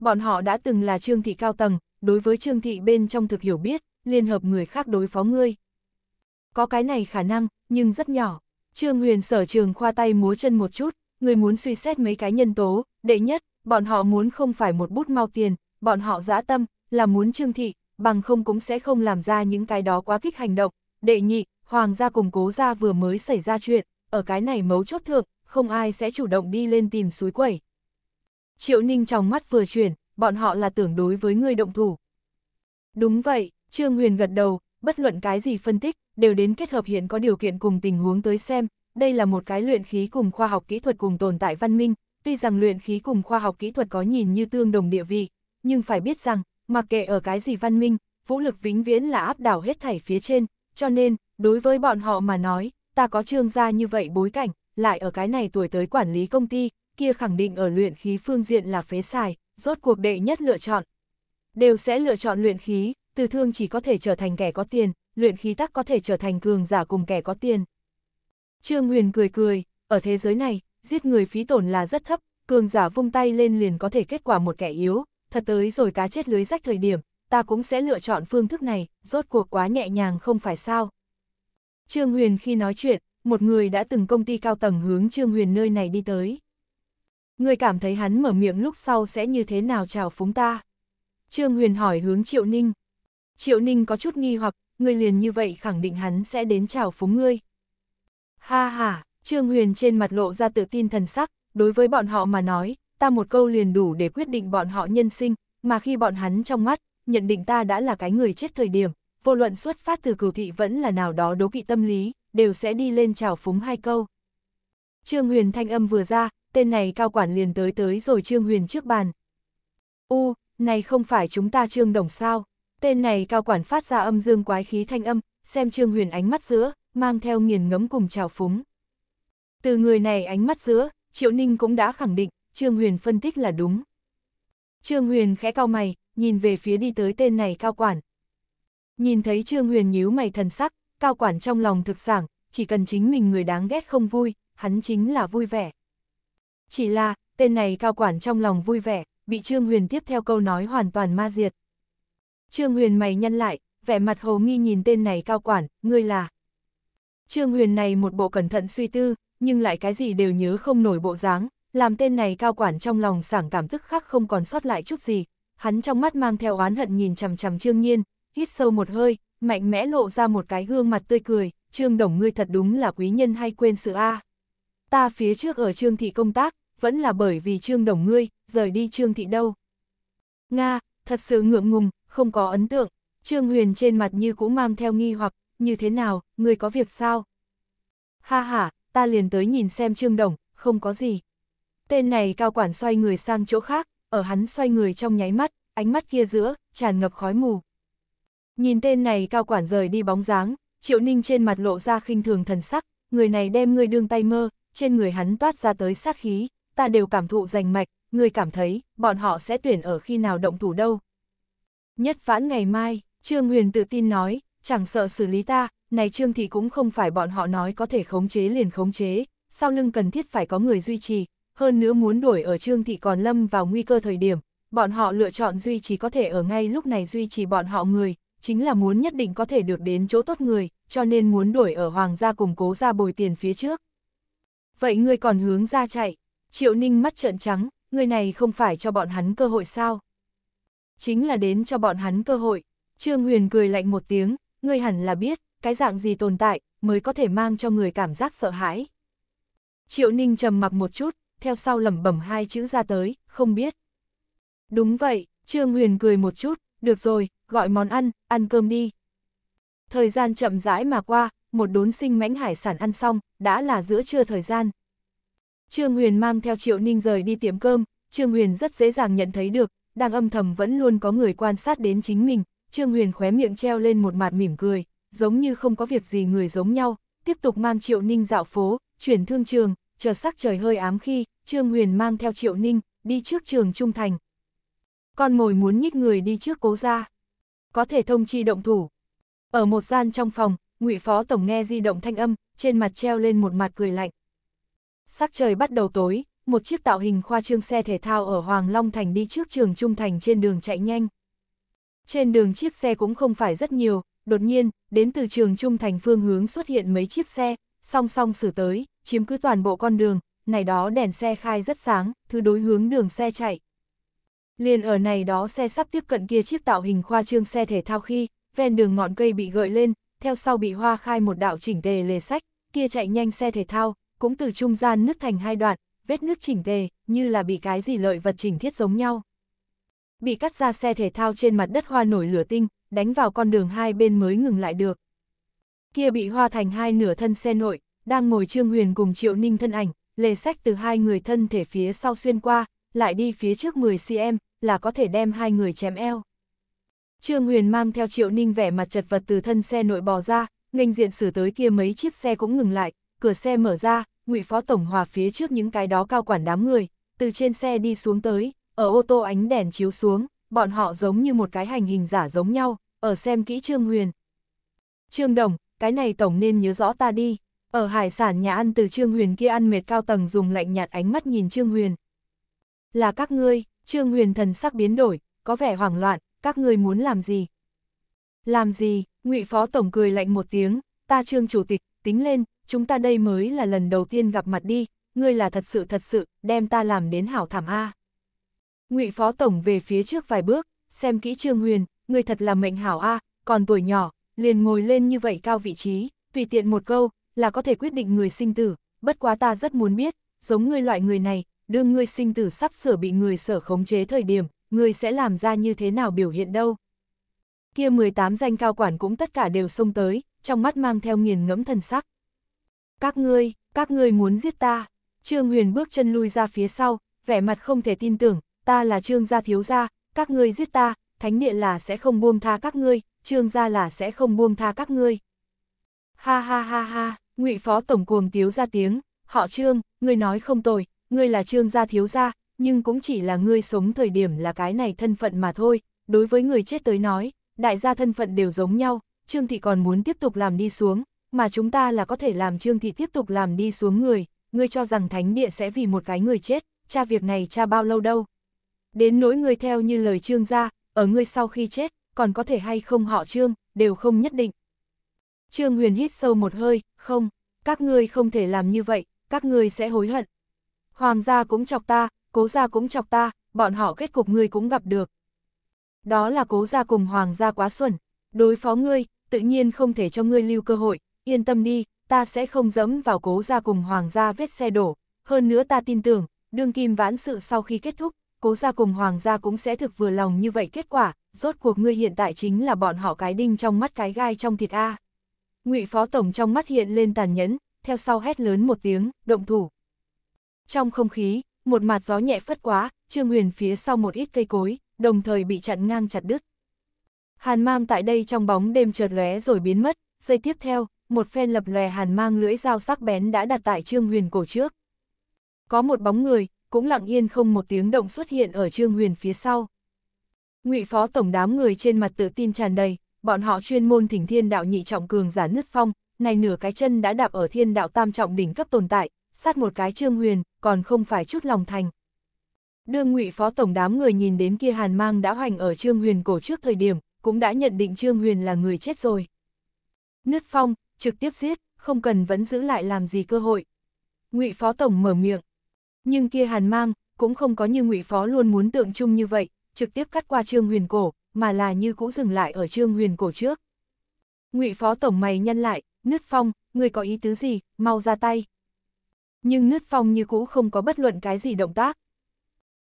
bọn họ đã từng là trương thị cao tầng, đối với trương thị bên trong thực hiểu biết, liên hợp người khác đối phó ngươi. Có cái này khả năng, nhưng rất nhỏ. Trương huyền sở trường khoa tay múa chân một chút, người muốn suy xét mấy cái nhân tố, đệ nhất, bọn họ muốn không phải một bút mau tiền, bọn họ dã tâm, là muốn trương thị, bằng không cũng sẽ không làm ra những cái đó quá kích hành động. Đệ nhị, hoàng gia cùng cố gia vừa mới xảy ra chuyện, ở cái này mấu chốt thượng, không ai sẽ chủ động đi lên tìm suối quẩy, Triệu Ninh trong mắt vừa chuyển, bọn họ là tưởng đối với người động thủ. Đúng vậy, Trương Huyền gật đầu, bất luận cái gì phân tích, đều đến kết hợp hiện có điều kiện cùng tình huống tới xem, đây là một cái luyện khí cùng khoa học kỹ thuật cùng tồn tại văn minh, tuy rằng luyện khí cùng khoa học kỹ thuật có nhìn như tương đồng địa vị, nhưng phải biết rằng, mặc kệ ở cái gì văn minh, vũ lực vĩnh viễn là áp đảo hết thảy phía trên, cho nên, đối với bọn họ mà nói, ta có trương gia như vậy bối cảnh, lại ở cái này tuổi tới quản lý công ty, kia khẳng định ở luyện khí phương diện là phế xài, rốt cuộc đệ nhất lựa chọn. Đều sẽ lựa chọn luyện khí, từ thương chỉ có thể trở thành kẻ có tiền, luyện khí tắc có thể trở thành cường giả cùng kẻ có tiền. Trương Huyền cười cười, ở thế giới này, giết người phí tổn là rất thấp, cường giả vung tay lên liền có thể kết quả một kẻ yếu, thật tới rồi cá chết lưới rách thời điểm, ta cũng sẽ lựa chọn phương thức này, rốt cuộc quá nhẹ nhàng không phải sao. Trương Huyền khi nói chuyện, một người đã từng công ty cao tầng hướng Trương Huyền nơi này đi tới. Người cảm thấy hắn mở miệng lúc sau sẽ như thế nào chào phúng ta? Trương Huyền hỏi hướng Triệu Ninh. Triệu Ninh có chút nghi hoặc, người liền như vậy khẳng định hắn sẽ đến chào phúng ngươi. Ha ha, Trương Huyền trên mặt lộ ra tự tin thần sắc, đối với bọn họ mà nói, ta một câu liền đủ để quyết định bọn họ nhân sinh, mà khi bọn hắn trong mắt, nhận định ta đã là cái người chết thời điểm, vô luận xuất phát từ cửu thị vẫn là nào đó đố kỵ tâm lý, đều sẽ đi lên chào phúng hai câu. Trương Huyền thanh âm vừa ra, tên này cao quản liền tới tới rồi Trương Huyền trước bàn. U, này không phải chúng ta Trương Đồng sao? Tên này cao quản phát ra âm dương quái khí thanh âm, xem Trương Huyền ánh mắt giữa, mang theo nghiền ngấm cùng trào phúng. Từ người này ánh mắt giữa, Triệu Ninh cũng đã khẳng định, Trương Huyền phân tích là đúng. Trương Huyền khẽ cao mày, nhìn về phía đi tới tên này cao quản. Nhìn thấy Trương Huyền nhíu mày thần sắc, cao quản trong lòng thực sản, chỉ cần chính mình người đáng ghét không vui, hắn chính là vui vẻ. Chỉ là, tên này cao quản trong lòng vui vẻ, bị Trương Huyền tiếp theo câu nói hoàn toàn ma diệt. Trương Huyền mày nhăn lại, vẻ mặt hồ nghi nhìn tên này cao quản, ngươi là. Trương Huyền này một bộ cẩn thận suy tư, nhưng lại cái gì đều nhớ không nổi bộ dáng, làm tên này cao quản trong lòng sảng cảm tức khắc không còn sót lại chút gì. Hắn trong mắt mang theo oán hận nhìn chằm chằm Trương Nhiên, hít sâu một hơi, mạnh mẽ lộ ra một cái gương mặt tươi cười, Trương Đồng ngươi thật đúng là quý nhân hay quên sự a. À ta phía trước ở Trương Thị công tác, vẫn là bởi vì Trương Đồng ngươi, rời đi Trương Thị đâu. Nga, thật sự ngượng ngùng, không có ấn tượng, Trương Huyền trên mặt như cũng mang theo nghi hoặc, như thế nào, ngươi có việc sao? Ha ha, ta liền tới nhìn xem Trương Đồng, không có gì. Tên này cao quản xoay người sang chỗ khác, ở hắn xoay người trong nháy mắt, ánh mắt kia giữa, tràn ngập khói mù. Nhìn tên này cao quản rời đi bóng dáng, Triệu Ninh trên mặt lộ ra khinh thường thần sắc, người này đem ngươi đương tay mơ, trên người hắn toát ra tới sát khí, ta đều cảm thụ rành mạch, người cảm thấy, bọn họ sẽ tuyển ở khi nào động thủ đâu. Nhất vãn ngày mai, Trương Huyền tự tin nói, chẳng sợ xử lý ta, này Trương thì cũng không phải bọn họ nói có thể khống chế liền khống chế, sau lưng cần thiết phải có người duy trì, hơn nữa muốn đuổi ở Trương thì còn lâm vào nguy cơ thời điểm, bọn họ lựa chọn duy trì có thể ở ngay lúc này duy trì bọn họ người, chính là muốn nhất định có thể được đến chỗ tốt người, cho nên muốn đuổi ở Hoàng gia củng cố ra bồi tiền phía trước vậy ngươi còn hướng ra chạy. Triệu Ninh mắt trợn trắng, người này không phải cho bọn hắn cơ hội sao? Chính là đến cho bọn hắn cơ hội. Trương Huyền cười lạnh một tiếng, ngươi hẳn là biết, cái dạng gì tồn tại, mới có thể mang cho người cảm giác sợ hãi. Triệu Ninh trầm mặc một chút, theo sau lẩm bẩm hai chữ ra tới, không biết. Đúng vậy, Trương Huyền cười một chút, được rồi, gọi món ăn, ăn cơm đi. Thời gian chậm rãi mà qua, một đốn sinh mãnh hải sản ăn xong, đã là giữa trưa thời gian. Trương Huyền mang theo Triệu Ninh rời đi tiệm cơm, Trương Huyền rất dễ dàng nhận thấy được, đang âm thầm vẫn luôn có người quan sát đến chính mình, Trương Huyền khóe miệng treo lên một mặt mỉm cười, giống như không có việc gì người giống nhau, tiếp tục mang Triệu Ninh dạo phố, chuyển thương trường, chờ sắc trời hơi ám khi, Trương Huyền mang theo Triệu Ninh, đi trước trường Trung Thành. Con mồi muốn nhích người đi trước cố ra. Có thể thông chi động thủ. Ở một gian trong phòng, ngụy phó tổng nghe di động thanh âm, trên mặt treo lên một mặt cười lạnh. Sắc trời bắt đầu tối, một chiếc tạo hình khoa trương xe thể thao ở Hoàng Long Thành đi trước trường Trung Thành trên đường chạy nhanh. Trên đường chiếc xe cũng không phải rất nhiều, đột nhiên, đến từ trường Trung Thành phương hướng xuất hiện mấy chiếc xe, song song xử tới, chiếm cứ toàn bộ con đường, này đó đèn xe khai rất sáng, thứ đối hướng đường xe chạy. Liền ở này đó xe sắp tiếp cận kia chiếc tạo hình khoa trương xe thể thao khi, ven đường ngọn cây bị gợi lên, theo sau bị hoa khai một đạo chỉnh tề lề sách, kia chạy nhanh xe thể thao, cũng từ trung gian nứt thành hai đoạn, vết nước chỉnh tề, như là bị cái gì lợi vật chỉnh thiết giống nhau. Bị cắt ra xe thể thao trên mặt đất hoa nổi lửa tinh, đánh vào con đường hai bên mới ngừng lại được. Kia bị hoa thành hai nửa thân xe nội, đang ngồi Trương Huyền cùng Triệu Ninh thân ảnh, lề sách từ hai người thân thể phía sau xuyên qua, lại đi phía trước 10 cm, là có thể đem hai người chém eo. Trương Huyền mang theo Triệu Ninh vẻ mặt chật vật từ thân xe nội bò ra, nghênh diện xử tới kia mấy chiếc xe cũng ngừng lại, cửa xe mở ra, Ngụy Phó tổng hòa phía trước những cái đó cao quản đám người, từ trên xe đi xuống tới, ở ô tô ánh đèn chiếu xuống, bọn họ giống như một cái hành hình giả giống nhau, ở xem kỹ Trương Huyền. Trương Đồng, cái này tổng nên nhớ rõ ta đi. Ở hải sản nhà ăn từ Trương Huyền kia ăn mệt cao tầng dùng lạnh nhạt ánh mắt nhìn Trương Huyền. Là các ngươi, Trương Huyền thần sắc biến đổi, có vẻ hoảng loạn, các ngươi muốn làm gì? Làm gì? Ngụy Phó Tổng cười lạnh một tiếng, ta trương chủ tịch, tính lên, chúng ta đây mới là lần đầu tiên gặp mặt đi, ngươi là thật sự thật sự, đem ta làm đến hảo thảm A. Ngụy Phó Tổng về phía trước vài bước, xem kỹ Trương Huyền, ngươi thật là mệnh hảo A, còn tuổi nhỏ, liền ngồi lên như vậy cao vị trí, tùy tiện một câu, là có thể quyết định người sinh tử, bất quá ta rất muốn biết, giống ngươi loại người này, đương ngươi sinh tử sắp sửa bị người sở khống chế thời điểm, người sẽ làm ra như thế nào biểu hiện đâu. Kia 18 danh cao quản cũng tất cả đều xông tới, trong mắt mang theo nghiền ngẫm thần sắc. Các ngươi, các ngươi muốn giết ta. Trương Huyền bước chân lui ra phía sau, vẻ mặt không thể tin tưởng, ta là Trương gia thiếu gia, các ngươi giết ta, thánh địa là sẽ không buông tha các ngươi, Trương gia là sẽ không buông tha các ngươi. Ha ha ha ha, Ngụy Phó tổng cuồng tiếu ra tiếng, "Họ Trương, ngươi nói không tồi, ngươi là Trương gia thiếu gia, nhưng cũng chỉ là ngươi sống thời điểm là cái này thân phận mà thôi, đối với người chết tới nói, đại gia thân phận đều giống nhau, Trương Thị còn muốn tiếp tục làm đi xuống, mà chúng ta là có thể làm Trương Thị tiếp tục làm đi xuống người, ngươi cho rằng thánh địa sẽ vì một cái người chết, cha việc này cha bao lâu đâu. Đến nỗi ngươi theo như lời Trương gia, ở ngươi sau khi chết, còn có thể hay không họ Trương, đều không nhất định. Trương Huyền hít sâu một hơi, không, các ngươi không thể làm như vậy, các ngươi sẽ hối hận. Hoàng gia cũng chọc ta, cố gia cũng chọc ta, bọn họ kết cục ngươi cũng gặp được. Đó là cố gia cùng hoàng gia quá xuẩn, đối phó ngươi, tự nhiên không thể cho ngươi lưu cơ hội, yên tâm đi, ta sẽ không dẫm vào cố gia cùng hoàng gia vết xe đổ, hơn nữa ta tin tưởng, đương kim vãn sự sau khi kết thúc, cố gia cùng hoàng gia cũng sẽ thực vừa lòng như vậy kết quả, rốt cuộc ngươi hiện tại chính là bọn họ cái đinh trong mắt cái gai trong thịt A. ngụy Phó Tổng trong mắt hiện lên tàn nhẫn, theo sau hét lớn một tiếng, động thủ. Trong không khí, một mặt gió nhẹ phất quá, Trương Huyền phía sau một ít cây cối, đồng thời bị chặn ngang chặt đứt. Hàn mang tại đây trong bóng đêm chợt lóe rồi biến mất, giây tiếp theo, một phen lập lòe hàn mang lưỡi dao sắc bén đã đặt tại Trương Huyền cổ trước. Có một bóng người, cũng lặng yên không một tiếng động xuất hiện ở Trương Huyền phía sau. Ngụy phó tổng đám người trên mặt tự tin tràn đầy, bọn họ chuyên môn thỉnh thiên đạo nhị trọng cường giả nứt phong, này nửa cái chân đã đạp ở thiên đạo tam trọng đỉnh cấp tồn tại, sát một cái Trương Huyền, còn không phải chút lòng thành. Đương ngụy phó tổng đám người nhìn đến kia hàn mang đã hoành ở Trương Huyền cổ trước thời điểm, cũng đã nhận định Trương Huyền là người chết rồi. Nứt phong, trực tiếp giết, không cần vẫn giữ lại làm gì cơ hội. Ngụy phó tổng mở miệng. Nhưng kia hàn mang, cũng không có như ngụy phó luôn muốn tượng trung như vậy, trực tiếp cắt qua Trương Huyền cổ, mà là như cũ dừng lại ở Trương Huyền cổ trước. Ngụy phó tổng mày nhân lại, nứt phong, người có ý tứ gì, mau ra tay nhưng nứt phong như cũ không có bất luận cái gì động tác.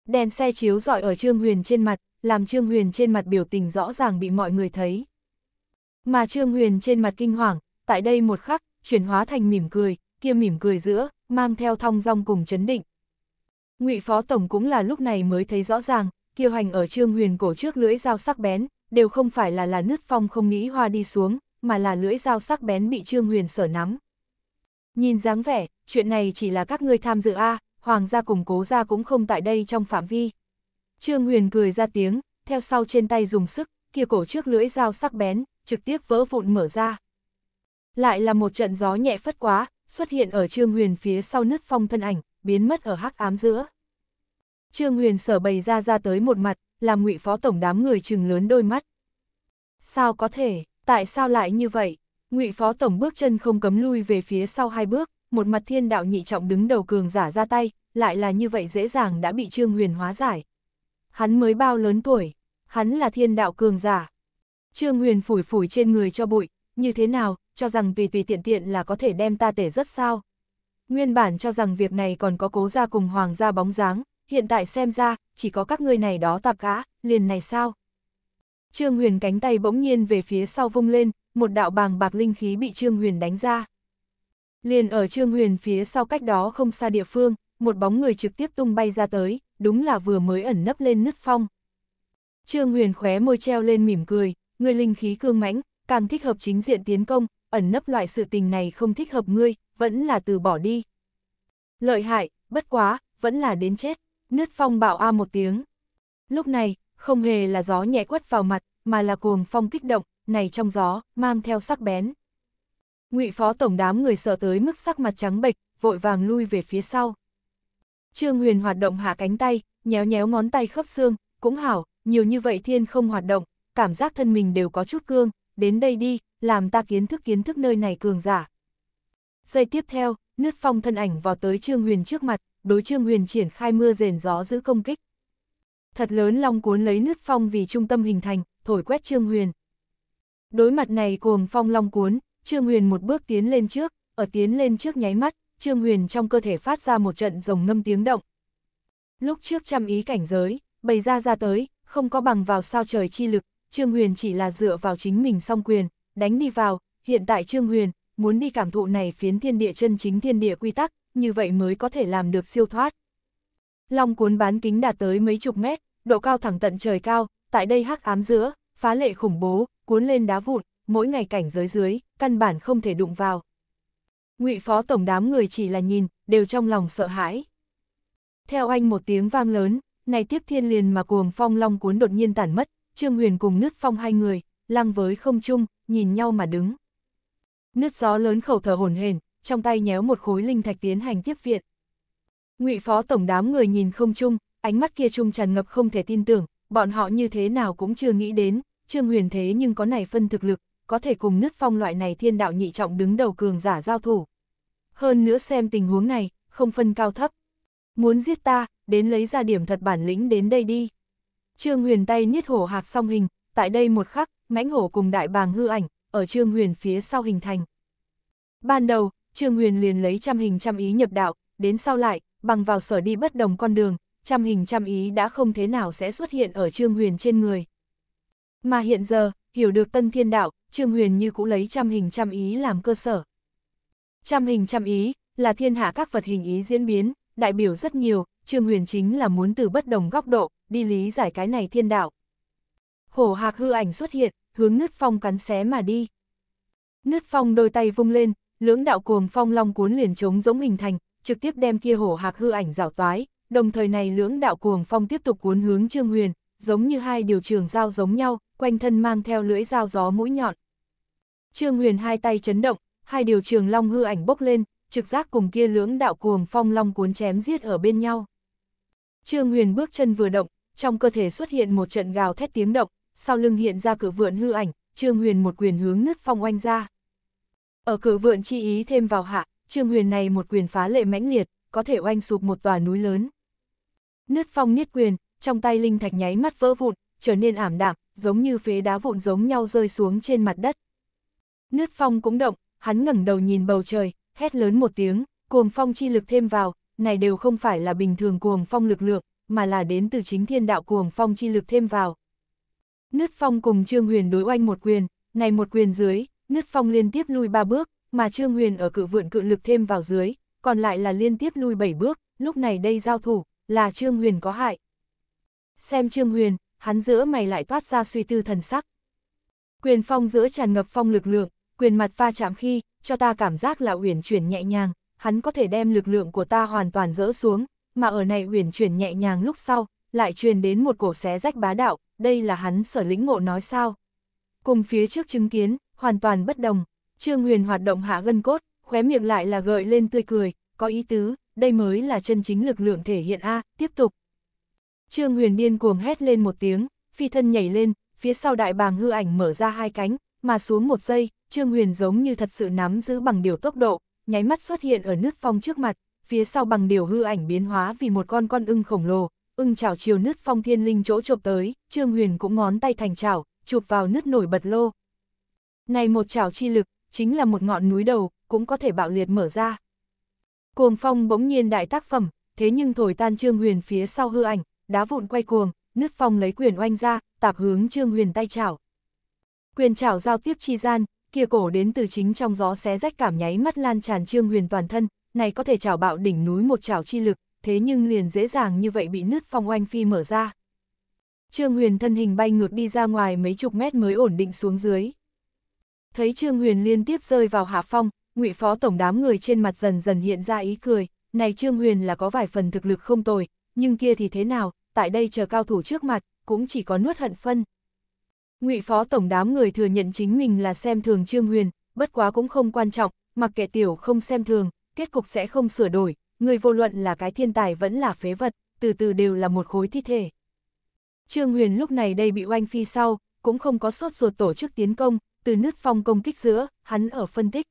Đèn xe chiếu dọi ở Trương Huyền trên mặt, làm Trương Huyền trên mặt biểu tình rõ ràng bị mọi người thấy. Mà Trương Huyền trên mặt kinh hoàng, tại đây một khắc, chuyển hóa thành mỉm cười, kia mỉm cười giữa, mang theo thong dong cùng chấn định. Ngụy Phó Tổng cũng là lúc này mới thấy rõ ràng, kia hành ở Trương Huyền cổ trước lưỡi dao sắc bén, đều không phải là là nứt phong không nghĩ hoa đi xuống, mà là lưỡi dao sắc bén bị Trương Huyền sở nắm. Nhìn dáng vẻ, chuyện này chỉ là các ngươi tham dự a, hoàng gia cùng cố gia cũng không tại đây trong phạm vi. Trương Huyền cười ra tiếng, theo sau trên tay dùng sức, kia cổ trước lưỡi dao sắc bén, trực tiếp vỡ vụn mở ra. Lại là một trận gió nhẹ phất quá, xuất hiện ở Trương Huyền phía sau nứt phong thân ảnh, biến mất ở hắc ám giữa. Trương Huyền sở bày ra ra tới một mặt, làm ngụy phó tổng đám người chừng lớn đôi mắt. Sao có thể, tại sao lại như vậy? ngụy phó tổng bước chân không cấm lui về phía sau hai bước, một mặt thiên đạo nhị trọng đứng đầu cường giả ra tay, lại là như vậy dễ dàng đã bị Trương Huyền hóa giải. Hắn mới bao lớn tuổi, hắn là thiên đạo cường giả. Trương Huyền phủi phủi trên người cho bụi, như thế nào, cho rằng tùy tùy tiện tiện là có thể đem ta tể rất sao. Nguyên bản cho rằng việc này còn có cố gia cùng hoàng gia bóng dáng, hiện tại xem ra, chỉ có các ngươi này đó tạp gã, liền này sao. Trương Huyền cánh tay bỗng nhiên về phía sau vung lên, một đạo bàng bạc linh khí bị Trương Huyền đánh ra. Liền ở Trương Huyền phía sau cách đó không xa địa phương, một bóng người trực tiếp tung bay ra tới, đúng là vừa mới ẩn nấp lên nứt phong. Trương Huyền khóe môi treo lên mỉm cười, người linh khí cương mãnh, càng thích hợp chính diện tiến công, ẩn nấp loại sự tình này không thích hợp ngươi, vẫn là từ bỏ đi. Lợi hại, bất quá, vẫn là đến chết, nứt phong bạo a một tiếng. Lúc này, không hề là gió nhẹ quất vào mặt, mà là cuồng phong kích động, này trong gió, mang theo sắc bén. ngụy phó tổng đám người sợ tới mức sắc mặt trắng bệch, vội vàng lui về phía sau. Trương Huyền hoạt động hạ cánh tay, nhéo nhéo ngón tay khớp xương, cũng hảo, nhiều như vậy thiên không hoạt động, cảm giác thân mình đều có chút cương, đến đây đi, làm ta kiến thức kiến thức nơi này cường giả. Giây tiếp theo, nứt phong thân ảnh vào tới Trương Huyền trước mặt, đối Trương Huyền triển khai mưa rền gió giữ công kích. Thật lớn long cuốn lấy nứt phong vì trung tâm hình thành, thổi quét Trương Huyền. Đối mặt này cuồng phong long cuốn, Trương Huyền một bước tiến lên trước, ở tiến lên trước nháy mắt, Trương Huyền trong cơ thể phát ra một trận rồng ngâm tiếng động. Lúc trước chăm ý cảnh giới, bày ra ra tới, không có bằng vào sao trời chi lực, Trương Huyền chỉ là dựa vào chính mình song quyền, đánh đi vào, hiện tại Trương Huyền muốn đi cảm thụ này phiến thiên địa chân chính thiên địa quy tắc, như vậy mới có thể làm được siêu thoát. Long cuốn bán kính đạt tới mấy chục mét, độ cao thẳng tận trời cao, tại đây hắc ám giữa, phá lệ khủng bố, cuốn lên đá vụn, mỗi ngày cảnh giới dưới, căn bản không thể đụng vào. Ngụy phó tổng đám người chỉ là nhìn, đều trong lòng sợ hãi. Theo anh một tiếng vang lớn, này tiếp thiên liền mà cuồng phong long cuốn đột nhiên tản mất, Trương Huyền cùng nứt phong hai người, lăng với không chung, nhìn nhau mà đứng. Nứt gió lớn khẩu thở hồn hển, trong tay nhéo một khối linh thạch tiến hành tiếp viện. Ngụy phó tổng đám người nhìn không chung, ánh mắt kia chung tràn ngập không thể tin tưởng, bọn họ như thế nào cũng chưa nghĩ đến, Trương Huyền thế nhưng có này phân thực lực, có thể cùng nứt phong loại này thiên đạo nhị trọng đứng đầu cường giả giao thủ. Hơn nữa xem tình huống này, không phân cao thấp. Muốn giết ta, đến lấy ra điểm thật bản lĩnh đến đây đi. Trương Huyền tay niết hổ hạc song hình, tại đây một khắc, mãnh hổ cùng đại bàng hư ảnh, ở Trương Huyền phía sau hình thành. Ban đầu, Trương Huyền liền lấy trăm hình trăm ý nhập đạo, đến sau lại, bằng vào sở đi bất đồng con đường, trăm hình trăm ý đã không thế nào sẽ xuất hiện ở Trương Huyền trên người. Mà hiện giờ, hiểu được tân thiên đạo, Trương Huyền như cũng lấy trăm hình trăm ý làm cơ sở. Trăm hình trăm ý, là thiên hạ các vật hình ý diễn biến, đại biểu rất nhiều, Trương Huyền chính là muốn từ bất đồng góc độ, đi lý giải cái này thiên đạo. Hổ hạc hư ảnh xuất hiện, hướng nứt phong cắn xé mà đi. Nứt phong đôi tay vung lên, lưỡng đạo cuồng phong long cuốn liền trống giống hình thành, trực tiếp đem kia hổ hạc hư ảnh rào toái, đồng thời này lưỡng đạo cuồng phong tiếp tục cuốn hướng Trương Huyền, giống như hai điều trường giao giống nhau, quanh thân mang theo lưỡi dao gió mũi nhọn. Trương Huyền hai tay chấn động, hai điều trường long hư ảnh bốc lên, trực giác cùng kia lưỡng đạo cuồng phong long cuốn chém giết ở bên nhau. Trương Huyền bước chân vừa động, trong cơ thể xuất hiện một trận gào thét tiếng động, sau lưng hiện ra cử vượn hư ảnh, Trương Huyền một quyền hướng nứt phong oanh ra. Ở cử vượn chi ý thêm vào hạ, Trương Huyền này một quyền phá lệ mãnh liệt, có thể oanh sụp một tòa núi lớn. Nứt phong niết quyền, trong tay linh thạch nháy mắt vỡ vụn, trở nên ảm đạm, giống như phế đá vụn giống nhau rơi xuống trên mặt đất. Nước phong cũng động, hắn ngẩng đầu nhìn bầu trời, hét lớn một tiếng, cuồng phong chi lực thêm vào, này đều không phải là bình thường cuồng phong lực lượng, mà là đến từ chính thiên đạo cuồng phong chi lực thêm vào. Nứt phong cùng Trương Huyền đối oanh một quyền, này một quyền dưới, nứt phong liên tiếp lui ba bước, mà Trương Huyền ở cự vượn cự lực thêm vào dưới, còn lại là liên tiếp lui bảy bước, lúc này đây giao thủ, là Trương Huyền có hại. Xem Trương Huyền, hắn giữa mày lại toát ra suy tư thần sắc. Quyền phong giữa tràn ngập phong lực lượng, quyền mặt va chạm khi, cho ta cảm giác là uyển chuyển nhẹ nhàng, hắn có thể đem lực lượng của ta hoàn toàn dỡ xuống, mà ở này uyển chuyển nhẹ nhàng lúc sau, lại truyền đến một cổ xé rách bá đạo, đây là hắn sở lĩnh ngộ nói sao. Cùng phía trước chứng kiến, hoàn toàn bất đồng, Trương Huyền hoạt động hạ gân cốt, khóe miệng lại là gợi lên tươi cười, có ý tứ, đây mới là chân chính lực lượng thể hiện A, tiếp tục. Trương Huyền điên cuồng hét lên một tiếng, phi thân nhảy lên, phía sau đại bàng hư ảnh mở ra hai cánh, mà xuống một giây, Trương Huyền giống như thật sự nắm giữ bằng điều tốc độ, nháy mắt xuất hiện ở nứt phong trước mặt, phía sau bằng điều hư ảnh biến hóa vì một con con ưng khổng lồ, ưng chảo chiều nứt phong thiên linh chỗ chộp tới, Trương Huyền cũng ngón tay thành chảo, chụp vào nứt nổi bật lô. Này một chảo chi lực, chính là một ngọn núi đầu, cũng có thể bạo liệt mở ra. Cuồng phong bỗng nhiên đại tác phẩm, thế nhưng thổi tan Trương Huyền phía sau hư ảnh, đá vụn quay cuồng, nứt phong lấy quyền oanh ra, tạp hướng Trương Huyền tay chảo. Quyền chảo giao tiếp chi gian, kia cổ đến từ chính trong gió xé rách cảm nháy mắt lan tràn Trương Huyền toàn thân, này có thể chảo bạo đỉnh núi một chảo chi lực, thế nhưng liền dễ dàng như vậy bị nứt phong oanh phi mở ra. Trương Huyền thân hình bay ngược đi ra ngoài mấy chục mét mới ổn định xuống dưới. Thấy Trương Huyền liên tiếp rơi vào hạ phong, Ngụy Phó tổng đám người trên mặt dần dần hiện ra ý cười, này Trương Huyền là có vài phần thực lực không tồi, nhưng kia thì thế nào, tại đây chờ cao thủ trước mặt, cũng chỉ có nuốt hận phân. ngụy phó tổng đám người thừa nhận chính mình là xem thường Trương Huyền, bất quá cũng không quan trọng, mặc kệ tiểu không xem thường, kết cục sẽ không sửa đổi, người vô luận là cái thiên tài vẫn là phế vật, từ từ đều là một khối thi thể. Trương Huyền lúc này đây bị oanh phi sau, cũng không có sốt ruột tổ chức tiến công, từ nứt phong công kích giữa, hắn ở phân tích.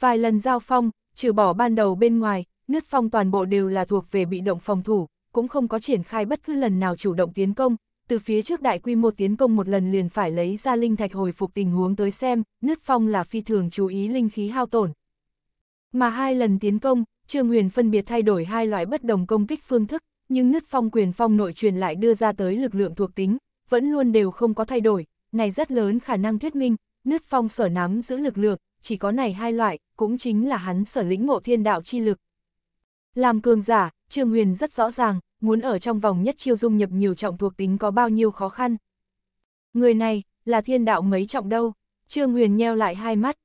Vài lần giao phong, trừ bỏ ban đầu bên ngoài, nứt phong toàn bộ đều là thuộc về bị động phòng thủ, cũng không có triển khai bất cứ lần nào chủ động tiến công, từ phía trước đại quy mô tiến công một lần liền phải lấy ra linh thạch hồi phục tình huống tới xem, nứt phong là phi thường chú ý linh khí hao tổn. Mà hai lần tiến công, Trương Huyền phân biệt thay đổi hai loại bất đồng công kích phương thức, nhưng nứt phong quyền phong nội truyền lại đưa ra tới lực lượng thuộc tính, vẫn luôn đều không có thay đổi, này rất lớn khả năng thuyết minh, nứt phong sở nắm giữ lực lượng, chỉ có này hai loại, cũng chính là hắn sở lĩnh ngộ thiên đạo chi lực. Làm cường giả, Trương Huyền rất rõ ràng, muốn ở trong vòng nhất chiêu dung nhập nhiều trọng thuộc tính có bao nhiêu khó khăn. Người này, là thiên đạo mấy trọng đâu, Trương Huyền nheo lại hai mắt.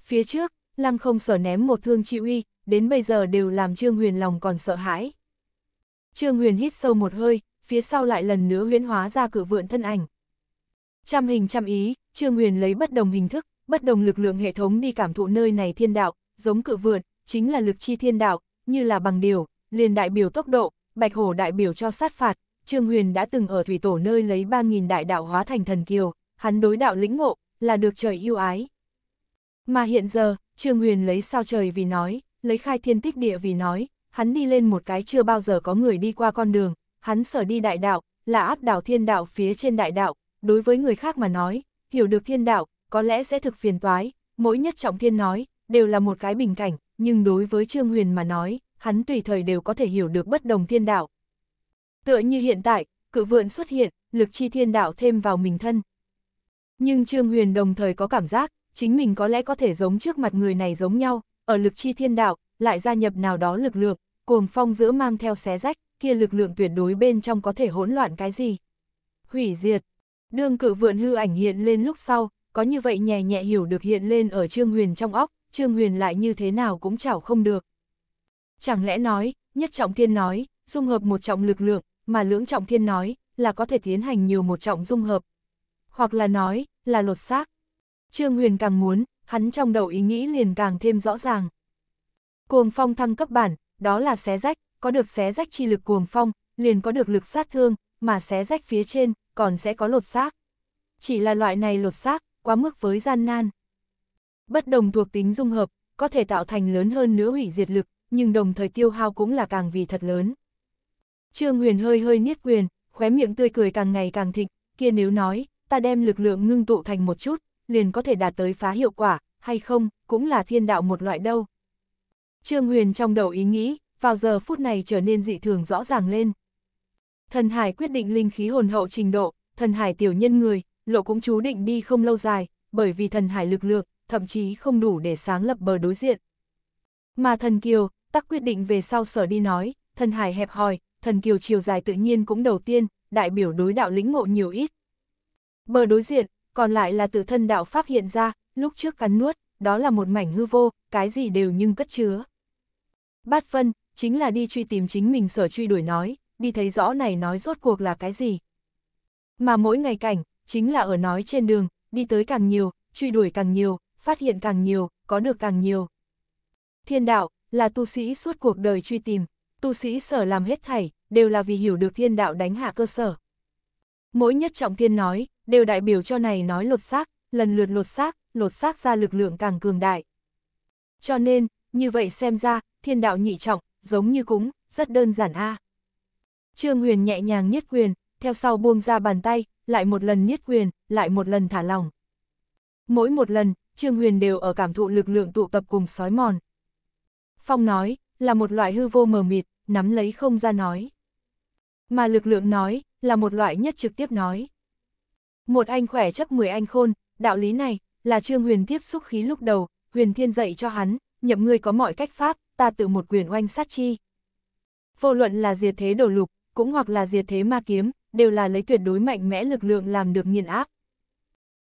Phía trước, lăng không sở ném một thương chi uy, đến bây giờ đều làm Trương Huyền lòng còn sợ hãi. Trương Huyền hít sâu một hơi, phía sau lại lần nữa huyễn hóa ra cử vượn thân ảnh. Trăm hình trăm ý, Trương Huyền lấy bất đồng hình thức, bất đồng lực lượng hệ thống đi cảm thụ nơi này thiên đạo, giống cự vượn, chính là lực chi thiên đạo, như là bằng điều, liền đại biểu tốc độ, Bạch Hổ đại biểu cho sát phạt, Trương Huyền đã từng ở thủy tổ nơi lấy 3.000 đại đạo hóa thành thần kiều, hắn đối đạo lĩnh ngộ, là được trời yêu ái. Mà hiện giờ, Trương Huyền lấy sao trời vì nói, lấy khai thiên tích địa vì nói, hắn đi lên một cái chưa bao giờ có người đi qua con đường, hắn sở đi đại đạo, là áp đảo thiên đạo phía trên đại đạo, đối với người khác mà nói, hiểu được thiên đạo, có lẽ sẽ thực phiền toái, mỗi nhất trọng thiên nói, đều là một cái bình cảnh, nhưng đối với Trương Huyền mà nói, hắn tùy thời đều có thể hiểu được bất đồng thiên đạo. Tựa như hiện tại, cự vượn xuất hiện, lực chi thiên đạo thêm vào mình thân. Nhưng Trương Huyền đồng thời có cảm giác, chính mình có lẽ có thể giống trước mặt người này giống nhau, ở lực chi thiên đạo, lại gia nhập nào đó lực lượng, cuồng phong giữa mang theo xé rách, kia lực lượng tuyệt đối bên trong có thể hỗn loạn cái gì. Hủy diệt, đương cự vượn hư ảnh hiện lên lúc sau, có như vậy nhẹ nhẹ hiểu được hiện lên ở Trương Huyền trong óc, Trương Huyền lại như thế nào cũng chảo không được. Chẳng lẽ nói, nhất trọng thiên nói, dung hợp một trọng lực lượng, mà lưỡng trọng thiên nói, là có thể tiến hành nhiều một trọng dung hợp. Hoặc là nói, là lột xác. Trương Huyền càng muốn, hắn trong đầu ý nghĩ liền càng thêm rõ ràng. Cuồng phong thăng cấp bản, đó là xé rách, có được xé rách chi lực cuồng phong, liền có được lực sát thương, mà xé rách phía trên, còn sẽ có lột xác. Chỉ là loại này lột xác, quá mức với gian nan. Bất đồng thuộc tính dung hợp, có thể tạo thành lớn hơn nữa hủy diệt lực, nhưng đồng thời tiêu hao cũng là càng vì thật lớn. Trương Huyền hơi hơi niết quyền, khóe miệng tươi cười càng ngày càng thịnh, kia nếu nói, ta đem lực lượng ngưng tụ thành một chút, liền có thể đạt tới phá hiệu quả, hay không, cũng là thiên đạo một loại đâu. Trương Huyền trong đầu ý nghĩ, vào giờ phút này trở nên dị thường rõ ràng lên. Thần Hải quyết định linh khí hồn hậu trình độ, thần Hải tiểu nhân người, lộ cũng chú định đi không lâu dài, bởi vì thần Hải lực lượng, thậm chí không đủ để sáng lập bờ đối diện. Mà thần Kiều, tắc quyết định về sau sở đi nói, thần hải hẹp hòi, thần kiều chiều dài tự nhiên cũng đầu tiên, đại biểu đối đạo lĩnh ngộ nhiều ít. Bờ đối diện, còn lại là tự thân đạo pháp hiện ra, lúc trước cắn nuốt, đó là một mảnh hư vô, cái gì đều nhưng cất chứa. Bát phân, chính là đi truy tìm chính mình sở truy đuổi nói, đi thấy rõ này nói rốt cuộc là cái gì. Mà mỗi ngày cảnh, chính là ở nói trên đường, đi tới càng nhiều, truy đuổi càng nhiều, phát hiện càng nhiều, có được càng nhiều. Thiên đạo, là tu sĩ suốt cuộc đời truy tìm, tu sĩ sở làm hết thảy, đều là vì hiểu được thiên đạo đánh hạ cơ sở. Mỗi nhất trọng thiên nói, đều đại biểu cho này nói lột xác, lần lượt lột xác, lột xác ra lực lượng càng cường đại. Cho nên, như vậy xem ra, thiên đạo nhị trọng, giống như cúng, rất đơn giản a. Trương Huyền nhẹ nhàng nhất quyền, theo sau buông ra bàn tay, lại một lần nhất quyền, lại một lần thả lỏng. Mỗi một lần, Trương Huyền đều ở cảm thụ lực lượng tụ tập cùng sói mòn. Phong nói, là một loại hư vô mờ mịt, nắm lấy không ra nói. Mà lực lượng nói, là một loại nhất trực tiếp nói. Một anh khỏe chấp 10 anh khôn, đạo lý này, là Trương Huyền tiếp xúc khí lúc đầu, Huyền Thiên dạy cho hắn, nhậm ngươi có mọi cách pháp, ta tự một quyền oanh sát chi. Vô luận là diệt thế đổ lục, cũng hoặc là diệt thế ma kiếm, đều là lấy tuyệt đối mạnh mẽ lực lượng làm được nghiền áp.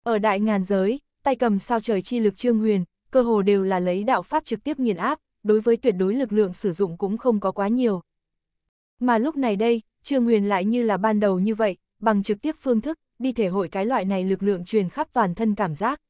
Ở đại ngàn giới, tay cầm sao trời chi lực Trương Huyền, cơ hồ đều là lấy đạo pháp trực tiếp nghiền áp, đối với tuyệt đối lực lượng sử dụng cũng không có quá nhiều. Mà lúc này đây, Trương Huyền lại như là ban đầu như vậy, bằng trực tiếp phương thức, đi thể hội cái loại này lực lượng truyền khắp toàn thân cảm giác.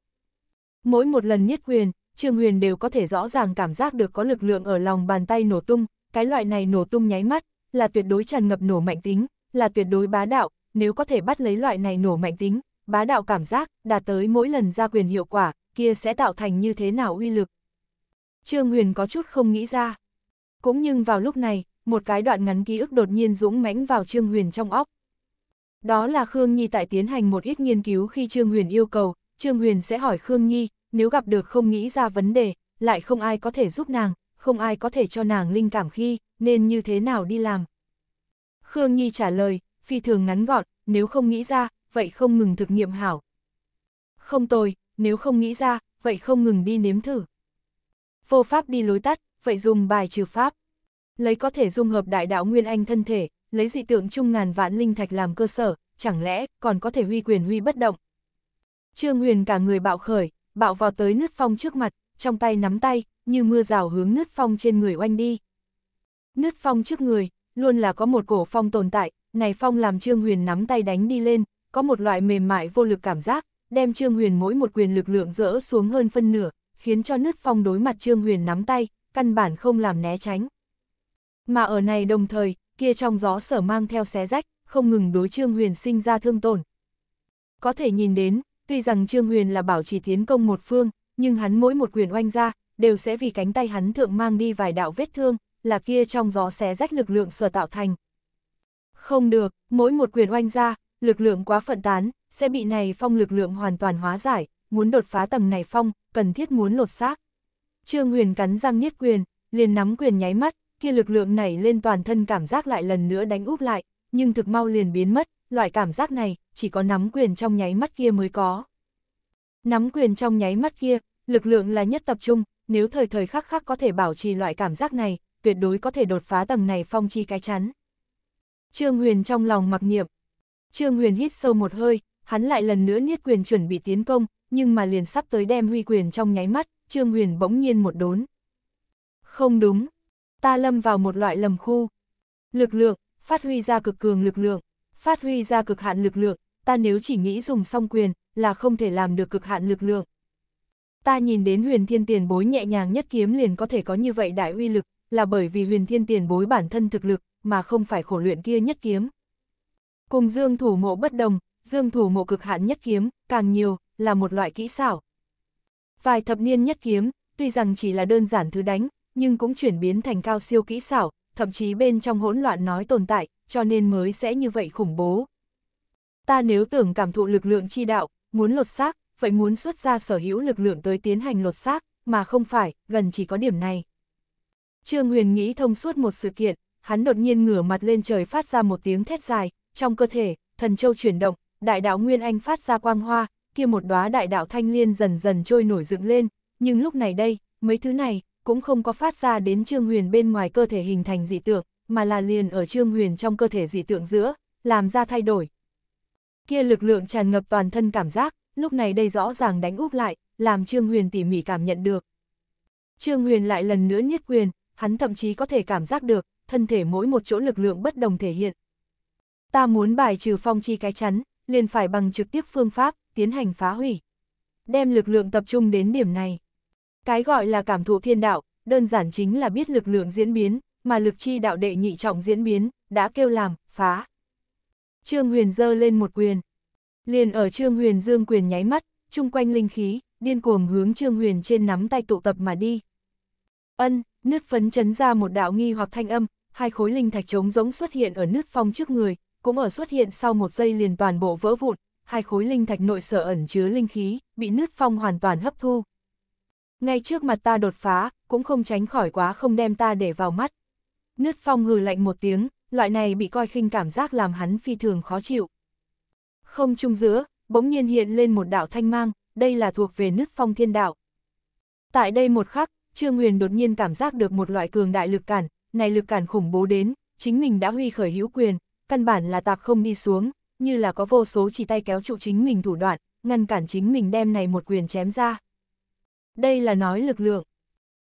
Mỗi một lần nhất quyền, Trương Huyền đều có thể rõ ràng cảm giác được có lực lượng ở lòng bàn tay nổ tung, cái loại này nổ tung nháy mắt, là tuyệt đối tràn ngập nổ mạnh tính, là tuyệt đối bá đạo, nếu có thể bắt lấy loại này nổ mạnh tính, bá đạo cảm giác, đạt tới mỗi lần ra quyền hiệu quả, kia sẽ tạo thành như thế nào uy lực, Trương Huyền có chút không nghĩ ra. Cũng nhưng vào lúc này, một cái đoạn ngắn ký ức đột nhiên dũng mãnh vào Trương Huyền trong óc. Đó là Khương Nhi tại tiến hành một ít nghiên cứu khi Trương Huyền yêu cầu, Trương Huyền sẽ hỏi Khương Nhi, nếu gặp được không nghĩ ra vấn đề, lại không ai có thể giúp nàng, không ai có thể cho nàng linh cảm khi, nên như thế nào đi làm. Khương Nhi trả lời, phi thường ngắn gọn, nếu không nghĩ ra, vậy không ngừng thực nghiệm hảo. Không tồi, nếu không nghĩ ra, vậy không ngừng đi nếm thử vô pháp đi lối tắt, vậy dùng bài trừ pháp. Lấy có thể dung hợp đại đạo nguyên anh thân thể, lấy dị tượng trung ngàn vạn linh thạch làm cơ sở, chẳng lẽ còn có thể huy quyền huy bất động. Trương Huyền cả người bạo khởi, bạo vào tới nứt phong trước mặt, trong tay nắm tay, như mưa rào hướng nứt phong trên người oanh đi. Nứt phong trước người, luôn là có một cổ phong tồn tại, này phong làm Trương Huyền nắm tay đánh đi lên, có một loại mềm mại vô lực cảm giác, đem Trương Huyền mỗi một quyền lực lượng rỡ xuống hơn phân nửa, khiến cho nứt phong đối mặt Trương Huyền nắm tay, căn bản không làm né tránh. Mà ở này đồng thời, kia trong gió sở mang theo xé rách, không ngừng đối Trương Huyền sinh ra thương tổn. Có thể nhìn đến, tuy rằng Trương Huyền là bảo trì tiến công một phương, nhưng hắn mỗi một quyền oanh ra, đều sẽ vì cánh tay hắn thượng mang đi vài đạo vết thương, là kia trong gió xé rách lực lượng sở tạo thành. Không được, mỗi một quyền oanh ra, lực lượng quá phận tán, sẽ bị này phong lực lượng hoàn toàn hóa giải, muốn đột phá tầng này phong, cần thiết muốn lột xác. Trương Huyền cắn răng niết quyền, liền nắm quyền nháy mắt, kia lực lượng này lên toàn thân cảm giác lại lần nữa đánh úp lại, nhưng thực mau liền biến mất, loại cảm giác này, chỉ có nắm quyền trong nháy mắt kia mới có. Nắm quyền trong nháy mắt kia, lực lượng là nhất tập trung, nếu thời thời khắc khắc có thể bảo trì loại cảm giác này, tuyệt đối có thể đột phá tầng này phong chi cái chắn. Trương Huyền trong lòng mặc niệm. Trương Huyền hít sâu một hơi, hắn lại lần nữa niết quyền chuẩn bị tiến công, nhưng mà liền sắp tới đem huy quyền trong nháy mắt, Trương Huyền bỗng nhiên một đốn. Không đúng, ta lâm vào một loại lầm khu. Lực lượng, phát huy ra cực cường lực lượng, phát huy ra cực hạn lực lượng, ta nếu chỉ nghĩ dùng song quyền, là không thể làm được cực hạn lực lượng. Ta nhìn đến huyền thiên tiền bối nhẹ nhàng nhất kiếm liền có thể có như vậy đại uy lực, là bởi vì huyền thiên tiền bối bản thân thực lực, mà không phải khổ luyện kia nhất kiếm. Cùng dương thủ mộ bất đồng, dương thủ mộ cực hạn nhất kiếm, càng nhiều, là một loại kỹ xảo. Vài thập niên nhất kiếm, tuy rằng chỉ là đơn giản thứ đánh, nhưng cũng chuyển biến thành cao siêu kỹ xảo, thậm chí bên trong hỗn loạn nói tồn tại, cho nên mới sẽ như vậy khủng bố. Ta nếu tưởng cảm thụ lực lượng chi đạo, muốn lột xác, vậy muốn xuất ra sở hữu lực lượng tới tiến hành lột xác, mà không phải, gần chỉ có điểm này. Trương Huyền nghĩ thông suốt một sự kiện, hắn đột nhiên ngửa mặt lên trời phát ra một tiếng thét dài, trong cơ thể, thần châu chuyển động, đại đạo Nguyên Anh phát ra quang hoa, kia một đóa đại đạo thanh liên dần dần trôi nổi dựng lên, nhưng lúc này đây, mấy thứ này cũng không có phát ra đến Trương Huyền bên ngoài cơ thể hình thành dị tượng, mà là liền ở Trương Huyền trong cơ thể dị tượng giữa, làm ra thay đổi. Kia lực lượng tràn ngập toàn thân cảm giác, lúc này đây rõ ràng đánh úp lại, làm Trương Huyền tỉ mỉ cảm nhận được. Trương Huyền lại lần nữa nhất quyền, hắn thậm chí có thể cảm giác được, thân thể mỗi một chỗ lực lượng bất đồng thể hiện. Ta muốn bài trừ phong chi cái chắn, liền phải bằng trực tiếp phương pháp, tiến hành phá hủy. Đem lực lượng tập trung đến điểm này. Cái gọi là cảm thụ thiên đạo, đơn giản chính là biết lực lượng diễn biến, mà lực chi đạo đệ nhị trọng diễn biến, đã kêu làm, phá. Trương Huyền dơ lên một quyền. Liền ở Trương Huyền dương quyền nháy mắt, chung quanh linh khí, điên cuồng hướng Trương Huyền trên nắm tay tụ tập mà đi. Ân, nứt phấn chấn ra một đạo nghi hoặc thanh âm, hai khối linh thạch trống rỗng xuất hiện ở nứt phong trước người, cũng ở xuất hiện sau một giây liền toàn bộ vỡ vụn, hai khối linh thạch nội sở ẩn chứa linh khí, bị nứt phong hoàn toàn hấp thu. Ngay trước mặt ta đột phá, cũng không tránh khỏi quá không đem ta để vào mắt. Nứt phong hừ lạnh một tiếng, loại này bị coi khinh cảm giác làm hắn phi thường khó chịu. Không chung giữa, bỗng nhiên hiện lên một đạo thanh mang, đây là thuộc về nứt phong thiên đạo. Tại đây một khắc, Trương Huyền đột nhiên cảm giác được một loại cường đại lực cản, này lực cản khủng bố đến, chính mình đã huy khởi hữu quyền, căn bản là tạp không đi xuống, như là có vô số chỉ tay kéo trụ chính mình thủ đoạn, ngăn cản chính mình đem này một quyền chém ra. Đây là nói lực lượng.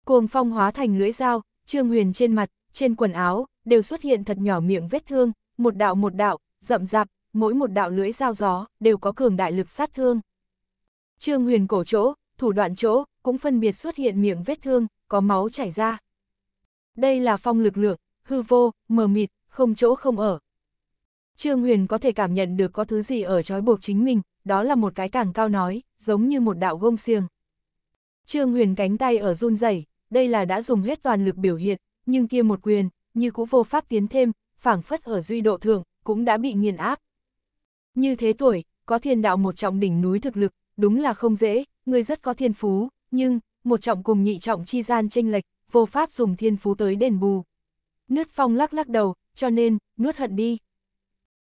Cuồng phong hóa thành lưỡi dao, Trương Huyền trên mặt, trên quần áo, đều xuất hiện thật nhỏ miệng vết thương, một đạo một đạo, rậm rạp, mỗi một đạo lưỡi dao gió, đều có cường đại lực sát thương. Trương Huyền cổ chỗ, thủ đoạn chỗ, cũng phân biệt xuất hiện miệng vết thương, có máu chảy ra. Đây là phong lực lượng, hư vô, mờ mịt, không chỗ không ở, Trương Huyền có thể cảm nhận được có thứ gì ở trói buộc chính mình, đó là một cái càng cao nói, giống như một đạo gông xiềng. Trương Huyền cánh tay ở run rẩy, đây là đã dùng hết toàn lực biểu hiện, nhưng kia một quyền, như cũ vô pháp tiến thêm, phảng phất ở duy độ thượng, cũng đã bị nghiền áp. Như thế tuổi, có thiên đạo một trọng đỉnh núi thực lực, đúng là không dễ, người rất có thiên phú, nhưng, một trọng cùng nhị trọng chi gian chênh lệch, vô pháp dùng thiên phú tới đền bù. Nước phong lắc lắc đầu, cho nên, nuốt hận đi,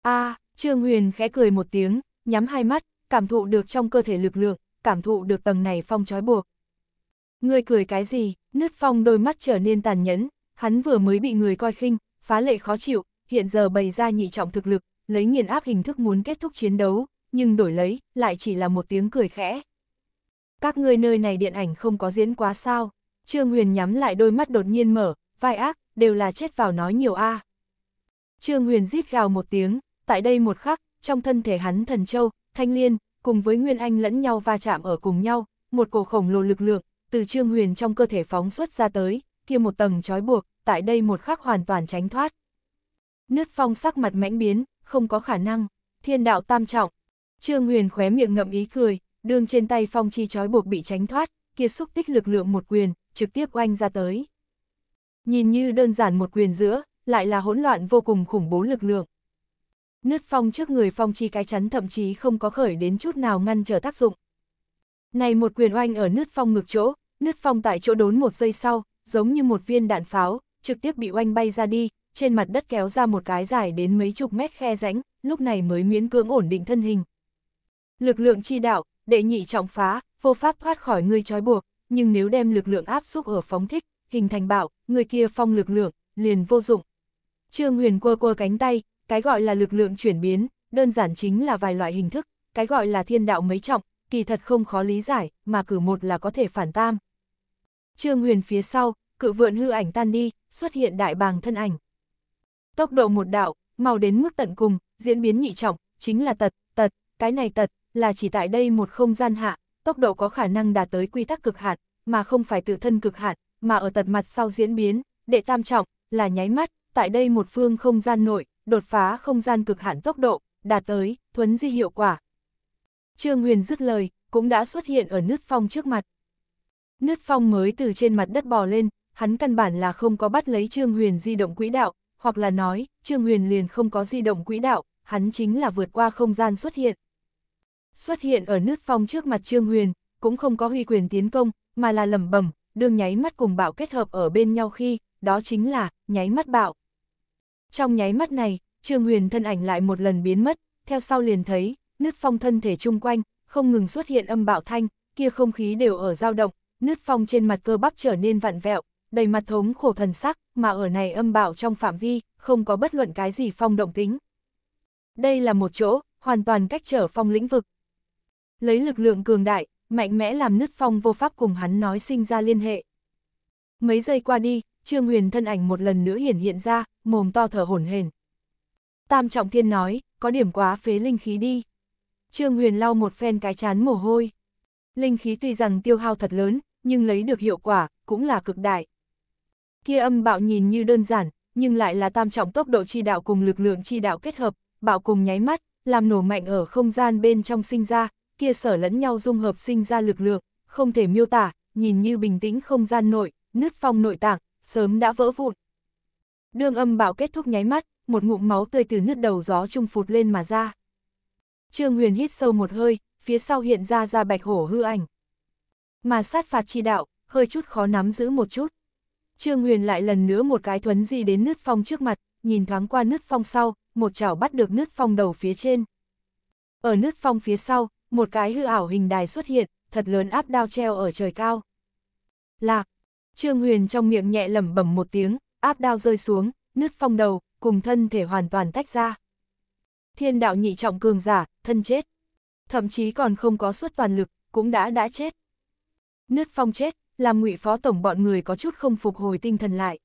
a à, Trương Huyền khẽ cười một tiếng, nhắm hai mắt, cảm thụ được trong cơ thể lực lượng, cảm thụ được tầng này phong trói buộc. Người cười cái gì, nứt phong đôi mắt trở nên tàn nhẫn, hắn vừa mới bị người coi khinh, phá lệ khó chịu, hiện giờ bày ra nhị trọng thực lực, lấy nghiền áp hình thức muốn kết thúc chiến đấu, nhưng đổi lấy, lại chỉ là một tiếng cười khẽ. Các ngươi nơi này điện ảnh không có diễn quá sao, Trương Huyền nhắm lại đôi mắt đột nhiên mở, vai ác, đều là chết vào nói nhiều a. À. Trương Huyền rít gào một tiếng, tại đây một khắc, trong thân thể hắn thần châu, thanh liên, cùng với Nguyên Anh lẫn nhau va chạm ở cùng nhau, một cổ khổng lồ lực lượng, từ Trương Huyền trong cơ thể phóng xuất ra tới, kia một tầng trói buộc, tại đây một khắc hoàn toàn tránh thoát. Nứt phong sắc mặt mãnh biến, không có khả năng, thiên đạo tam trọng. Trương Huyền khóe miệng ngậm ý cười, đương trên tay phong chi trói buộc bị tránh thoát, kia xúc tích lực lượng một quyền, trực tiếp oanh ra tới. Nhìn như đơn giản một quyền giữa, lại là hỗn loạn vô cùng khủng bố lực lượng. Nứt phong trước người phong chi cái chắn thậm chí không có khởi đến chút nào ngăn trở tác dụng. Này một quyền oanh ở nứt phong ngược chỗ, nứt phong tại chỗ đốn một giây sau, giống như một viên đạn pháo, trực tiếp bị oanh bay ra đi, trên mặt đất kéo ra một cái dài đến mấy chục mét khe rãnh, lúc này mới miễn cưỡng ổn định thân hình. Lực lượng chi đạo, đệ nhị trọng phá, vô pháp thoát khỏi người trói buộc, nhưng nếu đem lực lượng áp xúc ở phóng thích, hình thành bạo, người kia phong lực lượng, liền vô dụng. Trương Huyền quơ quơ cánh tay, cái gọi là lực lượng chuyển biến, đơn giản chính là vài loại hình thức, cái gọi là thiên đạo mấy trọng, kỳ thật không khó lý giải, mà cử một là có thể phản tam. Trương Huyền phía sau, cự vượn hư ảnh tan đi, xuất hiện đại bàng thân ảnh. Tốc độ một đạo, mau đến mức tận cùng, diễn biến nhị trọng, chính là tật, tật, cái này tật, là chỉ tại đây một không gian hạ, tốc độ có khả năng đạt tới quy tắc cực hạn, mà không phải tự thân cực hạn, mà ở tật mặt sau diễn biến, đệ tam trọng, là nháy mắt, tại đây một phương không gian nội, đột phá không gian cực hạn tốc độ, đạt tới, thuấn di hiệu quả. Trương Huyền dứt lời, cũng đã xuất hiện ở nứt phong trước mặt. nứt phong mới từ trên mặt đất bò lên, hắn căn bản là không có bắt lấy Trương Huyền di động quỹ đạo, hoặc là nói, Trương Huyền liền không có di động quỹ đạo, hắn chính là vượt qua không gian xuất hiện. Xuất hiện ở nứt phong trước mặt Trương Huyền, cũng không có huy quyền tiến công, mà là lầm bẩm đường nháy mắt cùng bạo kết hợp ở bên nhau khi, đó chính là, nháy mắt bạo. Trong nháy mắt này, Trương Huyền thân ảnh lại một lần biến mất, theo sau liền thấy, nứt phong thân thể chung quanh, không ngừng xuất hiện âm bạo thanh, kia không khí đều ở dao động, nứt phong trên mặt cơ bắp trở nên vặn vẹo, đầy mặt thống khổ thần sắc, mà ở này âm bạo trong phạm vi, không có bất luận cái gì phong động tính. Đây là một chỗ, hoàn toàn cách trở phong lĩnh vực. Lấy lực lượng cường đại, mạnh mẽ làm nứt phong vô pháp cùng hắn nói sinh ra liên hệ. Mấy giây qua đi, Trương Huyền thân ảnh một lần nữa hiển hiện ra, mồm to thở hổn hển. Tam Trọng Thiên nói, có điểm quá phế linh khí đi. Trương Huyền lau một phen cái chán mồ hôi. Linh khí tuy rằng tiêu hao thật lớn, nhưng lấy được hiệu quả, cũng là cực đại. Kia âm bạo nhìn như đơn giản, nhưng lại là tam trọng tốc độ chi đạo cùng lực lượng chi đạo kết hợp, bạo cùng nháy mắt, làm nổ mạnh ở không gian bên trong sinh ra, kia sở lẫn nhau dung hợp sinh ra lực lượng, không thể miêu tả, nhìn như bình tĩnh không gian nội, nứt phong nội tạng, sớm đã vỡ vụn. Đường âm bạo kết thúc nháy mắt, một ngụm máu tươi từ nước đầu gió trung phụt lên mà ra. Trương Huyền hít sâu một hơi, phía sau hiện ra ra bạch hổ hư ảnh. Mà sát phạt chi đạo, hơi chút khó nắm giữ một chút. Trương Huyền lại lần nữa một cái thuấn di đến nước phong trước mặt, nhìn thoáng qua nước phong sau, một chảo bắt được nước phong đầu phía trên. Ở nước phong phía sau, một cái hư ảo hình đài xuất hiện, thật lớn áp đao treo ở trời cao. Lạc, Trương Huyền trong miệng nhẹ lẩm bẩm một tiếng, áp đao rơi xuống, nứt phong đầu, cùng thân thể hoàn toàn tách ra. Thiên đạo nhị trọng cường giả, thân chết. Thậm chí còn không có suốt toàn lực, cũng đã đã chết. Nứt phong chết, làm ngụy phó tổng bọn người có chút không phục hồi tinh thần lại.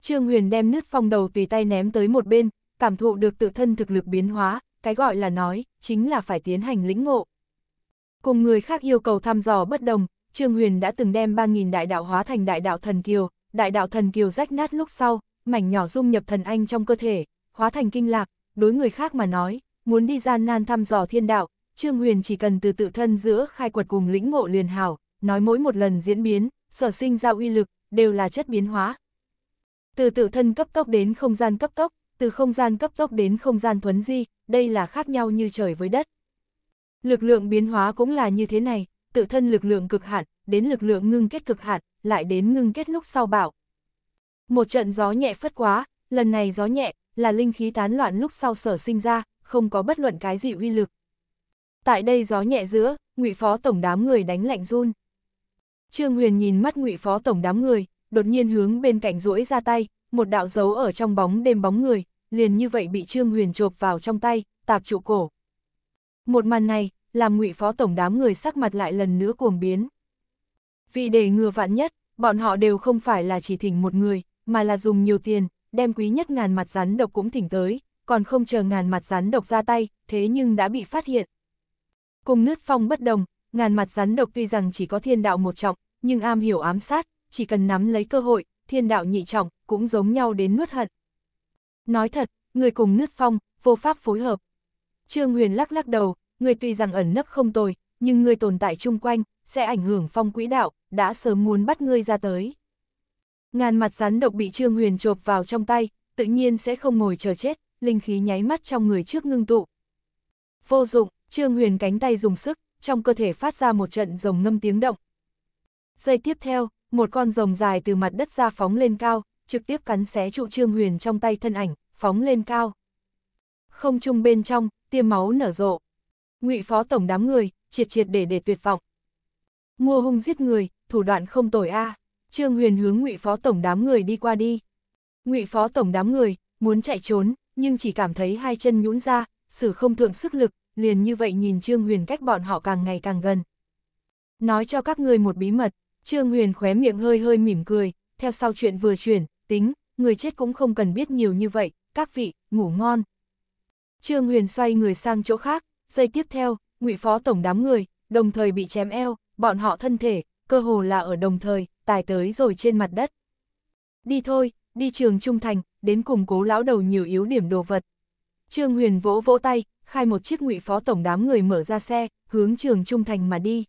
Trương Huyền đem nứt phong đầu tùy tay ném tới một bên, cảm thụ được tự thân thực lực biến hóa, cái gọi là nói, chính là phải tiến hành lĩnh ngộ. Cùng người khác yêu cầu thăm dò bất đồng, Trương Huyền đã từng đem 3.000 đại đạo hóa thành đại đạo thần kiều, đại đạo thần kiều rách nát lúc sau, mảnh nhỏ dung nhập thần anh trong cơ thể, hóa thành kinh lạc, đối người khác mà nói, muốn đi gian nan thăm dò thiên đạo, Trương Huyền chỉ cần từ tự thân giữa khai quật cùng lĩnh ngộ liền hảo, nói mỗi một lần diễn biến, sở sinh ra uy lực, đều là chất biến hóa. Từ tự thân cấp tốc đến không gian cấp tốc, từ không gian cấp tốc đến không gian thuấn di, đây là khác nhau như trời với đất. Lực lượng biến hóa cũng là như thế này, tự thân lực lượng cực hạn, đến lực lượng ngưng kết cực hạn, lại đến ngưng kết lúc sau bảo Một trận gió nhẹ phất quá, lần này gió nhẹ, là linh khí tán loạn lúc sau sở sinh ra, không có bất luận cái gì uy lực. Tại đây gió nhẹ giữa, ngụy phó tổng đám người đánh lạnh run. Trương Huyền nhìn mắt ngụy phó tổng đám người, đột nhiên hướng bên cạnh rũi ra tay, một đạo dấu ở trong bóng đêm bóng người, liền như vậy bị Trương Huyền chộp vào trong tay, tạp trụ cổ. Một màn này, làm ngụy phó tổng đám người sắc mặt lại lần nữa cuồng biến. Vì để ngừa vạn nhất, bọn họ đều không phải là chỉ thỉnh một người, mà là dùng nhiều tiền, đem quý nhất ngàn mặt rắn độc cũng thỉnh tới, còn không chờ ngàn mặt rắn độc ra tay, thế nhưng đã bị phát hiện. Cùng nứt phong bất đồng, ngàn mặt rắn độc tuy rằng chỉ có thiên đạo một trọng, nhưng am hiểu ám sát, chỉ cần nắm lấy cơ hội, thiên đạo nhị trọng, cũng giống nhau đến nuốt hận. Nói thật, người cùng nứt phong, vô pháp phối hợp. Trương Huyền lắc lắc đầu, ngươi tuy rằng ẩn nấp không tồi, nhưng người tồn tại chung quanh, sẽ ảnh hưởng phong quỹ đạo, đã sớm muốn bắt ngươi ra tới. Ngàn mặt rắn độc bị Trương Huyền chộp vào trong tay, tự nhiên sẽ không ngồi chờ chết, linh khí nháy mắt trong người trước ngưng tụ. Vô dụng, Trương Huyền cánh tay dùng sức, trong cơ thể phát ra một trận rồng ngâm tiếng động. Giây tiếp theo, một con rồng dài từ mặt đất ra phóng lên cao, trực tiếp cắn xé trụ Trương Huyền trong tay thân ảnh, phóng lên cao. Không trung bên trong, tiêm máu nở rộ ngụy phó tổng đám người, triệt triệt để để tuyệt vọng. Mua hung giết người, thủ đoạn không tồi a. À. Trương Huyền hướng ngụy phó tổng đám người đi qua đi. Ngụy phó tổng đám người muốn chạy trốn, nhưng chỉ cảm thấy hai chân nhũn ra, sử không thượng sức lực, liền như vậy nhìn Trương Huyền cách bọn họ càng ngày càng gần. Nói cho các ngươi một bí mật, Trương Huyền khóe miệng hơi hơi mỉm cười, theo sau chuyện vừa chuyển, tính, người chết cũng không cần biết nhiều như vậy, các vị, ngủ ngon. Trương Huyền xoay người sang chỗ khác, giây tiếp theo, ngụy phó tổng đám người, đồng thời bị chém eo, bọn họ thân thể, cơ hồ là ở đồng thời, tài tới rồi trên mặt đất. Đi thôi, đi trường trung thành, đến củng cố lão đầu nhiều yếu điểm đồ vật. Trương Huyền vỗ vỗ tay, khai một chiếc ngụy phó tổng đám người mở ra xe, hướng trường trung thành mà đi.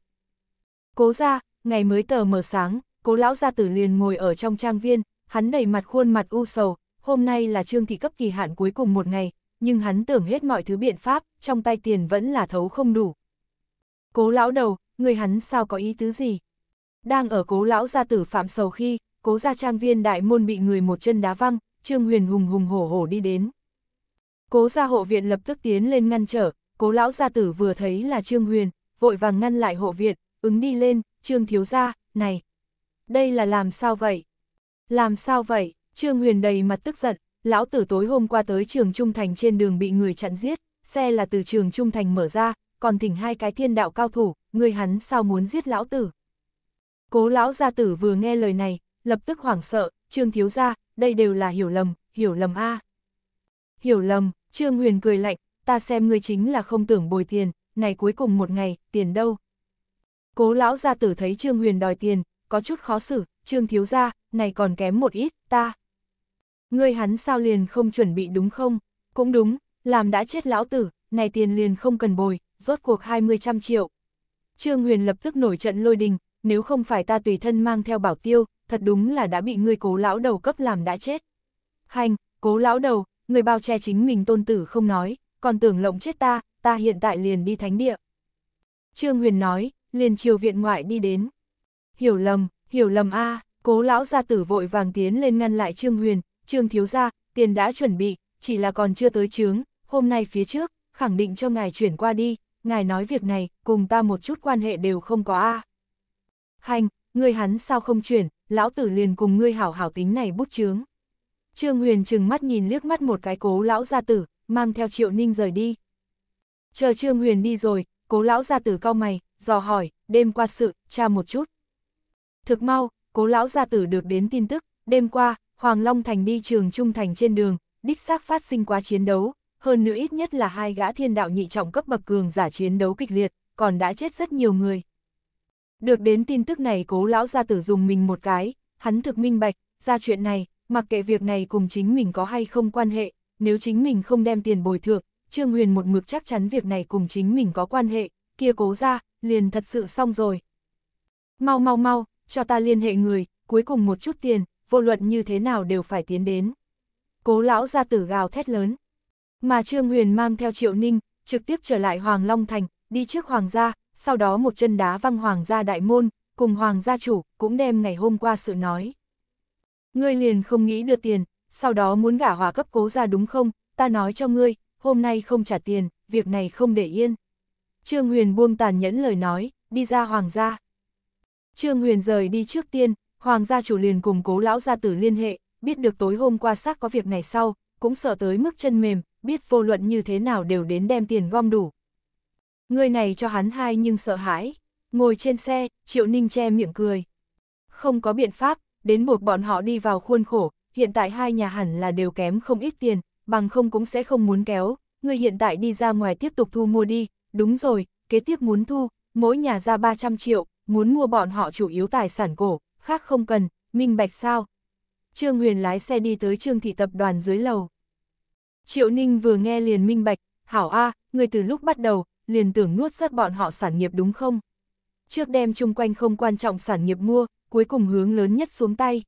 Cố ra, ngày mới tờ mờ sáng, cố lão gia tử liền ngồi ở trong trang viên, hắn đầy mặt khuôn mặt u sầu, hôm nay là trương thị cấp kỳ hạn cuối cùng một ngày, nhưng hắn tưởng hết mọi thứ biện pháp, trong tay tiền vẫn là thấu không đủ. Cố lão đầu, người hắn sao có ý tứ gì? Đang ở cố lão gia tử phạm sầu khi, cố gia trang viên đại môn bị người một chân đá văng, Trương Huyền hùng hùng hổ hổ đi đến. Cố gia hộ viện lập tức tiến lên ngăn trở, cố lão gia tử vừa thấy là Trương Huyền, vội vàng ngăn lại hộ viện, ứng đi lên, Trương thiếu gia, này. Đây là làm sao vậy? Làm sao vậy? Trương Huyền đầy mặt tức giận, lão tử tối hôm qua tới trường Trung Thành trên đường bị người chặn giết, xe là từ trường Trung Thành mở ra, còn thỉnh hai cái thiên đạo cao thủ, người hắn sao muốn giết lão tử. Cố lão gia tử vừa nghe lời này, lập tức hoảng sợ, trương thiếu gia, đây đều là hiểu lầm, hiểu lầm a Hiểu lầm, trương huyền cười lạnh, ta xem ngươi chính là không tưởng bồi tiền, này cuối cùng một ngày, tiền đâu. Cố lão gia tử thấy trương huyền đòi tiền, có chút khó xử, trương thiếu gia, này còn kém một ít, ta. Ngươi hắn sao liền không chuẩn bị đúng không? Cũng đúng, làm đã chết lão tử, này tiền liền không cần bồi, rốt cuộc 20 trăm triệu. Trương Huyền lập tức nổi trận lôi đình, nếu không phải ta tùy thân mang theo bảo tiêu, thật đúng là đã bị ngươi cố lão đầu cấp làm đã chết. Hành, cố lão đầu, người bao che chính mình tôn tử không nói, còn tưởng lộng chết ta, ta hiện tại liền đi thánh địa. Trương Huyền nói, liền chiều viện ngoại đi đến. Hiểu lầm, hiểu lầm a cố lão gia tử vội vàng tiến lên ngăn lại Trương Huyền, Trương thiếu gia, tiền đã chuẩn bị, chỉ là còn chưa tới chướng, hôm nay phía trước, khẳng định cho ngài chuyển qua đi, ngài nói việc này, cùng ta một chút quan hệ đều không có a. Hành, ngươi hắn sao không chuyển, lão tử liền cùng ngươi hảo hảo tính này bút chướng. Trương Huyền chừng mắt nhìn liếc mắt một cái cố lão gia tử, mang theo Triệu Ninh rời đi. Chờ Trương Huyền đi rồi, cố lão gia tử cau mày, dò hỏi, đêm qua sự, tra một chút. Thực mau, cố lão gia tử được đến tin tức, đêm qua, Hoàng Long Thành đi trường trung thành trên đường, đích xác phát sinh quá chiến đấu, hơn nữa ít nhất là hai gã thiên đạo nhị trọng cấp bậc cường giả chiến đấu kịch liệt, còn đã chết rất nhiều người. Được đến tin tức này cố lão gia tử dùng mình một cái, hắn thực minh bạch, ra chuyện này, mặc kệ việc này cùng chính mình có hay không quan hệ, nếu chính mình không đem tiền bồi thường, Trương Huyền một mực chắc chắn việc này cùng chính mình có quan hệ, kia cố ra, liền thật sự xong rồi. Mau mau mau, cho ta liên hệ người, cuối cùng một chút tiền, vô luận như thế nào đều phải tiến đến. Cố lão ra tử gào thét lớn. Mà Trương Huyền mang theo Triệu Ninh, trực tiếp trở lại Hoàng Long Thành, đi trước Hoàng gia, sau đó một chân đá văng Hoàng gia đại môn, cùng Hoàng gia chủ, cũng đem ngày hôm qua sự nói. Ngươi liền không nghĩ đưa tiền, sau đó muốn gả hòa cấp cố ra đúng không, ta nói cho ngươi, hôm nay không trả tiền, việc này không để yên. Trương Huyền buông tàn nhẫn lời nói, đi ra Hoàng gia. Trương Huyền rời đi trước tiên, hoàng gia chủ liền cùng cố lão gia tử liên hệ, biết được tối hôm qua xác có việc này sau, cũng sợ tới mức chân mềm, biết vô luận như thế nào đều đến đem tiền gom đủ. Người này cho hắn hai nhưng sợ hãi, ngồi trên xe, Triệu Ninh che miệng cười. Không có biện pháp, đến buộc bọn họ đi vào khuôn khổ, hiện tại hai nhà hẳn là đều kém không ít tiền, bằng không cũng sẽ không muốn kéo, người hiện tại đi ra ngoài tiếp tục thu mua đi, đúng rồi, kế tiếp muốn thu, mỗi nhà ra 300 triệu, muốn mua bọn họ chủ yếu tài sản cổ, khác không cần, minh bạch sao. Trương Huyền lái xe đi tới Trương Thị Tập đoàn dưới lầu. Triệu Ninh vừa nghe liền minh bạch, hảo a, người từ lúc bắt đầu, liền tưởng nuốt sắt bọn họ sản nghiệp đúng không? Trước đem chung quanh không quan trọng sản nghiệp mua, cuối cùng hướng lớn nhất xuống tay.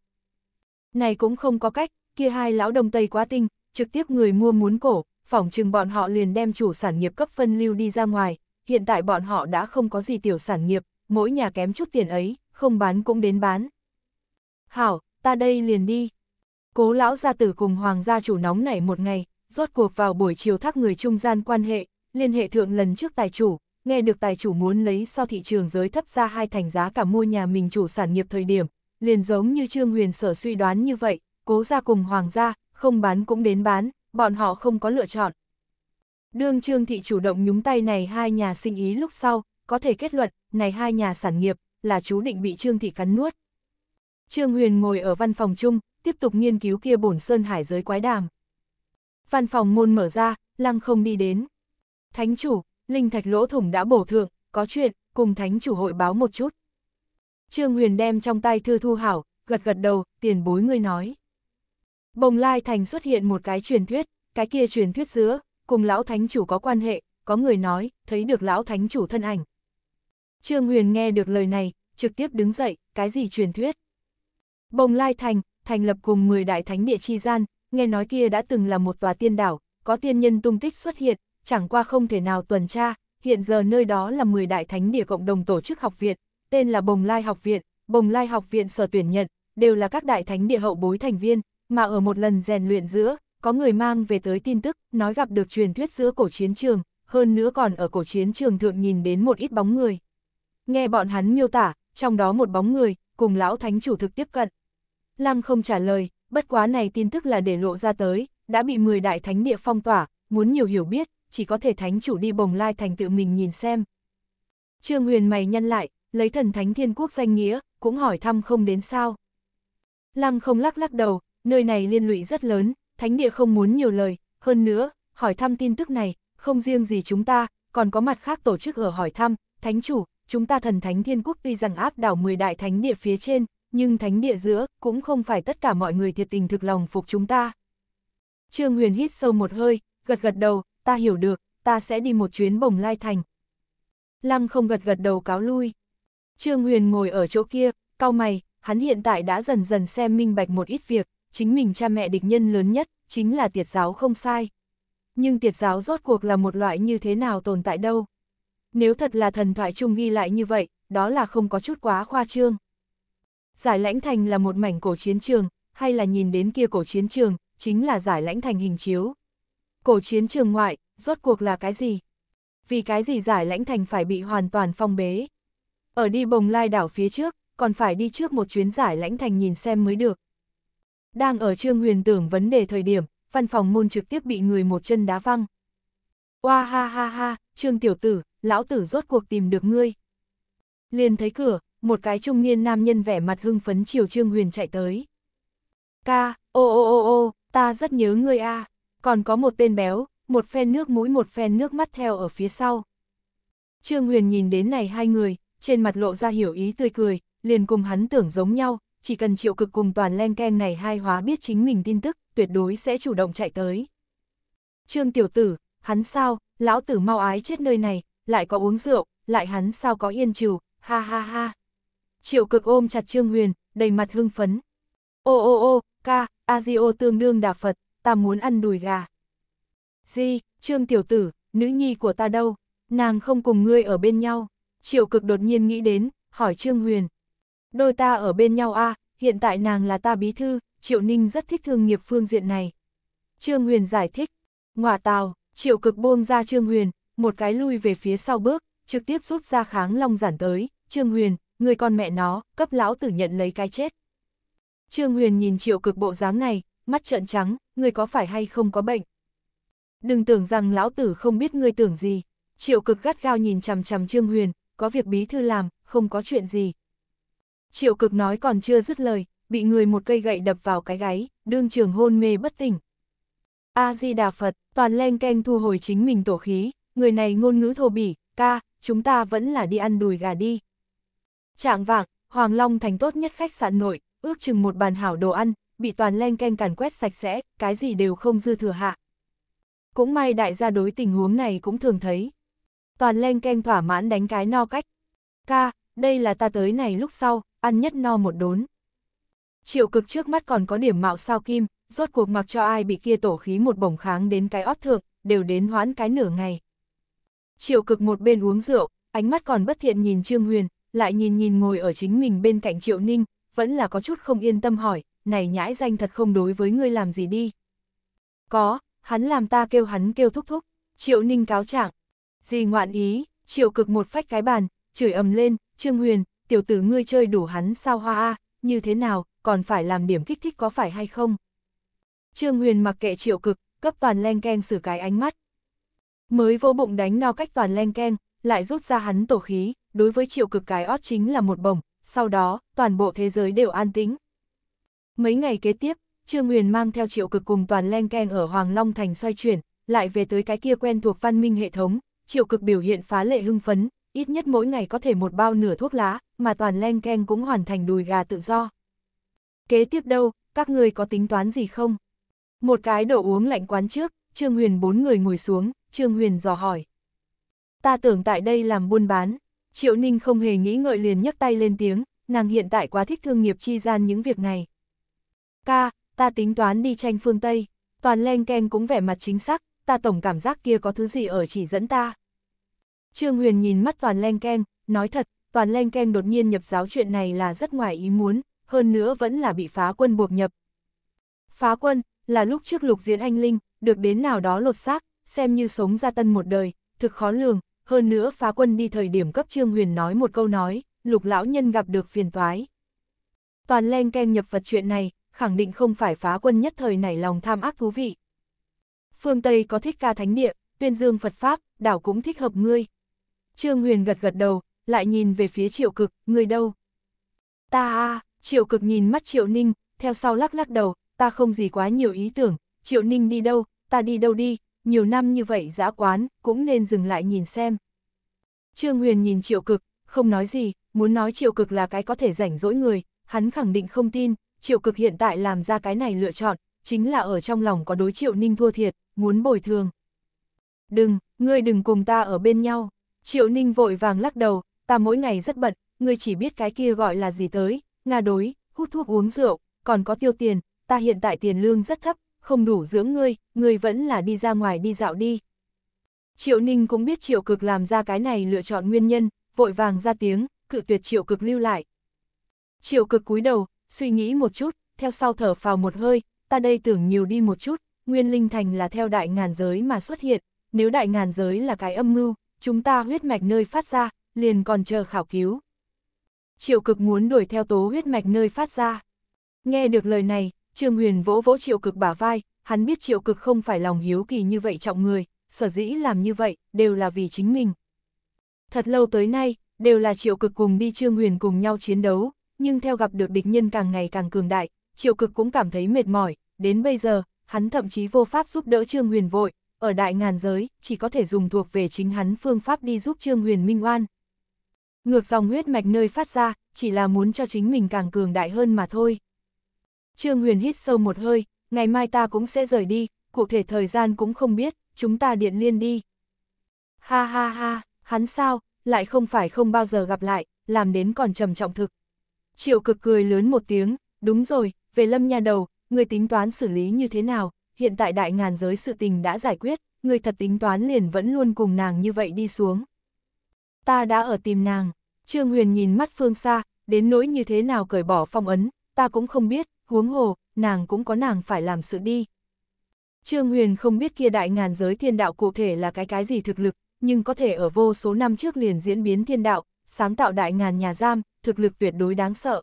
Này cũng không có cách, kia hai lão đồng Tây quá tinh, trực tiếp người mua muốn cổ, phỏng chừng bọn họ liền đem chủ sản nghiệp cấp phân lưu đi ra ngoài, hiện tại bọn họ đã không có gì tiểu sản nghiệp, mỗi nhà kém chút tiền ấy, không bán cũng đến bán. Hảo, ta đây liền đi. Cố lão gia tử cùng hoàng gia chủ nóng nảy một ngày, rốt cuộc vào buổi chiều thác người trung gian quan hệ, liên hệ thượng lần trước tài chủ, nghe được tài chủ muốn lấy so thị trường giới thấp ra hai thành giá cả mua nhà mình chủ sản nghiệp thời điểm, liền giống như Trương Huyền sở suy đoán như vậy, cố gia cùng hoàng gia, không bán cũng đến bán, bọn họ không có lựa chọn. Đương Trương Thị chủ động nhúng tay này hai nhà sinh ý lúc sau, có thể kết luận, này hai nhà sản nghiệp, là chú định bị Trương Thị cắn nuốt. Trương Huyền ngồi ở văn phòng chung, tiếp tục nghiên cứu kia bổn sơn hải giới quái đàm. Văn phòng môn mở ra, lăng không đi đến. Thánh chủ, linh thạch lỗ thủng đã bổ thượng, có chuyện, cùng thánh chủ hội báo một chút. Trương Huyền đem trong tay thư thu hảo, gật gật đầu, tiền bối ngươi nói. Bồng Lai Thành xuất hiện một cái truyền thuyết, cái kia truyền thuyết giữa, cùng lão thánh chủ có quan hệ, có người nói, thấy được lão thánh chủ thân ảnh, Trương Huyền nghe được lời này, trực tiếp đứng dậy, cái gì truyền thuyết. Bồng Lai Thành, thành lập cùng 10 đại thánh địa chi gian, nghe nói kia đã từng là một tòa tiên đảo, có tiên nhân tung tích xuất hiện, chẳng qua không thể nào tuần tra, hiện giờ nơi đó là 10 đại thánh địa cộng đồng tổ chức học viện, tên là Bồng Lai Học Viện, Bồng Lai Học Viện sở tuyển nhận, đều là các đại thánh địa hậu bối thành viên, mà ở một lần rèn luyện giữa, có người mang về tới tin tức, nói gặp được truyền thuyết giữa cổ chiến trường, hơn nữa còn ở cổ chiến trường thượng nhìn đến một ít bóng người. Nghe bọn hắn miêu tả, trong đó một bóng người, cùng lão thánh chủ thực tiếp cận. Lăng không trả lời, bất quá này tin tức là để lộ ra tới, đã bị 10 đại thánh địa phong tỏa, muốn nhiều hiểu biết, chỉ có thể thánh chủ đi bồng lai thành tự mình nhìn xem. Trương Huyền mày nhăn lại, lấy thần thánh thiên quốc danh nghĩa, cũng hỏi thăm không đến sao. Lăng không lắc lắc đầu, nơi này liên lụy rất lớn, thánh địa không muốn nhiều lời, hơn nữa, hỏi thăm tin tức này, không riêng gì chúng ta, còn có mặt khác tổ chức ở hỏi thăm, thánh chủ, chúng ta thần thánh thiên quốc tuy rằng áp đảo 10 đại thánh địa phía trên, nhưng thánh địa giữa cũng không phải tất cả mọi người thiệt tình thực lòng phục chúng ta. Trương Huyền hít sâu một hơi, gật gật đầu, ta hiểu được, ta sẽ đi một chuyến bồng lai thành. Lăng không gật gật đầu cáo lui. Trương Huyền ngồi ở chỗ kia, cau mày, hắn hiện tại đã dần dần xem minh bạch một ít việc, chính mình cha mẹ địch nhân lớn nhất, chính là tiệt giáo không sai. Nhưng tiệt giáo rốt cuộc là một loại như thế nào tồn tại đâu? Nếu thật là thần thoại chung ghi lại như vậy, đó là không có chút quá khoa trương. Giải lãnh thành là một mảnh cổ chiến trường, hay là nhìn đến kia cổ chiến trường, chính là giải lãnh thành hình chiếu. Cổ chiến trường ngoại, rốt cuộc là cái gì? Vì cái gì giải lãnh thành phải bị hoàn toàn phong bế? Ở đi bồng lai đảo phía trước, còn phải đi trước một chuyến giải lãnh thành nhìn xem mới được. Đang ở trương huyền tưởng vấn đề thời điểm, văn phòng môn trực tiếp bị người một chân đá văng. Oa ha ha ha, trương tiểu tử, lão tử rốt cuộc tìm được ngươi. Liền thấy cửa, một cái trung niên nam nhân vẻ mặt hưng phấn chiều Trương Huyền chạy tới. Ca, ô ô ô ô, ta rất nhớ ngươi a còn có một tên béo, một phen nước mũi một phen nước mắt theo ở phía sau. Trương Huyền nhìn đến này hai người, trên mặt lộ ra hiểu ý tươi cười, liền cùng hắn tưởng giống nhau, chỉ cần chịu cực cùng toàn len ken này hai hóa biết chính mình tin tức, tuyệt đối sẽ chủ động chạy tới. Trương tiểu tử, hắn sao, lão tử mau ái chết nơi này, lại có uống rượu, lại hắn sao có yên trừ, ha ha ha. Triệu cực ôm chặt Trương Huyền, đầy mặt hưng phấn. Ô ô ô, ca, a di ô tương đương đà Phật, ta muốn ăn đùi gà. Di, Trương tiểu tử, nữ nhi của ta đâu, nàng không cùng ngươi ở bên nhau. Triệu cực đột nhiên nghĩ đến, hỏi Trương Huyền. Đôi ta ở bên nhau a à, hiện tại nàng là ta bí thư, Triệu Ninh rất thích thương nghiệp phương diện này. Trương Huyền giải thích, ngọa tào, Triệu cực buông ra Trương Huyền, một cái lui về phía sau bước, trực tiếp rút ra kháng long giản tới, Trương Huyền, người con mẹ nó, cấp lão tử nhận lấy cái chết. Trương Huyền nhìn triệu cực bộ dáng này, mắt trợn trắng, người có phải hay không có bệnh. Đừng tưởng rằng lão tử không biết ngươi tưởng gì, triệu cực gắt gao nhìn chằm chằm Trương Huyền, có việc bí thư làm, không có chuyện gì. Triệu cực nói còn chưa dứt lời, bị người một cây gậy đập vào cái gáy, đương trường hôn mê bất tỉnh. A-di-đà Phật, toàn len keng thu hồi chính mình tổ khí, người này ngôn ngữ thô bỉ, ca, chúng ta vẫn là đi ăn đùi gà đi. Trạng vạng, Hoàng Long thành tốt nhất khách sạn nội, ước chừng một bàn hảo đồ ăn, bị toàn len canh càn quét sạch sẽ, cái gì đều không dư thừa hạ. Cũng may đại gia đối tình huống này cũng thường thấy. Toàn len canh thỏa mãn đánh cái no cách. Ca, đây là ta tới này lúc sau, ăn nhất no một đốn. Triệu cực trước mắt còn có điểm mạo sao kim, rốt cuộc mặc cho ai bị kia tổ khí một bổng kháng đến cái ót thượng, đều đến hoãn cái nửa ngày. Triệu cực một bên uống rượu, ánh mắt còn bất thiện nhìn Trương Huyền, lại nhìn nhìn ngồi ở chính mình bên cạnh Triệu Ninh, vẫn là có chút không yên tâm hỏi, này nhãi danh thật không đối với ngươi làm gì đi. Có, hắn làm ta kêu hắn kêu thúc thúc, Triệu Ninh cáo trạng. Gì ngoạn ý, Triệu cực một phách cái bàn, chửi ầm lên, Trương Huyền, tiểu tử ngươi chơi đủ hắn sao hoa a, như thế nào, còn phải làm điểm kích thích có phải hay không? Trương Huyền mặc kệ Triệu cực, cấp toàn len keng xử cái ánh mắt, Mới vô bụng đánh no cách toàn len ken, lại rút ra hắn tổ khí, đối với triệu cực cái ót chính là một bổng, sau đó, toàn bộ thế giới đều an tĩnh. Mấy ngày kế tiếp, Trương Nguyền mang theo triệu cực cùng toàn len ken ở Hoàng Long Thành xoay chuyển, lại về tới cái kia quen thuộc văn minh hệ thống, triệu cực biểu hiện phá lệ hưng phấn, ít nhất mỗi ngày có thể một bao nửa thuốc lá, mà toàn len ken cũng hoàn thành đùi gà tự do. Kế tiếp đâu, các người có tính toán gì không? Một cái đồ uống lạnh quán trước, Trương Huyền bốn người ngồi xuống, Trương Huyền dò hỏi. Ta tưởng tại đây làm buôn bán, Triệu Ninh không hề nghĩ ngợi liền nhấc tay lên tiếng, nàng hiện tại quá thích thương nghiệp chi gian những việc này. Ca, ta tính toán đi tranh phương Tây, toàn len ken cũng vẻ mặt chính xác, ta tổng cảm giác kia có thứ gì ở chỉ dẫn ta. Trương Huyền nhìn mắt toàn len ken, nói thật, toàn len ken đột nhiên nhập giáo chuyện này là rất ngoài ý muốn, hơn nữa vẫn là bị phá quân buộc nhập. Phá quân, là lúc trước lục diễn anh Linh, được đến nào đó lột xác, xem như sống ra tân một đời, thực khó lường, hơn nữa phá quân đi thời điểm cấp Trương Huyền nói một câu nói, lục lão nhân gặp được phiền toái. Toàn len keng nhập vật chuyện này, khẳng định không phải phá quân nhất thời nảy lòng tham ác thú vị. Phương Tây có thích ca thánh địa, tuyên dương Phật Pháp, đảo cũng thích hợp ngươi. Trương Huyền gật gật đầu, lại nhìn về phía triệu cực, ngươi đâu? Ta à, triệu cực nhìn mắt triệu ninh, theo sau lắc lắc đầu, ta không gì quá nhiều ý tưởng, triệu ninh đi đâu, ta đi đâu đi, nhiều năm như vậy dã quán, cũng nên dừng lại nhìn xem. Trương Huyền nhìn triệu cực, không nói gì, muốn nói triệu cực là cái có thể rảnh rỗi người, hắn khẳng định không tin, triệu cực hiện tại làm ra cái này lựa chọn, chính là ở trong lòng có đối triệu ninh thua thiệt, muốn bồi thường. Đừng, ngươi đừng cùng ta ở bên nhau. Triệu ninh vội vàng lắc đầu, ta mỗi ngày rất bận, ngươi chỉ biết cái kia gọi là gì tới, nga đối, hút thuốc uống rượu, còn có tiêu tiền, ta hiện tại tiền lương rất thấp, không đủ dưỡng ngươi, ngươi vẫn là đi ra ngoài đi dạo đi. Triệu Ninh cũng biết Triệu Cực làm ra cái này lựa chọn nguyên nhân, vội vàng ra tiếng, cự tuyệt Triệu Cực lưu lại. Triệu Cực cúi đầu, suy nghĩ một chút, theo sau thở phào một hơi, ta đây tưởng nhiều đi một chút, Nguyên Linh Thành là theo đại ngàn giới mà xuất hiện, nếu đại ngàn giới là cái âm mưu, chúng ta huyết mạch nơi phát ra, liền còn chờ khảo cứu. Triệu Cực muốn đuổi theo tố huyết mạch nơi phát ra. Nghe được lời này, Trương Huyền vỗ vỗ triệu cực bả vai, hắn biết triệu cực không phải lòng hiếu kỳ như vậy trọng người, sở dĩ làm như vậy, đều là vì chính mình. Thật lâu tới nay, đều là triệu cực cùng đi Trương Huyền cùng nhau chiến đấu, nhưng theo gặp được địch nhân càng ngày càng cường đại, triệu cực cũng cảm thấy mệt mỏi, đến bây giờ, hắn thậm chí vô pháp giúp đỡ Trương Huyền vội, ở đại ngàn giới, chỉ có thể dùng thuộc về chính hắn phương pháp đi giúp Trương Huyền minh oan. Ngược dòng huyết mạch nơi phát ra, chỉ là muốn cho chính mình càng cường đại hơn mà thôi. Trương Huyền hít sâu một hơi, ngày mai ta cũng sẽ rời đi, cụ thể thời gian cũng không biết, chúng ta điện liên đi. Ha ha ha, hắn sao, lại không phải không bao giờ gặp lại, làm đến còn trầm trọng thực. Triệu cực cười lớn một tiếng, đúng rồi, về lâm nhà đầu, người tính toán xử lý như thế nào, hiện tại đại ngàn giới sự tình đã giải quyết, người thật tính toán liền vẫn luôn cùng nàng như vậy đi xuống. Ta đã ở tìm nàng, Trương Huyền nhìn mắt phương xa, đến nỗi như thế nào cởi bỏ phong ấn, ta cũng không biết, huống hồ, nàng cũng có nàng phải làm sự đi. Trương Huyền không biết kia đại ngàn giới thiên đạo cụ thể là cái cái gì thực lực, nhưng có thể ở vô số năm trước liền diễn biến thiên đạo, sáng tạo đại ngàn nhà giam, thực lực tuyệt đối đáng sợ.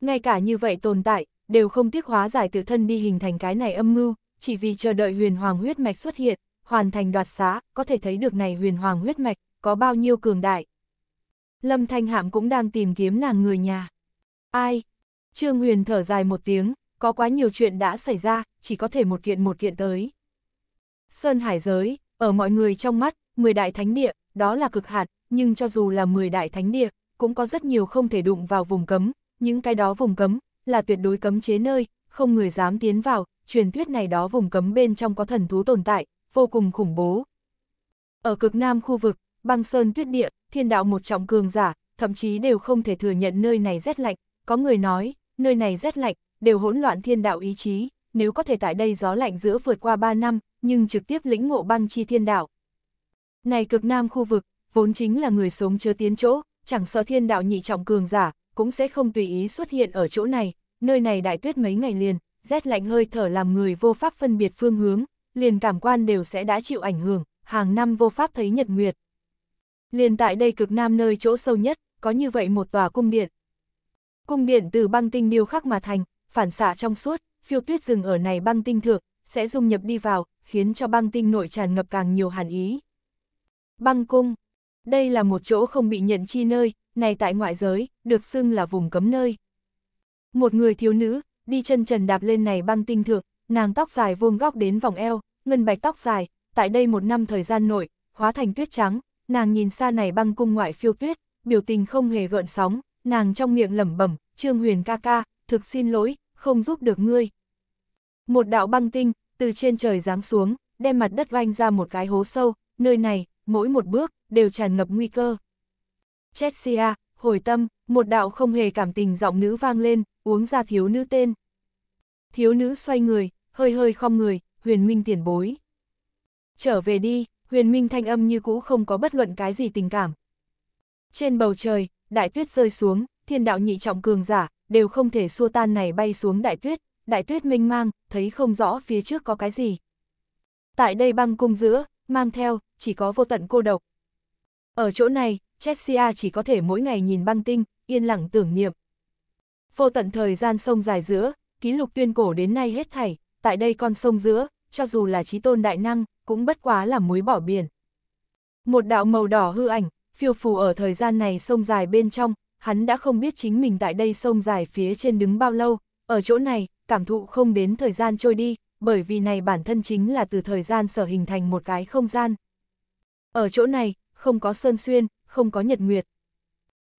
Ngay cả như vậy tồn tại, đều không tiếc hóa giải tự thân đi hình thành cái này âm mưu, chỉ vì chờ đợi huyền hoàng huyết mạch xuất hiện, hoàn thành đoạt xá, có thể thấy được này huyền hoàng huyết mạch, có bao nhiêu cường đại. Lâm Thanh Hạm cũng đang tìm kiếm nàng người nhà. Ai, Trương Huyền thở dài một tiếng, có quá nhiều chuyện đã xảy ra, chỉ có thể một kiện một kiện tới. Sơn Hải giới, ở mọi người trong mắt, 10 đại thánh địa, đó là cực hạt, nhưng cho dù là 10 đại thánh địa, cũng có rất nhiều không thể đụng vào vùng cấm, những cái đó vùng cấm, là tuyệt đối cấm chế nơi, không người dám tiến vào, truyền thuyết này đó vùng cấm bên trong có thần thú tồn tại, vô cùng khủng bố. Ở cực nam khu vực, băng sơn tuyết địa, thiên đạo một trọng cường giả, thậm chí đều không thể thừa nhận nơi này rét lạnh, có người nói, nơi này rét lạnh, đều hỗn loạn thiên đạo ý chí, nếu có thể tại đây gió lạnh giữa vượt qua 3 năm, nhưng trực tiếp lĩnh ngộ băng chi thiên đạo. Này cực nam khu vực, vốn chính là người sống chưa tiến chỗ, chẳng sợ thiên đạo nhị trọng cường giả, cũng sẽ không tùy ý xuất hiện ở chỗ này, nơi này đại tuyết mấy ngày liền, rét lạnh hơi thở làm người vô pháp phân biệt phương hướng, liền cảm quan đều sẽ đã chịu ảnh hưởng, hàng năm vô pháp thấy nhật nguyệt. Liền tại đây cực nam nơi chỗ sâu nhất, có như vậy một tòa cung điện, Cung điện từ băng tinh điêu khắc mà thành, phản xạ trong suốt, phiêu tuyết rừng ở này băng tinh thượng, sẽ dung nhập đi vào, khiến cho băng tinh nội tràn ngập càng nhiều hàn ý. Băng cung Đây là một chỗ không bị nhận chi nơi, này tại ngoại giới, được xưng là vùng cấm nơi. Một người thiếu nữ, đi chân trần đạp lên này băng tinh thượng, nàng tóc dài vuông góc đến vòng eo, ngân bạch tóc dài, tại đây một năm thời gian nội, hóa thành tuyết trắng, nàng nhìn xa này băng cung ngoại phiêu tuyết, biểu tình không hề gợn sóng, nàng trong miệng lẩm bẩm, Trương Huyền ca ca, thực xin lỗi, không giúp được ngươi. Một đạo băng tinh, từ trên trời giáng xuống, đem mặt đất oanh ra một cái hố sâu, nơi này, mỗi một bước, đều tràn ngập nguy cơ. Chessia, hồi tâm, một đạo không hề cảm tình giọng nữ vang lên, uống ra thiếu nữ tên. Thiếu nữ xoay người, hơi hơi không người, huyền minh tiền bối. Trở về đi, huyền minh thanh âm như cũ không có bất luận cái gì tình cảm, trên bầu trời, đại tuyết rơi xuống, thiên đạo nhị trọng cường giả, đều không thể xua tan này bay xuống đại tuyết, đại tuyết minh mang, thấy không rõ phía trước có cái gì. Tại đây băng cung giữa, mang theo, chỉ có vô tận cô độc. Ở chỗ này, Chessia chỉ có thể mỗi ngày nhìn băng tinh, yên lặng tưởng niệm. Vô tận thời gian sông dài giữa, ký lục tuyên cổ đến nay hết thảy, tại đây con sông giữa, cho dù là trí tôn đại năng, cũng bất quá là muối bỏ biển. Một đạo màu đỏ hư ảnh, phiêu phù ở thời gian này sông dài bên trong, hắn đã không biết chính mình tại đây sông dài phía trên đứng bao lâu, ở chỗ này, cảm thụ không đến thời gian trôi đi, bởi vì này bản thân chính là từ thời gian sở hình thành một cái không gian. Ở chỗ này, không có sơn xuyên, không có nhật nguyệt.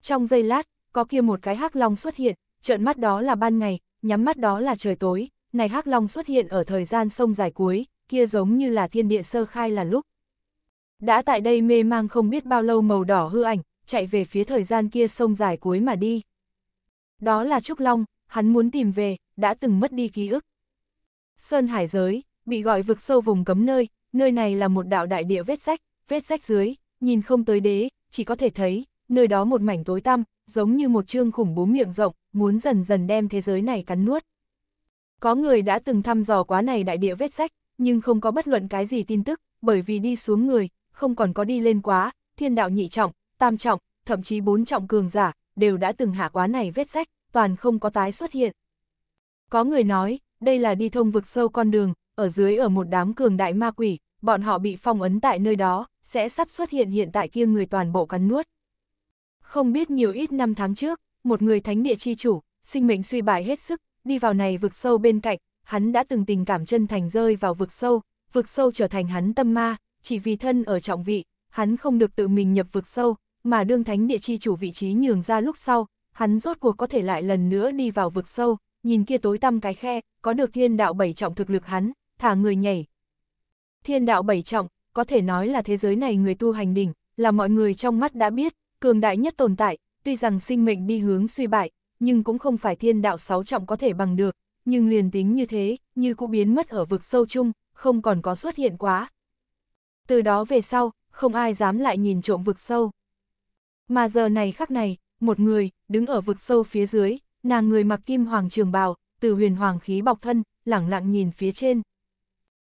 Trong giây lát, có kia một cái hắc long xuất hiện, trợn mắt đó là ban ngày, nhắm mắt đó là trời tối, này hắc long xuất hiện ở thời gian sông dài cuối, kia giống như là thiên địa sơ khai là lúc đã tại đây mê mang không biết bao lâu màu đỏ hư ảnh, chạy về phía thời gian kia sông dài cuối mà đi. Đó là Trúc Long, hắn muốn tìm về, đã từng mất đi ký ức. Sơn Hải Giới, bị gọi vực sâu vùng cấm nơi, nơi này là một đạo đại địa vết rách, vết rách dưới, nhìn không tới đế, chỉ có thể thấy, nơi đó một mảnh tối tăm, giống như một chương khủng bố miệng rộng, muốn dần dần đem thế giới này cắn nuốt. Có người đã từng thăm dò quá này đại địa vết rách, nhưng không có bất luận cái gì tin tức, bởi vì đi xuống người, không còn có đi lên quá, thiên đạo nhị trọng, tam trọng, thậm chí bốn trọng cường giả, đều đã từng hạ quá này vết sách, toàn không có tái xuất hiện. Có người nói, đây là đi thông vực sâu con đường, ở dưới ở một đám cường đại ma quỷ, bọn họ bị phong ấn tại nơi đó, sẽ sắp xuất hiện hiện tại kia người toàn bộ cắn nuốt. Không biết nhiều ít năm tháng trước, một người thánh địa chi chủ, sinh mệnh suy bại hết sức, đi vào này vực sâu bên cạnh, hắn đã từng tình cảm chân thành rơi vào vực sâu, vực sâu trở thành hắn tâm ma, chỉ vì thân ở trọng vị, hắn không được tự mình nhập vực sâu, mà đương thánh địa chi chủ vị trí nhường ra lúc sau, hắn rốt cuộc có thể lại lần nữa đi vào vực sâu, nhìn kia tối tăm cái khe, có được thiên đạo bảy trọng thực lực hắn, thả người nhảy. Thiên đạo bảy trọng, có thể nói là thế giới này người tu hành đỉnh, là mọi người trong mắt đã biết, cường đại nhất tồn tại, tuy rằng sinh mệnh đi hướng suy bại, nhưng cũng không phải thiên đạo sáu trọng có thể bằng được, nhưng liền tính như thế, như cũng biến mất ở vực sâu chung, không còn có xuất hiện quá, từ đó về sau, không ai dám lại nhìn trộm vực sâu. Mà giờ này khắc này, một người, đứng ở vực sâu phía dưới, nàng người mặc kim hoàng trường bào, từ huyền hoàng khí bọc thân, lẳng lặng nhìn phía trên.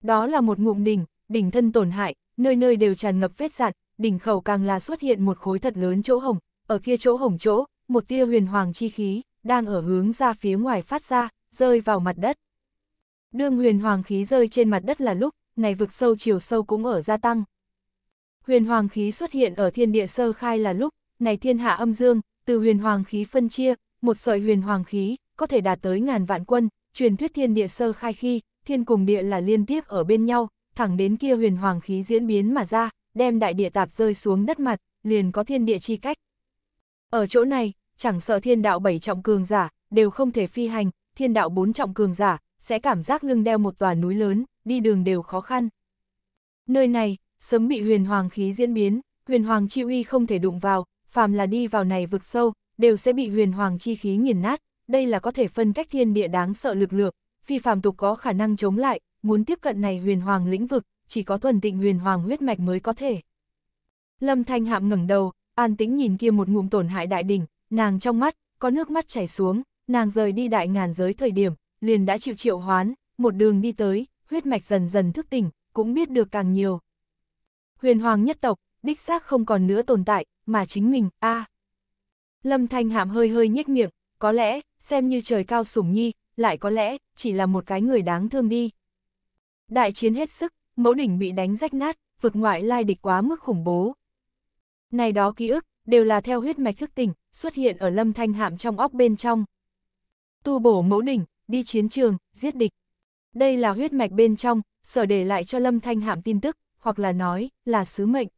Đó là một ngụm đỉnh, đỉnh thân tổn hại, nơi nơi đều tràn ngập vết dạn, đỉnh khẩu càng là xuất hiện một khối thật lớn chỗ hồng, ở kia chỗ hồng chỗ, một tia huyền hoàng chi khí, đang ở hướng ra phía ngoài phát ra, rơi vào mặt đất. Đương huyền hoàng khí rơi trên mặt đất là lúc, này vực sâu chiều sâu cũng ở gia tăng. Huyền hoàng khí xuất hiện ở thiên địa sơ khai là lúc, này thiên hạ âm dương, từ huyền hoàng khí phân chia, một sợi huyền hoàng khí, có thể đạt tới ngàn vạn quân, truyền thuyết thiên địa sơ khai khi, thiên cùng địa là liên tiếp ở bên nhau, thẳng đến kia huyền hoàng khí diễn biến mà ra, đem đại địa tạp rơi xuống đất mặt, liền có thiên địa chi cách. Ở chỗ này, chẳng sợ thiên đạo bảy trọng cường giả, đều không thể phi hành, thiên đạo bốn trọng cường giả, sẽ cảm giác lưng đeo một tòa núi lớn, đi đường đều khó khăn. Nơi này, sớm bị huyền hoàng khí diễn biến, huyền hoàng chi uy không thể đụng vào, phàm là đi vào này vực sâu, đều sẽ bị huyền hoàng chi khí nghiền nát, đây là có thể phân cách thiên địa đáng sợ lực lượng, phi phàm tục có khả năng chống lại, muốn tiếp cận này huyền hoàng lĩnh vực, chỉ có thuần tịnh huyền hoàng huyết mạch mới có thể. Lâm Thanh Hạm ngẩng đầu, an tĩnh nhìn kia một ngụm tổn hại đại đỉnh, nàng trong mắt có nước mắt chảy xuống, nàng rời đi đại ngàn giới thời điểm, liền đã chịu triệu hoán, một đường đi tới, huyết mạch dần dần thức tỉnh, cũng biết được càng nhiều. Huyền hoàng nhất tộc, đích xác không còn nữa tồn tại, mà chính mình, a à. Lâm Thanh Hạm hơi hơi nhếch miệng, có lẽ, xem như trời cao sủng nhi, lại có lẽ, chỉ là một cái người đáng thương đi. Đại chiến hết sức, mẫu đỉnh bị đánh rách nát, vực ngoại lai địch quá mức khủng bố. Này đó ký ức, đều là theo huyết mạch thức tỉnh, xuất hiện ở lâm thanh hạm trong óc bên trong. Tu bổ mẫu đỉnh, đi chiến trường, giết địch. Đây là huyết mạch bên trong, sở để lại cho Lâm Thanh Hạm tin tức, hoặc là nói, là sứ mệnh.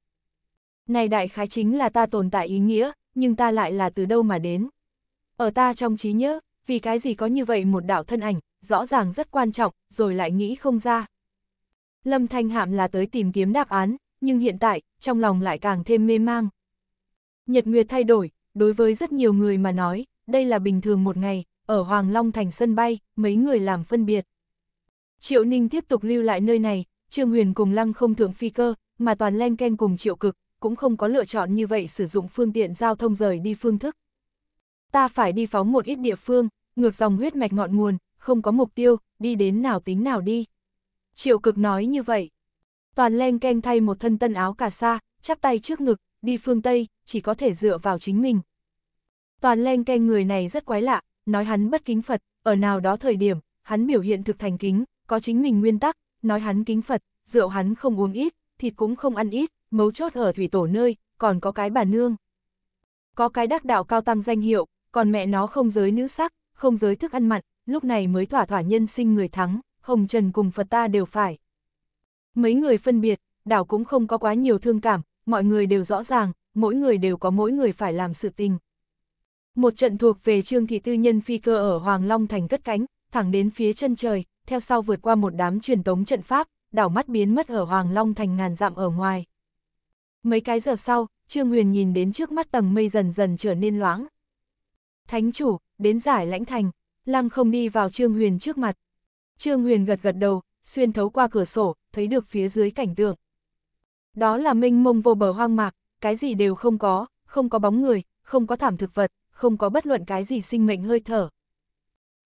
Này đại khái chính là ta tồn tại ý nghĩa, nhưng ta lại là từ đâu mà đến. Ở ta trong trí nhớ, vì cái gì có như vậy một đạo thân ảnh, rõ ràng rất quan trọng, rồi lại nghĩ không ra. Lâm Thanh Hạm là tới tìm kiếm đáp án, nhưng hiện tại, trong lòng lại càng thêm mê mang. Nhật Nguyệt thay đổi, đối với rất nhiều người mà nói, đây là bình thường một ngày, ở Hoàng Long Thành sân bay, mấy người làm phân biệt. Triệu Ninh tiếp tục lưu lại nơi này, Trương Huyền cùng Lăng không thượng phi cơ, mà toàn len ken cùng Triệu Cực, cũng không có lựa chọn như vậy sử dụng phương tiện giao thông rời đi phương thức. Ta phải đi phóng một ít địa phương, ngược dòng huyết mạch ngọn nguồn, không có mục tiêu, đi đến nào tính nào đi. Triệu Cực nói như vậy. Toàn len ken thay một thân tân áo cà sa, chắp tay trước ngực, đi phương Tây, chỉ có thể dựa vào chính mình. Toàn len ken người này rất quái lạ, nói hắn bất kính Phật, ở nào đó thời điểm, hắn biểu hiện thực thành kính, có chính mình nguyên tắc, nói hắn kính Phật, rượu hắn không uống ít, thịt cũng không ăn ít, mấu chốt ở thủy tổ nơi, còn có cái bà nương. Có cái đắc đạo cao tăng danh hiệu, còn mẹ nó không giới nữ sắc, không giới thức ăn mặn, lúc này mới thỏa thỏa nhân sinh người thắng, Hồng Trần cùng Phật ta đều phải. Mấy người phân biệt, đảo cũng không có quá nhiều thương cảm, mọi người đều rõ ràng, mỗi người đều có mỗi người phải làm sự tình. Một trận thuộc về Trương Thị Tư Nhân phi cơ ở Hoàng Long Thành cất cánh, thẳng đến phía chân trời, theo sau vượt qua một đám truyền tống trận pháp, đảo mắt biến mất ở Hoàng Long thành ngàn dặm ở ngoài. Mấy cái giờ sau, Trương Huyền nhìn đến trước mắt tầng mây dần dần trở nên loãng. Thánh chủ, đến giải lãnh thành, lăng không đi vào Trương Huyền trước mặt. Trương Huyền gật gật đầu, xuyên thấu qua cửa sổ, thấy được phía dưới cảnh tượng. Đó là mênh mông vô bờ hoang mạc, cái gì đều không có, không có bóng người, không có thảm thực vật, không có bất luận cái gì sinh mệnh hơi thở.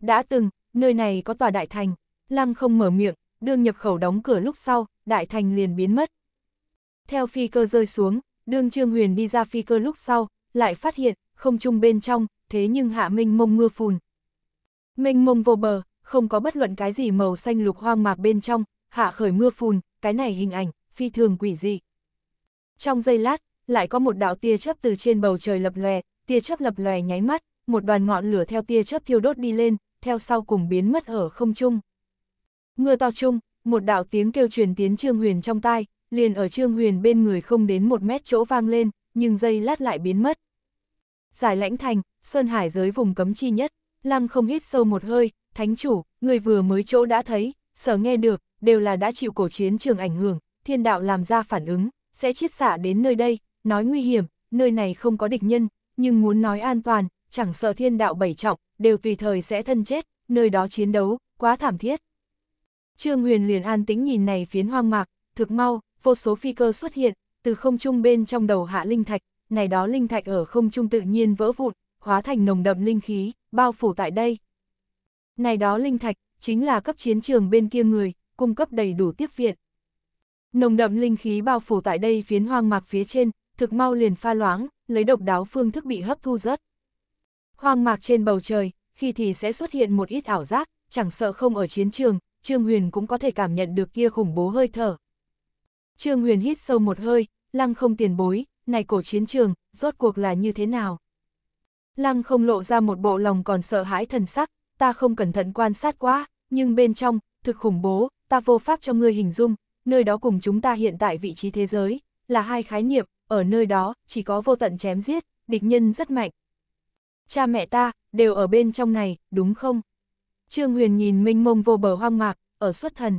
Đã từng, nơi này có tòa đại thành, lăng không mở miệng, đường nhập khẩu đóng cửa lúc sau, đại thành liền biến mất. Theo phi cơ rơi xuống, đường Trương Huyền đi ra phi cơ lúc sau, lại phát hiện, không trung bên trong, thế nhưng hạ minh mông mưa phùn. Minh mông vô bờ, không có bất luận cái gì màu xanh lục hoang mạc bên trong, hạ khởi mưa phùn, cái này hình ảnh, phi thường quỷ dị. Trong giây lát, lại có một đạo tia chớp từ trên bầu trời lập lòe, tia chớp lập lòe nháy mắt, một đoàn ngọn lửa theo tia chớp thiêu đốt đi lên, theo sau cùng biến mất ở không trung. Mưa to chung, một đạo tiếng kêu truyền tiến Trương Huyền trong tai, liền ở Trương Huyền bên người không đến một mét chỗ vang lên, nhưng dây lát lại biến mất. Giải lãnh thành, Sơn Hải giới vùng cấm chi nhất, Lăng không hít sâu một hơi, thánh chủ, người vừa mới chỗ đã thấy, sở nghe được, đều là đã chịu cổ chiến trường ảnh hưởng, thiên đạo làm ra phản ứng, sẽ chiết xạ đến nơi đây, nói nguy hiểm, nơi này không có địch nhân, nhưng muốn nói an toàn, chẳng sợ thiên đạo bảy trọng, đều tùy thời sẽ thân chết, nơi đó chiến đấu, quá thảm thiết. Trương Huyền liền an tĩnh nhìn này phiến hoang mạc, thực mau, vô số phi cơ xuất hiện, từ không trung bên trong đầu hạ linh thạch, này đó linh thạch ở không trung tự nhiên vỡ vụn, hóa thành nồng đậm linh khí, bao phủ tại đây. Này đó linh thạch, chính là cấp chiến trường bên kia người, cung cấp đầy đủ tiếp viện. Nồng đậm linh khí bao phủ tại đây phiến hoang mạc phía trên, thực mau liền pha loáng, lấy độc đáo phương thức bị hấp thu rất Hoang mạc trên bầu trời, khi thì sẽ xuất hiện một ít ảo giác, chẳng sợ không ở chiến trường, Trương Huyền cũng có thể cảm nhận được kia khủng bố hơi thở. Trương Huyền hít sâu một hơi, lăng không tiền bối, này cổ chiến trường, rốt cuộc là như thế nào? Lăng không lộ ra một bộ lòng còn sợ hãi thần sắc, ta không cẩn thận quan sát quá, nhưng bên trong, thực khủng bố, ta vô pháp cho ngươi hình dung, nơi đó cùng chúng ta hiện tại vị trí thế giới, là hai khái niệm, ở nơi đó, chỉ có vô tận chém giết, địch nhân rất mạnh. Cha mẹ ta, đều ở bên trong này, đúng không? Trương Huyền nhìn mênh mông vô bờ hoang mạc, ở xuất thần.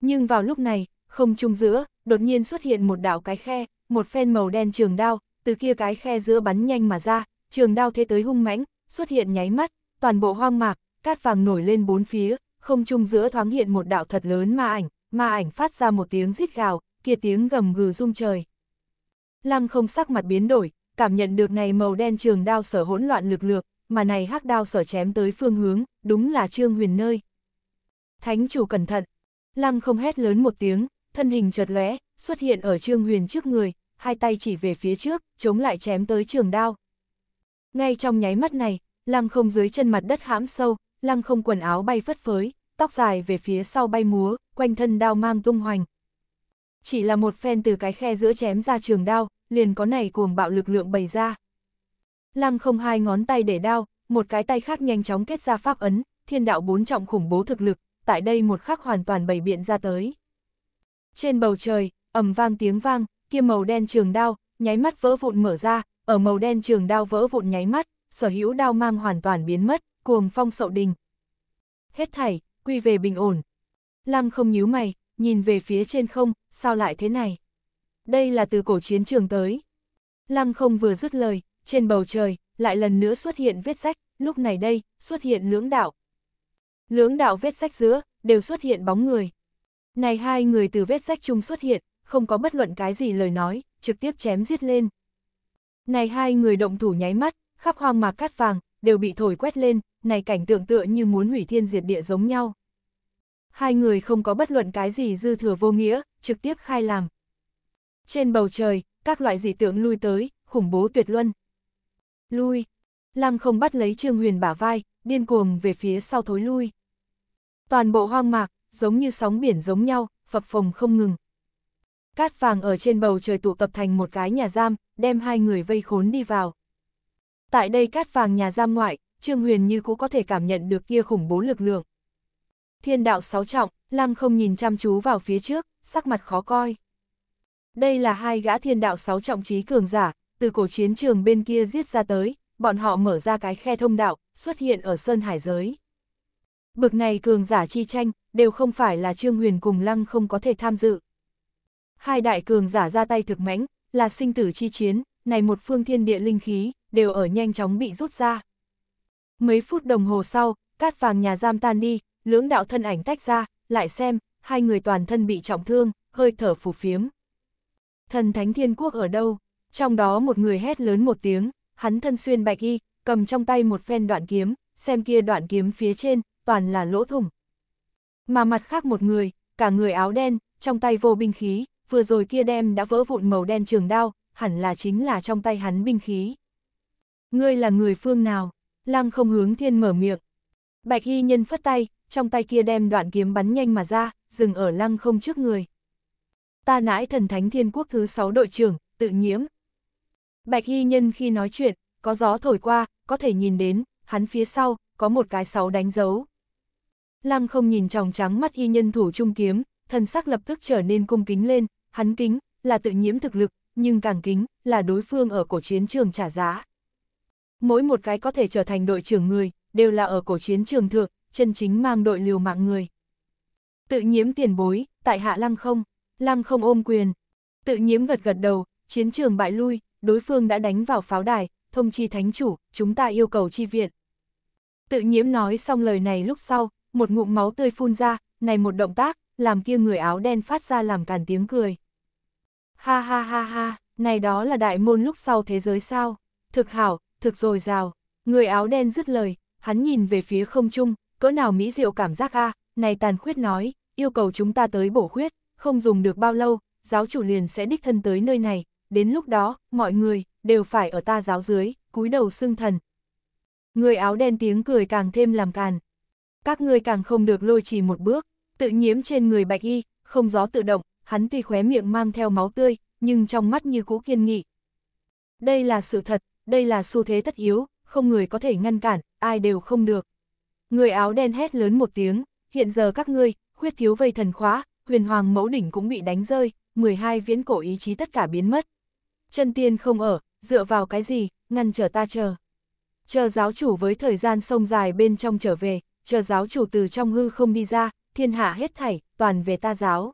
Nhưng vào lúc này, không trung giữa, đột nhiên xuất hiện một đảo cái khe, một phen màu đen trường đao, từ kia cái khe giữa bắn nhanh mà ra, trường đao thế tới hung mãnh, xuất hiện nháy mắt, toàn bộ hoang mạc, cát vàng nổi lên bốn phía, không trung giữa thoáng hiện một đạo thật lớn ma ảnh, ma ảnh phát ra một tiếng rít gào, kia tiếng gầm gừ rung trời. Lăng không sắc mặt biến đổi, cảm nhận được này màu đen trường đao sở hỗn loạn lực lượng mà này hắc đao sở chém tới phương hướng, đúng là Trương Huyền nơi. Thánh chủ cẩn thận, lăng không hét lớn một tiếng, thân hình chợt lóe, xuất hiện ở Trương Huyền trước người, hai tay chỉ về phía trước, chống lại chém tới trường đao. Ngay trong nháy mắt này, lăng không dưới chân mặt đất hãm sâu, lăng không quần áo bay phất phới, tóc dài về phía sau bay múa, quanh thân đao mang tung hoành. Chỉ là một phen từ cái khe giữa chém ra trường đao, liền có này cuồng bạo lực lượng bày ra. Lăng không hai ngón tay để đao, một cái tay khác nhanh chóng kết ra pháp ấn, thiên đạo bốn trọng khủng bố thực lực, tại đây một khắc hoàn toàn bày biện ra tới. Trên bầu trời, ầm vang tiếng vang, kia màu đen trường đao, nháy mắt vỡ vụn mở ra, ở màu đen trường đao vỡ vụn nháy mắt, sở hữu đao mang hoàn toàn biến mất, cuồng phong sậu đình. Hết thảy, quy về bình ổn. Lăng không nhíu mày, nhìn về phía trên không, sao lại thế này? Đây là từ cổ chiến trường tới. Lăng không vừa dứt lời, trên bầu trời, lại lần nữa xuất hiện vết rách, lúc này đây, xuất hiện lưỡng đạo. Lưỡng đạo vết rách giữa, đều xuất hiện bóng người. Này hai người từ vết rách chung xuất hiện, không có bất luận cái gì lời nói, trực tiếp chém giết lên. Này hai người động thủ nháy mắt, khắp hoang mạc cát vàng, đều bị thổi quét lên, này cảnh tượng tựa như muốn hủy thiên diệt địa giống nhau. Hai người không có bất luận cái gì dư thừa vô nghĩa, trực tiếp khai làm. Trên bầu trời, các loại dị tượng lui tới, khủng bố tuyệt luân lui. Lăng không bắt lấy Trương Huyền bả vai, điên cuồng về phía sau thối lui. Toàn bộ hoang mạc, giống như sóng biển giống nhau, phập phồng không ngừng. Cát vàng ở trên bầu trời tụ tập thành một cái nhà giam, đem hai người vây khốn đi vào. Tại đây cát vàng nhà giam ngoại, Trương Huyền như cũng có thể cảm nhận được kia khủng bố lực lượng. Thiên đạo sáu trọng, lăng không nhìn chăm chú vào phía trước, sắc mặt khó coi. Đây là hai gã thiên đạo sáu trọng trí cường giả, từ cổ chiến trường bên kia giết ra tới, bọn họ mở ra cái khe thông đạo, xuất hiện ở Sơn Hải giới. Bực này cường giả chi tranh, đều không phải là Trương Huyền cùng Lăng không có thể tham dự. Hai đại cường giả ra tay thực mãnh, là sinh tử chi chiến, này một phương thiên địa linh khí, đều ở nhanh chóng bị rút ra. Mấy phút đồng hồ sau, cát vàng nhà giam tan đi, lưỡng đạo thân ảnh tách ra, lại xem, hai người toàn thân bị trọng thương, hơi thở phù phiếm. Thần Thánh Thiên Quốc ở đâu? trong đó một người hét lớn một tiếng, hắn thân xuyên bạch y, cầm trong tay một phen đoạn kiếm, xem kia đoạn kiếm phía trên, toàn là lỗ thủng. Mà mặt khác một người, cả người áo đen, trong tay vô binh khí, vừa rồi kia đem đã vỡ vụn màu đen trường đao, hẳn là chính là trong tay hắn binh khí. Ngươi là người phương nào? Lăng không hướng thiên mở miệng. Bạch y nhân phất tay, trong tay kia đem đoạn kiếm bắn nhanh mà ra, dừng ở lăng không trước người. Ta nãi thần thánh thiên quốc thứ sáu đội trưởng, tự nhiễm. Bạch Hy Nhân khi nói chuyện, có gió thổi qua, có thể nhìn đến, hắn phía sau, có một cái sáu đánh dấu. Lăng không nhìn tròng trắng mắt y nhân thủ trung kiếm, thần sắc lập tức trở nên cung kính lên, hắn kính, là tự nhiễm thực lực, nhưng càng kính, là đối phương ở cổ chiến trường trả giá. Mỗi một cái có thể trở thành đội trưởng người, đều là ở cổ chiến trường thượng, chân chính mang đội liều mạng người. Tự nhiễm tiền bối, tại hạ lăng không, lăng không ôm quyền. Tự nhiễm gật gật đầu, chiến trường bại lui, đối phương đã đánh vào pháo đài, thông chi thánh chủ, chúng ta yêu cầu chi viện. Tự nhiễm nói xong lời này lúc sau, một ngụm máu tươi phun ra, này một động tác, làm kia người áo đen phát ra làm càn tiếng cười. Ha ha ha ha, này đó là đại môn lúc sau thế giới sao, thực hảo, thực dồi dào, người áo đen dứt lời, hắn nhìn về phía không trung, cỡ nào mỹ diệu cảm giác a này tàn khuyết nói, yêu cầu chúng ta tới bổ khuyết, không dùng được bao lâu, giáo chủ liền sẽ đích thân tới nơi này, đến lúc đó, mọi người, đều phải ở ta giáo dưới, cúi đầu xưng thần. Người áo đen tiếng cười càng thêm làm càn. Các ngươi càng không được lôi chỉ một bước, tự nhiễm trên người bạch y, không gió tự động, hắn tuy khóe miệng mang theo máu tươi, nhưng trong mắt như cũ kiên nghị. Đây là sự thật, đây là xu thế tất yếu, không người có thể ngăn cản, ai đều không được. Người áo đen hét lớn một tiếng, hiện giờ các ngươi, khuyết thiếu vây thần khóa, huyền hoàng mẫu đỉnh cũng bị đánh rơi, 12 viễn cổ ý chí tất cả biến mất chân tiên không ở, dựa vào cái gì, ngăn trở ta chờ. Chờ giáo chủ với thời gian sông dài bên trong trở về, chờ giáo chủ từ trong hư không đi ra, thiên hạ hết thảy, toàn về ta giáo.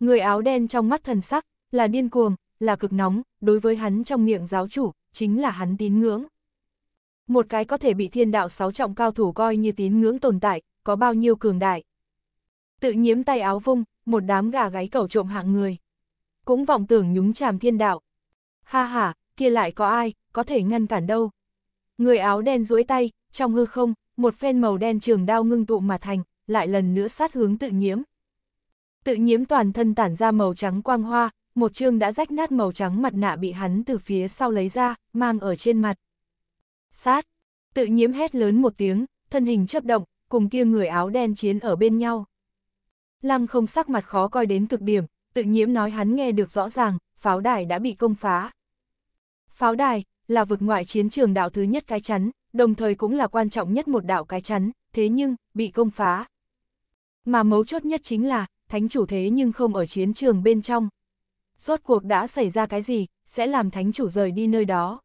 Người áo đen trong mắt thần sắc, là điên cuồng, là cực nóng, đối với hắn trong miệng giáo chủ, chính là hắn tín ngưỡng. Một cái có thể bị thiên đạo sáu trọng cao thủ coi như tín ngưỡng tồn tại, có bao nhiêu cường đại. Tự nhiễm tay áo vung, một đám gà gáy cẩu trộm hạng người. Cũng vọng tưởng nhúng chàm thiên đạo, Ha ha, kia lại có ai, có thể ngăn cản đâu. Người áo đen duỗi tay, trong hư không, một phen màu đen trường đao ngưng tụ mà thành, lại lần nữa sát hướng tự nhiễm. Tự nhiễm toàn thân tản ra màu trắng quang hoa, một chương đã rách nát màu trắng mặt nạ bị hắn từ phía sau lấy ra, mang ở trên mặt. Sát! Tự nhiễm hét lớn một tiếng, thân hình chấp động, cùng kia người áo đen chiến ở bên nhau. Lăng không sắc mặt khó coi đến cực điểm, tự nhiễm nói hắn nghe được rõ ràng, pháo đài đã bị công phá. Pháo đài là vực ngoại chiến trường đảo thứ nhất cái chắn, đồng thời cũng là quan trọng nhất một đảo cái chắn, thế nhưng, bị công phá. Mà mấu chốt nhất chính là, thánh chủ thế nhưng không ở chiến trường bên trong. Rốt cuộc đã xảy ra cái gì, sẽ làm thánh chủ rời đi nơi đó.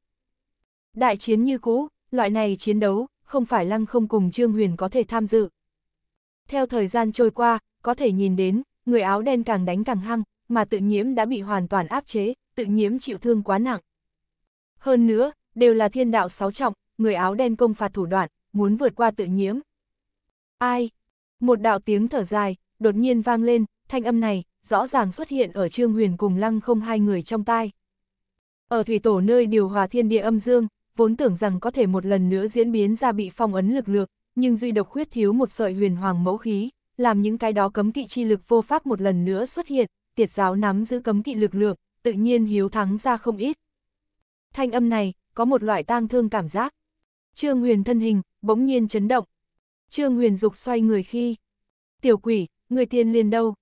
Đại chiến như cũ, loại này chiến đấu, không phải lăng không cùng Trương Huyền có thể tham dự. Theo thời gian trôi qua, có thể nhìn đến, người áo đen càng đánh càng hăng, mà tự nhiễm đã bị hoàn toàn áp chế, tự nhiễm chịu thương quá nặng. Hơn nữa, đều là thiên đạo sáu trọng, người áo đen công phạt thủ đoạn, muốn vượt qua tự nhiễm. Ai? Một đạo tiếng thở dài, đột nhiên vang lên, thanh âm này, rõ ràng xuất hiện ở Trương Huyền cùng lăng không hai người trong tai. Ở thủy tổ nơi điều hòa thiên địa âm dương, vốn tưởng rằng có thể một lần nữa diễn biến ra bị phong ấn lực lược, nhưng duy độc khuyết thiếu một sợi huyền hoàng mẫu khí, làm những cái đó cấm kỵ chi lực vô pháp một lần nữa xuất hiện, tiệt giáo nắm giữ cấm kỵ lực lượng, tự nhiên hiếu thắng ra không ít. Thanh âm này, có một loại tang thương cảm giác. Trương Huyền thân hình, bỗng nhiên chấn động. Trương Huyền dục xoay người khi. Tiểu quỷ, người tiên liền đâu?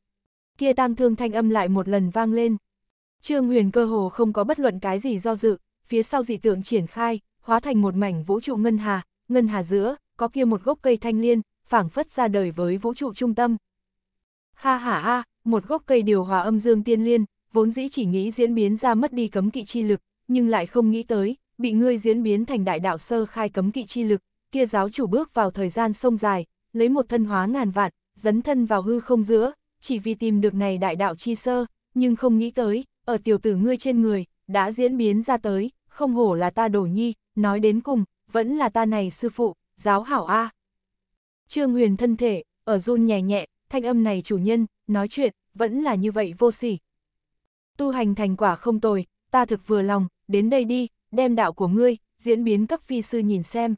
Kia tang thương thanh âm lại một lần vang lên. Trương Huyền cơ hồ không có bất luận cái gì do dự, phía sau dị tượng triển khai, hóa thành một mảnh vũ trụ ngân hà, ngân hà giữa, có kia một gốc cây thanh liên, phảng phất ra đời với vũ trụ trung tâm. Ha ha ha, một gốc cây điều hòa âm dương tiên liên, vốn dĩ chỉ nghĩ diễn biến ra mất đi cấm kỵ chi lực, nhưng lại không nghĩ tới, bị ngươi diễn biến thành đại đạo sơ khai cấm kỵ chi lực, kia giáo chủ bước vào thời gian sông dài, lấy một thân hóa ngàn vạn, dấn thân vào hư không giữa, chỉ vì tìm được này đại đạo chi sơ, nhưng không nghĩ tới, ở tiểu tử ngươi trên người, đã diễn biến ra tới, không hổ là ta đổ nhi, nói đến cùng, vẫn là ta này sư phụ, giáo hảo A. Trương huyền thân thể, ở run nhẹ nhẹ, thanh âm này chủ nhân, nói chuyện, vẫn là như vậy vô sỉ. Tu hành thành quả không tồi, ta thực vừa lòng, đến đây đi, đem đạo của ngươi, diễn biến cấp phi sư nhìn xem.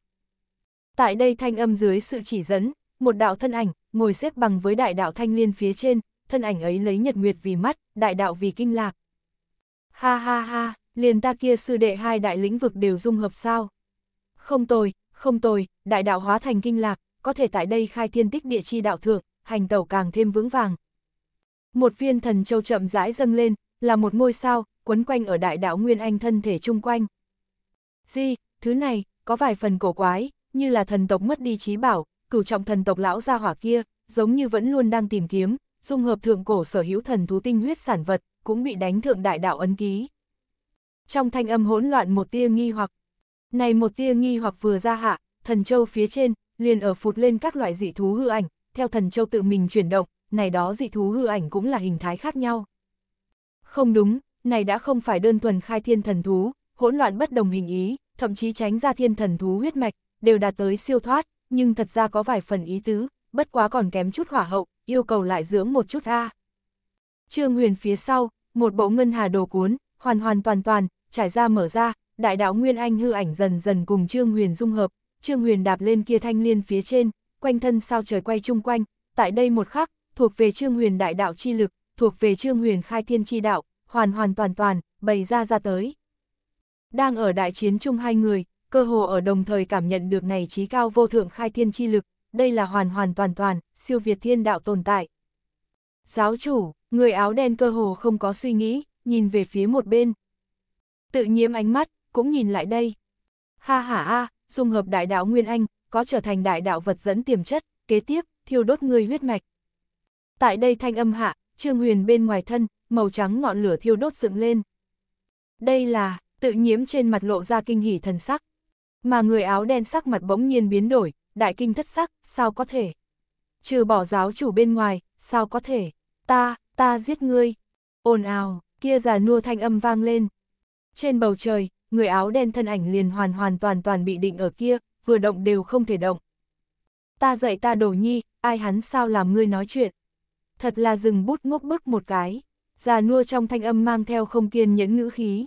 Tại đây thanh âm dưới sự chỉ dẫn, một đạo thân ảnh, ngồi xếp bằng với đại đạo thanh liên phía trên, thân ảnh ấy lấy nhật nguyệt vì mắt, đại đạo vì kinh lạc. Ha ha ha, liền ta kia sư đệ hai đại lĩnh vực đều dung hợp sao. Không tồi, không tồi, đại đạo hóa thành kinh lạc, có thể tại đây khai thiên tích địa chi đạo thượng, hành tẩu càng thêm vững vàng. Một viên thần châu chậm rãi dâng lên, là một ngôi sao, quấn quanh ở đại đạo Nguyên Anh thân thể chung quanh. Di, thứ này, có vài phần cổ quái, như là thần tộc mất đi trí bảo, cửu trọng thần tộc lão gia hỏa kia, giống như vẫn luôn đang tìm kiếm, dung hợp thượng cổ sở hữu thần thú tinh huyết sản vật, cũng bị đánh thượng đại đạo ấn ký. Trong thanh âm hỗn loạn một tia nghi hoặc, này một tia nghi hoặc vừa ra hạ, thần châu phía trên, liền ở phụt lên các loại dị thú hư ảnh, theo thần châu tự mình chuyển động, này đó dị thú hư ảnh cũng là hình thái khác nhau. Không đúng, này đã không phải đơn thuần khai thiên thần thú, hỗn loạn bất đồng hình ý, thậm chí tránh ra thiên thần thú huyết mạch, đều đạt tới siêu thoát, nhưng thật ra có vài phần ý tứ, bất quá còn kém chút hỏa hậu, yêu cầu lại dưỡng một chút A. Trương Huyền phía sau, một bộ ngân hà đồ cuốn, hoàn hoàn toàn toàn, trải ra mở ra, đại đạo Nguyên Anh hư ảnh dần dần cùng Trương Huyền dung hợp, Trương Huyền đạp lên kia thanh liên phía trên, quanh thân sao trời quay chung quanh, tại đây một khắc, thuộc về Trương Huyền đại đạo chi lực, thuộc về Trương Huyền khai thiên chi đạo, hoàn hoàn toàn toàn, bày ra ra tới. Đang ở đại chiến chung hai người, cơ hồ ở đồng thời cảm nhận được này trí cao vô thượng khai thiên chi lực, đây là hoàn hoàn toàn toàn, siêu việt thiên đạo tồn tại. Giáo chủ, người áo đen cơ hồ không có suy nghĩ, nhìn về phía một bên. Tự nhiễm ánh mắt, cũng nhìn lại đây. Ha ha a, dung hợp đại đạo Nguyên Anh, có trở thành đại đạo vật dẫn tiềm chất, kế tiếp, thiêu đốt ngươi huyết mạch. Tại đây thanh âm hạ, Trương Huyền bên ngoài thân, màu trắng ngọn lửa thiêu đốt dựng lên. Đây là, tự nhiễm trên mặt lộ ra kinh hỉ thần sắc. Mà người áo đen sắc mặt bỗng nhiên biến đổi, đại kinh thất sắc, sao có thể? Trừ bỏ giáo chủ bên ngoài, sao có thể? Ta, ta giết ngươi. Ồn ào, kia già nua thanh âm vang lên. Trên bầu trời, người áo đen thân ảnh liền hoàn hoàn toàn toàn bị định ở kia, vừa động đều không thể động. Ta dạy ta đổ nhi, ai hắn sao làm ngươi nói chuyện. Thật là dừng bút ngốc bức một cái, già nua trong thanh âm mang theo không kiên nhẫn ngữ khí.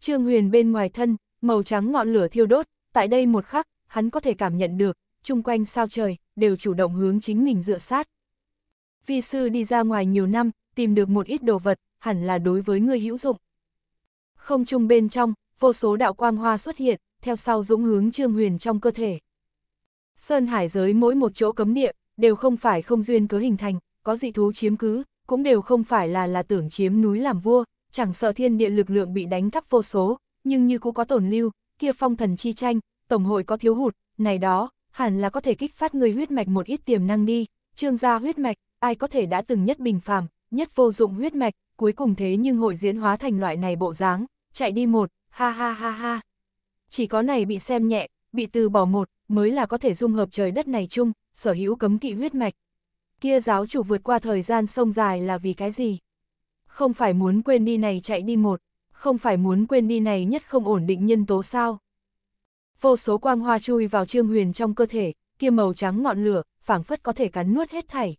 Trương Huyền bên ngoài thân, màu trắng ngọn lửa thiêu đốt, tại đây một khắc, hắn có thể cảm nhận được, chung quanh sao trời, đều chủ động hướng chính mình dựa sát. Vi sư đi ra ngoài nhiều năm, tìm được một ít đồ vật, hẳn là đối với người hữu dụng. Không trung bên trong, vô số đạo quang hoa xuất hiện, theo sau dũng hướng Trương Huyền trong cơ thể. Sơn hải giới mỗi một chỗ cấm địa, đều không phải không duyên cứ hình thành, có dị thú chiếm cứ, cũng đều không phải là là tưởng chiếm núi làm vua, chẳng sợ thiên địa lực lượng bị đánh thắp vô số, nhưng như cũng có tổn lưu, kia phong thần chi tranh, tổng hội có thiếu hụt, này đó, hẳn là có thể kích phát người huyết mạch một ít tiềm năng đi, trương gia huyết mạch, ai có thể đã từng nhất bình phàm, nhất vô dụng huyết mạch, cuối cùng thế nhưng hội diễn hóa thành loại này bộ dáng, chạy đi một, ha ha ha ha chỉ có này bị xem nhẹ, bị từ bỏ một, mới là có thể dung hợp trời đất này chung, sở hữu cấm kỵ huyết mạch. Kia giáo chủ vượt qua thời gian sông dài là vì cái gì? Không phải muốn quên đi này chạy đi một, không phải muốn quên đi này nhất không ổn định nhân tố sao? Vô số quang hoa chui vào trương huyền trong cơ thể, kia màu trắng ngọn lửa, phảng phất có thể cắn nuốt hết thảy.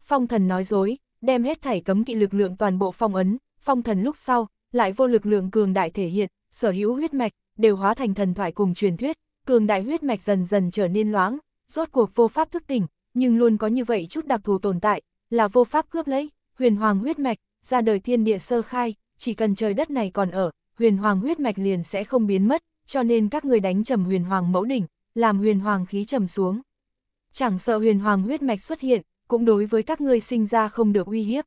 Phong thần nói dối, đem hết thảy cấm kỵ lực lượng toàn bộ phong ấn, phong thần lúc sau, lại vô lực lượng cường đại thể hiện, sở hữu huyết mạch, đều hóa thành thần thoại cùng truyền thuyết, cường đại huyết mạch dần dần trở nên loáng, rốt cuộc vô pháp thức tỉnh, nhưng luôn có như vậy chút đặc thù tồn tại, là vô pháp cướp lấy, huyền hoàng huyết mạch, ra đời thiên địa sơ khai, chỉ cần trời đất này còn ở, huyền hoàng huyết mạch liền sẽ không biến mất, cho nên các người đánh trầm huyền hoàng mẫu đỉnh, làm huyền hoàng khí trầm xuống. Chẳng sợ huyền hoàng huyết mạch xuất hiện, cũng đối với các ngươi sinh ra không được uy hiếp.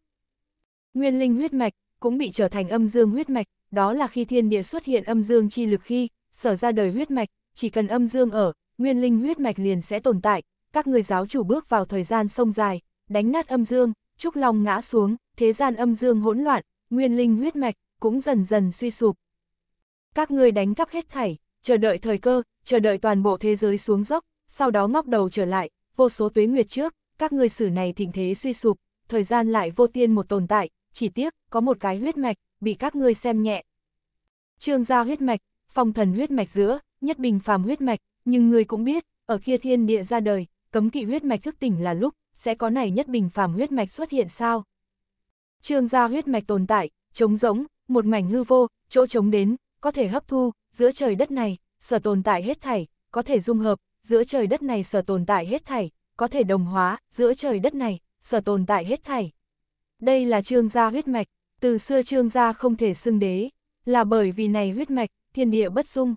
Nguyên linh huyết mạch cũng bị trở thành âm dương huyết mạch, đó là khi thiên địa xuất hiện âm dương chi lực khi, sở ra đời huyết mạch, chỉ cần âm dương ở, nguyên linh huyết mạch liền sẽ tồn tại, các người giáo chủ bước vào thời gian sông dài, đánh nát âm dương, trúc long ngã xuống, thế gian âm dương hỗn loạn, nguyên linh huyết mạch cũng dần dần suy sụp. Các người đánh cắp hết thảy, chờ đợi thời cơ, chờ đợi toàn bộ thế giới xuống dốc, sau đó ngóc đầu trở lại, vô số tuế nguyệt trước, các người xử này thịnh thế suy sụp, thời gian lại vô tiên một tồn tại, chỉ tiếc có một cái huyết mạch bị các ngươi xem nhẹ. Trương gia huyết mạch, phong thần huyết mạch giữa, nhất bình phàm huyết mạch, nhưng ngươi cũng biết, ở kia thiên địa ra đời, cấm kỵ huyết mạch thức tỉnh là lúc, sẽ có này nhất bình phàm huyết mạch xuất hiện sao? Trương gia huyết mạch tồn tại, trống rỗng, một mảnh hư vô, chỗ trống đến, có thể hấp thu, giữa trời đất này, sở tồn tại hết thảy, có thể dung hợp, giữa trời đất này sở tồn tại hết thảy, có thể đồng hóa, giữa trời đất này, sở tồn tại hết thảy. Đây là trương gia huyết mạch, từ xưa trương gia không thể xưng đế, là bởi vì này huyết mạch, thiên địa bất dung.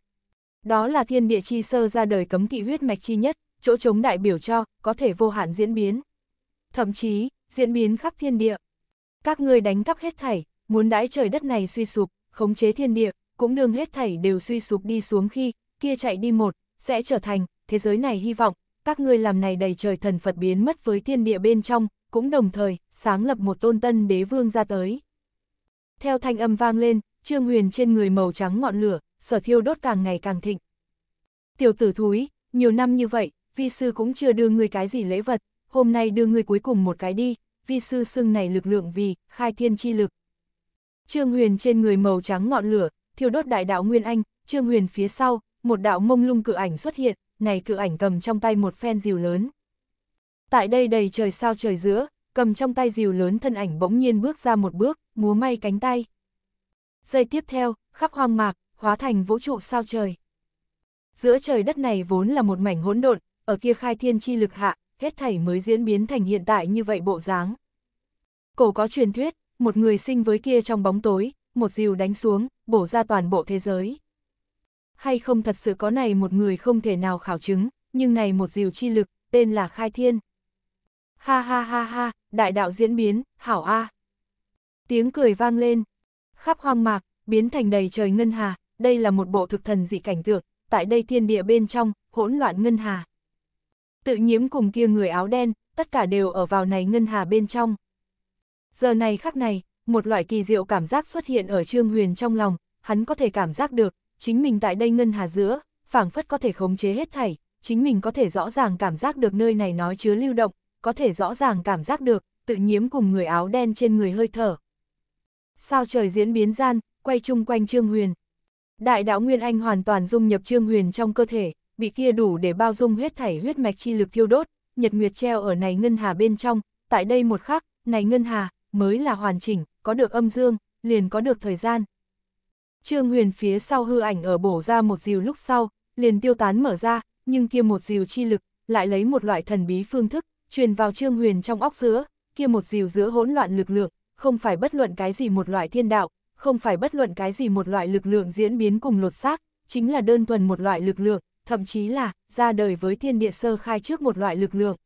Đó là thiên địa chi sơ ra đời cấm kỵ huyết mạch chi nhất, chỗ chống đại biểu cho, có thể vô hạn diễn biến. Thậm chí, diễn biến khắp thiên địa. Các ngươi đánh cắp hết thảy, muốn đãi trời đất này suy sụp, khống chế thiên địa, cũng đường hết thảy đều suy sụp đi xuống khi, kia chạy đi một, sẽ trở thành, thế giới này hy vọng, các ngươi làm này đầy trời thần Phật biến mất với thiên địa bên trong, cũng đồng thời, sáng lập một tôn tân đế vương ra tới. Theo thanh âm vang lên, Trương Huyền trên người màu trắng ngọn lửa, sở thiêu đốt càng ngày càng thịnh. Tiểu tử thúi, nhiều năm như vậy, vi sư cũng chưa đưa người cái gì lễ vật, hôm nay đưa người cuối cùng một cái đi, vi sư xưng này lực lượng vì, khai thiên chi lực. Trương Huyền trên người màu trắng ngọn lửa, thiêu đốt đại đạo Nguyên Anh, Trương Huyền phía sau, một đạo mông lung cự ảnh xuất hiện, này cự ảnh cầm trong tay một phen rìu lớn. Tại đây đầy trời sao trời giữa, cầm trong tay dìu lớn thân ảnh bỗng nhiên bước ra một bước, múa may cánh tay. Giây tiếp theo, khắp hoang mạc, hóa thành vũ trụ sao trời. Giữa trời đất này vốn là một mảnh hỗn độn, ở kia khai thiên chi lực hạ, hết thảy mới diễn biến thành hiện tại như vậy bộ dáng. Cổ có truyền thuyết, một người sinh với kia trong bóng tối, một dìu đánh xuống, bổ ra toàn bộ thế giới. Hay không thật sự có này một người không thể nào khảo chứng, nhưng này một dìu chi lực, tên là khai thiên, ha ha ha ha, đại đạo diễn biến, hảo a. À. Tiếng cười vang lên, khắp hoang mạc, biến thành đầy trời ngân hà, đây là một bộ thực thần dị cảnh tượng, tại đây thiên địa bên trong, hỗn loạn ngân hà. Tự nhiễm cùng kia người áo đen, tất cả đều ở vào này ngân hà bên trong. Giờ này khắc này, một loại kỳ diệu cảm giác xuất hiện ở Trương Huyền trong lòng, hắn có thể cảm giác được, chính mình tại đây ngân hà giữa, phảng phất có thể khống chế hết thảy, chính mình có thể rõ ràng cảm giác được nơi này nói chứa lưu động, có thể rõ ràng cảm giác được, tự nhiễm cùng người áo đen trên người hơi thở. Sao trời diễn biến gian, quay chung quanh Trương Huyền. Đại đạo Nguyên Anh hoàn toàn dung nhập Trương Huyền trong cơ thể, bị kia đủ để bao dung huyết thảy huyết mạch chi lực thiêu đốt, nhật nguyệt treo ở này ngân hà bên trong, tại đây một khắc, này ngân hà, mới là hoàn chỉnh, có được âm dương, liền có được thời gian. Trương Huyền phía sau hư ảnh ở bổ ra một diều lúc sau, liền tiêu tán mở ra, nhưng kia một diều chi lực, lại lấy một loại thần bí phương thức, truyền vào Trương Huyền trong óc giữa, kia một dìu giữa hỗn loạn lực lượng, không phải bất luận cái gì một loại thiên đạo, không phải bất luận cái gì một loại lực lượng diễn biến cùng lột xác, chính là đơn thuần một loại lực lượng, thậm chí là ra đời với thiên địa sơ khai trước một loại lực lượng.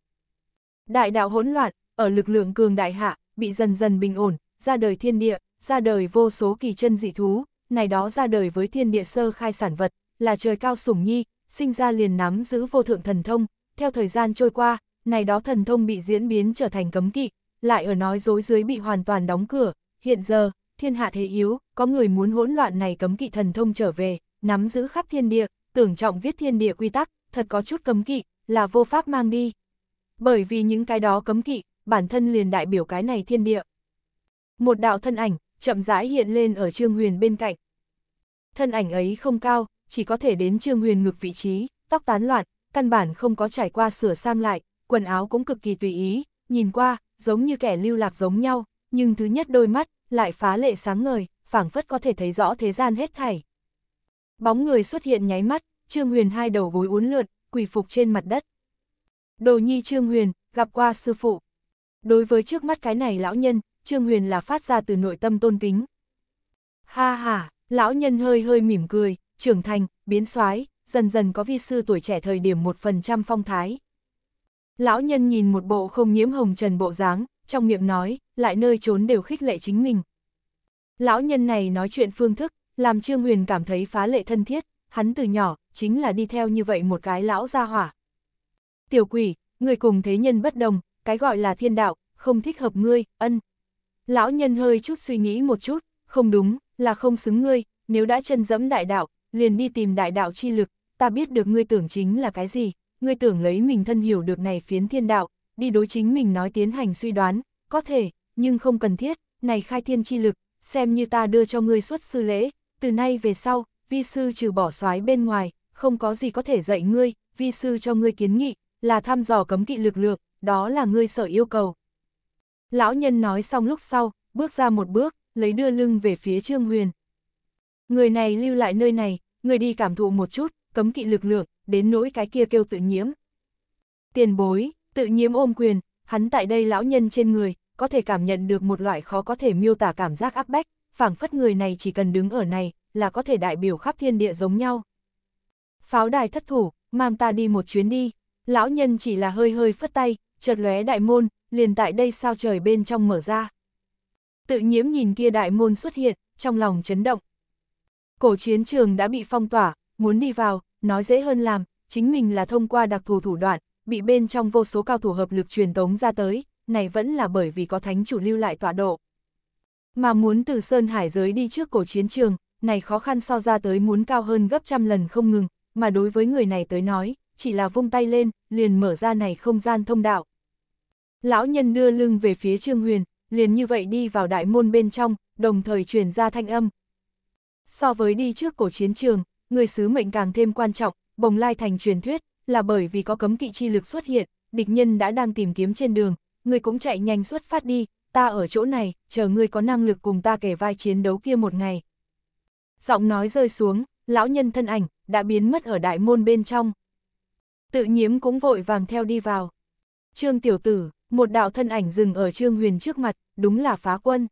Đại đạo hỗn loạn, ở lực lượng cường đại hạ, bị dần dần bình ổn, ra đời thiên địa, ra đời vô số kỳ chân dị thú, này đó ra đời với thiên địa sơ khai sản vật, là trời cao sủng nhi, sinh ra liền nắm giữ vô thượng thần thông, theo thời gian trôi qua, này đó thần thông bị diễn biến trở thành cấm kỵ, lại ở nói dối dưới bị hoàn toàn đóng cửa, hiện giờ, thiên hạ thế yếu, có người muốn hỗn loạn này cấm kỵ thần thông trở về, nắm giữ khắp thiên địa, tưởng trọng viết thiên địa quy tắc, thật có chút cấm kỵ, là vô pháp mang đi. Bởi vì những cái đó cấm kỵ, bản thân liền đại biểu cái này thiên địa. Một đạo thân ảnh, chậm rãi hiện lên ở Trương Huyền bên cạnh. Thân ảnh ấy không cao, chỉ có thể đến Trương Huyền ngực vị trí, tóc tán loạn, căn bản không có trải qua sửa sang lại, quần áo cũng cực kỳ tùy ý, nhìn qua, giống như kẻ lưu lạc giống nhau, nhưng thứ nhất đôi mắt, lại phá lệ sáng ngời, phảng phất có thể thấy rõ thế gian hết thảy. Bóng người xuất hiện nháy mắt, Trương Huyền hai đầu gối uốn lượn, quỳ phục trên mặt đất. Đồ nhi Trương Huyền, gặp qua sư phụ. Đối với trước mắt cái này lão nhân, Trương Huyền là phát ra từ nội tâm tôn kính. Ha ha, lão nhân hơi hơi mỉm cười, trưởng thành, biến soái dần dần có vi sư tuổi trẻ thời điểm một phần trăm phong thái. Lão nhân nhìn một bộ không nhiễm hồng trần bộ dáng, trong miệng nói, lại nơi trốn đều khích lệ chính mình. Lão nhân này nói chuyện phương thức, làm Trương Huyền cảm thấy phá lệ thân thiết, hắn từ nhỏ, chính là đi theo như vậy một cái lão gia hỏa. Tiểu quỷ, người cùng thế nhân bất đồng, cái gọi là thiên đạo, không thích hợp ngươi, ân. Lão nhân hơi chút suy nghĩ một chút, không đúng, là không xứng ngươi, nếu đã chân dẫm đại đạo, liền đi tìm đại đạo chi lực, ta biết được ngươi tưởng chính là cái gì, ngươi tưởng lấy mình thân hiểu được này phiến thiên đạo, đi đối chính mình nói tiến hành suy đoán, có thể, nhưng không cần thiết, này khai thiên chi lực, xem như ta đưa cho ngươi xuất sư lễ, từ nay về sau, vi sư trừ bỏ soái bên ngoài, không có gì có thể dạy ngươi, vi sư cho ngươi kiến nghị, là thăm dò cấm kỵ lực lượng, đó là ngươi sở yêu cầu. Lão nhân nói xong lúc sau, bước ra một bước, lấy đưa lưng về phía Trương Huyền. Người này lưu lại nơi này, người đi cảm thụ một chút, cấm kỵ lực lượng, đến nỗi cái kia kêu tự nhiễm. Tiền bối, tự nhiễm ôm quyền, hắn tại đây lão nhân trên người, có thể cảm nhận được một loại khó có thể miêu tả cảm giác áp bách, phảng phất người này chỉ cần đứng ở này, là có thể đại biểu khắp thiên địa giống nhau. Pháo đài thất thủ, mang ta đi một chuyến đi, lão nhân chỉ là hơi hơi phất tay, chợt lóe đại môn, liền tại đây sao trời bên trong mở ra. Tự nhiễm nhìn kia đại môn xuất hiện, trong lòng chấn động. Cổ chiến trường đã bị phong tỏa, muốn đi vào, nói dễ hơn làm, chính mình là thông qua đặc thù thủ đoạn, bị bên trong vô số cao thủ hợp lực truyền tống ra tới, này vẫn là bởi vì có thánh chủ lưu lại tọa độ. Mà muốn từ Sơn Hải giới đi trước cổ chiến trường, này khó khăn so ra tới muốn cao hơn gấp trăm lần không ngừng, mà đối với người này tới nói, chỉ là vung tay lên, liền mở ra này không gian thông đạo. Lão nhân đưa lưng về phía Trương Huyền, liền như vậy đi vào đại môn bên trong, đồng thời truyền ra thanh âm. So với đi trước cổ chiến trường, người sứ mệnh càng thêm quan trọng, bồng lai thành truyền thuyết, là bởi vì có cấm kỵ chi lực xuất hiện, địch nhân đã đang tìm kiếm trên đường, người cũng chạy nhanh xuất phát đi, ta ở chỗ này, chờ ngươi có năng lực cùng ta kể vai chiến đấu kia một ngày. Giọng nói rơi xuống, lão nhân thân ảnh, đã biến mất ở đại môn bên trong. Tự nhiễm cũng vội vàng theo đi vào. Trương tiểu tử, một đạo thân ảnh dừng ở Trương Huyền trước mặt, đúng là phá quân.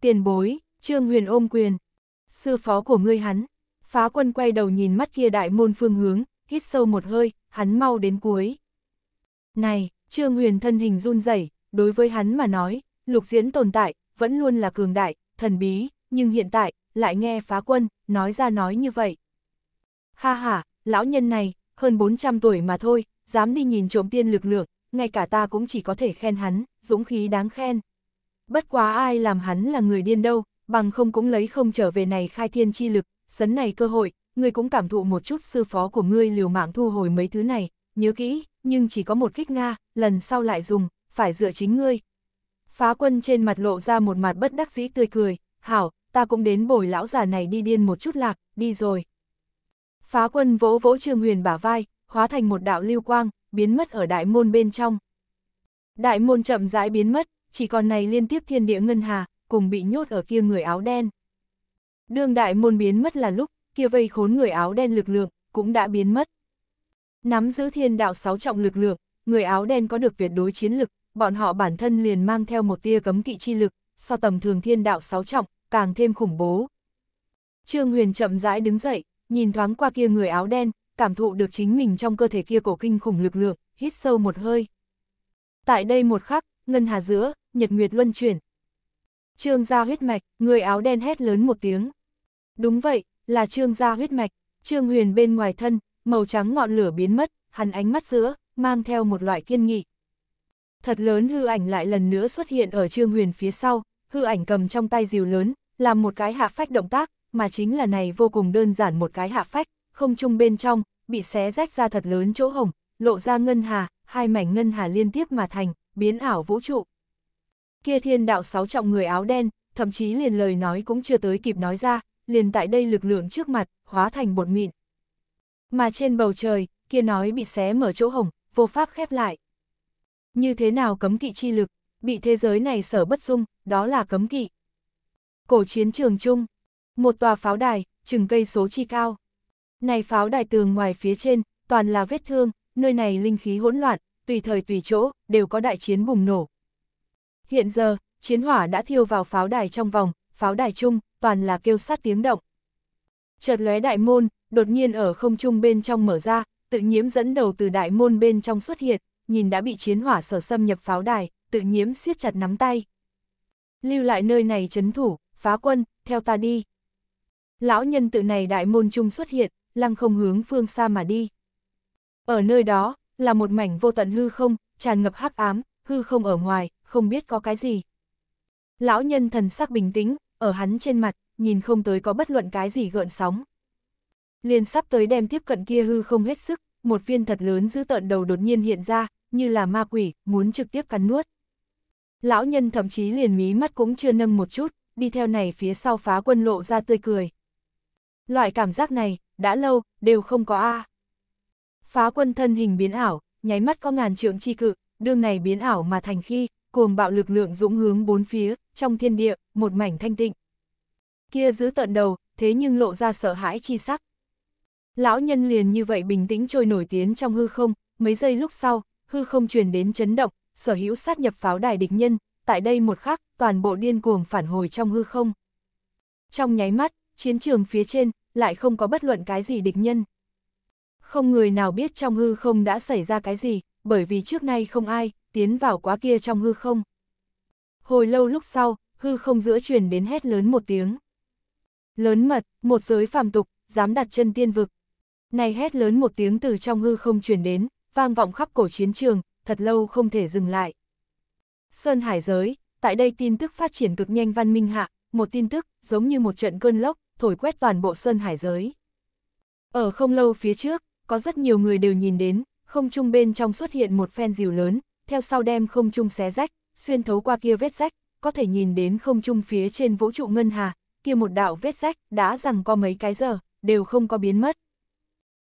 Tiền bối, Trương Huyền ôm quyền. Sư phó của ngươi hắn, Phá quân quay đầu nhìn mắt kia đại môn phương hướng, hít sâu một hơi, hắn mau đến cuối. Này, Trương Huyền thân hình run rẩy, đối với hắn mà nói, lục diễn tồn tại, vẫn luôn là cường đại, thần bí, nhưng hiện tại, lại nghe phá quân, nói ra nói như vậy. Ha ha, lão nhân này, hơn 400 tuổi mà thôi, dám đi nhìn trộm tiên lực lượng, ngay cả ta cũng chỉ có thể khen hắn, dũng khí đáng khen. Bất quá ai làm hắn là người điên đâu, bằng không cũng lấy không trở về này khai thiên chi lực, dấn này cơ hội, ngươi cũng cảm thụ một chút sư phó của ngươi liều mạng thu hồi mấy thứ này, nhớ kỹ, nhưng chỉ có một kích Nga, lần sau lại dùng, phải dựa chính ngươi. Phá quân trên mặt lộ ra một mặt bất đắc dĩ tươi cười, hảo, ta cũng đến bồi lão già này đi điên một chút lạc, đi rồi. Phá quân vỗ vỗ Trương Huyền bả vai, hóa thành một đạo lưu quang, biến mất ở đại môn bên trong. Đại môn chậm rãi biến mất, chỉ còn này liên tiếp thiên địa ngân hà, cùng bị nhốt ở kia người áo đen. Đương đại môn biến mất là lúc, kia vây khốn người áo đen lực lượng, cũng đã biến mất. Nắm giữ thiên đạo sáu trọng lực lượng, người áo đen có được tuyệt đối chiến lực, bọn họ bản thân liền mang theo một tia cấm kỵ chi lực, so tầm thường thiên đạo sáu trọng, càng thêm khủng bố. Trương Huyền chậm rãi đứng dậy, nhìn thoáng qua kia người áo đen, cảm thụ được chính mình trong cơ thể kia cổ kinh khủng lực lượng, hít sâu một hơi. Tại đây một khắc, ngân hà giữa, nhật nguyệt luân chuyển, Trương gia huyết mạch, người áo đen hét lớn một tiếng. Đúng vậy, là trương gia huyết mạch, trương huyền bên ngoài thân, màu trắng ngọn lửa biến mất, hắn ánh mắt giữa, mang theo một loại kiên nghị. Thật lớn hư ảnh lại lần nữa xuất hiện ở trương huyền phía sau, hư ảnh cầm trong tay dìu lớn, làm một cái hạ phách động tác, mà chính là này vô cùng đơn giản một cái hạ phách, không chung bên trong, bị xé rách ra thật lớn chỗ hồng, lộ ra ngân hà, hai mảnh ngân hà liên tiếp mà thành, biến ảo vũ trụ kia thiên đạo sáu trọng người áo đen, thậm chí liền lời nói cũng chưa tới kịp nói ra, liền tại đây lực lượng trước mặt, hóa thành bột mịn. Mà trên bầu trời, kia nói bị xé mở chỗ hồng, vô pháp khép lại. Như thế nào cấm kỵ chi lực, bị thế giới này sở bất dung, đó là cấm kỵ. Cổ chiến trường chung, một tòa pháo đài, chừng cây số chi cao. Này pháo đài tường ngoài phía trên, toàn là vết thương, nơi này linh khí hỗn loạn, tùy thời tùy chỗ, đều có đại chiến bùng nổ, Hiện giờ, chiến hỏa đã thiêu vào pháo đài trong vòng, pháo đài chung, toàn là kêu sát tiếng động. Chợt lóe đại môn, đột nhiên ở không trung bên trong mở ra, tự nhiễm dẫn đầu từ đại môn bên trong xuất hiện, nhìn đã bị chiến hỏa sở xâm nhập pháo đài, tự nhiễm siết chặt nắm tay. Lưu lại nơi này chấn thủ, phá quân, theo ta đi. Lão nhân tự này đại môn chung xuất hiện, lăng không hướng phương xa mà đi. Ở nơi đó, là một mảnh vô tận hư không, tràn ngập hắc ám, hư không ở ngoài, không biết có cái gì. Lão nhân thần sắc bình tĩnh, ở hắn trên mặt, nhìn không tới có bất luận cái gì gợn sóng. Liên sắp tới đem tiếp cận kia hư không hết sức, một viên thật lớn giữ tợn đầu đột nhiên hiện ra, như là ma quỷ, muốn trực tiếp cắn nuốt. Lão nhân thậm chí liền mí mắt cũng chưa nâng một chút, đi theo này phía sau phá quân lộ ra tươi cười. Loại cảm giác này, đã lâu, đều không có A. Phá quân thân hình biến ảo, nháy mắt có ngàn trượng chi cự, đường này biến ảo mà thành khi, cuồng bạo lực lượng dũng hướng bốn phía, trong thiên địa, một mảnh thanh tịnh. Kia giữ tận đầu, thế nhưng lộ ra sợ hãi chi sắc. Lão nhân liền như vậy bình tĩnh trôi nổi tiến trong hư không, mấy giây lúc sau, hư không truyền đến chấn động, sở hữu sát nhập pháo đài địch nhân, tại đây một khắc, toàn bộ điên cuồng phản hồi trong hư không. Trong nháy mắt, chiến trường phía trên, lại không có bất luận cái gì địch nhân. Không người nào biết trong hư không đã xảy ra cái gì, bởi vì trước nay không ai tiến vào quá kia trong hư không. Hồi lâu lúc sau, hư không giữa truyền đến hét lớn một tiếng. Lớn mật, một giới phàm tục, dám đặt chân tiên vực. Này hét lớn một tiếng từ trong hư không truyền đến, vang vọng khắp cổ chiến trường, thật lâu không thể dừng lại. Sơn Hải giới, tại đây tin tức phát triển cực nhanh văn minh hạ, một tin tức giống như một trận cơn lốc, thổi quét toàn bộ Sơn Hải giới. Ở không lâu phía trước, có rất nhiều người đều nhìn đến, không trung bên trong xuất hiện một phen dìu lớn, theo sau đem không trung xé rách, xuyên thấu qua kia vết rách, có thể nhìn đến không trung phía trên vũ trụ ngân hà, kia một đạo vết rách đã rằng có mấy cái giờ, đều không có biến mất.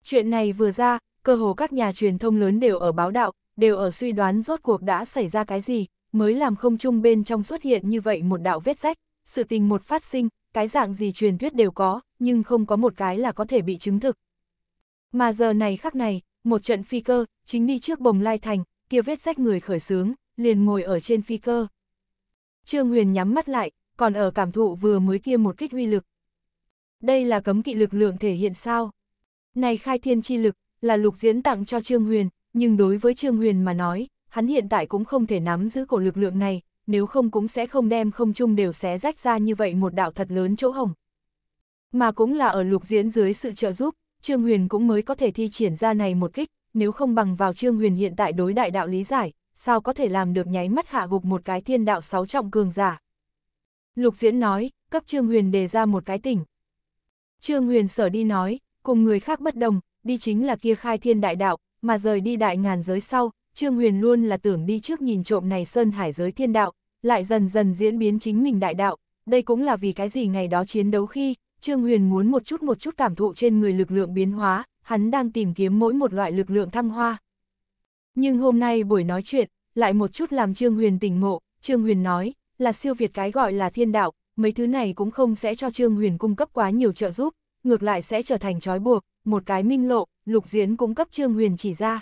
Chuyện này vừa ra, cơ hồ các nhà truyền thông lớn đều ở báo đạo, đều ở suy đoán rốt cuộc đã xảy ra cái gì, mới làm không trung bên trong xuất hiện như vậy một đạo vết rách, sự tình một phát sinh, cái dạng gì truyền thuyết đều có, nhưng không có một cái là có thể bị chứng thực. Mà giờ này khắc này, một trận phi cơ, chính đi trước bồng lai thành, kia vết rách người khởi sướng, liền ngồi ở trên phi cơ. Trương Huyền nhắm mắt lại, còn ở cảm thụ vừa mới kia một kích huy lực. Đây là cấm kỵ lực lượng thể hiện sao? Này khai thiên chi lực, là lục diễn tặng cho Trương Huyền, nhưng đối với Trương Huyền mà nói, hắn hiện tại cũng không thể nắm giữ cổ lực lượng này, nếu không cũng sẽ không đem không chung đều xé rách ra như vậy một đạo thật lớn chỗ hồng. Mà cũng là ở lục diễn dưới sự trợ giúp, Trương Huyền cũng mới có thể thi triển ra này một kích, nếu không bằng vào Trương Huyền hiện tại đối đại đạo lý giải, sao có thể làm được nháy mắt hạ gục một cái thiên đạo sáu trọng cường giả. Lục Diễn nói, cấp Trương Huyền đề ra một cái tỉnh. Trương Huyền sở đi nói, cùng người khác bất đồng, đi chính là kia khai thiên đại đạo, mà rời đi đại ngàn giới sau, Trương Huyền luôn là tưởng đi trước nhìn trộm này sơn hải giới thiên đạo, lại dần dần diễn biến chính mình đại đạo, đây cũng là vì cái gì ngày đó chiến đấu khi, Trương Huyền muốn một chút một chút cảm thụ trên người lực lượng biến hóa, hắn đang tìm kiếm mỗi một loại lực lượng thăng hoa. Nhưng hôm nay buổi nói chuyện, lại một chút làm Trương Huyền tỉnh ngộ, Trương Huyền nói, là siêu việt cái gọi là thiên đạo, mấy thứ này cũng không sẽ cho Trương Huyền cung cấp quá nhiều trợ giúp, ngược lại sẽ trở thành trói buộc, một cái minh lộ, lục diễn cũng cấp Trương Huyền chỉ ra.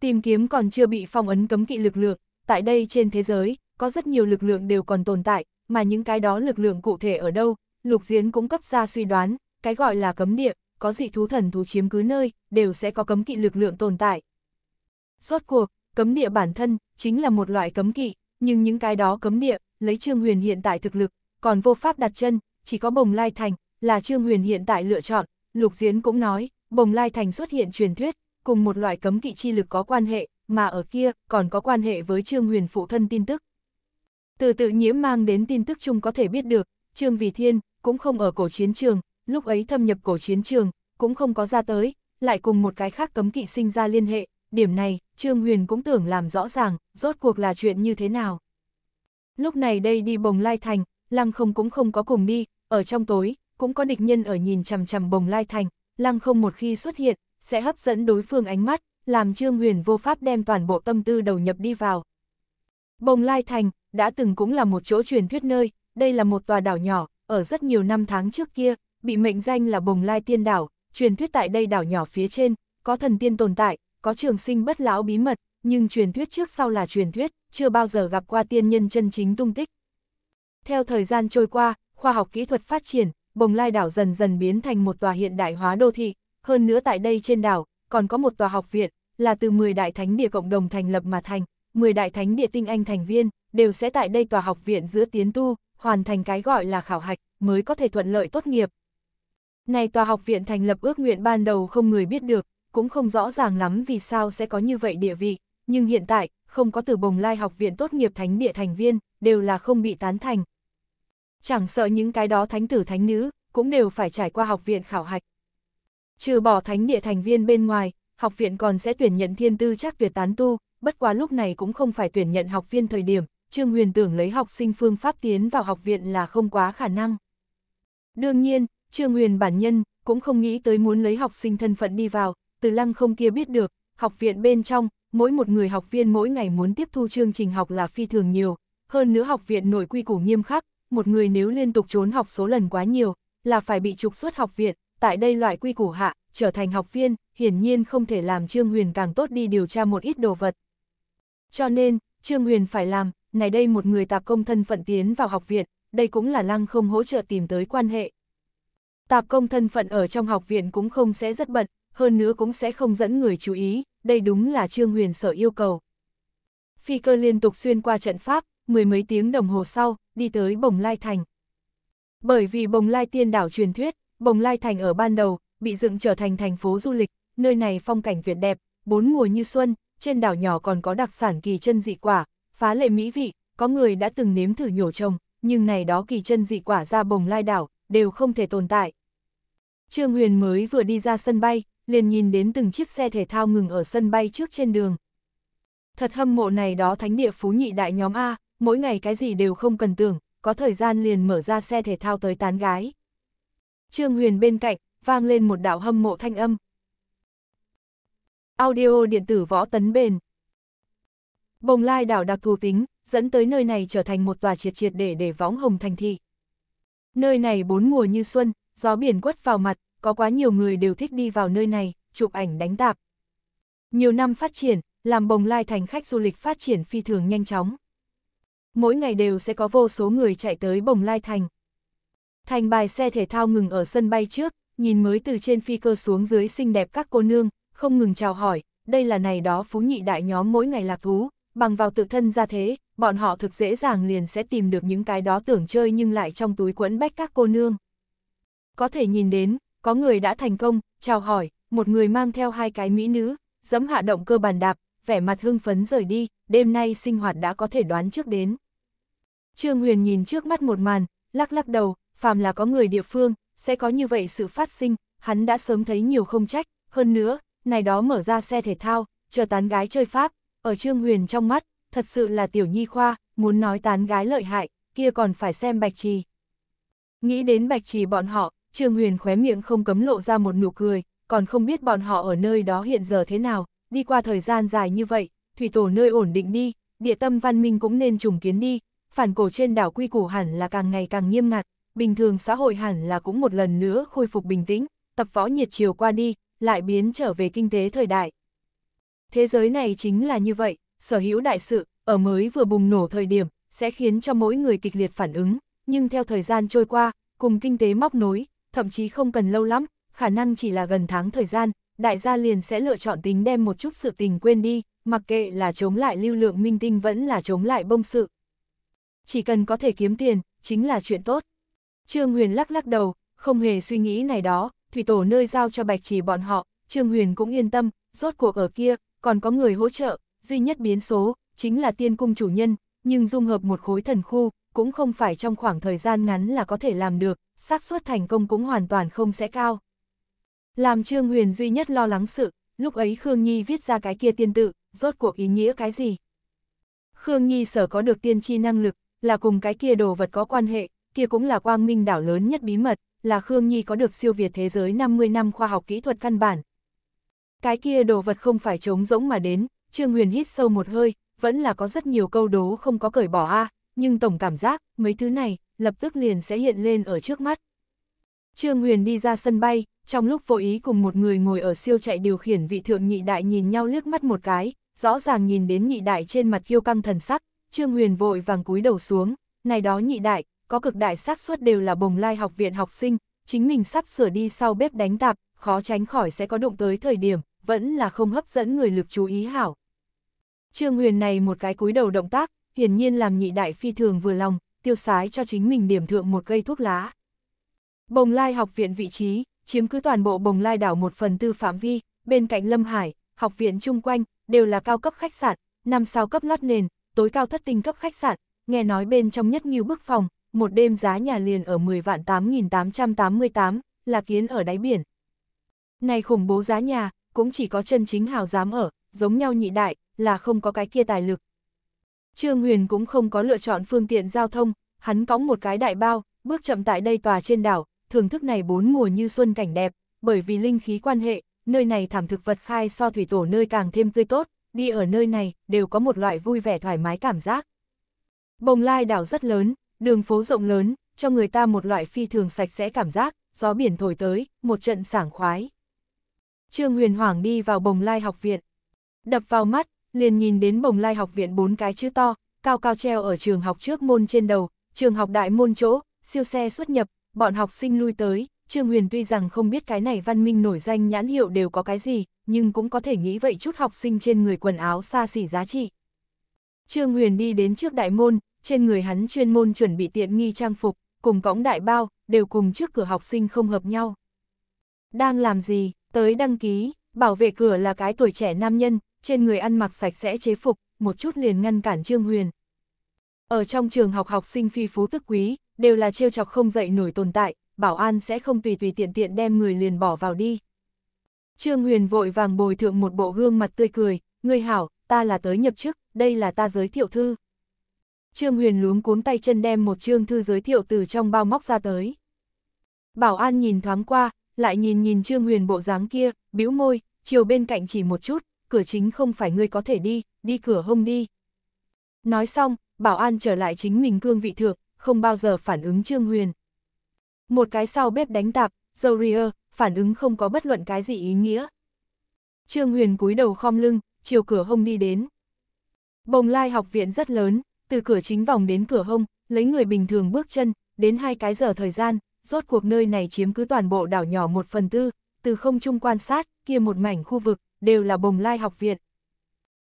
Tìm kiếm còn chưa bị phong ấn cấm kỵ lực lượng, tại đây trên thế giới, có rất nhiều lực lượng đều còn tồn tại, mà những cái đó lực lượng cụ thể ở đâu, Lục Diễn cũng cấp ra suy đoán, cái gọi là cấm địa, có dị thú thần thú chiếm cứ nơi, đều sẽ có cấm kỵ lực lượng tồn tại. Rốt cuộc, cấm địa bản thân, chính là một loại cấm kỵ, nhưng những cái đó cấm địa, lấy Trương Huyền hiện tại thực lực, còn vô pháp đặt chân, chỉ có bồng lai thành, là Trương Huyền hiện tại lựa chọn, Lục Diễn cũng nói, bồng lai thành xuất hiện truyền thuyết, cùng một loại cấm kỵ chi lực có quan hệ, mà ở kia còn có quan hệ với Trương Huyền phụ thân tin tức. Từ tự nhiễm mang đến tin tức chung có thể biết được, Trương Vì Thiên, cũng không ở cổ chiến trường, lúc ấy thâm nhập cổ chiến trường, cũng không có ra tới, lại cùng một cái khác cấm kỵ sinh ra liên hệ, điểm này, Trương Huyền cũng tưởng làm rõ ràng, rốt cuộc là chuyện như thế nào. Lúc này đây đi bồng lai thành, lăng không cũng không có cùng đi, ở trong tối, cũng có địch nhân ở nhìn chằm chằm bồng lai thành, lăng không một khi xuất hiện, sẽ hấp dẫn đối phương ánh mắt, làm Trương Huyền vô pháp đem toàn bộ tâm tư đầu nhập đi vào. Bồng lai thành, đã từng cũng là một chỗ truyền thuyết nơi, đây là một tòa đảo nhỏ, ở rất nhiều năm tháng trước kia, bị mệnh danh là bồng lai tiên đảo, truyền thuyết tại đây đảo nhỏ phía trên, có thần tiên tồn tại, có trường sinh bất lão bí mật, nhưng truyền thuyết trước sau là truyền thuyết, chưa bao giờ gặp qua tiên nhân chân chính tung tích. Theo thời gian trôi qua, khoa học kỹ thuật phát triển, bồng lai đảo dần dần biến thành một tòa hiện đại hóa đô thị, hơn nữa tại đây trên đảo, còn có một tòa học viện, là từ 10 đại thánh địa cộng đồng thành lập mà thành, 10 đại thánh địa tinh anh thành viên, đều sẽ tại đây tòa học viện giữa tiến tu, hoàn thành cái gọi là khảo hạch, mới có thể thuận lợi tốt nghiệp. Này tòa học viện thành lập ước nguyện ban đầu không người biết được, cũng không rõ ràng lắm vì sao sẽ có như vậy địa vị, nhưng hiện tại, không có từ bồng lai học viện tốt nghiệp thánh địa thành viên, đều là không bị tán thành. Chẳng sợ những cái đó thánh tử thánh nữ, cũng đều phải trải qua học viện khảo hạch. Trừ bỏ thánh địa thành viên bên ngoài, học viện còn sẽ tuyển nhận thiên tư chắc tuyệt tán tu, bất quá lúc này cũng không phải tuyển nhận học viên thời điểm, Trương Huyền tưởng lấy học sinh phương pháp tiến vào học viện là không quá khả năng. Đương nhiên, Trương Huyền bản nhân cũng không nghĩ tới muốn lấy học sinh thân phận đi vào, từ lăng không kia biết được, học viện bên trong, mỗi một người học viên mỗi ngày muốn tiếp thu chương trình học là phi thường nhiều, hơn nữa học viện nội quy củ nghiêm khắc, một người nếu liên tục trốn học số lần quá nhiều, là phải bị trục xuất học viện, tại đây loại quy củ hạ, trở thành học viên, hiển nhiên không thể làm Trương Huyền càng tốt đi điều tra một ít đồ vật. Cho nên, Trương Huyền phải làm, này đây một người tạp công thân phận tiến vào học viện, đây cũng là lăng không hỗ trợ tìm tới quan hệ. Tạp công thân phận ở trong học viện cũng không sẽ rất bận, hơn nữa cũng sẽ không dẫn người chú ý, đây đúng là Trương Huyền sở yêu cầu. Phi cơ liên tục xuyên qua trận pháp, mười mấy tiếng đồng hồ sau, đi tới Bồng Lai Thành. Bởi vì Bồng Lai tiên đảo truyền thuyết, Bồng Lai Thành ở ban đầu, bị dựng trở thành thành phố du lịch, nơi này phong cảnh tuyệt đẹp, bốn mùa như xuân, trên đảo nhỏ còn có đặc sản kỳ chân dị quả, phá lệ mỹ vị, có người đã từng nếm thử nhổ trồng, nhưng này đó kỳ chân dị quả ra bồng lai đảo, đều không thể tồn tại. Trương Huyền mới vừa đi ra sân bay, liền nhìn đến từng chiếc xe thể thao ngừng ở sân bay trước trên đường. Thật hâm mộ này đó thánh địa phú nhị đại nhóm A, mỗi ngày cái gì đều không cần tưởng, có thời gian liền mở ra xe thể thao tới tán gái. Trương Huyền bên cạnh, vang lên một đạo hâm mộ thanh âm. Audio điện tử võ tấn bền Bồng lai đảo đặc thù tính, dẫn tới nơi này trở thành một tòa triệt triệt để để võng hồng thành thị. Nơi này bốn mùa như xuân, gió biển quất vào mặt, có quá nhiều người đều thích đi vào nơi này, chụp ảnh đánh tạp. Nhiều năm phát triển, làm bồng lai thành khách du lịch phát triển phi thường nhanh chóng. Mỗi ngày đều sẽ có vô số người chạy tới bồng lai thành. Thành bài xe thể thao ngừng ở sân bay trước, nhìn mới từ trên phi cơ xuống dưới xinh đẹp các cô nương, không ngừng chào hỏi, đây là này đó phú nhị đại nhóm mỗi ngày lạc thú, bằng vào tự thân ra thế, bọn họ thực dễ dàng liền sẽ tìm được những cái đó tưởng chơi nhưng lại trong túi quẫn bách các cô nương. Có thể nhìn đến, có người đã thành công, chào hỏi, một người mang theo hai cái mỹ nữ, dẫm hạ động cơ bàn đạp, vẻ mặt hưng phấn rời đi, đêm nay sinh hoạt đã có thể đoán trước đến. Trương Huyền nhìn trước mắt một màn, lắc lắc đầu, phàm là có người địa phương, sẽ có như vậy sự phát sinh, hắn đã sớm thấy nhiều không trách, hơn nữa, này đó mở ra xe thể thao, chờ tán gái chơi Pháp, ở Trương Huyền trong mắt, thật sự là tiểu nhi khoa, muốn nói tán gái lợi hại, kia còn phải xem Bạch Trì. Nghĩ đến Bạch Trì bọn họ, Trương Huyền khóe miệng không cấm lộ ra một nụ cười, còn không biết bọn họ ở nơi đó hiện giờ thế nào, đi qua thời gian dài như vậy, thủy tổ nơi ổn định đi, địa tâm văn minh cũng nên trùng kiến đi, phản cổ trên đảo quy củ hẳn là càng ngày càng nghiêm ngặt, bình thường xã hội hẳn là cũng một lần nữa khôi phục bình tĩnh, tập võ nhiệt chiều qua đi, lại biến trở về kinh tế thời đại thế giới này chính là như vậy, sở hữu đại sự, ở mới vừa bùng nổ thời điểm, sẽ khiến cho mỗi người kịch liệt phản ứng, nhưng theo thời gian trôi qua, cùng kinh tế móc nối, thậm chí không cần lâu lắm, khả năng chỉ là gần tháng thời gian, đại gia liền sẽ lựa chọn tính đem một chút sự tình quên đi, mặc kệ là chống lại lưu lượng minh tinh vẫn là chống lại bông sự. Chỉ cần có thể kiếm tiền, chính là chuyện tốt. Trương Huyền lắc lắc đầu, không hề suy nghĩ này đó, thủy tổ nơi giao cho bạch trì bọn họ, Trương Huyền cũng yên tâm, rốt cuộc ở kia, còn có người hỗ trợ, duy nhất biến số, chính là tiên cung chủ nhân, nhưng dung hợp một khối thần khu, cũng không phải trong khoảng thời gian ngắn là có thể làm được, xác suất thành công cũng hoàn toàn không sẽ cao. Làm Trương Huyền duy nhất lo lắng sự, lúc ấy Khương Nhi viết ra cái kia tiên tự, rốt cuộc ý nghĩa cái gì? Khương Nhi sở có được tiên tri năng lực, là cùng cái kia đồ vật có quan hệ, kia cũng là quang minh đảo lớn nhất bí mật, là Khương Nhi có được siêu việt thế giới 50 năm khoa học kỹ thuật căn bản, cái kia đồ vật không phải trống rỗng mà đến, Trương Huyền hít sâu một hơi, vẫn là có rất nhiều câu đố không có cởi bỏ a, nhưng tổng cảm giác, mấy thứ này, lập tức liền sẽ hiện lên ở trước mắt. Trương Huyền đi ra sân bay, trong lúc vô ý cùng một người ngồi ở siêu chạy điều khiển vị thượng nhị đại nhìn nhau liếc mắt một cái, rõ ràng nhìn đến nhị đại trên mặt kiêu căng thần sắc, Trương Huyền vội vàng cúi đầu xuống, này đó nhị đại, có cực đại xác suất đều là bồng lai học viện học sinh, chính mình sắp sửa đi sau bếp đánh tạp, khó tránh khỏi sẽ có đụng tới thời điểm, vẫn là không hấp dẫn người lực chú ý hảo. Trương Huyền này một cái cúi đầu động tác, hiển nhiên làm nhị đại phi thường vừa lòng, tiêu sái cho chính mình điểm thượng một cây thuốc lá. Bồng Lai học viện vị trí, chiếm cứ toàn bộ Bồng Lai đảo một phần tư phạm vi, bên cạnh Lâm Hải, học viện chung quanh, đều là cao cấp khách sạn, năm sao cấp lót nền, tối cao thất tinh cấp khách sạn, nghe nói bên trong nhất nghiêu bức phòng, một đêm giá nhà liền ở 10 vạn 8.888, là kiến ở đáy biển. Này khủng bố giá nhà, cũng chỉ có chân chính hào dám ở, giống nhau nhị đại, là không có cái kia tài lực. Trương Huyền cũng không có lựa chọn phương tiện giao thông, hắn cõng một cái đại bao, bước chậm tại đây tòa trên đảo, thưởng thức này bốn mùa như xuân cảnh đẹp, bởi vì linh khí quan hệ, nơi này thảm thực vật khai so thủy tổ nơi càng thêm tươi tốt, đi ở nơi này đều có một loại vui vẻ thoải mái cảm giác. Bồng lai đảo rất lớn, đường phố rộng lớn, cho người ta một loại phi thường sạch sẽ cảm giác, gió biển thổi tới, một trận sảng khoái. Trương Huyền Hoàng đi vào bồng lai học viện. Đập vào mắt, liền nhìn đến bồng lai học viện bốn cái chữ to, cao cao treo ở trường học trước môn trên đầu, trường học đại môn chỗ, siêu xe xuất nhập, bọn học sinh lui tới, Trương Huyền tuy rằng không biết cái này văn minh nổi danh nhãn hiệu đều có cái gì, nhưng cũng có thể nghĩ vậy chút học sinh trên người quần áo xa xỉ giá trị. Trương Huyền đi đến trước đại môn, trên người hắn chuyên môn chuẩn bị tiện nghi trang phục, cùng cõng đại bao, đều cùng trước cửa học sinh không hợp nhau. Đang làm gì? Tới đăng ký, bảo vệ cửa là cái tuổi trẻ nam nhân, trên người ăn mặc sạch sẽ chế phục, một chút liền ngăn cản Trương Huyền. Ở trong trường học học sinh phi phú tức quý, đều là trêu chọc không dậy nổi tồn tại, bảo an sẽ không tùy tùy tiện tiện đem người liền bỏ vào đi. Trương Huyền vội vàng bồi thượng một bộ gương mặt tươi cười, người hảo, ta là tới nhập chức, đây là ta giới thiệu thư. Trương Huyền luống cuốn tay chân đem một trương thư giới thiệu từ trong bao móc ra tới. Bảo an nhìn thoáng qua, lại nhìn nhìn Trương Huyền bộ dáng kia, bĩu môi, chiều bên cạnh chỉ một chút, cửa chính không phải ngươi có thể đi, đi cửa hông đi. Nói xong, bảo an trở lại chính mình cương vị thượng, không bao giờ phản ứng Trương Huyền. Một cái sau bếp đánh tạp, zorier phản ứng không có bất luận cái gì ý nghĩa. Trương Huyền cúi đầu khom lưng, chiều cửa hông đi đến. Bồng lai học viện rất lớn, từ cửa chính vòng đến cửa hông, lấy người bình thường bước chân, đến hai cái giờ thời gian, rốt cuộc nơi này chiếm cứ toàn bộ đảo nhỏ một phần tư, từ không trung quan sát, kia một mảnh khu vực, đều là bồng lai học viện.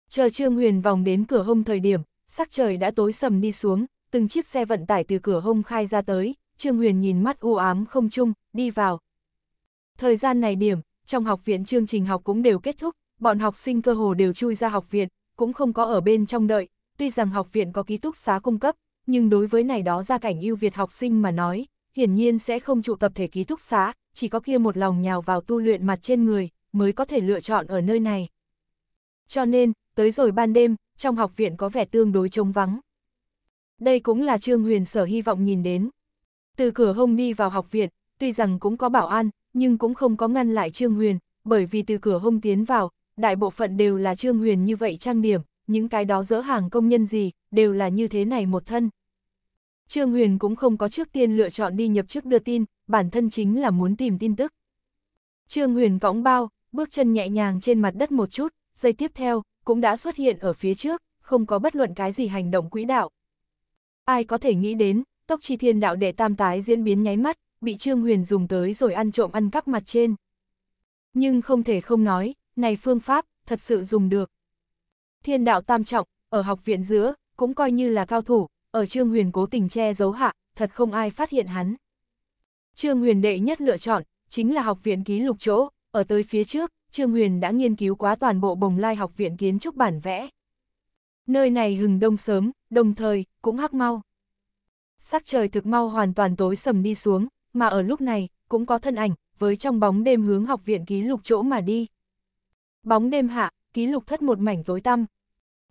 Chờ Trương Huyền vòng đến cửa hông thời điểm, sắc trời đã tối sầm đi xuống, từng chiếc xe vận tải từ cửa hông khai ra tới, Trương Huyền nhìn mắt u ám không trung đi vào. Thời gian này điểm, trong học viện chương trình học cũng đều kết thúc, bọn học sinh cơ hồ đều chui ra học viện, cũng không có ở bên trong đợi, tuy rằng học viện có ký túc xá cung cấp, nhưng đối với này đó gia cảnh ưu việt học sinh mà nói, hiển nhiên sẽ không trụ tập thể ký túc xá, chỉ có kia một lòng nhào vào tu luyện mặt trên người, mới có thể lựa chọn ở nơi này. Cho nên, tới rồi ban đêm, trong học viện có vẻ tương đối trống vắng. Đây cũng là Trương Huyền sở hy vọng nhìn đến. Từ cửa hông đi vào học viện, tuy rằng cũng có bảo an, nhưng cũng không có ngăn lại Trương Huyền, bởi vì từ cửa hông tiến vào, đại bộ phận đều là Trương Huyền như vậy trang điểm, những cái đó dỡ hàng công nhân gì, đều là như thế này một thân, Trương Huyền cũng không có trước tiên lựa chọn đi nhập chức đưa tin, bản thân chính là muốn tìm tin tức. Trương Huyền cõng bao, bước chân nhẹ nhàng trên mặt đất một chút, giây tiếp theo, cũng đã xuất hiện ở phía trước, không có bất luận cái gì hành động quỹ đạo. Ai có thể nghĩ đến, tốc chi thiên đạo đệ tam tái diễn biến nháy mắt, bị Trương Huyền dùng tới rồi ăn trộm ăn cắp mặt trên. Nhưng không thể không nói, này phương pháp, thật sự dùng được. Thiên đạo tam trọng, ở học viện giữa, cũng coi như là cao thủ, ở Trương Huyền cố tình che giấu hạ, thật không ai phát hiện hắn. Trương Huyền đệ nhất lựa chọn, chính là học viện ký lục chỗ, ở tới phía trước, Trương Huyền đã nghiên cứu quá toàn bộ bồng lai học viện kiến trúc bản vẽ. Nơi này hừng đông sớm, đồng thời, cũng hắc mau. Sắc trời thực mau hoàn toàn tối sầm đi xuống, mà ở lúc này, cũng có thân ảnh, với trong bóng đêm hướng học viện ký lục chỗ mà đi. Bóng đêm hạ, ký lục thất một mảnh tối tăm.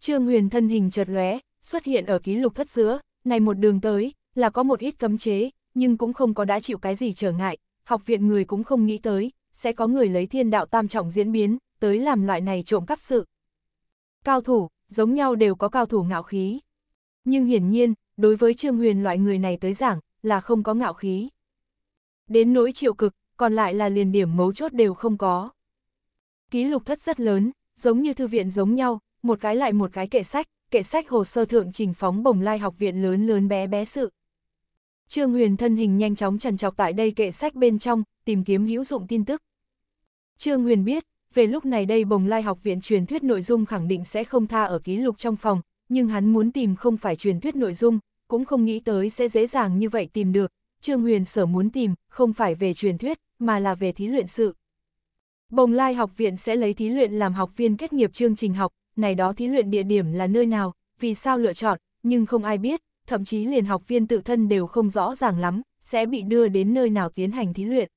Trương Huyền thân hình chợt lóe, xuất hiện ở ký lục thất giữa, này một đường tới, là có một ít cấm chế, nhưng cũng không có đã chịu cái gì trở ngại, học viện người cũng không nghĩ tới, sẽ có người lấy thiên đạo tam trọng diễn biến, tới làm loại này trộm cắp sự. Cao thủ, giống nhau đều có cao thủ ngạo khí. Nhưng hiển nhiên, đối với Trương Huyền loại người này tới giảng, là không có ngạo khí. Đến nỗi triệu cực, còn lại là liền điểm mấu chốt đều không có. Ký lục thất rất lớn, giống như thư viện giống nhau, một cái lại một cái kệ sách, kệ sách hồ sơ thượng trình phóng bồng lai học viện lớn lớn bé bé sự. Trương Huyền thân hình nhanh chóng trần trọc tại đây kệ sách bên trong, tìm kiếm hữu dụng tin tức. Trương Huyền biết, về lúc này đây bồng lai học viện truyền thuyết nội dung khẳng định sẽ không tha ở ký lục trong phòng, nhưng hắn muốn tìm không phải truyền thuyết nội dung, cũng không nghĩ tới sẽ dễ dàng như vậy tìm được. Trương Huyền sở muốn tìm, không phải về truyền thuyết, mà là về thí luyện sự. Bồng lai học viện sẽ lấy thí luyện làm học viên kết nghiệp chương trình học, này đó thí luyện địa điểm là nơi nào, vì sao lựa chọn, nhưng không ai biết, thậm chí liền học viên tự thân đều không rõ ràng lắm, sẽ bị đưa đến nơi nào tiến hành thí luyện.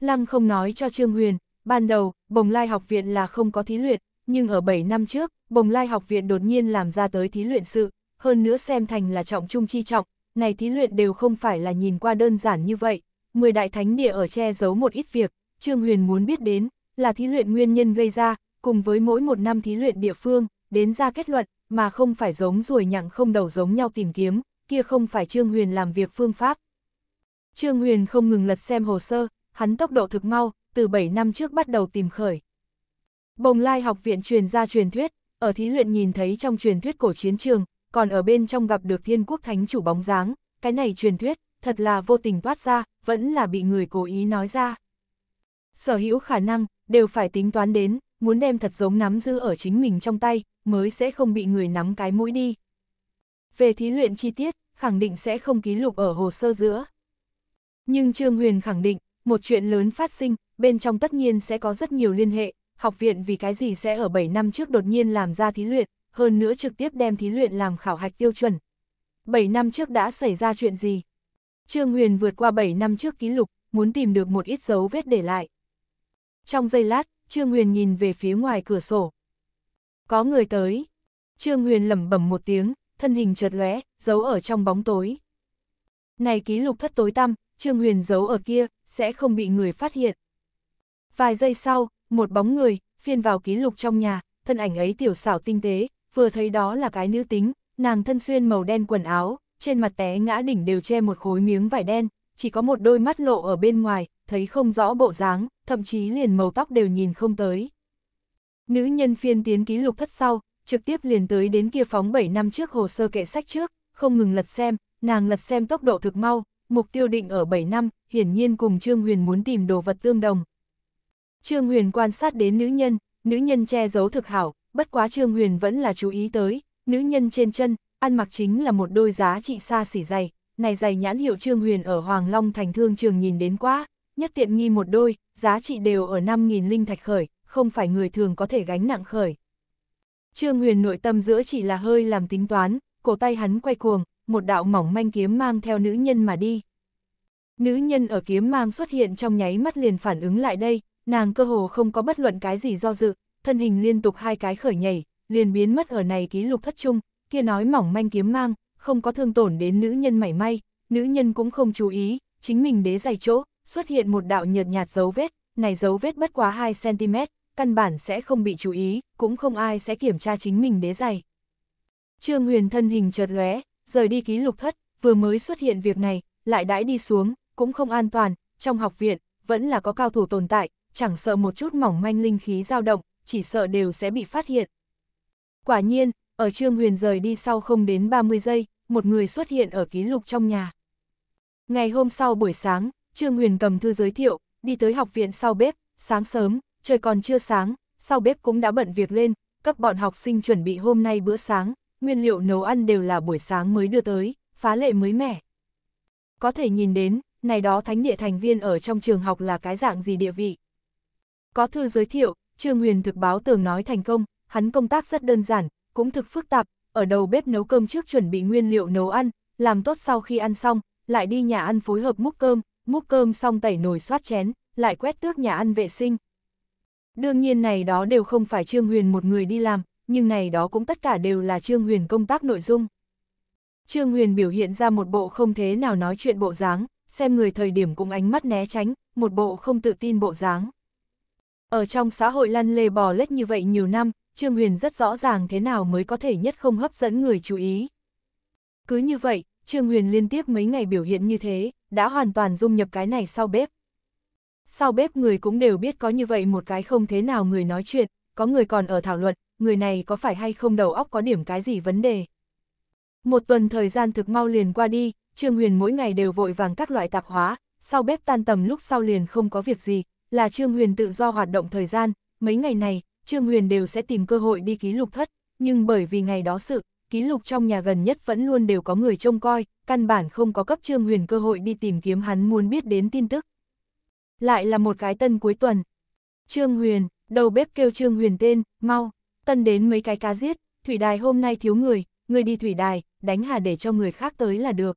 Lăng không nói cho Trương Huyền, ban đầu, Bồng Lai học viện là không có thí luyện, nhưng ở 7 năm trước, Bồng Lai học viện đột nhiên làm ra tới thí luyện sự, hơn nữa xem thành là trọng trung chi trọng, này thí luyện đều không phải là nhìn qua đơn giản như vậy, 10 đại thánh địa ở che giấu một ít việc, Trương Huyền muốn biết đến, là thí luyện nguyên nhân gây ra, cùng với mỗi một năm thí luyện địa phương, đến ra kết luận, mà không phải giống ruồi nhặng không đầu giống nhau tìm kiếm, kia không phải Trương Huyền làm việc phương pháp. Trương Huyền không ngừng lật xem hồ sơ, hắn tốc độ thực mau, từ 7 năm trước bắt đầu tìm khởi. Bồng Lai học viện truyền ra truyền thuyết, ở thí luyện nhìn thấy trong truyền thuyết cổ chiến trường, còn ở bên trong gặp được thiên quốc thánh chủ bóng dáng, cái này truyền thuyết, thật là vô tình toát ra, vẫn là bị người cố ý nói ra. Sở hữu khả năng, đều phải tính toán đến, muốn đem thật giống nắm giữ ở chính mình trong tay, mới sẽ không bị người nắm cái mũi đi. Về thí luyện chi tiết, khẳng định sẽ không ký lục ở hồ sơ giữa. Nhưng Trương Huyền khẳng định, một chuyện lớn phát sinh, bên trong tất nhiên sẽ có rất nhiều liên hệ, học viện vì cái gì sẽ ở 7 năm trước đột nhiên làm ra thí luyện, hơn nữa trực tiếp đem thí luyện làm khảo hạch tiêu chuẩn. 7 năm trước đã xảy ra chuyện gì? Trương Huyền vượt qua 7 năm trước ký lục, muốn tìm được một ít dấu vết để lại. Trong giây lát, Trương Huyền nhìn về phía ngoài cửa sổ. Có người tới. Trương Huyền lẩm bẩm một tiếng, thân hình chợt lóe, giấu ở trong bóng tối. Này ký lục thất tối tăm, Trương Huyền giấu ở kia, sẽ không bị người phát hiện. Vài giây sau, một bóng người, phiên vào ký lục trong nhà, thân ảnh ấy tiểu xảo tinh tế, vừa thấy đó là cái nữ tính, nàng thân xuyên màu đen quần áo, trên mặt té ngã đỉnh đều che một khối miếng vải đen, chỉ có một đôi mắt lộ ở bên ngoài, thấy không rõ bộ dáng, thậm chí liền màu tóc đều nhìn không tới. Nữ nhân phiên tiến ký lục thất sau, trực tiếp liền tới đến kia phóng 7 năm trước hồ sơ kệ sách trước, không ngừng lật xem, nàng lật xem tốc độ thực mau, mục tiêu định ở 7 năm, hiển nhiên cùng Trương Huyền muốn tìm đồ vật tương đồng. Trương Huyền quan sát đến nữ nhân, nữ nhân che giấu thực hảo, bất quá Trương Huyền vẫn là chú ý tới, nữ nhân trên chân, ăn mặc chính là một đôi giá trị xa xỉ giày, này giày nhãn hiệu Trương Huyền ở Hoàng Long thành thương trường nhìn đến quá, nhất tiện nghi một đôi, giá trị đều ở 5.000 linh thạch khởi, không phải người thường có thể gánh nặng khởi. Trương Huyền nội tâm giữa chỉ là hơi làm tính toán, cổ tay hắn quay cuồng, một đạo mỏng manh kiếm mang theo nữ nhân mà đi. Nữ nhân ở kiếm mang xuất hiện trong nháy mắt liền phản ứng lại đây, nàng cơ hồ không có bất luận cái gì do dự, thân hình liên tục hai cái khởi nhảy, liền biến mất ở này ký lục thất trung, kia nói mỏng manh kiếm mang, không có thương tổn đến nữ nhân mảy may, nữ nhân cũng không chú ý, chính mình đế dày chỗ, xuất hiện một đạo nhợt nhạt dấu vết, này dấu vết bất quá 2cm, căn bản sẽ không bị chú ý, cũng không ai sẽ kiểm tra chính mình đế giày. Trương Huyền thân hình chợt lóe, rời đi ký lục thất, vừa mới xuất hiện việc này, lại đãi đi xuống, cũng không an toàn, trong học viện, vẫn là có cao thủ tồn tại, chẳng sợ một chút mỏng manh linh khí dao động, chỉ sợ đều sẽ bị phát hiện. Quả nhiên, ở Trương Huyền rời đi sau không đến 30 giây, một người xuất hiện ở ký lục trong nhà. Ngày hôm sau buổi sáng, Trương Huyền cầm thư giới thiệu, đi tới học viện sau bếp, sáng sớm, trời còn chưa sáng, sau bếp cũng đã bận việc lên, cấp bọn học sinh chuẩn bị hôm nay bữa sáng, nguyên liệu nấu ăn đều là buổi sáng mới đưa tới, phá lệ mới mẻ. Có thể nhìn đến, này đó thánh địa thành viên ở trong trường học là cái dạng gì địa vị. Có thư giới thiệu, Trương Huyền thực báo tường nói thành công, hắn công tác rất đơn giản, cũng thực phức tạp, ở đầu bếp nấu cơm trước chuẩn bị nguyên liệu nấu ăn, làm tốt sau khi ăn xong, lại đi nhà ăn phối hợp múc cơm, múc cơm xong tẩy nồi xoát chén, lại quét tước nhà ăn vệ sinh. Đương nhiên này đó đều không phải Trương Huyền một người đi làm, nhưng này đó cũng tất cả đều là Trương Huyền công tác nội dung. Trương Huyền biểu hiện ra một bộ không thế nào nói chuyện bộ dáng, xem người thời điểm cũng ánh mắt né tránh, một bộ không tự tin bộ dáng. Ở trong xã hội lăn lê bò lết như vậy nhiều năm, Trương Huyền rất rõ ràng thế nào mới có thể nhất không hấp dẫn người chú ý. Cứ như vậy, Trương Huyền liên tiếp mấy ngày biểu hiện như thế, đã hoàn toàn dung nhập cái này sau bếp. Sau bếp người cũng đều biết có như vậy một cái không thế nào người nói chuyện, có người còn ở thảo luận, người này có phải hay không đầu óc có điểm cái gì vấn đề. Một tuần thời gian thực mau liền qua đi, Trương Huyền mỗi ngày đều vội vàng các loại tạp hóa, sau bếp tan tầm lúc sau liền không có việc gì, là Trương Huyền tự do hoạt động thời gian, mấy ngày này, Trương Huyền đều sẽ tìm cơ hội đi ký lục thất, nhưng bởi vì ngày đó sự, ký lục trong nhà gần nhất vẫn luôn đều có người trông coi, căn bản không có cấp Trương Huyền cơ hội đi tìm kiếm hắn muốn biết đến tin tức. Lại là một cái tân cuối tuần. Trương Huyền, đầu bếp kêu Trương Huyền tên, mau, tân đến mấy cái cá giết, thủy đài hôm nay thiếu người, người đi thủy đài, đánh hà để cho người khác tới là được.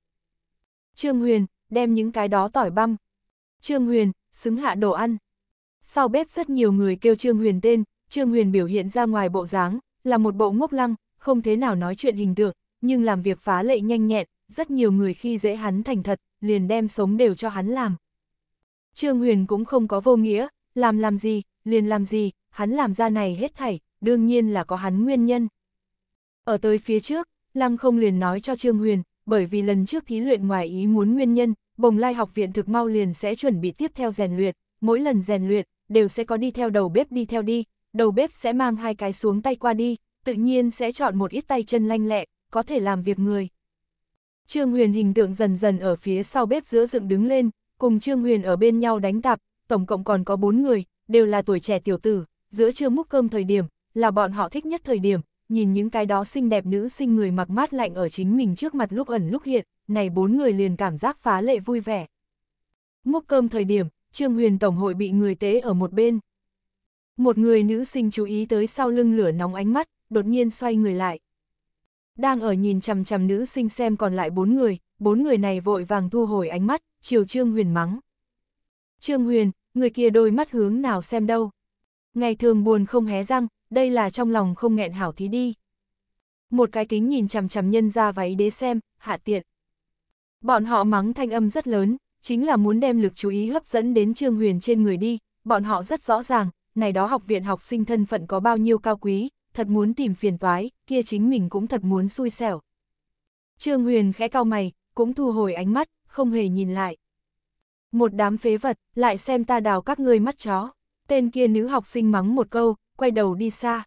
Trương Huyền, đem những cái đó tỏi băm. Trương Huyền, xứng hạ đồ ăn. Sau bếp rất nhiều người kêu Trương Huyền tên, Trương Huyền biểu hiện ra ngoài bộ dáng, là một bộ ngốc lăng, không thế nào nói chuyện hình tượng, nhưng làm việc phá lệ nhanh nhẹn, rất nhiều người khi dễ hắn thành thật, liền đem sống đều cho hắn làm. Trương Huyền cũng không có vô nghĩa, làm làm gì, liền làm gì, hắn làm ra này hết thảy, đương nhiên là có hắn nguyên nhân. Ở tới phía trước, Lăng không liền nói cho Trương Huyền, bởi vì lần trước thí luyện ngoài ý muốn nguyên nhân, bồng lai học viện thực mau liền sẽ chuẩn bị tiếp theo rèn luyện, mỗi lần rèn luyện, đều sẽ có đi theo đầu bếp đi theo đi, đầu bếp sẽ mang hai cái xuống tay qua đi, tự nhiên sẽ chọn một ít tay chân lanh lẹ, có thể làm việc người. Trương Huyền hình tượng dần dần ở phía sau bếp giữa dựng đứng lên, cùng Trương Huyền ở bên nhau đánh tạp, tổng cộng còn có bốn người, đều là tuổi trẻ tiểu tử, giữa trưa múc cơm thời điểm, là bọn họ thích nhất thời điểm, nhìn những cái đó xinh đẹp nữ sinh người mặc mát lạnh ở chính mình trước mặt lúc ẩn lúc hiện, này bốn người liền cảm giác phá lệ vui vẻ. Múc cơm thời điểm, Trương Huyền Tổng hội bị người tế ở một bên. Một người nữ sinh chú ý tới sau lưng lửa nóng ánh mắt, đột nhiên xoay người lại. Đang ở nhìn chằm chằm nữ sinh xem còn lại bốn người, bốn người này vội vàng thu hồi ánh mắt, chiều Trương Huyền mắng. Trương Huyền, người kia đôi mắt hướng nào xem đâu. Ngày thường buồn không hé răng, đây là trong lòng không nghẹn hảo thí đi. Một cái kính nhìn chằm chằm nhân ra váy đế xem, hạ tiện. Bọn họ mắng thanh âm rất lớn, chính là muốn đem lực chú ý hấp dẫn đến Trương Huyền trên người đi, bọn họ rất rõ ràng, này đó học viện học sinh thân phận có bao nhiêu cao quý, thật muốn tìm phiền toái, kia chính mình cũng thật muốn xui xẻo. Trương Huyền khẽ cao mày, cũng thu hồi ánh mắt, không hề nhìn lại. Một đám phế vật, lại xem ta đào các ngươi mắt chó. Tên kia nữ học sinh mắng một câu, quay đầu đi xa.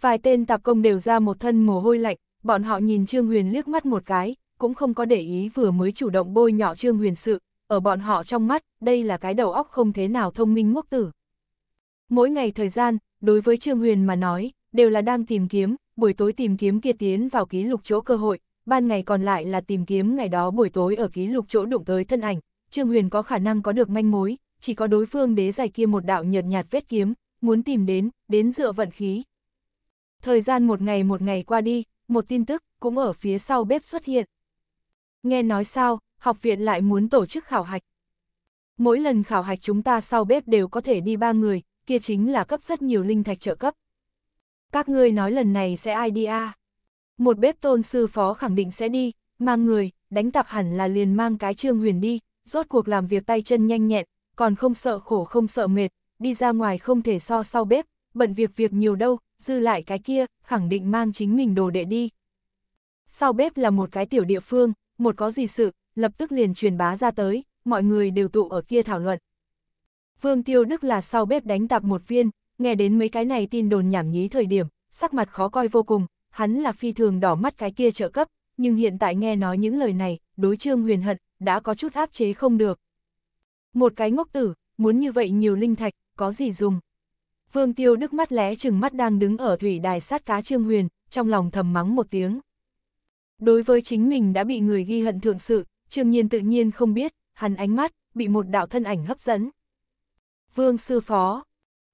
Vài tên tạp công đều ra một thân mồ hôi lạnh, bọn họ nhìn Trương Huyền liếc mắt một cái, cũng không có để ý vừa mới chủ động bôi nhỏ Trương Huyền sự, ở bọn họ trong mắt, đây là cái đầu óc không thế nào thông minh ngốc tử. Mỗi ngày thời gian, đối với Trương Huyền mà nói, đều là đang tìm kiếm, buổi tối tìm kiếm kia tiến vào ký lục chỗ cơ hội, ban ngày còn lại là tìm kiếm ngày đó buổi tối ở ký lục chỗ đụng tới thân ảnh, Trương Huyền có khả năng có được manh mối, chỉ có đối phương đế giải kia một đạo nhợt nhạt vết kiếm, muốn tìm đến, đến dựa vận khí. Thời gian một ngày một ngày qua đi, một tin tức cũng ở phía sau bếp xuất hiện. Nghe nói sao, học viện lại muốn tổ chức khảo hạch. Mỗi lần khảo hạch chúng ta sau bếp đều có thể đi ba người, kia chính là cấp rất nhiều linh thạch trợ cấp. Các ngươi nói lần này sẽ ai đi à? Một bếp tôn sư phó khẳng định sẽ đi, mang người, đánh tạp hẳn là liền mang cái trương huyền đi, rốt cuộc làm việc tay chân nhanh nhẹn, còn không sợ khổ không sợ mệt, đi ra ngoài không thể so sau bếp, bận việc việc nhiều đâu, dư lại cái kia, khẳng định mang chính mình đồ đệ đi. Sau bếp là một cái tiểu địa phương, một có gì sự, lập tức liền truyền bá ra tới, mọi người đều tụ ở kia thảo luận, Vương Tiêu Đức là sau bếp đánh tạp một viên, nghe đến mấy cái này tin đồn nhảm nhí thời điểm, sắc mặt khó coi vô cùng, hắn là phi thường đỏ mắt cái kia trợ cấp, nhưng hiện tại nghe nói những lời này, đối trương huyền hận, đã có chút áp chế không được. Một cái ngốc tử, muốn như vậy nhiều linh thạch, có gì dùng? Vương Tiêu Đức mắt lé chừng mắt đang đứng ở thủy đài sát cá trương huyền, trong lòng thầm mắng một tiếng. Đối với chính mình đã bị người ghi hận thượng sự, trương nhiên tự nhiên không biết, hắn ánh mắt, bị một đạo thân ảnh hấp dẫn. Vương sư phó.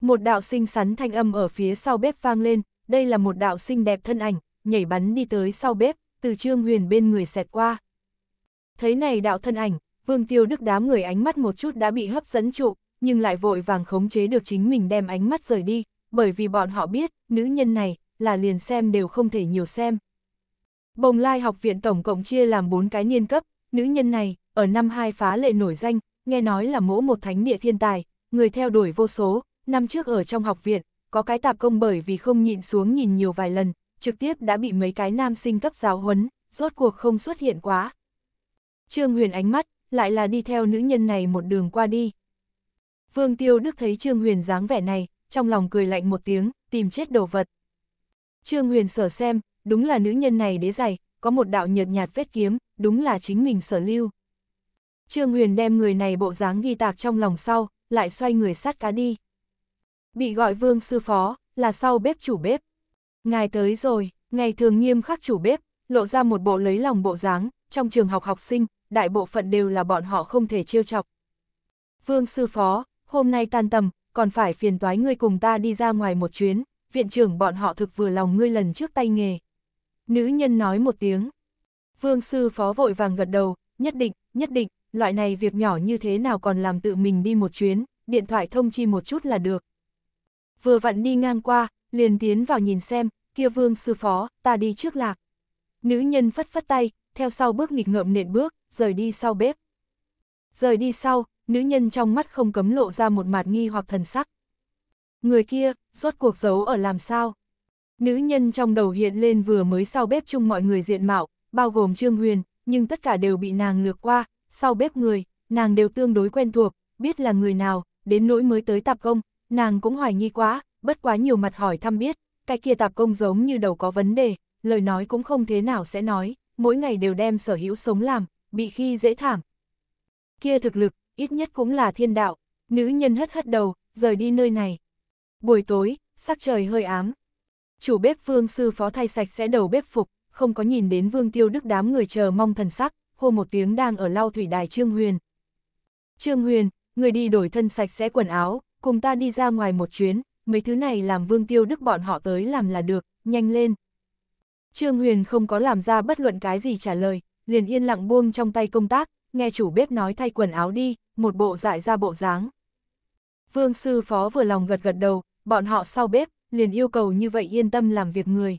Một đạo sinh sắn thanh âm ở phía sau bếp vang lên, đây là một đạo sinh đẹp thân ảnh, nhảy bắn đi tới sau bếp, từ Trương Huyền bên người xẹt qua. Thấy này đạo thân ảnh, Vương Tiêu Đức đám người ánh mắt một chút đã bị hấp dẫn trụ, nhưng lại vội vàng khống chế được chính mình đem ánh mắt rời đi, bởi vì bọn họ biết, nữ nhân này, là liền xem đều không thể nhiều xem. Bồng Lai học viện tổng cộng chia làm 4 cái niên cấp, nữ nhân này, ở năm hai phá lệ nổi danh, nghe nói là mỗ một thánh địa thiên tài, người theo đuổi vô số, năm trước ở trong học viện, có cái tạp công bởi vì không nhịn xuống nhìn nhiều vài lần, trực tiếp đã bị mấy cái nam sinh cấp giáo huấn, rốt cuộc không xuất hiện quá. Trương Huyền ánh mắt, lại là đi theo nữ nhân này một đường qua đi. Vương Tiêu Đức thấy Trương Huyền dáng vẻ này, trong lòng cười lạnh một tiếng, tìm chết đồ vật. Trương Huyền sở xem, đúng là nữ nhân này đế dày, có một đạo nhợt nhạt vết kiếm, đúng là chính mình sở lưu. Trương Huyền đem người này bộ dáng ghi tạc trong lòng sau, lại xoay người sát cá đi. Bị gọi vương sư phó, là sau bếp chủ bếp. Ngài tới rồi, ngày thường nghiêm khắc chủ bếp, lộ ra một bộ lấy lòng bộ dáng, trong trường học học sinh, đại bộ phận đều là bọn họ không thể trêu chọc. Vương sư phó, hôm nay tan tầm, còn phải phiền toái ngươi cùng ta đi ra ngoài một chuyến, viện trưởng bọn họ thực vừa lòng ngươi lần trước tay nghề. Nữ nhân nói một tiếng. Vương sư phó vội vàng gật đầu, nhất định, nhất định loại này việc nhỏ như thế nào còn làm tự mình đi một chuyến, điện thoại thông chi một chút là được. Vừa vặn đi ngang qua, liền tiến vào nhìn xem, kia vương sư phó, ta đi trước lạc. Nữ nhân phất phất tay, theo sau bước nghịch ngợm nện bước, rời đi sau bếp. Rời đi sau, nữ nhân trong mắt không cấm lộ ra một mạt nghi hoặc thần sắc. Người kia, rốt cuộc giấu ở làm sao? Nữ nhân trong đầu hiện lên vừa mới sau bếp chung mọi người diện mạo, bao gồm Trương Huyền, nhưng tất cả đều bị nàng lược qua, sau bếp người, nàng đều tương đối quen thuộc, biết là người nào, đến nỗi mới tới tạp công, nàng cũng hoài nghi quá, bất quá nhiều mặt hỏi thăm biết, cái kia tạp công giống như đầu có vấn đề, lời nói cũng không thế nào sẽ nói, mỗi ngày đều đem sở hữu sống làm, bị khi dễ thảm. Kia thực lực, ít nhất cũng là thiên đạo, nữ nhân hất hất đầu, rời đi nơi này. Buổi tối, sắc trời hơi ám. Chủ bếp vương sư phó thay sạch sẽ đầu bếp phục, không có nhìn đến vương tiêu đức đám người chờ mong thần sắc, hô một tiếng đang ở lau thủy đài Trương Huyền. Trương Huyền, người đi đổi thân sạch sẽ quần áo, cùng ta đi ra ngoài một chuyến, mấy thứ này làm Vương Tiêu Đức bọn họ tới làm là được, nhanh lên. Trương Huyền không có làm ra bất luận cái gì trả lời, liền yên lặng buông trong tay công tác, nghe chủ bếp nói thay quần áo đi, một bộ dại ra bộ dáng. Vương sư phó vừa lòng gật gật đầu, bọn họ sau bếp, liền yêu cầu như vậy yên tâm làm việc người.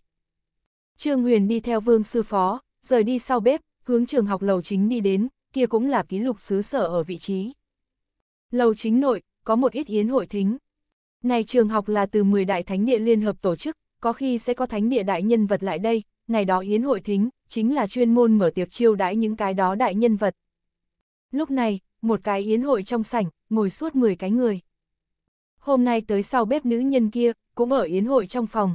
Trương Huyền đi theo vương sư phó, rời đi sau bếp, hướng trường học lầu chính đi đến, kia cũng là ký lục xứ sở ở vị trí. Lầu chính nội, có một ít yến hội thính. Này trường học là từ 10 đại thánh địa liên hợp tổ chức, có khi sẽ có thánh địa đại nhân vật lại đây, này đó yến hội thính, chính là chuyên môn mở tiệc chiêu đãi những cái đó đại nhân vật. Lúc này, một cái yến hội trong sảnh, ngồi suốt 10 cái người. Hôm nay tới sau bếp nữ nhân kia, cũng ở yến hội trong phòng.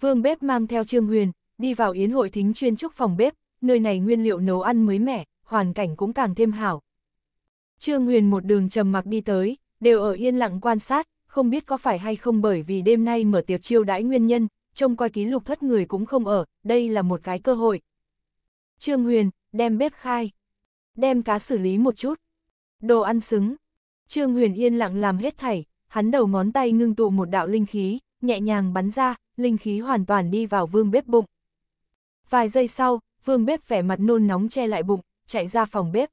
Vương bếp mang theo Trương Huyền, đi vào yến hội thính chuyên trúc phòng bếp, nơi này nguyên liệu nấu ăn mới mẻ, hoàn cảnh cũng càng thêm hảo. Trương Huyền một đường trầm mặc đi tới, đều ở yên lặng quan sát, không biết có phải hay không bởi vì đêm nay mở tiệc chiêu đãi nguyên nhân, trông coi ký lục thất người cũng không ở, đây là một cái cơ hội. Trương Huyền, đem bếp khai, đem cá xử lý một chút, đồ ăn xứng. Trương Huyền yên lặng làm hết thảy, hắn đầu ngón tay ngưng tụ một đạo linh khí, nhẹ nhàng bắn ra, linh khí hoàn toàn đi vào vương bếp bụng. Vài giây sau, vương bếp vẻ mặt nôn nóng che lại bụng, chạy ra phòng bếp.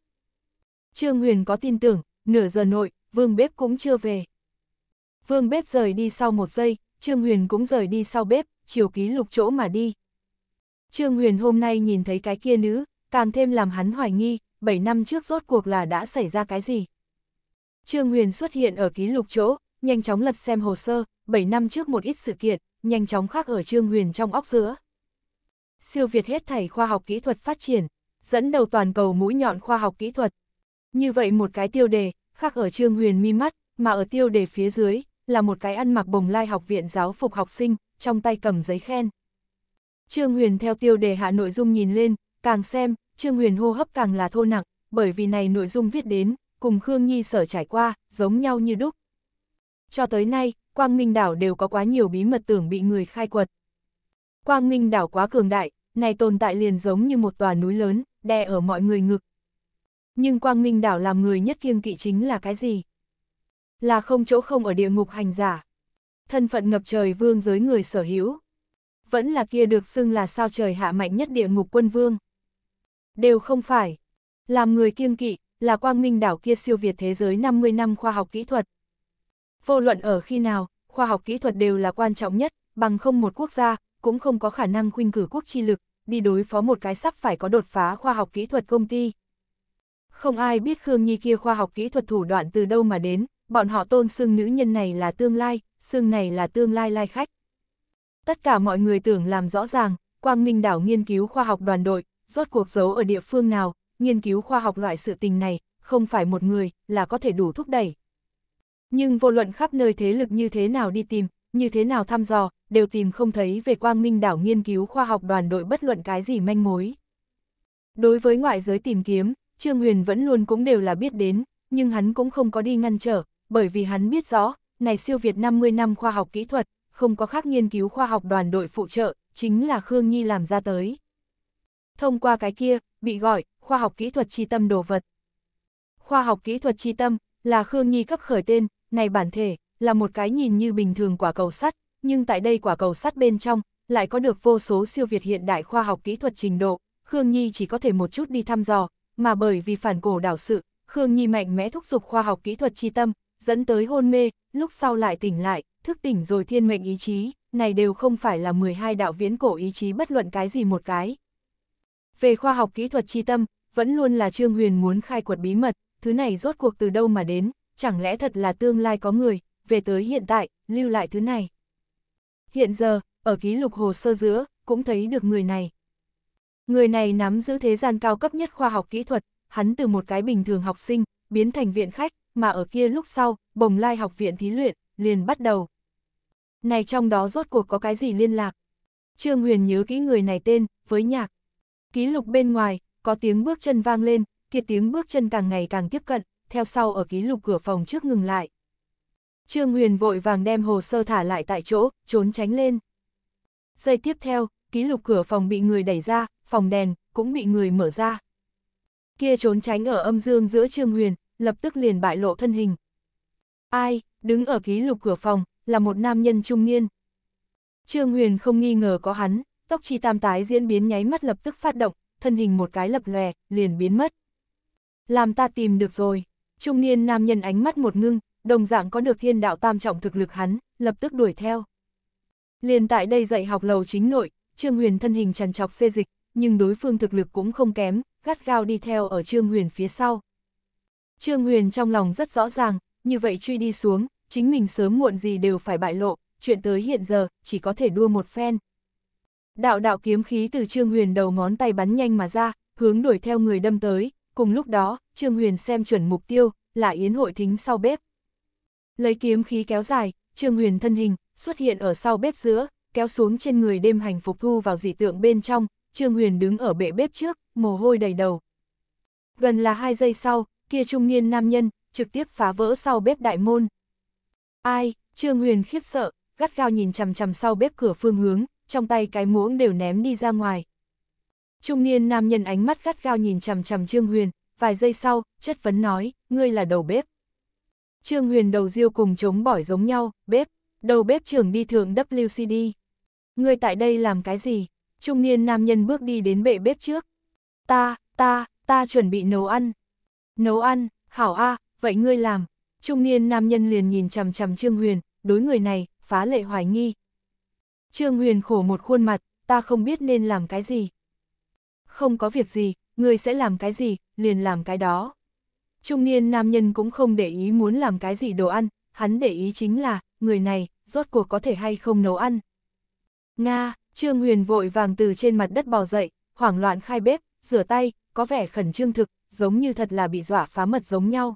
Trương Huyền có tin tưởng, nửa giờ nội, vương bếp cũng chưa về. Vương bếp rời đi sau một giây, Trương Huyền cũng rời đi sau bếp, chiều ký lục chỗ mà đi. Trương Huyền hôm nay nhìn thấy cái kia nữ, càng thêm làm hắn hoài nghi, 7 năm trước rốt cuộc là đã xảy ra cái gì. Trương Huyền xuất hiện ở ký lục chỗ, nhanh chóng lật xem hồ sơ, 7 năm trước một ít sự kiện, nhanh chóng khắc ở Trương Huyền trong óc giữa siêu việt hết thảy khoa học kỹ thuật phát triển, dẫn đầu toàn cầu mũi nhọn khoa học kỹ thuật. Như vậy một cái tiêu đề, khác ở Trương Huyền mi mắt, mà ở tiêu đề phía dưới, là một cái ăn mặc bồng lai học viện giáo phục học sinh, trong tay cầm giấy khen. Trương Huyền theo tiêu đề hạ nội dung nhìn lên, càng xem, Trương Huyền hô hấp càng là thô nặng, bởi vì này nội dung viết đến, cùng Khương Nhi sở trải qua, giống nhau như đúc. Cho tới nay, Quang Minh Đảo đều có quá nhiều bí mật tưởng bị người khai quật. Quang Minh đảo quá cường đại, này tồn tại liền giống như một tòa núi lớn, đè ở mọi người ngực. Nhưng Quang Minh đảo làm người nhất kiêng kỵ chính là cái gì? Là không chỗ không ở địa ngục hành giả. Thân phận ngập trời vương giới người sở hữu. Vẫn là kia được xưng là sao trời hạ mạnh nhất địa ngục quân vương. Đều không phải. Làm người kiêng kỵ, là Quang Minh đảo kia siêu việt thế giới 50 năm khoa học kỹ thuật. Vô luận ở khi nào, khoa học kỹ thuật đều là quan trọng nhất, bằng không một quốc gia, cũng không có khả năng khuynh cử quốc chi lực, đi đối phó một cái sắp phải có đột phá khoa học kỹ thuật công ty. Không ai biết Khương Nhi kia khoa học kỹ thuật thủ đoạn từ đâu mà đến, bọn họ tôn xưng nữ nhân này là tương lai, xưng này là tương lai lai khách. Tất cả mọi người tưởng làm rõ ràng, Quang Minh Đảo nghiên cứu khoa học đoàn đội, rốt cuộc giấu ở địa phương nào, nghiên cứu khoa học loại sự tình này, không phải một người, là có thể đủ thúc đẩy. Nhưng vô luận khắp nơi thế lực như thế nào đi tìm, như thế nào thăm dò, đều tìm không thấy về quang minh đảo nghiên cứu khoa học đoàn đội bất luận cái gì manh mối. Đối với ngoại giới tìm kiếm, Trương Huyền vẫn luôn cũng đều là biết đến, nhưng hắn cũng không có đi ngăn trở, bởi vì hắn biết rõ, này siêu việt 50 năm khoa học kỹ thuật, không có khác nghiên cứu khoa học đoàn đội phụ trợ, chính là Khương Nhi làm ra tới. Thông qua cái kia, bị gọi, khoa học kỹ thuật chi tâm đồ vật. Khoa học kỹ thuật chi tâm, là Khương Nhi cấp khởi tên, này bản thể, là một cái nhìn như bình thường quả cầu sắt, nhưng tại đây quả cầu sắt bên trong, lại có được vô số siêu việt hiện đại khoa học kỹ thuật trình độ, Khương Nhi chỉ có thể một chút đi thăm dò, mà bởi vì phản cổ đảo sự, Khương Nhi mạnh mẽ thúc giục khoa học kỹ thuật chi tâm, dẫn tới hôn mê, lúc sau lại tỉnh lại, thức tỉnh rồi thiên mệnh ý chí, này đều không phải là 12 đạo viễn cổ ý chí bất luận cái gì một cái. Về khoa học kỹ thuật chi tâm, vẫn luôn là Trương Huyền muốn khai quật bí mật, thứ này rốt cuộc từ đâu mà đến, chẳng lẽ thật là tương lai có người, về tới hiện tại, lưu lại thứ này. Hiện giờ, ở ký lục hồ sơ giữa, cũng thấy được người này. Người này nắm giữ thế gian cao cấp nhất khoa học kỹ thuật, hắn từ một cái bình thường học sinh, biến thành viện khách, mà ở kia lúc sau, bồng lai học viện thí luyện, liền bắt đầu. Này trong đó rốt cuộc có cái gì liên lạc? Trương Huyền nhớ kỹ người này tên, với nhạc. Ký lục bên ngoài, có tiếng bước chân vang lên, kia tiếng bước chân càng ngày càng tiếp cận, theo sau ở ký lục cửa phòng trước ngừng lại. Trương Huyền vội vàng đem hồ sơ thả lại tại chỗ, trốn tránh lên. Giây tiếp theo, ký lục cửa phòng bị người đẩy ra, phòng đèn cũng bị người mở ra. Kia trốn tránh ở âm dương giữa Trương Huyền, lập tức liền bại lộ thân hình. Ai, đứng ở ký lục cửa phòng, là một nam nhân trung niên. Trương Huyền không nghi ngờ có hắn, tốc chi tam tái diễn biến nháy mắt lập tức phát động, thân hình một cái lập lòe, liền biến mất. Làm ta tìm được rồi, trung niên nam nhân ánh mắt một ngưng, đồng dạng có được thiên đạo tam trọng thực lực hắn, lập tức đuổi theo. Liền tại đây dạy học lầu chính nội, Trương Huyền thân hình trần trọc xê dịch, nhưng đối phương thực lực cũng không kém, gắt gao đi theo ở Trương Huyền phía sau. Trương Huyền trong lòng rất rõ ràng, như vậy truy đi xuống, chính mình sớm muộn gì đều phải bại lộ, chuyện tới hiện giờ, chỉ có thể đua một phen. Đạo đạo kiếm khí từ Trương Huyền đầu ngón tay bắn nhanh mà ra, hướng đuổi theo người đâm tới, cùng lúc đó, Trương Huyền xem chuẩn mục tiêu, là yến hội thính sau bếp, Lấy kiếm khí kéo dài, Trương Huyền thân hình, xuất hiện ở sau bếp giữa, kéo xuống trên người đêm hành phục thu vào dị tượng bên trong, Trương Huyền đứng ở bệ bếp trước, mồ hôi đầy đầu. Gần là hai giây sau, kia trung niên nam nhân, trực tiếp phá vỡ sau bếp đại môn. Ai, Trương Huyền khiếp sợ, gắt gao nhìn chằm chằm sau bếp cửa phương hướng, trong tay cái muỗng đều ném đi ra ngoài. Trung niên nam nhân ánh mắt gắt gao nhìn chằm chằm Trương Huyền, vài giây sau, chất vấn nói, ngươi là đầu bếp. Trương Huyền đầu diêu cùng chống bỏi giống nhau, bếp, đầu bếp trưởng đi thượng WCD. Người tại đây làm cái gì? Trung niên nam nhân bước đi đến bệ bếp trước. Ta, ta, ta chuẩn bị nấu ăn. Nấu ăn, hảo a, vậy ngươi làm. Trung niên nam nhân liền nhìn chằm chằm Trương Huyền, đối người này, phá lệ hoài nghi. Trương Huyền khổ một khuôn mặt, ta không biết nên làm cái gì. Không có việc gì, ngươi sẽ làm cái gì, liền làm cái đó. Trung niên nam nhân cũng không để ý muốn làm cái gì đồ ăn, hắn để ý chính là, người này, rốt cuộc có thể hay không nấu ăn. Nga, Trương Huyền vội vàng từ trên mặt đất bò dậy, hoảng loạn khai bếp, rửa tay, có vẻ khẩn trương thực, giống như thật là bị dọa phá mật giống nhau.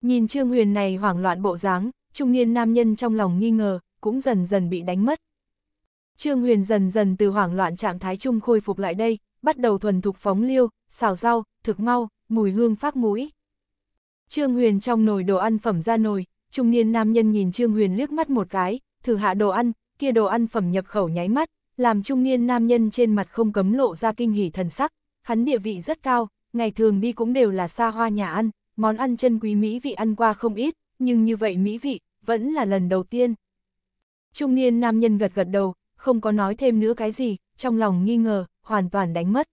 Nhìn Trương Huyền này hoảng loạn bộ dáng, trung niên nam nhân trong lòng nghi ngờ, cũng dần dần bị đánh mất. Trương Huyền dần dần từ hoảng loạn trạng thái chung khôi phục lại đây, bắt đầu thuần thục phóng liêu, xào rau, thực mau, mùi hương phát mũi. Trương Huyền trong nồi đồ ăn phẩm ra nồi, trung niên nam nhân nhìn Trương Huyền liếc mắt một cái, thử hạ đồ ăn, kia đồ ăn phẩm nhập khẩu nháy mắt, làm trung niên nam nhân trên mặt không cấm lộ ra kinh hỉ thần sắc, hắn địa vị rất cao, ngày thường đi cũng đều là xa hoa nhà ăn, món ăn chân quý mỹ vị ăn qua không ít, nhưng như vậy mỹ vị, vẫn là lần đầu tiên. Trung niên nam nhân gật gật đầu, không có nói thêm nữa cái gì, trong lòng nghi ngờ, hoàn toàn đánh mất.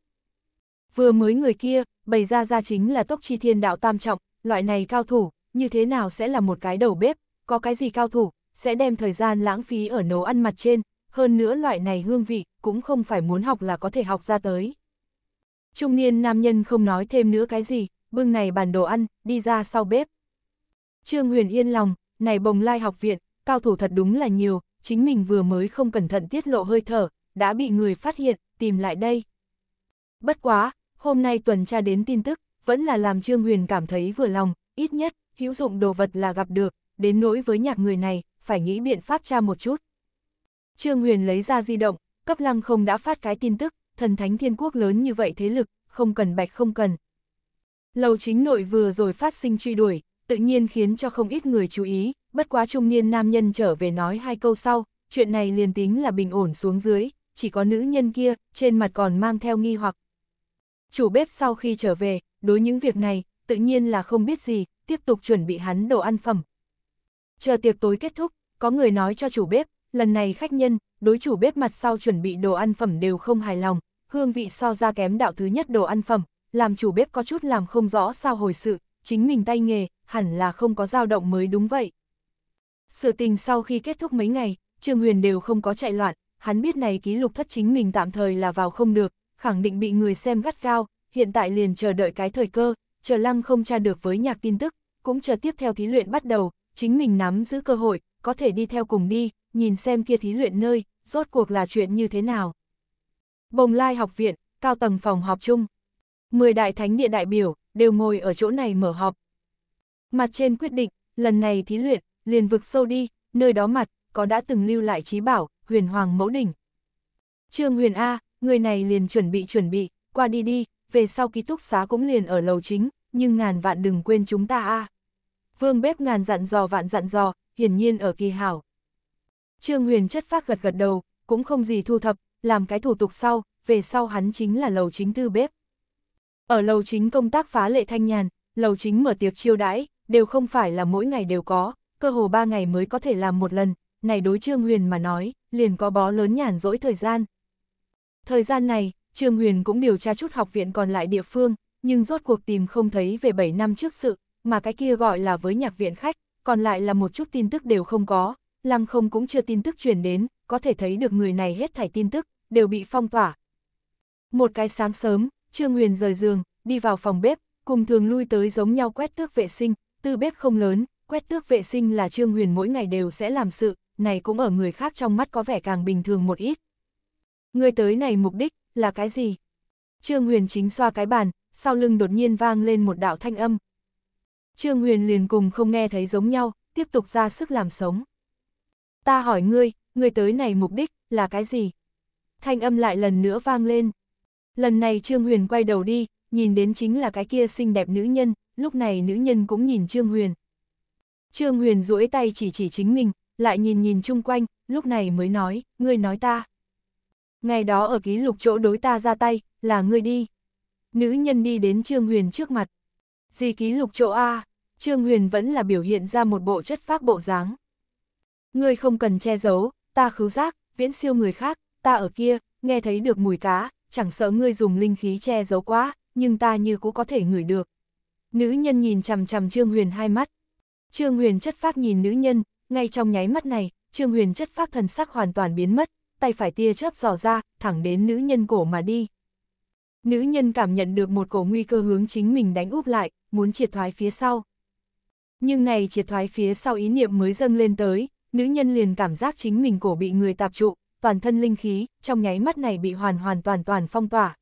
Vừa mới người kia, bày ra ra chính là Tốc Chi Thiên Đạo Tam Trọng, loại này cao thủ, như thế nào sẽ là một cái đầu bếp, có cái gì cao thủ, sẽ đem thời gian lãng phí ở nấu ăn mặt trên, hơn nữa loại này hương vị, cũng không phải muốn học là có thể học ra tới. Trung niên nam nhân không nói thêm nữa cái gì, bưng này bàn đồ ăn, đi ra sau bếp. Trương Huyền yên lòng, này bồng lai học viện, cao thủ thật đúng là nhiều, chính mình vừa mới không cẩn thận tiết lộ hơi thở, đã bị người phát hiện, tìm lại đây. Bất quá, hôm nay tuần tra đến tin tức, vẫn là làm Trương Huyền cảm thấy vừa lòng, ít nhất, hữu dụng đồ vật là gặp được, đến nỗi với nhạc người này, phải nghĩ biện pháp tra một chút. Trương Huyền lấy ra di động, cấp lăng không đã phát cái tin tức, thần thánh thiên quốc lớn như vậy thế lực, không cần bạch không cần. Lầu chính nội vừa rồi phát sinh truy đuổi, tự nhiên khiến cho không ít người chú ý, bất quá trung niên nam nhân trở về nói hai câu sau, chuyện này liền tính là bình ổn xuống dưới, chỉ có nữ nhân kia, trên mặt còn mang theo nghi hoặc. Chủ bếp sau khi trở về, đối những việc này, tự nhiên là không biết gì, tiếp tục chuẩn bị hắn đồ ăn phẩm. Chờ tiệc tối kết thúc, có người nói cho chủ bếp, lần này khách nhân, đối chủ bếp mặt sau chuẩn bị đồ ăn phẩm đều không hài lòng, hương vị so ra kém đạo thứ nhất đồ ăn phẩm, làm chủ bếp có chút làm không rõ sao hồi sự, chính mình tay nghề, hẳn là không có dao động mới đúng vậy. Sự tình sau khi kết thúc mấy ngày, Trương Huyền đều không có chạy loạn, hắn biết này ký lục thất chính mình tạm thời là vào không được, khẳng định bị người xem gắt gao, hiện tại liền chờ đợi cái thời cơ, chờ lăng không tra được với nhạc tin tức, cũng chờ tiếp theo thí luyện bắt đầu, chính mình nắm giữ cơ hội, có thể đi theo cùng đi, nhìn xem kia thí luyện nơi, rốt cuộc là chuyện như thế nào. Bồng Lai học viện, cao tầng phòng họp chung. Mười đại thánh địa đại biểu, đều ngồi ở chỗ này mở họp. Mặt trên quyết định, lần này thí luyện, liền vực sâu đi, nơi đó mặt, có đã từng lưu lại trí bảo, huyền hoàng mẫu đỉnh. Trương huyền A, người này liền chuẩn bị chuẩn bị, qua đi đi, về sau ký túc xá cũng liền ở lầu chính, nhưng ngàn vạn đừng quên chúng ta a. Vương bếp ngàn dặn dò vạn dặn dò, hiển nhiên ở kỳ hảo. Trương Huyền chất phác gật gật đầu, cũng không gì thu thập, làm cái thủ tục sau, về sau hắn chính là lầu chính tư bếp. Ở lầu chính công tác phá lệ thanh nhàn, lầu chính mở tiệc chiêu đãi, đều không phải là mỗi ngày đều có, cơ hồ ba ngày mới có thể làm một lần, này đối Trương Huyền mà nói, liền có bó lớn nhàn rỗi thời gian. Thời gian này, Trương Huyền cũng điều tra chút học viện còn lại địa phương, nhưng rốt cuộc tìm không thấy về 7 năm trước sự, mà cái kia gọi là với nhạc viện khách, còn lại là một chút tin tức đều không có, Lăng không cũng chưa tin tức truyền đến, có thể thấy được người này hết thảy tin tức, đều bị phong tỏa. Một cái sáng sớm, Trương Huyền rời giường, đi vào phòng bếp, cùng thường lui tới giống nhau quét tước vệ sinh, tư bếp không lớn, quét tước vệ sinh là Trương Huyền mỗi ngày đều sẽ làm sự, này cũng ở người khác trong mắt có vẻ càng bình thường một ít. Người tới này mục đích là cái gì? Trương Huyền chính xoa cái bàn, sau lưng đột nhiên vang lên một đạo thanh âm. Trương Huyền liền cùng không nghe thấy giống nhau, tiếp tục ra sức làm sống. Ta hỏi ngươi, ngươi tới này mục đích là cái gì? Thanh âm lại lần nữa vang lên. Lần này Trương Huyền quay đầu đi, nhìn đến chính là cái kia xinh đẹp nữ nhân, lúc này nữ nhân cũng nhìn Trương Huyền. Trương Huyền duỗi tay chỉ chỉ chính mình, lại nhìn nhìn chung quanh, lúc này mới nói, ngươi nói ta. Ngày đó ở ký lục chỗ đối ta ra tay, là ngươi đi. Nữ nhân đi đến Trương Huyền trước mặt. Gì ký lục chỗ A, Trương Huyền vẫn là biểu hiện ra một bộ chất phác bộ dáng. Ngươi không cần che giấu, ta khứu giác, viễn siêu người khác, ta ở kia, nghe thấy được mùi cá, chẳng sợ ngươi dùng linh khí che giấu quá, nhưng ta như cũng có thể ngửi được. Nữ nhân nhìn chằm chằm Trương Huyền hai mắt. Trương Huyền chất phác nhìn nữ nhân, ngay trong nháy mắt này, Trương Huyền chất phác thần sắc hoàn toàn biến mất, tay phải tia chớp dò ra, thẳng đến nữ nhân cổ mà đi. Nữ nhân cảm nhận được một cổ nguy cơ hướng chính mình đánh úp lại, muốn triệt thoái phía sau. Nhưng này triệt thoái phía sau ý niệm mới dâng lên tới, nữ nhân liền cảm giác chính mình cổ bị người tạp trụ, toàn thân linh khí, trong nháy mắt này bị hoàn hoàn toàn toàn phong tỏa.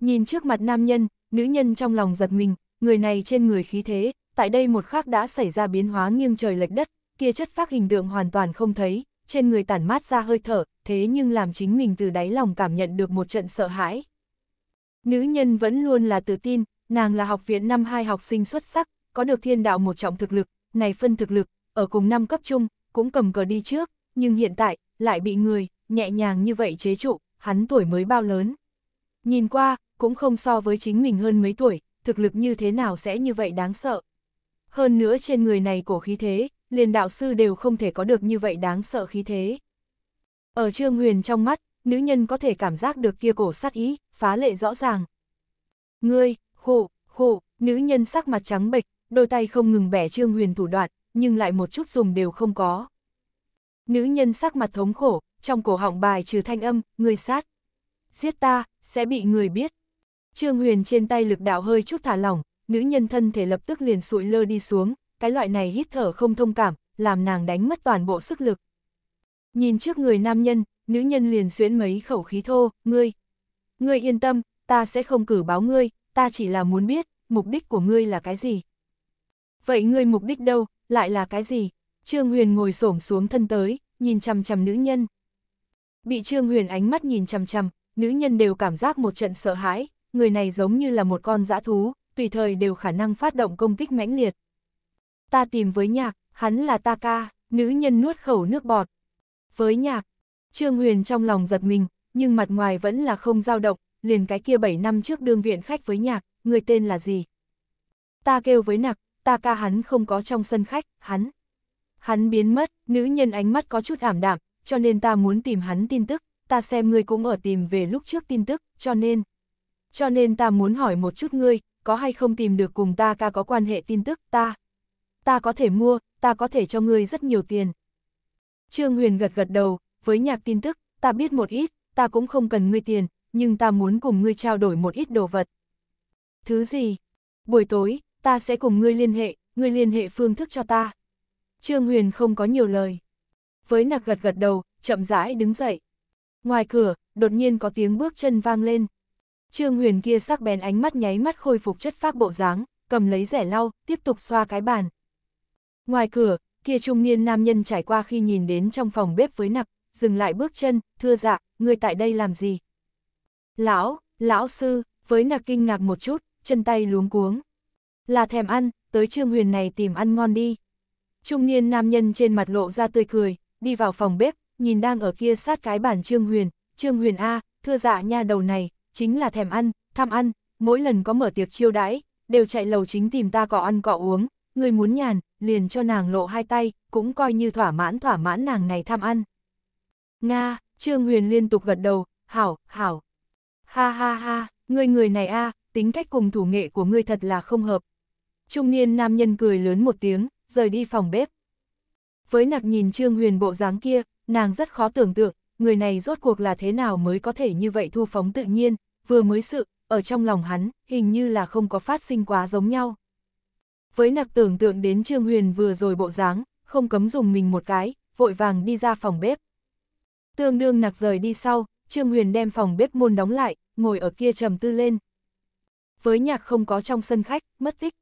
Nhìn trước mặt nam nhân, nữ nhân trong lòng giật mình, người này trên người khí thế, tại đây một khắc đã xảy ra biến hóa nghiêng trời lệch đất, kia chất phác hình tượng hoàn toàn không thấy, trên người tản mát ra hơi thở, thế nhưng làm chính mình từ đáy lòng cảm nhận được một trận sợ hãi. Nữ nhân vẫn luôn là tự tin, nàng là học viện năm hai học sinh xuất sắc, có được thiên đạo một trọng thực lực, này phân thực lực, ở cùng năm cấp chung, cũng cầm cờ đi trước, nhưng hiện tại, lại bị người, nhẹ nhàng như vậy chế trụ, hắn tuổi mới bao lớn. Nhìn qua, cũng không so với chính mình hơn mấy tuổi, thực lực như thế nào sẽ như vậy đáng sợ. Hơn nữa trên người này cổ khí thế, liền đạo sư đều không thể có được như vậy đáng sợ khí thế. Ở Trương Huyền trong mắt, nữ nhân có thể cảm giác được kia cổ sát ý, phá lệ rõ ràng. Ngươi, khổ, khổ, nữ nhân sắc mặt trắng bệch, đôi tay không ngừng bẻ Trương Huyền thủ đoạn, nhưng lại một chút dùng đều không có. Nữ nhân sắc mặt thống khổ, trong cổ họng bài trừ thanh âm, ngươi sát. Giết ta, sẽ bị người biết. Trương Huyền trên tay lực đạo hơi chút thả lỏng, nữ nhân thân thể lập tức liền sụi lơ đi xuống, cái loại này hít thở không thông cảm, làm nàng đánh mất toàn bộ sức lực nhìn trước người nam nhân, nữ nhân liền xuyễn mấy khẩu khí thô, ngươi. Ngươi yên tâm, ta sẽ không cử báo ngươi, ta chỉ là muốn biết, mục đích của ngươi là cái gì. Vậy ngươi mục đích đâu, lại là cái gì? Trương Huyền ngồi xổm xuống thân tới, nhìn chằm chằm nữ nhân. Bị Trương Huyền ánh mắt nhìn chằm chằm, nữ nhân đều cảm giác một trận sợ hãi, người này giống như là một con dã thú, tùy thời đều khả năng phát động công kích mãnh liệt. Ta tìm với nhạc, hắn là ta ca, nữ nhân nuốt khẩu nước bọt, với nhạc, Trương Huyền trong lòng giật mình, nhưng mặt ngoài vẫn là không dao động, liền cái kia 7 năm trước đương viện khách với nhạc, người tên là gì? Ta kêu với nặc, ta ca hắn không có trong sân khách, hắn. Hắn biến mất, nữ nhân ánh mắt có chút ảm đạm, cho nên ta muốn tìm hắn tin tức, ta xem ngươi cũng ở tìm về lúc trước tin tức, cho nên. Cho nên ta muốn hỏi một chút ngươi, có hay không tìm được cùng ta ca có quan hệ tin tức, ta. Ta có thể mua, ta có thể cho ngươi rất nhiều tiền. Trương Huyền gật gật đầu, với nhạc tin tức, ta biết một ít, ta cũng không cần ngươi tiền, nhưng ta muốn cùng ngươi trao đổi một ít đồ vật. Thứ gì? Buổi tối, ta sẽ cùng ngươi liên hệ, ngươi liên hệ phương thức cho ta. Trương Huyền không có nhiều lời. Với nạc gật gật đầu, chậm rãi đứng dậy. Ngoài cửa, đột nhiên có tiếng bước chân vang lên. Trương Huyền kia sắc bén ánh mắt nháy mắt khôi phục chất phác bộ dáng, cầm lấy rẻ lau, tiếp tục xoa cái bàn. Ngoài cửa, kia trung niên nam nhân trải qua khi nhìn đến trong phòng bếp với nặc, dừng lại bước chân, thưa dạ, người tại đây làm gì? Lão, lão sư, với nặc kinh ngạc một chút, chân tay luống cuống. Là thèm ăn, tới trương huyền này tìm ăn ngon đi. Trung niên nam nhân trên mặt lộ ra tươi cười, đi vào phòng bếp, nhìn đang ở kia sát cái bản trương huyền, trương huyền A, thưa dạ nha đầu này, chính là thèm ăn, tham ăn, mỗi lần có mở tiệc chiêu đãi, đều chạy lầu chính tìm ta cọ ăn cọ uống, người muốn nhàn, liền cho nàng lộ hai tay, cũng coi như thỏa mãn thỏa mãn nàng này tham ăn. Nga, Trương Huyền liên tục gật đầu, hảo, hảo. Ha ha ha, người người này a tính cách cùng thủ nghệ của ngươi thật là không hợp. Trung niên nam nhân cười lớn một tiếng, rời đi phòng bếp. Với nặc nhìn Trương Huyền bộ dáng kia, nàng rất khó tưởng tượng, người này rốt cuộc là thế nào mới có thể như vậy thu phóng tự nhiên, vừa mới sự, ở trong lòng hắn, hình như là không có phát sinh quá giống nhau. Với nặc tưởng tượng đến Trương Huyền vừa rồi bộ dáng, không cấm dùng mình một cái, vội vàng đi ra phòng bếp. Tương đương nặc rời đi sau, Trương Huyền đem phòng bếp môn đóng lại, ngồi ở kia trầm tư lên. Với nhạc không có trong sân khách, mất tích.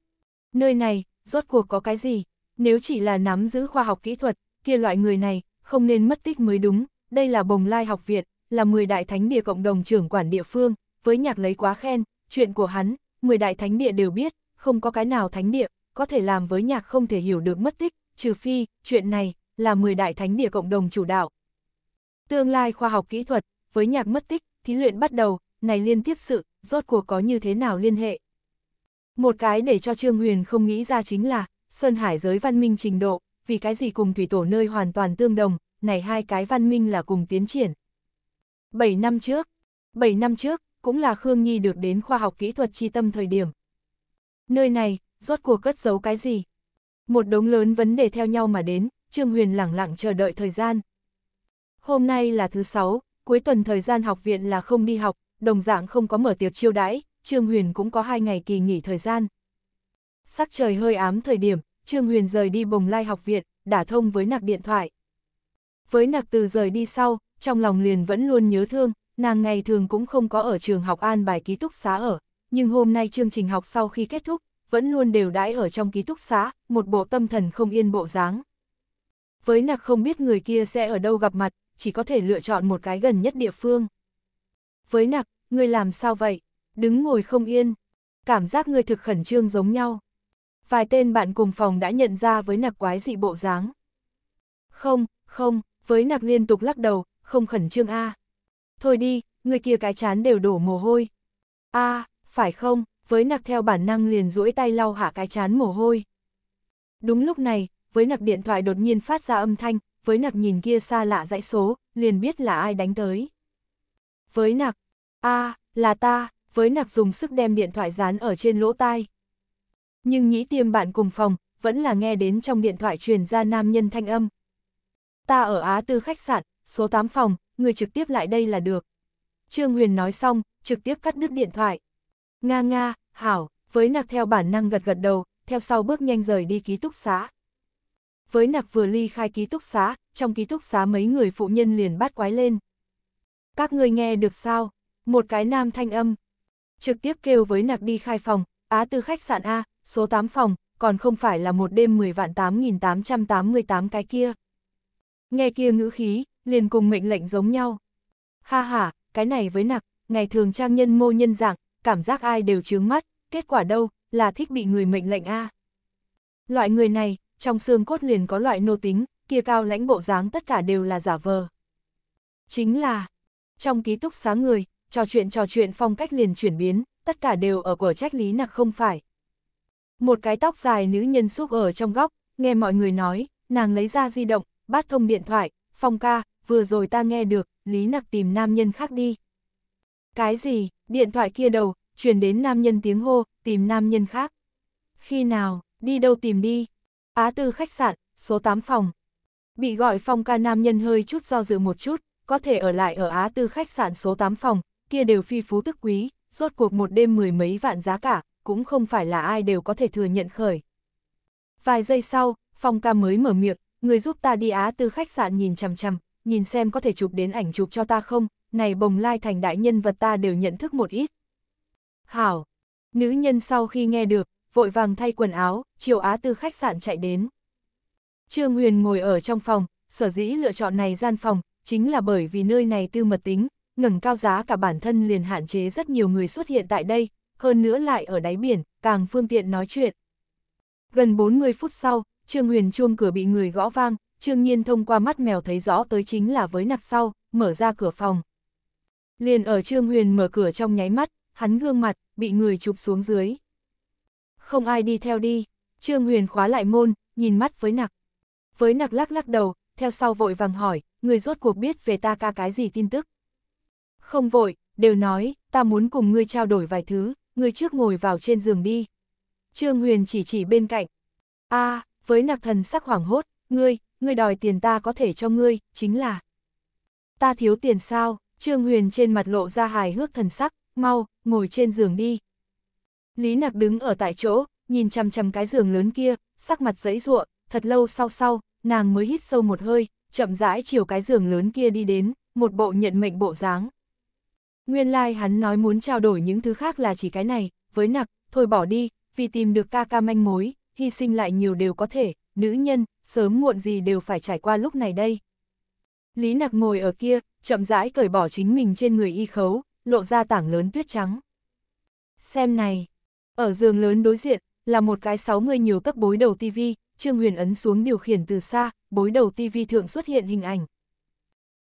Nơi này, rốt cuộc có cái gì? Nếu chỉ là nắm giữ khoa học kỹ thuật, kia loại người này, không nên mất tích mới đúng. Đây là bồng lai học viện, là 10 đại thánh địa cộng đồng trưởng quản địa phương, với nhạc lấy quá khen, chuyện của hắn, 10 đại thánh địa đều biết, không có cái nào thánh địa có thể làm với nhạc không thể hiểu được mất tích, trừ phi, chuyện này, là 10 đại thánh địa cộng đồng chủ đạo. Tương lai khoa học kỹ thuật, với nhạc mất tích, thí luyện bắt đầu, này liên tiếp sự, rốt cuộc có như thế nào liên hệ. Một cái để cho Trương Huyền không nghĩ ra chính là, Sơn Hải giới văn minh trình độ, vì cái gì cùng thủy tổ nơi hoàn toàn tương đồng, này hai cái văn minh là cùng tiến triển. 7 năm trước, 7 năm trước, cũng là Khương Nhi được đến khoa học kỹ thuật chi tâm thời điểm. Nơi này, rốt cuộc cất giấu cái gì? Một đống lớn vấn đề theo nhau mà đến, Trương Huyền lẳng lặng chờ đợi thời gian. Hôm nay là thứ sáu, cuối tuần thời gian học viện là không đi học, đồng dạng không có mở tiệc chiêu đãi, Trương Huyền cũng có hai ngày kỳ nghỉ thời gian. Sắc trời hơi ám thời điểm, Trương Huyền rời đi bồng lai học viện, đả thông với nạc điện thoại. Với nạc từ rời đi sau, trong lòng liền vẫn luôn nhớ thương, nàng ngày thường cũng không có ở trường học an bài ký túc xá ở, nhưng hôm nay chương trình học sau khi kết thúc, vẫn luôn đều đãi ở trong ký túc xá, một bộ tâm thần không yên bộ dáng. Với nặc không biết người kia sẽ ở đâu gặp mặt, chỉ có thể lựa chọn một cái gần nhất địa phương. Với nặc, người làm sao vậy? Đứng ngồi không yên. Cảm giác người thực khẩn trương giống nhau. Vài tên bạn cùng phòng đã nhận ra với nặc quái dị bộ dáng. Không, không, với nặc liên tục lắc đầu, không khẩn trương a. À. Thôi đi, người kia cái chán đều đổ mồ hôi. a à, phải không, với nặc theo bản năng liền duỗi tay lau hạ cái chán mồ hôi. Đúng lúc này, với nặc điện thoại đột nhiên phát ra âm thanh, với nặc nhìn kia xa lạ dãy số, liền biết là ai đánh tới. Với nặc, a là ta, với nặc dùng sức đem điện thoại dán ở trên lỗ tai. Nhưng nhĩ tiêm bạn cùng phòng, vẫn là nghe đến trong điện thoại truyền ra nam nhân thanh âm. Ta ở Á Tư khách sạn, số 8 phòng, người trực tiếp lại đây là được. Trương Huyền nói xong, trực tiếp cắt đứt điện thoại. Nga nga, hảo, với nạc theo bản năng gật gật đầu, theo sau bước nhanh rời đi ký túc xá. Với nạc vừa ly khai ký túc xá, trong ký túc xá mấy người phụ nhân liền bắt quái lên. Các người nghe được sao? Một cái nam thanh âm. Trực tiếp kêu với nạc đi khai phòng, á tư khách sạn A, số 8 phòng, còn không phải là một đêm 10 vạn 8.888 cái kia. Nghe kia ngữ khí, liền cùng mệnh lệnh giống nhau. Ha ha, cái này với nạc ngày thường trang nhân mô nhân dạng, cảm giác ai đều chướng mắt, kết quả đâu, là thích bị người mệnh lệnh a. Loại người này, trong xương cốt liền có loại nô tính, kia cao lãnh bộ dáng tất cả đều là giả vờ. Chính là, trong ký túc xá người, trò chuyện trò chuyện phong cách liền chuyển biến, tất cả đều ở của trách lý nặc không phải. Một cái tóc dài nữ nhân xúc ở trong góc, nghe mọi người nói, nàng lấy ra di động, bắt thông điện thoại, phong ca, vừa rồi ta nghe được, lý nặc tìm nam nhân khác đi. Cái gì, điện thoại kia đầu, truyền đến nam nhân tiếng hô, tìm nam nhân khác. Khi nào, đi đâu tìm đi? Á tư khách sạn, số 8 phòng. Bị gọi phòng ca nam nhân hơi chút do dự một chút, có thể ở lại ở Á tư khách sạn số 8 phòng, kia đều phi phú tức quý, rốt cuộc một đêm mười mấy vạn giá cả, cũng không phải là ai đều có thể thừa nhận khởi. Vài giây sau, phòng ca mới mở miệng, người giúp ta đi Á tư khách sạn nhìn chằm chằm, nhìn xem có thể chụp đến ảnh chụp cho ta không, này bồng lai thành đại nhân vật ta đều nhận thức một ít. Hảo! Nữ nhân sau khi nghe được, vội vàng thay quần áo, chiều á tư khách sạn chạy đến. Trương Huyền ngồi ở trong phòng, sở dĩ lựa chọn này gian phòng, chính là bởi vì nơi này tư mật tính, ngẩng cao giá cả bản thân liền hạn chế rất nhiều người xuất hiện tại đây, hơn nữa lại ở đáy biển, càng phương tiện nói chuyện. Gần 40 phút sau, Trương Huyền chuông cửa bị người gõ vang, Trương Nhiên thông qua mắt mèo thấy rõ tới chính là với nặc sau, mở ra cửa phòng. Liền ở Trương Huyền mở cửa trong nháy mắt, hắn gương mặt, bị người chụp xuống dưới. Không ai đi theo đi, Trương Huyền khóa lại môn, nhìn mắt với nặc. Với nặc lắc lắc đầu, theo sau vội vàng hỏi, người rốt cuộc biết về ta ca cái gì tin tức. Không vội, đều nói, ta muốn cùng ngươi trao đổi vài thứ, ngươi trước ngồi vào trên giường đi. Trương Huyền chỉ chỉ bên cạnh. a với nặc thần sắc hoảng hốt, ngươi, ngươi đòi tiền ta có thể cho ngươi, chính là. Ta thiếu tiền sao? Trương Huyền trên mặt lộ ra hài hước thần sắc, mau, ngồi trên giường đi. Lý Nặc đứng ở tại chỗ, nhìn chằm chằm cái giường lớn kia, sắc mặt dẫy giụa, thật lâu sau sau, nàng mới hít sâu một hơi, chậm rãi chiều cái giường lớn kia đi đến, một bộ nhận mệnh bộ dáng. Nguyên lai like hắn nói muốn trao đổi những thứ khác là chỉ cái này, với nặc, thôi bỏ đi, vì tìm được ca ca manh mối, hy sinh lại nhiều đều có thể, nữ nhân, sớm muộn gì đều phải trải qua lúc này đây. Lý Nặc ngồi ở kia, chậm rãi cởi bỏ chính mình trên người y khấu, lộ ra tảng lớn tuyết trắng. Xem này, ở giường lớn đối diện, là một cái sáu người nhiều cấp bối đầu tivi, Trương Huyền ấn xuống điều khiển từ xa, bối đầu tivi thượng xuất hiện hình ảnh.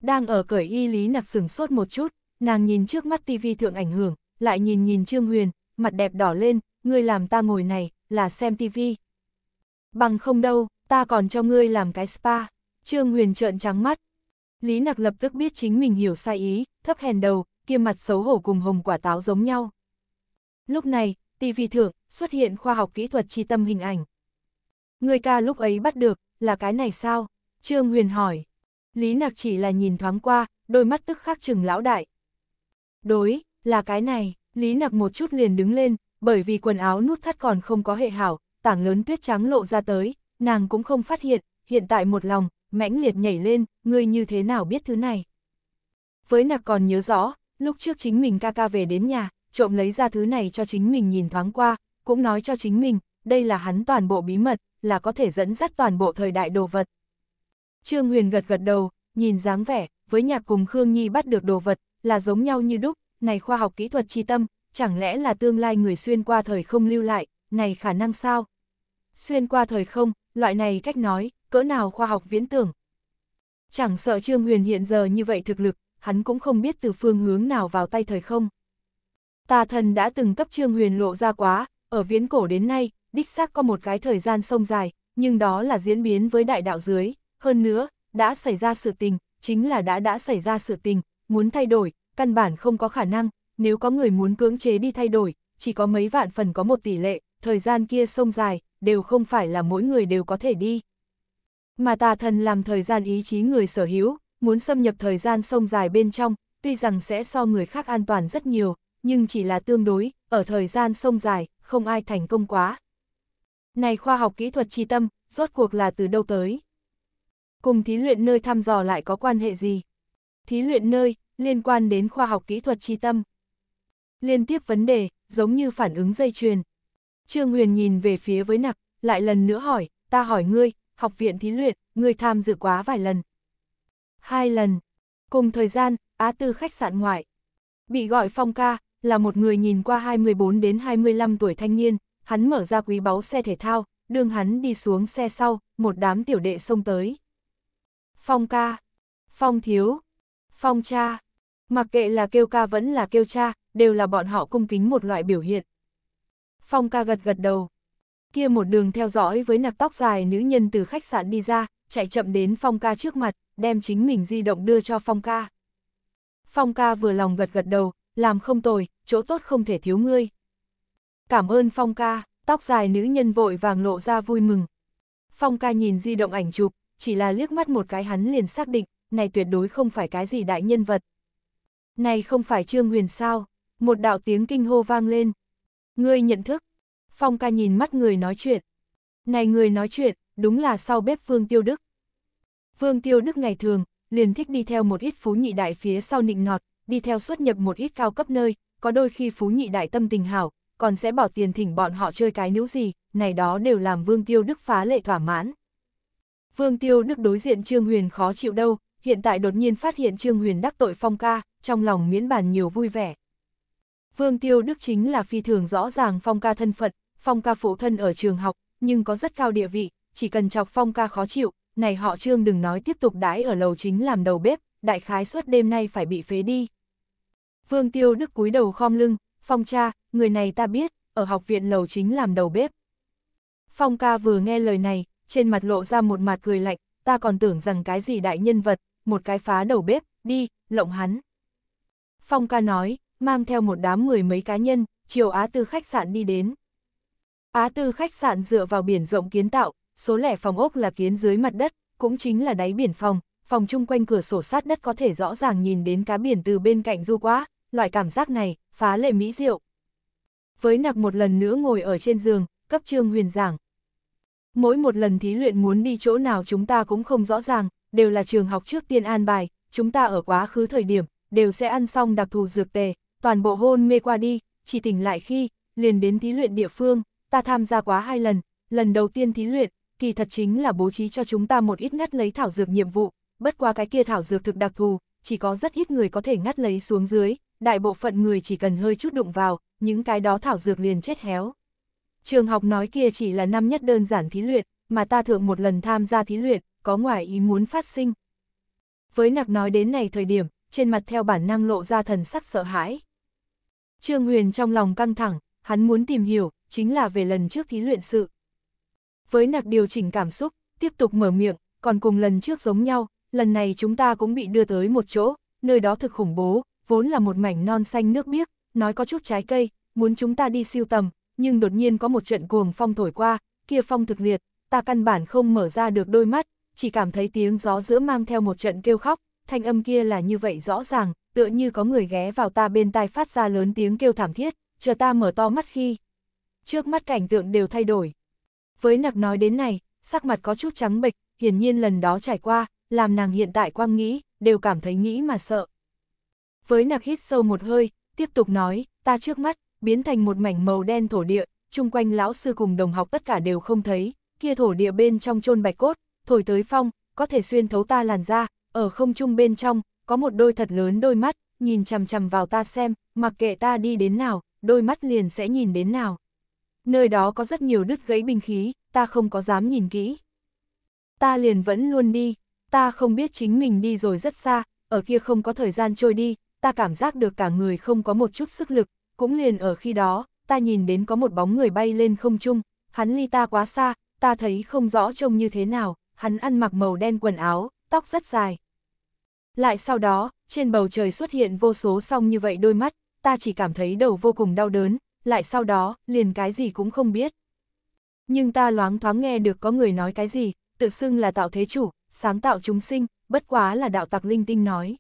Đang ở cởi y Lý Nặc sửng sốt một chút, nàng nhìn trước mắt tivi thượng ảnh hưởng, lại nhìn nhìn Trương Huyền, mặt đẹp đỏ lên, ngươi làm ta ngồi này, là xem tivi. Bằng không đâu, ta còn cho ngươi làm cái spa. Trương Huyền trợn trắng mắt, Lý Nặc lập tức biết chính mình hiểu sai ý, thấp hèn đầu, kia mặt xấu hổ cùng hồng quả táo giống nhau. Lúc này, TV thượng, xuất hiện khoa học kỹ thuật chi tâm hình ảnh. Người ca lúc ấy bắt được, là cái này sao? Trương Huyền hỏi. Lý Nặc chỉ là nhìn thoáng qua, đôi mắt tức khắc chừng lão đại. Đối, là cái này, Lý Nặc một chút liền đứng lên, bởi vì quần áo nút thắt còn không có hệ hảo, tảng lớn tuyết trắng lộ ra tới, nàng cũng không phát hiện, hiện tại một lòng, mãnh liệt nhảy lên, ngươi như thế nào biết thứ này? Với nạc còn nhớ rõ, lúc trước chính mình ca ca về đến nhà, trộm lấy ra thứ này cho chính mình nhìn thoáng qua, cũng nói cho chính mình, đây là hắn toàn bộ bí mật, là có thể dẫn dắt toàn bộ thời đại đồ vật. Trương Huyền gật gật đầu, nhìn dáng vẻ, với nhạc cùng Khương Nhi bắt được đồ vật, là giống nhau như đúc, này khoa học kỹ thuật chi tâm, chẳng lẽ là tương lai người xuyên qua thời không lưu lại, này khả năng sao? Xuyên qua thời không, loại này cách nói, cỡ nào khoa học viễn tưởng. Chẳng sợ Trương Huyền hiện giờ như vậy thực lực, hắn cũng không biết từ phương hướng nào vào tay thời không. Tà thần đã từng cấp Trương Huyền lộ ra quá, ở viễn cổ đến nay, đích xác có một cái thời gian sông dài, nhưng đó là diễn biến với đại đạo dưới, hơn nữa, đã xảy ra sự tình, chính là đã đã xảy ra sự tình, muốn thay đổi, căn bản không có khả năng, nếu có người muốn cưỡng chế đi thay đổi, chỉ có mấy vạn phần có một tỷ lệ, thời gian kia sông dài, đều không phải là mỗi người đều có thể đi. Mà tà thần làm thời gian ý chí người sở hữu, muốn xâm nhập thời gian sông dài bên trong, tuy rằng sẽ so người khác an toàn rất nhiều, nhưng chỉ là tương đối, ở thời gian sông dài, không ai thành công quá. Này khoa học kỹ thuật tri tâm, rốt cuộc là từ đâu tới? Cùng thí luyện nơi thăm dò lại có quan hệ gì? Thí luyện nơi, liên quan đến khoa học kỹ thuật tri tâm. Liên tiếp vấn đề, giống như phản ứng dây chuyền. Trương Huyền nhìn về phía với nặc, lại lần nữa hỏi, ta hỏi ngươi, học viện thí luyện, người tham dự quá vài lần. Hai lần. Cùng thời gian, Á Tư khách sạn ngoại. Bị gọi Phong ca, là một người nhìn qua 24 đến 25 tuổi thanh niên, hắn mở ra quý báu xe thể thao, đường hắn đi xuống xe sau, một đám tiểu đệ xông tới. Phong ca, Phong thiếu, Phong cha, mặc kệ là kêu ca vẫn là kêu cha, đều là bọn họ cung kính một loại biểu hiện. Phong ca gật gật đầu, kia một đường theo dõi với nạc tóc dài nữ nhân từ khách sạn đi ra, chạy chậm đến Phong ca trước mặt, đem chính mình di động đưa cho Phong ca. Phong ca vừa lòng gật gật đầu, làm không tồi, chỗ tốt không thể thiếu ngươi. Cảm ơn Phong ca, tóc dài nữ nhân vội vàng lộ ra vui mừng. Phong ca nhìn di động ảnh chụp, chỉ là liếc mắt một cái hắn liền xác định, này tuyệt đối không phải cái gì đại nhân vật. Này không phải Trương Huyền sao, một đạo tiếng kinh hô vang lên. Ngươi nhận thức, Phong ca nhìn mắt người nói chuyện. Này người nói chuyện, đúng là sau bếp Vương Tiêu Đức. Vương Tiêu Đức ngày thường, liền thích đi theo một ít phú nhị đại phía sau nịnh nọt, đi theo xuất nhập một ít cao cấp nơi, có đôi khi phú nhị đại tâm tình hảo, còn sẽ bỏ tiền thỉnh bọn họ chơi cái nữ gì, này đó đều làm Vương Tiêu Đức phá lệ thỏa mãn. Vương Tiêu Đức đối diện Trương Huyền khó chịu đâu, hiện tại đột nhiên phát hiện Trương Huyền đắc tội phong ca, trong lòng miễn bàn nhiều vui vẻ. Vương Tiêu Đức chính là phi thường rõ ràng phong ca thân phận, Phong ca phụ thân ở trường học, nhưng có rất cao địa vị, chỉ cần chọc Phong ca khó chịu, này họ trương đừng nói tiếp tục đãi ở lầu chính làm đầu bếp, đại khái suốt đêm nay phải bị phế đi. Vương Tiêu Đức cúi đầu khom lưng, Phong cha, người này ta biết, ở học viện lầu chính làm đầu bếp. Phong ca vừa nghe lời này, trên mặt lộ ra một mặt cười lạnh, ta còn tưởng rằng cái gì đại nhân vật, một cái phá đầu bếp, đi, lộng hắn. Phong ca nói, mang theo một đám người mấy cá nhân, chiều á tư khách sạn đi đến. Á Tư khách sạn dựa vào biển rộng kiến tạo, số lẻ phòng ốc là kiến dưới mặt đất, cũng chính là đáy biển phòng, phòng chung quanh cửa sổ sát đất có thể rõ ràng nhìn đến cá biển từ bên cạnh du quá, loại cảm giác này, phá lệ mỹ diệu. Với nặc một lần nữa ngồi ở trên giường, cấp trương huyền giảng. Mỗi một lần thí luyện muốn đi chỗ nào chúng ta cũng không rõ ràng, đều là trường học trước tiên an bài, chúng ta ở quá khứ thời điểm, đều sẽ ăn xong đặc thù dược tề, toàn bộ hôn mê qua đi, chỉ tỉnh lại khi, liền đến thí luyện địa phương, ta tham gia quá hai lần, lần đầu tiên thí luyện, kỳ thật chính là bố trí cho chúng ta một ít ngắt lấy thảo dược nhiệm vụ, bất qua cái kia thảo dược thực đặc thù, chỉ có rất ít người có thể ngắt lấy xuống dưới, đại bộ phận người chỉ cần hơi chút đụng vào, những cái đó thảo dược liền chết héo. Trường học nói kia chỉ là năm nhất đơn giản thí luyện, mà ta thượng một lần tham gia thí luyện, có ngoài ý muốn phát sinh. Với nặc nói đến này thời điểm, trên mặt theo bản năng lộ ra thần sắc sợ hãi. Trương Huyền trong lòng căng thẳng, hắn muốn tìm hiểu, chính là về lần trước thí luyện sự. Với nạc điều chỉnh cảm xúc, tiếp tục mở miệng, còn cùng lần trước giống nhau, lần này chúng ta cũng bị đưa tới một chỗ, nơi đó thực khủng bố, vốn là một mảnh non xanh nước biếc, nói có chút trái cây, muốn chúng ta đi siêu tầm, nhưng đột nhiên có một trận cuồng phong thổi qua, kia phong thực liệt, ta căn bản không mở ra được đôi mắt, chỉ cảm thấy tiếng gió giữa mang theo một trận kêu khóc, thanh âm kia là như vậy rõ ràng, tựa như có người ghé vào ta bên tai phát ra lớn tiếng kêu thảm thiết, chờ ta mở to mắt khi, trước mắt cảnh tượng đều thay đổi. Với nặc nói đến này, sắc mặt có chút trắng bệch, hiển nhiên lần đó trải qua, làm nàng hiện tại quang nghĩ, đều cảm thấy nghĩ mà sợ. Với nặc hít sâu một hơi, tiếp tục nói, ta trước mắt, biến thành một mảnh màu đen thổ địa, chung quanh lão sư cùng đồng học tất cả đều không thấy, kia thổ địa bên trong chôn bạch cốt, thổi tới phong, có thể xuyên thấu ta làn da, ở không trung bên trong, có một đôi thật lớn đôi mắt, nhìn chằm chằm vào ta xem, mặc kệ ta đi đến nào, đôi mắt liền sẽ nhìn đến nào nơi đó có rất nhiều đứt gãy binh khí, ta không có dám nhìn kỹ. Ta liền vẫn luôn đi, ta không biết chính mình đi rồi rất xa, ở kia không có thời gian trôi đi, ta cảm giác được cả người không có một chút sức lực, cũng liền ở khi đó, ta nhìn đến có một bóng người bay lên không trung, hắn ly ta quá xa, ta thấy không rõ trông như thế nào, hắn ăn mặc màu đen quần áo, tóc rất dài. Lại sau đó, trên bầu trời xuất hiện vô số song như vậy đôi mắt, ta chỉ cảm thấy đầu vô cùng đau đớn, lại sau đó, liền cái gì cũng không biết. Nhưng ta loáng thoáng nghe được có người nói cái gì, tự xưng là tạo thế chủ, sáng tạo chúng sinh, bất quá là đạo tặc linh tinh nói.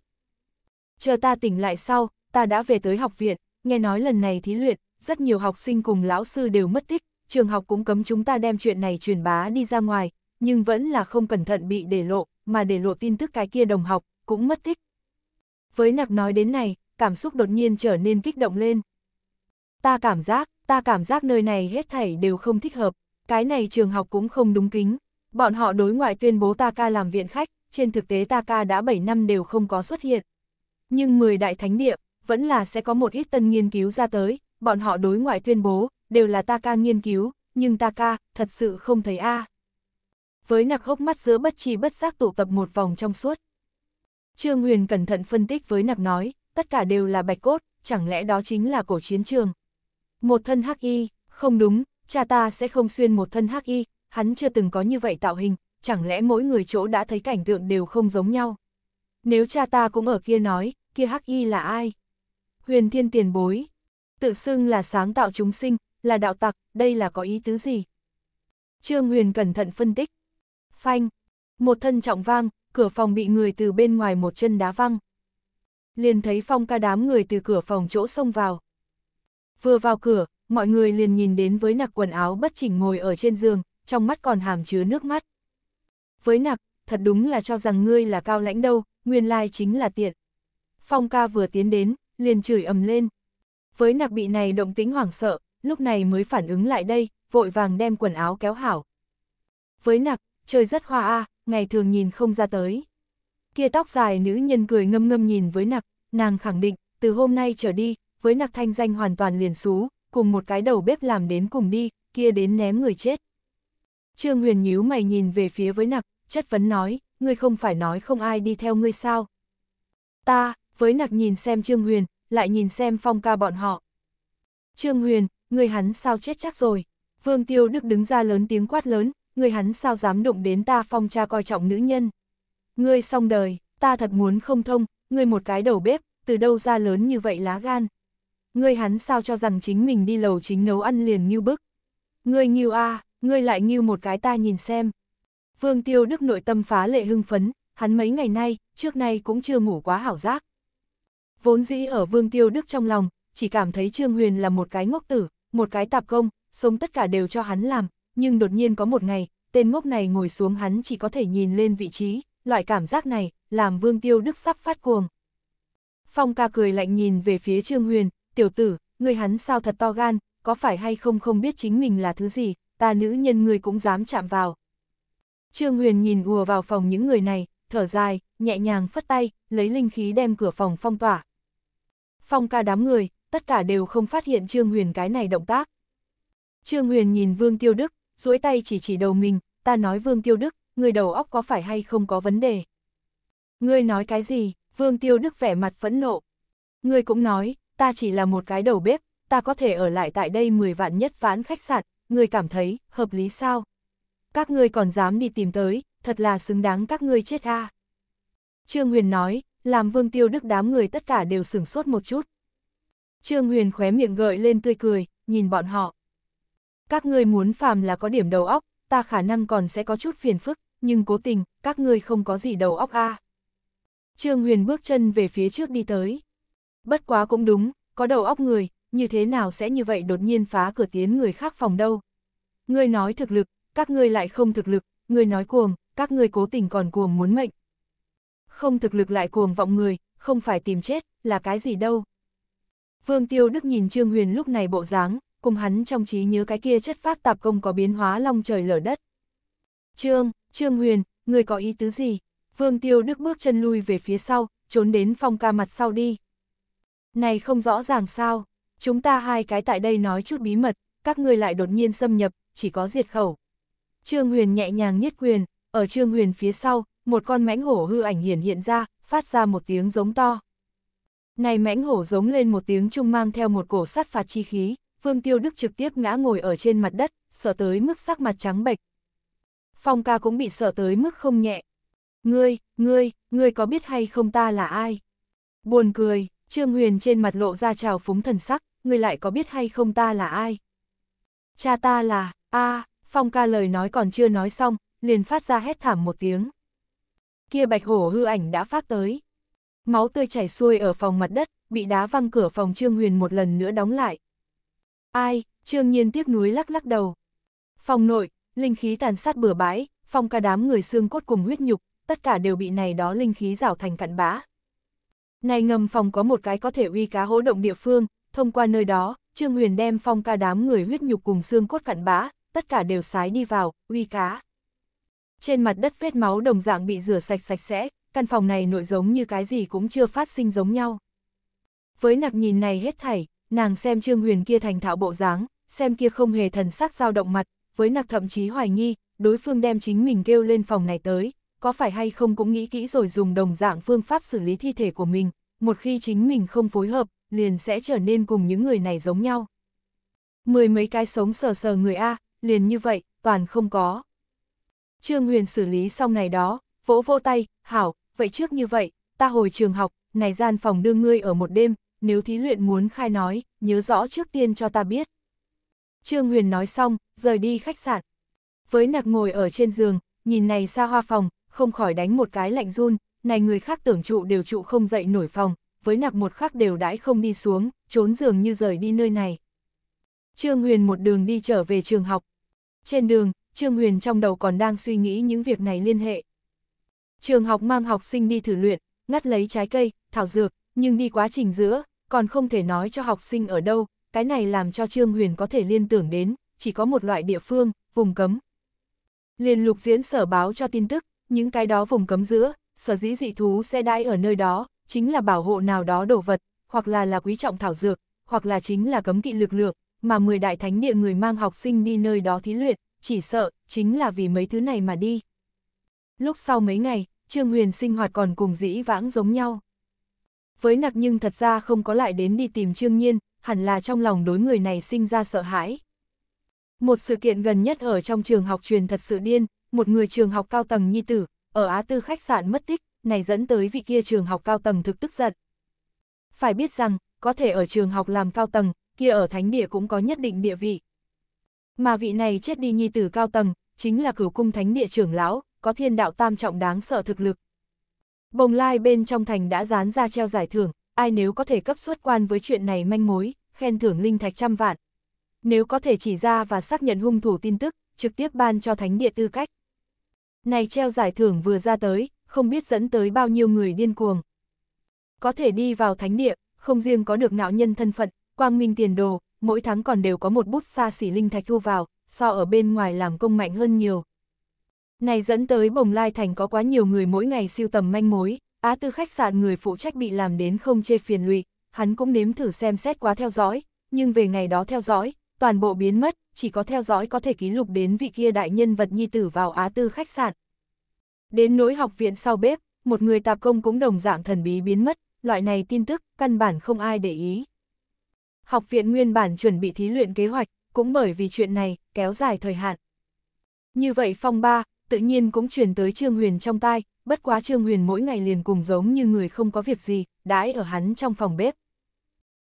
Chờ ta tỉnh lại sau, ta đã về tới học viện, nghe nói lần này thí luyện, rất nhiều học sinh cùng lão sư đều mất tích, trường học cũng cấm chúng ta đem chuyện này truyền bá đi ra ngoài, nhưng vẫn là không cẩn thận bị để lộ, mà để lộ tin tức cái kia đồng học, cũng mất tích. Với nặc nói đến này, cảm xúc đột nhiên trở nên kích động lên ta cảm giác, ta cảm giác nơi này hết thảy đều không thích hợp, cái này trường học cũng không đúng kính. Bọn họ đối ngoại tuyên bố ta ca làm viện khách, trên thực tế ta ca đã 7 năm đều không có xuất hiện. Nhưng 10 đại thánh địa, vẫn là sẽ có một ít tân nghiên cứu ra tới, bọn họ đối ngoại tuyên bố, đều là ta ca nghiên cứu, nhưng ta ca thật sự không thấy A. Với nặc hốc mắt giữa bất chi bất giác tụ tập một vòng trong suốt. Trương Huyền cẩn thận phân tích với nặc nói, tất cả đều là bạch cốt, chẳng lẽ đó chính là cổ chiến trường, một thân hắc y, không đúng, cha ta sẽ không xuyên một thân hắc y, hắn chưa từng có như vậy tạo hình, chẳng lẽ mỗi người chỗ đã thấy cảnh tượng đều không giống nhau. Nếu cha ta cũng ở kia nói, kia hắc y là ai? Huyền thiên tiền bối, tự xưng là sáng tạo chúng sinh, là đạo tặc, đây là có ý tứ gì? Trương Huyền cẩn thận phân tích. Phanh, một thân trọng vang, cửa phòng bị người từ bên ngoài một chân đá văng. Liền thấy phong ca đám người từ cửa phòng chỗ xông vào, Vừa vào cửa, mọi người liền nhìn đến với nặc quần áo bất chỉnh ngồi ở trên giường, trong mắt còn hàm chứa nước mắt. Với nặc, thật đúng là cho rằng ngươi là cao lãnh đâu, nguyên lai chính là tiện. Phong ca vừa tiến đến, liền chửi ầm lên. Với nặc bị này động tính hoảng sợ, lúc này mới phản ứng lại đây, vội vàng đem quần áo kéo hảo. Với nặc, trời rất hoa a, ngày thường nhìn không ra tới. Kia tóc dài nữ nhân cười ngâm ngâm nhìn với nặc, nàng khẳng định, từ hôm nay trở đi, với nặc thanh danh hoàn toàn liền xú, cùng một cái đầu bếp làm đến cùng đi, kia đến ném người chết. Trương Huyền nhíu mày nhìn về phía với nặc, chất vấn nói, ngươi không phải nói không ai đi theo ngươi sao. Ta, với nặc nhìn xem Trương Huyền, lại nhìn xem phong ca bọn họ. Trương Huyền, ngươi hắn sao chết chắc rồi. Vương Tiêu Đức đứng ra lớn tiếng quát lớn, ngươi hắn sao dám đụng đến ta phong cha coi trọng nữ nhân. Ngươi xong đời, ta thật muốn không thông, ngươi một cái đầu bếp, từ đâu ra lớn như vậy lá gan ngươi hắn sao cho rằng chính mình đi lầu chính nấu ăn liền như bức. Ngươi như a, ngươi lại như một cái ta nhìn xem. Vương Tiêu Đức nội tâm phá lệ hưng phấn, hắn mấy ngày nay, trước nay cũng chưa ngủ quá hảo giác. Vốn dĩ ở Vương Tiêu Đức trong lòng, chỉ cảm thấy Trương Huyền là một cái ngốc tử, một cái tạp công, sống tất cả đều cho hắn làm, nhưng đột nhiên có một ngày, tên ngốc này ngồi xuống hắn chỉ có thể nhìn lên vị trí, loại cảm giác này, làm Vương Tiêu Đức sắp phát cuồng. Phong ca cười lạnh nhìn về phía Trương Huyền, tiểu tử, người hắn sao thật to gan, có phải hay không không biết chính mình là thứ gì, ta nữ nhân người cũng dám chạm vào. Trương Huyền nhìn ùa vào phòng những người này, thở dài, nhẹ nhàng phất tay, lấy linh khí đem cửa phòng phong tỏa. Phong ca đám người, tất cả đều không phát hiện Trương Huyền cái này động tác. Trương Huyền nhìn Vương Tiêu Đức, duỗi tay chỉ chỉ đầu mình, ta nói Vương Tiêu Đức, người đầu óc có phải hay không có vấn đề. Ngươi nói cái gì, Vương Tiêu Đức vẻ mặt phẫn nộ. Ngươi cũng nói, ta chỉ là một cái đầu bếp, ta có thể ở lại tại đây 10 vạn nhất ván khách sạn, người cảm thấy, hợp lý sao? Các ngươi còn dám đi tìm tới, thật là xứng đáng các ngươi chết a. Trương Huyền nói, làm vương tiêu đức đám người tất cả đều sửng sốt một chút. Trương Huyền khóe miệng gợi lên tươi cười, nhìn bọn họ. Các ngươi muốn phàm là có điểm đầu óc, ta khả năng còn sẽ có chút phiền phức, nhưng cố tình, các ngươi không có gì đầu óc a. Trương Huyền bước chân về phía trước đi tới. Bất quá cũng đúng, có đầu óc người, như thế nào sẽ như vậy đột nhiên phá cửa tiến người khác phòng đâu. Ngươi nói thực lực, các ngươi lại không thực lực, ngươi nói cuồng, các ngươi cố tình còn cuồng muốn mệnh. Không thực lực lại cuồng vọng người, không phải tìm chết, là cái gì đâu. Vương Tiêu Đức nhìn Trương Huyền lúc này bộ dáng, cùng hắn trong trí nhớ cái kia chất phát tạp công có biến hóa long trời lở đất. Trương, Trương Huyền, người có ý tứ gì? Vương Tiêu Đức bước chân lui về phía sau, trốn đến phong ca mặt sau đi. Này không rõ ràng sao, chúng ta hai cái tại đây nói chút bí mật, các ngươi lại đột nhiên xâm nhập, chỉ có diệt khẩu. Trương Huyền nhẹ nhàng nhất quyền, ở Trương Huyền phía sau, một con mãnh hổ hư ảnh hiển hiện ra, phát ra một tiếng giống to. Này mãnh hổ giống lên một tiếng trung mang theo một cổ sát phạt chi khí, Vương Tiêu Đức trực tiếp ngã ngồi ở trên mặt đất, sợ tới mức sắc mặt trắng bệch. Phong ca cũng bị sợ tới mức không nhẹ. Ngươi, ngươi, ngươi có biết hay không ta là ai? Buồn cười, Trương Huyền trên mặt lộ ra trào phúng thần sắc, ngươi lại có biết hay không ta là ai? Cha ta là, a Phong ca lời nói còn chưa nói xong, liền phát ra hét thảm một tiếng. Kia bạch hổ hư ảnh đã phát tới. Máu tươi chảy xuôi ở phòng mặt đất, bị đá văng cửa phòng Trương Huyền một lần nữa đóng lại. Ai, Trương Nhiên tiếc núi lắc lắc đầu. Phòng nội, linh khí tàn sát bừa bãi, phong ca đám người xương cốt cùng huyết nhục, tất cả đều bị này đó linh khí rào thành cặn bã. Này ngầm phòng có một cái có thể uy cá hỗ động địa phương, thông qua nơi đó, Trương Huyền đem phong ca đám người huyết nhục cùng xương cốt cặn bã, tất cả đều sái đi vào, uy cá. Trên mặt đất vết máu đồng dạng bị rửa sạch sạch sẽ, căn phòng này nội giống như cái gì cũng chưa phát sinh giống nhau. Với nặc nhìn này hết thảy, nàng xem Trương Huyền kia thành thạo bộ dáng, xem kia không hề thần sắc dao động mặt, với nặc thậm chí hoài nghi, đối phương đem chính mình kêu lên phòng này tới, có phải hay không cũng nghĩ kỹ rồi dùng đồng dạng phương pháp xử lý thi thể của mình, một khi chính mình không phối hợp, liền sẽ trở nên cùng những người này giống nhau. Mười mấy cái sống sờ sờ người A, liền như vậy, toàn không có. Trương Huyền xử lý xong này đó, vỗ vỗ tay, hảo, vậy trước như vậy, ta hồi trường học, này gian phòng đưa ngươi ở một đêm, nếu thí luyện muốn khai nói, nhớ rõ trước tiên cho ta biết. Trương Huyền nói xong, rời đi khách sạn. Với nặc ngồi ở trên giường, nhìn này xa hoa phòng, không khỏi đánh một cái lạnh run, này người khác tưởng trụ đều trụ không dậy nổi phòng, với nặc một khắc đều đãi không đi xuống, trốn giường như rời đi nơi này. Trương Huyền một đường đi trở về trường học. Trên đường, Trương Huyền trong đầu còn đang suy nghĩ những việc này liên hệ. Trường học mang học sinh đi thử luyện, ngắt lấy trái cây, thảo dược, nhưng đi quá trình giữa, còn không thể nói cho học sinh ở đâu, cái này làm cho Trương Huyền có thể liên tưởng đến, chỉ có một loại địa phương, vùng cấm. Liên lục diễn sở báo cho tin tức, những cái đó vùng cấm giữa, sở dĩ dị thú xe đai ở nơi đó, chính là bảo hộ nào đó đồ vật, hoặc là là quý trọng thảo dược, hoặc là chính là cấm kỵ lực lượng, mà 10 đại thánh địa người mang học sinh đi nơi đó thí luyện, chỉ sợ, chính là vì mấy thứ này mà đi. Lúc sau mấy ngày, Trương Huyền sinh hoạt còn cùng dĩ vãng giống nhau. Với nặc nhưng thật ra không có lại đến đi tìm Trương Nhiên, hẳn là trong lòng đối người này sinh ra sợ hãi. Một sự kiện gần nhất ở trong trường học truyền thật sự điên, một người trường học cao tầng nhi tử, ở Á Tư khách sạn mất tích, này dẫn tới vị kia trường học cao tầng thực tức giận. Phải biết rằng, có thể ở trường học làm cao tầng, kia ở thánh địa cũng có nhất định địa vị. Mà vị này chết đi nhi tử cao tầng, chính là cửu cung thánh địa trưởng lão, có thiên đạo tam trọng đáng sợ thực lực. Bồng lai bên trong thành đã dán ra treo giải thưởng, ai nếu có thể cấp xuất quan với chuyện này manh mối, khen thưởng linh thạch trăm vạn. Nếu có thể chỉ ra và xác nhận hung thủ tin tức, trực tiếp ban cho thánh địa tư cách. Này treo giải thưởng vừa ra tới, không biết dẫn tới bao nhiêu người điên cuồng. Có thể đi vào thánh địa, không riêng có được ngạo nhân thân phận, quang minh tiền đồ, mỗi tháng còn đều có một bút xa xỉ linh thạch thu vào, so ở bên ngoài làm công mạnh hơn nhiều. Này dẫn tới bồng lai thành có quá nhiều người mỗi ngày siêu tầm manh mối, á tư khách sạn người phụ trách bị làm đến không chê phiền lụy, hắn cũng nếm thử xem xét quá theo dõi, nhưng về ngày đó theo dõi, toàn bộ biến mất, chỉ có theo dõi có thể ký lục đến vị kia đại nhân vật nhi tử vào Á Tư khách sạn. Đến nỗi học viện sau bếp, một người tạp công cũng đồng dạng thần bí biến mất, loại này tin tức, căn bản không ai để ý. Học viện nguyên bản chuẩn bị thí luyện kế hoạch, cũng bởi vì chuyện này, kéo dài thời hạn. Như vậy phong ba, tự nhiên cũng truyền tới Trương Huyền trong tai, bất quá Trương Huyền mỗi ngày liền cùng giống như người không có việc gì, đãi ở hắn trong phòng bếp.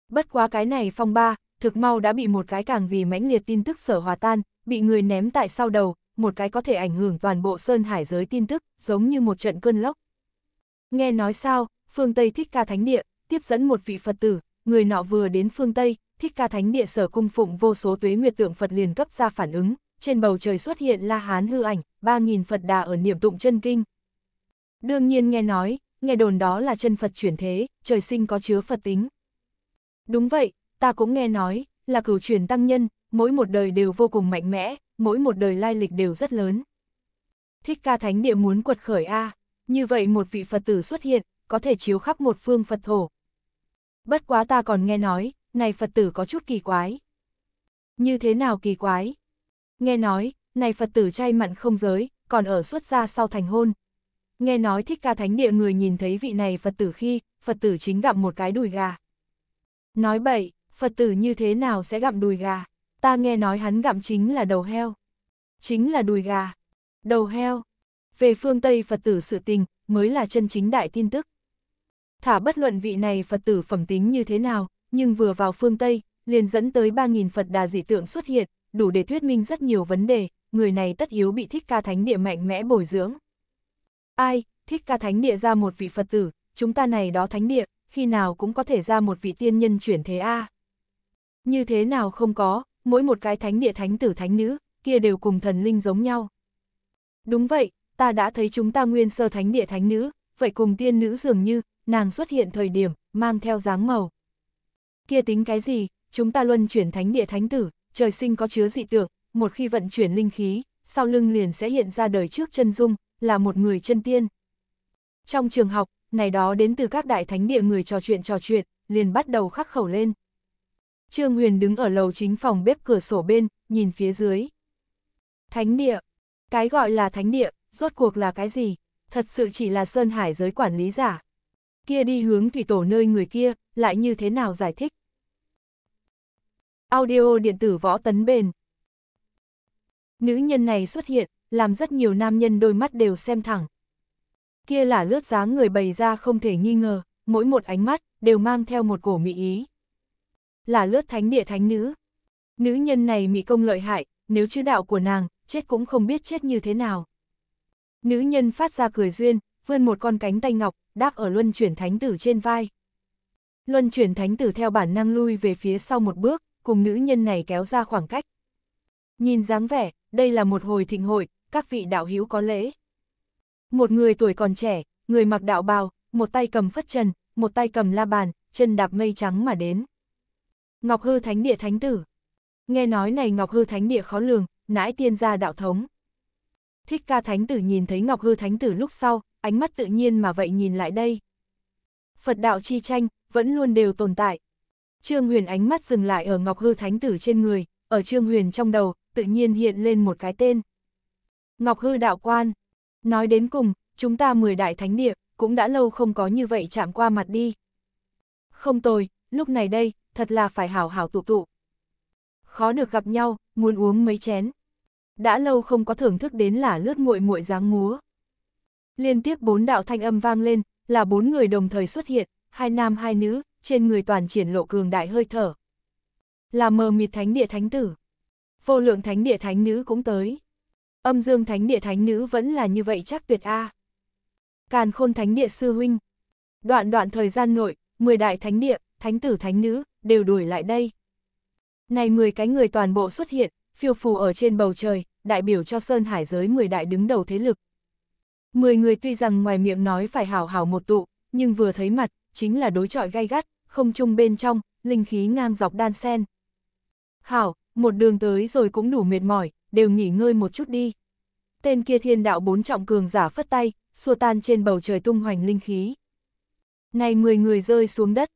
Bất quá cái này phong ba, thực mau đã bị một cái càng vì mãnh liệt tin tức sở hòa tan, bị người ném tại sau đầu, một cái có thể ảnh hưởng toàn bộ Sơn Hải giới tin tức, giống như một trận cơn lốc. Nghe nói sao, phương Tây Thích Ca Thánh Địa, tiếp dẫn một vị Phật tử, người nọ vừa đến phương Tây, Thích Ca Thánh Địa sở cung phụng vô số tuế nguyệt tượng Phật liền cấp ra phản ứng, trên bầu trời xuất hiện La Hán hư ảnh, 3.000 Phật đà ở niệm tụng chân kinh. Đương nhiên nghe nói, nghe đồn đó là chân Phật chuyển thế, trời sinh có chứa Phật tính. Đúng vậy, ta cũng nghe nói, là cửu truyền tăng nhân, mỗi một đời đều vô cùng mạnh mẽ, mỗi một đời lai lịch đều rất lớn. Thích ca thánh địa muốn quật khởi A, như vậy một vị Phật tử xuất hiện, có thể chiếu khắp một phương Phật thổ. Bất quá ta còn nghe nói, này Phật tử có chút kỳ quái. Như thế nào kỳ quái? Nghe nói, này Phật tử chay mặn không giới, còn ở xuất gia sau thành hôn. Nghe nói thích ca thánh địa người nhìn thấy vị này Phật tử khi, Phật tử chính gặm một cái đùi gà. Nói bậy, Phật tử như thế nào sẽ gặm đùi gà? Ta nghe nói hắn gặm chính là đầu heo. Chính là đùi gà. Đầu heo. Về phương Tây Phật tử sự tình, mới là chân chính đại tin tức. Thả bất luận vị này Phật tử phẩm tính như thế nào, nhưng vừa vào phương Tây, liền dẫn tới 3.000 Phật đà dị tượng xuất hiện, đủ để thuyết minh rất nhiều vấn đề, người này tất yếu bị thích ca thánh địa mạnh mẽ bồi dưỡng. Ai, thích ca thánh địa ra một vị Phật tử, chúng ta này đó thánh địa, khi nào cũng có thể ra một vị tiên nhân chuyển thế A. À. Như thế nào không có, mỗi một cái thánh địa thánh tử thánh nữ, kia đều cùng thần linh giống nhau. Đúng vậy, ta đã thấy chúng ta nguyên sơ thánh địa thánh nữ, vậy cùng tiên nữ dường như, nàng xuất hiện thời điểm, mang theo dáng màu. Kia tính cái gì, chúng ta luân chuyển thánh địa thánh tử, trời sinh có chứa dị tượng, một khi vận chuyển linh khí, sau lưng liền sẽ hiện ra đời trước chân dung, là một người chân tiên. Trong trường học, này đó đến từ các đại thánh địa người trò chuyện trò chuyện, liền bắt đầu khắc khẩu lên. Trương Huyền đứng ở lầu chính phòng bếp cửa sổ bên, nhìn phía dưới. Thánh địa. Cái gọi là thánh địa, rốt cuộc là cái gì? Thật sự chỉ là Sơn Hải giới quản lý giả. Kia đi hướng thủy tổ nơi người kia, lại như thế nào giải thích? Audio điện tử võ tấn bền. Nữ nhân này xuất hiện, làm rất nhiều nam nhân đôi mắt đều xem thẳng. Kia là lướt dáng người bày ra không thể nghi ngờ, mỗi một ánh mắt đều mang theo một cổ mỹ ý là lướt thánh địa thánh nữ. Nữ nhân này mị công lợi hại, nếu chữ đạo của nàng, chết cũng không biết chết như thế nào. Nữ nhân phát ra cười duyên, vươn một con cánh tay ngọc, đáp ở luân chuyển thánh tử trên vai. Luân chuyển thánh tử theo bản năng lui về phía sau một bước, cùng nữ nhân này kéo ra khoảng cách. Nhìn dáng vẻ, đây là một hồi thịnh hội, các vị đạo hữu có lễ. Một người tuổi còn trẻ, người mặc đạo bào, một tay cầm phất trần, một tay cầm la bàn, chân đạp mây trắng mà đến. Ngọc Hư Thánh Địa Thánh Tử. Nghe nói này Ngọc Hư Thánh Địa khó lường, nãi tiên gia đạo thống. Thích ca Thánh Tử nhìn thấy Ngọc Hư Thánh Tử lúc sau, ánh mắt tự nhiên mà vậy nhìn lại đây. Phật đạo chi tranh, vẫn luôn đều tồn tại. Trương Huyền ánh mắt dừng lại ở Ngọc Hư Thánh Tử trên người, ở Trương Huyền trong đầu, tự nhiên hiện lên một cái tên. Ngọc Hư Đạo Quan. Nói đến cùng, chúng ta mười đại thánh địa, cũng đã lâu không có như vậy chạm qua mặt đi. Không tồi, lúc này đây, thật là phải hảo hảo tụ tụ. Khó được gặp nhau, muốn uống mấy chén. Đã lâu không có thưởng thức đến là lướt muội muội dáng múa. Liên tiếp bốn đạo thanh âm vang lên, là bốn người đồng thời xuất hiện, hai nam hai nữ, trên người toàn triển lộ cường đại hơi thở. Là mờ mịt thánh địa thánh tử. Vô lượng thánh địa thánh nữ cũng tới. Âm dương thánh địa thánh nữ vẫn là như vậy chắc tuyệt a. Càn khôn thánh địa sư huynh. Đoạn đoạn thời gian nội, 10 đại thánh địa, thánh tử thánh nữ, đều đuổi lại đây. Này 10 cái người toàn bộ xuất hiện, phiêu phù ở trên bầu trời, đại biểu cho Sơn Hải giới 10 đại đứng đầu thế lực. 10 người tuy rằng ngoài miệng nói phải hào hào một tụ, nhưng vừa thấy mặt, chính là đối trọi gay gắt, không chung bên trong, linh khí ngang dọc đan sen. Hảo, một đường tới rồi cũng đủ mệt mỏi, đều nghỉ ngơi một chút đi. Tên kia thiên đạo bốn trọng cường giả phất tay, xua tan trên bầu trời tung hoành linh khí. Này 10 người rơi xuống đất,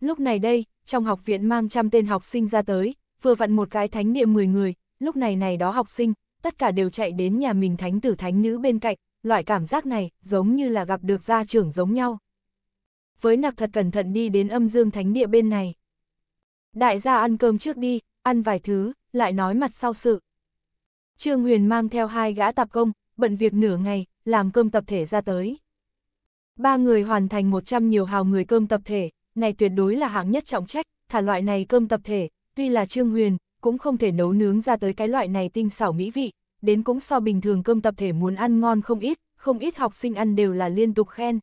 Lúc này đây, trong học viện mang trăm tên học sinh ra tới, vừa vặn một cái thánh địa 10 người, lúc này này đó học sinh, tất cả đều chạy đến nhà mình thánh tử thánh nữ bên cạnh, loại cảm giác này giống như là gặp được gia trưởng giống nhau. Với nặc thật cẩn thận đi đến âm dương thánh địa bên này. Đại gia ăn cơm trước đi, ăn vài thứ, lại nói mặt sau sự. Trương Huyền mang theo hai gã tạp công, bận việc nửa ngày, làm cơm tập thể ra tới. Ba người hoàn thành 100 nhiều hào người cơm tập thể, này tuyệt đối là hạng nhất trọng trách, thả loại này cơm tập thể, tuy là Trương Huyền, cũng không thể nấu nướng ra tới cái loại này tinh xảo mỹ vị, đến cũng so bình thường cơm tập thể muốn ăn ngon không ít, không ít học sinh ăn đều là liên tục khen.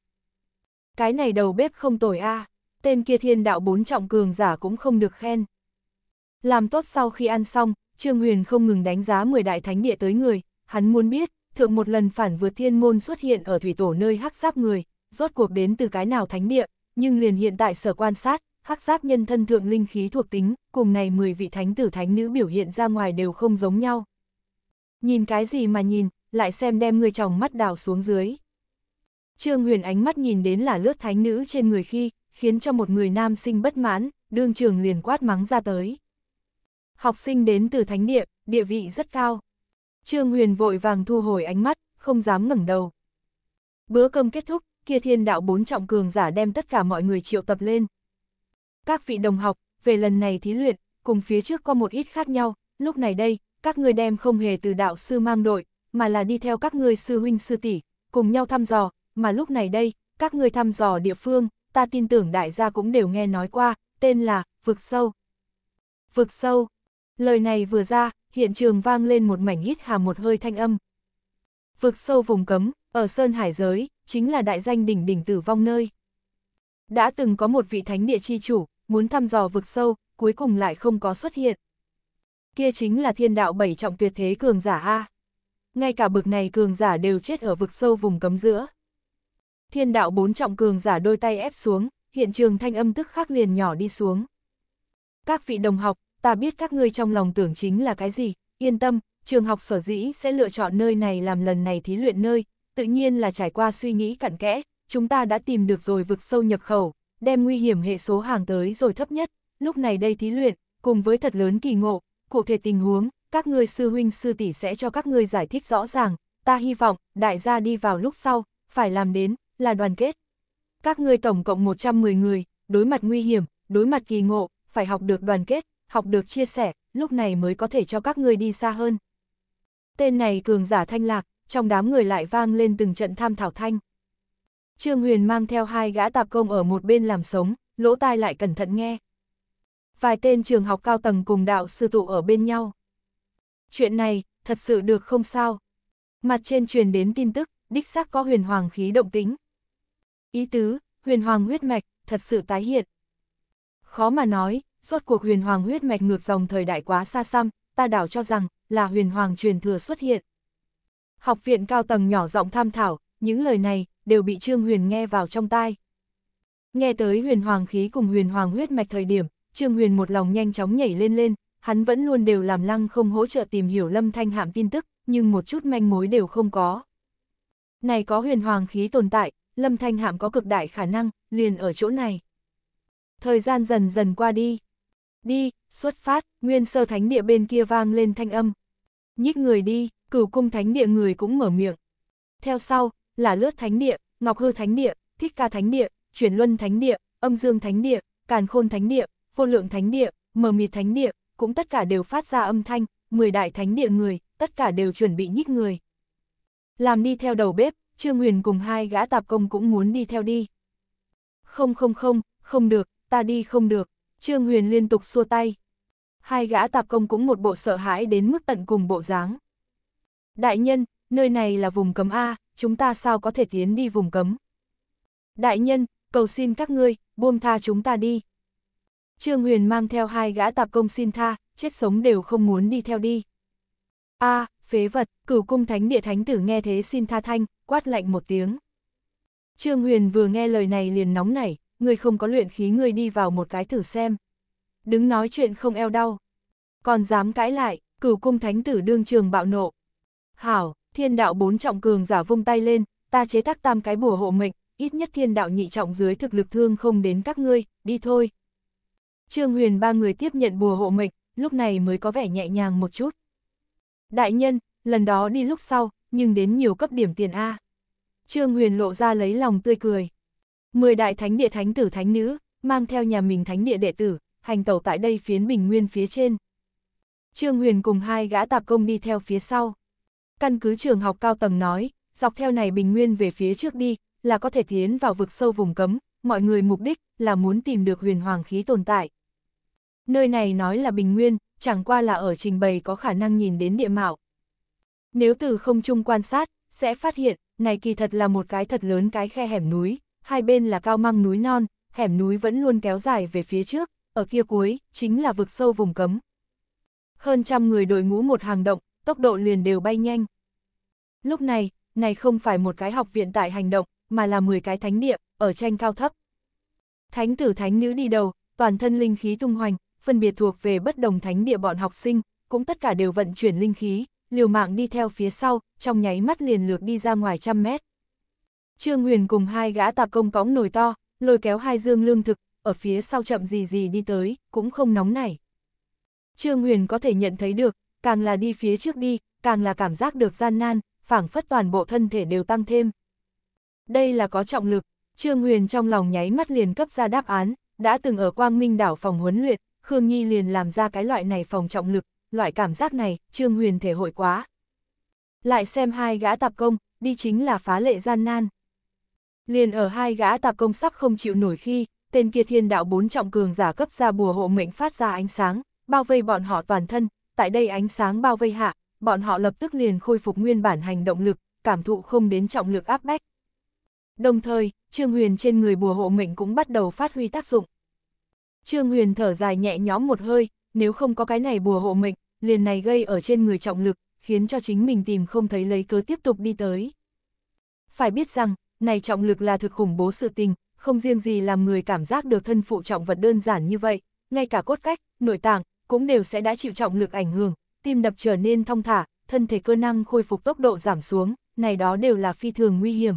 Cái này đầu bếp không tồi a, tên kia thiên đạo bốn trọng cường giả cũng không được khen. Làm tốt sau khi ăn xong, Trương Huyền không ngừng đánh giá 10 đại thánh địa tới người, hắn muốn biết, thượng một lần phản vượt thiên môn xuất hiện ở thủy tổ nơi hắc giáp người, rốt cuộc đến từ cái nào thánh địa, nhưng liền hiện tại sở quan sát, hắc giáp nhân thân thượng linh khí thuộc tính, cùng này 10 vị thánh tử thánh nữ biểu hiện ra ngoài đều không giống nhau. Nhìn cái gì mà nhìn, lại xem đem người chồng mắt đào xuống dưới. Trương Huyền ánh mắt nhìn đến là lướt thánh nữ trên người khi, khiến cho một người nam sinh bất mãn, đương trường liền quát mắng ra tới. Học sinh đến từ thánh địa, địa vị rất cao. Trương Huyền vội vàng thu hồi ánh mắt, không dám ngẩng đầu. Bữa cơm kết thúc, kia thiên đạo bốn trọng cường giả đem tất cả mọi người triệu tập lên. Các vị đồng học, về lần này thí luyện, cùng phía trước có một ít khác nhau, lúc này đây, các người đem không hề từ đạo sư mang đội, mà là đi theo các người sư huynh sư tỷ cùng nhau thăm dò, mà lúc này đây, các người thăm dò địa phương, ta tin tưởng đại gia cũng đều nghe nói qua, tên là, vực sâu. Vực sâu. Lời này vừa ra, hiện trường vang lên một mảnh hít hà một hơi thanh âm. Vực sâu vùng cấm, ở Sơn Hải giới, chính là đại danh đỉnh đỉnh tử vong nơi. Đã từng có một vị thánh địa chi chủ, muốn thăm dò vực sâu, cuối cùng lại không có xuất hiện. Kia chính là thiên đạo bảy trọng tuyệt thế cường giả A. Ngay cả bực này cường giả đều chết ở vực sâu vùng cấm giữa. Thiên đạo bốn trọng cường giả đôi tay ép xuống, hiện trường thanh âm tức khắc liền nhỏ đi xuống. Các vị đồng học, ta biết các ngươi trong lòng tưởng chính là cái gì, yên tâm, trường học sở dĩ sẽ lựa chọn nơi này làm lần này thí luyện nơi, tự nhiên là trải qua suy nghĩ cặn kẽ, chúng ta đã tìm được rồi vực sâu nhập khẩu, đem nguy hiểm hệ số hàng tới rồi thấp nhất, lúc này đây thí luyện, cùng với thật lớn kỳ ngộ, cụ thể tình huống, các ngươi sư huynh sư tỷ sẽ cho các ngươi giải thích rõ ràng, ta hy vọng, đại gia đi vào lúc sau, phải làm đến, là đoàn kết. Các ngươi tổng cộng 110 người, đối mặt nguy hiểm, đối mặt kỳ ngộ, phải học được đoàn kết, học được chia sẻ, lúc này mới có thể cho các ngươi đi xa hơn. Tên này cường giả thanh lạc, trong đám người lại vang lên từng trận tham thảo thanh. Trương Huyền mang theo hai gã tạp công ở một bên làm sống, lỗ tai lại cẩn thận nghe. Vài tên trường học cao tầng cùng đạo sư tụ ở bên nhau. Chuyện này, thật sự được không sao. Mặt trên truyền đến tin tức, đích xác có huyền hoàng khí động tính. Ý tứ, huyền hoàng huyết mạch, thật sự tái hiện. Khó mà nói, rốt cuộc huyền hoàng huyết mạch ngược dòng thời đại quá xa xăm, ta đảo cho rằng là huyền hoàng truyền thừa xuất hiện. Học viện cao tầng nhỏ giọng tham thảo, những lời này đều bị Trương Huyền nghe vào trong tai. Nghe tới huyền hoàng khí cùng huyền hoàng huyết mạch thời điểm, Trương Huyền một lòng nhanh chóng nhảy lên lên, hắn vẫn luôn đều làm lăng không hỗ trợ tìm hiểu lâm thanh hạm tin tức, nhưng một chút manh mối đều không có. Này có huyền hoàng khí tồn tại, lâm thanh hạm có cực đại khả năng, liền ở chỗ này. Thời gian dần dần qua đi. Đi, xuất phát, nguyên sơ thánh địa bên kia vang lên thanh âm. Nhích người đi cửu cung thánh địa người cũng mở miệng. Theo sau, là lướt thánh địa, ngọc hư thánh địa, thích ca thánh địa, chuyển luân thánh địa, âm dương thánh địa, càn khôn thánh địa, vô lượng thánh địa, mở mịt thánh địa, cũng tất cả đều phát ra âm thanh, 10 đại thánh địa người, tất cả đều chuẩn bị nhích người. Làm đi theo đầu bếp, Trương Huyền cùng hai gã tạp công cũng muốn đi theo đi. Không không không, không được, ta đi không được, Trương Huyền liên tục xua tay. Hai gã tạp công cũng một bộ sợ hãi đến mức tận cùng bộ dáng. Đại nhân, nơi này là vùng cấm A, chúng ta sao có thể tiến đi vùng cấm? Đại nhân, cầu xin các ngươi, buông tha chúng ta đi. Trương Huyền mang theo hai gã tạp công xin tha, chết sống đều không muốn đi theo đi. A, phế vật, cửu cung thánh địa thánh tử nghe thế xin tha thanh, quát lạnh một tiếng. Trương Huyền vừa nghe lời này liền nóng nảy, người không có luyện khí người đi vào một cái thử xem. Đứng nói chuyện không eo đau. Còn dám cãi lại, cửu cung thánh tử đương trường bạo nộ, Hảo, thiên đạo bốn trọng cường giả vung tay lên, ta chế tác tam cái bùa hộ mệnh, ít nhất thiên đạo nhị trọng dưới thực lực thương không đến các ngươi, đi thôi. Trương Huyền ba người tiếp nhận bùa hộ mệnh, lúc này mới có vẻ nhẹ nhàng một chút. Đại nhân, lần đó đi lúc sau, nhưng đến nhiều cấp điểm tiền A. Trương Huyền lộ ra lấy lòng tươi cười. Mười đại thánh địa thánh tử thánh nữ, mang theo nhà mình thánh địa đệ tử, hành tẩu tại đây phiến bình nguyên phía trên. Trương Huyền cùng hai gã tạp công đi theo phía sau. Căn cứ trường học cao tầng nói, dọc theo này bình nguyên về phía trước đi, là có thể tiến vào vực sâu vùng cấm, mọi người mục đích là muốn tìm được huyền hoàng khí tồn tại. Nơi này nói là bình nguyên, chẳng qua là ở trình bày có khả năng nhìn đến địa mạo. Nếu từ không trung quan sát, sẽ phát hiện, này kỳ thật là một cái thật lớn cái khe hẻm núi, hai bên là cao măng núi non, hẻm núi vẫn luôn kéo dài về phía trước, ở kia cuối, chính là vực sâu vùng cấm. Hơn trăm người đội ngũ một hàng động, tốc độ liền đều bay nhanh. Lúc này, này không phải một cái học viện tại hành động, mà là 10 cái thánh địa, ở tranh cao thấp. Thánh tử thánh nữ đi đầu, toàn thân linh khí tung hoành, phân biệt thuộc về bất đồng thánh địa bọn học sinh, cũng tất cả đều vận chuyển linh khí, liều mạng đi theo phía sau, trong nháy mắt liền lược đi ra ngoài trăm mét. Trương Huyền cùng hai gã tạp công cõng nồi to, lôi kéo hai dương lương thực, ở phía sau chậm gì gì đi tới, cũng không nóng nảy. Trương Huyền có thể nhận thấy được, càng là đi phía trước đi, càng là cảm giác được gian nan, phảng phất toàn bộ thân thể đều tăng thêm. Đây là có trọng lực, Trương Huyền trong lòng nháy mắt liền cấp ra đáp án, đã từng ở Quang Minh đảo phòng huấn luyện, Khương Nhi liền làm ra cái loại này phòng trọng lực, loại cảm giác này, Trương Huyền thể hội quá. Lại xem hai gã tạp công, đi chính là phá lệ gian nan. Liền ở hai gã tạp công sắp không chịu nổi khi, tên kia thiên đạo bốn trọng cường giả cấp ra bùa hộ mệnh phát ra ánh sáng, bao vây bọn họ toàn thân, tại đây ánh sáng bao vây hạ, bọn họ lập tức liền khôi phục nguyên bản hành động lực, cảm thụ không đến trọng lực áp bách. Đồng thời, Trương Huyền trên người bùa hộ mệnh cũng bắt đầu phát huy tác dụng. Trương Huyền thở dài nhẹ nhóm một hơi, nếu không có cái này bùa hộ mệnh, liền này gây ở trên người trọng lực, khiến cho chính mình tìm không thấy lấy cớ tiếp tục đi tới. Phải biết rằng, này trọng lực là thực khủng bố sự tình, không riêng gì làm người cảm giác được thân phụ trọng vật đơn giản như vậy, ngay cả cốt cách, nội tạng, cũng đều sẽ đã chịu trọng lực ảnh hưởng, tim đập trở nên thong thả, thân thể cơ năng khôi phục tốc độ giảm xuống, này đó đều là phi thường nguy hiểm.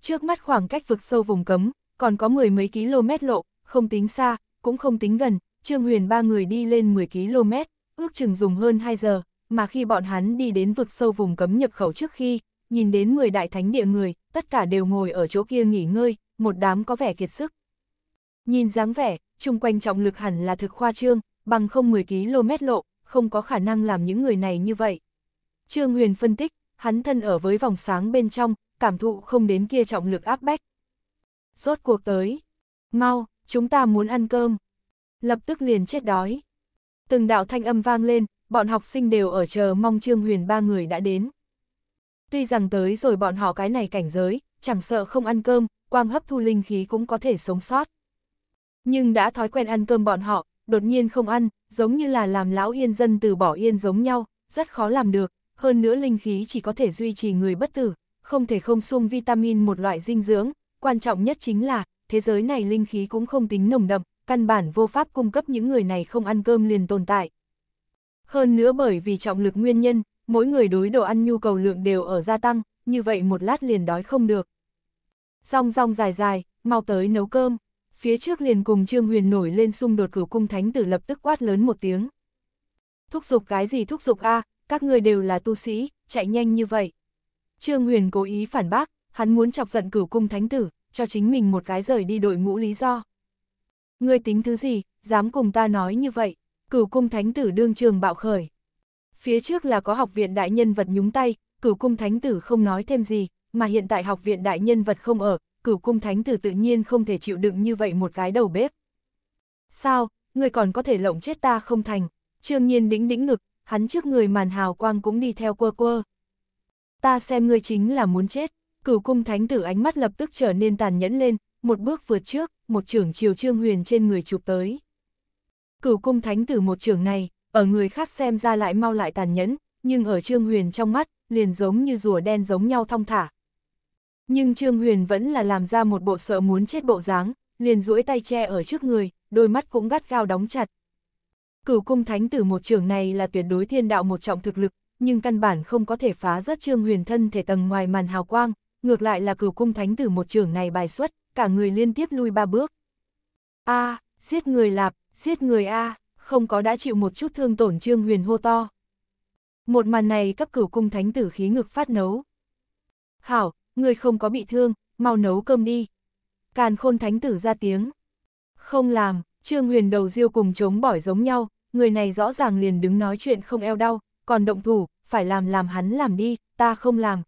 Trước mắt khoảng cách vực sâu vùng cấm, còn có mười mấy km lộ, không tính xa, cũng không tính gần, Trương Huyền ba người đi lên 10 km, ước chừng dùng hơn 2 giờ, mà khi bọn hắn đi đến vực sâu vùng cấm nhập khẩu trước khi, nhìn đến 10 đại thánh địa người, tất cả đều ngồi ở chỗ kia nghỉ ngơi, một đám có vẻ kiệt sức. Nhìn dáng vẻ, chung quanh trọng lực hẳn là thực khoa trương, bằng không 10 km lộ, không có khả năng làm những người này như vậy. Trương Huyền phân tích, hắn thân ở với vòng sáng bên trong, cảm thụ không đến kia trọng lực áp bách. Rốt cuộc tới. Mau, chúng ta muốn ăn cơm. Lập tức liền chết đói. Từng đạo thanh âm vang lên, bọn học sinh đều ở chờ mong Trương Huyền ba người đã đến. Tuy rằng tới rồi bọn họ cái này cảnh giới, chẳng sợ không ăn cơm, quang hấp thu linh khí cũng có thể sống sót. Nhưng đã thói quen ăn cơm bọn họ, đột nhiên không ăn, giống như là làm lão yên dân từ bỏ yên giống nhau, rất khó làm được, hơn nữa linh khí chỉ có thể duy trì người bất tử, không thể không sung vitamin một loại dinh dưỡng, quan trọng nhất chính là, thế giới này linh khí cũng không tính nồng đậm, căn bản vô pháp cung cấp những người này không ăn cơm liền tồn tại. Hơn nữa bởi vì trọng lực nguyên nhân, mỗi người đối đồ ăn nhu cầu lượng đều ở gia tăng, như vậy một lát liền đói không được. Rong rong dài dài, mau tới nấu cơm phía trước liền cùng Trương Huyền nổi lên xung đột cửu cung thánh tử lập tức quát lớn một tiếng. Thúc giục cái gì thúc giục a à, các người đều là tu sĩ, chạy nhanh như vậy. Trương Huyền cố ý phản bác, hắn muốn chọc giận cửu cung thánh tử, cho chính mình một cái rời đi đội ngũ lý do. Ngươi tính thứ gì, dám cùng ta nói như vậy, cửu cung thánh tử đương trường bạo khởi. Phía trước là có học viện đại nhân vật nhúng tay, cửu cung thánh tử không nói thêm gì, mà hiện tại học viện đại nhân vật không ở, cửu cung thánh tử tự nhiên không thể chịu đựng như vậy một cái đầu bếp. Sao, người còn có thể lộng chết ta không thành, trương nhiên đĩnh đĩnh ngực, hắn trước người màn hào quang cũng đi theo quơ quơ. Ta xem ngươi chính là muốn chết, cửu cung thánh tử ánh mắt lập tức trở nên tàn nhẫn lên, một bước vượt trước, một trưởng chiều trương huyền trên người chụp tới. Cửu cung thánh tử một trưởng này, ở người khác xem ra lại mau lại tàn nhẫn, nhưng ở trương huyền trong mắt, liền giống như rùa đen giống nhau thong thả, nhưng Trương Huyền vẫn là làm ra một bộ sợ muốn chết bộ dáng, liền duỗi tay che ở trước người, đôi mắt cũng gắt gao đóng chặt. Cửu cung thánh tử một trường này là tuyệt đối thiên đạo một trọng thực lực, nhưng căn bản không có thể phá rớt Trương Huyền thân thể tầng ngoài màn hào quang, ngược lại là cửu cung thánh tử một trường này bài xuất, cả người liên tiếp lui ba bước. A, giết người lạp, giết người a, không có đã chịu một chút thương tổn Trương Huyền hô to. Một màn này cấp cửu cung thánh tử khí ngực phát nấu. Hảo, người không có bị thương, mau nấu cơm đi. Càn khôn thánh tử ra tiếng. Không làm, Trương Huyền đầu diêu cùng chống bỏi giống nhau, người này rõ ràng liền đứng nói chuyện không eo đau, còn động thủ, phải làm làm hắn làm đi, ta không làm.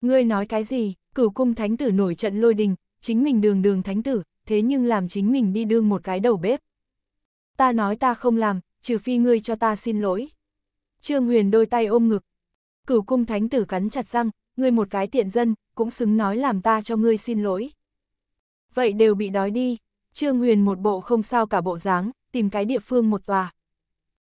Ngươi nói cái gì, cửu cung thánh tử nổi trận lôi đình, chính mình đường đường thánh tử, thế nhưng làm chính mình đi đương một cái đầu bếp. Ta nói ta không làm, trừ phi ngươi cho ta xin lỗi. Trương Huyền đôi tay ôm ngực. Cửu cung thánh tử cắn chặt răng, ngươi một cái tiện dân, cũng xứng nói làm ta cho ngươi xin lỗi. Vậy đều bị đói đi, Trương Huyền một bộ không sao cả bộ dáng, tìm cái địa phương một tòa.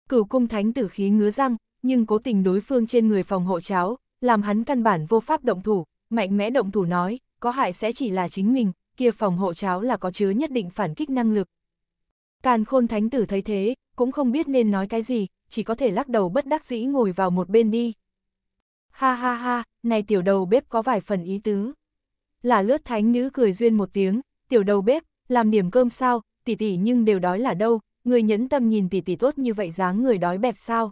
Cửu cung thánh tử khí ngứa răng, nhưng cố tình đối phương trên người phòng hộ cháo, làm hắn căn bản vô pháp động thủ, mạnh mẽ động thủ nói, có hại sẽ chỉ là chính mình, kia phòng hộ cháo là có chứa nhất định phản kích năng lực. Càn khôn thánh tử thấy thế, cũng không biết nên nói cái gì, chỉ có thể lắc đầu bất đắc dĩ ngồi vào một bên đi. Ha ha ha, này tiểu đầu bếp có vài phần ý tứ. Là lướt thánh nữ cười duyên một tiếng, tiểu đầu bếp, làm điểm cơm sao, tỷ tỷ nhưng đều đói là đâu, người nhẫn tâm nhìn tỷ tỷ tốt như vậy dáng người đói bẹp sao.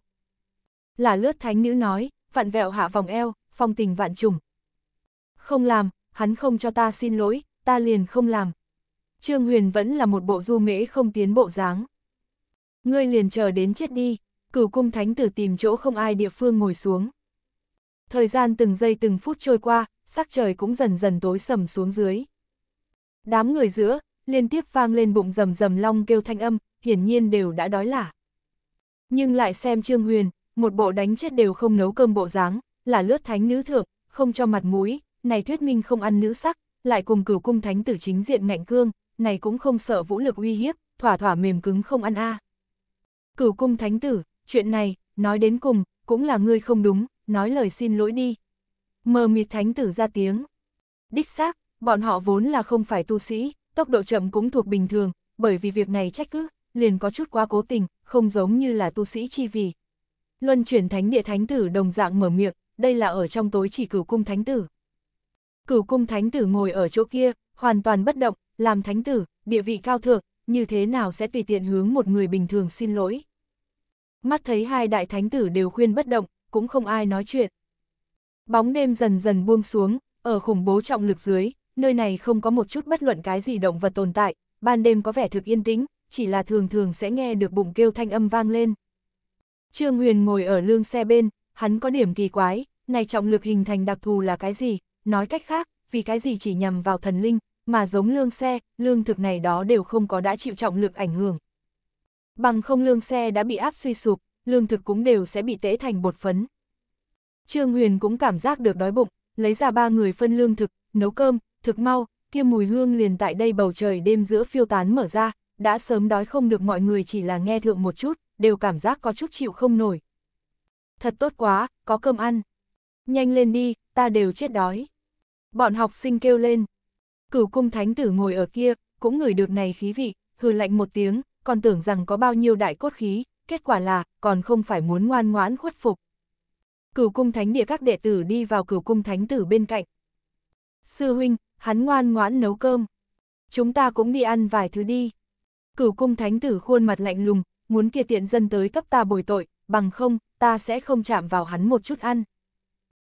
Là lướt thánh nữ nói, vạn vẹo hạ vòng eo, phong tình vạn trùng. Không làm, hắn không cho ta xin lỗi, ta liền không làm. Trương Huyền vẫn là một bộ du mễ không tiến bộ dáng. Ngươi liền chờ đến chết đi, cửu cung thánh tử tìm chỗ không ai địa phương ngồi xuống thời gian từng giây từng phút trôi qua, sắc trời cũng dần dần tối sầm xuống dưới. Đám người giữa, liên tiếp vang lên bụng rầm rầm long kêu thanh âm, hiển nhiên đều đã đói lả. Nhưng lại xem Trương Huyền, một bộ đánh chết đều không nấu cơm bộ dáng, là lướt thánh nữ thượng, không cho mặt mũi, này thuyết minh không ăn nữ sắc, lại cùng cửu cung thánh tử chính diện ngạnh cương, này cũng không sợ vũ lực uy hiếp, thỏa thỏa mềm cứng không ăn a. Cửu cung thánh tử, chuyện này, nói đến cùng, cũng là ngươi không đúng, nói lời xin lỗi đi. Mờ mịt thánh tử ra tiếng. Đích xác, bọn họ vốn là không phải tu sĩ, tốc độ chậm cũng thuộc bình thường, bởi vì việc này trách cứ, liền có chút quá cố tình, không giống như là tu sĩ chi vì. Luân chuyển thánh địa thánh tử đồng dạng mở miệng, đây là ở trong tối chỉ cửu cung thánh tử. Cửu cung thánh tử ngồi ở chỗ kia, hoàn toàn bất động, làm thánh tử, địa vị cao thượng, như thế nào sẽ tùy tiện hướng một người bình thường xin lỗi. Mắt thấy hai đại thánh tử đều khuyên bất động, cũng không ai nói chuyện. Bóng đêm dần dần buông xuống, ở khủng bố trọng lực dưới, nơi này không có một chút bất luận cái gì động vật tồn tại, ban đêm có vẻ thực yên tĩnh, chỉ là thường thường sẽ nghe được bụng kêu thanh âm vang lên. Trương Huyền ngồi ở lương xe bên, hắn có điểm kỳ quái, này trọng lực hình thành đặc thù là cái gì, nói cách khác, vì cái gì chỉ nhằm vào thần linh, mà giống lương xe, lương thực này đó đều không có đã chịu trọng lực ảnh hưởng. Bằng không lương xe đã bị áp suy sụp, lương thực cũng đều sẽ bị tễ thành bột phấn. Trương Huyền cũng cảm giác được đói bụng, lấy ra ba người phân lương thực, nấu cơm, thực mau, kia mùi hương liền tại đây bầu trời đêm giữa phiêu tán mở ra, đã sớm đói không được mọi người chỉ là nghe thượng một chút, đều cảm giác có chút chịu không nổi. Thật tốt quá, có cơm ăn. Nhanh lên đi, ta đều chết đói. Bọn học sinh kêu lên. Cửu cung thánh tử ngồi ở kia, cũng ngửi được này khí vị, hừ lạnh một tiếng, còn tưởng rằng có bao nhiêu đại cốt khí, kết quả là còn không phải muốn ngoan ngoãn khuất phục. Cửu cung thánh địa các đệ tử đi vào cửu cung thánh tử bên cạnh. Sư huynh, hắn ngoan ngoãn nấu cơm. Chúng ta cũng đi ăn vài thứ đi. Cửu cung thánh tử khuôn mặt lạnh lùng, muốn kia tiện dân tới cấp ta bồi tội, bằng không, ta sẽ không chạm vào hắn một chút ăn.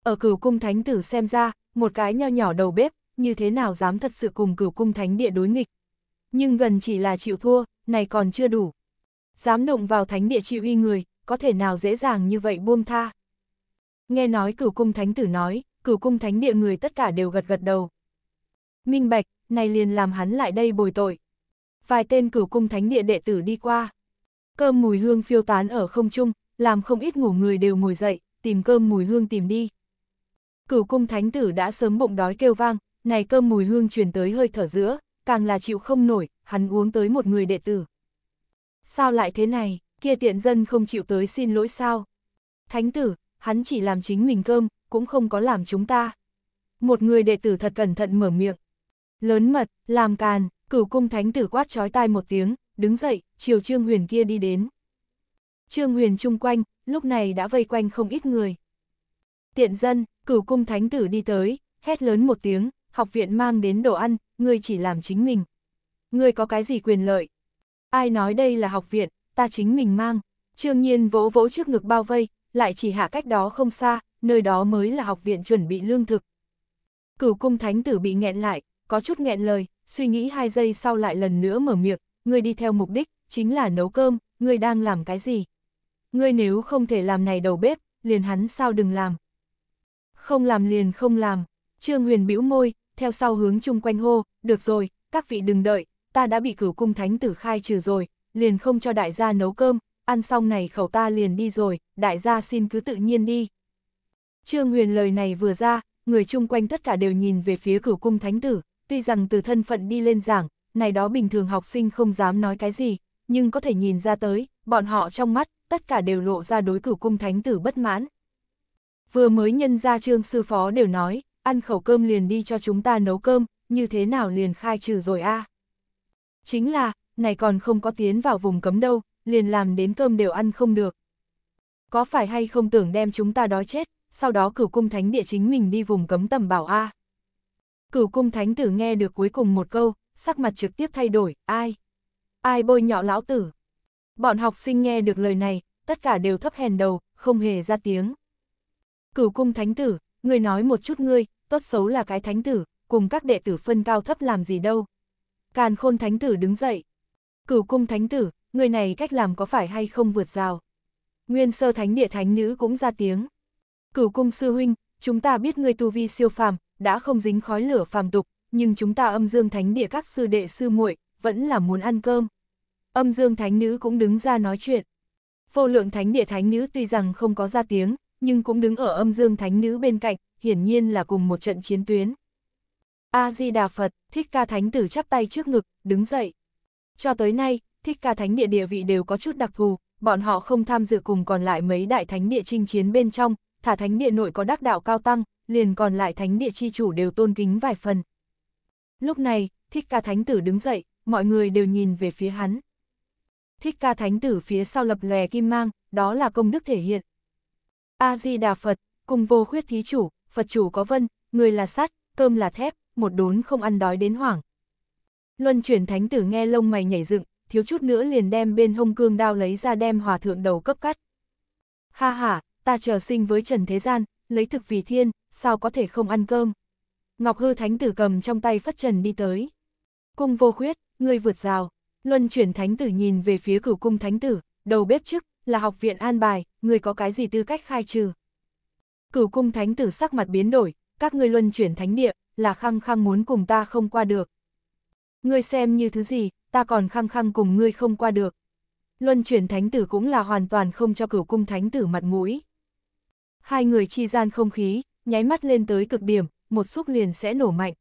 Ở cửu cung thánh tử xem ra, một cái nho nhỏ đầu bếp, như thế nào dám thật sự cùng cửu cung thánh địa đối nghịch. Nhưng gần chỉ là chịu thua, này còn chưa đủ. Dám động vào thánh địa chi uy người, có thể nào dễ dàng như vậy buông tha. Nghe nói cửu cung thánh tử nói, cửu cung thánh địa người tất cả đều gật gật đầu. Minh Bạch, này liền làm hắn lại đây bồi tội. Vài tên cửu cung thánh địa đệ tử đi qua. Cơm mùi hương phiêu tán ở không trung, làm không ít ngủ người đều ngồi dậy, tìm cơm mùi hương tìm đi. Cửu cung thánh tử đã sớm bụng đói kêu vang, này cơm mùi hương truyền tới hơi thở giữa, càng là chịu không nổi, hắn uống tới một người đệ tử. Sao lại thế này, kia tiện dân không chịu tới xin lỗi sao? Thánh tử, hắn chỉ làm chính mình cơm, cũng không có làm chúng ta. Một người đệ tử thật cẩn thận mở miệng. Lớn mật, làm càn, cửu cung thánh tử quát trói tai một tiếng, đứng dậy, chiều Trương Huyền kia đi đến. Trương Huyền chung quanh, lúc này đã vây quanh không ít người. Tiện dân, cửu cung thánh tử đi tới, hét lớn một tiếng, học viện mang đến đồ ăn, ngươi chỉ làm chính mình. Ngươi có cái gì quyền lợi, Ai nói đây là học viện, ta chính mình mang. Trương Nhiên vỗ vỗ trước ngực bao vây, lại chỉ hạ cách đó không xa, nơi đó mới là học viện chuẩn bị lương thực. Cửu cung thánh tử bị nghẹn lại, có chút nghẹn lời, suy nghĩ hai giây sau lại lần nữa mở miệng, ngươi đi theo mục đích, chính là nấu cơm, ngươi đang làm cái gì? Ngươi nếu không thể làm này đầu bếp, liền hắn sao đừng làm? Không làm liền không làm, Trương Huyền bĩu môi, theo sau hướng chung quanh hô, được rồi, các vị đừng đợi, ta đã bị cửu cung thánh tử khai trừ rồi, liền không cho đại gia nấu cơm, ăn xong này khẩu ta liền đi rồi, đại gia xin cứ tự nhiên đi. Trương Huyền lời này vừa ra, người chung quanh tất cả đều nhìn về phía cửu cung thánh tử, tuy rằng từ thân phận đi lên giảng, này đó bình thường học sinh không dám nói cái gì, nhưng có thể nhìn ra tới, bọn họ trong mắt, tất cả đều lộ ra đối cửu cung thánh tử bất mãn. Vừa mới nhân ra trương sư phó đều nói, ăn khẩu cơm liền đi cho chúng ta nấu cơm, như thế nào liền khai trừ rồi a à? Chính là, này còn không có tiến vào vùng cấm đâu, liền làm đến cơm đều ăn không được. Có phải hay không tưởng đem chúng ta đói chết, sau đó cửu cung thánh địa chính mình đi vùng cấm tầm bảo A. Cửu cung thánh tử nghe được cuối cùng một câu, sắc mặt trực tiếp thay đổi, ai? Ai bôi nhọ lão tử? Bọn học sinh nghe được lời này, tất cả đều thấp hèn đầu, không hề ra tiếng. Cửu cung thánh tử, người nói một chút ngươi, tốt xấu là cái thánh tử, cùng các đệ tử phân cao thấp làm gì đâu. Càn khôn thánh tử đứng dậy. Cửu cung thánh tử, người này cách làm có phải hay không vượt rào. Nguyên sơ thánh địa thánh nữ cũng ra tiếng. Cửu cung sư huynh, chúng ta biết người tu vi siêu phàm, đã không dính khói lửa phàm tục, nhưng chúng ta âm dương thánh địa các sư đệ sư muội vẫn là muốn ăn cơm. Âm dương thánh nữ cũng đứng ra nói chuyện. Vô lượng thánh địa thánh nữ tuy rằng không có ra tiếng, nhưng cũng đứng ở âm dương thánh nữ bên cạnh, hiển nhiên là cùng một trận chiến tuyến. A-di-đà Phật, Thích Ca Thánh Tử chắp tay trước ngực, đứng dậy. Cho tới nay, Thích Ca Thánh Địa địa vị đều có chút đặc thù, bọn họ không tham dự cùng còn lại mấy đại thánh địa chinh chiến bên trong, thả thánh địa nội có đắc đạo cao tăng, liền còn lại thánh địa chi chủ đều tôn kính vài phần. Lúc này, Thích Ca Thánh Tử đứng dậy, mọi người đều nhìn về phía hắn. Thích Ca Thánh Tử phía sau lập lòe kim mang, đó là công đức thể hiện. A-di-đà Phật, cùng vô khuyết thí chủ, Phật chủ có vân, người là sắt, cơm là thép, một đốn không ăn đói đến hoảng. Luân chuyển thánh tử nghe lông mày nhảy dựng, thiếu chút nữa liền đem bên hông cương đao lấy ra đem hòa thượng đầu cấp cắt. Ha ha, ta chờ sinh với trần thế gian, lấy thực vì thiên, sao có thể không ăn cơm. Ngọc hư thánh tử cầm trong tay phất trần đi tới. Cung vô khuyết, ngươi vượt rào. Luân chuyển thánh tử nhìn về phía cửu cung thánh tử, đầu bếp chức, là học viện an bài, ngươi có cái gì tư cách khai trừ. Cửu cung thánh tử sắc mặt biến đổi, các ngươi luân chuyển thánh địa, là khăng khăng muốn cùng ta không qua được. Ngươi xem như thứ gì, ta còn khăng khăng cùng ngươi không qua được. Luân chuyển thánh tử cũng là hoàn toàn không cho cửu cung thánh tử mặt mũi. Hai người chi gian không khí, nháy mắt lên tới cực điểm, một xúc liền sẽ nổ mạnh.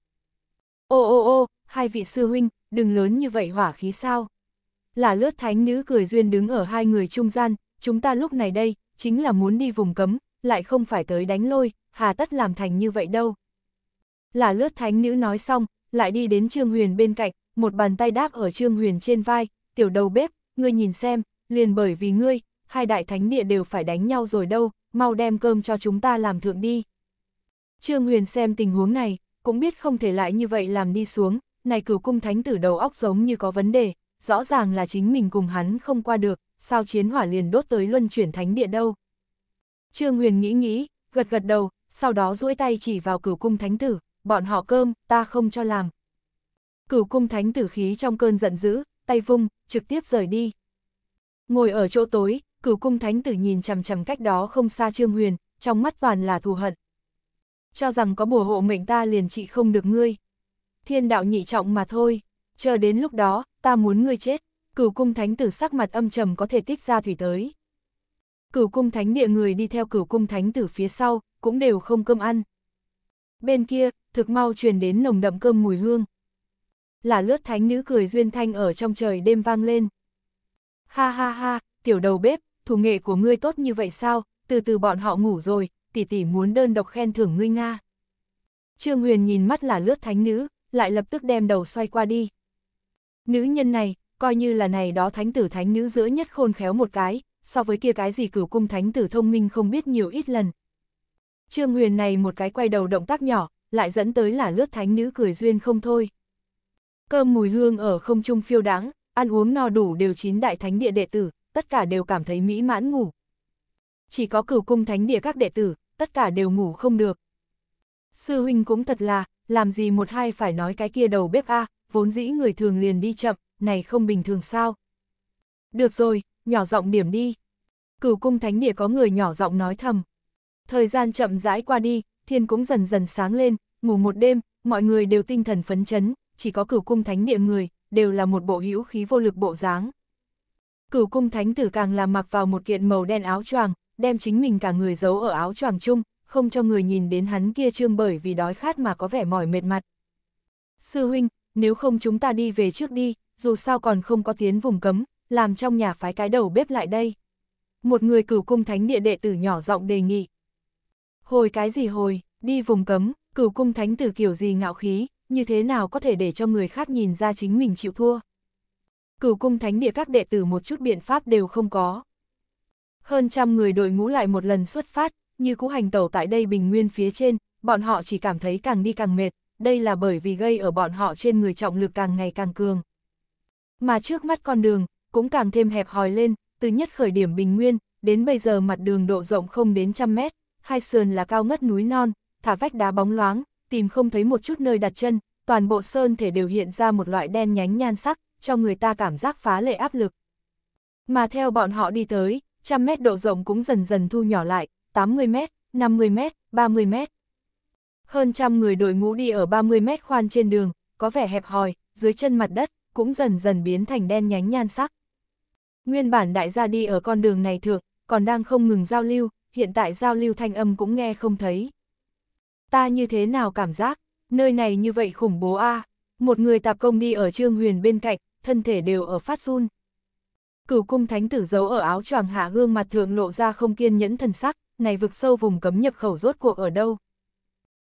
Ô ô ô, hai vị sư huynh, đừng lớn như vậy hỏa khí sao. Là lướt thánh nữ cười duyên đứng ở hai người trung gian, chúng ta lúc này đây, chính là muốn đi vùng cấm, lại không phải tới đánh lôi, hà tất làm thành như vậy đâu. Là lướt thánh nữ nói xong, lại đi đến Trương Huyền bên cạnh, một bàn tay đáp ở Trương Huyền trên vai, tiểu đầu bếp, ngươi nhìn xem, liền bởi vì ngươi, hai đại thánh địa đều phải đánh nhau rồi đâu, mau đem cơm cho chúng ta làm thượng đi. Trương Huyền xem tình huống này, cũng biết không thể lại như vậy làm đi xuống, này cửu cung thánh tử đầu óc giống như có vấn đề, rõ ràng là chính mình cùng hắn không qua được, sao chiến hỏa liền đốt tới luân chuyển thánh địa đâu. Trương Huyền nghĩ nghĩ, gật gật đầu, sau đó duỗi tay chỉ vào cửu cung thánh tử, bọn họ cơm, ta không cho làm. Cửu cung thánh tử khí trong cơn giận dữ, tay vung, trực tiếp rời đi. Ngồi ở chỗ tối, cửu cung thánh tử nhìn chằm chằm cách đó không xa Trương Huyền, trong mắt toàn là thù hận. Cho rằng có bùa hộ mệnh ta liền trị không được ngươi. Thiên đạo nhị trọng mà thôi, chờ đến lúc đó, ta muốn ngươi chết. Cửu cung thánh tử sắc mặt âm trầm có thể tích ra thủy tới. Cửu cung thánh địa người đi theo cửu cung thánh tử phía sau, cũng đều không cơm ăn. Bên kia, thực mau truyền đến nồng đậm cơm mùi hương. Là lướt thánh nữ cười duyên thanh ở trong trời đêm vang lên. Ha ha ha, tiểu đầu bếp, thủ nghệ của ngươi tốt như vậy sao, từ từ bọn họ ngủ rồi, tỷ tỷ muốn đơn độc khen thưởng ngươi Nga. Trương Huyền nhìn mắt là lướt thánh nữ, lại lập tức đem đầu xoay qua đi. Nữ nhân này, coi như là này đó thánh tử thánh nữ giữa nhất khôn khéo một cái, so với kia cái gì cửu cung thánh tử thông minh không biết nhiều ít lần. Trương Huyền này một cái quay đầu động tác nhỏ, lại dẫn tới là lướt thánh nữ cười duyên không thôi. Cơm mùi hương ở không trung phiêu đáng, ăn uống no đủ đều chín đại thánh địa đệ tử, tất cả đều cảm thấy mỹ mãn ngủ. Chỉ có cửu cung thánh địa các đệ tử, tất cả đều ngủ không được. Sư huynh cũng thật là, làm gì một hai phải nói cái kia đầu bếp a vốn dĩ người thường liền đi chậm, này không bình thường sao. Được rồi, nhỏ giọng điểm đi. Cửu cung thánh địa có người nhỏ giọng nói thầm. Thời gian chậm rãi qua đi, thiên cũng dần dần sáng lên, ngủ một đêm, mọi người đều tinh thần phấn chấn, chỉ có cửu cung thánh địa người, đều là một bộ hữu khí vô lực bộ dáng. Cửu cung thánh tử càng là mặc vào một kiện màu đen áo choàng, đem chính mình cả người giấu ở áo choàng chung, không cho người nhìn đến hắn kia trương bởi vì đói khát mà có vẻ mỏi mệt mặt. Sư huynh, nếu không chúng ta đi về trước đi, dù sao còn không có tiến vùng cấm, làm trong nhà phái cái đầu bếp lại đây. Một người cửu cung thánh địa đệ tử nhỏ giọng đề nghị. Hồi cái gì hồi, đi vùng cấm, cửu cung thánh tử kiểu gì ngạo khí, như thế nào có thể để cho người khác nhìn ra chính mình chịu thua. Cửu cung thánh địa các đệ tử một chút biện pháp đều không có. Hơn trăm người đội ngũ lại một lần xuất phát, như cũ hành tẩu tại đây bình nguyên phía trên, bọn họ chỉ cảm thấy càng đi càng mệt, đây là bởi vì gây ở bọn họ trên người trọng lực càng ngày càng cường. Mà trước mắt con đường, cũng càng thêm hẹp hòi lên, từ nhất khởi điểm bình nguyên, đến bây giờ mặt đường độ rộng không đến trăm mét hai sườn là cao ngất núi non, thả vách đá bóng loáng, tìm không thấy một chút nơi đặt chân, toàn bộ sơn thể đều hiện ra một loại đen nhánh nhan sắc, cho người ta cảm giác phá lệ áp lực. Mà theo bọn họ đi tới, trăm mét độ rộng cũng dần dần thu nhỏ lại, 80 mét, 50 mét, 30 mét. Hơn trăm người đội ngũ đi ở 30 mét khoan trên đường, có vẻ hẹp hòi, dưới chân mặt đất, cũng dần dần biến thành đen nhánh nhan sắc. Nguyên bản đại gia đi ở con đường này thượng, còn đang không ngừng giao lưu, hiện tại giao lưu thanh âm cũng nghe không thấy. Ta như thế nào cảm giác, nơi này như vậy khủng bố a à? một người tạp công đi ở trương huyền bên cạnh, thân thể đều ở phát run. Cửu cung thánh tử giấu ở áo choàng hạ gương mặt thượng lộ ra không kiên nhẫn thần sắc, này vực sâu vùng cấm nhập khẩu rốt cuộc ở đâu.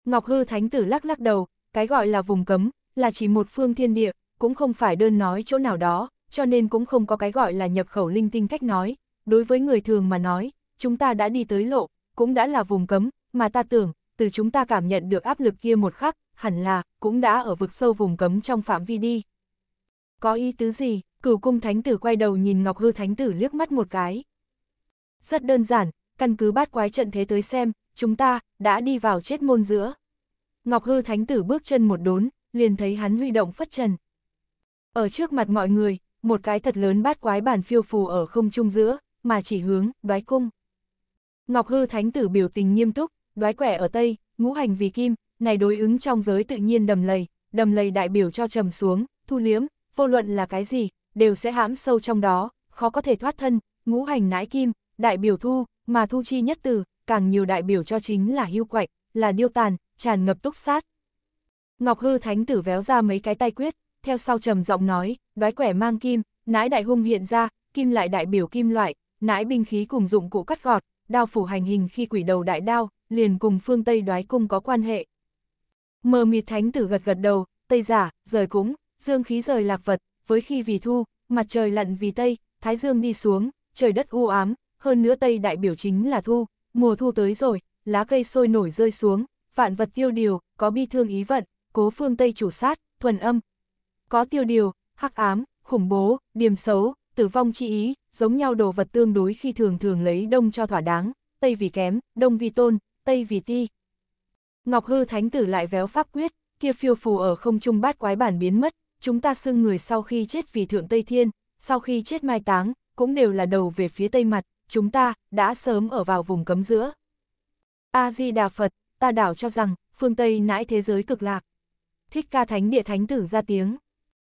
Ngọc hư thánh tử lắc lắc đầu, cái gọi là vùng cấm, là chỉ một phương thiên địa, cũng không phải đơn nói chỗ nào đó, cho nên cũng không có cái gọi là nhập khẩu linh tinh cách nói, đối với người thường mà nói, chúng ta đã đi tới lộ, cũng đã là vùng cấm, mà ta tưởng, từ chúng ta cảm nhận được áp lực kia một khắc, hẳn là, cũng đã ở vực sâu vùng cấm trong phạm vi đi. Có ý tứ gì, cửu cung thánh tử quay đầu nhìn Ngọc Hư thánh tử liếc mắt một cái. Rất đơn giản, căn cứ bát quái trận thế tới xem, chúng ta, đã đi vào chết môn giữa. Ngọc Hư thánh tử bước chân một đốn, liền thấy hắn huy động phất trần. Ở trước mặt mọi người, một cái thật lớn bát quái bản phiêu phù ở không trung giữa, mà chỉ hướng, đoái cung. Ngọc Hư Thánh Tử biểu tình nghiêm túc, đoái quẻ ở Tây, ngũ hành vì kim, này đối ứng trong giới tự nhiên đầm lầy, đầm lầy đại biểu cho trầm xuống, thu liếm, vô luận là cái gì, đều sẽ hãm sâu trong đó, khó có thể thoát thân, ngũ hành nãi kim, đại biểu thu, mà thu chi nhất từ, càng nhiều đại biểu cho chính là hưu quạnh, là điêu tàn, tràn ngập túc sát. Ngọc Hư Thánh Tử véo ra mấy cái tay quyết, theo sau trầm giọng nói, đoái quẻ mang kim, nãi đại hung hiện ra, kim lại đại biểu kim loại, nãi binh khí cùng dụng cụ cắt gọt, đao phủ hành hình khi quỷ đầu đại đao, liền cùng phương Tây đoái cung có quan hệ. Mờ mịt thánh tử gật gật đầu, Tây giả, rời cúng, dương khí rời lạc vật, với khi vì thu, mặt trời lặn vì Tây, thái dương đi xuống, trời đất u ám, hơn nữa Tây đại biểu chính là thu, mùa thu tới rồi, lá cây sôi nổi rơi xuống, vạn vật tiêu điều, có bi thương ý vận, cố phương Tây chủ sát, thuần âm. Có tiêu điều, hắc ám, khủng bố, điềm xấu, tử vong chi ý, giống nhau đồ vật tương đối khi thường thường lấy đông cho thỏa đáng, tây vì kém, đông vì tôn, tây vì ti. Ngọc Hư Thánh Tử lại véo pháp quyết, kia phiêu phù ở không trung bát quái bản biến mất, chúng ta xưng người sau khi chết vì thượng Tây Thiên, sau khi chết mai táng, cũng đều là đầu về phía Tây mặt, chúng ta đã sớm ở vào vùng cấm giữa. A-di-đà Phật, ta đảo cho rằng, phương Tây nãi thế giới cực lạc. Thích ca thánh địa thánh tử ra tiếng.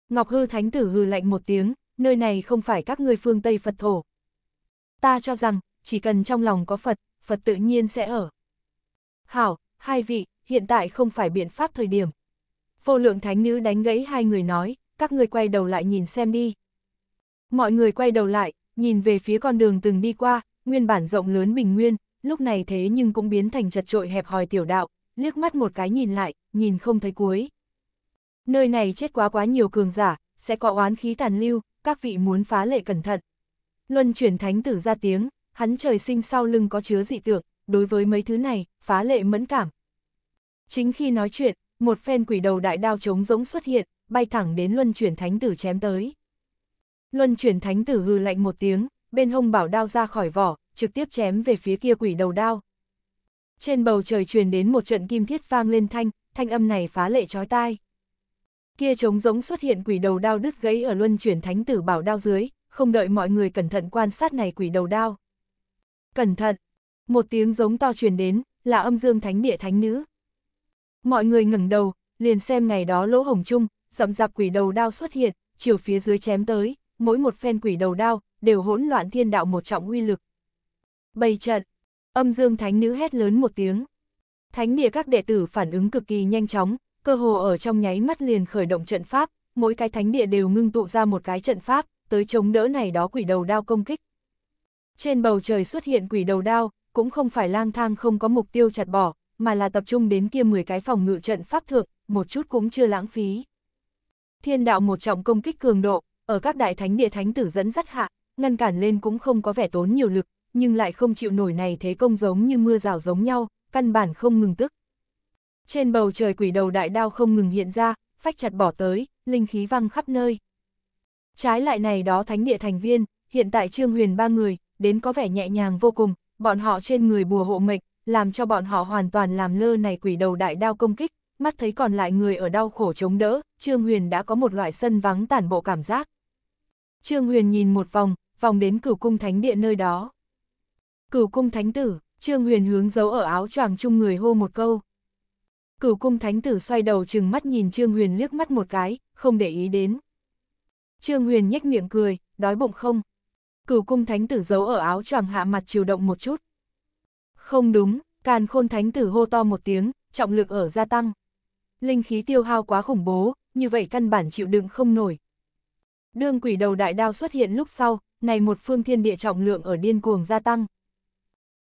Ngọc hư thánh tử hư lạnh một tiếng, nơi này không phải các người phương Tây Phật thổ. Ta cho rằng, chỉ cần trong lòng có Phật, Phật tự nhiên sẽ ở. Hảo, hai vị, hiện tại không phải biện pháp thời điểm. Vô lượng thánh nữ đánh gãy hai người nói, các người quay đầu lại nhìn xem đi. Mọi người quay đầu lại, nhìn về phía con đường từng đi qua, nguyên bản rộng lớn bình nguyên, lúc này thế nhưng cũng biến thành chật trội hẹp hòi tiểu đạo, liếc mắt một cái nhìn lại, nhìn không thấy cuối. Nơi này chết quá quá nhiều cường giả, sẽ có oán khí tàn lưu, các vị muốn phá lệ cẩn thận. Luân chuyển thánh tử ra tiếng, hắn trời sinh sau lưng có chứa dị tượng, đối với mấy thứ này, phá lệ mẫn cảm. Chính khi nói chuyện, một phen quỷ đầu đại đao trống rỗng xuất hiện, bay thẳng đến luân chuyển thánh tử chém tới. Luân chuyển thánh tử hư lạnh một tiếng, bên hông bảo đao ra khỏi vỏ, trực tiếp chém về phía kia quỷ đầu đao. Trên bầu trời truyền đến một trận kim thiết vang lên thanh, thanh âm này phá lệ chói tai kia trống giống xuất hiện quỷ đầu đao đứt gãy ở luân chuyển thánh tử bảo đao dưới, không đợi mọi người cẩn thận quan sát này quỷ đầu đao. Cẩn thận! Một tiếng giống to truyền đến, là âm dương thánh địa thánh nữ. Mọi người ngẩng đầu, liền xem ngày đó lỗ hồng chung, rậm rạp quỷ đầu đao xuất hiện, chiều phía dưới chém tới, mỗi một phen quỷ đầu đao, đều hỗn loạn thiên đạo một trọng uy lực. Bày trận, âm dương thánh nữ hét lớn một tiếng. Thánh địa các đệ tử phản ứng cực kỳ nhanh chóng, cơ hồ ở trong nháy mắt liền khởi động trận pháp, mỗi cái thánh địa đều ngưng tụ ra một cái trận pháp, tới chống đỡ này đó quỷ đầu đao công kích. Trên bầu trời xuất hiện quỷ đầu đao, cũng không phải lang thang không có mục tiêu chặt bỏ, mà là tập trung đến kia 10 cái phòng ngự trận pháp thượng, một chút cũng chưa lãng phí. Thiên đạo một trọng công kích cường độ, ở các đại thánh địa thánh tử dẫn dắt hạ, ngăn cản lên cũng không có vẻ tốn nhiều lực, nhưng lại không chịu nổi này thế công giống như mưa rào giống nhau, căn bản không ngừng tức. Trên bầu trời quỷ đầu đại đao không ngừng hiện ra, phách chặt bỏ tới, linh khí văng khắp nơi. Trái lại này đó thánh địa thành viên, hiện tại Trương Huyền ba người, đến có vẻ nhẹ nhàng vô cùng, bọn họ trên người bùa hộ mệnh, làm cho bọn họ hoàn toàn làm lơ này quỷ đầu đại đao công kích, mắt thấy còn lại người ở đau khổ chống đỡ, Trương Huyền đã có một loại sân vắng tản bộ cảm giác. Trương Huyền nhìn một vòng, vòng đến cửu cung thánh địa nơi đó. Cửu cung thánh tử, Trương Huyền hướng dấu ở áo choàng chung người hô một câu cửu cung thánh tử xoay đầu chừng mắt nhìn Trương Huyền liếc mắt một cái, không để ý đến. Trương Huyền nhếch miệng cười, đói bụng không? Cửu cung thánh tử giấu ở áo choàng hạ mặt chiều động một chút. Không đúng, càn khôn thánh tử hô to một tiếng, trọng lực ở gia tăng. Linh khí tiêu hao quá khủng bố, như vậy căn bản chịu đựng không nổi. Đương quỷ đầu đại đao xuất hiện lúc sau, này một phương thiên địa trọng lượng ở điên cuồng gia tăng.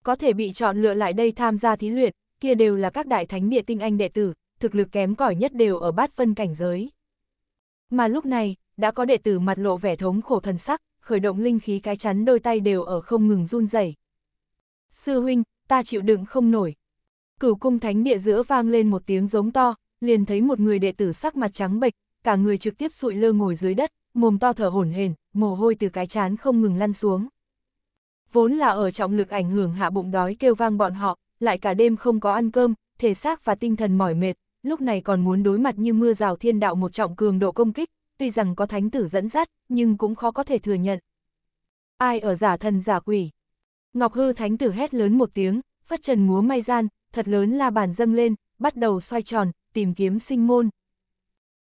Có thể bị chọn lựa lại đây tham gia thí luyện, kia đều là các đại thánh địa tinh anh đệ tử, thực lực kém cỏi nhất đều ở bát phân cảnh giới. Mà lúc này, đã có đệ tử mặt lộ vẻ thống khổ thần sắc, khởi động linh khí cái chắn đôi tay đều ở không ngừng run rẩy. Sư huynh, ta chịu đựng không nổi. Cửu cung thánh địa giữa vang lên một tiếng giống to, liền thấy một người đệ tử sắc mặt trắng bệch, cả người trực tiếp sụi lơ ngồi dưới đất, mồm to thở hổn hển, mồ hôi từ cái chán không ngừng lăn xuống. Vốn là ở trọng lực ảnh hưởng hạ bụng đói kêu vang bọn họ, lại cả đêm không có ăn cơm, thể xác và tinh thần mỏi mệt, lúc này còn muốn đối mặt như mưa rào thiên đạo một trọng cường độ công kích, tuy rằng có thánh tử dẫn dắt, nhưng cũng khó có thể thừa nhận. Ai ở giả thần giả quỷ? Ngọc Hư thánh tử hét lớn một tiếng, phất trần múa may gian, thật lớn la bàn dâng lên, bắt đầu xoay tròn, tìm kiếm sinh môn.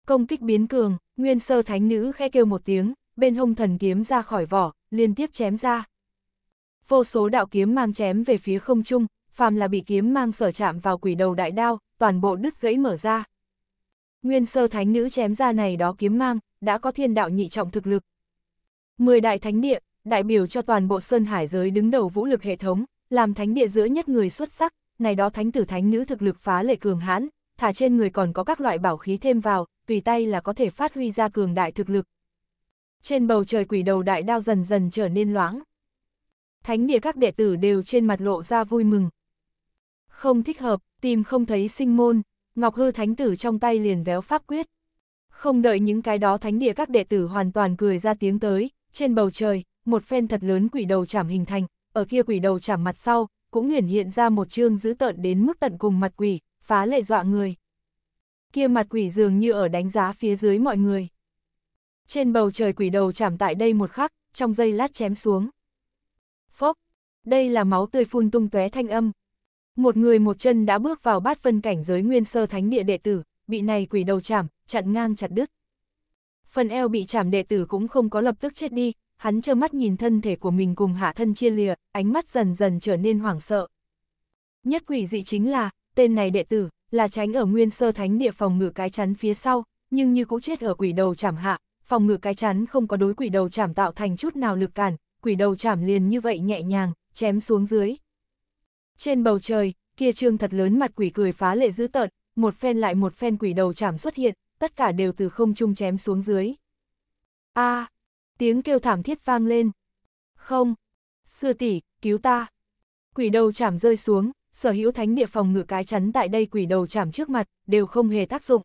Công kích biến cường, nguyên sơ thánh nữ khe kêu một tiếng, bên hông thần kiếm ra khỏi vỏ, liên tiếp chém ra. Vô số đạo kiếm mang chém về phía không trung, phàm là bị kiếm mang sở chạm vào quỷ đầu đại đao, toàn bộ đứt gãy mở ra. Nguyên sơ thánh nữ chém ra này đó kiếm mang, đã có thiên đạo nhị trọng thực lực. Mười đại thánh địa, đại biểu cho toàn bộ Sơn Hải giới đứng đầu vũ lực hệ thống, làm thánh địa giữa nhất người xuất sắc, này đó thánh tử thánh nữ thực lực phá lệ cường hãn, thả trên người còn có các loại bảo khí thêm vào, tùy tay là có thể phát huy ra cường đại thực lực. Trên bầu trời quỷ đầu đại đao dần dần trở nên loãng. Thánh địa các đệ tử đều trên mặt lộ ra vui mừng, không thích hợp, tìm không thấy sinh môn, Ngọc Hư Thánh Tử trong tay liền véo pháp quyết. Không đợi những cái đó thánh địa các đệ tử hoàn toàn cười ra tiếng tới, trên bầu trời, một phen thật lớn quỷ đầu chảm hình thành, ở kia quỷ đầu chảm mặt sau, cũng hiển hiện ra một chương dữ tợn đến mức tận cùng mặt quỷ, phá lệ dọa người. Kia mặt quỷ dường như ở đánh giá phía dưới mọi người. Trên bầu trời quỷ đầu chảm tại đây một khắc, trong giây lát chém xuống. Phốc, đây là máu tươi phun tung tóe thanh âm, một người một chân đã bước vào bát phân cảnh giới nguyên sơ thánh địa đệ tử, bị này quỷ đầu chạm chặn ngang chặt đứt. Phần eo bị chạm đệ tử cũng không có lập tức chết đi, hắn trơ mắt nhìn thân thể của mình cùng hạ thân chia lìa, ánh mắt dần dần trở nên hoảng sợ. Nhất quỷ dị chính là, tên này đệ tử, là tránh ở nguyên sơ thánh địa phòng ngự cái chắn phía sau, nhưng như cũng chết ở quỷ đầu chạm hạ, phòng ngự cái chắn không có đối quỷ đầu chạm tạo thành chút nào lực cản, quỷ đầu chạm liền như vậy nhẹ nhàng, chém xuống dưới. Trên bầu trời, kia trương thật lớn mặt quỷ cười phá lệ dữ tợn, một phen lại một phen quỷ đầu chảm xuất hiện, tất cả đều từ không trung chém xuống dưới. A! À, tiếng kêu thảm thiết vang lên. Không! Sư tỷ, cứu ta! Quỷ đầu chảm rơi xuống, sở hữu thánh địa phòng ngự cái chắn tại đây quỷ đầu chảm trước mặt, đều không hề tác dụng.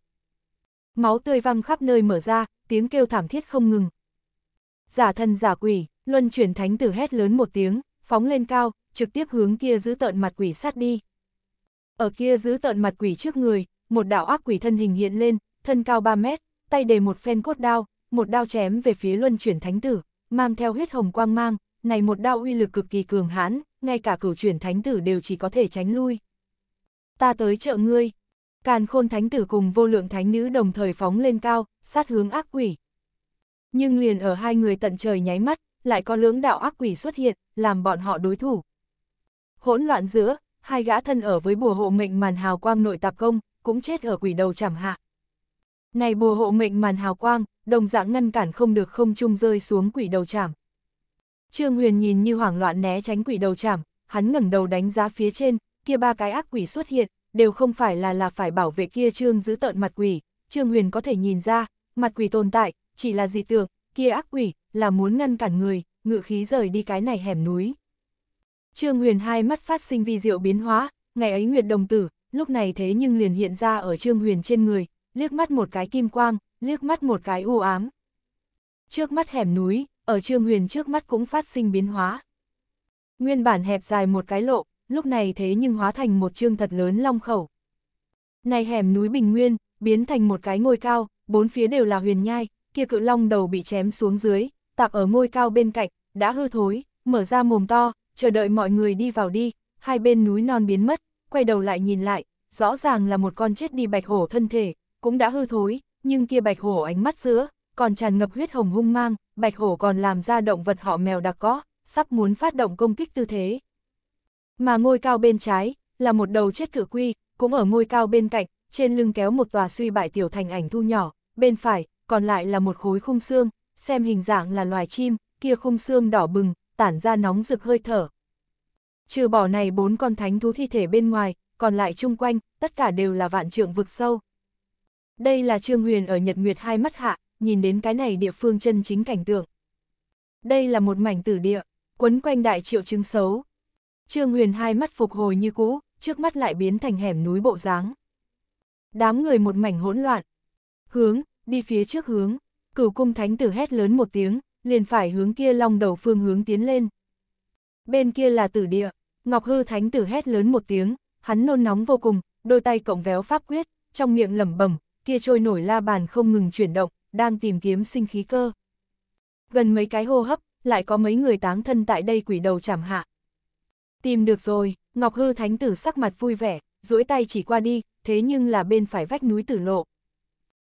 Máu tươi văng khắp nơi mở ra, tiếng kêu thảm thiết không ngừng. Giả thân giả quỷ, luân chuyển thánh tử hét lớn một tiếng, phóng lên cao, trực tiếp hướng kia giữ tợn mặt quỷ sát đi. Ở kia giữ tợn mặt quỷ trước người, một đạo ác quỷ thân hình hiện lên, thân cao 3 mét, tay đề một phen cốt đao, một đao chém về phía luân chuyển thánh tử, mang theo huyết hồng quang mang, này một đao uy lực cực kỳ cường hãn, ngay cả cửu chuyển thánh tử đều chỉ có thể tránh lui. Ta tới trợ ngươi. Càn khôn thánh tử cùng vô lượng thánh nữ đồng thời phóng lên cao, sát hướng ác quỷ. Nhưng liền ở hai người tận trời nháy mắt, lại có lưỡng đạo ác quỷ xuất hiện, làm bọn họ đối thủ hỗn loạn giữa, hai gã thân ở với bùa hộ mệnh màn hào quang nội tạp công, cũng chết ở quỷ đầu chảm hạ. Này bùa hộ mệnh màn hào quang, đồng dạng ngăn cản không được không trung rơi xuống quỷ đầu chảm. Trương Huyền nhìn như hoảng loạn né tránh quỷ đầu chảm, hắn ngẩng đầu đánh giá phía trên, kia ba cái ác quỷ xuất hiện, đều không phải là là phải bảo vệ kia Trương giữ tợn mặt quỷ, Trương Huyền có thể nhìn ra, mặt quỷ tồn tại, chỉ là dị tượng, kia ác quỷ, là muốn ngăn cản người, ngự khí rời đi cái này hẻm núi. Trương Huyền hai mắt phát sinh vi diệu biến hóa, ngày ấy Nguyệt Đồng Tử, lúc này thế nhưng liền hiện ra ở Trương Huyền trên người, liếc mắt một cái kim quang, liếc mắt một cái u ám. Trước mắt hẻm núi, ở Trương Huyền trước mắt cũng phát sinh biến hóa. Nguyên bản hẹp dài một cái lộ, lúc này thế nhưng hóa thành một trương thật lớn long khẩu. Này hẻm núi Bình Nguyên, biến thành một cái ngôi cao, bốn phía đều là huyền nhai, kia cự long đầu bị chém xuống dưới, tạp ở ngôi cao bên cạnh, đã hư thối, mở ra mồm to, chờ đợi mọi người đi vào đi, hai bên núi non biến mất, quay đầu lại nhìn lại, rõ ràng là một con chết đi bạch hổ thân thể, cũng đã hư thối, nhưng kia bạch hổ ánh mắt giữa, còn tràn ngập huyết hồng hung mang, bạch hổ còn làm ra động vật họ mèo đặc có, sắp muốn phát động công kích tư thế. Mà ngôi cao bên trái, là một đầu chết cự quy, cũng ở ngôi cao bên cạnh, trên lưng kéo một tòa suy bại tiểu thành ảnh thu nhỏ, bên phải, còn lại là một khối khung xương, xem hình dạng là loài chim, kia khung xương đỏ bừng, tản ra nóng rực hơi thở. Trừ bỏ này bốn con thánh thú thi thể bên ngoài, còn lại chung quanh, tất cả đều là vạn trượng vực sâu. Đây là Trương Huyền ở Nhật Nguyệt hai mắt hạ, nhìn đến cái này địa phương chân chính cảnh tượng. Đây là một mảnh tử địa, quấn quanh đại triệu chứng xấu. Trương Huyền hai mắt phục hồi như cũ, trước mắt lại biến thành hẻm núi bộ dáng. Đám người một mảnh hỗn loạn. Hướng, đi phía trước hướng, cửu cung thánh tử hét lớn một tiếng, liền phải hướng kia long đầu phương hướng tiến lên. Bên kia là tử địa, Ngọc Hư Thánh tử hét lớn một tiếng, hắn nôn nóng vô cùng, đôi tay cộng véo pháp quyết, trong miệng lẩm bẩm, kia trôi nổi la bàn không ngừng chuyển động, đang tìm kiếm sinh khí cơ. Gần mấy cái hô hấp, lại có mấy người táng thân tại đây quỷ đầu chảm hạ. Tìm được rồi, Ngọc Hư Thánh tử sắc mặt vui vẻ, duỗi tay chỉ qua đi, thế nhưng là bên phải vách núi tử lộ.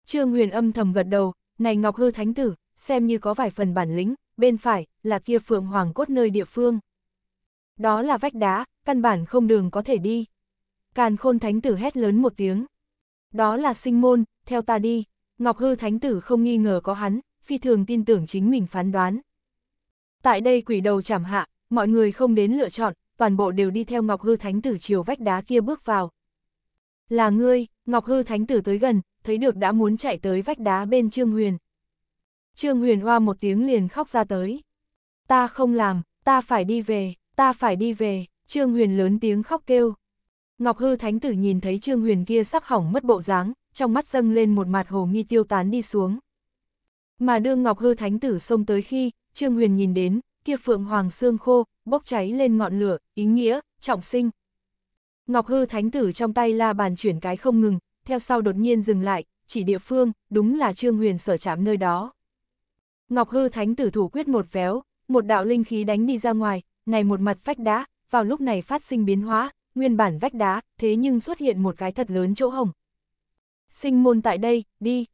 Trương Huyền âm thầm gật đầu, này Ngọc Hư Thánh tử, xem như có vài phần bản lĩnh, bên phải là kia phượng hoàng cốt nơi địa phương. Đó là vách đá, căn bản không đường có thể đi. Càn khôn thánh tử hét lớn một tiếng. Đó là sinh môn, theo ta đi. Ngọc hư thánh tử không nghi ngờ có hắn, phi thường tin tưởng chính mình phán đoán. Tại đây quỷ đầu chảm hạ, mọi người không đến lựa chọn, toàn bộ đều đi theo Ngọc hư thánh tử chiều vách đá kia bước vào. Là ngươi, Ngọc hư thánh tử tới gần, thấy được đã muốn chạy tới vách đá bên Trương Huyền. Trương Huyền Hoa một tiếng liền khóc ra tới. Ta không làm, ta phải đi về, ta phải đi về, Trương Huyền lớn tiếng khóc kêu. Ngọc Hư Thánh Tử nhìn thấy Trương Huyền kia sắp hỏng mất bộ dáng, trong mắt dâng lên một mặt hồ nghi tiêu tán đi xuống. Mà đương Ngọc Hư Thánh Tử xông tới khi, Trương Huyền nhìn đến, kia phượng hoàng xương khô, bốc cháy lên ngọn lửa, ý nghĩa, trọng sinh. Ngọc Hư Thánh Tử trong tay la bàn chuyển cái không ngừng, theo sau đột nhiên dừng lại, chỉ địa phương, đúng là Trương Huyền sở chạm nơi đó. Ngọc Hư Thánh tử thủ quyết một véo, một đạo linh khí đánh đi ra ngoài, này một mặt vách đá, vào lúc này phát sinh biến hóa, nguyên bản vách đá, thế nhưng xuất hiện một cái thật lớn chỗ hồng. Sinh môn tại đây, đi.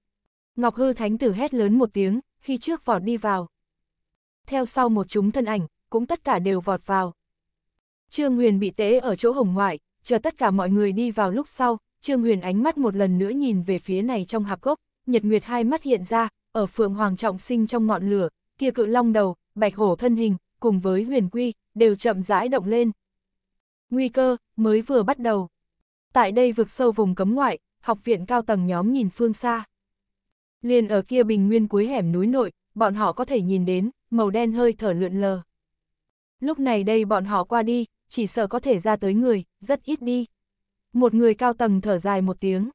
Ngọc Hư Thánh tử hét lớn một tiếng, khi trước vọt đi vào. Theo sau một chúng thân ảnh, cũng tất cả đều vọt vào. Trương Huyền bị tế ở chỗ hồng ngoại, chờ tất cả mọi người đi vào lúc sau, Trương Huyền ánh mắt một lần nữa nhìn về phía này trong hạp gốc, Nhật Nguyệt hai mắt hiện ra, ở Phượng Hoàng Trọng sinh trong ngọn lửa, kia cự long đầu, bạch hổ thân hình, cùng với huyền quy, đều chậm rãi động lên. Nguy cơ, mới vừa bắt đầu. Tại đây vực sâu vùng cấm ngoại, học viện cao tầng nhóm nhìn phương xa. Liền ở kia bình nguyên cuối hẻm núi nội, bọn họ có thể nhìn đến, màu đen hơi thở lượn lờ. Lúc này đây bọn họ qua đi, chỉ sợ có thể ra tới người, rất ít đi. Một người cao tầng thở dài một tiếng.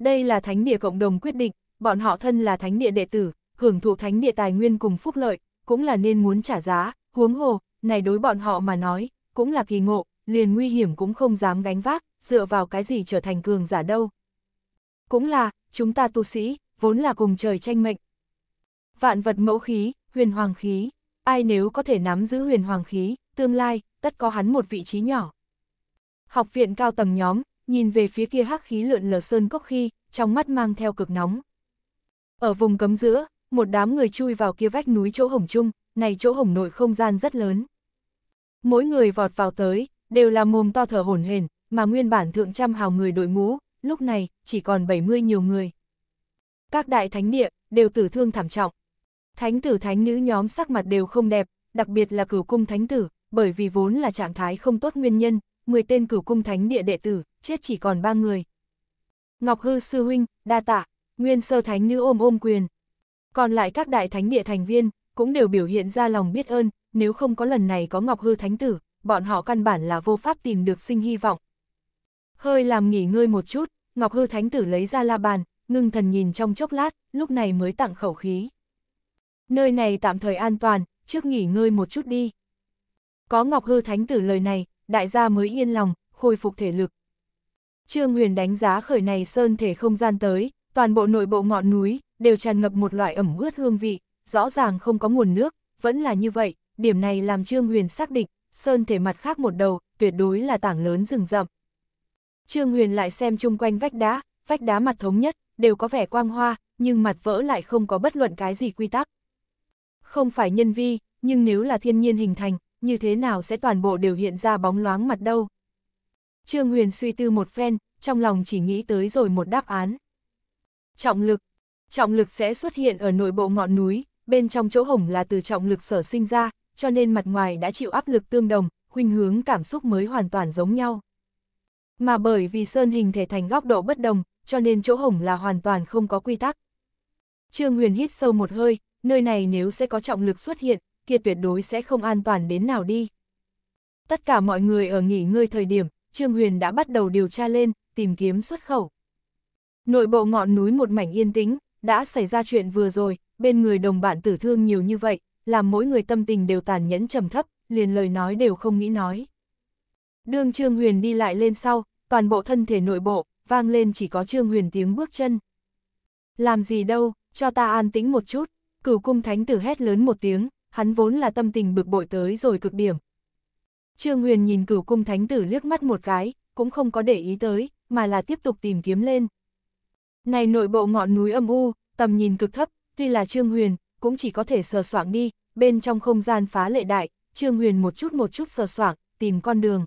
Đây là thánh địa cộng đồng quyết định, bọn họ thân là thánh địa đệ tử, hưởng thụ thánh địa tài nguyên cùng phúc lợi, cũng là nên muốn trả giá, huống hồ, này đối bọn họ mà nói, cũng là kỳ ngộ, liền nguy hiểm cũng không dám gánh vác, dựa vào cái gì trở thành cường giả đâu. Cũng là, chúng ta tu sĩ, vốn là cùng trời tranh mệnh. Vạn vật mẫu khí, huyền hoàng khí, ai nếu có thể nắm giữ huyền hoàng khí, tương lai, tất có hắn một vị trí nhỏ. Học viện cao tầng nhóm, nhìn về phía kia hắc khí lượn lờ sơn cốc khi, trong mắt mang theo cực nóng. Ở vùng cấm giữa, một đám người chui vào kia vách núi chỗ hổng chung, này chỗ hổng nội không gian rất lớn. Mỗi người vọt vào tới, đều là mồm to thở hổn hển, mà nguyên bản thượng trăm hào người đội ngũ, lúc này chỉ còn 70 nhiều người. Các đại thánh địa đều tử thương thảm trọng. Thánh tử thánh nữ nhóm sắc mặt đều không đẹp, đặc biệt là cửu cung thánh tử, bởi vì vốn là trạng thái không tốt nguyên nhân, 10 tên cửu cung thánh địa đệ tử, chết chỉ còn 3 người. Ngọc Hư sư huynh, đa tạ. Nguyên sơ thánh nữ ôm ôm quyền. Còn lại các đại thánh địa thành viên, cũng đều biểu hiện ra lòng biết ơn, nếu không có lần này có Ngọc Hư Thánh Tử, bọn họ căn bản là vô pháp tìm được sinh hy vọng. Hơi làm nghỉ ngơi một chút, Ngọc Hư Thánh Tử lấy ra la bàn, ngưng thần nhìn trong chốc lát, lúc này mới tặng khẩu khí. Nơi này tạm thời an toàn, trước nghỉ ngơi một chút đi. Có Ngọc Hư Thánh Tử lời này, đại gia mới yên lòng, khôi phục thể lực. Trương Huyền đánh giá khởi này sơn thể không gian tới, toàn bộ nội bộ ngọn núi đều tràn ngập một loại ẩm ướt hương vị, rõ ràng không có nguồn nước, vẫn là như vậy, điểm này làm Trương Huyền xác định, sơn thể mặt khác một đầu, tuyệt đối là tảng lớn rừng rậm. Trương Huyền lại xem chung quanh vách đá, vách đá mặt thống nhất, đều có vẻ quang hoa, nhưng mặt vỡ lại không có bất luận cái gì quy tắc. Không phải nhân vi, nhưng nếu là thiên nhiên hình thành, như thế nào sẽ toàn bộ đều hiện ra bóng loáng mặt đâu? Trương Huyền suy tư một phen, trong lòng chỉ nghĩ tới rồi một đáp án. Trọng lực Trọng lực sẽ xuất hiện ở nội bộ ngọn núi, bên trong chỗ hổng là từ trọng lực sở sinh ra, cho nên mặt ngoài đã chịu áp lực tương đồng, khuynh hướng cảm xúc mới hoàn toàn giống nhau. Mà bởi vì sơn hình thể thành góc độ bất đồng, cho nên chỗ hổng là hoàn toàn không có quy tắc. Trương Huyền hít sâu một hơi, nơi này nếu sẽ có trọng lực xuất hiện, kia tuyệt đối sẽ không an toàn đến nào đi. Tất cả mọi người ở nghỉ ngơi thời điểm, Trương Huyền đã bắt đầu điều tra lên, tìm kiếm xuất khẩu. Nội bộ ngọn núi một mảnh yên tĩnh, đã xảy ra chuyện vừa rồi, bên người đồng bạn tử thương nhiều như vậy, làm mỗi người tâm tình đều tàn nhẫn trầm thấp, liền lời nói đều không nghĩ nói. Đường Trương Huyền đi lại lên sau, toàn bộ thân thể nội bộ, vang lên chỉ có Trương Huyền tiếng bước chân. Làm gì đâu, cho ta an tĩnh một chút, cửu cung thánh tử hét lớn một tiếng, hắn vốn là tâm tình bực bội tới rồi cực điểm. Trương Huyền nhìn cửu cung thánh tử liếc mắt một cái, cũng không có để ý tới, mà là tiếp tục tìm kiếm lên. Này nội bộ ngọn núi âm u, tầm nhìn cực thấp, tuy là Trương Huyền, cũng chỉ có thể sờ soạng đi, bên trong không gian phá lệ đại, Trương Huyền một chút một chút sờ soạng, tìm con đường.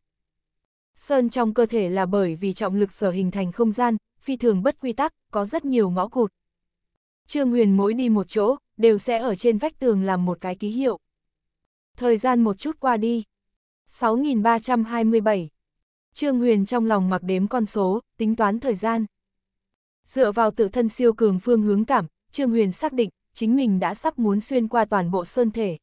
Sơn trong cơ thể là bởi vì trọng lực sở hình thành không gian, phi thường bất quy tắc, có rất nhiều ngõ cụt. Trương Huyền mỗi đi một chỗ, đều sẽ ở trên vách tường làm một cái ký hiệu. Thời gian một chút qua đi. 6.327 Trương Huyền trong lòng mặc đếm con số, tính toán thời gian. Dựa vào tự thân siêu cường phương hướng cảm, Trương Huyền xác định, chính mình đã sắp muốn xuyên qua toàn bộ sơn thể.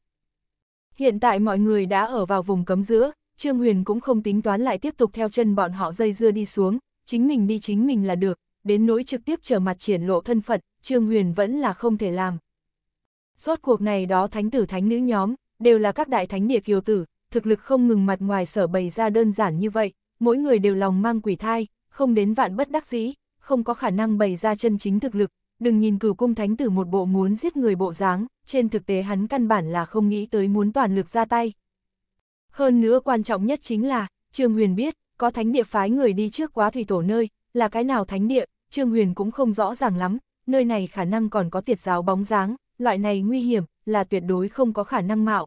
Hiện tại mọi người đã ở vào vùng cấm giữa, Trương Huyền cũng không tính toán lại tiếp tục theo chân bọn họ dây dưa đi xuống, chính mình đi chính mình là được, đến nỗi trực tiếp trở mặt triển lộ thân phận, Trương Huyền vẫn là không thể làm. Rốt cuộc này đó thánh tử thánh nữ nhóm, đều là các đại thánh địa kiều tử, thực lực không ngừng mặt ngoài sở bày ra đơn giản như vậy, mỗi người đều lòng mang quỷ thai, không đến vạn bất đắc dĩ, không có khả năng bày ra chân chính thực lực, đừng nhìn cửu cung thánh tử một bộ muốn giết người bộ dáng, trên thực tế hắn căn bản là không nghĩ tới muốn toàn lực ra tay. Hơn nữa quan trọng nhất chính là, Trương Huyền biết, có thánh địa phái người đi trước quá thủy tổ nơi, là cái nào thánh địa, Trương Huyền cũng không rõ ràng lắm, nơi này khả năng còn có tiệt giáo bóng dáng, loại này nguy hiểm, là tuyệt đối không có khả năng mạo.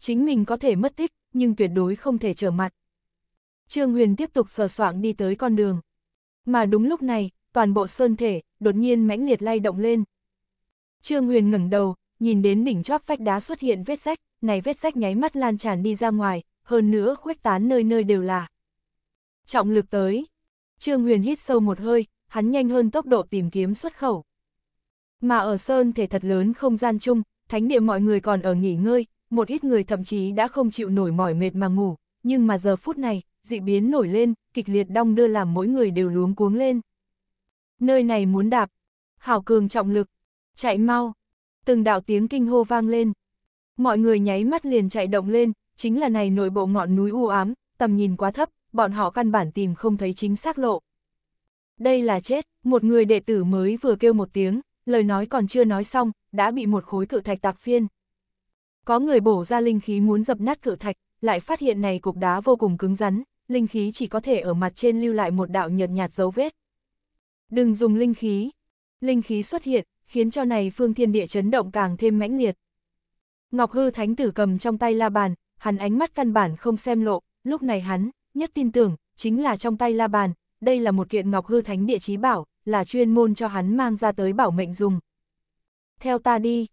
Chính mình có thể mất tích, nhưng tuyệt đối không thể trở mặt. Trương Huyền tiếp tục sờ soạng đi tới con đường. Mà đúng lúc này, toàn bộ sơn thể, đột nhiên mãnh liệt lay động lên. Trương Huyền ngẩng đầu, nhìn đến đỉnh chóp vách đá xuất hiện vết rách, này vết rách nháy mắt lan tràn đi ra ngoài, hơn nữa khuếch tán nơi nơi đều là. Trọng lực tới. Trương Huyền hít sâu một hơi, hắn nhanh hơn tốc độ tìm kiếm xuất khẩu. Mà ở sơn thể thật lớn không gian chung, thánh địa mọi người còn ở nghỉ ngơi, một ít người thậm chí đã không chịu nổi mỏi mệt mà ngủ, nhưng mà giờ phút này, dị biến nổi lên, kịch liệt đong đưa làm mỗi người đều luống cuống lên. Nơi này muốn đạp, hảo cường trọng lực, chạy mau, từng đạo tiếng kinh hô vang lên. Mọi người nháy mắt liền chạy động lên, chính là này nội bộ ngọn núi u ám, tầm nhìn quá thấp, bọn họ căn bản tìm không thấy chính xác lộ. Đây là chết, một người đệ tử mới vừa kêu một tiếng, lời nói còn chưa nói xong, đã bị một khối cự thạch tạc phiên. Có người bổ ra linh khí muốn dập nát cự thạch, lại phát hiện này cục đá vô cùng cứng rắn, linh khí chỉ có thể ở mặt trên lưu lại một đạo nhợt nhạt dấu vết. Đừng dùng linh khí. Linh khí xuất hiện, khiến cho này phương thiên địa chấn động càng thêm mãnh liệt. Ngọc Hư Thánh Tử cầm trong tay la bàn, hắn ánh mắt căn bản không xem lộ, lúc này hắn, nhất tin tưởng, chính là trong tay la bàn, đây là một kiện Ngọc Hư Thánh địa chí bảo, là chuyên môn cho hắn mang ra tới bảo mệnh dùng. Theo ta đi.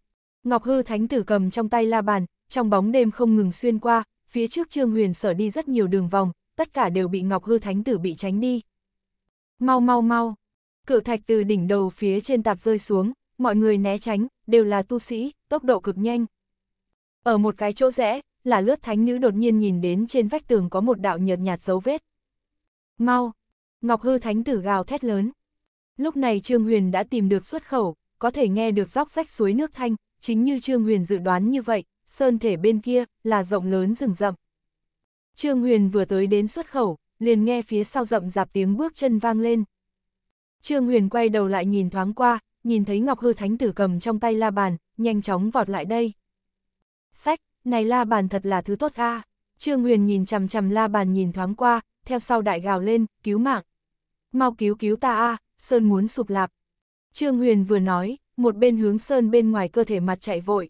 Ngọc Hư Thánh Tử cầm trong tay la bàn, trong bóng đêm không ngừng xuyên qua, phía trước Trương Huyền sở đi rất nhiều đường vòng, tất cả đều bị Ngọc Hư Thánh Tử bị tránh đi. Mau mau mau, cự thạch từ đỉnh đầu phía trên tạp rơi xuống, mọi người né tránh, đều là tu sĩ, tốc độ cực nhanh. Ở một cái chỗ rẽ, là lướt thánh nữ đột nhiên nhìn đến trên vách tường có một đạo nhợt nhạt dấu vết. Mau, Ngọc Hư Thánh Tử gào thét lớn. Lúc này Trương Huyền đã tìm được xuất khẩu, có thể nghe được dốc rách suối nước thanh, chính như Trương Huyền dự đoán như vậy, sơn thể bên kia là rộng lớn rừng rậm. Trương Huyền vừa tới đến xuất khẩu, liền nghe phía sau rậm rạp tiếng bước chân vang lên. Trương Huyền quay đầu lại nhìn thoáng qua, nhìn thấy Ngọc Hư Thánh Tử cầm trong tay la bàn, nhanh chóng vọt lại đây. Sách, này la bàn thật là thứ tốt a. Trương Huyền nhìn chằm chằm la bàn nhìn thoáng qua, theo sau đại gào lên, cứu mạng. Mau cứu cứu ta a, Sơn muốn sụp lạp. Trương Huyền vừa nói, một bên hướng Sơn bên ngoài cơ thể mặt chạy vội.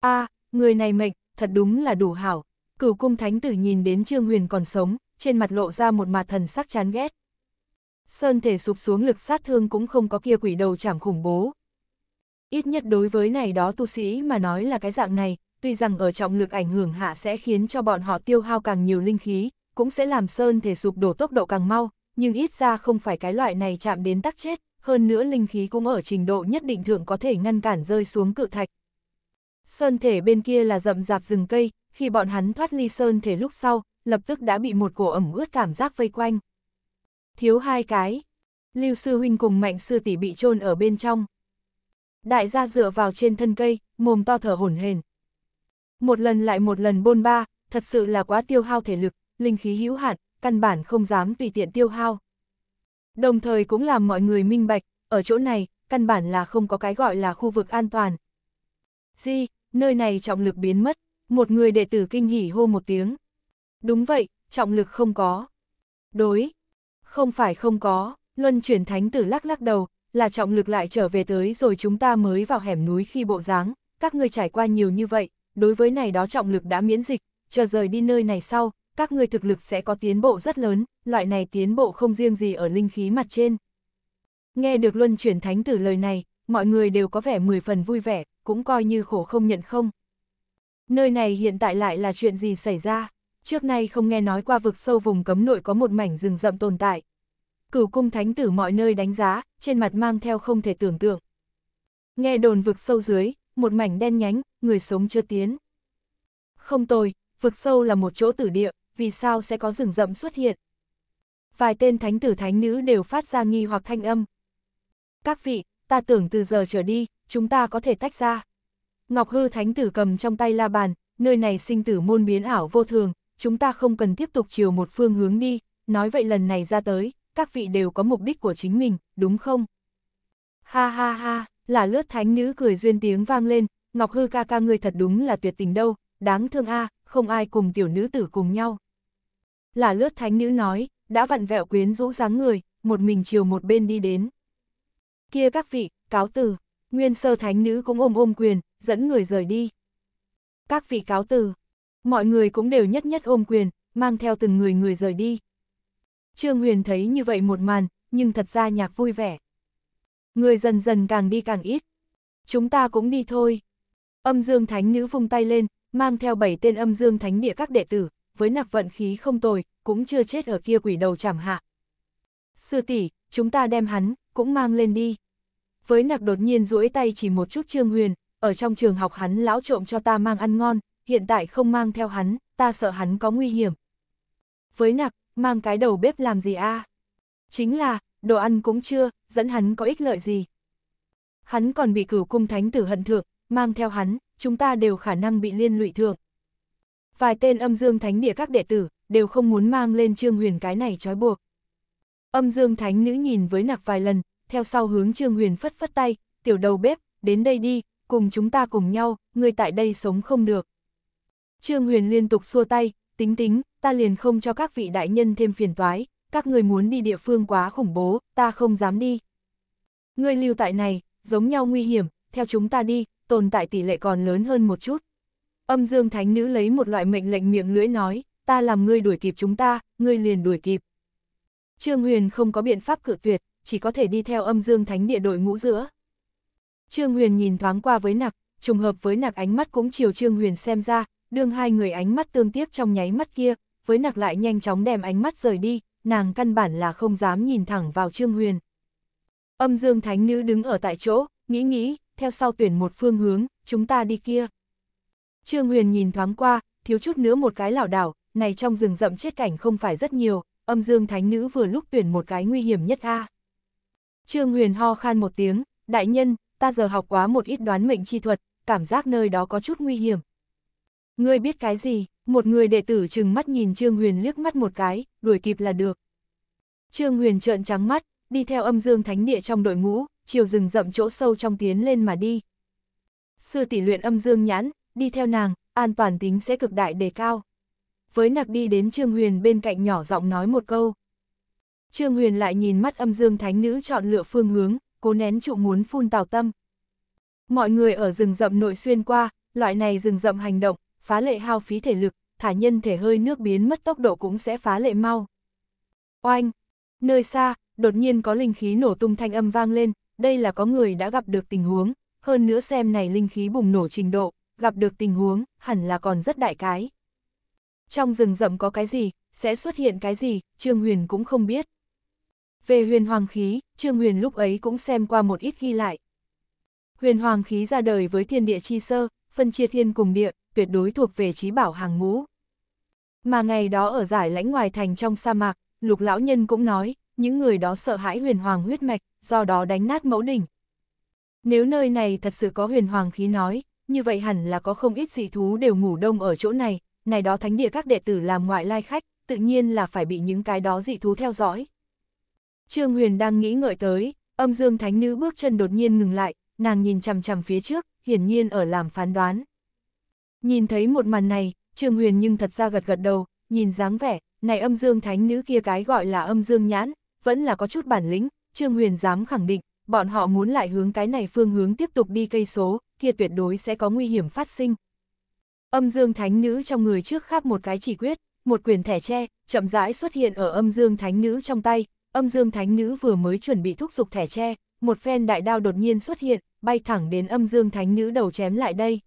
A, người này mệnh, thật đúng là đủ hảo, cửu cung thánh tử nhìn đến Trương Huyền còn sống, trên mặt lộ ra một mặt thần sắc chán ghét. Sơn thể sụp xuống lực sát thương cũng không có kia quỷ đầu chảm khủng bố. Ít nhất đối với này đó tu sĩ mà nói là cái dạng này, tuy rằng ở trọng lực ảnh hưởng hạ sẽ khiến cho bọn họ tiêu hao càng nhiều linh khí, cũng sẽ làm sơn thể sụp đổ tốc độ càng mau, nhưng ít ra không phải cái loại này chạm đến tắc chết, hơn nữa linh khí cũng ở trình độ nhất định thượng có thể ngăn cản rơi xuống cự thạch, Sơn thể bên kia là rậm rạp rừng cây, khi bọn hắn thoát ly sơn thể lúc sau, lập tức đã bị một cổ ẩm ướt cảm giác vây quanh. Thiếu hai cái. Lưu sư huynh cùng mạnh sư tỷ bị chôn ở bên trong. Đại gia dựa vào trên thân cây, mồm to thở hổn hển. Một lần lại một lần bôn ba, thật sự là quá tiêu hao thể lực, linh khí hữu hạn, căn bản không dám tùy tiện tiêu hao. Đồng thời cũng làm mọi người minh bạch, ở chỗ này, căn bản là không có cái gọi là khu vực an toàn. Di, nơi này trọng lực biến mất, một người đệ tử kinh hỉ hô một tiếng. Đúng vậy, trọng lực không có. Đối, không phải không có, luân chuyển thánh tử lắc lắc đầu, là trọng lực lại trở về tới rồi chúng ta mới vào hẻm núi khi bộ dáng các ngươi trải qua nhiều như vậy, đối với này đó trọng lực đã miễn dịch, chờ rời đi nơi này sau, các ngươi thực lực sẽ có tiến bộ rất lớn, loại này tiến bộ không riêng gì ở linh khí mặt trên. Nghe được luân chuyển thánh tử lời này, mọi người đều có vẻ mười phần vui vẻ, cũng coi như khổ không nhận không. Nơi này hiện tại lại là chuyện gì xảy ra, trước nay không nghe nói qua vực sâu vùng cấm nội có một mảnh rừng rậm tồn tại. Cửu cung thánh tử mọi nơi đánh giá, trên mặt mang theo không thể tưởng tượng. Nghe đồn vực sâu dưới, một mảnh đen nhánh, người sống chưa tiến. Không tồi, vực sâu là một chỗ tử địa, vì sao sẽ có rừng rậm xuất hiện? Vài tên thánh tử thánh nữ đều phát ra nghi hoặc thanh âm. Các vị, ta tưởng từ giờ trở đi, chúng ta có thể tách ra. Ngọc Hư Thánh Tử cầm trong tay la bàn, nơi này sinh tử môn biến ảo vô thường, chúng ta không cần tiếp tục chiều một phương hướng đi, nói vậy lần này ra tới, các vị đều có mục đích của chính mình, đúng không? Ha ha ha, là lướt thánh nữ cười duyên tiếng vang lên, Ngọc Hư ca ca ngươi thật đúng là tuyệt tình đâu, đáng thương a, không ai cùng tiểu nữ tử cùng nhau. Là lướt thánh nữ nói, đã vặn vẹo quyến rũ dáng người, một mình chiều một bên đi đến. Kia các vị, cáo từ. Nguyên sơ thánh nữ cũng ôm ôm quyền, dẫn người rời đi. Các vị cáo từ, mọi người cũng đều nhất nhất ôm quyền, mang theo từng người người rời đi. Trương Huyền thấy như vậy một màn, nhưng thật ra nhạc vui vẻ. Người dần dần càng đi càng ít. Chúng ta cũng đi thôi. Âm dương thánh nữ vung tay lên, mang theo bảy tên âm dương thánh địa các đệ tử, với nặc vận khí không tồi, cũng chưa chết ở kia quỷ đầu chảm hạ. Sư tỷ, chúng ta đem hắn, cũng mang lên đi với nặc đột nhiên duỗi tay chỉ một chút Trương Huyền, ở trong trường học hắn lão trộm cho ta mang ăn ngon, hiện tại không mang theo hắn, ta sợ hắn có nguy hiểm. Với nặc, mang cái đầu bếp làm gì a? À? Chính là, đồ ăn cũng chưa, dẫn hắn có ích lợi gì. Hắn còn bị cửu cung thánh tử hận thượng, mang theo hắn, chúng ta đều khả năng bị liên lụy thượng. Vài tên âm dương thánh địa các đệ tử, đều không muốn mang lên trương huyền cái này trói buộc. Âm dương thánh nữ nhìn với nặc vài lần, theo sau hướng Trương Huyền phất phất tay, tiểu đầu bếp, đến đây đi, cùng chúng ta cùng nhau, người tại đây sống không được. Trương Huyền liên tục xua tay, tính tính, ta liền không cho các vị đại nhân thêm phiền toái, các người muốn đi địa phương quá khủng bố, ta không dám đi. người lưu tại này, giống nhau nguy hiểm, theo chúng ta đi, tồn tại tỷ lệ còn lớn hơn một chút. Âm dương thánh nữ lấy một loại mệnh lệnh miệng lưỡi nói, ta làm ngươi đuổi kịp chúng ta, ngươi liền đuổi kịp. Trương Huyền không có biện pháp cự tuyệt, chỉ có thể đi theo âm dương thánh địa đội ngũ giữa. Trương Huyền nhìn thoáng qua với nặc, trùng hợp với nặc ánh mắt cũng chiều Trương Huyền xem ra, đương hai người ánh mắt tương tiếp trong nháy mắt kia, với nặc lại nhanh chóng đem ánh mắt rời đi, nàng căn bản là không dám nhìn thẳng vào Trương Huyền. Âm dương thánh nữ đứng ở tại chỗ, nghĩ nghĩ, theo sau tuyển một phương hướng, chúng ta đi kia. Trương Huyền nhìn thoáng qua, thiếu chút nữa một cái lảo đảo, này trong rừng rậm chết cảnh không phải rất nhiều, âm dương thánh nữ vừa lúc tuyển một cái nguy hiểm nhất a. À. Trương Huyền ho khan một tiếng, đại nhân, ta giờ học quá một ít đoán mệnh chi thuật, cảm giác nơi đó có chút nguy hiểm. Ngươi biết cái gì? Một người đệ tử chừng mắt nhìn Trương Huyền liếc mắt một cái, đuổi kịp là được. Trương Huyền trợn trắng mắt, đi theo âm dương thánh địa trong đội ngũ, chiều rừng rậm chỗ sâu trong tiến lên mà đi. Sư tỷ luyện âm dương nhãn, đi theo nàng, an toàn tính sẽ cực đại đề cao. Với nặc đi đến Trương Huyền bên cạnh nhỏ giọng nói một câu. Trương Huyền lại nhìn mắt âm dương thánh nữ chọn lựa phương hướng, cố nén trụ muốn phun tào tâm. Mọi người ở rừng rậm nội xuyên qua, loại này rừng rậm hành động, phá lệ hao phí thể lực, thả nhân thể hơi nước biến mất tốc độ cũng sẽ phá lệ mau. Oanh! Nơi xa, đột nhiên có linh khí nổ tung thanh âm vang lên, đây là có người đã gặp được tình huống, hơn nữa xem này linh khí bùng nổ trình độ, gặp được tình huống, hẳn là còn rất đại cái. Trong rừng rậm có cái gì, sẽ xuất hiện cái gì, Trương Huyền cũng không biết. Về huyền hoàng khí, Trương Huyền lúc ấy cũng xem qua một ít ghi lại. Huyền hoàng khí ra đời với thiên địa chi sơ, phân chia thiên cùng địa, tuyệt đối thuộc về trí bảo hàng ngũ. Mà ngày đó ở giải lãnh ngoài thành trong sa mạc, lục lão nhân cũng nói, những người đó sợ hãi huyền hoàng huyết mạch, do đó đánh nát mẫu đỉnh. Nếu nơi này thật sự có huyền hoàng khí nói, như vậy hẳn là có không ít dị thú đều ngủ đông ở chỗ này, này đó thánh địa các đệ tử làm ngoại lai khách, tự nhiên là phải bị những cái đó dị thú theo dõi, Trương Huyền đang nghĩ ngợi tới, âm dương thánh nữ bước chân đột nhiên ngừng lại, nàng nhìn chằm chằm phía trước, hiển nhiên ở làm phán đoán. Nhìn thấy một màn này, Trương Huyền nhưng thật ra gật gật đầu, nhìn dáng vẻ, này âm dương thánh nữ kia cái gọi là âm dương nhãn, vẫn là có chút bản lĩnh, Trương Huyền dám khẳng định, bọn họ muốn lại hướng cái này phương hướng tiếp tục đi cây số, kia tuyệt đối sẽ có nguy hiểm phát sinh. Âm dương thánh nữ trong người trước khắp một cái chỉ quyết, một quyền thẻ tre, chậm rãi xuất hiện ở âm dương thánh nữ trong tay, Âm Dương Thánh Nữ vừa mới chuẩn bị thúc giục thẻ tre, một phen đại đao đột nhiên xuất hiện, bay thẳng đến Âm Dương Thánh Nữ đầu chém lại đây.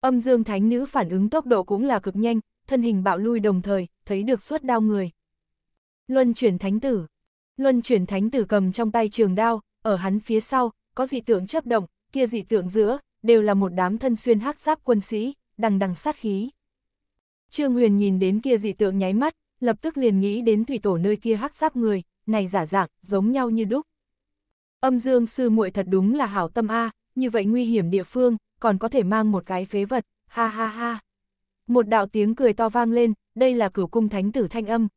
Âm Dương Thánh Nữ phản ứng tốc độ cũng là cực nhanh, thân hình bạo lui đồng thời, thấy được suốt đao người. Luân chuyển Thánh Tử Luân chuyển Thánh Tử cầm trong tay trường đao, ở hắn phía sau, có dị tượng chấp động, kia dị tượng giữa, đều là một đám thân xuyên hắc giáp quân sĩ, đằng đằng sát khí. Trương Huyền nhìn đến kia dị tượng nháy mắt, lập tức liền nghĩ đến thủy tổ nơi kia hắc giáp người, này giả dạng, giống nhau như đúc. Âm dương sư muội thật đúng là hảo tâm A, như vậy nguy hiểm địa phương, còn có thể mang một cái phế vật, ha ha ha. Một đạo tiếng cười to vang lên, đây là cửu cung thánh tử thanh âm.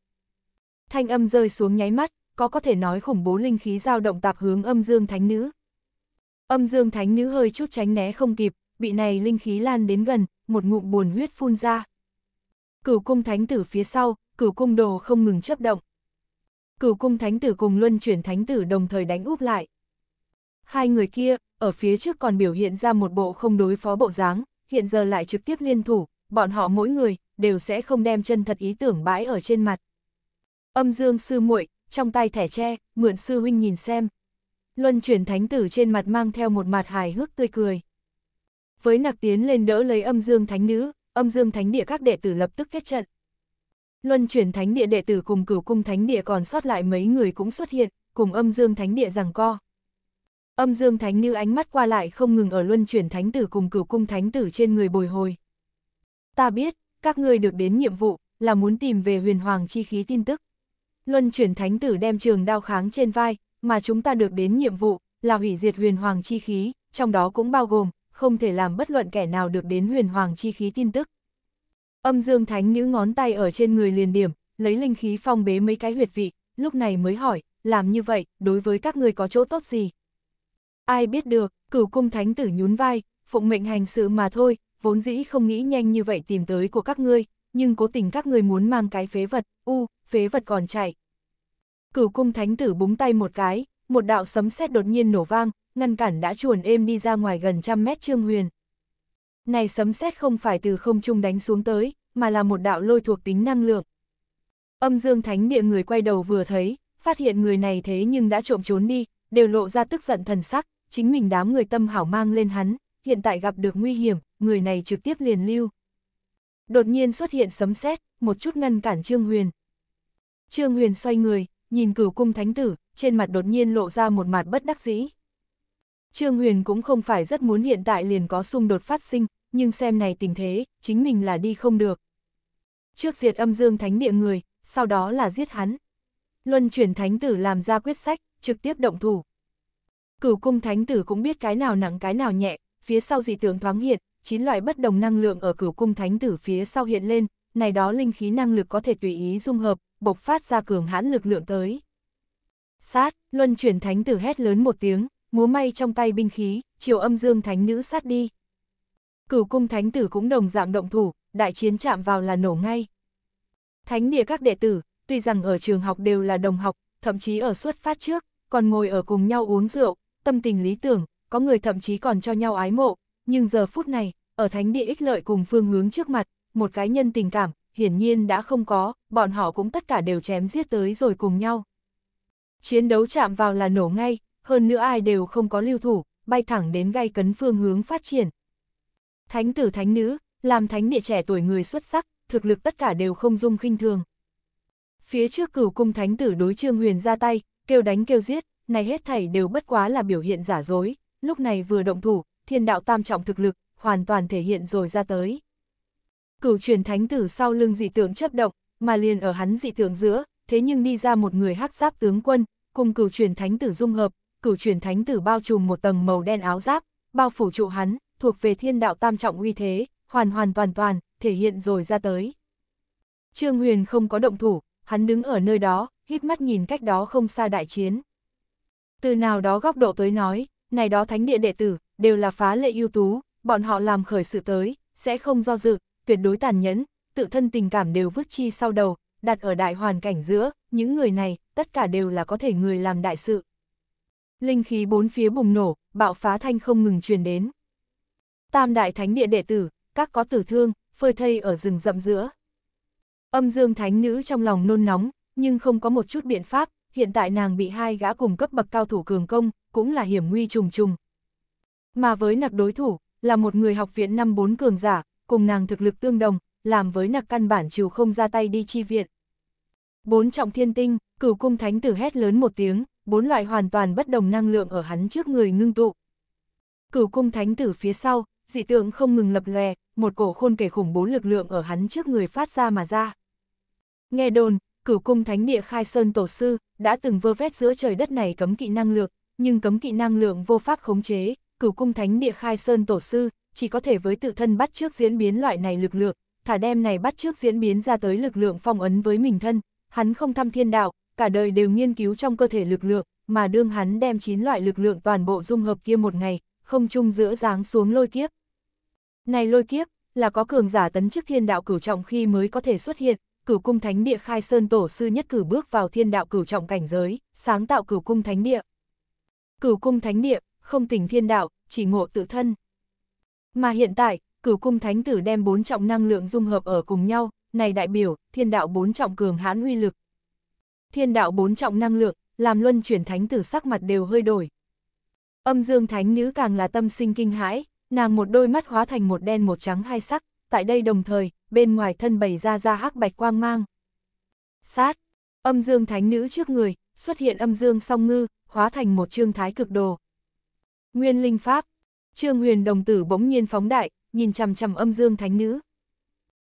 Thanh âm rơi xuống nháy mắt, có có thể nói khủng bố linh khí dao động tạp hướng âm dương thánh nữ. Âm dương thánh nữ hơi chút tránh né không kịp, bị này linh khí lan đến gần, một ngụm buồn huyết phun ra. Cửu cung thánh tử phía sau, cửu cung đồ không ngừng chấp động. Cửu cung thánh tử cùng luân chuyển thánh tử đồng thời đánh úp lại. Hai người kia, ở phía trước còn biểu hiện ra một bộ không đối phó bộ dáng, hiện giờ lại trực tiếp liên thủ, bọn họ mỗi người, đều sẽ không đem chân thật ý tưởng bãi ở trên mặt. Âm dương sư muội trong tay thẻ tre, mượn sư huynh nhìn xem. Luân chuyển thánh tử trên mặt mang theo một mặt hài hước tươi cười. Với nặc tiến lên đỡ lấy âm dương thánh nữ, âm dương thánh địa các đệ tử lập tức kết trận. Luân chuyển thánh địa đệ tử cùng cửu cung thánh địa còn sót lại mấy người cũng xuất hiện, cùng âm dương thánh địa rằng co. Âm dương thánh nữ ánh mắt qua lại không ngừng ở luân chuyển thánh tử cùng cửu cung thánh tử trên người bồi hồi. Ta biết, các ngươi được đến nhiệm vụ, là muốn tìm về huyền hoàng chi khí tin tức. Luân chuyển thánh tử đem trường đao kháng trên vai, mà chúng ta được đến nhiệm vụ, là hủy diệt huyền hoàng chi khí, trong đó cũng bao gồm, không thể làm bất luận kẻ nào được đến huyền hoàng chi khí tin tức. Âm dương thánh nữ ngón tay ở trên người liền điểm, lấy linh khí phong bế mấy cái huyệt vị, lúc này mới hỏi, làm như vậy, đối với các người có chỗ tốt gì? Ai biết được, cửu cung thánh tử nhún vai, phụng mệnh hành sự mà thôi, vốn dĩ không nghĩ nhanh như vậy tìm tới của các ngươi, nhưng cố tình các người muốn mang cái phế vật, u, phế vật còn chạy. Cửu cung thánh tử búng tay một cái, một đạo sấm sét đột nhiên nổ vang, ngăn cản đã chuồn êm đi ra ngoài gần trăm mét trương huyền. Này sấm sét không phải từ không trung đánh xuống tới, mà là một đạo lôi thuộc tính năng lượng. Âm dương thánh địa người quay đầu vừa thấy, phát hiện người này thế nhưng đã trộm trốn đi, đều lộ ra tức giận thần sắc, chính mình đám người tâm hảo mang lên hắn, hiện tại gặp được nguy hiểm, người này trực tiếp liền lưu. Đột nhiên xuất hiện sấm sét, một chút ngăn cản Trương Huyền. Trương Huyền xoay người, nhìn cửu cung thánh tử, trên mặt đột nhiên lộ ra một mặt bất đắc dĩ. Trương Huyền cũng không phải rất muốn hiện tại liền có xung đột phát sinh, nhưng xem này tình thế, chính mình là đi không được trước diệt âm dương thánh địa người, sau đó là giết hắn. Luân chuyển thánh tử làm ra quyết sách, trực tiếp động thủ. Cửu cung thánh tử cũng biết cái nào nặng cái nào nhẹ, phía sau dị tượng thoáng hiện, chín loại bất đồng năng lượng ở cửu cung thánh tử phía sau hiện lên, này đó linh khí năng lực có thể tùy ý dung hợp, bộc phát ra cường hãn lực lượng tới. Sát, luân chuyển thánh tử hét lớn một tiếng, múa may trong tay binh khí, chiều âm dương thánh nữ sát đi. Cửu cung thánh tử cũng đồng dạng động thủ, đại chiến chạm vào là nổ ngay. Thánh địa các đệ tử, tuy rằng ở trường học đều là đồng học, thậm chí ở xuất phát trước, còn ngồi ở cùng nhau uống rượu, tâm tình lý tưởng, có người thậm chí còn cho nhau ái mộ, nhưng giờ phút này, ở thánh địa ích lợi cùng phương hướng trước mặt, một cái nhân tình cảm, hiển nhiên đã không có, bọn họ cũng tất cả đều chém giết tới rồi cùng nhau. Chiến đấu chạm vào là nổ ngay, hơn nữa ai đều không có lưu thủ, bay thẳng đến gây cấn phương hướng phát triển. Thánh tử thánh nữ, làm thánh địa trẻ tuổi người xuất sắc, thực lực tất cả đều không dung khinh thường. Phía trước cửu cung thánh tử đối Trương Huyền ra tay, kêu đánh kêu giết, này hết thảy đều bất quá là biểu hiện giả dối, lúc này vừa động thủ, thiên đạo tam trọng thực lực, hoàn toàn thể hiện rồi ra tới. Cửu truyền thánh tử sau lưng dị tượng chấp động, mà liền ở hắn dị tượng giữa, thế nhưng đi ra một người hắc giáp tướng quân, cùng cửu truyền thánh tử dung hợp, cửu truyền thánh tử bao trùm một tầng màu đen áo giáp, bao phủ trụ hắn, thuộc về thiên đạo tam trọng uy thế, hoàn hoàn toàn toàn, thể hiện rồi ra tới. Trương Huyền không có động thủ, hắn đứng ở nơi đó, hít mắt nhìn cách đó không xa đại chiến. Từ nào đó góc độ tới nói, này đó thánh địa đệ tử, đều là phá lệ ưu tú, bọn họ làm khởi sự tới, sẽ không do dự, tuyệt đối tàn nhẫn, tự thân tình cảm đều vứt chi sau đầu, đặt ở đại hoàn cảnh giữa, những người này, tất cả đều là có thể người làm đại sự. Linh khí bốn phía bùng nổ, bạo phá thanh không ngừng truyền đến. Tam đại thánh địa đệ tử, các có tử thương, phơi thây ở rừng rậm giữa. Âm dương thánh nữ trong lòng nôn nóng, nhưng không có một chút biện pháp, hiện tại nàng bị hai gã cùng cấp bậc cao thủ cường công, cũng là hiểm nguy trùng trùng. Mà với nặc đối thủ, là một người học viện năm bốn cường giả, cùng nàng thực lực tương đồng, làm với nặc căn bản chiều không ra tay đi chi viện. Bốn trọng thiên tinh, cửu cung thánh tử hét lớn một tiếng, bốn loại hoàn toàn bất đồng năng lượng ở hắn trước người ngưng tụ. Cửu cung thánh tử phía sau, dị tượng không ngừng lập lòe, một cổ khôn kể khủng bố lực lượng ở hắn trước người phát ra mà ra. Nghe đồn, cửu cung thánh địa khai sơn tổ sư, đã từng vơ vét giữa trời đất này cấm kỵ năng lượng, nhưng cấm kỵ năng lượng vô pháp khống chế, cửu cung thánh địa khai sơn tổ sư, chỉ có thể với tự thân bắt trước diễn biến loại này lực lượng, thả đem này bắt trước diễn biến ra tới lực lượng phong ấn với mình thân, hắn không thăm thiên đạo, cả đời đều nghiên cứu trong cơ thể lực lượng, mà đương hắn đem chín loại lực lượng toàn bộ dung hợp kia một ngày, không chung giữa dáng xuống lôi kiếp, này lôi kiếp, là có cường giả tấn chức thiên đạo cửu trọng khi mới có thể xuất hiện, cửu cung thánh địa khai sơn tổ sư nhất cử bước vào thiên đạo cửu trọng cảnh giới, sáng tạo cửu cung thánh địa. Cửu cung thánh địa, không tỉnh thiên đạo, chỉ ngộ tự thân. Mà hiện tại, cửu cung thánh tử đem bốn trọng năng lượng dung hợp ở cùng nhau, này đại biểu, thiên đạo bốn trọng cường hãn uy lực. Thiên đạo bốn trọng năng lượng, làm luân chuyển thánh tử sắc mặt đều hơi đổi. Âm dương thánh nữ càng là tâm sinh kinh hãi, nàng một đôi mắt hóa thành một đen một trắng hai sắc, tại đây đồng thời, bên ngoài thân bày ra ra hắc bạch quang mang. Sát, âm dương thánh nữ trước người, xuất hiện âm dương song ngư, hóa thành một trương thái cực đồ. Nguyên linh pháp, trương huyền đồng tử bỗng nhiên phóng đại, nhìn chằm chằm âm dương thánh nữ.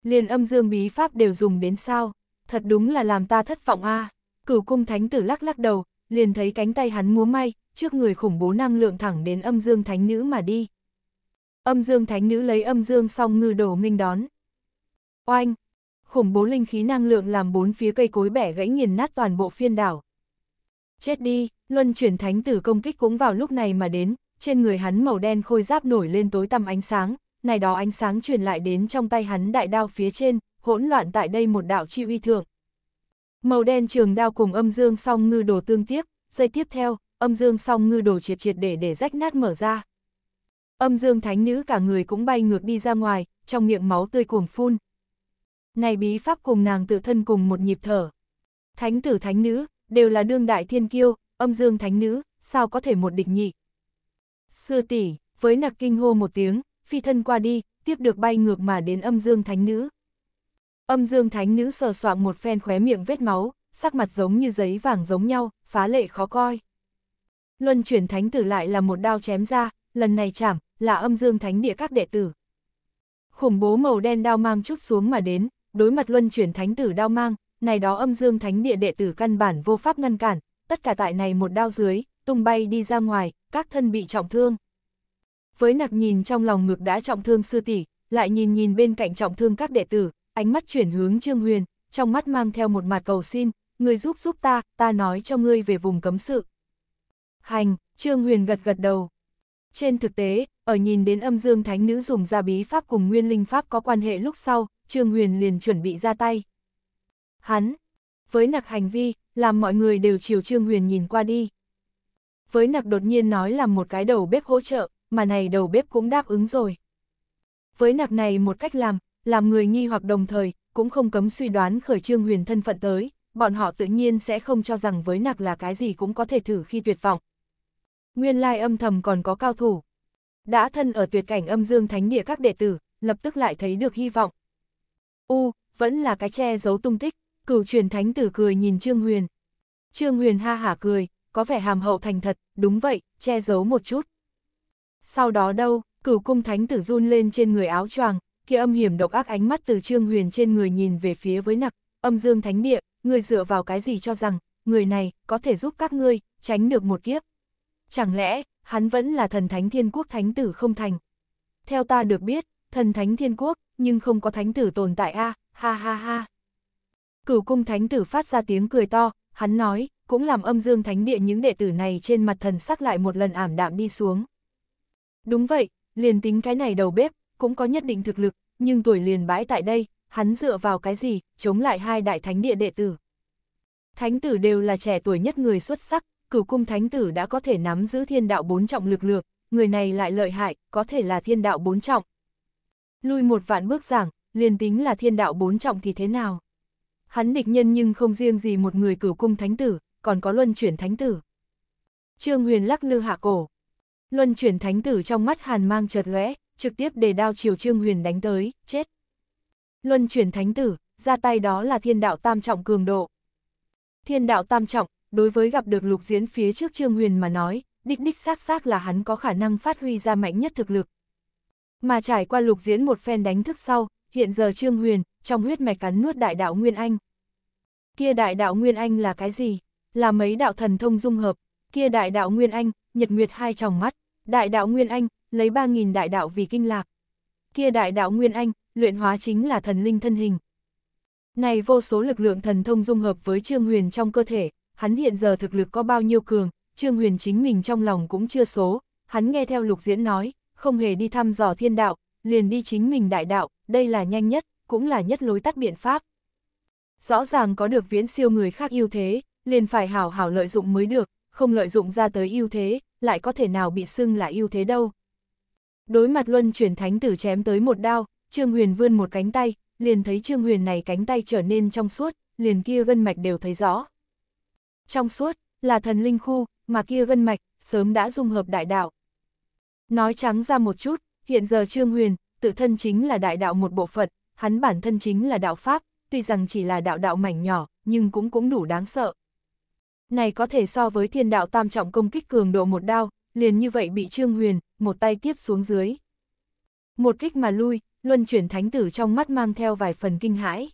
Liền âm dương bí pháp đều dùng đến sao, thật đúng là làm ta thất vọng a. Cửu cung thánh tử lắc lắc đầu, liền thấy cánh tay hắn múa may, trước người khủng bố năng lượng thẳng đến âm dương thánh nữ mà đi. Âm dương thánh nữ lấy âm dương song ngư đổ nghênh đón. Oanh! Khủng bố linh khí năng lượng làm bốn phía cây cối bẻ gãy nghiền nát toàn bộ phiên đảo. Chết đi, luân chuyển thánh tử công kích cũng vào lúc này mà đến, trên người hắn màu đen khôi giáp nổi lên tối tăm ánh sáng, này đó ánh sáng truyền lại đến trong tay hắn đại đao phía trên, hỗn loạn tại đây một đạo chi uy thượng. Màu đen trường đao cùng âm dương song ngư đồ tương tiếp, dây tiếp theo, âm dương song ngư đồ triệt triệt để để rách nát mở ra. Âm dương thánh nữ cả người cũng bay ngược đi ra ngoài, trong miệng máu tươi cuồng phun. Này bí pháp cùng nàng tự thân cùng một nhịp thở. Thánh tử thánh nữ, đều là đương đại thiên kiêu, âm dương thánh nữ, sao có thể một địch nhị. Sư tỷ với nặc kinh hô một tiếng, phi thân qua đi, tiếp được bay ngược mà đến âm dương thánh nữ. Âm dương thánh nữ sờ soạng một phen khóe miệng vết máu, sắc mặt giống như giấy vàng giống nhau, phá lệ khó coi. Luân chuyển thánh tử lại là một đao chém ra, lần này chảm, là âm dương thánh địa các đệ tử. Khủng bố màu đen đao mang chút xuống mà đến, đối mặt luân chuyển thánh tử đao mang, này đó âm dương thánh địa đệ tử căn bản vô pháp ngăn cản, tất cả tại này một đao dưới, tung bay đi ra ngoài, các thân bị trọng thương. Với nặc nhìn trong lòng ngực đã trọng thương sư tỷ, lại nhìn nhìn bên cạnh trọng thương các đệ tử, ánh mắt chuyển hướng Trương Huyền, trong mắt mang theo một mặt cầu xin, người giúp giúp ta, ta nói cho ngươi về vùng cấm sự. Hành, Trương Huyền gật gật đầu. Trên thực tế, ở nhìn đến âm dương thánh nữ dùng ra bí pháp cùng nguyên linh pháp có quan hệ lúc sau, Trương Huyền liền chuẩn bị ra tay. Hắn, với nặc hành vi, làm mọi người đều chiều Trương Huyền nhìn qua đi. Với nặc đột nhiên nói là một cái đầu bếp hỗ trợ, mà này đầu bếp cũng đáp ứng rồi. Với nặc này một cách làm, làm người nghi hoặc đồng thời, cũng không cấm suy đoán khởi Trương Huyền thân phận tới, bọn họ tự nhiên sẽ không cho rằng với nặc là cái gì cũng có thể thử khi tuyệt vọng. Nguyên lai âm thầm còn có cao thủ. Đã thân ở tuyệt cảnh âm dương thánh địa các đệ tử, lập tức lại thấy được hy vọng. U, vẫn là cái che giấu tung tích, cửu truyền thánh tử cười nhìn Trương Huyền. Trương Huyền ha hả cười, có vẻ hàm hậu thành thật, đúng vậy, che giấu một chút. Sau đó đâu, cửu cung thánh tử run lên trên người áo choàng, kia âm hiểm độc ác ánh mắt từ Trương Huyền trên người nhìn về phía với nặc, âm dương thánh địa, người dựa vào cái gì cho rằng, người này có thể giúp các ngươi tránh được một kiếp. Chẳng lẽ, hắn vẫn là thần thánh thiên quốc thánh tử không thành? Theo ta được biết, thần thánh thiên quốc, nhưng không có thánh tử tồn tại a ha ha ha. Cửu cung thánh tử phát ra tiếng cười to, hắn nói, cũng làm âm dương thánh địa những đệ tử này trên mặt thần sắc lại một lần ảm đạm đi xuống. Đúng vậy, liền tính cái này đầu bếp, cũng có nhất định thực lực, nhưng tuổi liền bãi tại đây, hắn dựa vào cái gì, chống lại hai đại thánh địa đệ tử. Thánh tử đều là trẻ tuổi nhất người xuất sắc, cửu cung thánh tử đã có thể nắm giữ thiên đạo bốn trọng lực lượng, người này lại lợi hại, có thể là thiên đạo bốn trọng. Lui một vạn bước giảng, liền tính là thiên đạo bốn trọng thì thế nào? Hắn địch nhân nhưng không riêng gì một người cửu cung thánh tử, còn có luân chuyển thánh tử. Trương Huyền lắc lư hạ cổ. Luân chuyển thánh tử trong mắt hàn mang chợt lóe, trực tiếp để đao chiều Trương Huyền đánh tới, chết. Luân chuyển thánh tử, ra tay đó là thiên đạo tam trọng cường độ. Thiên đạo tam trọng, đối với gặp được lục diễn phía trước Trương Huyền mà nói, đích đích xác xác là hắn có khả năng phát huy ra mạnh nhất thực lực. Mà trải qua lục diễn một phen đánh thức sau, hiện giờ Trương Huyền, trong huyết mạch cắn nuốt đại đạo Nguyên Anh. Kia đại đạo Nguyên Anh là cái gì? Là mấy đạo thần thông dung hợp, kia đại đạo Nguyên Anh, nhật nguyệt hai tròng mắt, đại đạo Nguyên Anh, lấy 3.000 đại đạo vì kinh lạc. Kia đại đạo Nguyên Anh, luyện hóa chính là thần linh thân hình. Này vô số lực lượng thần thông dung hợp với Trương Huyền trong cơ thể, hắn hiện giờ thực lực có bao nhiêu cường, Trương Huyền chính mình trong lòng cũng chưa số, hắn nghe theo lục diễn nói, không hề đi thăm dò thiên đạo, liền đi chính mình đại đạo, đây là nhanh nhất, cũng là nhất lối tắt biện pháp. Rõ ràng có được viễn siêu người khác ưu thế, liền phải hảo hảo lợi dụng mới được, không lợi dụng ra tới ưu thế, lại có thể nào bị xưng là ưu thế đâu. Đối mặt luân chuyển thánh tử chém tới một đao, Trương Huyền vươn một cánh tay, liền thấy Trương Huyền này cánh tay trở nên trong suốt, liền kia gân mạch đều thấy rõ trong suốt, là thần linh khu, mà kia gân mạch, sớm đã dung hợp đại đạo. Nói trắng ra một chút, hiện giờ Trương Huyền, tự thân chính là đại đạo một bộ phận, hắn bản thân chính là đạo Pháp, tuy rằng chỉ là đạo đạo mảnh nhỏ, nhưng cũng cũng đủ đáng sợ. Này có thể so với thiên đạo tam trọng công kích cường độ một đao, liền như vậy bị Trương Huyền, một tay tiếp xuống dưới. Một kích mà lui, luân chuyển thánh tử trong mắt mang theo vài phần kinh hãi.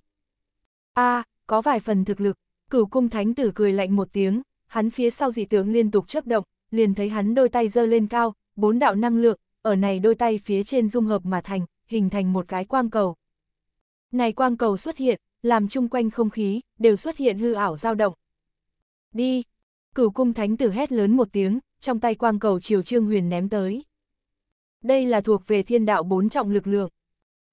a có vài phần thực lực, Cửu cung thánh tử cười lạnh một tiếng, hắn phía sau dị tướng liên tục chấp động, liền thấy hắn đôi tay giơ lên cao, bốn đạo năng lượng, ở này đôi tay phía trên dung hợp mà thành, hình thành một cái quang cầu. Này quang cầu xuất hiện, làm chung quanh không khí, đều xuất hiện hư ảo dao động. Đi! Cửu cung thánh tử hét lớn một tiếng, trong tay quang cầu chiều trương huyền ném tới. Đây là thuộc về thiên đạo bốn trọng lực lượng.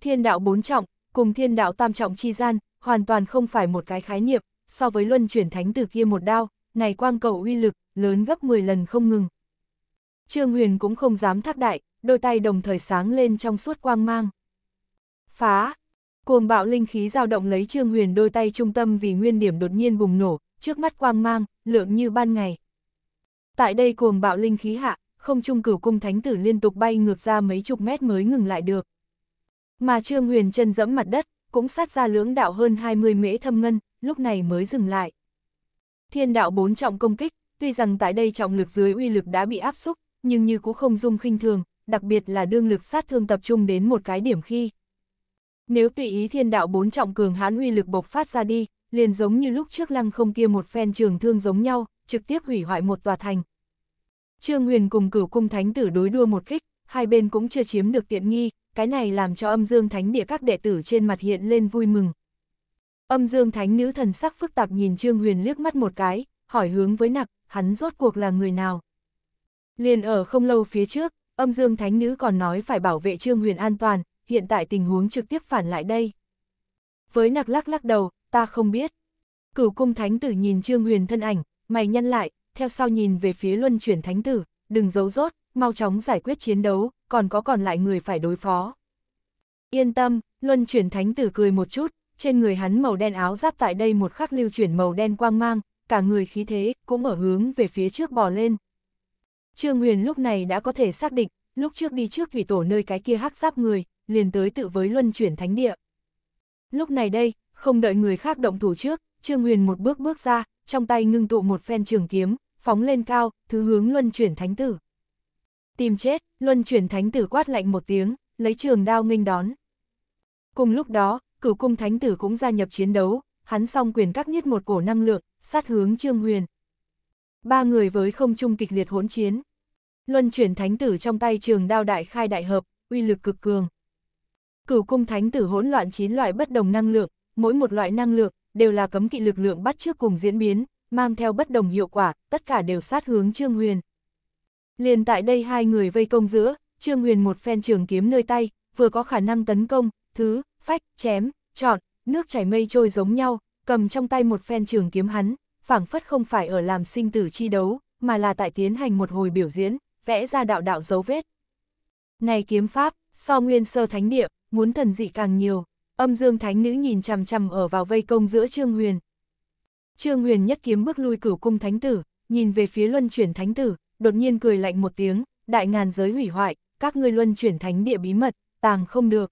Thiên đạo bốn trọng, cùng thiên đạo tam trọng chi gian, hoàn toàn không phải một cái khái niệm, so với luân chuyển thánh từ kia một đao, này quang cầu uy lực, lớn gấp 10 lần không ngừng. Trương Huyền cũng không dám thác đại, đôi tay đồng thời sáng lên trong suốt quang mang. Phá! Cuồng bạo linh khí dao động lấy Trương Huyền đôi tay trung tâm vì nguyên điểm đột nhiên bùng nổ, trước mắt quang mang, lượng như ban ngày. Tại đây cuồng bạo linh khí hạ, không trung cửu cung thánh tử liên tục bay ngược ra mấy chục mét mới ngừng lại được. Mà Trương Huyền chân dẫm mặt đất, cũng sát ra lưỡng đạo hơn 20 mễ thâm ngân, lúc này mới dừng lại. Thiên đạo bốn trọng công kích, tuy rằng tại đây trọng lực dưới uy lực đã bị áp xúc, nhưng như cũng không dung khinh thường, đặc biệt là đương lực sát thương tập trung đến một cái điểm khi. Nếu tùy ý thiên đạo bốn trọng cường hãn uy lực bộc phát ra đi, liền giống như lúc trước lăng không kia một phen trường thương giống nhau, trực tiếp hủy hoại một tòa thành. Trương Huyền cùng cửu cung thánh tử đối đua một kích, hai bên cũng chưa chiếm được tiện nghi, cái này làm cho âm dương thánh địa các đệ tử trên mặt hiện lên vui mừng, Âm dương thánh nữ thần sắc phức tạp nhìn Trương Huyền liếc mắt một cái, hỏi hướng với nặc, hắn rốt cuộc là người nào. Liền ở không lâu phía trước, âm dương thánh nữ còn nói phải bảo vệ Trương Huyền an toàn, hiện tại tình huống trực tiếp phản lại đây. Với nặc lắc lắc đầu, ta không biết. Cửu cung thánh tử nhìn Trương Huyền thân ảnh, mày nhăn lại, theo sau nhìn về phía luân chuyển thánh tử, đừng giấu rốt, mau chóng giải quyết chiến đấu, còn có còn lại người phải đối phó. Yên tâm, luân chuyển thánh tử cười một chút, trên người hắn màu đen áo giáp tại đây một khắc lưu chuyển màu đen quang mang, cả người khí thế cũng ở hướng về phía trước bò lên. Trương Huyền lúc này đã có thể xác định, lúc trước đi trước vì tổ nơi cái kia hắc giáp người, liền tới tự với luân chuyển thánh địa. Lúc này đây, không đợi người khác động thủ trước, Trương Huyền một bước bước ra, trong tay ngưng tụ một phen trường kiếm, phóng lên cao, thứ hướng luân chuyển thánh tử. Tìm chết, luân chuyển thánh tử quát lạnh một tiếng, lấy trường đao nghênh đón. Cùng lúc đó, cửu cung thánh tử cũng gia nhập chiến đấu, hắn song quyền các niết một cổ năng lượng, sát hướng Trương Huyền. Ba người với không trung kịch liệt hỗn chiến. Luân chuyển thánh tử trong tay trường đao đại khai đại hợp, uy lực cực cường. Cửu cung thánh tử hỗn loạn chín loại bất đồng năng lượng, mỗi một loại năng lượng đều là cấm kỵ lực lượng bắt trước cùng diễn biến, mang theo bất đồng hiệu quả, tất cả đều sát hướng Trương Huyền. Liền tại đây hai người vây công giữa, Trương Huyền một phen trường kiếm nơi tay, vừa có khả năng tấn công, thứ phách, chém, chọn, nước chảy mây trôi giống nhau, cầm trong tay một phen trường kiếm hắn, phảng phất không phải ở làm sinh tử chi đấu, mà là tại tiến hành một hồi biểu diễn, vẽ ra đạo đạo dấu vết. Này kiếm pháp, so nguyên sơ thánh địa, muốn thần dị càng nhiều, âm dương thánh nữ nhìn chằm chằm ở vào vây công giữa Trương Huyền. Trương Huyền nhất kiếm bước lui cửu cung thánh tử, nhìn về phía luân chuyển thánh tử, đột nhiên cười lạnh một tiếng, đại ngàn giới hủy hoại, các ngươi luân chuyển thánh địa bí mật, tàng không được.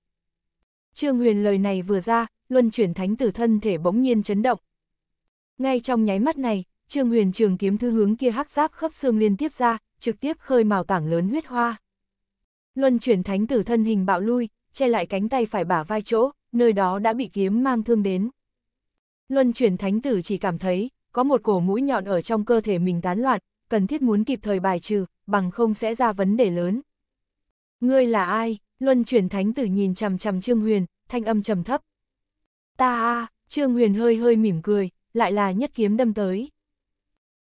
Trương Huyền lời này vừa ra, luân chuyển thánh tử thân thể bỗng nhiên chấn động. Ngay trong nháy mắt này, Trương Huyền trường kiếm thư hướng kia hắc giáp khớp xương liên tiếp ra, trực tiếp khơi màu tảng lớn huyết hoa. Luân chuyển thánh tử thân hình bạo lui, che lại cánh tay phải bả vai chỗ, nơi đó đã bị kiếm mang thương đến. Luân chuyển thánh tử chỉ cảm thấy, có một cổ mũi nhọn ở trong cơ thể mình tán loạn, cần thiết muốn kịp thời bài trừ, bằng không sẽ ra vấn đề lớn. Ngươi là ai? Luân chuyển thánh tử nhìn chằm chằm Trương Huyền, thanh âm trầm thấp. Ta Trương Huyền hơi hơi mỉm cười, lại là nhất kiếm đâm tới.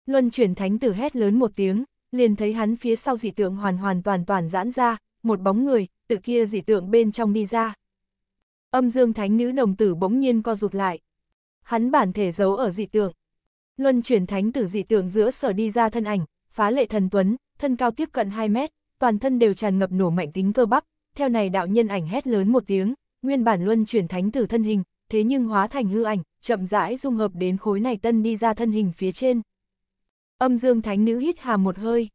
Luân chuyển thánh tử hét lớn một tiếng, liền thấy hắn phía sau dị tượng hoàn hoàn toàn toàn giãn ra, một bóng người, từ kia dị tượng bên trong đi ra. Âm dương thánh nữ đồng tử bỗng nhiên co rụt lại. Hắn bản thể giấu ở dị tượng. Luân chuyển thánh tử dị tượng giữa sở đi ra thân ảnh, phá lệ thần tuấn, thân cao tiếp cận 2 mét, toàn thân đều tràn ngập nổ mạnh tính cơ bắp, theo này đạo nhân ảnh hét lớn một tiếng, nguyên bản luân chuyển thánh tử thân hình, thế nhưng hóa thành hư ảnh, chậm rãi dung hợp đến khối này tân đi ra thân hình phía trên. Âm dương thánh nữ hít hà một hơi.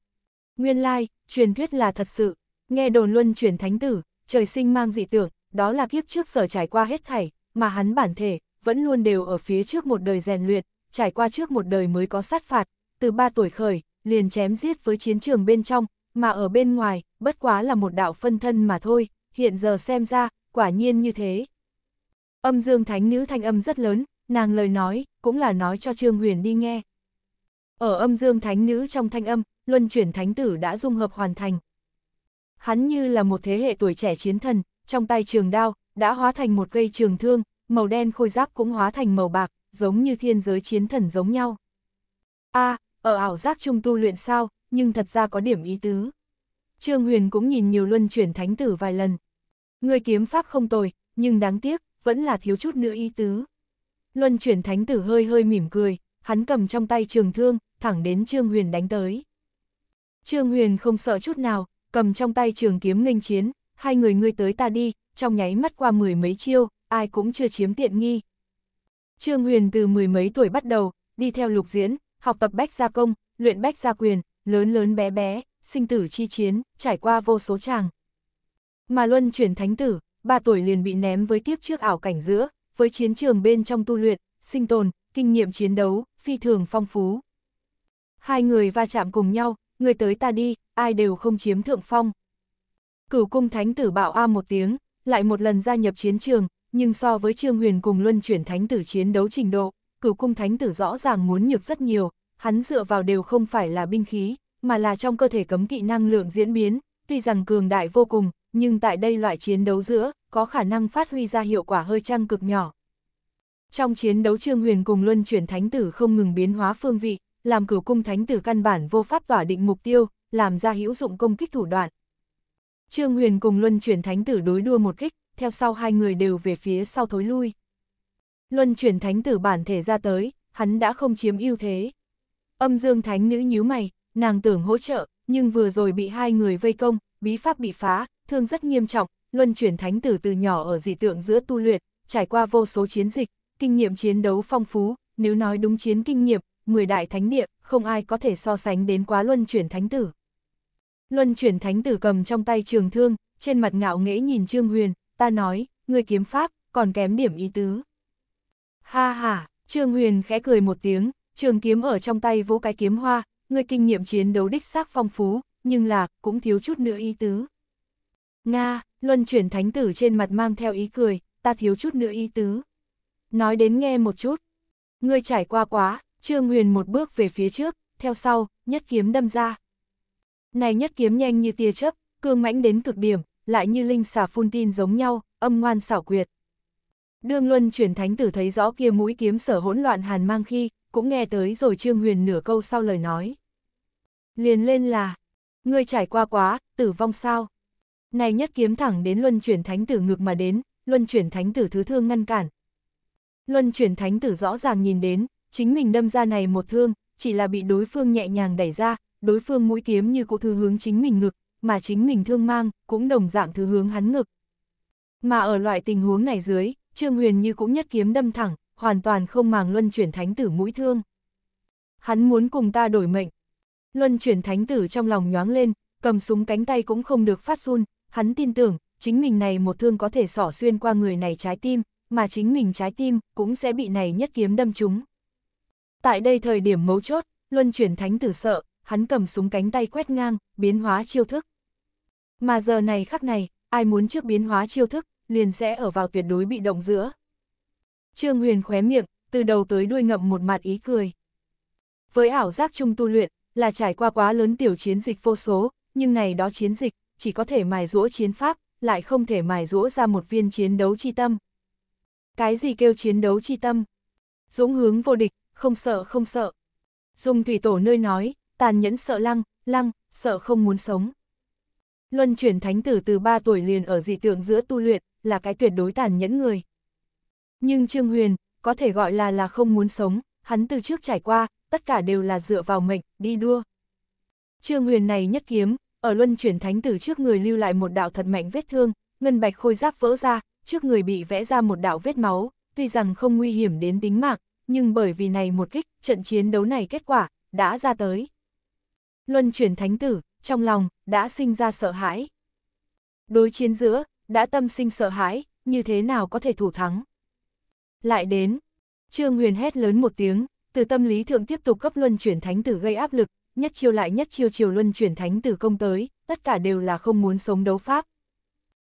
Nguyên lai, truyền thuyết là thật sự, nghe đồn luân chuyển thánh tử, trời sinh mang dị tưởng, đó là kiếp trước sở trải qua hết thảy, mà hắn bản thể, vẫn luôn đều ở phía trước một đời rèn luyện, trải qua trước một đời mới có sát phạt, từ ba tuổi khởi, liền chém giết với chiến trường bên trong, mà ở bên ngoài, bất quá là một đạo phân thân mà thôi, hiện giờ xem ra, quả nhiên như thế. Âm dương thánh nữ thanh âm rất lớn, nàng lời nói, cũng là nói cho Trương Huyền đi nghe. Ở âm dương thánh nữ trong thanh âm, luân chuyển thánh tử đã dung hợp hoàn thành. Hắn như là một thế hệ tuổi trẻ chiến thần, trong tay trường đao, đã hóa thành một cây trường thương, màu đen khôi giáp cũng hóa thành màu bạc, giống như thiên giới chiến thần giống nhau. a ở ảo giác trung tu luyện sao, nhưng thật ra có điểm ý tứ. Trương Huyền cũng nhìn nhiều luân chuyển thánh tử vài lần. Người kiếm pháp không tồi, nhưng đáng tiếc, vẫn là thiếu chút nữa ý tứ. Luân chuyển thánh tử hơi hơi mỉm cười, hắn cầm trong tay trường thương, thẳng đến Trương Huyền đánh tới. Trương Huyền không sợ chút nào, cầm trong tay trường kiếm nghênh chiến, hai người ngươi tới ta đi, trong nháy mắt qua mười mấy chiêu, ai cũng chưa chiếm tiện nghi. Trương Huyền từ mười mấy tuổi bắt đầu, đi theo lục diễn, học tập bách gia công, luyện bách gia quyền, lớn lớn bé bé, sinh tử chi chiến, trải qua vô số tràng. Mà Luân chuyển thánh tử, ba tuổi liền bị ném với tiếp trước ảo cảnh giữa, với chiến trường bên trong tu luyện, sinh tồn, kinh nghiệm chiến đấu, phi thường phong phú. Hai người va chạm cùng nhau, người tới ta đi, ai đều không chiếm thượng phong. Cửu cung thánh tử bạo a một tiếng, lại một lần gia nhập chiến trường, nhưng so với Trương Huyền cùng Luân chuyển thánh tử chiến đấu trình độ, cửu cung thánh tử rõ ràng muốn nhược rất nhiều, hắn dựa vào đều không phải là binh khí, mà là trong cơ thể cấm kỵ năng lượng diễn biến, tuy rằng cường đại vô cùng, nhưng tại đây loại chiến đấu giữa, có khả năng phát huy ra hiệu quả hơi trăng cực nhỏ. Trong chiến đấu Trương Huyền cùng Luân chuyển thánh tử không ngừng biến hóa phương vị, làm cửu cung thánh tử căn bản vô pháp tỏa định mục tiêu, làm ra hữu dụng công kích thủ đoạn. Trương Huyền cùng Luân chuyển thánh tử đối đua một kích, theo sau hai người đều về phía sau thối lui. Luân chuyển thánh tử bản thể ra tới, hắn đã không chiếm ưu thế. Âm dương thánh nữ nhíu mày, nàng tưởng hỗ trợ, nhưng vừa rồi bị hai người vây công, bí pháp bị phá, thương rất nghiêm trọng, luân chuyển thánh tử từ nhỏ ở dị tượng giữa tu luyện, trải qua vô số chiến dịch, kinh nghiệm chiến đấu phong phú, nếu nói đúng chiến kinh nghiệm, 10 đại thánh địa, không ai có thể so sánh đến quá luân chuyển thánh tử. Luân chuyển thánh tử cầm trong tay trường thương, trên mặt ngạo nghễ nhìn Trương Huyền, ta nói, người kiếm pháp, còn kém điểm ý tứ. Ha ha, Trương Huyền khẽ cười một tiếng, Trường kiếm ở trong tay vỗ cái kiếm hoa, người kinh nghiệm chiến đấu đích xác phong phú, nhưng là, cũng thiếu chút nữa ý tứ. Nga, luân chuyển thánh tử trên mặt mang theo ý cười, ta thiếu chút nữa ý tứ. Nói đến nghe một chút. Ngươi trải qua quá, Trương Huyền một bước về phía trước, theo sau, nhất kiếm đâm ra. Này nhất kiếm nhanh như tia chớp, cương mãnh đến cực điểm, lại như linh xà phun tin giống nhau, âm ngoan xảo quyệt. Đương Luân chuyển thánh tử thấy rõ kia mũi kiếm sở hỗn loạn hàn mang khi, cũng nghe tới rồi Trương Huyền nửa câu sau lời nói. Liền lên là, ngươi trải qua quá, tử vong sao? Này nhất kiếm thẳng đến luân chuyển thánh tử ngược mà đến, luân chuyển thánh tử thứ thương ngăn cản. Luân chuyển thánh tử rõ ràng nhìn đến, chính mình đâm ra này một thương, chỉ là bị đối phương nhẹ nhàng đẩy ra, đối phương mũi kiếm như cụ thư hướng chính mình ngực, mà chính mình thương mang, cũng đồng dạng thứ hướng hắn ngực. Mà ở loại tình huống này dưới, Trương Huyền như cũng nhất kiếm đâm thẳng, hoàn toàn không màng luân chuyển thánh tử mũi thương. Hắn muốn cùng ta đổi mệnh. Luân chuyển thánh tử trong lòng nhoáng lên, cầm súng cánh tay cũng không được phát run, hắn tin tưởng, chính mình này một thương có thể xỏ xuyên qua người này trái tim, mà chính mình trái tim cũng sẽ bị này nhất kiếm đâm trúng. Tại đây thời điểm mấu chốt, luân chuyển thánh tử sợ, hắn cầm súng cánh tay quét ngang, biến hóa chiêu thức. Mà giờ này khắc này, ai muốn trước biến hóa chiêu thức, liền sẽ ở vào tuyệt đối bị động giữa, Trương Huyền khóe miệng, từ đầu tới đuôi ngậm một mặt ý cười. Với ảo giác chung tu luyện, là trải qua quá lớn tiểu chiến dịch vô số, nhưng này đó chiến dịch, chỉ có thể mài rũa chiến pháp, lại không thể mài rũa ra một viên chiến đấu chi tâm. Cái gì kêu chiến đấu chi tâm? Dũng hướng vô địch, không sợ không sợ. Dùng thủy tổ nơi nói, tàn nhẫn sợ lăng, lăng, sợ không muốn sống. Luân chuyển thánh tử từ 3 tuổi liền ở dị tượng giữa tu luyện, là cái tuyệt đối tàn nhẫn người. Nhưng Trương Huyền, có thể gọi là là không muốn sống, hắn từ trước trải qua, tất cả đều là dựa vào mệnh, đi đua. Trương Huyền này nhất kiếm, ở luân chuyển thánh tử trước người lưu lại một đạo thật mạnh vết thương, ngân bạch khôi giáp vỡ ra, trước người bị vẽ ra một đạo vết máu, tuy rằng không nguy hiểm đến tính mạng, nhưng bởi vì này một kích, trận chiến đấu này kết quả, đã ra tới. Luân chuyển thánh tử, trong lòng, đã sinh ra sợ hãi. Đối chiến giữa, đã tâm sinh sợ hãi, như thế nào có thể thủ thắng. Lại đến, Trương Huyền hét lớn một tiếng, từ tâm lý thượng tiếp tục cấp luân chuyển thánh tử gây áp lực, nhất chiêu lại nhất chiêu chiều luân chuyển thánh tử công tới, tất cả đều là không muốn sống đấu pháp.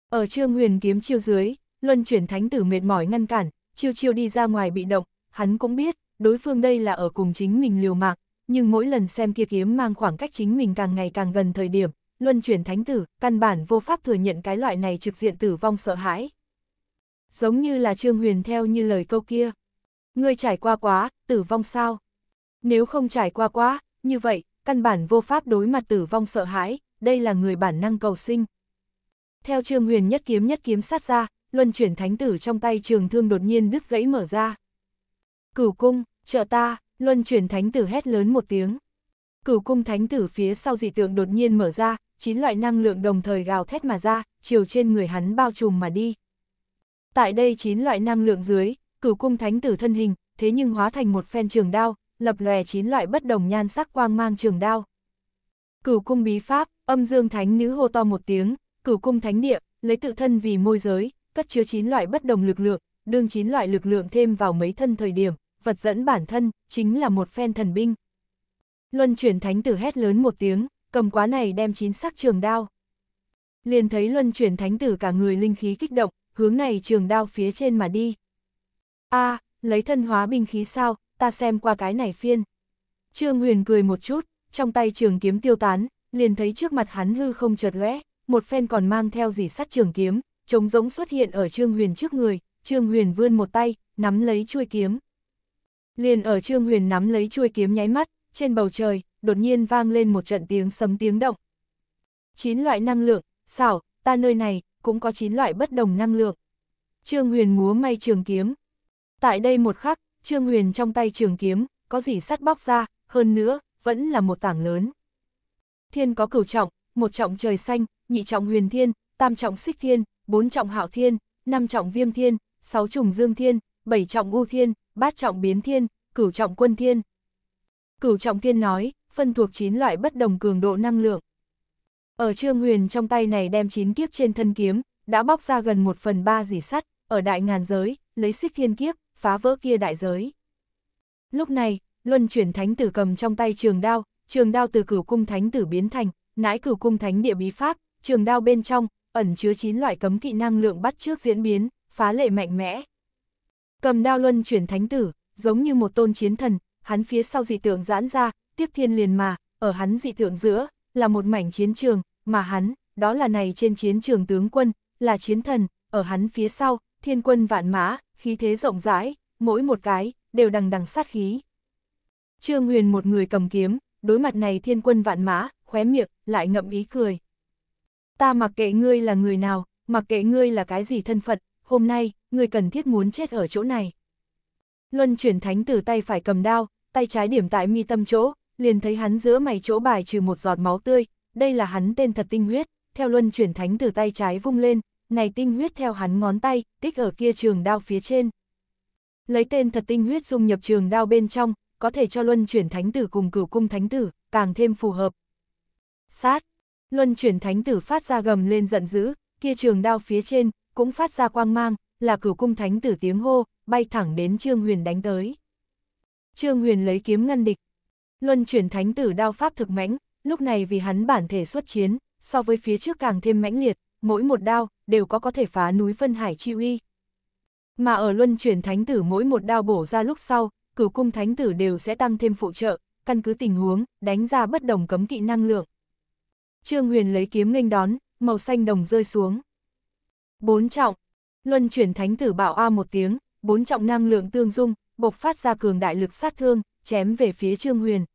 Ở Trương Huyền kiếm chiêu dưới, luân chuyển thánh tử mệt mỏi ngăn cản, chiêu chiêu đi ra ngoài bị động, hắn cũng biết, đối phương đây là ở cùng chính mình liều mạng, nhưng mỗi lần xem kia kiếm mang khoảng cách chính mình càng ngày càng gần thời điểm, luân chuyển thánh tử, căn bản vô pháp thừa nhận cái loại này trực diện tử vong sợ hãi, giống như là Trương Huyền theo như lời câu kia. Ngươi trải qua quá, tử vong sao? Nếu không trải qua quá, như vậy, căn bản vô pháp đối mặt tử vong sợ hãi, đây là người bản năng cầu sinh. Theo Trương Huyền nhất kiếm nhất kiếm sát ra, luân chuyển thánh tử trong tay trường thương đột nhiên đứt gãy mở ra. Cửu cung, trợ ta, luân chuyển thánh tử hét lớn một tiếng. Cửu cung thánh tử phía sau dị tượng đột nhiên mở ra, chín loại năng lượng đồng thời gào thét mà ra, chiều trên người hắn bao trùm mà đi. Tại đây chín loại năng lượng dưới, cửu cung thánh tử thân hình, thế nhưng hóa thành một phen trường đao, lập lòe chín loại bất đồng nhan sắc quang mang trường đao. Cửu cung bí pháp, âm dương thánh nữ hô to một tiếng, cửu cung thánh địa, lấy tự thân vì môi giới, cất chứa chín loại bất đồng lực lượng, đương chín loại lực lượng thêm vào mấy thân thời điểm, vật dẫn bản thân, chính là một phen thần binh. Luân chuyển thánh tử hét lớn một tiếng, cầm quá này đem chín sắc trường đao. Liền thấy luân chuyển thánh tử cả người linh khí kích động, hướng này trường đao phía trên mà đi. a à, lấy thân hóa binh khí sao, ta xem qua cái này phiên. Trương Huyền cười một chút, trong tay trường kiếm tiêu tán, liền thấy trước mặt hắn hư không chợt lóe, một phen còn mang theo dì sắt trường kiếm, trống rỗng xuất hiện ở Trương Huyền trước người, Trương Huyền vươn một tay, nắm lấy chuôi kiếm. Liền ở Trương Huyền nắm lấy chuôi kiếm nháy mắt, trên bầu trời, đột nhiên vang lên một trận tiếng sấm tiếng động. Chín loại năng lượng, xảo, ta nơi này, cũng có 9 loại bất đồng năng lượng. Trương Huyền múa may trường kiếm. Tại đây một khắc, Trương Huyền trong tay trường kiếm, có gì sắt bóc ra, hơn nữa, vẫn là một tảng lớn. Thiên có cửu trọng, một trọng trời xanh, nhị trọng huyền thiên, tam trọng xích thiên, bốn trọng hạo thiên, năm trọng viêm thiên, sáu trùng dương thiên, bảy trọng u thiên, bát trọng biến thiên, cửu trọng quân thiên. Cửu trọng thiên nói, phân thuộc 9 loại bất đồng cường độ năng lượng. Ở Trương Huyền trong tay này đem chín kiếp trên thân kiếm, đã bóc ra gần một phần ba dỉ sắt, ở đại ngàn giới, lấy xích thiên kiếp, phá vỡ kia đại giới. Lúc này, luân chuyển thánh tử cầm trong tay trường đao, trường đao từ cửu cung thánh tử biến thành, nãi cửu cung thánh địa bí pháp, trường đao bên trong, ẩn chứa chín loại cấm kỵ năng lượng bắt trước diễn biến, phá lệ mạnh mẽ. Cầm đao luân chuyển thánh tử, giống như một tôn chiến thần, hắn phía sau dị tượng giãn ra, tiếp thiên liền mà, ở hắn dị tượng giữa, là một mảnh chiến trường, mà hắn, đó là này trên chiến trường tướng quân, là chiến thần, ở hắn phía sau, thiên quân vạn mã, khí thế rộng rãi, mỗi một cái, đều đằng đằng sát khí. Trương Huyền một người cầm kiếm, đối mặt này thiên quân vạn mã, khóe miệng, lại ngậm ý cười. Ta mặc kệ ngươi là người nào, mặc kệ ngươi là cái gì thân phận, hôm nay, ngươi cần thiết muốn chết ở chỗ này. Luân chuyển thánh từ tay phải cầm đao, tay trái điểm tại mi tâm chỗ, liền thấy hắn giữa mày chỗ bài trừ một giọt máu tươi, đây là hắn tên thật tinh huyết, theo luân chuyển thánh từ tay trái vung lên, này tinh huyết theo hắn ngón tay, tích ở kia trường đao phía trên. Lấy tên thật tinh huyết dung nhập trường đao bên trong, có thể cho luân chuyển thánh tử cùng cửu cung thánh tử, càng thêm phù hợp. Sát! Luân chuyển thánh tử phát ra gầm lên giận dữ, kia trường đao phía trên, cũng phát ra quang mang, là cửu cung thánh tử tiếng hô, bay thẳng đến Trương Huyền đánh tới. Trương Huyền lấy kiếm ngăn địch, Luân chuyển thánh tử đao pháp thực mãnh, lúc này vì hắn bản thể xuất chiến, so với phía trước càng thêm mãnh liệt, mỗi một đao đều có có thể phá núi phân Hải chi uy. Mà ở luân chuyển thánh tử mỗi một đao bổ ra lúc sau, cửu cung thánh tử đều sẽ tăng thêm phụ trợ, căn cứ tình huống, đánh ra bất đồng cấm kỵ năng lượng. Trương Huyền lấy kiếm nghênh đón, màu xanh đồng rơi xuống. Bốn trọng, luân chuyển thánh tử bạo a một tiếng, bốn trọng năng lượng tương dung, bộc phát ra cường đại lực sát thương, chém về phía Trương Huyền.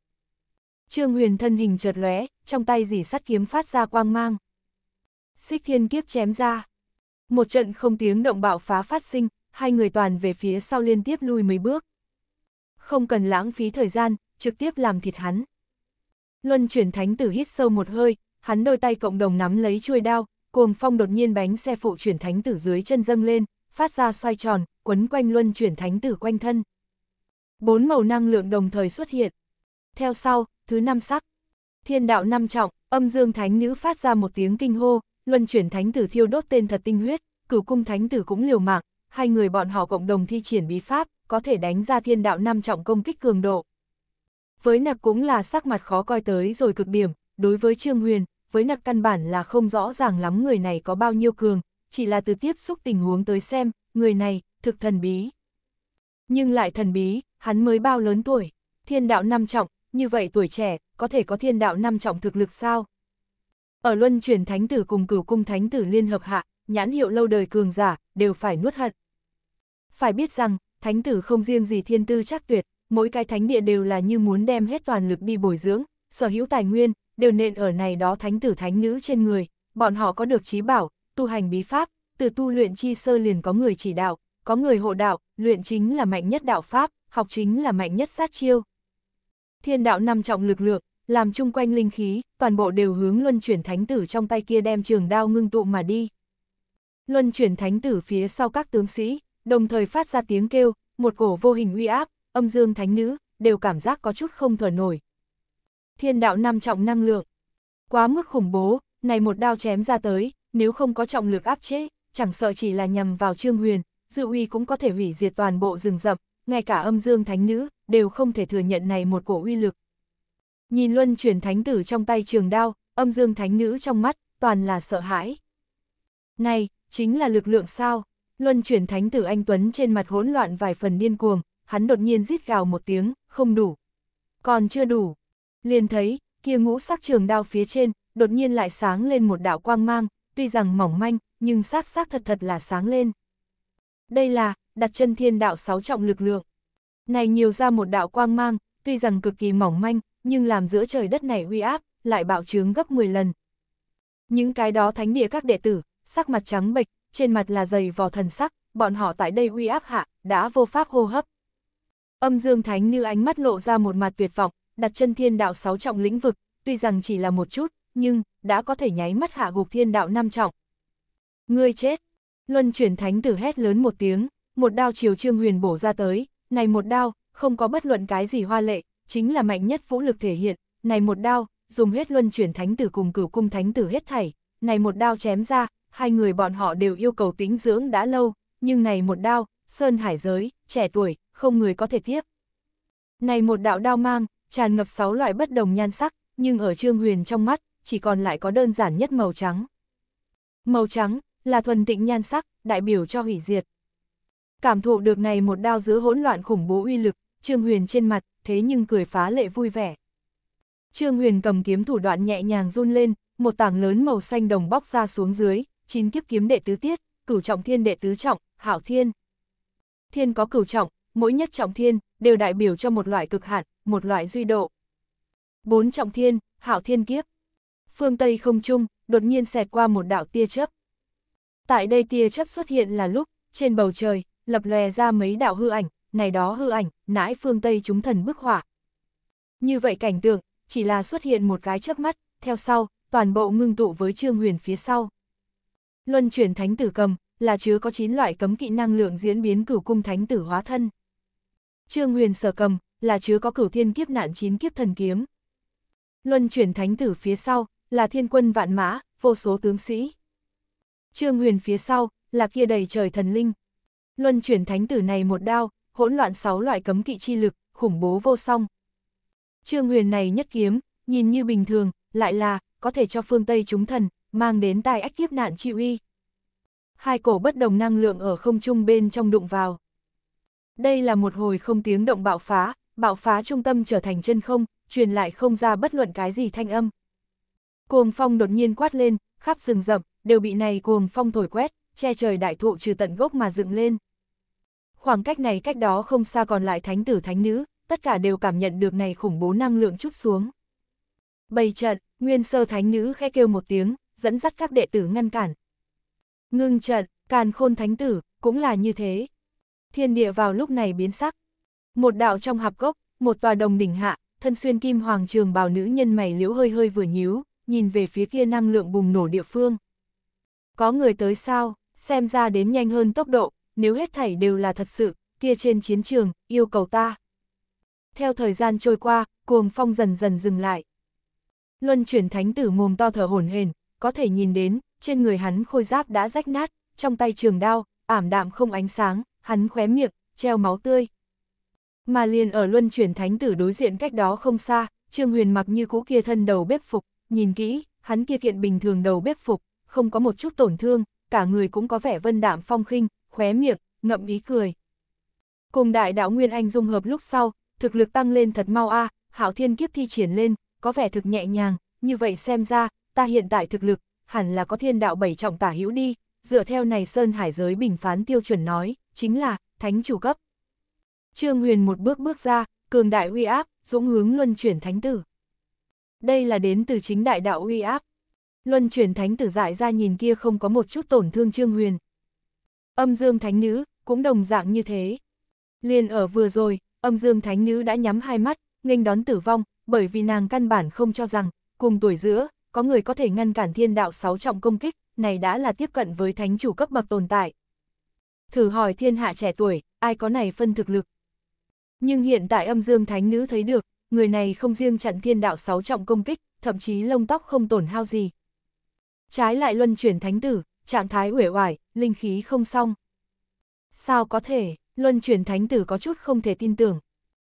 Trương Huyền thân hình chợt lóe, trong tay dỉ sắt kiếm phát ra quang mang. Xích thiên kiếp chém ra. Một trận không tiếng động bạo phá phát sinh, hai người toàn về phía sau liên tiếp lui mấy bước. Không cần lãng phí thời gian, trực tiếp làm thịt hắn. Luân chuyển thánh tử hít sâu một hơi, hắn đôi tay cộng đồng nắm lấy chuôi đao, cuồng phong đột nhiên bánh xe phụ chuyển thánh tử dưới chân dâng lên, phát ra xoay tròn, quấn quanh luân chuyển thánh tử quanh thân bốn màu năng lượng đồng thời xuất hiện. Theo sau, thứ năm sắc. Thiên đạo năm trọng, âm dương thánh nữ phát ra một tiếng kinh hô, luân chuyển thánh tử thiêu đốt tên thật tinh huyết, cửu cung thánh tử cũng liều mạng, hai người bọn họ cộng đồng thi triển bí pháp, có thể đánh ra thiên đạo năm trọng công kích cường độ. Với nặc cũng là sắc mặt khó coi tới rồi cực điểm, đối với Trương Huyền, với nặc căn bản là không rõ ràng lắm người này có bao nhiêu cường, chỉ là từ tiếp xúc tình huống tới xem, người này, thực thần bí nhưng lại thần bí, hắn mới bao lớn tuổi, thiên đạo năm trọng, như vậy tuổi trẻ, có thể có thiên đạo năm trọng thực lực sao? Ở luân chuyển thánh tử cùng cửu cung thánh tử liên hợp hạ, nhãn hiệu lâu đời cường giả, đều phải nuốt hận. Phải biết rằng, thánh tử không riêng gì thiên tư chắc tuyệt, mỗi cái thánh địa đều là như muốn đem hết toàn lực đi bồi dưỡng, sở hữu tài nguyên, đều nện ở này đó thánh tử thánh nữ trên người, bọn họ có được trí bảo, tu hành bí pháp, từ tu luyện chi sơ liền có người chỉ đạo, có người hộ đạo, luyện chính là mạnh nhất đạo pháp, học chính là mạnh nhất sát chiêu. Thiên đạo năm trọng lực lượng, làm chung quanh linh khí, toàn bộ đều hướng luân chuyển thánh tử trong tay kia đem trường đao ngưng tụ mà đi. Luân chuyển thánh tử phía sau các tướng sĩ, đồng thời phát ra tiếng kêu, một cổ vô hình uy áp, âm dương thánh nữ, đều cảm giác có chút không thở nổi. Thiên đạo năm trọng năng lượng, quá mức khủng bố, này một đao chém ra tới, nếu không có trọng lực áp chế, chẳng sợ chỉ là nhằm vào Trương Huyền, dư uy cũng có thể hủy diệt toàn bộ rừng rậm, ngay cả âm dương thánh nữ, đều không thể thừa nhận này một cổ uy lực. Nhìn luân chuyển thánh tử trong tay trường đao, âm dương thánh nữ trong mắt, toàn là sợ hãi. Này, chính là lực lượng sao? Luân chuyển thánh tử anh Tuấn trên mặt hỗn loạn vài phần điên cuồng, hắn đột nhiên rít gào một tiếng, không đủ. Còn chưa đủ. Liền thấy, kia ngũ sắc trường đao phía trên, đột nhiên lại sáng lên một đạo quang mang, tuy rằng mỏng manh, nhưng sát sắc thật thật là sáng lên đây là đặt chân thiên đạo sáu trọng lực lượng. Này nhiều ra một đạo quang mang, tuy rằng cực kỳ mỏng manh, nhưng làm giữa trời đất này uy áp, lại bạo trướng gấp 10 lần. Những cái đó thánh địa các đệ tử, sắc mặt trắng bệch, trên mặt là dày vò thần sắc, bọn họ tại đây uy áp hạ, đã vô pháp hô hấp. Âm Dương Thánh như ánh mắt lộ ra một mặt tuyệt vọng, đặt chân thiên đạo sáu trọng lĩnh vực, tuy rằng chỉ là một chút, nhưng, đã có thể nháy mắt hạ gục thiên đạo năm trọng. Ngươi chết, Luân chuyển thánh tử hét lớn một tiếng, một đao chiều Trương Huyền bổ ra tới, này một đao, không có bất luận cái gì hoa lệ, chính là mạnh nhất vũ lực thể hiện, này một đao, dùng hết luân chuyển thánh tử cùng cửu cung thánh tử hết thảy, này một đao chém ra, hai người bọn họ đều yêu cầu tính dưỡng đã lâu, nhưng này một đao, sơn hải giới, trẻ tuổi, không người có thể tiếp. Này một đạo đao mang, tràn ngập sáu loại bất đồng nhan sắc, nhưng ở Trương Huyền trong mắt, chỉ còn lại có đơn giản nhất màu trắng. Màu trắng, là thuần tịnh nhan sắc, đại biểu cho hủy diệt. Cảm thụ được này một đao giữa hỗn loạn khủng bố uy lực, Trương Huyền trên mặt, thế nhưng cười phá lệ vui vẻ. Trương Huyền cầm kiếm thủ đoạn nhẹ nhàng run lên, một tảng lớn màu xanh đồng bóc ra xuống dưới, chín kiếp kiếm đệ tứ tiết, cửu trọng thiên đệ tứ trọng, hảo thiên. Thiên có cửu trọng, mỗi nhất trọng thiên, đều đại biểu cho một loại cực hạn, một loại duy độ. Bốn trọng thiên, hảo thiên kiếp. Phương Tây không trung, đột nhiên xẹt qua một đạo tia chớp. Tại đây tia chấp xuất hiện là lúc, trên bầu trời, lập lòe ra mấy đạo hư ảnh, này đó hư ảnh, nãi phương Tây chúng thần bức hỏa. Như vậy cảnh tượng, chỉ là xuất hiện một cái chớp mắt, theo sau, toàn bộ ngưng tụ với Trương Huyền phía sau. Luân chuyển thánh tử cầm, là chứa có 9 loại cấm kỵ năng lượng diễn biến cửu cung thánh tử hóa thân. Trương Huyền sở cầm, là chứa có cửu thiên kiếp nạn chín kiếp thần kiếm. Luân chuyển thánh tử phía sau, là thiên quân vạn mã, vô số tướng sĩ. Trương Huyền phía sau, là kia đầy trời thần linh. Luân chuyển thánh tử này một đao, hỗn loạn sáu loại cấm kỵ chi lực, khủng bố vô song. Trương Huyền này nhất kiếm, nhìn như bình thường, lại là, có thể cho phương Tây chúng thần, mang đến tai ách kiếp nạn chi uy. Hai cổ bất đồng năng lượng ở không trung bên trong đụng vào. Đây là một hồi không tiếng động bạo phá, bạo phá trung tâm trở thành chân không, truyền lại không ra bất luận cái gì thanh âm. Cuồng phong đột nhiên quát lên, khắp rừng rậm, đều bị này cuồng phong thổi quét, che trời đại thụ trừ tận gốc mà dựng lên. Khoảng cách này cách đó không xa còn lại thánh tử thánh nữ, tất cả đều cảm nhận được này khủng bố năng lượng chút xuống. Bày trận, nguyên sơ thánh nữ khẽ kêu một tiếng, dẫn dắt các đệ tử ngăn cản. Ngưng trận, càn khôn thánh tử, cũng là như thế. Thiên địa vào lúc này biến sắc. Một đạo trong hạp gốc, một tòa đồng đỉnh hạ, thân xuyên kim hoàng trường bào nữ nhân mày liễu hơi hơi vừa nhíu, nhìn về phía kia năng lượng bùng nổ địa phương. Có người tới sao, xem ra đến nhanh hơn tốc độ, nếu hết thảy đều là thật sự, kia trên chiến trường, yêu cầu ta. Theo thời gian trôi qua, cuồng phong dần dần dừng lại. Luân chuyển thánh tử mồm to thở hổn hển, có thể nhìn đến, trên người hắn khôi giáp đã rách nát, trong tay trường đao, ảm đạm không ánh sáng, hắn khóe miệng, treo máu tươi. Mà liền ở luân chuyển thánh tử đối diện cách đó không xa, Trương Huyền mặc như cũ kia thân đầu bếp phục, nhìn kỹ, hắn kia kiện bình thường đầu bếp phục, không có một chút tổn thương, cả người cũng có vẻ vân đạm phong khinh, khóe miệng, ngậm ý cười. Cùng đại đạo Nguyên Anh dung hợp lúc sau, thực lực tăng lên thật mau a à, hảo thiên kiếp thi triển lên, có vẻ thực nhẹ nhàng, như vậy xem ra, ta hiện tại thực lực, hẳn là có thiên đạo bảy trọng tả hữu đi, dựa theo này Sơn Hải giới bình phán tiêu chuẩn nói, chính là, thánh chủ cấp. Trương Huyền một bước bước ra, cường đại uy áp, dũng hướng luân chuyển thánh tử. Đây là đến từ chính đại đạo uy áp, Luân chuyển thánh tử dại ra nhìn kia không có một chút tổn thương Trương Huyền. Âm dương thánh nữ, cũng đồng dạng như thế. Liên ở vừa rồi, âm dương thánh nữ đã nhắm hai mắt, nghênh đón tử vong, bởi vì nàng căn bản không cho rằng, cùng tuổi giữa, có người có thể ngăn cản thiên đạo sáu trọng công kích, này đã là tiếp cận với thánh chủ cấp bậc tồn tại. Thử hỏi thiên hạ trẻ tuổi, ai có này phân thực lực. Nhưng hiện tại âm dương thánh nữ thấy được, người này không riêng chặn thiên đạo sáu trọng công kích, thậm chí lông tóc không tổn hao gì, Trái lại luân chuyển thánh tử, trạng thái uể oải, linh khí không xong. Sao có thể, luân chuyển thánh tử có chút không thể tin tưởng.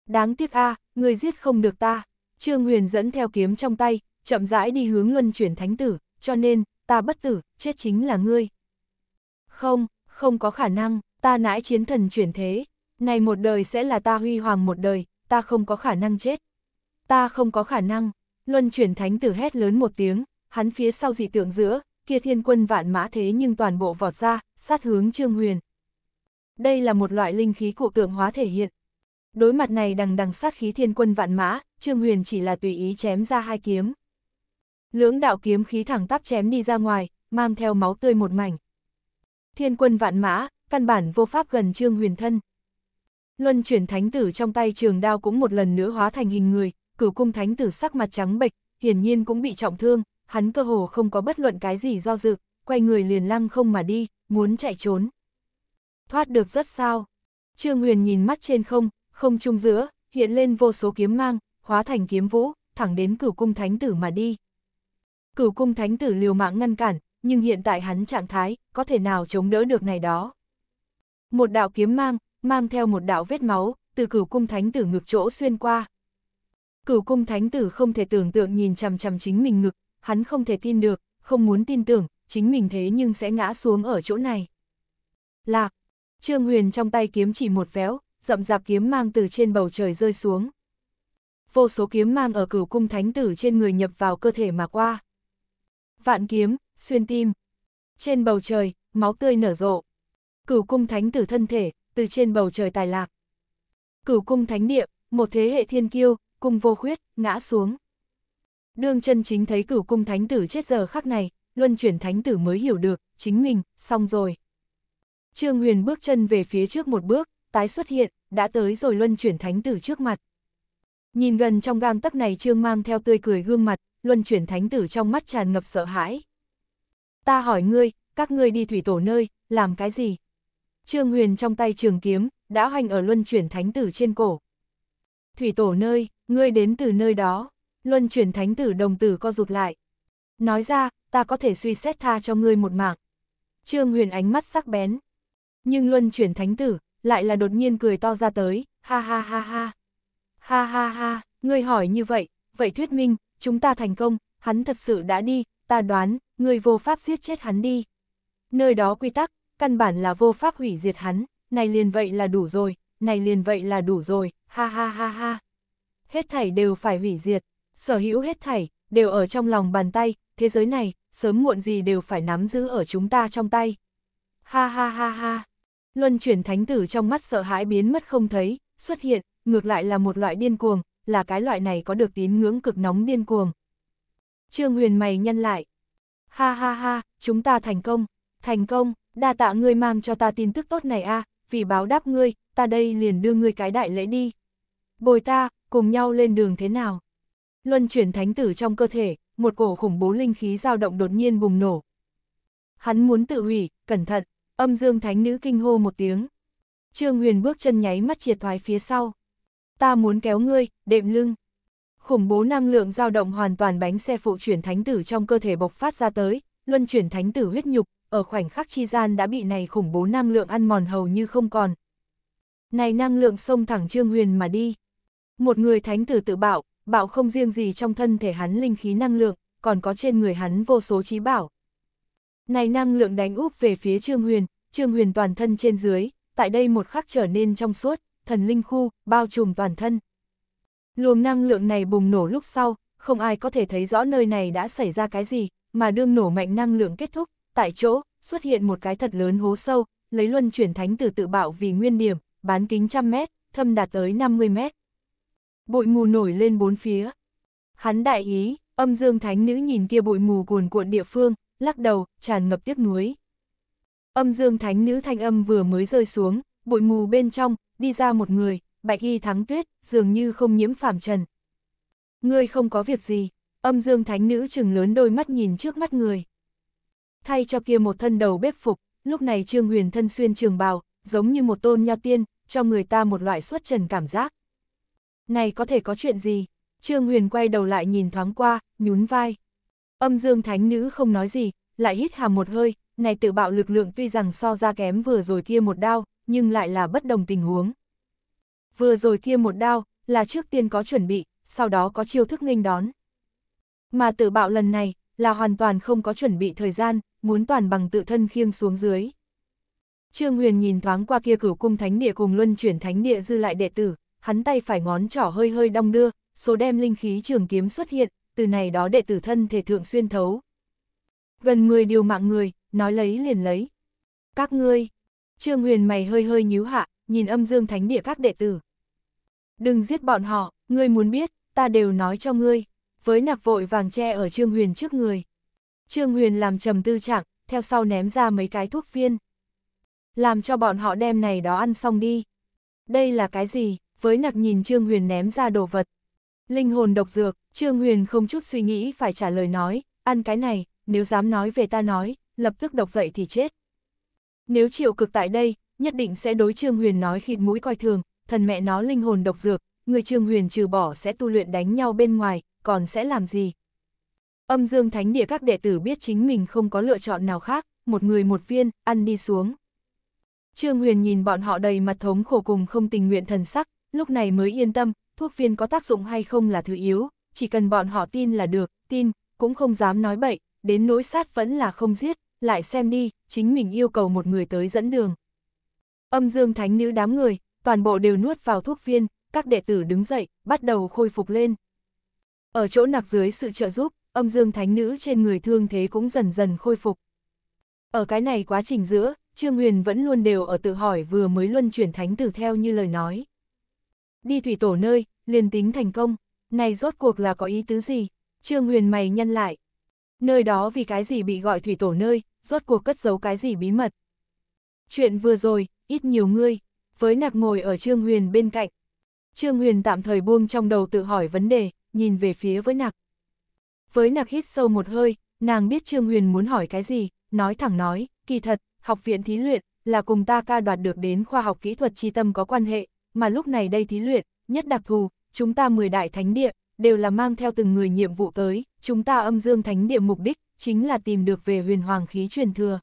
Đáng tiếc a à, người giết không được ta. Trương Huyền dẫn theo kiếm trong tay, chậm rãi đi hướng luân chuyển thánh tử, cho nên, ta bất tử, chết chính là ngươi. Không, không có khả năng, ta nãi chiến thần chuyển thế. Này một đời sẽ là ta huy hoàng một đời, ta không có khả năng chết. Ta không có khả năng, luân chuyển thánh tử hét lớn một tiếng, hắn phía sau dị tượng giữa, kia thiên quân vạn mã thế nhưng toàn bộ vọt ra, sát hướng Trương Huyền. Đây là một loại linh khí cụ tượng hóa thể hiện. Đối mặt này đằng đằng sát khí thiên quân vạn mã, Trương Huyền chỉ là tùy ý chém ra hai kiếm. Lưỡng đạo kiếm khí thẳng tắp chém đi ra ngoài, mang theo máu tươi một mảnh. Thiên quân vạn mã, căn bản vô pháp gần Trương Huyền thân. Luân chuyển thánh tử trong tay trường đao cũng một lần nữa hóa thành hình người, cửu cung thánh tử sắc mặt trắng bệch, hiển nhiên cũng bị trọng thương, hắn cơ hồ không có bất luận cái gì do dự, quay người liền lăng không mà đi, muốn chạy trốn. Thoát được rất sao. Trương Huyền nhìn mắt trên không, không trung giữa, hiện lên vô số kiếm mang, hóa thành kiếm vũ, thẳng đến cửu cung thánh tử mà đi. Cửu cung thánh tử liều mạng ngăn cản, nhưng hiện tại hắn trạng thái, có thể nào chống đỡ được này đó. Một đạo kiếm mang, mang theo một đạo vết máu, từ cửu cung thánh tử ngực chỗ xuyên qua. Cửu cung thánh tử không thể tưởng tượng nhìn chằm chằm chính mình ngực, hắn không thể tin được, không muốn tin tưởng, chính mình thế nhưng sẽ ngã xuống ở chỗ này. Lạc, Trương Huyền trong tay kiếm chỉ một véo, rậm rạp kiếm mang từ trên bầu trời rơi xuống. Vô số kiếm mang ở cửu cung thánh tử trên người nhập vào cơ thể mà qua. Vạn kiếm, xuyên tim. Trên bầu trời, máu tươi nở rộ. Cửu cung thánh tử thân thể, từ trên bầu trời tài lạc. Cửu cung thánh địa, một thế hệ thiên kiêu, cung vô khuyết, ngã xuống. Đương chân chính thấy cửu cung thánh tử chết giờ khắc này, luân chuyển thánh tử mới hiểu được, chính mình, xong rồi. Trương Huyền bước chân về phía trước một bước, tái xuất hiện, đã tới rồi luân chuyển thánh tử trước mặt. Nhìn gần trong gang tấc này Trương mang theo tươi cười gương mặt, luân chuyển thánh tử trong mắt tràn ngập sợ hãi. Ta hỏi ngươi, các ngươi đi thủy tổ nơi, làm cái gì? Trương Huyền trong tay trường kiếm, đã hoành ở luân chuyển thánh tử trên cổ. Thủy tổ nơi, ngươi đến từ nơi đó. Luân chuyển thánh tử đồng tử co rụt lại. Nói ra, ta có thể suy xét tha cho ngươi một mạng. Trương Huyền ánh mắt sắc bén. Nhưng luân chuyển thánh tử, lại là đột nhiên cười to ra tới, ha ha ha ha. Ha ha ha, ngươi hỏi như vậy, vậy thuyết minh, chúng ta thành công, hắn thật sự đã đi, ta đoán, ngươi vô pháp giết chết hắn đi. Nơi đó quy tắc, căn bản là vô pháp hủy diệt hắn, này liền vậy là đủ rồi, này liền vậy là đủ rồi, ha ha ha ha. Hết thảy đều phải hủy diệt sở hữu hết thảy, đều ở trong lòng bàn tay, thế giới này, sớm muộn gì đều phải nắm giữ ở chúng ta trong tay. Ha ha ha ha. Luân chuyển thánh tử trong mắt sợ hãi biến mất không thấy, xuất hiện, ngược lại là một loại điên cuồng, là cái loại này có được tín ngưỡng cực nóng điên cuồng. Trương Huyền mày nhân lại. Ha ha ha, chúng ta thành công, thành công, đa tạ ngươi mang cho ta tin tức tốt này a, vì báo đáp ngươi, ta đây liền đưa ngươi cái đại lễ đi. Bồi ta, cùng nhau lên đường thế nào? Luân chuyển thánh tử trong cơ thể, một cổ khủng bố linh khí dao động đột nhiên bùng nổ. Hắn muốn tự hủy, cẩn thận, âm dương thánh nữ kinh hô một tiếng. Trương Huyền bước chân nháy mắt triệt thoái phía sau. Ta muốn kéo ngươi, đệm lưng. Khủng bố năng lượng dao động hoàn toàn bánh xe phụ chuyển thánh tử trong cơ thể bộc phát ra tới, luân chuyển thánh tử huyết nhục, ở khoảnh khắc chi gian đã bị này khủng bố năng lượng ăn mòn hầu như không còn. Này năng lượng xông thẳng Trương Huyền mà đi. Một người thánh tử tự bạo, bạo không riêng gì trong thân thể hắn linh khí năng lượng, còn có trên người hắn vô số trí bảo. Này năng lượng đánh úp về phía Trương Huyền, Trương Huyền toàn thân trên dưới, tại đây một khắc trở nên trong suốt, thần linh khu, bao trùm toàn thân. Luồng năng lượng này bùng nổ lúc sau, không ai có thể thấy rõ nơi này đã xảy ra cái gì, mà đương nổ mạnh năng lượng kết thúc, tại chỗ, xuất hiện một cái thật lớn hố sâu, lấy luân chuyển thánh từ tự bạo vì nguyên điểm, bán kính trăm mét, thâm đạt tới 50 mét. Bụi mù nổi lên bốn phía. Hắn đại ý, âm dương thánh nữ nhìn kia bụi mù cuồn cuộn địa phương, lắc đầu, tràn ngập tiếc nuối. Âm dương thánh nữ thanh âm vừa mới rơi xuống, bụi mù bên trong, đi ra một người, bạch y thắng tuyết, dường như không nhiễm phàm trần. Ngươi không có việc gì, âm dương thánh nữ chừng lớn đôi mắt nhìn trước mắt người. Thay cho kia một thân đầu bếp phục, lúc này Trương Huyền thân xuyên trường bào, giống như một tôn nho tiên, cho người ta một loại xuất trần cảm giác. Này có thể có chuyện gì? Trương Huyền quay đầu lại nhìn thoáng qua, nhún vai. Âm dương thánh nữ không nói gì, lại hít hà một hơi, này tự bạo lực lượng tuy rằng so ra kém vừa rồi kia một đao, nhưng lại là bất đồng tình huống. Vừa rồi kia một đao, là trước tiên có chuẩn bị, sau đó có chiêu thức nghênh đón. Mà tự bạo lần này, là hoàn toàn không có chuẩn bị thời gian, muốn toàn bằng tự thân khiêng xuống dưới. Trương Huyền nhìn thoáng qua kia cửu cung thánh địa cùng luân chuyển thánh địa dư lại đệ tử, hắn tay phải ngón trỏ hơi hơi đong đưa, số đem linh khí trường kiếm xuất hiện, từ này đó đệ tử thân thể thượng xuyên thấu. Gần 10 điều mạng người, nói lấy liền lấy. Các ngươi, Trương Huyền mày hơi hơi nhíu hạ, nhìn âm dương thánh địa các đệ tử. Đừng giết bọn họ, ngươi muốn biết, ta đều nói cho ngươi. Với nạc vội vàng tre ở Trương Huyền trước người. Trương Huyền làm trầm tư trạng, theo sau ném ra mấy cái thuốc viên. Làm cho bọn họ đem này đó ăn xong đi. Đây là cái gì? với nặc nhìn Trương Huyền ném ra đồ vật. Linh hồn độc dược, Trương Huyền không chút suy nghĩ phải trả lời nói, ăn cái này, nếu dám nói về ta nói, lập tức độc dậy thì chết. Nếu chịu cực tại đây, nhất định sẽ đối Trương Huyền nói khịt mũi coi thường, thần mẹ nó linh hồn độc dược, người Trương Huyền trừ bỏ sẽ tu luyện đánh nhau bên ngoài, còn sẽ làm gì? Âm Dương Thánh Địa các đệ tử biết chính mình không có lựa chọn nào khác, một người một viên, ăn đi xuống. Trương Huyền nhìn bọn họ đầy mặt thống khổ cùng không tình nguyện thần sắc, lúc này mới yên tâm, thuốc viên có tác dụng hay không là thứ yếu, chỉ cần bọn họ tin là được, tin, cũng không dám nói bậy, đến nỗi sát vẫn là không giết, lại xem đi, chính mình yêu cầu một người tới dẫn đường. Âm dương thánh nữ đám người, toàn bộ đều nuốt vào thuốc viên, các đệ tử đứng dậy, bắt đầu khôi phục lên. Ở chỗ nạc dưới sự trợ giúp, âm dương thánh nữ trên người thương thế cũng dần dần khôi phục. Ở cái này quá trình giữa, Trương Huyền vẫn luôn đều ở tự hỏi vừa mới luân chuyển thánh tử theo như lời nói đi thủy tổ nơi, liền tính thành công, này rốt cuộc là có ý tứ gì? Trương Huyền mày nhân lại. Nơi đó vì cái gì bị gọi thủy tổ nơi, rốt cuộc cất giấu cái gì bí mật? Chuyện vừa rồi, ít nhiều ngươi, với nạc ngồi ở Trương Huyền bên cạnh. Trương Huyền tạm thời buông trong đầu tự hỏi vấn đề, nhìn về phía với nạc. Với nạc hít sâu một hơi, nàng biết Trương Huyền muốn hỏi cái gì, nói thẳng nói, kỳ thật, học viện thí luyện, là cùng ta ca đoạt được đến khoa học kỹ thuật tri tâm có quan hệ, mà lúc này đây thí luyện, nhất đặc thù, chúng ta 10 đại thánh địa, đều là mang theo từng người nhiệm vụ tới, chúng ta âm dương thánh địa mục đích, chính là tìm được về huyền hoàng khí truyền thừa.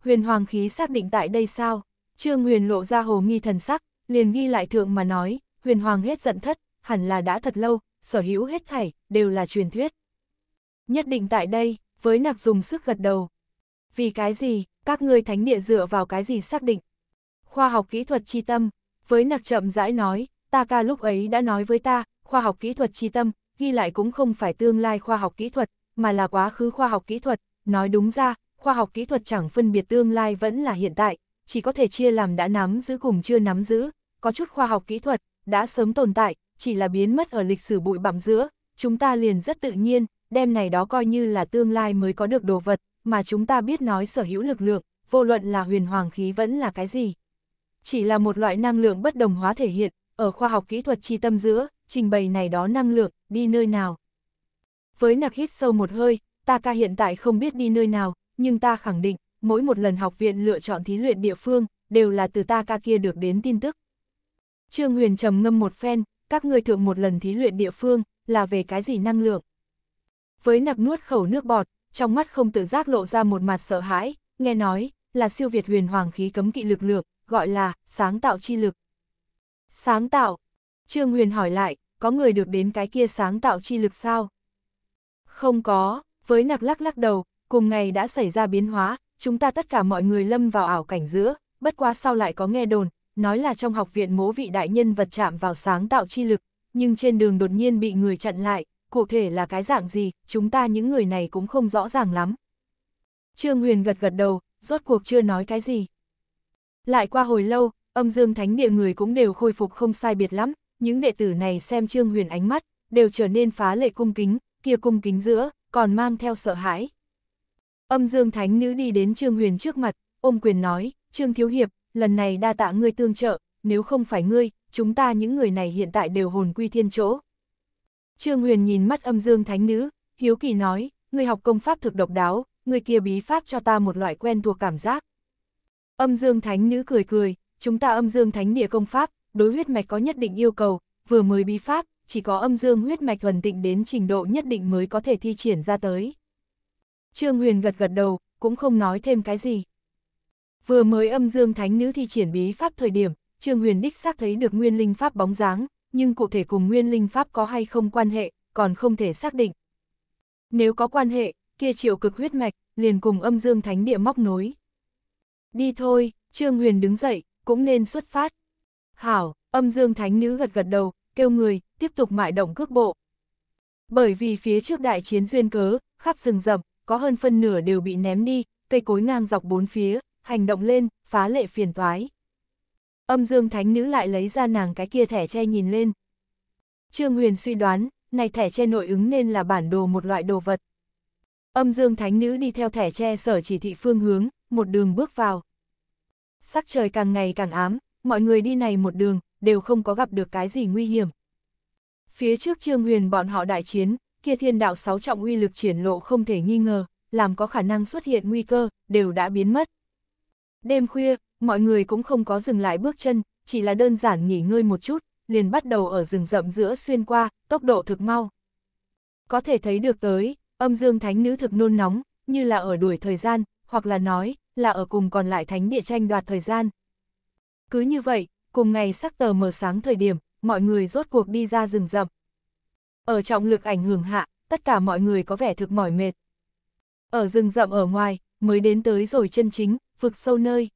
Huyền hoàng khí xác định tại đây sao? Trương huyền lộ ra hồ nghi thần sắc, liền ghi lại thượng mà nói, huyền hoàng hết giận thất, hẳn là đã thật lâu, sở hữu hết thảy, đều là truyền thuyết. Nhất định tại đây, với nặc dùng sức gật đầu. Vì cái gì, các ngươi thánh địa dựa vào cái gì xác định? Khoa học kỹ thuật chi tâm, với nặc chậm rãi nói, ta ca lúc ấy đã nói với ta, khoa học kỹ thuật chi tâm, ghi lại cũng không phải tương lai khoa học kỹ thuật, mà là quá khứ khoa học kỹ thuật, nói đúng ra, khoa học kỹ thuật chẳng phân biệt tương lai vẫn là hiện tại, chỉ có thể chia làm đã nắm giữ cùng chưa nắm giữ, có chút khoa học kỹ thuật, đã sớm tồn tại, chỉ là biến mất ở lịch sử bụi bặm giữa, chúng ta liền rất tự nhiên, đem này đó coi như là tương lai mới có được đồ vật, mà chúng ta biết nói sở hữu lực lượng, vô luận là huyền hoàng khí vẫn là cái gì chỉ là một loại năng lượng bất đồng hóa thể hiện, ở khoa học kỹ thuật chi tâm giữa, trình bày này đó năng lượng, đi nơi nào. Với nặc hít sâu một hơi, ta ca hiện tại không biết đi nơi nào, nhưng ta khẳng định, mỗi một lần học viện lựa chọn thí luyện địa phương, đều là từ ta ca kia được đến tin tức. Trương Huyền trầm ngâm một phen, các ngươi thượng một lần thí luyện địa phương, là về cái gì năng lượng. Với nặc nuốt khẩu nước bọt, trong mắt không tự giác lộ ra một mặt sợ hãi, nghe nói, là siêu việt huyền hoàng khí cấm kỵ lực lượng, gọi là sáng tạo chi lực. Sáng tạo? Trương Huyền hỏi lại, có người được đến cái kia sáng tạo chi lực sao? Không có, với nặc lắc lắc đầu, cùng ngày đã xảy ra biến hóa, chúng ta tất cả mọi người lâm vào ảo cảnh giữa, bất qua sau lại có nghe đồn, nói là trong học viện mố vị đại nhân vật chạm vào sáng tạo chi lực, nhưng trên đường đột nhiên bị người chặn lại, cụ thể là cái dạng gì, chúng ta những người này cũng không rõ ràng lắm. Trương Huyền gật gật đầu, rốt cuộc chưa nói cái gì. Lại qua hồi lâu, âm dương thánh địa người cũng đều khôi phục không sai biệt lắm, những đệ tử này xem Trương Huyền ánh mắt, đều trở nên phá lệ cung kính, kia cung kính giữa, còn mang theo sợ hãi. Âm dương thánh nữ đi đến Trương Huyền trước mặt, ôm quyền nói, Trương Thiếu Hiệp, lần này đa tạ ngươi tương trợ, nếu không phải ngươi, chúng ta những người này hiện tại đều hồn quy thiên chỗ. Trương Huyền nhìn mắt âm dương thánh nữ, hiếu kỳ nói, ngươi học công pháp thực độc đáo, ngươi kia bí pháp cho ta một loại quen thuộc cảm giác. Âm Dương Thánh Nữ cười cười, chúng ta âm Dương Thánh Địa công pháp, đối huyết mạch có nhất định yêu cầu, vừa mới bí pháp, chỉ có âm dương huyết mạch thuần tịnh đến trình độ nhất định mới có thể thi triển ra tới. Trương Huyền gật gật đầu, cũng không nói thêm cái gì. Vừa mới âm dương thánh nữ thi triển bí pháp thời điểm, Trương Huyền đích xác thấy được nguyên linh pháp bóng dáng, nhưng cụ thể cùng nguyên linh pháp có hay không quan hệ, còn không thể xác định. Nếu có quan hệ, kia triệu cực huyết mạch, liền cùng âm dương thánh địa móc nối. Đi thôi, Trương Huyền đứng dậy, cũng nên xuất phát. Hảo, âm dương thánh nữ gật gật đầu, kêu người, tiếp tục mại động cước bộ. Bởi vì phía trước đại chiến duyên cớ, khắp rừng rậm, có hơn phân nửa đều bị ném đi, cây cối ngang dọc bốn phía, hành động lên, phá lệ phiền toái. Âm dương thánh nữ lại lấy ra nàng cái kia thẻ che nhìn lên. Trương Huyền suy đoán, này thẻ che nội ứng nên là bản đồ một loại đồ vật. Âm dương thánh nữ đi theo thẻ tre sở chỉ thị phương hướng, một đường bước vào. Sắc trời càng ngày càng ám, mọi người đi này một đường, đều không có gặp được cái gì nguy hiểm. Phía trước Trương Huyền bọn họ đại chiến, kia thiên đạo sáu trọng uy lực triển lộ không thể nghi ngờ, làm có khả năng xuất hiện nguy cơ, đều đã biến mất. Đêm khuya, mọi người cũng không có dừng lại bước chân, chỉ là đơn giản nghỉ ngơi một chút, liền bắt đầu ở rừng rậm giữa xuyên qua, tốc độ thực mau. Có thể thấy được tới, âm dương thánh nữ thực nôn nóng, như là ở đuổi thời gian, hoặc là nói, là ở cùng còn lại thánh địa tranh đoạt thời gian. Cứ như vậy, cùng ngày sắc tờ mờ sáng thời điểm, mọi người rốt cuộc đi ra rừng rậm. Ở trọng lực ảnh hưởng hạ, tất cả mọi người có vẻ thực mỏi mệt. Ở rừng rậm ở ngoài, mới đến tới rồi chân chính, vực sâu nơi.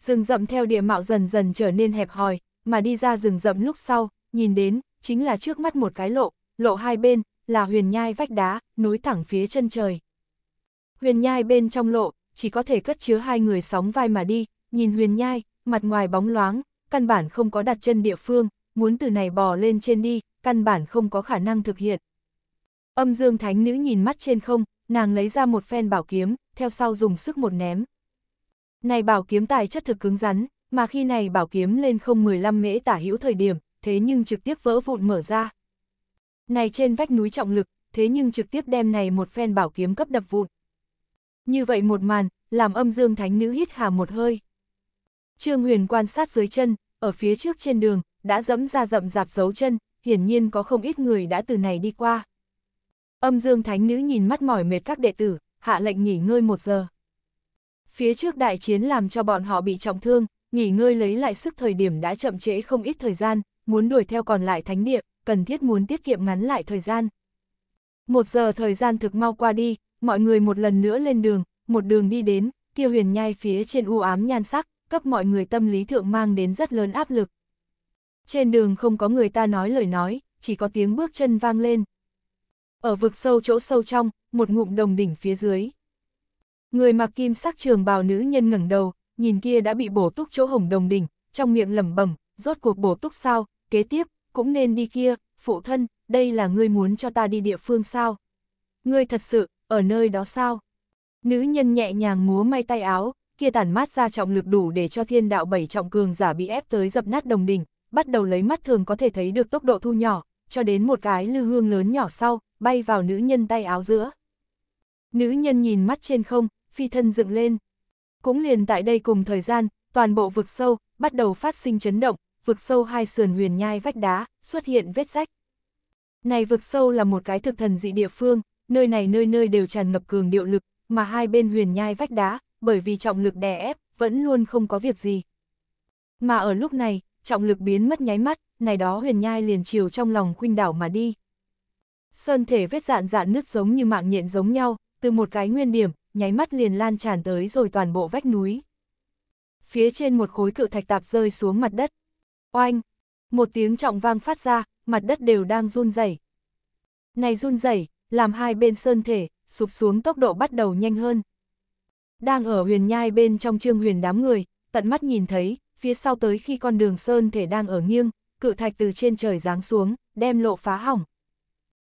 Rừng rậm theo địa mạo dần dần trở nên hẹp hòi, mà đi ra rừng rậm lúc sau, nhìn đến, chính là trước mắt một cái lộ, lộ hai bên, là huyền nhai vách đá, nối thẳng phía chân trời. Huyền nhai bên trong lộ, chỉ có thể cất chứa hai người sóng vai mà đi, nhìn huyền nhai, mặt ngoài bóng loáng, căn bản không có đặt chân địa phương, muốn từ này bò lên trên đi, căn bản không có khả năng thực hiện. Âm dương thánh nữ nhìn mắt trên không, nàng lấy ra một phen bảo kiếm, theo sau dùng sức một ném. Này bảo kiếm tài chất thực cứng rắn, mà khi này bảo kiếm lên không 15 mễ tả hữu thời điểm, thế nhưng trực tiếp vỡ vụn mở ra. Này trên vách núi trọng lực, thế nhưng trực tiếp đem này một phen bảo kiếm cấp đập vụn. Như vậy một màn, làm âm dương thánh nữ hít hà một hơi. Trương Huyền quan sát dưới chân, ở phía trước trên đường, đã dẫm ra rậm rạp dấu chân, hiển nhiên có không ít người đã từ này đi qua. Âm dương thánh nữ nhìn mắt mỏi mệt các đệ tử, hạ lệnh nghỉ ngơi một giờ. Phía trước đại chiến làm cho bọn họ bị trọng thương, nghỉ ngơi lấy lại sức thời điểm đã chậm trễ không ít thời gian, muốn đuổi theo còn lại thánh địa, cần thiết muốn tiết kiệm ngắn lại thời gian. Một giờ thời gian thực mau qua đi, mọi người một lần nữa lên đường, một đường đi đến, kia huyền nhai phía trên u ám nhan sắc, cấp mọi người tâm lý thượng mang đến rất lớn áp lực. Trên đường không có người ta nói lời nói, chỉ có tiếng bước chân vang lên. Ở vực sâu chỗ sâu trong, một ngụm đồng đỉnh phía dưới. Người mặc kim sắc trường bào nữ nhân ngẩng đầu, nhìn kia đã bị bổ túc chỗ hồng đồng đỉnh, trong miệng lẩm bẩm, rốt cuộc bổ túc sao, kế tiếp, cũng nên đi kia, phụ thân, đây là ngươi muốn cho ta đi địa phương sao? Ngươi thật sự, ở nơi đó sao? Nữ nhân nhẹ nhàng múa may tay áo, kia tản mát ra trọng lực đủ để cho thiên đạo bảy trọng cường giả bị ép tới dập nát đồng đỉnh, bắt đầu lấy mắt thường có thể thấy được tốc độ thu nhỏ, cho đến một cái lư hương lớn nhỏ sau, bay vào nữ nhân tay áo giữa. Nữ nhân nhìn mắt trên không, phi thân dựng lên. Cũng liền tại đây cùng thời gian, toàn bộ vực sâu, bắt đầu phát sinh chấn động, vực sâu hai sườn huyền nhai vách đá, xuất hiện vết rách. Này vực sâu là một cái thực thần dị địa phương, nơi này nơi nơi đều tràn ngập cường điệu lực, mà hai bên huyền nhai vách đá, bởi vì trọng lực đè ép, vẫn luôn không có việc gì. Mà ở lúc này, trọng lực biến mất nháy mắt, này đó huyền nhai liền chiều trong lòng khuynh đảo mà đi. Sơn thể vết dạn dạn nứt giống như mạng nhện giống nhau, từ một cái nguyên điểm, nháy mắt liền lan tràn tới rồi toàn bộ vách núi. Phía trên một khối cự thạch tạp rơi xuống mặt đất. Oanh! Một tiếng trọng vang phát ra, mặt đất đều đang run rẩy. Này run rẩy, làm hai bên sơn thể, sụp xuống tốc độ bắt đầu nhanh hơn. Đang ở huyền nhai bên trong trương huyền đám người, tận mắt nhìn thấy, phía sau tới khi con đường sơn thể đang ở nghiêng, cự thạch từ trên trời giáng xuống, đem lộ phá hỏng.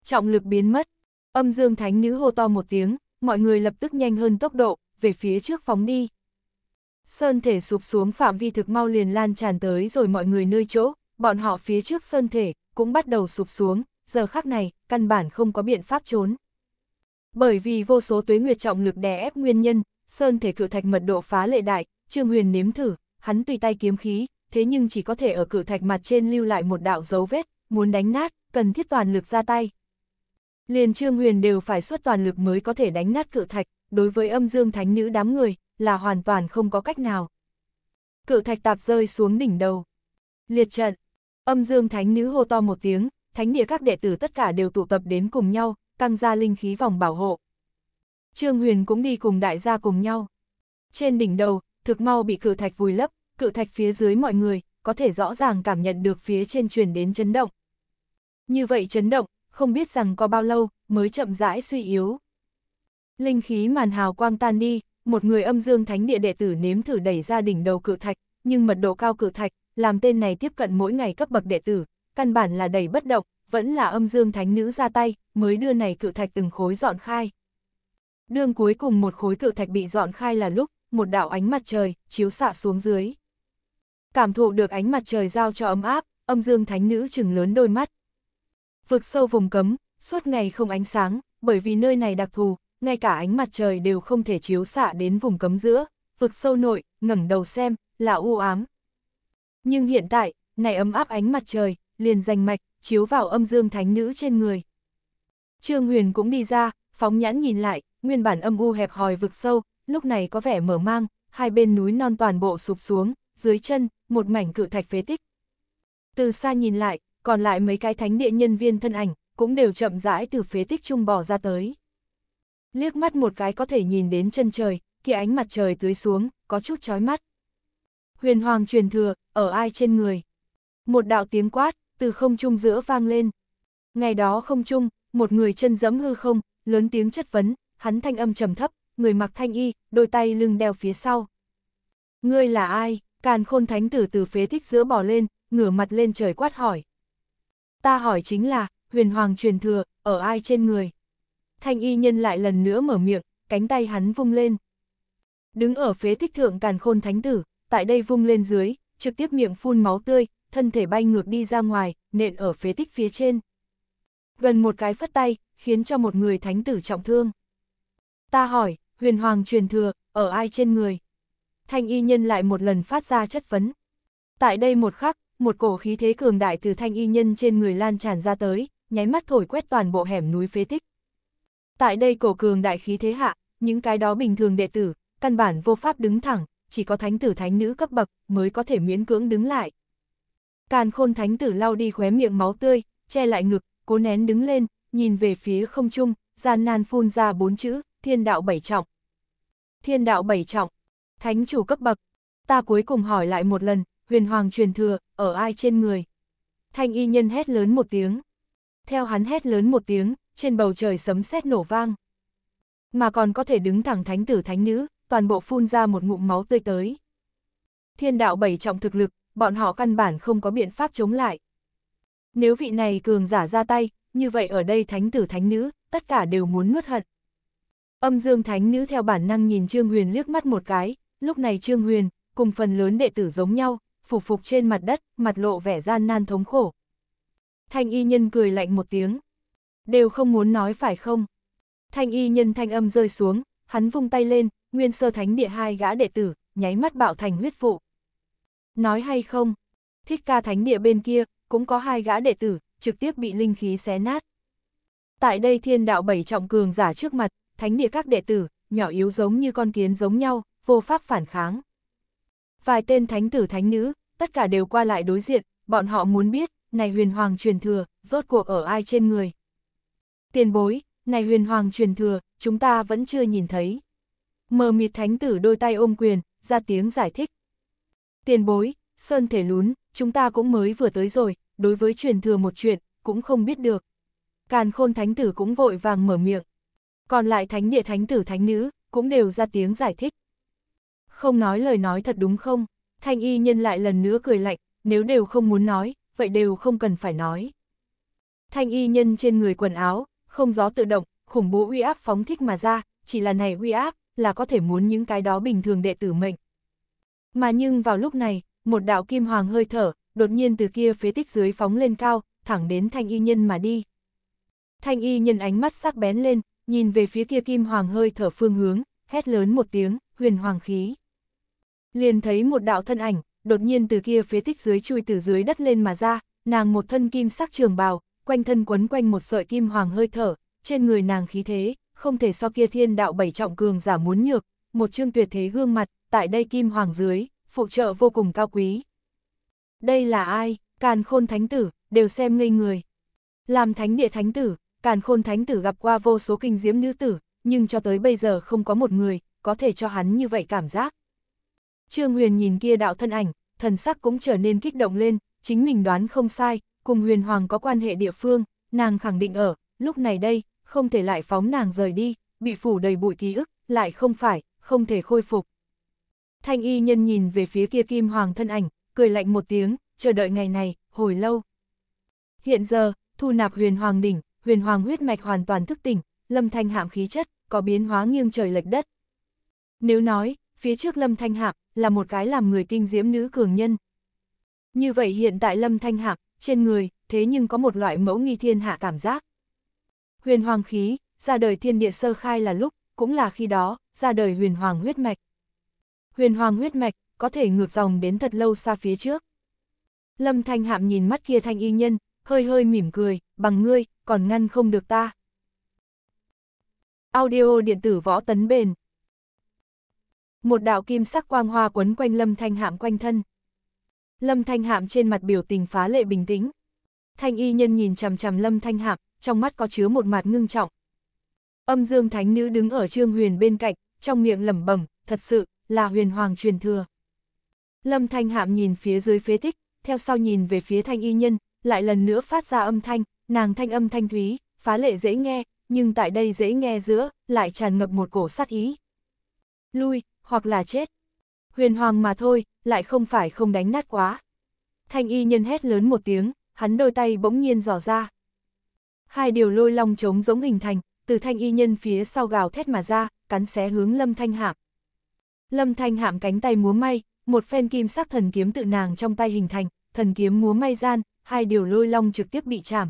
Trọng lực biến mất, âm dương thánh nữ hô to một tiếng, mọi người lập tức nhanh hơn tốc độ, về phía trước phóng đi. Sơn thể sụp xuống phạm vi thực mau liền lan tràn tới rồi mọi người nơi chỗ, bọn họ phía trước sơn thể cũng bắt đầu sụp xuống, giờ khác này, căn bản không có biện pháp trốn. Bởi vì vô số tuế nguyệt trọng lực đè ép nguyên nhân, sơn thể cự thạch mật độ phá lệ đại, Trương Huyền nếm thử, hắn tùy tay kiếm khí, thế nhưng chỉ có thể ở cự thạch mặt trên lưu lại một đạo dấu vết, muốn đánh nát, cần thiết toàn lực ra tay. Liền Trương Huyền đều phải xuất toàn lực mới có thể đánh nát cự thạch, đối với âm dương thánh nữ đám người, là hoàn toàn không có cách nào. Cự thạch tạp rơi xuống đỉnh đầu. Liệt trận, âm dương thánh nữ hô to một tiếng, thánh địa các đệ tử tất cả đều tụ tập đến cùng nhau, tăng ra linh khí vòng bảo hộ. Trương Huyền cũng đi cùng đại gia cùng nhau. Trên đỉnh đầu, thực mau bị cự thạch vùi lấp, cự thạch phía dưới mọi người, có thể rõ ràng cảm nhận được phía trên truyền đến chấn động. Như vậy chấn động, không biết rằng có bao lâu, mới chậm rãi suy yếu. Linh khí màn hào quang tan đi, một người âm dương thánh địa đệ tử nếm thử đẩy ra đỉnh đầu cự thạch, nhưng mật độ cao cự thạch, làm tên này tiếp cận mỗi ngày cấp bậc đệ tử, căn bản là đầy bất động, vẫn là âm dương thánh nữ ra tay, mới đưa này cự thạch từng khối dọn khai. Đường cuối cùng một khối cự thạch bị dọn khai là lúc, một đạo ánh mặt trời, chiếu xạ xuống dưới. Cảm thụ được ánh mặt trời giao cho ấm áp, âm dương thánh nữ chừng lớn đôi mắt. Vực sâu vùng cấm, suốt ngày không ánh sáng, bởi vì nơi này đặc thù, ngay cả ánh mặt trời đều không thể chiếu xạ đến vùng cấm giữa, vực sâu nội, ngẩng đầu xem, là u ám. Nhưng hiện tại, này ấm áp ánh mặt trời, liền rành mạch, chiếu vào âm dương thánh nữ trên người. Trương Huyền cũng đi ra, phóng nhãn nhìn lại, nguyên bản âm u hẹp hòi vực sâu, lúc này có vẻ mở mang, hai bên núi non toàn bộ sụp xuống, dưới chân, một mảnh cự thạch phế tích. Từ xa nhìn lại, còn lại mấy cái thánh địa nhân viên thân ảnh, cũng đều chậm rãi từ phế tích trung bò ra tới. Liếc mắt một cái có thể nhìn đến chân trời, kia ánh mặt trời tưới xuống, có chút chói mắt. Huyền hoàng truyền thừa, ở ai trên người? Một đạo tiếng quát, từ không trung giữa vang lên. Ngày đó không trung, một người chân giẫm hư không, lớn tiếng chất vấn, hắn thanh âm trầm thấp, người mặc thanh y, đôi tay lưng đeo phía sau. Ngươi là ai? Càn khôn thánh tử từ phế tích giữa bỏ lên, ngửa mặt lên trời quát hỏi. Ta hỏi chính là, huyền hoàng truyền thừa, ở ai trên người? Thanh y nhân lại lần nữa mở miệng, cánh tay hắn vung lên. Đứng ở phế tích thượng càn khôn thánh tử, tại đây vung lên dưới, trực tiếp miệng phun máu tươi, thân thể bay ngược đi ra ngoài, nện ở phế tích phía trên. Gần một cái phất tay, khiến cho một người thánh tử trọng thương. Ta hỏi, huyền hoàng truyền thừa, ở ai trên người? Thanh y nhân lại một lần phát ra chất vấn. Tại đây một khắc, một cổ khí thế cường đại từ thanh y nhân trên người lan tràn ra tới, nháy mắt thổi quét toàn bộ hẻm núi phế tích. Tại đây cổ cường đại khí thế hạ, những cái đó bình thường đệ tử, căn bản vô pháp đứng thẳng, chỉ có thánh tử thánh nữ cấp bậc mới có thể miễn cưỡng đứng lại. Càn khôn thánh tử lau đi khóe miệng máu tươi, che lại ngực, cố nén đứng lên, nhìn về phía không trung, gian nan phun ra bốn chữ, thiên đạo bảy trọng. Thiên đạo bảy trọng, thánh chủ cấp bậc, ta cuối cùng hỏi lại một lần, huyền hoàng truyền thừa, ở ai trên người? Thanh y nhân hét lớn một tiếng. Theo hắn hét lớn một tiếng, trên bầu trời sấm sét nổ vang. Mà còn có thể đứng thẳng thánh tử thánh nữ, toàn bộ phun ra một ngụm máu tươi tới. Thiên đạo bảy trọng thực lực, bọn họ căn bản không có biện pháp chống lại. Nếu vị này cường giả ra tay, như vậy ở đây thánh tử thánh nữ, tất cả đều muốn nuốt hận. Âm dương thánh nữ theo bản năng nhìn Trương Huyền liếc mắt một cái, lúc này Trương Huyền, cùng phần lớn đệ tử giống nhau, phục phục trên mặt đất, mặt lộ vẻ gian nan thống khổ. Thanh y nhân cười lạnh một tiếng. Đều không muốn nói phải không? Thanh y nhân thanh âm rơi xuống, hắn vung tay lên, nguyên sơ thánh địa hai gã đệ tử, nháy mắt bạo thành huyết phụ Nói hay không, thích ca thánh địa bên kia, cũng có hai gã đệ tử, trực tiếp bị linh khí xé nát. Tại đây thiên đạo bảy trọng cường giả trước mặt, thánh địa các đệ tử, nhỏ yếu giống như con kiến giống nhau, vô pháp phản kháng. Vài tên thánh tử thánh nữ, tất cả đều qua lại đối diện, bọn họ muốn biết, này huyền hoàng truyền thừa, rốt cuộc ở ai trên người. Tiền bối, này huyền hoàng truyền thừa, chúng ta vẫn chưa nhìn thấy. Mờ mịt thánh tử đôi tay ôm quyền, ra tiếng giải thích. Tiền bối, Sơn Thể lún, chúng ta cũng mới vừa tới rồi, đối với truyền thừa một chuyện, cũng không biết được. Càn khôn thánh tử cũng vội vàng mở miệng. Còn lại thánh địa thánh tử thánh nữ, cũng đều ra tiếng giải thích. Không nói lời nói thật đúng không? Thanh y nhân lại lần nữa cười lạnh, nếu đều không muốn nói, vậy đều không cần phải nói. Thanh y nhân trên người quần áo, không gió tự động, khủng bố uy áp phóng thích mà ra, chỉ là này uy áp, là có thể muốn những cái đó bình thường đệ tử mệnh, mà nhưng vào lúc này, một đạo kim hoàng hơi thở, đột nhiên từ kia phía tích dưới phóng lên cao, thẳng đến thanh y nhân mà đi. Thanh y nhân ánh mắt sắc bén lên, nhìn về phía kia kim hoàng hơi thở phương hướng, hét lớn một tiếng, huyền hoàng khí. Liền thấy một đạo thân ảnh, đột nhiên từ kia phía tích dưới chui từ dưới đất lên mà ra, nàng một thân kim sắc trường bào, quanh thân quấn quanh một sợi kim hoàng hơi thở, trên người nàng khí thế, không thể so kia thiên đạo bảy trọng cường giả muốn nhược, một chương tuyệt thế gương mặt, tại đây kim hoàng dưới, phụ trợ vô cùng cao quý. Đây là ai, càn khôn thánh tử, đều xem ngây người. Làm thánh địa thánh tử, càn khôn thánh tử gặp qua vô số kinh diễm nữ tử, nhưng cho tới bây giờ không có một người, có thể cho hắn như vậy cảm giác. Trương Huyền nhìn kia đạo thân ảnh, thần sắc cũng trở nên kích động lên, chính mình đoán không sai, cùng Huyền Hoàng có quan hệ địa phương, nàng khẳng định ở, lúc này đây, không thể lại phóng nàng rời đi, bị phủ đầy bụi ký ức, lại không phải, không thể khôi phục. Thanh y nhân nhìn về phía kia kim hoàng thân ảnh, cười lạnh một tiếng, chờ đợi ngày này, hồi lâu. Hiện giờ, thu nạp huyền hoàng đỉnh, huyền hoàng huyết mạch hoàn toàn thức tỉnh, lâm thanh hạm khí chất, có biến hóa nghiêng trời lệch đất. Nếu nói, phía trước lâm thanh hạm là một cái làm người kinh diễm nữ cường nhân. Như vậy hiện tại lâm thanh hạm, trên người, thế nhưng có một loại mẫu nghi thiên hạ cảm giác. Huyền hoàng khí, ra đời thiên địa sơ khai là lúc, cũng là khi đó, ra đời huyền hoàng huyết mạch. Huyền hoàng huyết mạch có thể ngược dòng đến thật lâu xa phía trước. Lâm Thanh Hạm nhìn mắt kia thanh y nhân, hơi hơi mỉm cười, bằng ngươi, còn ngăn không được ta. Audio điện tử võ tấn bền. Một đạo kim sắc quang hoa quấn quanh Lâm Thanh Hạm quanh thân. Lâm Thanh Hạm trên mặt biểu tình phá lệ bình tĩnh. Thanh y nhân nhìn chằm chằm Lâm Thanh Hạm, trong mắt có chứa một mặt ngưng trọng. Âm Dương Thánh Nữ đứng ở Trương Huyền bên cạnh, trong miệng lẩm bẩm, thật sự, là huyền hoàng truyền thừa. Lâm thanh hạm nhìn phía dưới phế tích, theo sau nhìn về phía thanh y nhân, lại lần nữa phát ra âm thanh, nàng thanh âm thanh thúy, phá lệ dễ nghe, nhưng tại đây dễ nghe giữa, lại tràn ngập một cổ sát ý. Lui, hoặc là chết. Huyền hoàng mà thôi, lại không phải không đánh nát quá. Thanh y nhân hét lớn một tiếng, hắn đôi tay bỗng nhiên dò ra. Hai điều lôi long trống giống hình thành, từ thanh y nhân phía sau gào thét mà ra, cắn xé hướng Lâm Thanh Hạm. Lâm Thanh Hạm cánh tay múa may, một phen kim sắc thần kiếm tự nàng trong tay hình thành, thần kiếm múa may gian, hai điều lôi long trực tiếp bị chạm.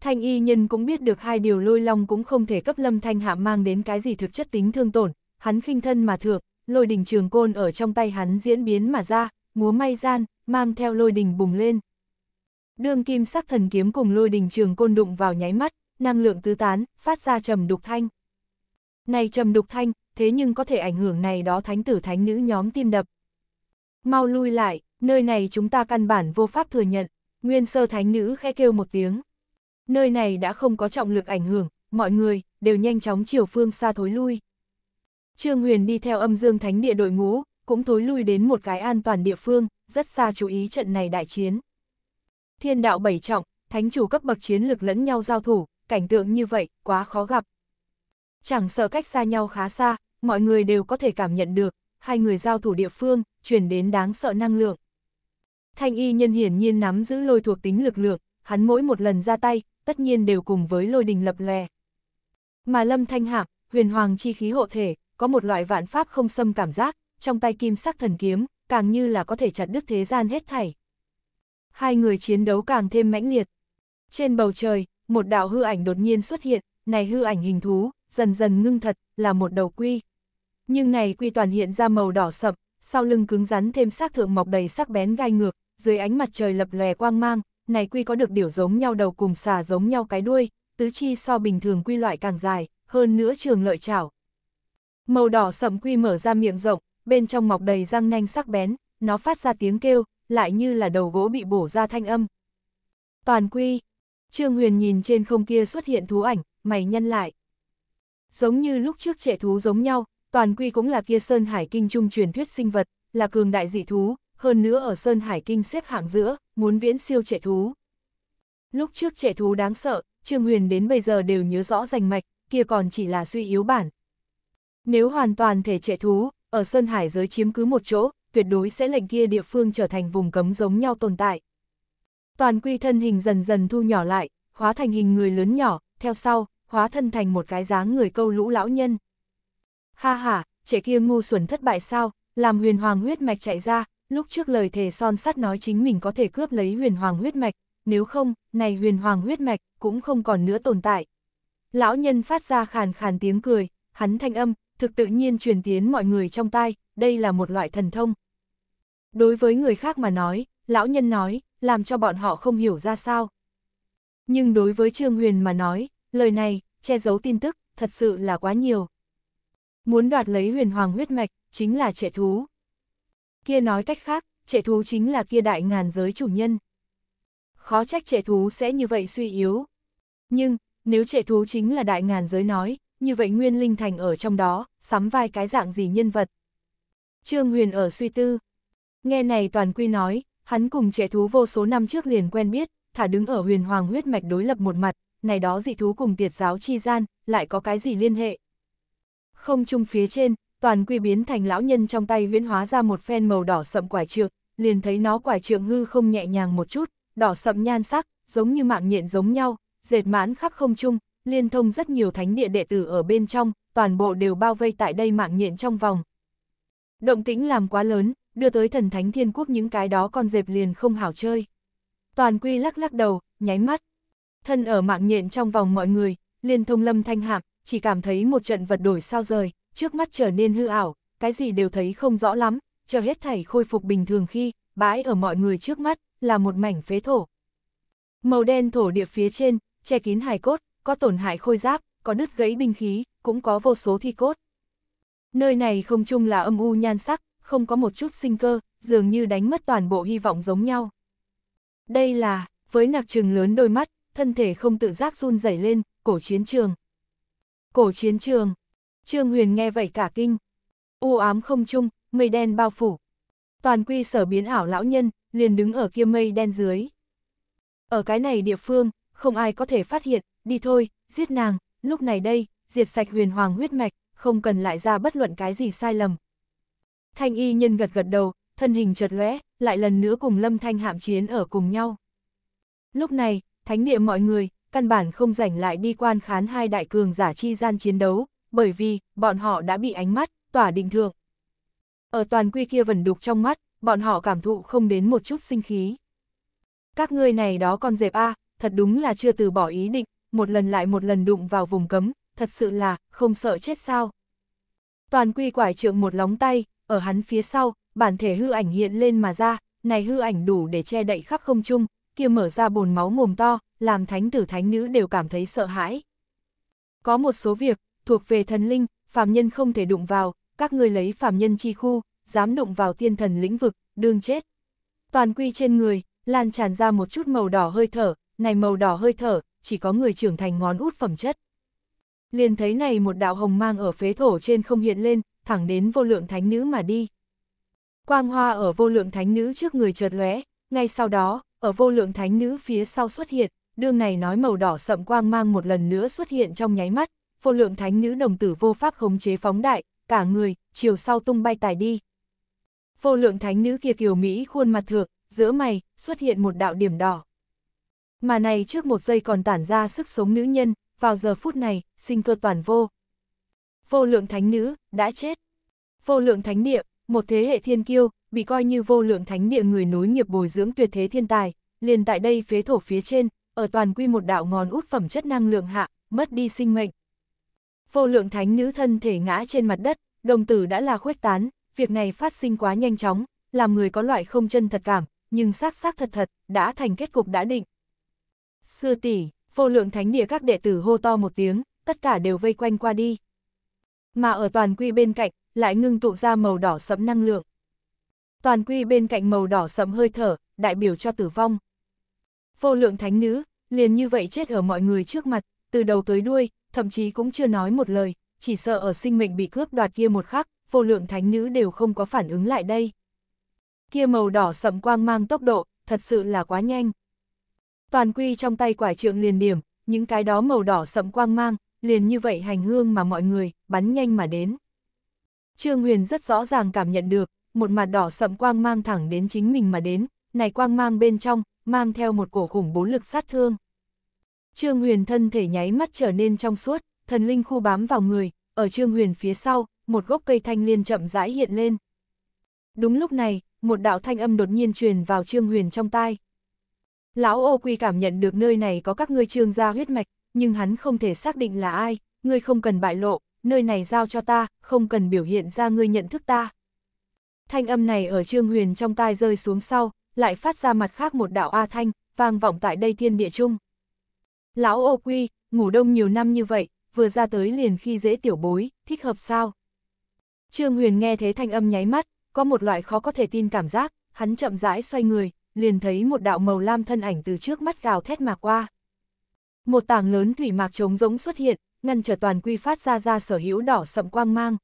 Thanh y nhân cũng biết được hai điều lôi long cũng không thể cấp Lâm Thanh Hạm mang đến cái gì thực chất tính thương tổn, hắn khinh thân mà thượng, lôi đỉnh trường côn ở trong tay hắn diễn biến mà ra, múa may gian, mang theo lôi đỉnh bùng lên. Đường kim sắc thần kiếm cùng lôi đỉnh trường côn đụng vào nháy mắt, năng lượng tứ tán, phát ra trầm đục thanh này trầm đục thanh, thế nhưng có thể ảnh hưởng này đó thánh tử thánh nữ nhóm tim đập. Mau lui lại, nơi này chúng ta căn bản vô pháp thừa nhận, nguyên sơ thánh nữ khẽ kêu một tiếng. Nơi này đã không có trọng lực ảnh hưởng, mọi người, đều nhanh chóng chiều phương xa thối lui. Trương Huyền đi theo âm dương thánh địa đội ngũ, cũng thối lui đến một cái an toàn địa phương, rất xa chú ý trận này đại chiến. Thiên đạo bảy trọng, thánh chủ cấp bậc chiến lực lẫn nhau giao thủ, cảnh tượng như vậy, quá khó gặp. Chẳng sợ cách xa nhau khá xa, mọi người đều có thể cảm nhận được, hai người giao thủ địa phương, chuyển đến đáng sợ năng lượng. Thanh y nhân hiển nhiên nắm giữ lôi thuộc tính lực lượng, hắn mỗi một lần ra tay, tất nhiên đều cùng với lôi đình lập lè. Mà lâm thanh hạm, huyền hoàng chi khí hộ thể, có một loại vạn pháp không xâm cảm giác, trong tay kim sắc thần kiếm, càng như là có thể chặt đứt thế gian hết thảy. Hai người chiến đấu càng thêm mãnh liệt. Trên bầu trời, một đạo hư ảnh đột nhiên xuất hiện, này hư ảnh hình thú, dần dần ngưng thật, là một đầu quy. Nhưng này quy toàn hiện ra màu đỏ sậm, sau lưng cứng rắn thêm sắc thượng mọc đầy sắc bén gai ngược, dưới ánh mặt trời lập lòe quang mang, này quy có được điểu giống nhau đầu cùng xà giống nhau cái đuôi, tứ chi so bình thường quy loại càng dài, hơn nữa trường lợi chảo. Màu đỏ sậm quy mở ra miệng rộng, bên trong mọc đầy răng nanh sắc bén, nó phát ra tiếng kêu, lại như là đầu gỗ bị bổ ra thanh âm. Toàn quy, Trương Huyền nhìn trên không kia xuất hiện thú ảnh, mày nhân lại. Giống như lúc trước trẻ thú giống nhau, toàn quy cũng là kia Sơn Hải Kinh trung truyền thuyết sinh vật, là cường đại dị thú, hơn nữa ở Sơn Hải Kinh xếp hạng giữa, muốn viễn siêu trẻ thú. Lúc trước trẻ thú đáng sợ, Trương Huyền đến bây giờ đều nhớ rõ rành mạch, kia còn chỉ là suy yếu bản. Nếu hoàn toàn thể trẻ thú, ở Sơn Hải giới chiếm cứ một chỗ, tuyệt đối sẽ lệnh kia địa phương trở thành vùng cấm giống nhau tồn tại. Toàn quy thân hình dần dần thu nhỏ lại, hóa thành hình người lớn nhỏ, theo sau, hóa thân thành một cái dáng người câu lũ lão nhân. Ha ha, trẻ kia ngu xuẩn thất bại sao, làm huyền hoàng huyết mạch chạy ra, lúc trước lời thề son sắt nói chính mình có thể cướp lấy huyền hoàng huyết mạch, nếu không, này huyền hoàng huyết mạch cũng không còn nữa tồn tại. Lão nhân phát ra khàn khàn tiếng cười, hắn thanh âm, thực tự nhiên truyền tiến mọi người trong tai, đây là một loại thần thông. Đối với người khác mà nói, lão nhân nói, làm cho bọn họ không hiểu ra sao. Nhưng đối với Trương Huyền mà nói, Lời này, che giấu tin tức, thật sự là quá nhiều. Muốn đoạt lấy huyền hoàng huyết mạch, chính là trẻ thú. Kia nói cách khác, trẻ thú chính là kia đại ngàn giới chủ nhân. Khó trách trẻ thú sẽ như vậy suy yếu. Nhưng, nếu trẻ thú chính là đại ngàn giới nói, như vậy Nguyên Linh Thành ở trong đó, sắm vai cái dạng gì nhân vật. Trương Huyền ở suy tư. Nghe này Toàn Quy nói, hắn cùng trẻ thú vô số năm trước liền quen biết, thả đứng ở huyền hoàng huyết mạch đối lập một mặt, này đó dị thú cùng tiệt giáo chi gian, lại có cái gì liên hệ. Không chung phía trên, toàn quy biến thành lão nhân trong tay huyễn hóa ra một phen màu đỏ sậm quải trượng, liền thấy nó quải trượng hư không nhẹ nhàng một chút, đỏ sậm nhan sắc, giống như mạng nhện giống nhau, dệt mãn khắp không chung, liên thông rất nhiều thánh địa đệ tử ở bên trong, toàn bộ đều bao vây tại đây mạng nhện trong vòng. Động tĩnh làm quá lớn, đưa tới thần thánh thiên quốc những cái đó con dẹp liền không hảo chơi. Toàn quy lắc lắc đầu, nháy mắt, Thân ở mạng nhện trong vòng mọi người, liên thông lâm thanh hạm, chỉ cảm thấy một trận vật đổi sao rời, trước mắt trở nên hư ảo, cái gì đều thấy không rõ lắm, chờ hết thảy khôi phục bình thường khi, bãi ở mọi người trước mắt, là một mảnh phế thổ. Màu đen thổ địa phía trên, che kín hài cốt, có tổn hại khôi giáp, có đứt gãy binh khí, cũng có vô số thi cốt. Nơi này không chung là âm u nhan sắc, không có một chút sinh cơ, dường như đánh mất toàn bộ hy vọng giống nhau. Đây là, với nạc trừng lớn đôi mắt, thân thể không tự giác run rẩy lên, cổ chiến trường. Cổ chiến trường. Trương Huyền nghe vậy cả kinh. U ám không trung, mây đen bao phủ. Toàn quy sở biến ảo lão nhân, liền đứng ở kia mây đen dưới. Ở cái này địa phương, không ai có thể phát hiện, đi thôi, giết nàng, lúc này đây, diệt sạch huyền hoàng huyết mạch, không cần lại ra bất luận cái gì sai lầm. Thanh y nhân gật gật đầu, thân hình chợt lóe, lại lần nữa cùng Lâm Thanh hạm chiến ở cùng nhau. Lúc này, thánh địa mọi người, căn bản không rảnh lại đi quan khán hai đại cường giả chi gian chiến đấu, bởi vì, bọn họ đã bị ánh mắt, tỏa định thượng. Ở toàn quy kia vẩn đục trong mắt, bọn họ cảm thụ không đến một chút sinh khí. Các ngươi này đó còn dẹp A, thật đúng là chưa từ bỏ ý định, một lần lại một lần đụng vào vùng cấm, thật sự là, không sợ chết sao. Toàn quy quải trượng một lóng tay, ở hắn phía sau, bản thể hư ảnh hiện lên mà ra, này hư ảnh đủ để che đậy khắp không trung, kia mở ra bồn máu mồm to, làm thánh tử thánh nữ đều cảm thấy sợ hãi. Có một số việc, thuộc về thần linh, phàm nhân không thể đụng vào, các ngươi lấy phàm nhân chi khu, dám đụng vào tiên thần lĩnh vực, đương chết. Toàn quy trên người, lan tràn ra một chút màu đỏ hơi thở, này màu đỏ hơi thở, chỉ có người trưởng thành ngón út phẩm chất. Liền thấy này một đạo hồng mang ở phế thổ trên không hiện lên, thẳng đến vô lượng thánh nữ mà đi. Quang hoa ở vô lượng thánh nữ trước người chợt lóe, ngay sau đó, ở vô lượng thánh nữ phía sau xuất hiện, đương này nói màu đỏ sậm quang mang một lần nữa xuất hiện trong nháy mắt, vô lượng thánh nữ đồng tử vô pháp khống chế phóng đại, cả người, chiều sau tung bay tài đi. Vô lượng thánh nữ kia kiều Mỹ khuôn mặt thượng, giữa mày, xuất hiện một đạo điểm đỏ. Mà này trước một giây còn tản ra sức sống nữ nhân, vào giờ phút này, sinh cơ toàn vô. Vô lượng thánh nữ, đã chết. Vô lượng thánh địa, một thế hệ thiên kiêu, bị coi như vô lượng thánh địa người nối nghiệp bồi dưỡng tuyệt thế thiên tài, liền tại đây phế thổ phía trên, ở toàn quy một đạo ngòn út phẩm chất năng lượng hạ, mất đi sinh mệnh. Vô lượng thánh nữ thân thể ngã trên mặt đất, đồng tử đã là khuếch tán, việc này phát sinh quá nhanh chóng, làm người có loại không chân thật cảm, nhưng xác xác thật thật, đã thành kết cục đã định. Sư tỷ, vô lượng thánh địa các đệ tử hô to một tiếng, tất cả đều vây quanh qua đi. Mà ở toàn quy bên cạnh, lại ngưng tụ ra màu đỏ sẫm năng lượng. Toàn quy bên cạnh màu đỏ sẫm hơi thở, đại biểu cho tử vong. Vô lượng thánh nữ, liền như vậy chết ở mọi người trước mặt, từ đầu tới đuôi, thậm chí cũng chưa nói một lời, chỉ sợ ở sinh mệnh bị cướp đoạt kia một khắc, vô lượng thánh nữ đều không có phản ứng lại đây. Kia màu đỏ sẫm quang mang tốc độ, thật sự là quá nhanh. Toàn quy trong tay quải trượng liền điểm, những cái đó màu đỏ sẫm quang mang, liền như vậy hành hương mà mọi người, bắn nhanh mà đến. Trương Huyền rất rõ ràng cảm nhận được, một mặt đỏ sậm quang mang thẳng đến chính mình mà đến, này quang mang bên trong, mang theo một cổ khủng bố lực sát thương. Trương Huyền thân thể nháy mắt trở nên trong suốt, thần linh khu bám vào người, ở Trương Huyền phía sau, một gốc cây thanh liên chậm rãi hiện lên. Đúng lúc này, một đạo thanh âm đột nhiên truyền vào Trương Huyền trong tai. Lão ô quy cảm nhận được nơi này có các ngươi trương gia huyết mạch, nhưng hắn không thể xác định là ai, ngươi không cần bại lộ, nơi này giao cho ta, không cần biểu hiện ra ngươi nhận thức ta. Thanh âm này ở Trương Huyền trong tai rơi xuống sau, lại phát ra mặt khác một đạo A Thanh, vang vọng tại đây thiên địa chung. Lão ô quy, ngủ đông nhiều năm như vậy, vừa ra tới liền khi dễ tiểu bối, thích hợp sao? Trương Huyền nghe thế thanh âm nháy mắt, có một loại khó có thể tin cảm giác, hắn chậm rãi xoay người, liền thấy một đạo màu lam thân ảnh từ trước mắt gào thét mà qua. Một tảng lớn thủy mạc trống rỗng xuất hiện, ngăn trở toàn quy phát ra ra sở hữu đỏ sậm quang mang.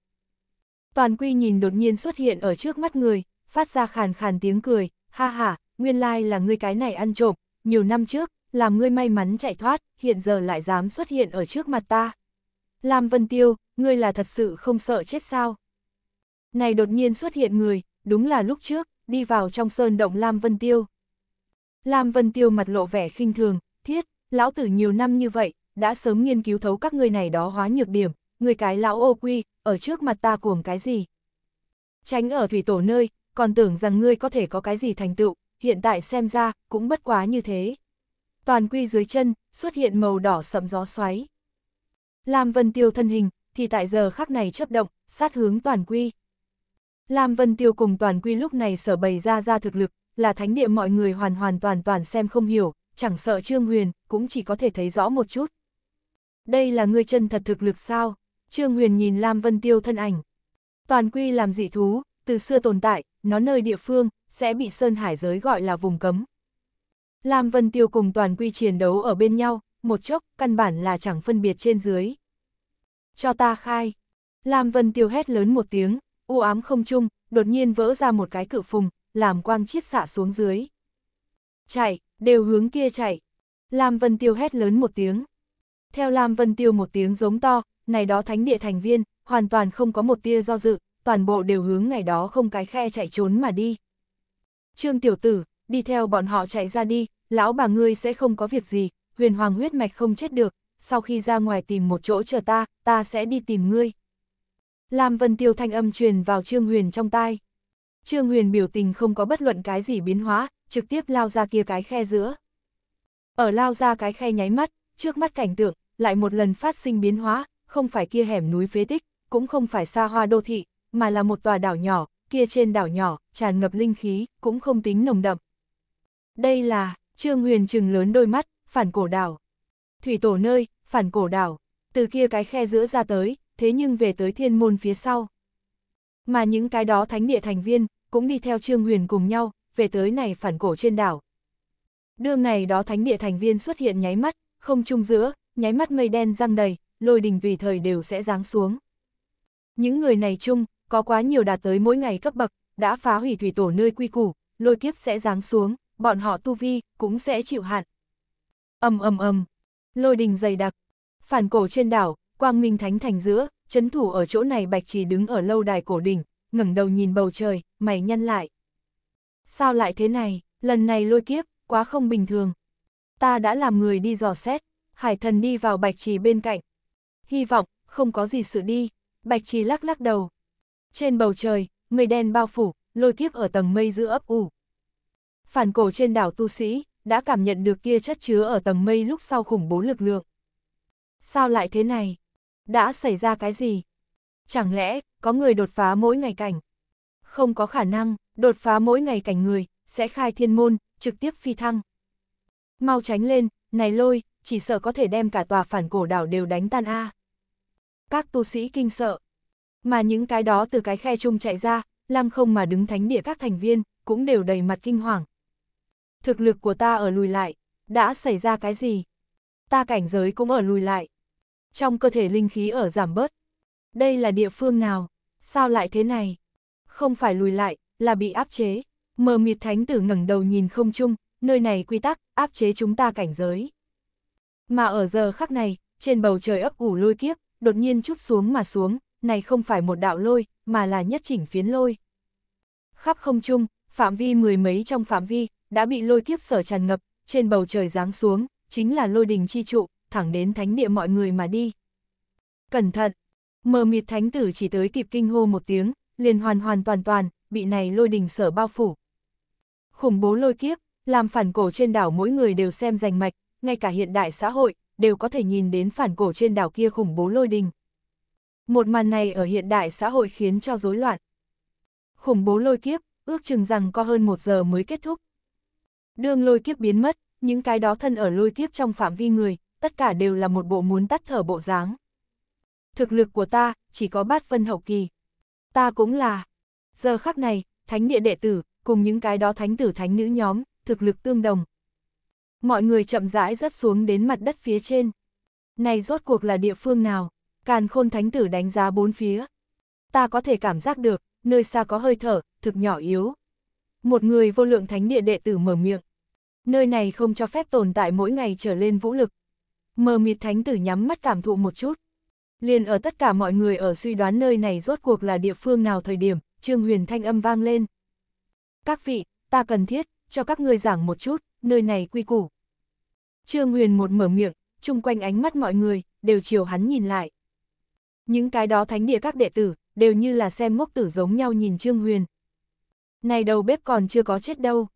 Toàn quy nhìn đột nhiên xuất hiện ở trước mắt người, phát ra khàn khàn tiếng cười, ha ha, nguyên lai là ngươi cái này ăn trộm, nhiều năm trước, làm ngươi may mắn chạy thoát, hiện giờ lại dám xuất hiện ở trước mặt ta. Lam Vân Tiêu, ngươi là thật sự không sợ chết sao? Này đột nhiên xuất hiện người, đúng là lúc trước, đi vào trong sơn động Lam Vân Tiêu. Lam Vân Tiêu mặt lộ vẻ khinh thường, thiết, lão tử nhiều năm như vậy, đã sớm nghiên cứu thấu các ngươi này đó hóa nhược điểm, người cái lão ô quy, ở trước mặt ta cuồng cái gì. Tránh ở thủy tổ nơi, còn tưởng rằng ngươi có thể có cái gì thành tựu, hiện tại xem ra, cũng bất quá như thế. Toàn quy dưới chân, xuất hiện màu đỏ sậm gió xoáy. Lam Vân Tiêu thân hình, thì tại giờ khắc này chấp động, sát hướng toàn quy. Lam Vân Tiêu cùng toàn quy lúc này sở bày ra ra thực lực, là thánh địa mọi người hoàn hoàn toàn toàn xem không hiểu, chẳng sợ Trương Huyền, cũng chỉ có thể thấy rõ một chút. Đây là ngươi chân thật thực lực sao? Trương Huyền nhìn Lam Vân Tiêu thân ảnh. Toàn quy làm dị thú, từ xưa tồn tại, nó nơi địa phương, sẽ bị Sơn Hải giới gọi là vùng cấm. Lam Vân Tiêu cùng toàn quy chiến đấu ở bên nhau, một chốc, căn bản là chẳng phân biệt trên dưới. Cho ta khai. Lam Vân Tiêu hét lớn một tiếng, u ám không chung, đột nhiên vỡ ra một cái cự phùng, làm quang chiết xạ xuống dưới. Chạy, đều hướng kia chạy. Lam Vân Tiêu hét lớn một tiếng. Theo Lam Vân Tiêu một tiếng giống to, này đó thánh địa thành viên, hoàn toàn không có một tia do dự, toàn bộ đều hướng ngày đó không cái khe chạy trốn mà đi. Trương tiểu tử, đi theo bọn họ chạy ra đi, lão bà ngươi sẽ không có việc gì, huyền hoàng huyết mạch không chết được, sau khi ra ngoài tìm một chỗ chờ ta, ta sẽ đi tìm ngươi. Lam Vân Tiêu thanh âm truyền vào Trương Huyền trong tai. Trương Huyền biểu tình không có bất luận cái gì biến hóa, trực tiếp lao ra kia cái khe giữa. Ở lao ra cái khe nháy mắt, trước mắt cảnh tượng, lại một lần phát sinh biến hóa, không phải kia hẻm núi phế tích, cũng không phải xa hoa đô thị, mà là một tòa đảo nhỏ, kia trên đảo nhỏ, tràn ngập linh khí, cũng không tính nồng đậm. Đây là, Trương Huyền trừng lớn đôi mắt, phản cổ đảo. Thủy tổ nơi, phản cổ đảo, từ kia cái khe giữa ra tới, thế nhưng về tới thiên môn phía sau. Mà những cái đó thánh địa thành viên, cũng đi theo Trương Huyền cùng nhau, về tới này phản cổ trên đảo. Đường này đó thánh địa thành viên xuất hiện nháy mắt, không chung giữa, nháy mắt mây đen răng đầy, lôi đình vì thời đều sẽ giáng xuống. Những người này chung, có quá nhiều đạt tới mỗi ngày cấp bậc, đã phá hủy thủy tổ nơi quy củ, lôi kiếp sẽ giáng xuống, bọn họ tu vi cũng sẽ chịu hạn. Ầm ầm ầm, lôi đình dày đặc. Phản cổ trên đảo, quang minh thánh thành giữa, chấn thủ ở chỗ này Bạch Trì đứng ở lâu đài cổ đỉnh, ngẩng đầu nhìn bầu trời, mày nhăn lại. Sao lại thế này, lần này lôi kiếp, quá không bình thường. Ta đã làm người đi dò xét, Hải thần đi vào Bạch Trì bên cạnh. Hy vọng, không có gì sự đi. Bạch Trì lắc lắc đầu. Trên bầu trời, mây đen bao phủ, lôi kiếp ở tầng mây giữa ấp ủ. Phản cổ trên đảo tu sĩ, đã cảm nhận được kia chất chứa ở tầng mây lúc sau khủng bố lực lượng. Sao lại thế này? Đã xảy ra cái gì? Chẳng lẽ, có người đột phá mỗi ngày cảnh? Không có khả năng, đột phá mỗi ngày cảnh người, sẽ khai thiên môn, trực tiếp phi thăng. Mau tránh lên, này lôi, chỉ sợ có thể đem cả tòa phản cổ đảo đều đánh tan a. Các tu sĩ kinh sợ, mà những cái đó từ cái khe chung chạy ra, lăng không mà đứng thánh địa các thành viên, cũng đều đầy mặt kinh hoàng. Thực lực của ta ở lùi lại, đã xảy ra cái gì? Ta cảnh giới cũng ở lùi lại. Trong cơ thể linh khí ở giảm bớt. Đây là địa phương nào? Sao lại thế này? Không phải lùi lại, là bị áp chế. Mờ mịt thánh tử ngẩng đầu nhìn không chung, nơi này quy tắc, áp chế chúng ta cảnh giới. Mà ở giờ khắc này, trên bầu trời ấp ủ lôi kiếp, đột nhiên chút xuống mà xuống, này không phải một đạo lôi, mà là nhất chỉnh phiến lôi. Khắp không trung, phạm vi mười mấy trong phạm vi, đã bị lôi kiếp sở tràn ngập, trên bầu trời giáng xuống, chính là lôi đình chi trụ, thẳng đến thánh địa mọi người mà đi. Cẩn thận! Mờ mịt thánh tử chỉ tới kịp kinh hô một tiếng, liền hoàn hoàn toàn toàn, bị này lôi đình sở bao phủ. Khủng bố lôi kiếp, làm phản cổ trên đảo mỗi người đều xem rành mạch, ngay cả hiện đại xã hội, đều có thể nhìn đến phản cổ trên đảo kia khủng bố lôi đình. Một màn này ở hiện đại xã hội khiến cho rối loạn. Khủng bố lôi kiếp, ước chừng rằng có hơn một giờ mới kết thúc. Đương lôi kiếp biến mất, những cái đó thân ở lôi kiếp trong phạm vi người, tất cả đều là một bộ muốn tắt thở bộ dáng. Thực lực của ta, chỉ có bát phân hậu kỳ. Ta cũng là. Giờ khắc này, thánh địa đệ tử, cùng những cái đó thánh tử thánh nữ nhóm, thực lực tương đồng, mọi người chậm rãi rớt xuống đến mặt đất phía trên. Này rốt cuộc là địa phương nào? Càn khôn thánh tử đánh giá bốn phía. Ta có thể cảm giác được, nơi xa có hơi thở, thực nhỏ yếu. Một người vô lượng thánh địa đệ tử mở miệng. Nơi này không cho phép tồn tại mỗi ngày trở lên vũ lực. Mờ mịt thánh tử nhắm mắt cảm thụ một chút. Liền ở tất cả mọi người ở suy đoán nơi này rốt cuộc là địa phương nào thời điểm, Trương Huyền thanh âm vang lên. Các vị, ta cần thiết, cho các ngươi giảng một chút, nơi này quy củ. Trương Huyền một mở miệng, chung quanh ánh mắt mọi người, đều chiều hắn nhìn lại. Những cái đó thánh địa các đệ tử, đều như là xem ngốc tử giống nhau nhìn Trương Huyền. Này đầu bếp còn chưa có chết đâu.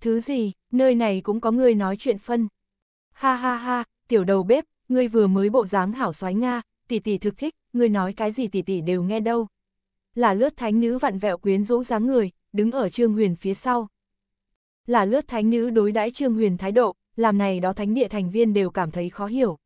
Thứ gì, nơi này cũng có người nói chuyện phân. Ha ha ha, tiểu đầu bếp, ngươi vừa mới bộ dáng hảo xoái Nga, tỷ tỷ thực thích, ngươi nói cái gì tỷ tỷ đều nghe đâu. Là lướt thánh nữ vặn vẹo quyến rũ dáng người, đứng ở Trương Huyền phía sau. Là lướt thánh nữ đối đãi Trương Huyền thái độ, làm này đó thánh địa thành viên đều cảm thấy khó hiểu.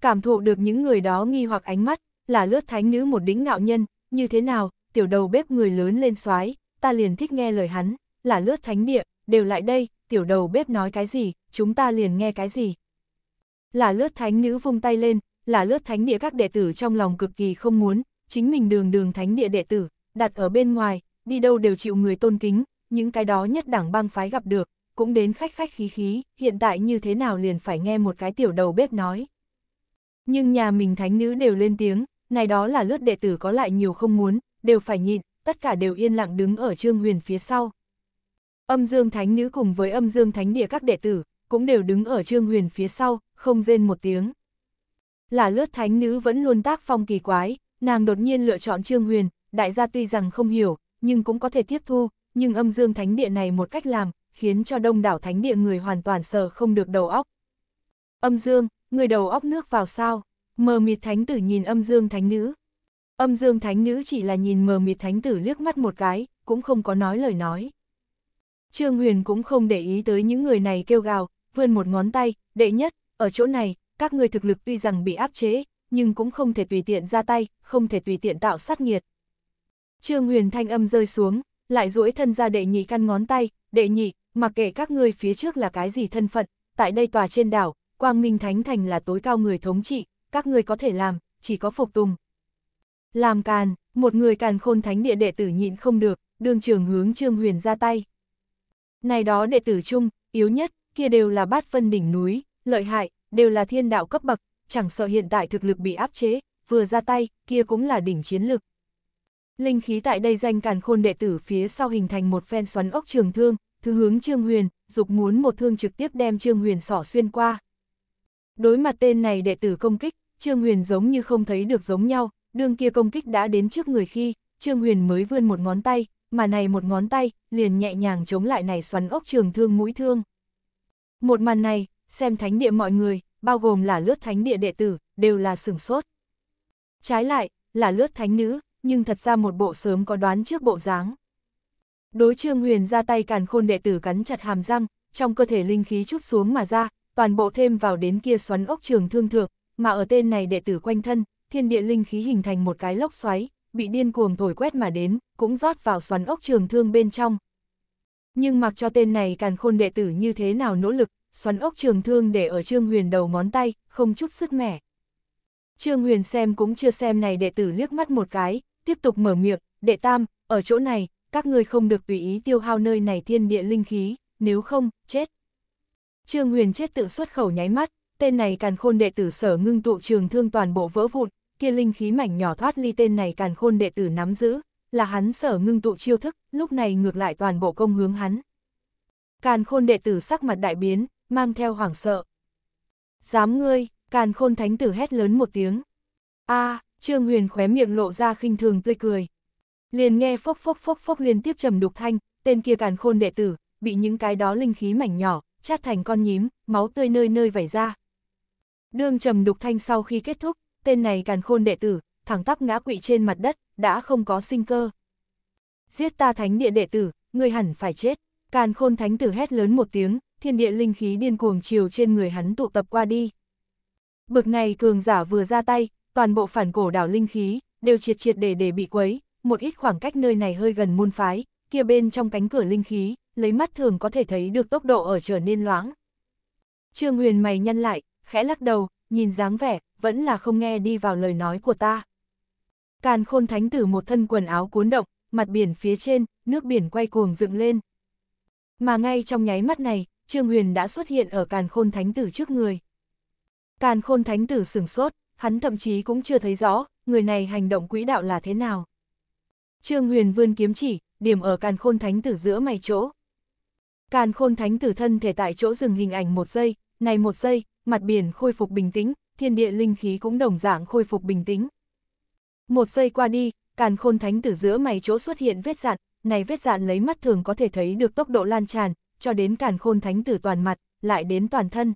Cảm thụ được những người đó nghi hoặc ánh mắt, là lướt thánh nữ một đính ngạo nhân, như thế nào, tiểu đầu bếp người lớn lên xoái, ta liền thích nghe lời hắn, là lướt thánh địa, đều lại đây, tiểu đầu bếp nói cái gì, chúng ta liền nghe cái gì. Là lướt thánh nữ vung tay lên, là lướt thánh địa các đệ tử trong lòng cực kỳ không muốn, chính mình đường đường thánh địa đệ tử, đặt ở bên ngoài, đi đâu đều chịu người tôn kính, những cái đó nhất đảng băng phái gặp được, cũng đến khách khách khí khí, hiện tại như thế nào liền phải nghe một cái tiểu đầu bếp nói. Nhưng nhà mình thánh nữ đều lên tiếng, này đó là lướt đệ tử có lại nhiều không muốn, đều phải nhịn, tất cả đều yên lặng đứng ở trương huyền phía sau. Âm dương thánh nữ cùng với âm dương thánh địa các đệ tử, cũng đều đứng ở trương huyền phía sau, không rên một tiếng. Là lướt thánh nữ vẫn luôn tác phong kỳ quái, nàng đột nhiên lựa chọn trương huyền, đại gia tuy rằng không hiểu, nhưng cũng có thể tiếp thu, nhưng âm dương thánh địa này một cách làm, khiến cho đông đảo thánh địa người hoàn toàn sờ không được đầu óc. Âm Dương, người đầu óc nước vào sao? Mờ mịt thánh tử nhìn âm Dương thánh nữ. Âm Dương thánh nữ chỉ là nhìn mờ mịt thánh tử liếc mắt một cái, cũng không có nói lời nói. Trương Huyền cũng không để ý tới những người này kêu gào, vươn một ngón tay, đệ nhất, ở chỗ này, các người thực lực tuy rằng bị áp chế, nhưng cũng không thể tùy tiện ra tay, không thể tùy tiện tạo sát nghiệt. Trương Huyền thanh âm rơi xuống, lại duỗi thân ra đệ nhị căn ngón tay, đệ nhị, mặc kệ các ngươi phía trước là cái gì thân phận, tại đây tòa trên đảo, Quang Minh Thánh Thành là tối cao người thống trị, các ngươi có thể làm, chỉ có phục tùng. Làm càn, một người càn khôn thánh địa đệ tử nhịn không được, đương trường hướng Trương Huyền ra tay. Này đó đệ tử chung, yếu nhất, kia đều là bát phân đỉnh núi, lợi hại, đều là thiên đạo cấp bậc, chẳng sợ hiện tại thực lực bị áp chế, vừa ra tay, kia cũng là đỉnh chiến lực. Linh khí tại đây danh càn khôn đệ tử phía sau hình thành một phen xoắn ốc trường thương, thứ hướng Trương Huyền, dục muốn một thương trực tiếp đem Trương Huyền sỏ xuyên qua. Đối mặt tên này đệ tử công kích, Trương Huyền giống như không thấy được giống nhau, đương kia công kích đã đến trước người khi, Trương Huyền mới vươn một ngón tay, mà này một ngón tay, liền nhẹ nhàng chống lại này xoắn ốc trường thương mũi thương. Một màn này, xem thánh địa mọi người, bao gồm là lướt thánh địa đệ tử, đều là sửng sốt. Trái lại, là lướt thánh nữ, nhưng thật ra một bộ sớm có đoán trước bộ dáng, Đối trương huyền ra tay càn khôn đệ tử cắn chặt hàm răng, trong cơ thể linh khí chút xuống mà ra, toàn bộ thêm vào đến kia xoắn ốc trường thương thượng, mà ở tên này đệ tử quanh thân, thiên địa linh khí hình thành một cái lốc xoáy, bị điên cuồng thổi quét mà đến, cũng rót vào xoắn ốc trường thương bên trong. Nhưng mặc cho tên này càn khôn đệ tử như thế nào nỗ lực, xoắn ốc trường thương để ở Trương Huyền đầu ngón tay, không chút sức mẻ. Trương Huyền xem cũng chưa xem này đệ tử liếc mắt một cái, tiếp tục mở miệng, đệ tam, ở chỗ này, các ngươi không được tùy ý tiêu hao nơi này thiên địa linh khí, nếu không, chết. Trương Huyền chết tự xuất khẩu nháy mắt, tên này càn khôn đệ tử sở ngưng tụ trường thương toàn bộ vỡ vụn, kia linh khí mảnh nhỏ thoát ly tên này càn khôn đệ tử nắm giữ, là hắn sở ngưng tụ chiêu thức, lúc này ngược lại toàn bộ công hướng hắn. Càn khôn đệ tử sắc mặt đại biến, mang theo hoảng sợ. Dám ngươi, càn khôn thánh tử hét lớn một tiếng. a Trương Huyền khóe miệng lộ ra khinh thường tươi cười, Liền nghe phốc phốc phốc phốc liên tiếp trầm đục thanh, tên kia càn khôn đệ tử, bị những cái đó linh khí mảnh nhỏ, chát thành con nhím, máu tươi nơi nơi vẩy ra. Đương trầm đục thanh sau khi kết thúc, tên này càn khôn đệ tử, thẳng tắp ngã quỵ trên mặt đất, đã không có sinh cơ. Giết ta thánh địa đệ tử, người hẳn phải chết. Càn khôn thánh tử hét lớn một tiếng, thiên địa linh khí điên cuồng chiều trên người hắn tụ tập qua đi. Bực này cường giả vừa ra tay, toàn bộ phản cổ đảo linh khí, đều triệt triệt để để bị quấy, một ít khoảng cách nơi này hơi gần môn phái, kia bên trong cánh cửa linh khí, lấy mắt thường có thể thấy được tốc độ ở trở nên loãng. Trương Huyền mày nhăn lại, khẽ lắc đầu, nhìn dáng vẻ, vẫn là không nghe đi vào lời nói của ta. Càn khôn thánh tử một thân quần áo cuốn động, mặt biển phía trên, nước biển quay cuồng dựng lên. Mà ngay trong nháy mắt này, Trương Huyền đã xuất hiện ở càn khôn thánh tử trước người. Càn khôn thánh tử sửng sốt, hắn thậm chí cũng chưa thấy rõ, người này hành động quỹ đạo là thế nào. Trương Huyền vươn kiếm chỉ, điểm ở càn khôn thánh tử giữa mày chỗ. Càn khôn thánh tử thân thể tại chỗ dừng hình ảnh một giây, này một giây, mặt biển khôi phục bình tĩnh, thiên địa linh khí cũng đồng dạng khôi phục bình tĩnh. Một giây qua đi, càn khôn thánh tử giữa mày chỗ xuất hiện vết dạn, này vết dạn lấy mắt thường có thể thấy được tốc độ lan tràn, cho đến càn khôn thánh tử toàn mặt, lại đến toàn thân.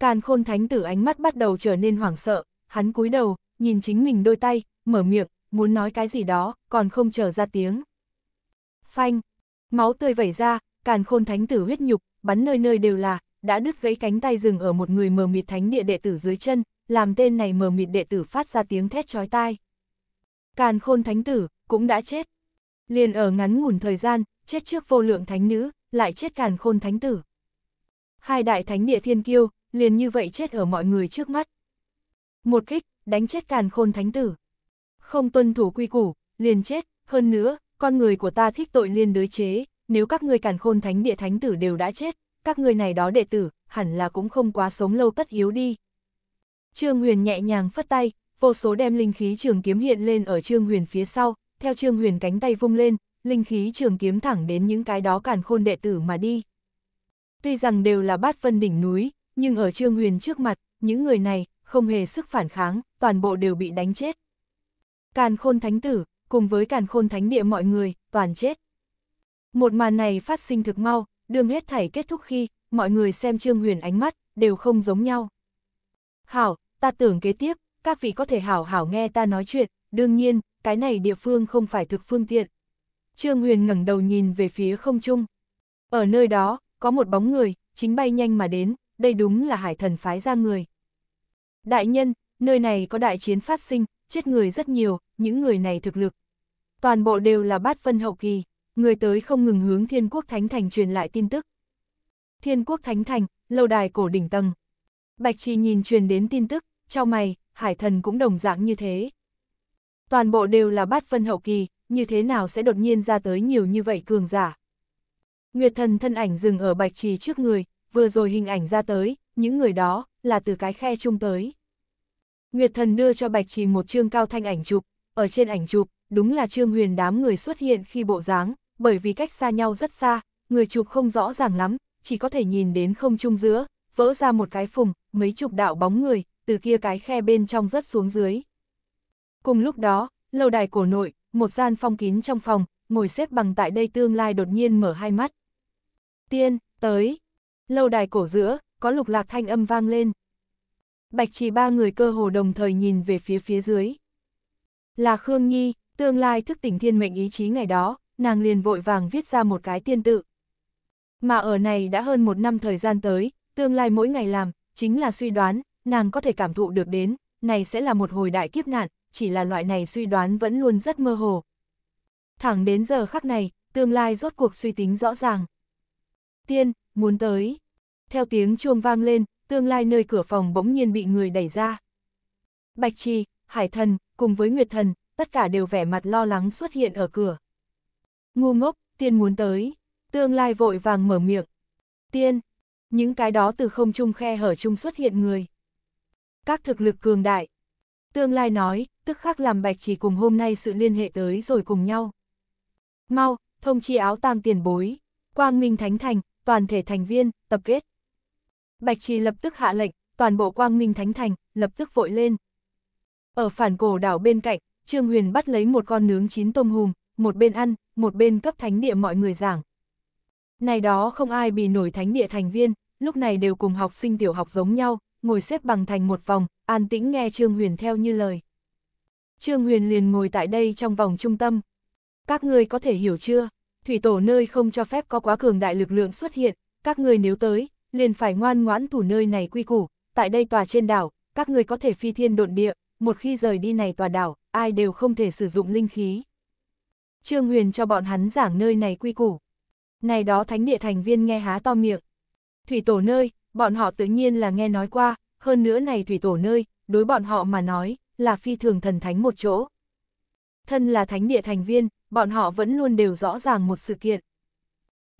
Càn khôn thánh tử ánh mắt bắt đầu trở nên hoảng sợ, hắn cúi đầu, nhìn chính mình đôi tay, mở miệng, muốn nói cái gì đó, còn không chờ ra tiếng. Phanh, máu tươi vẩy ra, càn khôn thánh tử huyết nhục, bắn nơi nơi đều là, đã đứt gãy cánh tay rừng ở một người mờ mịt thánh địa đệ tử dưới chân, làm tên này mờ mịt đệ tử phát ra tiếng thét chói tai. Càn khôn thánh tử, cũng đã chết. Liền ở ngắn ngủn thời gian, chết trước vô lượng thánh nữ, lại chết càn khôn thánh tử. Hai đại thánh địa thiên kiêu, liền như vậy chết ở mọi người trước mắt. Một kích, đánh chết càn khôn thánh tử không tuân thủ quy củ, liền chết, hơn nữa, con người của ta thích tội liên đới chế, nếu các ngươi càn khôn thánh địa thánh tử đều đã chết, các ngươi này đó đệ tử, hẳn là cũng không quá sống lâu tất yếu đi. Trương Huyền nhẹ nhàng phất tay, vô số đem linh khí trường kiếm hiện lên ở Trương Huyền phía sau, theo Trương Huyền cánh tay vung lên, linh khí trường kiếm thẳng đến những cái đó càn khôn đệ tử mà đi. Tuy rằng đều là bát phân đỉnh núi, nhưng ở Trương Huyền trước mặt, những người này không hề sức phản kháng, toàn bộ đều bị đánh chết. Càn khôn thánh tử, cùng với càn khôn thánh địa mọi người, toàn chết. Một màn này phát sinh thực mau, đường hết thảy kết thúc khi, mọi người xem Trương Huyền ánh mắt, đều không giống nhau. Hảo, ta tưởng kế tiếp, các vị có thể hảo hảo nghe ta nói chuyện, đương nhiên, cái này địa phương không phải thực phương tiện. Trương Huyền ngẩng đầu nhìn về phía không trung. Ở nơi đó, có một bóng người, chính bay nhanh mà đến, đây đúng là hải thần phái ra người. Đại nhân, nơi này có đại chiến phát sinh, chết người rất nhiều, những người này thực lực. Toàn bộ đều là bát phân hậu kỳ, người tới không ngừng hướng thiên quốc thánh thành truyền lại tin tức. Thiên quốc thánh thành, lâu đài cổ đỉnh tầng. Bạch trì nhìn truyền đến tin tức, trao mày, hải thần cũng đồng dạng như thế. Toàn bộ đều là bát phân hậu kỳ, như thế nào sẽ đột nhiên ra tới nhiều như vậy cường giả. Nguyệt thần thân ảnh dừng ở bạch trì trước người, vừa rồi hình ảnh ra tới, những người đó, là từ cái khe chung tới. Nguyệt thần đưa cho bạch trì một chương cao thanh ảnh chụp, ở trên ảnh chụp, đúng là Trương Huyền đám người xuất hiện khi bộ dáng, bởi vì cách xa nhau rất xa, người chụp không rõ ràng lắm, chỉ có thể nhìn đến không trung giữa, vỡ ra một cái phùng, mấy chục đạo bóng người, từ kia cái khe bên trong rất xuống dưới. Cùng lúc đó, lâu đài cổ nội, một gian phong kín trong phòng, ngồi xếp bằng tại đây tương lai đột nhiên mở hai mắt. Tiên, tới. Lâu đài cổ giữa, có lục lạc thanh âm vang lên. Bạch trì ba người cơ hồ đồng thời nhìn về phía phía dưới. Là Khương Nhi, tương lai thức tỉnh thiên mệnh ý chí ngày đó, nàng liền vội vàng viết ra một cái tiên tự. Mà ở này đã hơn một năm thời gian tới, tương lai mỗi ngày làm, chính là suy đoán, nàng có thể cảm thụ được đến, này sẽ là một hồi đại kiếp nạn, chỉ là loại này suy đoán vẫn luôn rất mơ hồ. Thẳng đến giờ khắc này, tương lai rốt cuộc suy tính rõ ràng. Tiên, muốn tới. Theo tiếng chuông vang lên, tương lai nơi cửa phòng bỗng nhiên bị người đẩy ra. Bạch Trì, Hải Thần, cùng với Nguyệt Thần, tất cả đều vẻ mặt lo lắng xuất hiện ở cửa. Ngu ngốc, tiên muốn tới, tương lai vội vàng mở miệng. Tiên, những cái đó từ không trung khe hở trung xuất hiện người. Các thực lực cường đại. Tương lai nói, tức khắc làm bạch chỉ cùng hôm nay sự liên hệ tới rồi cùng nhau. Mau, thông chi áo tang tiền bối, quang minh thánh thành, toàn thể thành viên, tập kết. Bạch Trì lập tức hạ lệnh, toàn bộ quang minh thánh thành, lập tức vội lên, ở phản cổ đảo bên cạnh, Trương Huyền bắt lấy một con nướng chín tôm hùm, một bên ăn, một bên cấp thánh địa mọi người giảng. Này đó không ai bị nổi thánh địa thành viên, lúc này đều cùng học sinh tiểu học giống nhau, ngồi xếp bằng thành một vòng, an tĩnh nghe Trương Huyền theo như lời. Trương Huyền liền ngồi tại đây trong vòng trung tâm. Các người có thể hiểu chưa, thủy tổ nơi không cho phép có quá cường đại lực lượng xuất hiện, các người nếu tới, liền phải ngoan ngoãn thủ nơi này quy củ, tại đây tòa trên đảo, các người có thể phi thiên độn địa, một khi rời đi này tòa đảo, ai đều không thể sử dụng linh khí. Trương Huyền cho bọn hắn giảng nơi này quy củ. Này đó thánh địa thành viên nghe há to miệng. Thủy tổ nơi, bọn họ tự nhiên là nghe nói qua, hơn nữa này thủy tổ nơi, đối bọn họ mà nói, là phi thường thần thánh một chỗ. Thân là thánh địa thành viên, bọn họ vẫn luôn đều rõ ràng một sự kiện.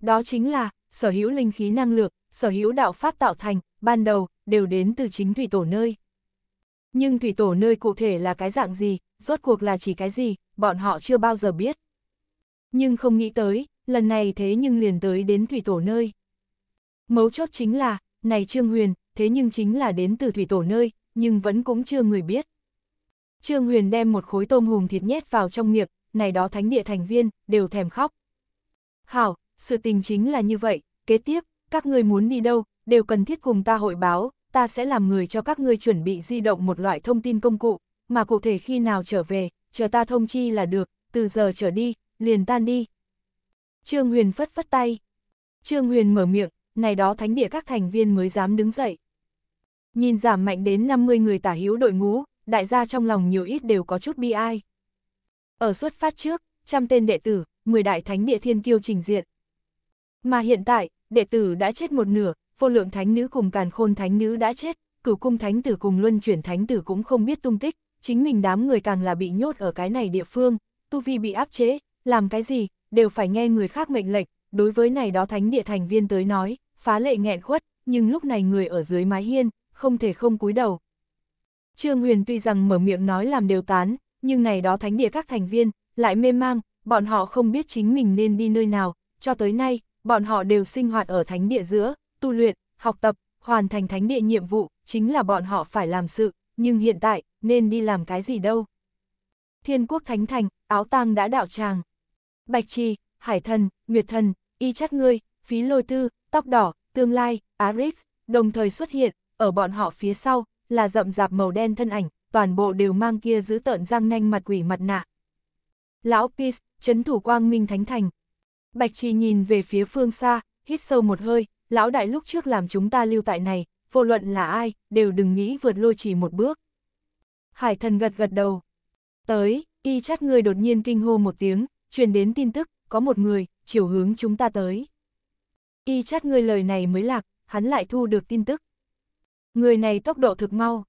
Đó chính là, sở hữu linh khí năng lực sở hữu đạo pháp tạo thành, ban đầu, đều đến từ chính thủy tổ nơi. Nhưng thủy tổ nơi cụ thể là cái dạng gì, rốt cuộc là chỉ cái gì, bọn họ chưa bao giờ biết. Nhưng không nghĩ tới, lần này thế nhưng liền tới đến thủy tổ nơi. Mấu chốt chính là, này Trương Huyền, thế nhưng chính là đến từ thủy tổ nơi, nhưng vẫn cũng chưa người biết. Trương Huyền đem một khối tôm hùm thịt nhét vào trong miệng, này đó thánh địa thành viên, đều thèm khóc. Hảo, sự tình chính là như vậy, kế tiếp, các người muốn đi đâu, đều cần thiết cùng ta hội báo, ta sẽ làm người cho các ngươi chuẩn bị di động một loại thông tin công cụ, mà cụ thể khi nào trở về, chờ ta thông chi là được, từ giờ trở đi, liền tan đi. Trương Huyền phất phất tay. Trương Huyền mở miệng, này đó thánh địa các thành viên mới dám đứng dậy. Nhìn giảm mạnh đến 50 người tả hiếu đội ngũ, đại gia trong lòng nhiều ít đều có chút bi ai. Ở xuất phát trước, trăm tên đệ tử, 10 đại thánh địa thiên kiêu trình diện. Mà hiện tại, đệ tử đã chết một nửa, vô lượng thánh nữ cùng càn khôn thánh nữ đã chết, cửu cung thánh tử cùng luân chuyển thánh tử cũng không biết tung tích, chính mình đám người càng là bị nhốt ở cái này địa phương, tu vi bị áp chế, làm cái gì, đều phải nghe người khác mệnh lệnh, đối với này đó thánh địa thành viên tới nói, phá lệ nghẹn khuất, nhưng lúc này người ở dưới mái hiên, không thể không cúi đầu. Trương Huyền tuy rằng mở miệng nói làm đều tán, nhưng này đó thánh địa các thành viên, lại mê mang, bọn họ không biết chính mình nên đi nơi nào, cho tới nay, bọn họ đều sinh hoạt ở thánh địa giữa, tu luyện, học tập, hoàn thành thánh địa nhiệm vụ, chính là bọn họ phải làm sự, nhưng hiện tại, nên đi làm cái gì đâu. Thiên quốc thánh thành, áo tang đã đạo tràng. Bạch trì, hải thần, nguyệt thần, y chắt ngươi, phí lôi tư, tóc đỏ, tương lai, Arix, đồng thời xuất hiện, ở bọn họ phía sau, là rậm rạp màu đen thân ảnh, toàn bộ đều mang kia giữ tợn răng nanh mặt quỷ mặt nạ. Lão Peace, chấn thủ quang minh thánh thành. Bạch trì nhìn về phía phương xa, hít sâu một hơi, lão đại lúc trước làm chúng ta lưu tại này, vô luận là ai, đều đừng nghĩ vượt lôi chỉ một bước. Hải thần gật gật đầu. Tới, y chát người đột nhiên kinh hô một tiếng, truyền đến tin tức, có một người, chiều hướng chúng ta tới. Y chát người lời này mới lạc, hắn lại thu được tin tức. Người này tốc độ thực mau.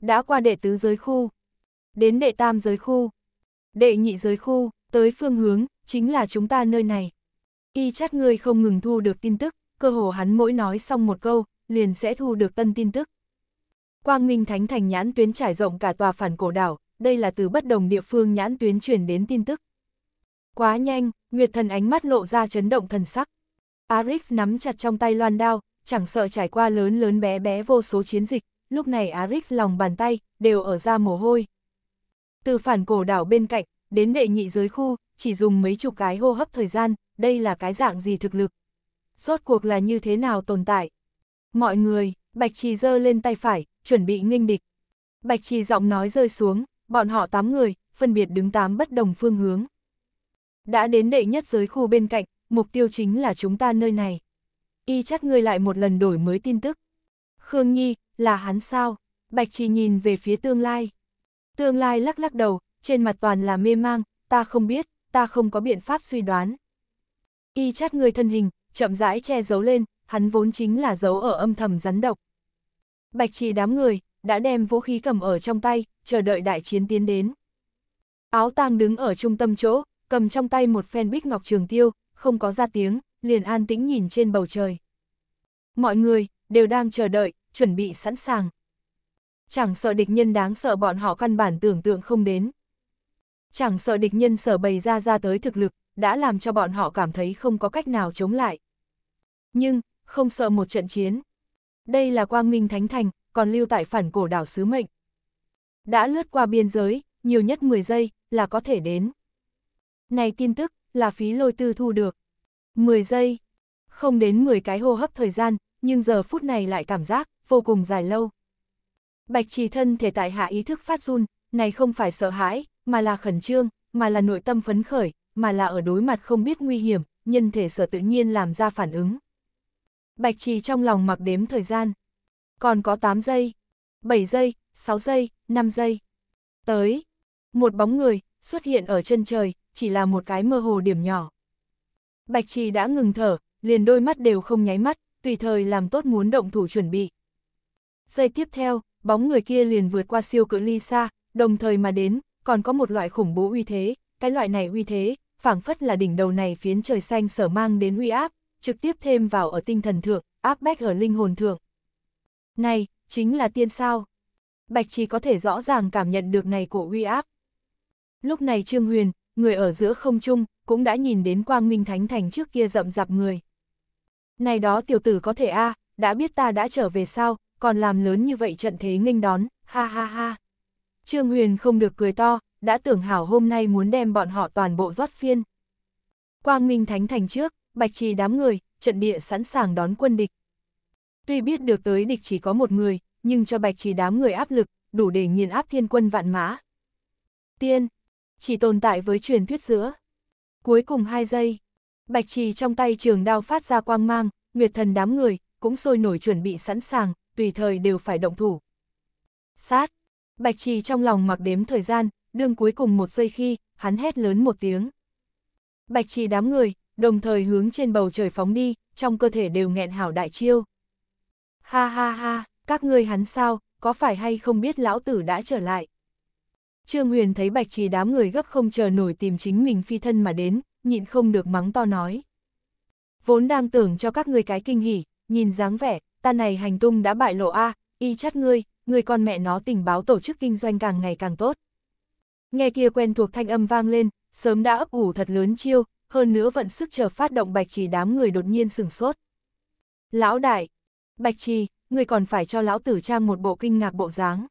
Đã qua đệ tứ giới khu, đến đệ tam giới khu, đệ nhị giới khu, tới phương hướng, chính là chúng ta nơi này. Y chát người không ngừng thu được tin tức, cơ hồ hắn mỗi nói xong một câu, liền sẽ thu được tân tin tức. Quang Minh Thánh Thành nhãn tuyến trải rộng cả tòa phản cổ đảo, đây là từ bất đồng địa phương nhãn tuyến truyền đến tin tức. Quá nhanh, Nguyệt Thần ánh mắt lộ ra chấn động thần sắc. Arix nắm chặt trong tay loan đao, chẳng sợ trải qua lớn lớn bé bé vô số chiến dịch, lúc này Arix lòng bàn tay, đều ở ra mồ hôi. Từ phản cổ đảo bên cạnh, đến đệ nhị giới khu, chỉ dùng mấy chục cái hô hấp thời gian, đây là cái dạng gì thực lực, rốt cuộc là như thế nào tồn tại. Mọi người, Bạch Trì giơ lên tay phải, chuẩn bị nghênh địch. Bạch Trì giọng nói rơi xuống, bọn họ 8 người, phân biệt đứng 8 bất đồng phương hướng. Đã đến đệ nhất giới khu bên cạnh, mục tiêu chính là chúng ta nơi này. Y chắc ngươi lại một lần đổi mới tin tức. Khương Nhi, là hắn sao? Bạch Trì nhìn về phía tương lai. Tương lai lắc lắc đầu, trên mặt toàn là mê mang, ta không biết, ta không có biện pháp suy đoán. Y chát người thân hình, chậm rãi che giấu lên, hắn vốn chính là giấu ở âm thầm rắn độc. Bạch trì đám người, đã đem vũ khí cầm ở trong tay, chờ đợi đại chiến tiến đến. Áo tang đứng ở trung tâm chỗ, cầm trong tay một phen bích ngọc trường tiêu, không có ra tiếng, liền an tĩnh nhìn trên bầu trời. Mọi người, đều đang chờ đợi, chuẩn bị sẵn sàng. Chẳng sợ địch nhân đáng sợ bọn họ căn bản tưởng tượng không đến. Chẳng sợ địch nhân sở bày ra ra tới thực lực, đã làm cho bọn họ cảm thấy không có cách nào chống lại nhưng không sợ một trận chiến. Đây là quang minh thánh thành, còn lưu tại phản cổ đảo sứ mệnh. Đã lướt qua biên giới, nhiều nhất 10 giây là có thể đến. Này tin tức là phí lôi tư thu được. 10 giây, không đến 10 cái hô hấp thời gian, nhưng giờ phút này lại cảm giác vô cùng dài lâu. Bạch trì thân thể tại hạ ý thức phát run, này không phải sợ hãi, mà là khẩn trương, mà là nội tâm phấn khởi, mà là ở đối mặt không biết nguy hiểm, nhân thể sở tự nhiên làm ra phản ứng. Bạch Trì trong lòng mặc đếm thời gian. Còn có 8 giây, 7 giây, 6 giây, 5 giây. Tới, một bóng người xuất hiện ở chân trời, chỉ là một cái mơ hồ điểm nhỏ. Bạch Trì đã ngừng thở, liền đôi mắt đều không nháy mắt, tùy thời làm tốt muốn động thủ chuẩn bị. Giây tiếp theo, bóng người kia liền vượt qua siêu cự ly xa, đồng thời mà đến, còn có một loại khủng bố uy thế, cái loại này uy thế, phảng phất là đỉnh đầu này phiến trời xanh sở mang đến uy áp, trực tiếp thêm vào ở tinh thần thượng, áp bách ở linh hồn thượng. Này, chính là tiên sao. Bạch chỉ có thể rõ ràng cảm nhận được này của uy áp. Lúc này Trương Huyền, người ở giữa không trung, cũng đã nhìn đến quang minh thánh thành trước kia rậm rạp người. Này đó tiểu tử có thể a à, đã biết ta đã trở về sao, còn làm lớn như vậy trận thế nghênh đón, ha ha ha. Trương Huyền không được cười to, đã tưởng hảo hôm nay muốn đem bọn họ toàn bộ rót phiên. Quang Minh Thánh Thành trước, bạch trì đám người, trận địa sẵn sàng đón quân địch. Tuy biết được tới địch chỉ có một người, nhưng cho bạch trì đám người áp lực, đủ để nghiền áp thiên quân vạn mã. Tiên, chỉ tồn tại với truyền thuyết giữa. Cuối cùng hai giây, bạch trì trong tay trường đao phát ra quang mang, nguyệt thần đám người, cũng sôi nổi chuẩn bị sẵn sàng, tùy thời đều phải động thủ. Sát, bạch trì trong lòng mặc đếm thời gian, đương cuối cùng một giây khi, hắn hét lớn một tiếng. Bạch trì đám người, đồng thời hướng trên bầu trời phóng đi, trong cơ thể đều nghẹn hảo đại chiêu. Ha ha ha, các ngươi hắn sao, có phải hay không biết lão tử đã trở lại? Trương Huyền thấy bạch trì đám người gấp không chờ nổi tìm chính mình phi thân mà đến, nhịn không được mắng to nói. Vốn đang tưởng cho các ngươi cái kinh hỉ, nhìn dáng vẻ, ta này hành tung đã bại lộ a, y chắt ngươi, người con mẹ nó tình báo tổ chức kinh doanh càng ngày càng tốt. Nghe kia quen thuộc thanh âm vang lên, sớm đã ấp ủ thật lớn chiêu, hơn nữa vận sức chờ phát động Bạch Trì đám người đột nhiên sừng sốt. Lão đại, Bạch Trì, người còn phải cho lão tử trang một bộ kinh ngạc bộ dáng.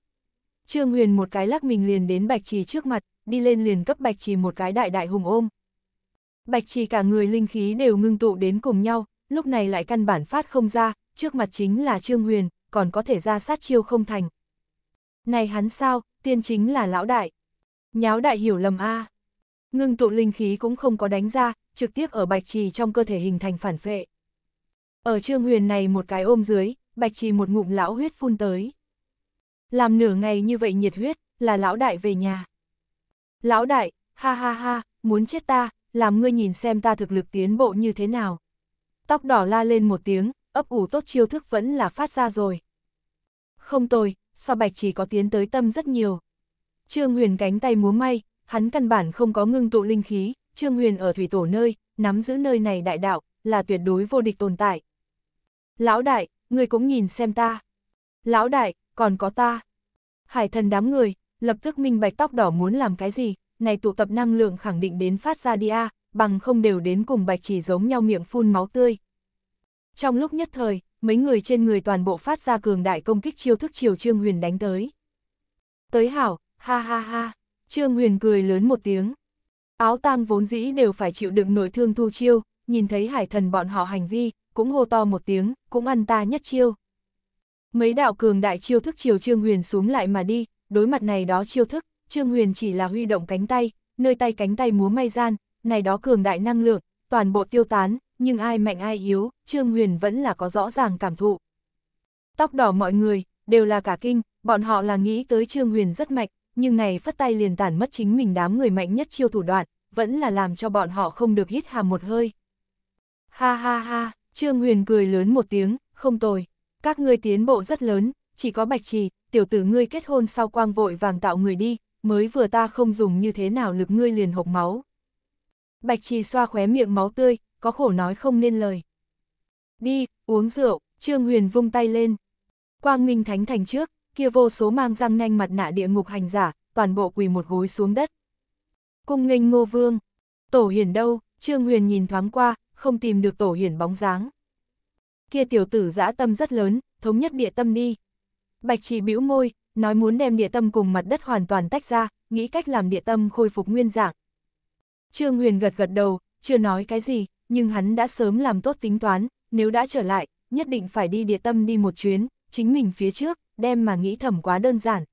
Trương Huyền một cái lắc mình liền đến Bạch Trì trước mặt, đi lên liền cấp Bạch Trì một cái đại đại hùng ôm. Bạch Trì cả người linh khí đều ngưng tụ đến cùng nhau, lúc này lại căn bản phát không ra, trước mặt chính là Trương Huyền, còn có thể ra sát chiêu không thành. Này hắn sao, tiên chính là lão đại. Nháo đại hiểu lầm a à. Ngưng tụ linh khí cũng không có đánh ra, trực tiếp ở bạch trì trong cơ thể hình thành phản phệ. Ở trương huyền này một cái ôm dưới, bạch trì một ngụm lão huyết phun tới. Làm nửa ngày như vậy nhiệt huyết, là lão đại về nhà. Lão đại, ha ha ha, muốn chết ta, làm ngươi nhìn xem ta thực lực tiến bộ như thế nào. Tóc đỏ la lên một tiếng, ấp ủ tốt chiêu thức vẫn là phát ra rồi. Không tồi, so bạch trì có tiến tới tâm rất nhiều. Trương huyền cánh tay múa may, hắn căn bản không có ngưng tụ linh khí, Trương Huyền ở thủy tổ nơi, nắm giữ nơi này đại đạo, là tuyệt đối vô địch tồn tại. Lão đại, người cũng nhìn xem ta. Lão đại, còn có ta. Hải thần đám người, lập tức minh bạch tóc đỏ muốn làm cái gì, này tụ tập năng lượng khẳng định đến phát ra đi a, bằng không đều đến cùng bạch chỉ giống nhau miệng phun máu tươi. Trong lúc nhất thời, mấy người trên người toàn bộ phát ra cường đại công kích chiêu thức chiều Trương Huyền đánh tới. Tới hảo, ha ha ha. Trương Huyền cười lớn một tiếng. Áo tang vốn dĩ đều phải chịu đựng nội thương thu chiêu, nhìn thấy hải thần bọn họ hành vi, cũng hô to một tiếng, cũng ăn ta nhất chiêu. Mấy đạo cường đại chiêu thức chiều Trương Huyền xuống lại mà đi, đối mặt này đó chiêu thức, Trương Huyền chỉ là huy động cánh tay, nơi tay cánh tay múa may gian, này đó cường đại năng lượng, toàn bộ tiêu tán, nhưng ai mạnh ai yếu, Trương Huyền vẫn là có rõ ràng cảm thụ. Tóc đỏ mọi người, đều là cả kinh, bọn họ là nghĩ tới Trương Huyền rất mạnh, nhưng này phát tay liền tản mất chính mình đám người mạnh nhất chiêu thủ đoạn, vẫn là làm cho bọn họ không được hít hà một hơi. Ha ha ha, Trương Huyền cười lớn một tiếng, không tồi, các ngươi tiến bộ rất lớn, chỉ có bạch trì, tiểu tử ngươi kết hôn sau quang vội vàng tạo người đi, mới vừa ta không dùng như thế nào lực ngươi liền hộc máu. Bạch trì xoa khóe miệng máu tươi, có khổ nói không nên lời. Đi, uống rượu, Trương Huyền vung tay lên. Quang Minh Thánh Thành trước, kia vô số mang răng nanh mặt nạ địa ngục hành giả, toàn bộ quỳ một gối xuống đất. Cung nghênh ngô vương, tổ hiển đâu, Trương Huyền nhìn thoáng qua, không tìm được tổ hiển bóng dáng. Kia tiểu tử dã tâm rất lớn, thống nhất địa tâm đi. Bạch trì bĩu môi, nói muốn đem địa tâm cùng mặt đất hoàn toàn tách ra, nghĩ cách làm địa tâm khôi phục nguyên dạng. Trương Huyền gật gật đầu, chưa nói cái gì, nhưng hắn đã sớm làm tốt tính toán, nếu đã trở lại, nhất định phải đi địa tâm đi một chuyến, chính mình phía trước, đem mà nghĩ thầm quá đơn giản.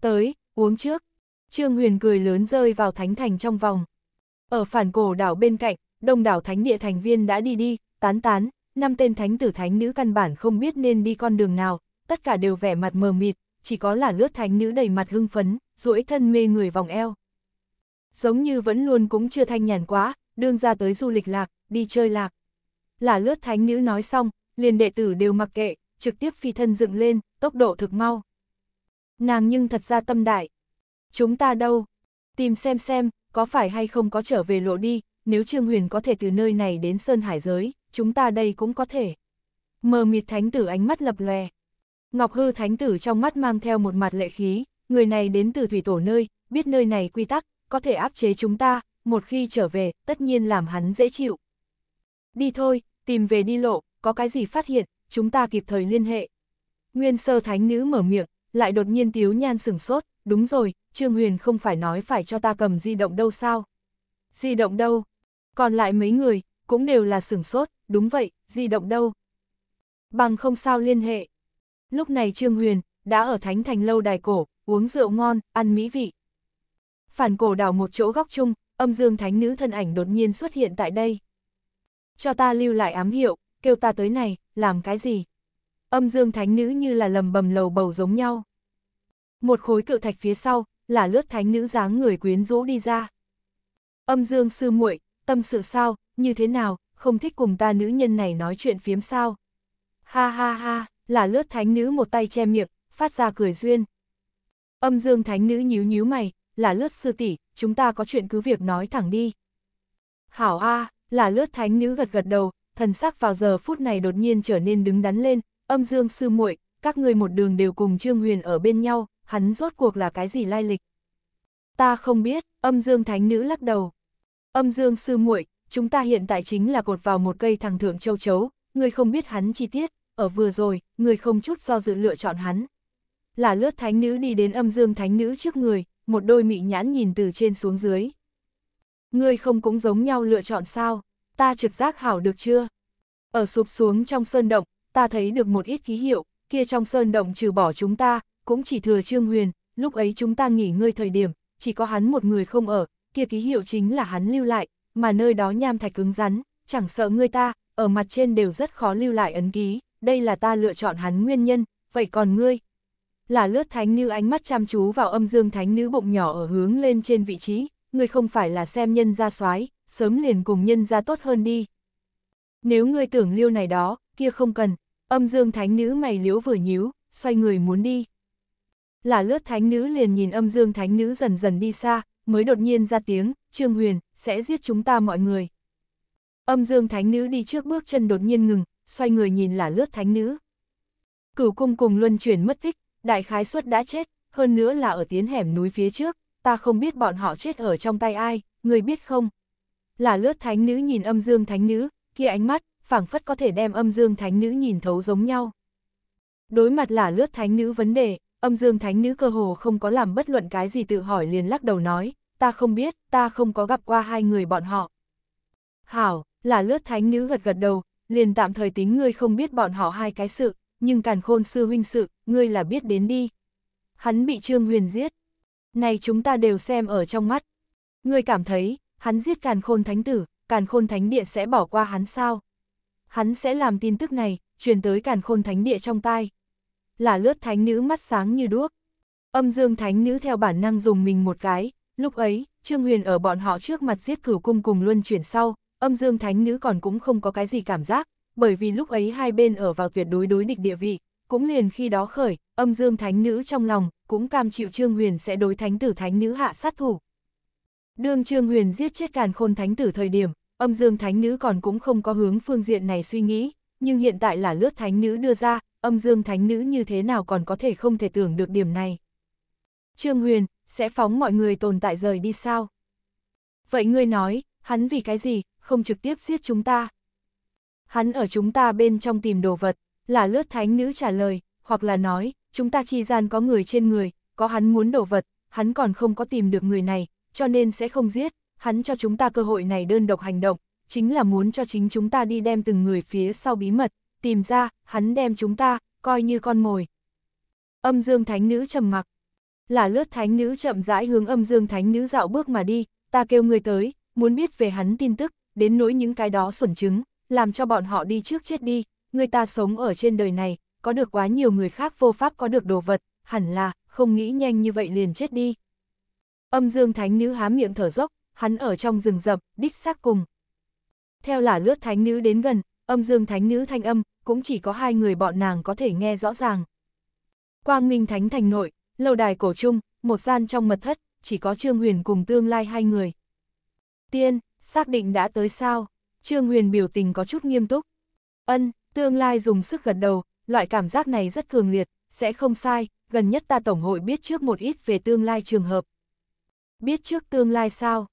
Tới, uống trước. Trương Huyền cười lớn rơi vào thánh thành trong vòng. Ở phản cổ đảo bên cạnh, đông đảo thánh địa thành viên đã đi đi, tán tán, năm tên thánh tử thánh nữ căn bản không biết nên đi con đường nào, tất cả đều vẻ mặt mờ mịt, chỉ có là lướt thánh nữ đầy mặt hưng phấn, duỗi thân mê người vòng eo. Giống như vẫn luôn cũng chưa thanh nhàn quá, đương ra tới du lịch lạc, đi chơi lạc. Là lướt thánh nữ nói xong, liền đệ tử đều mặc kệ, trực tiếp phi thân dựng lên, tốc độ thực mau. Nàng nhưng thật ra tâm đại. Chúng ta đâu? Tìm xem xem, có phải hay không có trở về lộ đi, nếu Trương Huyền có thể từ nơi này đến Sơn Hải giới, chúng ta đây cũng có thể. Mờ mịt thánh tử ánh mắt lập lòe. Ngọc hư thánh tử trong mắt mang theo một mặt lệ khí, người này đến từ thủy tổ nơi, biết nơi này quy tắc, có thể áp chế chúng ta, một khi trở về, tất nhiên làm hắn dễ chịu. Đi thôi, tìm về đi lộ, có cái gì phát hiện, chúng ta kịp thời liên hệ. Nguyên sơ thánh nữ mở miệng, lại đột nhiên tiếu nhan sửng sốt, đúng rồi, Trương Huyền không phải nói phải cho ta cầm di động đâu sao? Di động đâu? Còn lại mấy người, cũng đều là sửng sốt, đúng vậy, di động đâu? Bằng không sao liên hệ. Lúc này Trương Huyền, đã ở Thánh Thành Lâu Đài Cổ, uống rượu ngon, ăn mỹ vị. Phản cổ đảo một chỗ góc chung, âm dương thánh nữ thân ảnh đột nhiên xuất hiện tại đây. Cho ta lưu lại ám hiệu, kêu ta tới này, làm cái gì? Âm dương thánh nữ như là lầm bầm lầu bầu giống nhau. Một khối cự thạch phía sau, là lướt thánh nữ dáng người quyến rũ đi ra. Âm dương sư muội, tâm sự sao, như thế nào, không thích cùng ta nữ nhân này nói chuyện phiếm sao? Ha ha ha, là lướt thánh nữ một tay che miệng, phát ra cười duyên. Âm dương thánh nữ nhíu nhíu mày, là lướt sư tỷ, chúng ta có chuyện cứ việc nói thẳng đi. Hảo a, là lướt thánh nữ gật gật đầu, thần sắc vào giờ phút này đột nhiên trở nên đứng đắn lên, âm dương sư muội, các ngươi một đường đều cùng Trương Huyền ở bên nhau, hắn rốt cuộc là cái gì lai lịch? Ta không biết, âm dương thánh nữ lắc đầu. Âm dương sư muội, chúng ta hiện tại chính là cột vào một cây thằng thượng châu chấu, ngươi không biết hắn chi tiết, ở vừa rồi, ngươi không chút do dự lựa chọn hắn. Là lướt thánh nữ đi đến âm dương thánh nữ trước người, một đôi mị nhãn nhìn từ trên xuống dưới. Ngươi không cũng giống nhau lựa chọn sao? ta trực giác hảo được chưa? Ở sụp xuống trong sơn động, ta thấy được một ít ký hiệu, kia trong sơn động trừ bỏ chúng ta, cũng chỉ thừa Trương Huyền, lúc ấy chúng ta nghỉ ngơi thời điểm, chỉ có hắn một người không ở, kia ký hiệu chính là hắn lưu lại, mà nơi đó nham thạch cứng rắn, chẳng sợ người ta, ở mặt trên đều rất khó lưu lại ấn ký, đây là ta lựa chọn hắn nguyên nhân, vậy còn ngươi? Là lướt thánh nữ ánh mắt chăm chú vào âm dương thánh nữ bụng nhỏ ở hướng lên trên vị trí, ngươi không phải là xem nhân ra soái sớm liền cùng nhân ra tốt hơn đi. Nếu ngươi tưởng liêu này đó, kia không cần, âm dương thánh nữ mày liếu vừa nhíu, xoay người muốn đi. Là lướt thánh nữ liền nhìn âm dương thánh nữ dần dần đi xa, mới đột nhiên ra tiếng, Trương Huyền, sẽ giết chúng ta mọi người. Âm dương thánh nữ đi trước bước chân đột nhiên ngừng, xoay người nhìn là lướt thánh nữ. Cửu cung cùng luân chuyển mất tích, đại khái suất đã chết, hơn nữa là ở tiến hẻm núi phía trước, ta không biết bọn họ chết ở trong tay ai, người biết không? Là lướt thánh nữ nhìn âm dương thánh nữ, kia ánh mắt, phảng phất có thể đem âm dương thánh nữ nhìn thấu giống nhau. Đối mặt là lướt thánh nữ vấn đề, âm dương thánh nữ cơ hồ không có làm bất luận cái gì tự hỏi liền lắc đầu nói, ta không biết, ta không có gặp qua hai người bọn họ. Hảo, là lướt thánh nữ gật gật đầu, liền tạm thời tính ngươi không biết bọn họ hai cái sự, nhưng càn khôn sư huynh sự, ngươi là biết đến đi. Hắn bị Trương Huyền giết. Này chúng ta đều xem ở trong mắt. Ngươi cảm thấy, hắn giết càn khôn thánh tử, càn khôn thánh địa sẽ bỏ qua hắn sao? Hắn sẽ làm tin tức này, truyền tới càn khôn thánh địa trong tai. Là lướt thánh nữ mắt sáng như đuốc. Âm dương thánh nữ theo bản năng dùng mình một cái, lúc ấy, Trương Huyền ở bọn họ trước mặt giết cửu cung cùng luân chuyển sau, âm dương thánh nữ còn cũng không có cái gì cảm giác, bởi vì lúc ấy hai bên ở vào tuyệt đối đối địch địa vị, cũng liền khi đó khởi, âm dương thánh nữ trong lòng, cũng cam chịu Trương Huyền sẽ đối thánh tử thánh nữ hạ sát thủ, Đương Trương Huyền giết chết càn khôn thánh tử thời điểm, âm dương thánh nữ còn cũng không có hướng phương diện này suy nghĩ, nhưng hiện tại là lướt thánh nữ đưa ra, âm dương thánh nữ như thế nào còn có thể không thể tưởng được điểm này. Trương Huyền, sẽ phóng mọi người tồn tại rời đi sao? Vậy ngươi nói, hắn vì cái gì, không trực tiếp giết chúng ta? Hắn ở chúng ta bên trong tìm đồ vật, là lướt thánh nữ trả lời, hoặc là nói, chúng ta chi gian có người trên người, có hắn muốn đồ vật, hắn còn không có tìm được người này, cho nên sẽ không giết, hắn cho chúng ta cơ hội này đơn độc hành động, chính là muốn cho chính chúng ta đi đem từng người phía sau bí mật, tìm ra, hắn đem chúng ta, coi như con mồi. Âm dương thánh nữ trầm mặc, là lướt thánh nữ chậm rãi hướng âm dương thánh nữ dạo bước mà đi, ta kêu người tới, muốn biết về hắn tin tức, đến nỗi những cái đó xuẩn chứng, làm cho bọn họ đi trước chết đi, người ta sống ở trên đời này, có được quá nhiều người khác vô pháp có được đồ vật, hẳn là, không nghĩ nhanh như vậy liền chết đi. Âm dương thánh nữ há miệng thở dốc, hắn ở trong rừng rậm, đích xác cùng. Theo là lướt thánh nữ đến gần, âm dương thánh nữ thanh âm, cũng chỉ có hai người bọn nàng có thể nghe rõ ràng. Quang Minh Thánh Thành Nội, lâu đài cổ trung, một gian trong mật thất, chỉ có Trương Huyền cùng tương lai hai người. Tiên, xác định đã tới sao? Trương Huyền biểu tình có chút nghiêm túc. Ân, tương lai dùng sức gật đầu, loại cảm giác này rất cường liệt, sẽ không sai, gần nhất ta tổng hội biết trước một ít về tương lai trường hợp biết trước tương lai sao?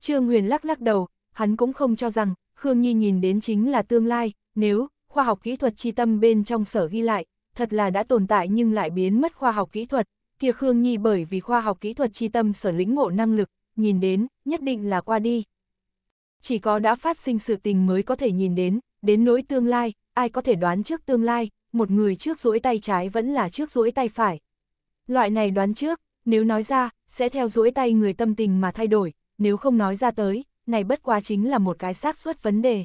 Trương Huyền lắc lắc đầu, hắn cũng không cho rằng, Khương Nhi nhìn đến chính là tương lai, nếu, khoa học kỹ thuật chi tâm bên trong sở ghi lại, thật là đã tồn tại nhưng lại biến mất khoa học kỹ thuật, kia Khương Nhi bởi vì khoa học kỹ thuật chi tâm sở lĩnh ngộ năng lực, nhìn đến, nhất định là qua đi. Chỉ có đã phát sinh sự tình mới có thể nhìn đến, đến nỗi tương lai, ai có thể đoán trước tương lai, một người trước rỗi tay trái vẫn là trước rỗi tay phải. Loại này đoán trước, nếu nói ra, sẽ theo duỗi tay người tâm tình mà thay đổi, nếu không nói ra tới, này bất quá chính là một cái xác suất vấn đề.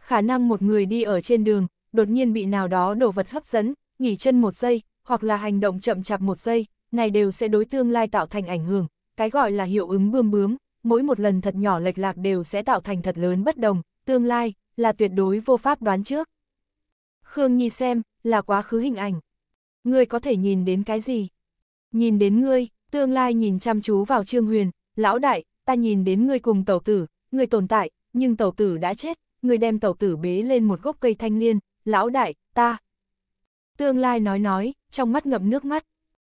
Khả năng một người đi ở trên đường, đột nhiên bị nào đó đồ vật hấp dẫn, nghỉ chân một giây, hoặc là hành động chậm chạp một giây, này đều sẽ đối tương lai tạo thành ảnh hưởng, cái gọi là hiệu ứng bươm bướm, mỗi một lần thật nhỏ lệch lạc đều sẽ tạo thành thật lớn bất đồng, tương lai là tuyệt đối vô pháp đoán trước. Khương Nhi xem, là quá khứ hình ảnh. Ngươi có thể nhìn đến cái gì? Nhìn đến ngươi, Tương lai nhìn chăm chú vào Trương Huyền, lão đại, ta nhìn đến ngươi cùng tẩu tử, ngươi tồn tại, nhưng tẩu tử đã chết, ngươi đem tẩu tử bế lên một gốc cây thanh liên, lão đại, ta. Tương lai nói nói, trong mắt ngậm nước mắt.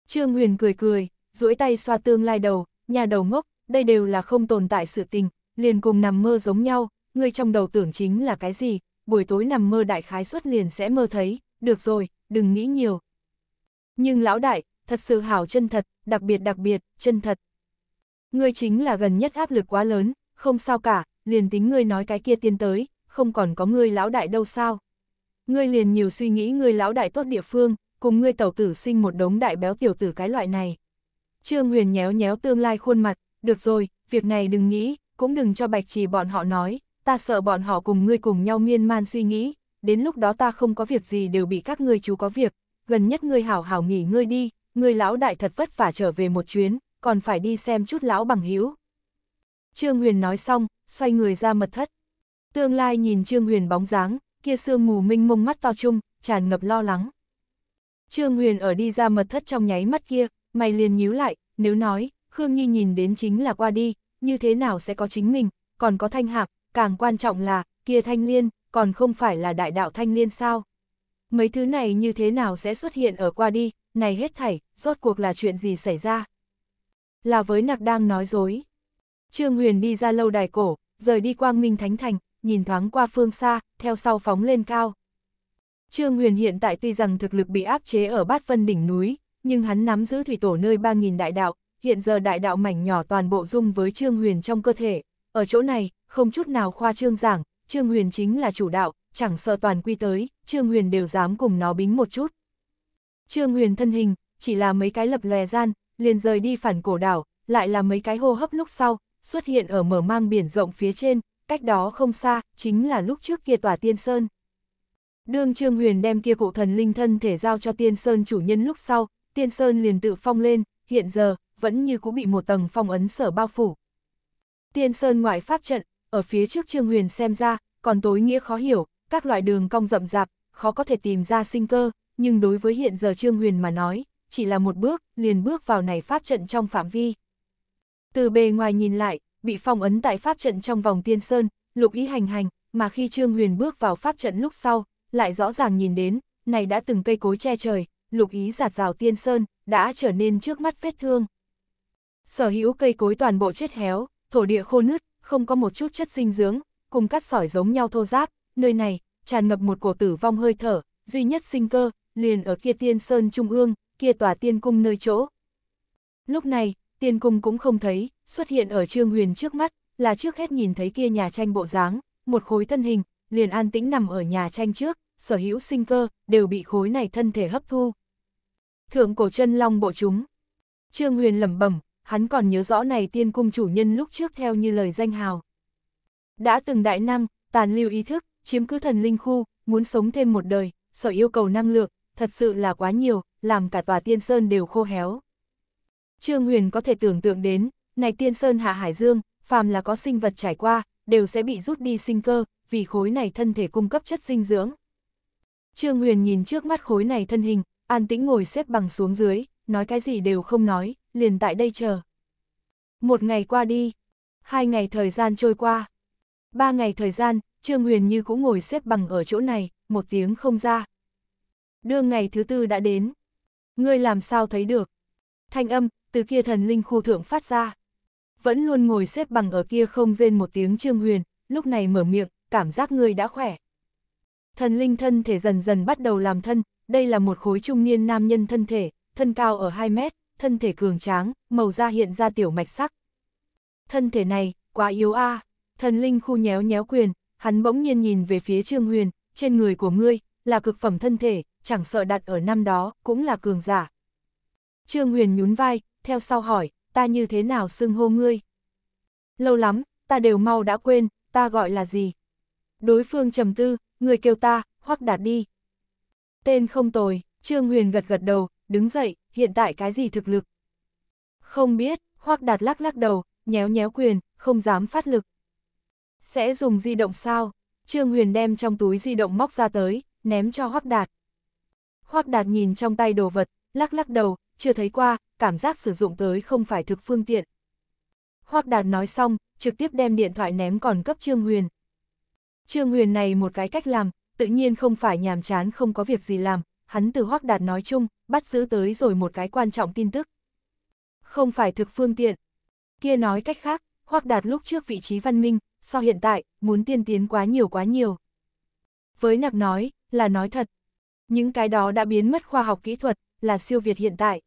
Trương Huyền cười cười, duỗi tay xoa tương lai đầu, nhà đầu ngốc, đây đều là không tồn tại sự tình, liền cùng nằm mơ giống nhau, ngươi trong đầu tưởng chính là cái gì, buổi tối nằm mơ đại khái suất liền sẽ mơ thấy, được rồi, đừng nghĩ nhiều. Nhưng lão đại, thật sự hảo chân thật, đặc biệt đặc biệt, chân thật. Ngươi chính là gần nhất áp lực quá lớn, không sao cả, liền tính ngươi nói cái kia tiến tới, không còn có ngươi lão đại đâu sao. Ngươi liền nhiều suy nghĩ ngươi lão đại tốt địa phương, cùng ngươi tẩu tử sinh một đống đại béo tiểu tử cái loại này. Trương Huyền nhéo nhéo tương lai khuôn mặt, được rồi, việc này đừng nghĩ, cũng đừng cho bạch trì bọn họ nói, ta sợ bọn họ cùng ngươi cùng nhau miên man suy nghĩ, đến lúc đó ta không có việc gì đều bị các ngươi chú có việc, gần nhất ngươi hảo hảo nghỉ ngươi đi, người lão đại thật vất vả trở về một chuyến, còn phải đi xem chút lão bằng hữu. Trương Huyền nói xong, xoay người ra mật thất. Tương lai nhìn Trương Huyền bóng dáng, kia sương mù minh mông mắt to chung, tràn ngập lo lắng. Trương Huyền ở đi ra mật thất trong nháy mắt kia, mày liền nhíu lại, nếu nói, Khương Nhi nhìn đến chính là qua đi, như thế nào sẽ có chính mình, còn có thanh hạc, càng quan trọng là, kia thanh liên, còn không phải là đại đạo thanh liên sao. Mấy thứ này như thế nào sẽ xuất hiện ở qua đi, này hết thảy, rốt cuộc là chuyện gì xảy ra? Là với nặc đang nói dối. Trương Huyền đi ra lâu đài cổ, rời đi quang minh thánh thành, nhìn thoáng qua phương xa, theo sau phóng lên cao. Trương Huyền hiện tại tuy rằng thực lực bị áp chế ở bát phân đỉnh núi, nhưng hắn nắm giữ thủy tổ nơi 3.000 đại đạo, hiện giờ đại đạo mảnh nhỏ toàn bộ dung với Trương Huyền trong cơ thể. Ở chỗ này, không chút nào khoa trương giảng, Trương Huyền chính là chủ đạo, chẳng sợ toàn quy tới, Trương Huyền đều dám cùng nó bính một chút, Trương Huyền thân hình, chỉ là mấy cái lập lòe gian, liền rời đi phản cổ đảo, lại là mấy cái hô hấp lúc sau, xuất hiện ở mở mang biển rộng phía trên, cách đó không xa, chính là lúc trước kia tòa tiên sơn. Đương Trương Huyền đem kia cụ thần linh thân thể giao cho tiên sơn chủ nhân lúc sau, tiên sơn liền tự phong lên, hiện giờ, vẫn như cũng bị một tầng phong ấn sở bao phủ. Tiên sơn ngoại pháp trận, ở phía trước Trương Huyền xem ra, còn tối nghĩa khó hiểu, các loại đường cong rậm rạp, khó có thể tìm ra sinh cơ, nhưng đối với hiện giờ Trương Huyền mà nói, chỉ là một bước, liền bước vào này pháp trận trong phạm vi. Từ bề ngoài nhìn lại, bị phong ấn tại pháp trận trong vòng tiên sơn, lục ý hành hành, mà khi Trương Huyền bước vào pháp trận lúc sau, lại rõ ràng nhìn đến, này đã từng cây cối che trời, lục ý giạt rào tiên sơn, đã trở nên trước mắt vết thương. Sở hữu cây cối toàn bộ chết héo, thổ địa khô nứt, không có một chút chất dinh dưỡng, cùng cắt sỏi giống nhau thô giáp, nơi này, tràn ngập một cổ tử vong hơi thở, duy nhất sinh cơ, liền ở kia tiên sơn trung ương, kia tòa tiên cung nơi chỗ. Lúc này, tiên cung cũng không thấy, xuất hiện ở Trương Huyền trước mắt, là trước hết nhìn thấy kia nhà tranh bộ dáng, một khối thân hình, liền an tĩnh nằm ở nhà tranh trước, sở hữu sinh cơ, đều bị khối này thân thể hấp thu. Thượng cổ chân long bộ chúng. Trương Huyền lẩm bẩm, hắn còn nhớ rõ này tiên cung chủ nhân lúc trước theo như lời danh hào. Đã từng đại năng, tàn lưu ý thức, chiếm cứ thần linh khu, muốn sống thêm một đời, sở yêu cầu năng lượng, thật sự là quá nhiều, làm cả tòa tiên sơn đều khô héo. Trương Huyền có thể tưởng tượng đến, này tiên sơn hạ hải dương, phàm là có sinh vật trải qua, đều sẽ bị rút đi sinh cơ, vì khối này thân thể cung cấp chất dinh dưỡng. Trương Huyền nhìn trước mắt khối này thân hình, an tĩnh ngồi xếp bằng xuống dưới, nói cái gì đều không nói, liền tại đây chờ. Một ngày qua đi, hai ngày thời gian trôi qua, ba ngày thời gian, Trương Huyền như cũng ngồi xếp bằng ở chỗ này, một tiếng không ra, Đương ngày thứ tư đã đến. Ngươi làm sao thấy được? Thanh âm, từ kia thần linh khu thượng phát ra. Vẫn luôn ngồi xếp bằng ở kia không rên một tiếng trương huyền, lúc này mở miệng, cảm giác ngươi đã khỏe. Thần linh thân thể dần dần bắt đầu làm thân, đây là một khối trung niên nam nhân thân thể, thân cao ở 2 mét, thân thể cường tráng, màu da hiện ra tiểu mạch sắc. Thân thể này, quá yếu a à. thần linh khu nhéo nhéo quyền, hắn bỗng nhiên nhìn về phía trương huyền, trên người của ngươi, là cực phẩm thân thể, chẳng sợ đặt ở năm đó, cũng là cường giả. Trương Huyền nhún vai, theo sau hỏi, ta như thế nào xưng hô ngươi? Lâu lắm, ta đều mau đã quên, ta gọi là gì? Đối phương trầm tư, người kêu ta, hoắc đạt đi. Tên không tồi, Trương Huyền gật gật đầu, đứng dậy, hiện tại cái gì thực lực? Không biết, hoắc đạt lắc lắc đầu, nhéo nhéo quyền, không dám phát lực. Sẽ dùng di động sao? Trương Huyền đem trong túi di động móc ra tới, ném cho hoắc đạt. Hoắc Đạt nhìn trong tay đồ vật, lắc lắc đầu, chưa thấy qua, cảm giác sử dụng tới không phải thực phương tiện. Hoắc Đạt nói xong, trực tiếp đem điện thoại ném còn cấp Trương Huyền. Trương Huyền này một cái cách làm, tự nhiên không phải nhàm chán không có việc gì làm, hắn từ Hoắc Đạt nói chung, bắt giữ tới rồi một cái quan trọng tin tức. Không phải thực phương tiện. Kia nói cách khác, Hoắc Đạt lúc trước vị trí văn minh, so hiện tại, muốn tiên tiến quá nhiều quá nhiều. Với nặc nói, là nói thật, những cái đó đã biến mất khoa học kỹ thuật, là siêu việt hiện tại.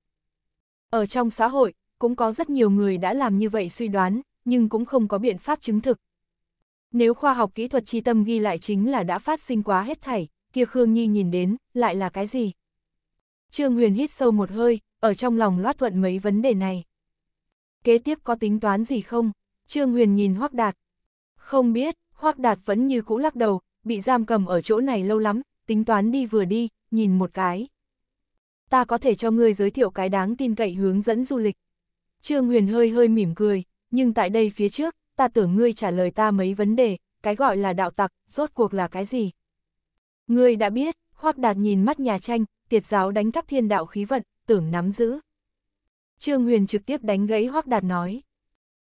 Ở trong xã hội, cũng có rất nhiều người đã làm như vậy suy đoán, nhưng cũng không có biện pháp chứng thực. Nếu khoa học kỹ thuật tri tâm ghi lại chính là đã phát sinh quá hết thảy, kia Khương Nhi nhìn đến, lại là cái gì? Trương Huyền hít sâu một hơi, ở trong lòng loát thuận mấy vấn đề này. Kế tiếp có tính toán gì không? Trương Huyền nhìn Hoác Đạt. Không biết, Hoác Đạt vẫn như cũ lắc đầu, bị giam cầm ở chỗ này lâu lắm, tính toán đi vừa đi, nhìn một cái. Ta có thể cho ngươi giới thiệu cái đáng tin cậy hướng dẫn du lịch. Trương Huyền hơi hơi mỉm cười, nhưng tại đây phía trước, ta tưởng ngươi trả lời ta mấy vấn đề, cái gọi là đạo tặc, rốt cuộc là cái gì? Ngươi đã biết, Hoắc Đạt nhìn mắt nhà tranh, tiệt giáo đánh cắp thiên đạo khí vận, tưởng nắm giữ. Trương Huyền trực tiếp đánh gãy Hoắc Đạt nói.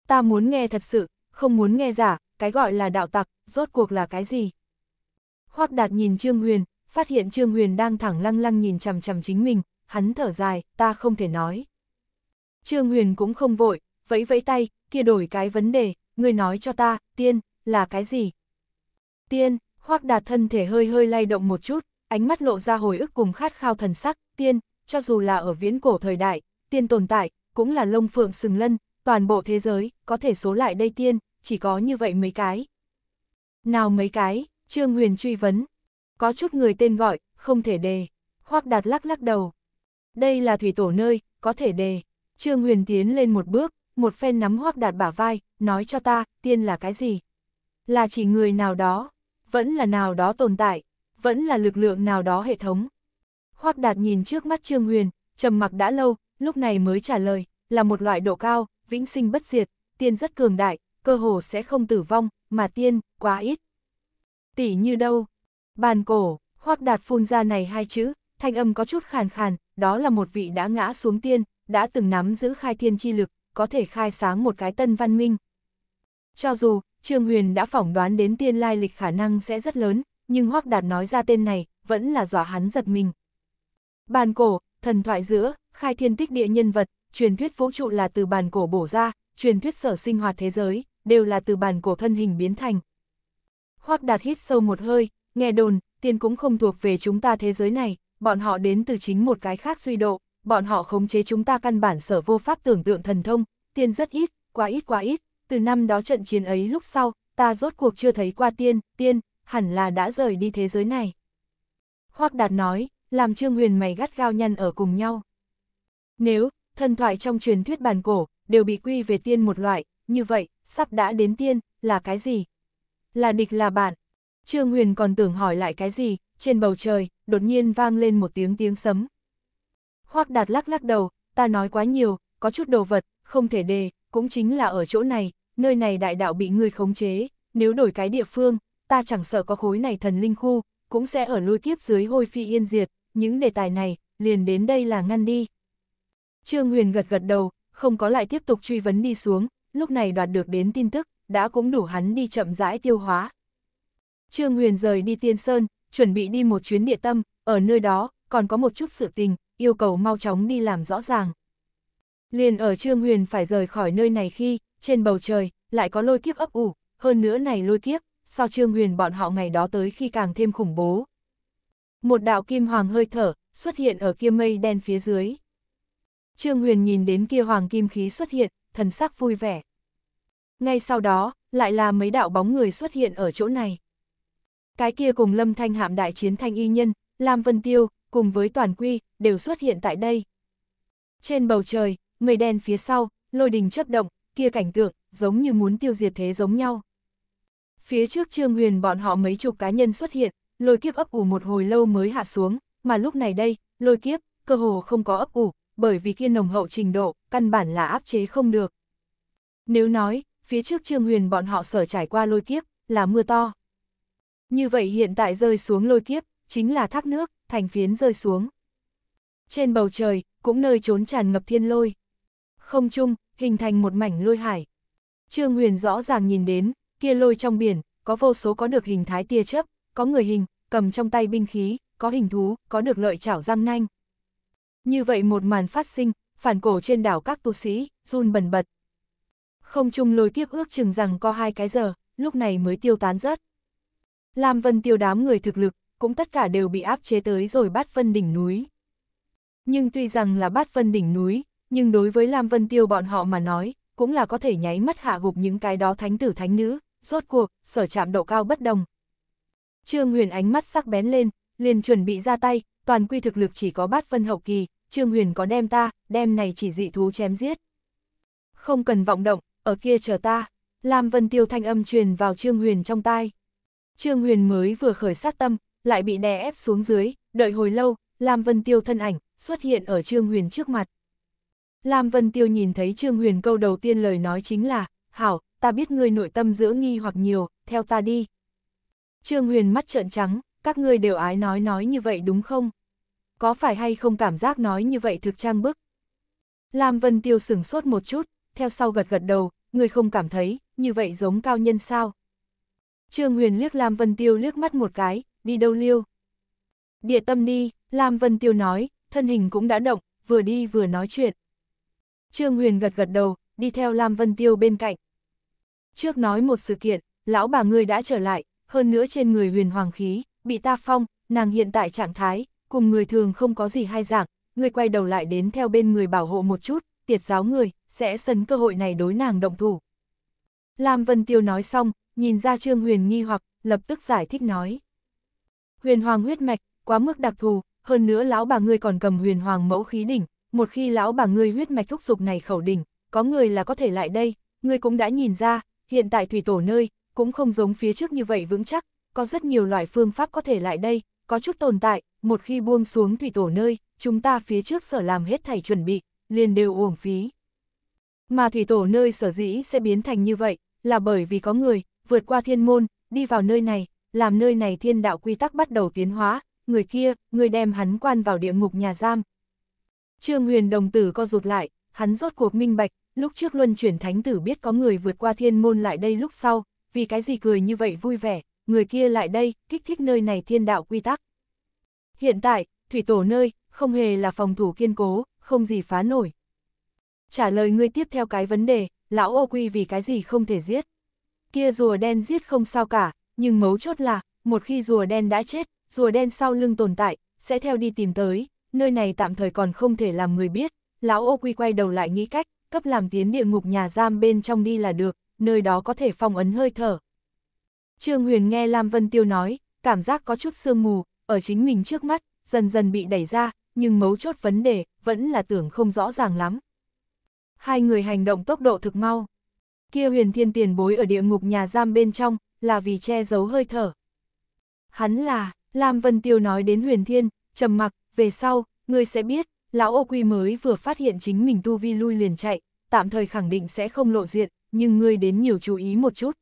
Ta muốn nghe thật sự, không muốn nghe giả, cái gọi là đạo tặc, rốt cuộc là cái gì? Hoắc Đạt nhìn Trương Huyền, phát hiện Trương Huyền đang thẳng lăng lăng nhìn chằm chằm chính mình, hắn thở dài, ta không thể nói. Trương Huyền cũng không vội, vẫy vẫy tay, kia đổi cái vấn đề, ngươi nói cho ta, tiên, là cái gì? Tiên, hoác đạt thân thể hơi hơi lay động một chút, ánh mắt lộ ra hồi ức cùng khát khao thần sắc, tiên, cho dù là ở viễn cổ thời đại, tiên tồn tại, cũng là lông phượng sừng lân, toàn bộ thế giới, có thể số lại đây tiên, chỉ có như vậy mấy cái. Nào mấy cái, Trương Huyền truy vấn, có chút người tên gọi, không thể đề. Hoác Đạt lắc lắc đầu. Đây là thủy tổ nơi, có thể đề. Trương Huyền tiến lên một bước, một phen nắm Hoác Đạt bả vai, nói cho ta, tiên là cái gì? Là chỉ người nào đó, vẫn là nào đó tồn tại, vẫn là lực lượng nào đó hệ thống. Hoác Đạt nhìn trước mắt Trương Huyền, trầm mặc đã lâu, lúc này mới trả lời, là một loại độ cao, vĩnh sinh bất diệt, tiên rất cường đại, cơ hồ sẽ không tử vong, mà tiên, quá ít. Tỷ như đâu, Bàn cổ, Hoắc Đạt phun ra này hai chữ, thanh âm có chút khàn khàn, đó là một vị đã ngã xuống tiên, đã từng nắm giữ khai thiên chi lực, có thể khai sáng một cái tân văn minh. Cho dù, Trương Huyền đã phỏng đoán đến tiên lai lịch khả năng sẽ rất lớn, nhưng Hoắc Đạt nói ra tên này, vẫn là dọa hắn giật mình. Bàn cổ, thần thoại giữa, khai thiên tích địa nhân vật, truyền thuyết vũ trụ là từ bàn cổ bổ ra, truyền thuyết sở sinh hoạt thế giới, đều là từ bàn cổ thân hình biến thành. Hoắc Đạt hít sâu một hơi, nghe đồn, tiên cũng không thuộc về chúng ta thế giới này, bọn họ đến từ chính một cái khác duy độ, bọn họ khống chế chúng ta căn bản sở vô pháp tưởng tượng thần thông, tiên rất ít, quá ít quá ít, từ năm đó trận chiến ấy lúc sau, ta rốt cuộc chưa thấy qua tiên, tiên, hẳn là đã rời đi thế giới này. Hoác Đạt nói, làm Trương Huyền mày gắt gao nhăn ở cùng nhau. Nếu, thần thoại trong truyền thuyết bàn cổ, đều bị quy về tiên một loại, như vậy, sắp đã đến tiên, là cái gì? Là địch là bạn, Trương Huyền còn tưởng hỏi lại cái gì, trên bầu trời, đột nhiên vang lên một tiếng tiếng sấm. Hoác Đạt lắc lắc đầu, ta nói quá nhiều, có chút đồ vật, không thể đề, cũng chính là ở chỗ này, nơi này đại đạo bị người khống chế, nếu đổi cái địa phương, ta chẳng sợ có khối này thần linh khu, cũng sẽ ở lôi kiếp dưới hôi phi yên diệt, những đề tài này, liền đến đây là ngăn đi. Trương Huyền gật gật đầu, không có lại tiếp tục truy vấn đi xuống, lúc này đoạt được đến tin tức, đã cũng đủ hắn đi chậm rãi tiêu hóa. Trương Huyền rời đi Tiên Sơn, chuẩn bị đi một chuyến địa tâm, ở nơi đó, còn có một chút sự tình, yêu cầu mau chóng đi làm rõ ràng. Liền ở Trương Huyền phải rời khỏi nơi này khi, trên bầu trời, lại có lôi kiếp ấp ủ, hơn nữa này lôi kiếp, so Trương Huyền bọn họ ngày đó tới khi càng thêm khủng bố. Một đạo kim hoàng hơi thở, xuất hiện ở kia mây đen phía dưới. Trương Huyền nhìn đến kia hoàng kim khí xuất hiện, thần sắc vui vẻ. Ngay sau đó, lại là mấy đạo bóng người xuất hiện ở chỗ này. Cái kia cùng Lâm Thanh hạm đại chiến Thanh Y Nhân, Lam Vân Tiêu, cùng với Toàn Quy, đều xuất hiện tại đây. Trên bầu trời, mây đen phía sau, lôi đình chấp động, kia cảnh tượng, giống như muốn tiêu diệt thế giống nhau. Phía trước Trương Huyền bọn họ mấy chục cá nhân xuất hiện, lôi kiếp ấp ủ một hồi lâu mới hạ xuống, mà lúc này đây, lôi kiếp, cơ hồ không có ấp ủ, bởi vì kia nồng hậu trình độ, căn bản là áp chế không được. Nếu nói, phía trước Trương Huyền bọn họ sở trải qua lôi kiếp, là mưa to. Như vậy hiện tại rơi xuống lôi kiếp, chính là thác nước, thành phiến rơi xuống. Trên bầu trời, cũng nơi trốn tràn ngập thiên lôi. Không chung, hình thành một mảnh lôi hải. Trương Huyền rõ ràng nhìn đến, kia lôi trong biển, có vô số có được hình thái tia chớp, có người hình, cầm trong tay binh khí, có hình thú, có được lợi chảo răng nanh. Như vậy một màn phát sinh, phản cổ trên đảo các tu sĩ, run bần bật. Không chung lôi kiếp ước chừng rằng có hai cái giờ, lúc này mới tiêu tán rớt. Lam Vân Tiêu đám người thực lực, cũng tất cả đều bị áp chế tới rồi bát phân đỉnh núi. Nhưng tuy rằng là bát phân đỉnh núi, nhưng đối với Lam Vân Tiêu bọn họ mà nói, cũng là có thể nháy mắt hạ gục những cái đó thánh tử thánh nữ, rốt cuộc, sở chạm độ cao bất đồng. Trương Huyền ánh mắt sắc bén lên, liền chuẩn bị ra tay, toàn quy thực lực chỉ có bát phân hậu kỳ, Trương Huyền có đem ta, đem này chỉ dị thú chém giết. Không cần vọng động, ở kia chờ ta, Lam Vân Tiêu thanh âm truyền vào Trương Huyền trong tai. Trương Huyền mới vừa khởi sát tâm, lại bị đè ép xuống dưới, đợi hồi lâu, Lam Vân Tiêu thân ảnh, xuất hiện ở Trương Huyền trước mặt. Lam Vân Tiêu nhìn thấy Trương Huyền câu đầu tiên lời nói chính là, Hảo, ta biết ngươi nội tâm giữa nghi hoặc nhiều, theo ta đi. Trương Huyền mắt trợn trắng, các ngươi đều ái nói nói như vậy đúng không? Có phải hay không cảm giác nói như vậy thực trang bức? Lam Vân Tiêu sửng sốt một chút, theo sau gật gật đầu, người không cảm thấy, như vậy giống cao nhân sao? Trương Huyền liếc Lam Vân Tiêu liếc mắt một cái, đi đâu liêu. Địa tâm đi, Lam Vân Tiêu nói, thân hình cũng đã động, vừa đi vừa nói chuyện. Trương Huyền gật gật đầu, đi theo Lam Vân Tiêu bên cạnh. Trước nói một sự kiện, lão bà ngươi đã trở lại, hơn nữa trên người huyền hoàng khí, bị ta phong, nàng hiện tại trạng thái, cùng người thường không có gì hai dạng, ngươi quay đầu lại đến theo bên người bảo hộ một chút, tiệt giáo người, sẽ sân cơ hội này đối nàng động thủ. Lam Vân Tiêu nói xong, nhìn ra Trương Huyền nghi hoặc, lập tức giải thích nói. Huyền hoàng huyết mạch, quá mức đặc thù, hơn nữa lão bà ngươi còn cầm huyền hoàng mẫu khí đỉnh, một khi lão bà ngươi huyết mạch thúc dục này khẩu đỉnh, có người là có thể lại đây, ngươi cũng đã nhìn ra, hiện tại thủy tổ nơi, cũng không giống phía trước như vậy vững chắc, có rất nhiều loại phương pháp có thể lại đây, có chút tồn tại, một khi buông xuống thủy tổ nơi, chúng ta phía trước sở làm hết thảy chuẩn bị, liền đều uổng phí. Mà thủy tổ nơi sở dĩ sẽ biến thành như vậy, là bởi vì có người, vượt qua thiên môn, đi vào nơi này, làm nơi này thiên đạo quy tắc bắt đầu tiến hóa, người kia, người đem hắn quan vào địa ngục nhà giam. Trương huyền đồng tử co rụt lại, hắn rốt cuộc minh bạch, lúc trước luân chuyển thánh tử biết có người vượt qua thiên môn lại đây lúc sau, vì cái gì cười như vậy vui vẻ, người kia lại đây, kích thích nơi này thiên đạo quy tắc. Hiện tại, thủy tổ nơi, không hề là phòng thủ kiên cố, không gì phá nổi. Trả lời ngươi tiếp theo cái vấn đề, lão ô quy vì cái gì không thể giết kia rùa đen giết không sao cả, nhưng mấu chốt là, một khi rùa đen đã chết, rùa đen sau lưng tồn tại, sẽ theo đi tìm tới, nơi này tạm thời còn không thể làm người biết, lão ô quy quay đầu lại nghĩ cách, cấp làm tiến địa ngục nhà giam bên trong đi là được, nơi đó có thể phong ấn hơi thở. Trương Huyền nghe Lam Vân Tiêu nói, cảm giác có chút sương mù, ở chính mình trước mắt, dần dần bị đẩy ra, nhưng mấu chốt vấn đề, vẫn là tưởng không rõ ràng lắm. Hai người hành động tốc độ thực mau kia huyền thiên tiền bối ở địa ngục nhà giam bên trong, là vì che giấu hơi thở. Hắn là, Lam Vân Tiêu nói đến huyền thiên, trầm mặc, về sau, người sẽ biết, lão ô quy mới vừa phát hiện chính mình tu vi lui liền chạy, tạm thời khẳng định sẽ không lộ diện, nhưng người đến nhiều chú ý một chút.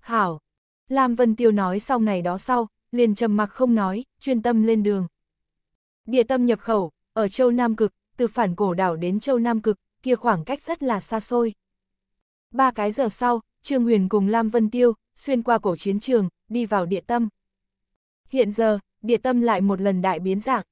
Hảo, Lam Vân Tiêu nói sau này đó sau, liền trầm mặc không nói, chuyên tâm lên đường. Địa tâm nhập khẩu, ở châu Nam Cực, từ phản cổ đảo đến châu Nam Cực, kia khoảng cách rất là xa xôi. Ba cái giờ sau, Trương Huyền cùng Lam Vân Tiêu, xuyên qua cổ chiến trường, đi vào địa tâm. Hiện giờ, địa tâm lại một lần đại biến dạng.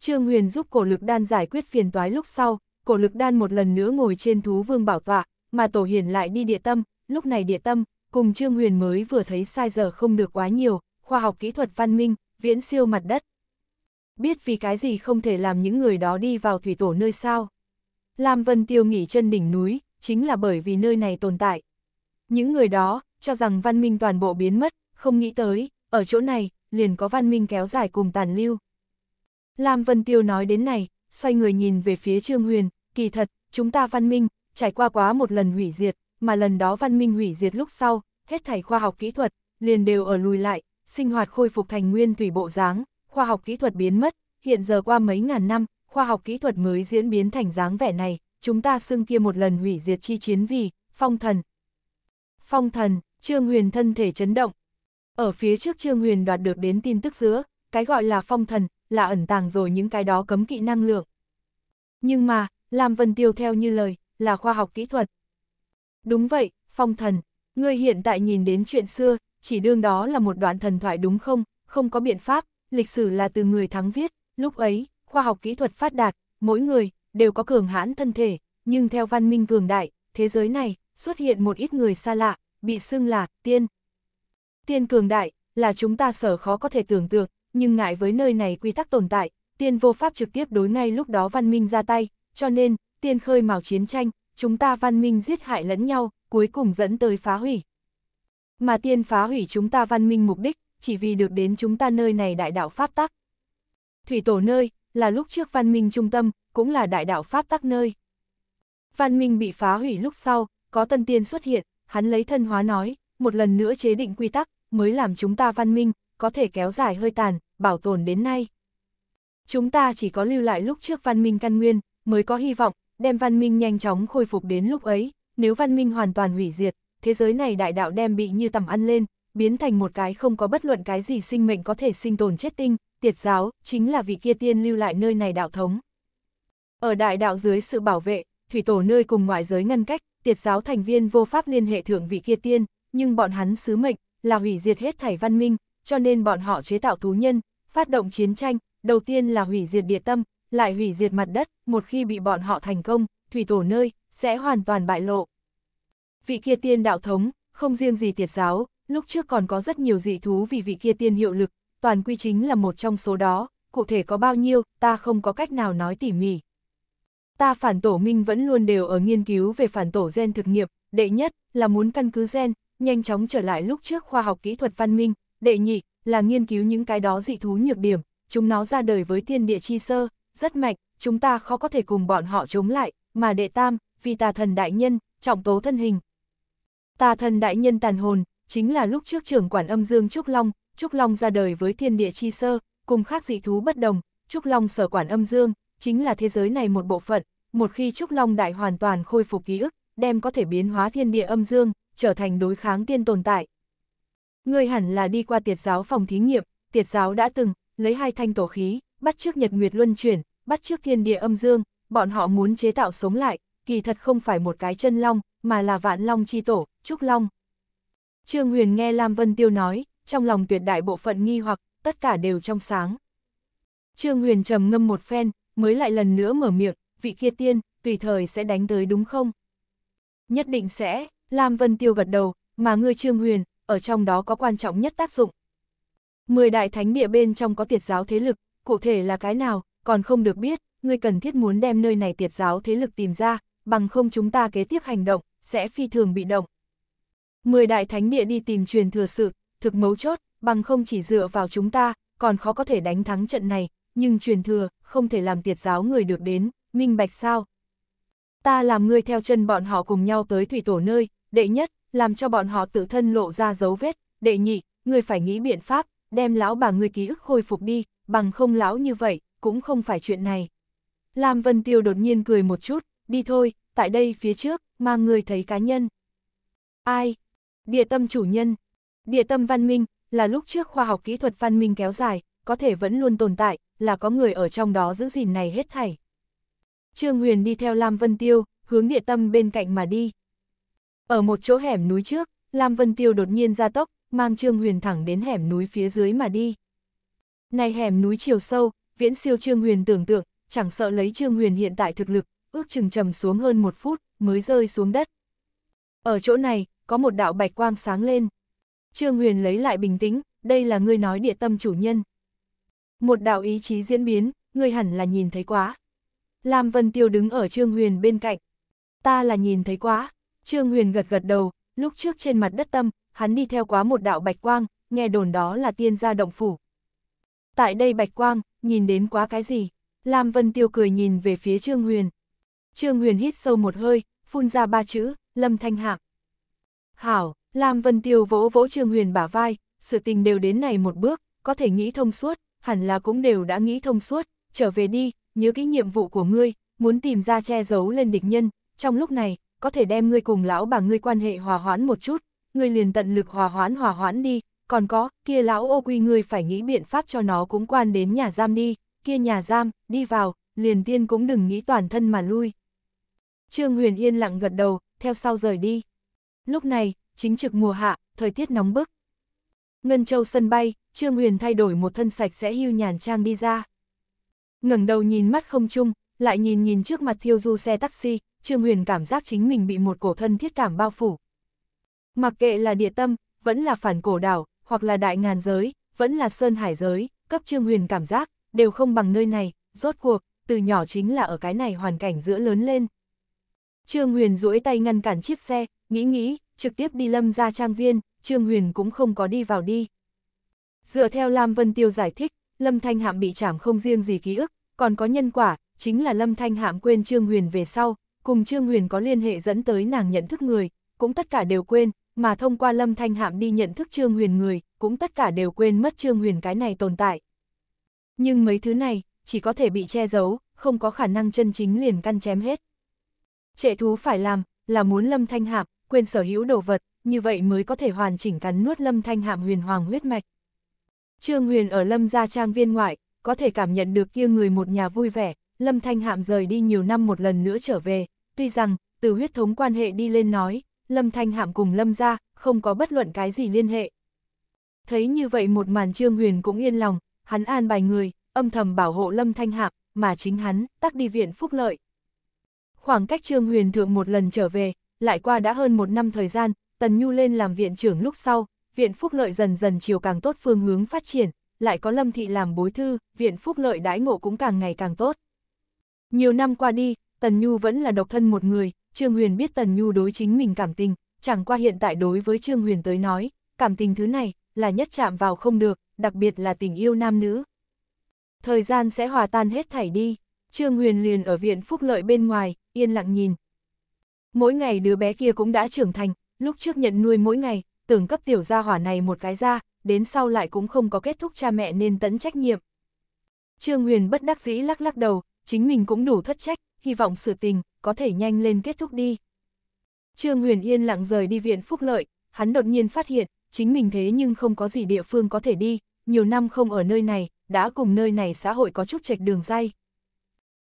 Trương Huyền giúp cổ lực đan giải quyết phiền toái lúc sau, cổ lực đan một lần nữa ngồi trên thú vương bảo tọa, mà tổ hiển lại đi địa tâm, lúc này địa tâm, cùng Trương Huyền mới vừa thấy sai giờ không được quá nhiều, khoa học kỹ thuật văn minh, viễn siêu mặt đất. Biết vì cái gì không thể làm những người đó đi vào thủy tổ nơi sao. Lam Vân Tiêu nghỉ chân đỉnh núi, chính là bởi vì nơi này tồn tại. Những người đó, cho rằng văn minh toàn bộ biến mất, không nghĩ tới, ở chỗ này, liền có văn minh kéo dài cùng tàn lưu. Lam Vân Tiêu nói đến này, xoay người nhìn về phía Trương Huyền, kỳ thật, chúng ta văn minh, trải qua quá một lần hủy diệt, mà lần đó văn minh hủy diệt lúc sau, hết thảy khoa học kỹ thuật, liền đều ở lùi lại, sinh hoạt khôi phục thành nguyên thủy bộ dáng, khoa học kỹ thuật biến mất, hiện giờ qua mấy ngàn năm, khoa học kỹ thuật mới diễn biến thành dáng vẻ này, chúng ta xưng kia một lần hủy diệt chi chiến vì, phong thần. Phong thần, Trương Huyền thân thể chấn động. Ở phía trước Trương Huyền đoạt được đến tin tức giữa, cái gọi là phong thần, là ẩn tàng rồi những cái đó cấm kỵ năng lượng. Nhưng mà, làm vần Tiêu theo như lời, là khoa học kỹ thuật. Đúng vậy, phong thần, ngươi hiện tại nhìn đến chuyện xưa, chỉ đương đó là một đoạn thần thoại đúng không, không có biện pháp, lịch sử là từ người thắng viết, lúc ấy, khoa học kỹ thuật phát đạt, mỗi người, đều có cường hãn thân thể, nhưng theo văn minh cường đại, thế giới này xuất hiện một ít người xa lạ, bị xưng là tiên. Tiên cường đại là chúng ta sở khó có thể tưởng tượng, nhưng ngại với nơi này quy tắc tồn tại, tiên vô pháp trực tiếp đối ngay lúc đó văn minh ra tay, cho nên, tiên khơi mào chiến tranh, chúng ta văn minh giết hại lẫn nhau, cuối cùng dẫn tới phá hủy. Mà tiên phá hủy chúng ta văn minh mục đích, chỉ vì được đến chúng ta nơi này đại đạo pháp tắc. Thủy tổ nơi, là lúc trước văn minh trung tâm, cũng là đại đạo Pháp tắc nơi. Văn minh bị phá hủy lúc sau, có tân tiên xuất hiện, hắn lấy thân hóa nói, một lần nữa chế định quy tắc, mới làm chúng ta văn minh, có thể kéo dài hơi tàn, bảo tồn đến nay. Chúng ta chỉ có lưu lại lúc trước văn minh căn nguyên, mới có hy vọng, đem văn minh nhanh chóng khôi phục đến lúc ấy, nếu văn minh hoàn toàn hủy diệt, thế giới này đại đạo đem bị như tầm ăn lên, biến thành một cái không có bất luận cái gì sinh mệnh có thể sinh tồn chết tinh, tiệt giáo, chính là vị kia tiên lưu lại nơi này đạo thống. Ở đại đạo dưới sự bảo vệ, thủy tổ nơi cùng ngoại giới ngăn cách, tiệt giáo thành viên vô pháp liên hệ thượng vị kia tiên, nhưng bọn hắn sứ mệnh là hủy diệt hết thảy văn minh, cho nên bọn họ chế tạo thú nhân, phát động chiến tranh, đầu tiên là hủy diệt địa tâm, lại hủy diệt mặt đất, một khi bị bọn họ thành công, thủy tổ nơi sẽ hoàn toàn bại lộ. Vị kia tiên đạo thống, không riêng gì tiệt giáo, lúc trước còn có rất nhiều dị thú vì vị kia tiên hiệu lực, toàn quy chính là một trong số đó, cụ thể có bao nhiêu, ta không có cách nào nói tỉ mỉ ta phản tổ minh vẫn luôn đều ở nghiên cứu về phản tổ gen thực nghiệp đệ nhất là muốn căn cứ gen, nhanh chóng trở lại lúc trước khoa học kỹ thuật văn minh, đệ nhị là nghiên cứu những cái đó dị thú nhược điểm, chúng nó ra đời với thiên địa chi sơ, rất mạnh, chúng ta khó có thể cùng bọn họ chống lại, mà đệ tam, vì tà thần đại nhân, trọng tố thân hình. Tà thần đại nhân tàn hồn, chính là lúc trước trưởng quản âm dương Trúc Long, Trúc Long ra đời với thiên địa chi sơ, cùng khác dị thú bất đồng, Trúc Long sở quản âm dương, chính là thế giới này một bộ phận, một khi Trúc Long Đại hoàn toàn khôi phục ký ức, đem có thể biến hóa thiên địa âm dương, trở thành đối kháng tiên tồn tại. Người hẳn là đi qua tiệt giáo phòng thí nghiệm, tiệt giáo đã từng, lấy hai thanh tổ khí, bắt trước nhật nguyệt luân chuyển, bắt trước thiên địa âm dương, bọn họ muốn chế tạo sống lại, kỳ thật không phải một cái chân long, mà là vạn long chi tổ, trúc long. Trương Huyền nghe Lam Vân Tiêu nói, trong lòng tuyệt đại bộ phận nghi hoặc, tất cả đều trong sáng. Trương Huyền trầm ngâm một phen, mới lại lần nữa mở miệng, vị kia tiên, tùy thời sẽ đánh tới đúng không? Nhất định sẽ, Lam Vân Tiêu gật đầu, mà ngươi Trương Huyền, ở trong đó có quan trọng nhất tác dụng. Mười đại thánh địa bên trong có tiệt giáo thế lực, cụ thể là cái nào, còn không được biết, ngươi cần thiết muốn đem nơi này tiệt giáo thế lực tìm ra, bằng không chúng ta kế tiếp hành động, sẽ phi thường bị động. Mười đại thánh địa đi tìm truyền thừa sự, thực mấu chốt, bằng không chỉ dựa vào chúng ta, còn khó có thể đánh thắng trận này, nhưng truyền thừa, không thể làm tiệt giáo người được đến, minh bạch sao? Ta làm ngươi theo chân bọn họ cùng nhau tới thủy tổ nơi, đệ nhất, làm cho bọn họ tự thân lộ ra dấu vết, đệ nhị, ngươi phải nghĩ biện pháp, đem lão bà ngươi ký ức khôi phục đi, bằng không lão như vậy, cũng không phải chuyện này. Lam Vân Tiêu đột nhiên cười một chút, đi thôi, tại đây phía trước, mang người thấy cá nhân. Ai? Địa tâm chủ nhân. Địa tâm văn minh, là lúc trước khoa học kỹ thuật văn minh kéo dài, có thể vẫn luôn tồn tại, là có người ở trong đó giữ gìn này hết thảy. Trương Huyền đi theo Lam Vân Tiêu, hướng địa tâm bên cạnh mà đi. Ở một chỗ hẻm núi trước, Lam Vân Tiêu đột nhiên ra tốc, mang Trương Huyền thẳng đến hẻm núi phía dưới mà đi. Này hẻm núi chiều sâu, viễn siêu Trương Huyền tưởng tượng, chẳng sợ lấy Trương Huyền hiện tại thực lực, ước chừng trầm xuống hơn một phút, mới rơi xuống đất. Ở chỗ này, có một đạo bạch quang sáng lên. Trương Huyền lấy lại bình tĩnh, đây là ngươi nói địa tâm chủ nhân. Một đạo ý chí diễn biến, người hẳn là nhìn thấy quá. Lam Vân Tiêu đứng ở Trương Huyền bên cạnh. Ta là nhìn thấy quá. Trương Huyền gật gật đầu, lúc trước trên mặt đất tâm, hắn đi theo quá một đạo bạch quang, nghe đồn đó là tiên gia động phủ. Tại đây bạch quang, nhìn đến quá cái gì? Lam Vân Tiêu cười nhìn về phía Trương Huyền. Trương Huyền hít sâu một hơi, phun ra ba chữ, lâm thanh hạm. Hảo, Lam Vân Tiêu vỗ vỗ Trương Huyền bả vai, sự tình đều đến này một bước, có thể nghĩ thông suốt, hẳn là cũng đều đã nghĩ thông suốt, trở về đi, nhớ kỹ nhiệm vụ của ngươi, muốn tìm ra che giấu lên địch nhân, trong lúc này, có thể đem ngươi cùng lão bà ngươi quan hệ hòa hoãn một chút, ngươi liền tận lực hòa hoãn hòa hoãn đi, còn có, kia lão ô quy ngươi phải nghĩ biện pháp cho nó cũng quan đến nhà giam đi, kia nhà giam, đi vào, liền tiên cũng đừng nghĩ toàn thân mà lui. Trương Huyền yên lặng gật đầu, theo sau rời đi. Lúc này, chính trực mùa hạ, thời tiết nóng bức, Ngân Châu sân bay, Trương Huyền thay đổi một thân sạch sẽ hưu nhàn trang đi ra. ngẩng đầu nhìn mắt không chung, lại nhìn nhìn trước mặt thiêu du xe taxi, Trương Huyền cảm giác chính mình bị một cổ thân thiết cảm bao phủ. Mặc kệ là địa tâm, vẫn là phản cổ đảo, hoặc là đại ngàn giới, vẫn là sơn hải giới, cấp Trương Huyền cảm giác, đều không bằng nơi này, rốt cuộc, từ nhỏ chính là ở cái này hoàn cảnh giữa lớn lên. Trương Huyền duỗi tay ngăn cản chiếc xe, nghĩ nghĩ, trực tiếp đi lâm ra trang viên, Trương Huyền cũng không có đi vào đi. Dựa theo Lam Vân Tiêu giải thích, Lâm Thanh Hạm bị chảm không riêng gì ký ức, còn có nhân quả, chính là Lâm Thanh Hạm quên Trương Huyền về sau, cùng Trương Huyền có liên hệ dẫn tới nàng nhận thức người, cũng tất cả đều quên, mà thông qua Lâm Thanh Hạm đi nhận thức Trương Huyền người, cũng tất cả đều quên mất Trương Huyền cái này tồn tại. Nhưng mấy thứ này, chỉ có thể bị che giấu, không có khả năng chân chính liền căn chém hết. Trệ thú phải làm, là muốn Lâm Thanh Hạm, quên sở hữu đồ vật, như vậy mới có thể hoàn chỉnh cắn nuốt lâm thanh hạm huyền hoàng huyết mạch. Trương Huyền ở lâm gia trang viên ngoại, có thể cảm nhận được kia người một nhà vui vẻ, lâm thanh hạm rời đi nhiều năm một lần nữa trở về, tuy rằng, từ huyết thống quan hệ đi lên nói, lâm thanh hạm cùng lâm gia, không có bất luận cái gì liên hệ. Thấy như vậy một màn Trương Huyền cũng yên lòng, hắn an bài người, âm thầm bảo hộ lâm thanh hạm, mà chính hắn, tắc đi viện phúc lợi. Khoảng cách Trương Huyền thượng một lần trở về, lại qua đã hơn một năm thời gian, Tần Nhu lên làm viện trưởng lúc sau, viện phúc lợi dần dần chiều càng tốt phương hướng phát triển, lại có Lâm Thị làm bối thư, viện phúc lợi đãi ngộ cũng càng ngày càng tốt. Nhiều năm qua đi, Tần Nhu vẫn là độc thân một người, Trương Huyền biết Tần Nhu đối chính mình cảm tình, chẳng qua hiện tại đối với Trương Huyền tới nói, cảm tình thứ này là nhất chạm vào không được, đặc biệt là tình yêu nam nữ. Thời gian sẽ hòa tan hết thảy đi, Trương Huyền liền ở viện phúc lợi bên ngoài, yên lặng nhìn. Mỗi ngày đứa bé kia cũng đã trưởng thành, lúc trước nhận nuôi mỗi ngày, tưởng cấp tiểu gia hỏa này một cái ra, đến sau lại cũng không có kết thúc cha mẹ nên tẫn trách nhiệm. Trương Huyền bất đắc dĩ lắc lắc đầu, chính mình cũng đủ thất trách, hy vọng sửa tình, có thể nhanh lên kết thúc đi. Trương Huyền yên lặng rời đi viện phúc lợi, hắn đột nhiên phát hiện, chính mình thế nhưng không có gì địa phương có thể đi, nhiều năm không ở nơi này, đã cùng nơi này xã hội có chút chệch đường dây.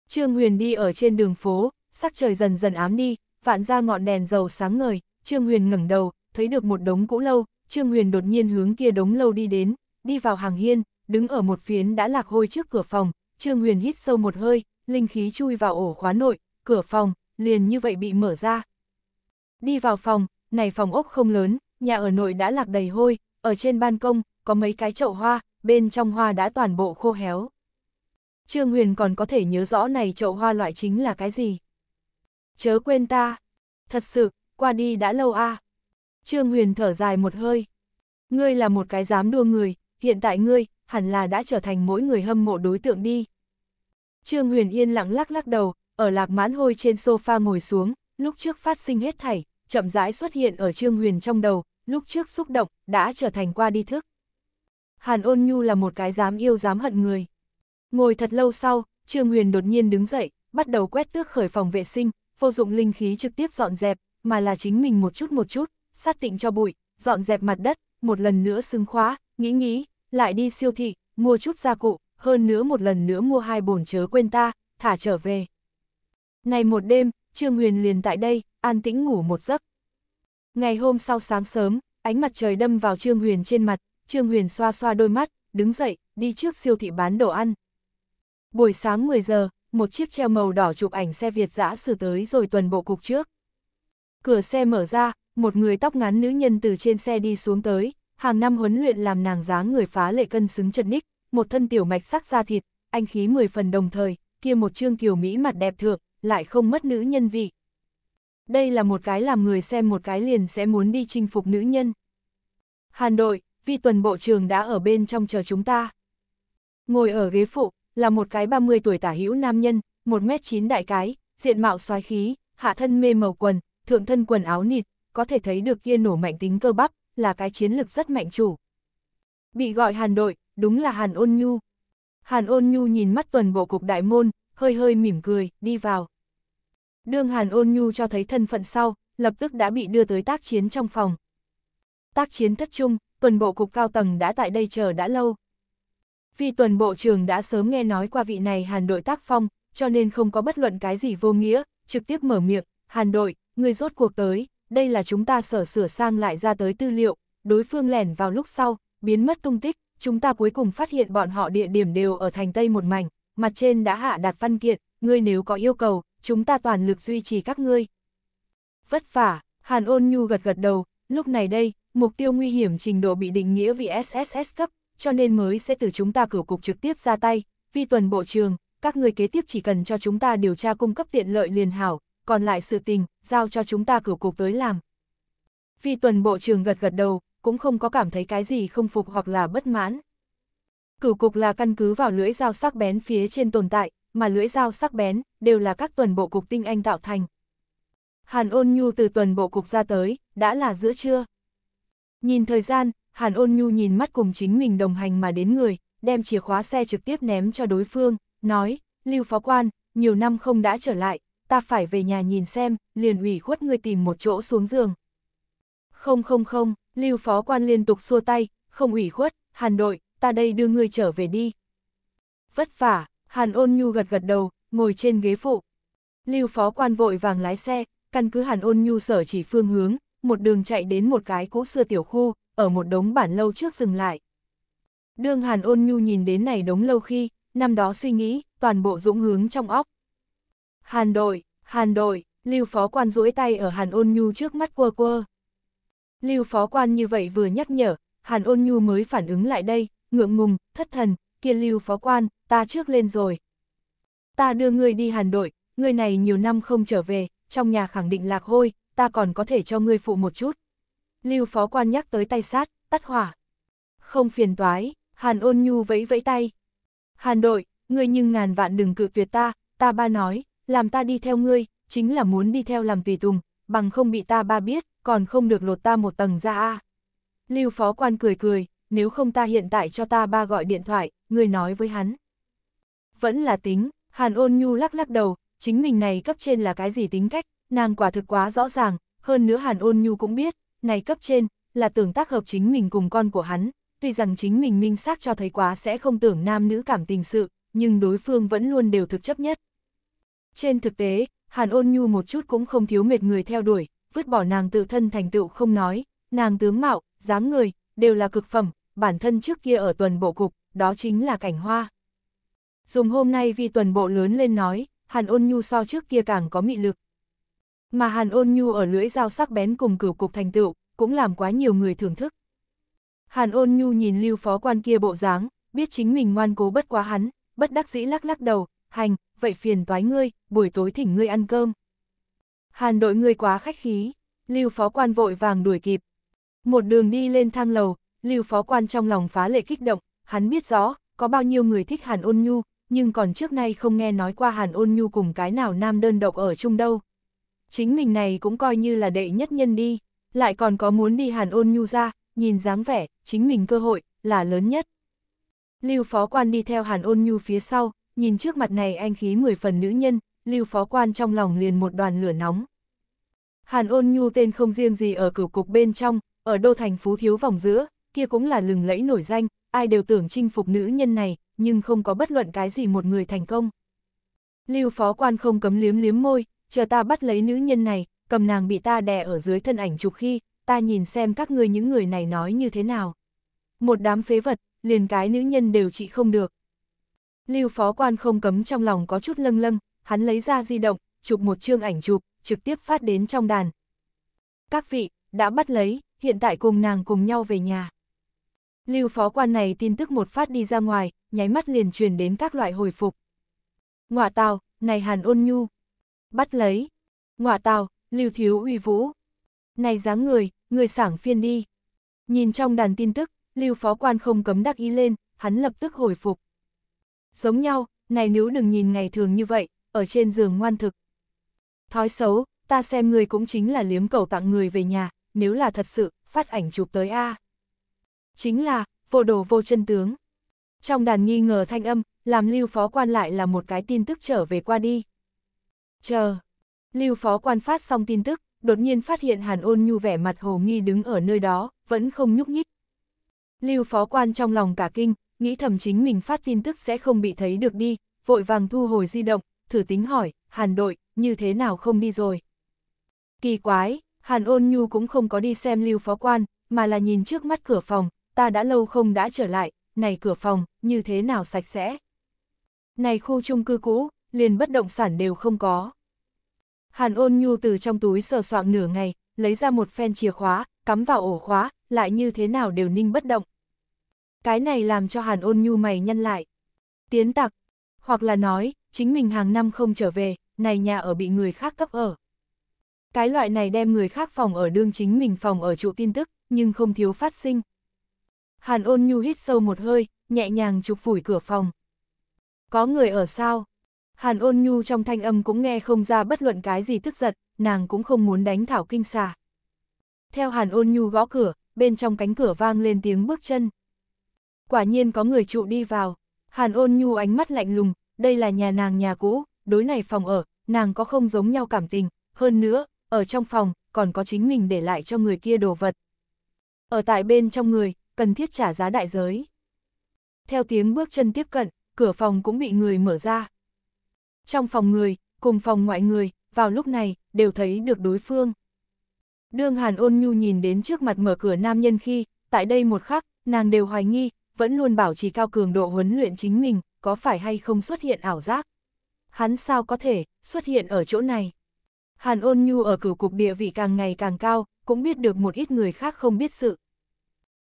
Trương Huyền đi ở trên đường phố, sắc trời dần dần ám đi, vạn ra ngọn đèn dầu sáng ngời, Trương Huyền ngẩng đầu, thấy được một đống cũ lâu, Trương Huyền đột nhiên hướng kia đống lâu đi đến, đi vào hàng hiên, đứng ở một phiến đã lạc hôi trước cửa phòng, Trương Huyền hít sâu một hơi, linh khí chui vào ổ khóa nội, cửa phòng, liền như vậy bị mở ra. Đi vào phòng, này phòng ốc không lớn, nhà ở nội đã lạc đầy hôi, ở trên ban công, có mấy cái chậu hoa, bên trong hoa đã toàn bộ khô héo. Trương Huyền còn có thể nhớ rõ này chậu hoa loại chính là cái gì. Chớ quên ta, thật sự, qua đi đã lâu a à. Trương Huyền thở dài một hơi. Ngươi là một cái dám đua người, hiện tại ngươi, hẳn là đã trở thành mỗi người hâm mộ đối tượng đi. Trương Huyền yên lặng lắc lắc đầu, ở lạc mãn hôi trên sofa ngồi xuống, lúc trước phát sinh hết thảy, chậm rãi xuất hiện ở Trương Huyền trong đầu, lúc trước xúc động, đã trở thành qua đi thức. Hàn ôn nhu là một cái dám yêu dám hận người. Ngồi thật lâu sau, Trương Huyền đột nhiên đứng dậy, bắt đầu quét tước khởi phòng vệ sinh, vô dụng linh khí trực tiếp dọn dẹp, mà là chính mình một chút một chút, sát tịnh cho bụi, dọn dẹp mặt đất, một lần nữa xứng khóa, nghĩ nghĩ, lại đi siêu thị, mua chút gia cụ, hơn nữa một lần nữa mua hai bồn chớ quên ta, thả trở về. Ngày một đêm, Trương Huyền liền tại đây, an tĩnh ngủ một giấc. Ngày hôm sau sáng sớm, ánh mặt trời đâm vào Trương Huyền trên mặt, Trương Huyền xoa xoa đôi mắt, đứng dậy, đi trước siêu thị bán đồ ăn. Buổi sáng 10 giờ, một chiếc treo màu đỏ chụp ảnh xe Việt dã xử tới rồi tuần bộ cục trước cửa xe mở ra, một người tóc ngắn nữ nhân từ trên xe đi xuống tới, hàng năm huấn luyện làm nàng dáng người phá lệ cân xứng chật ních, một thân tiểu mạch sắc da thịt, anh khí mười phần đồng thời, kia một trương kiều Mỹ mặt đẹp thượng, lại không mất nữ nhân vị. Đây là một cái làm người xem một cái liền sẽ muốn đi chinh phục nữ nhân. Hàn đội, vi tuần bộ trường đã ở bên trong chờ chúng ta. Ngồi ở ghế phụ, là một cái 30 tuổi tả hữu nam nhân, 1m9 đại cái, diện mạo xoái khí, hạ thân mê màu quần, thượng thân quần áo nịt, có thể thấy được kia nổ mạnh tính cơ bắp, là cái chiến lực rất mạnh chủ. Bị gọi Hàn đội, đúng là Hàn ôn nhu. Hàn ôn nhu nhìn mắt tuần bộ cục đại môn, hơi hơi mỉm cười, đi vào. Đương Hàn ôn nhu cho thấy thân phận sau, lập tức đã bị đưa tới tác chiến trong phòng. Tác chiến thất trung, tuần bộ cục cao tầng đã tại đây chờ đã lâu. Vì tuần bộ trường đã sớm nghe nói qua vị này Hàn đội tác phong, cho nên không có bất luận cái gì vô nghĩa, trực tiếp mở miệng, Hàn đội, người rốt cuộc tới, đây là chúng ta sở sửa sang lại ra tới tư liệu, đối phương lẻn vào lúc sau, biến mất tung tích, chúng ta cuối cùng phát hiện bọn họ địa điểm đều ở thành Tây một mảnh, mặt trên đã hạ đặt văn kiện, ngươi nếu có yêu cầu, chúng ta toàn lực duy trì các ngươi. Vất vả, Hàn ôn nhu gật gật đầu, lúc này đây, mục tiêu nguy hiểm trình độ bị định nghĩa vì SSS cấp, cho nên mới sẽ từ chúng ta cửu cục trực tiếp ra tay, vi tuần bộ trường, các người kế tiếp chỉ cần cho chúng ta điều tra cung cấp tiện lợi liền hảo, còn lại sự tình, giao cho chúng ta cửu cục tới làm. Vi tuần bộ trưởng gật gật đầu, cũng không có cảm thấy cái gì không phục hoặc là bất mãn. Cửu cục là căn cứ vào lưỡi dao sắc bén phía trên tồn tại, mà lưỡi dao sắc bén đều là các tuần bộ cục tinh anh tạo thành. Hàn ôn nhu từ tuần bộ cục ra tới, đã là giữa trưa. Nhìn thời gian, Hàn ôn nhu nhìn mắt cùng chính mình đồng hành mà đến người, đem chìa khóa xe trực tiếp ném cho đối phương, nói, lưu phó quan, nhiều năm không đã trở lại, ta phải về nhà nhìn xem, liền ủy khuất ngươi tìm một chỗ xuống giường. Không không không, lưu phó quan liên tục xua tay, không ủy khuất, hàn đội, ta đây đưa ngươi trở về đi. Vất vả, hàn ôn nhu gật gật đầu, ngồi trên ghế phụ. Lưu phó quan vội vàng lái xe, căn cứ hàn ôn nhu sở chỉ phương hướng, một đường chạy đến một cái cũ xưa tiểu khu, ở một đống bản lâu trước dừng lại. Đường hàn ôn nhu nhìn đến này đống lâu khi, năm đó suy nghĩ, toàn bộ dũng hướng trong óc. Hàn đội, hàn đội, lưu phó quan duỗi tay ở hàn ôn nhu trước mắt quơ quơ. Lưu phó quan như vậy vừa nhắc nhở, hàn ôn nhu mới phản ứng lại đây, ngượng ngùng, thất thần, kia lưu phó quan, ta trước lên rồi. Ta đưa ngươi đi hàn đội, ngươi này nhiều năm không trở về, trong nhà khẳng định lạc hôi, ta còn có thể cho ngươi phụ một chút. Lưu phó quan nhắc tới tay sát, tắt hỏa. Không phiền toái, hàn ôn nhu vẫy vẫy tay. Hàn đội, ngươi nhưng ngàn vạn đừng cự tuyệt ta, ta ba nói, làm ta đi theo ngươi, chính là muốn đi theo làm tùy tùng, bằng không bị ta ba biết, còn không được lột ta một tầng ra a. Lưu phó quan cười cười, nếu không ta hiện tại cho ta ba gọi điện thoại, ngươi nói với hắn. Vẫn là tính, Hàn ôn nhu lắc lắc đầu, chính mình này cấp trên là cái gì tính cách, nàng quả thực quá rõ ràng, hơn nữa Hàn ôn nhu cũng biết, này cấp trên, là tưởng tác hợp chính mình cùng con của hắn, tuy rằng chính mình minh xác cho thấy quá sẽ không tưởng nam nữ cảm tình sự, nhưng đối phương vẫn luôn đều thực chấp nhất. Trên thực tế, Hàn ôn nhu một chút cũng không thiếu mệt người theo đuổi, vứt bỏ nàng tự thân thành tựu không nói, nàng tướng mạo, dáng người, đều là cực phẩm, bản thân trước kia ở tuần bộ cục, đó chính là cảnh hoa. Dùng hôm nay vì tuần bộ lớn lên nói, Hàn ôn nhu so trước kia càng có mị lực. Mà Hàn ôn nhu ở lưỡi dao sắc bén cùng cửu cục thành tựu, cũng làm quá nhiều người thưởng thức. Hàn ôn nhu nhìn lưu phó quan kia bộ dáng, biết chính mình ngoan cố bất quá hắn, bất đắc dĩ lắc lắc đầu, hành, vậy phiền toái ngươi, buổi tối thỉnh ngươi ăn cơm. Hàn đội ngươi quá khách khí, lưu phó quan vội vàng đuổi kịp. Một đường đi lên thang lầu, lưu phó quan trong lòng phá lệ kích động, hắn biết rõ, có bao nhiêu người thích hàn ôn nhu, nhưng còn trước nay không nghe nói qua hàn ôn nhu cùng cái nào nam đơn độc ở chung đâu. Chính mình này cũng coi như là đệ nhất nhân đi, lại còn có muốn đi hàn ôn nhu ra, nhìn dáng vẻ, chính mình cơ hội, là lớn nhất. Lưu phó quan đi theo hàn ôn nhu phía sau, nhìn trước mặt này anh khí mười phần nữ nhân, lưu phó quan trong lòng liền một đoàn lửa nóng. Hàn ôn nhu tên không riêng gì ở cửu cục bên trong, ở đô thành phú thiếu vòng giữa, kia cũng là lừng lẫy nổi danh, ai đều tưởng chinh phục nữ nhân này, nhưng không có bất luận cái gì một người thành công. Lưu phó quan không cấm liếm liếm môi, chờ ta bắt lấy nữ nhân này, cầm nàng bị ta đè ở dưới thân ảnh chụp khi, ta nhìn xem các ngươi những người này nói như thế nào. Một đám phế vật, liền cái nữ nhân đều trị không được, Lưu phó quan không cấm trong lòng có chút lâng lâng, hắn lấy ra di động, chụp một chương ảnh chụp, trực tiếp phát đến trong đàn. Các vị, đã bắt lấy, hiện tại cùng nàng cùng nhau về nhà. Lưu phó quan này tin tức một phát đi ra ngoài, nháy mắt liền truyền đến các loại hồi phục. Ngọa tào, này hàn ôn nhu. Bắt lấy. Ngọa tào, lưu thiếu uy vũ. Này dáng người, người sảng phiên đi. Nhìn trong đàn tin tức, lưu phó quan không cấm đắc ý lên, hắn lập tức hồi phục giống nhau, này nếu đừng nhìn ngày thường như vậy, ở trên giường ngoan thực. Thói xấu, ta xem người cũng chính là liếm cầu tặng người về nhà, nếu là thật sự, phát ảnh chụp tới A. Chính là, vô đồ vô chân tướng. Trong đàn nghi ngờ thanh âm, làm lưu phó quan lại là một cái tin tức trở về qua đi. Chờ. Lưu phó quan phát xong tin tức, đột nhiên phát hiện Hàn Ôn Nhu vẻ mặt hồ nghi đứng ở nơi đó, vẫn không nhúc nhích. Lưu phó quan trong lòng cả kinh, nghĩ thầm chính mình phát tin tức sẽ không bị thấy được đi, vội vàng thu hồi di động, thử tính hỏi, Hàn đội, như thế nào không đi rồi? Kỳ quái, Hàn ôn nhu cũng không có đi xem lưu phó quan, mà là nhìn trước mắt cửa phòng, ta đã lâu không đã trở lại, này cửa phòng, như thế nào sạch sẽ? Này khu chung cư cũ, liền bất động sản đều không có. Hàn ôn nhu từ trong túi sờ soạn nửa ngày, lấy ra một phen chìa khóa, cắm vào ổ khóa, lại như thế nào đều ninh bất động, cái này làm cho Hàn ôn nhu mày nhăn lại. Tiến tặc, hoặc là nói, chính mình hàng năm không trở về, này nhà ở bị người khác cấp ở. Cái loại này đem người khác phòng ở đương chính mình phòng ở trụ tin tức, nhưng không thiếu phát sinh. Hàn ôn nhu hít sâu một hơi, nhẹ nhàng chụp phủi cửa phòng. Có người ở sao? Hàn ôn nhu trong thanh âm cũng nghe không ra bất luận cái gì tức giận, nàng cũng không muốn đánh thảo kinh xà. Theo hàn ôn nhu gõ cửa, bên trong cánh cửa vang lên tiếng bước chân. Quả nhiên có người trụ đi vào, Hàn ôn nhu ánh mắt lạnh lùng, đây là nhà nàng nhà cũ, đối này phòng ở, nàng có không giống nhau cảm tình, hơn nữa, ở trong phòng, còn có chính mình để lại cho người kia đồ vật. Ở tại bên trong người, cần thiết trả giá đại giới. Theo tiếng bước chân tiếp cận, cửa phòng cũng bị người mở ra. Trong phòng người, cùng phòng ngoại người, vào lúc này, đều thấy được đối phương. Đương Hàn ôn nhu nhìn đến trước mặt mở cửa nam nhân khi, tại đây một khắc, nàng đều hoài nghi, vẫn luôn bảo trì cao cường độ huấn luyện chính mình, có phải hay không xuất hiện ảo giác. Hắn sao có thể, xuất hiện ở chỗ này. Hàn ôn nhu ở cửu cục địa vị càng ngày càng cao, cũng biết được một ít người khác không biết sự.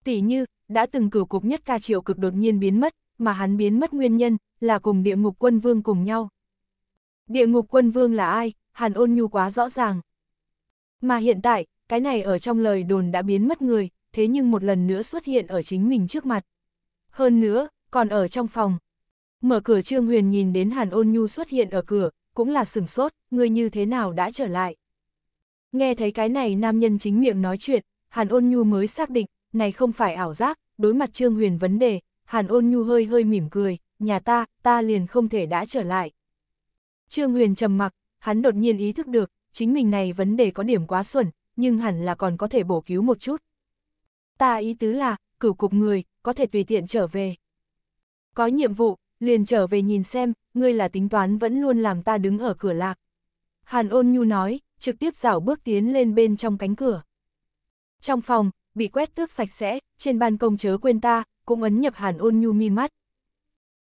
Tỷ như, đã từng cửu cục nhất ca triệu cực đột nhiên biến mất, mà hắn biến mất nguyên nhân, là cùng địa ngục quân vương cùng nhau. Địa ngục quân vương là ai, hàn ôn nhu quá rõ ràng. Mà hiện tại, cái này ở trong lời đồn đã biến mất người, thế nhưng một lần nữa xuất hiện ở chính mình trước mặt hơn nữa, còn ở trong phòng. Mở cửa Trương Huyền nhìn đến Hàn Ôn Nhu xuất hiện ở cửa, cũng là sửng sốt, người như thế nào đã trở lại. Nghe thấy cái này nam nhân chính miệng nói chuyện, Hàn Ôn Nhu mới xác định, này không phải ảo giác, đối mặt Trương Huyền vấn đề, Hàn Ôn Nhu hơi hơi mỉm cười, nhà ta, ta liền không thể đã trở lại. Trương Huyền trầm mặc, hắn đột nhiên ý thức được, chính mình này vấn đề có điểm quá xuẩn, nhưng hẳn là còn có thể bổ cứu một chút. Ta ý tứ là, cửu cục người, có thể tùy tiện trở về. Có nhiệm vụ, liền trở về nhìn xem, ngươi là tính toán vẫn luôn làm ta đứng ở cửa lạc. Hàn ôn nhu nói, trực tiếp dạo bước tiến lên bên trong cánh cửa. Trong phòng, bị quét tước sạch sẽ, trên ban công chớ quên ta, cũng ấn nhập hàn ôn nhu mi mắt.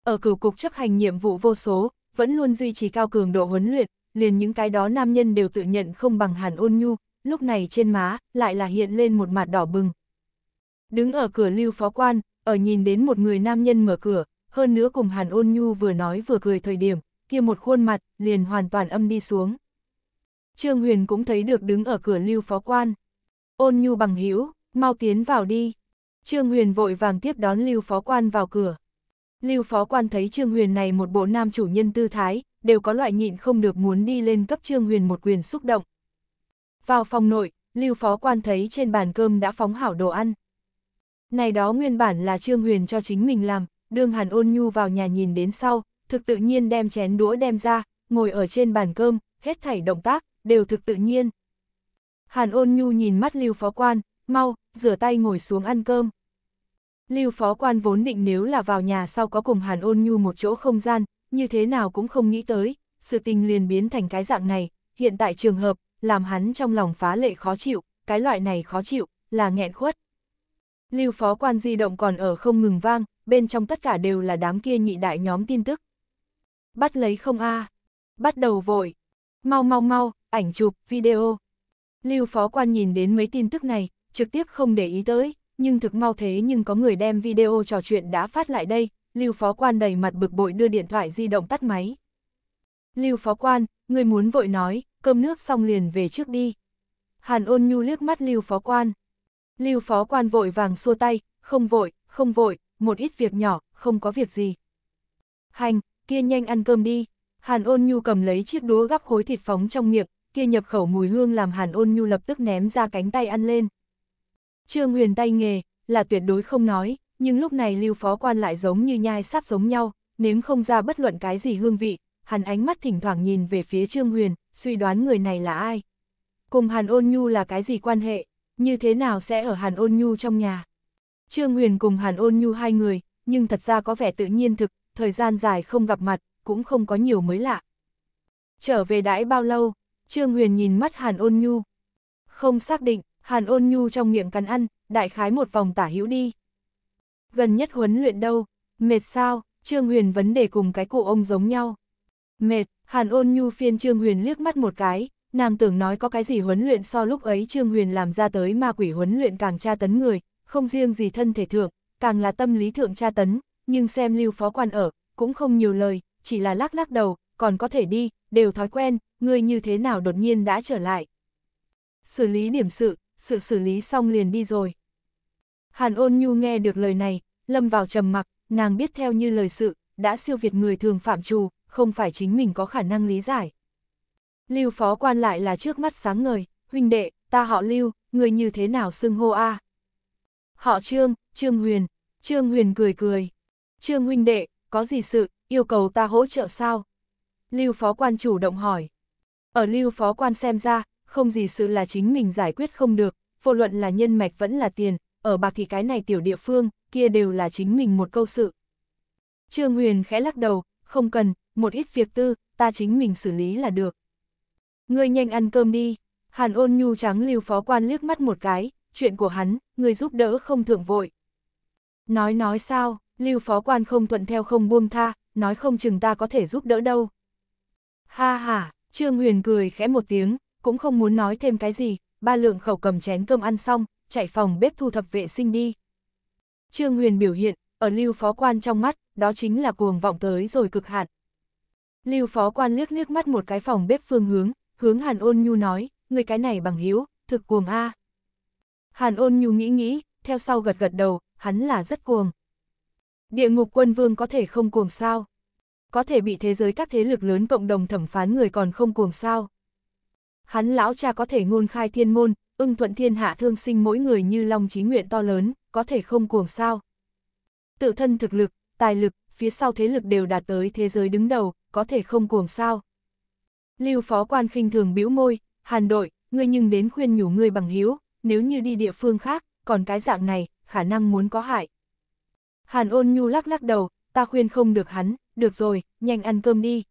Ở cửu cục chấp hành nhiệm vụ vô số, vẫn luôn duy trì cao cường độ huấn luyện, liền những cái đó nam nhân đều tự nhận không bằng hàn ôn nhu, lúc này trên má, lại là hiện lên một mặt đỏ bừng. Đứng ở cửa lưu phó quan, ở nhìn đến một người nam nhân mở cửa, hơn nữa cùng Hàn Ôn Nhu vừa nói vừa cười thời điểm, kia một khuôn mặt liền hoàn toàn âm đi xuống. Trương Huyền cũng thấy được đứng ở cửa lưu phó quan. Ôn Nhu bằng hữu mau tiến vào đi. Trương Huyền vội vàng tiếp đón lưu phó quan vào cửa. Lưu phó quan thấy Trương Huyền này một bộ nam chủ nhân tư thái, đều có loại nhịn không được muốn đi lên cấp Trương Huyền một quyền xúc động. Vào phòng nội, Lưu Phó Quan thấy trên bàn cơm đã phóng hảo đồ ăn. Này đó nguyên bản là Trương Huyền cho chính mình làm, đương Hàn Ôn Nhu vào nhà nhìn đến sau, thực tự nhiên đem chén đũa đem ra, ngồi ở trên bàn cơm, hết thảy động tác, đều thực tự nhiên. Hàn Ôn Nhu nhìn mắt Lưu Phó Quan, mau, rửa tay ngồi xuống ăn cơm. Lưu Phó Quan vốn định nếu là vào nhà sau có cùng Hàn Ôn Nhu một chỗ không gian, như thế nào cũng không nghĩ tới, sự tình liền biến thành cái dạng này, hiện tại trường hợp, làm hắn trong lòng phá lệ khó chịu, cái loại này khó chịu, là nghẹn khuất, lưu phó quan di động còn ở không ngừng vang, bên trong tất cả đều là đám kia nhị đại nhóm tin tức. Bắt lấy không a à. Bắt đầu vội. Mau mau mau, ảnh chụp, video. Lưu phó quan nhìn đến mấy tin tức này, trực tiếp không để ý tới, nhưng thực mau thế nhưng có người đem video trò chuyện đã phát lại đây, Lưu phó quan đầy mặt bực bội đưa điện thoại di động tắt máy. Lưu phó quan, người muốn vội nói, cơm nước xong liền về trước đi. Hàn ôn nhu liếc mắt Lưu phó quan. Lưu phó quan vội vàng xua tay, không vội, không vội, một ít việc nhỏ, không có việc gì. Hành, kia nhanh ăn cơm đi. Hàn ôn nhu cầm lấy chiếc đũa gắp khối thịt phóng trong miệng, kia nhập khẩu mùi hương làm hàn ôn nhu lập tức ném ra cánh tay ăn lên. Trương huyền tay nghề, là tuyệt đối không nói, nhưng lúc này lưu phó quan lại giống như nhai sáp giống nhau, nếm không ra bất luận cái gì hương vị, Hàn ánh mắt thỉnh thoảng nhìn về phía Trương Huyền, suy đoán người này là ai. Cùng Hàn Ôn Nhu là cái gì quan hệ? như thế nào sẽ ở Hàn Ôn Nhu trong nhà. Trương Huyền cùng Hàn Ôn Nhu hai người, nhưng thật ra có vẻ tự nhiên thực, thời gian dài không gặp mặt, cũng không có nhiều mới lạ. Trở về đãi bao lâu, Trương Huyền nhìn mắt Hàn Ôn Nhu. Không xác định, Hàn Ôn Nhu trong miệng cắn ăn, đại khái một vòng tả hữu đi. Gần nhất huấn luyện đâu, mệt sao, Trương Huyền vấn đề cùng cái cụ ông giống nhau. Mệt, Hàn Ôn Nhu phiên Trương Huyền liếc mắt một cái, nàng tưởng nói có cái gì huấn luyện so lúc ấy Trương Huyền làm ra tới ma quỷ huấn luyện càng tra tấn người, không riêng gì thân thể thượng, càng là tâm lý thượng tra tấn, nhưng xem lưu phó quan ở, cũng không nhiều lời, chỉ là lắc lắc đầu, còn có thể đi, đều thói quen, người như thế nào đột nhiên đã trở lại. Xử lý điểm sự, sự xử lý xong liền đi rồi. Hàn ôn nhu nghe được lời này, lâm vào trầm mặc, nàng biết theo như lời sự, đã siêu việt người thường phạm trù, không phải chính mình có khả năng lý giải. Lưu phó quan lại là trước mắt sáng ngời, huynh đệ, ta họ Lưu, người như thế nào xưng hô a? Họ Trương, Trương Huyền, Trương Huyền cười cười. Trương huynh đệ, có gì sự, yêu cầu ta hỗ trợ sao? Lưu phó quan chủ động hỏi. Ở Lưu phó quan xem ra, không gì sự là chính mình giải quyết không được, vô luận là nhân mạch vẫn là tiền, ở bạc thì cái này tiểu địa phương, kia đều là chính mình một câu sự. Trương Huyền khẽ lắc đầu, không cần, một ít việc tư, ta chính mình xử lý là được. Ngươi nhanh ăn cơm đi. Hàn ôn nhu trắng lưu phó quan liếc mắt một cái, chuyện của hắn, người giúp đỡ không thượng vội. Nói nói sao, lưu phó quan không thuận theo không buông tha, nói không chừng ta có thể giúp đỡ đâu. Ha ha, Trương Huyền cười khẽ một tiếng, cũng không muốn nói thêm cái gì, ba lượng khẩu cầm chén cơm ăn xong, chạy phòng bếp thu thập vệ sinh đi. Trương Huyền biểu hiện, ở lưu phó quan trong mắt, đó chính là cuồng vọng tới rồi cực hạn. Lưu phó quan liếc liếc mắt một cái phòng bếp phương hướng, hướng Hàn ôn nhu nói, người cái này bằng hiếu, thực cuồng a. À. Hàn ôn nhu nghĩ nghĩ, theo sau gật gật đầu, hắn là rất cuồng. Địa ngục quân vương có thể không cuồng sao? Có thể bị thế giới các thế lực lớn cộng đồng thẩm phán người còn không cuồng sao? Hắn lão cha có thể ngôn khai thiên môn, ưng thuận thiên hạ thương sinh mỗi người như long trí nguyện to lớn, có thể không cuồng sao? Tự thân thực lực, tài lực, phía sau thế lực đều đạt tới thế giới đứng đầu, có thể không cuồng sao? Lưu phó quan khinh thường bĩu môi, hàn đội, ngươi nhưng đến khuyên nhủ ngươi bằng hiếu, nếu như đi địa phương khác, còn cái dạng này, khả năng muốn có hại. Hàn ôn nhu lắc lắc đầu, ta khuyên không được hắn, được rồi, nhanh ăn cơm đi.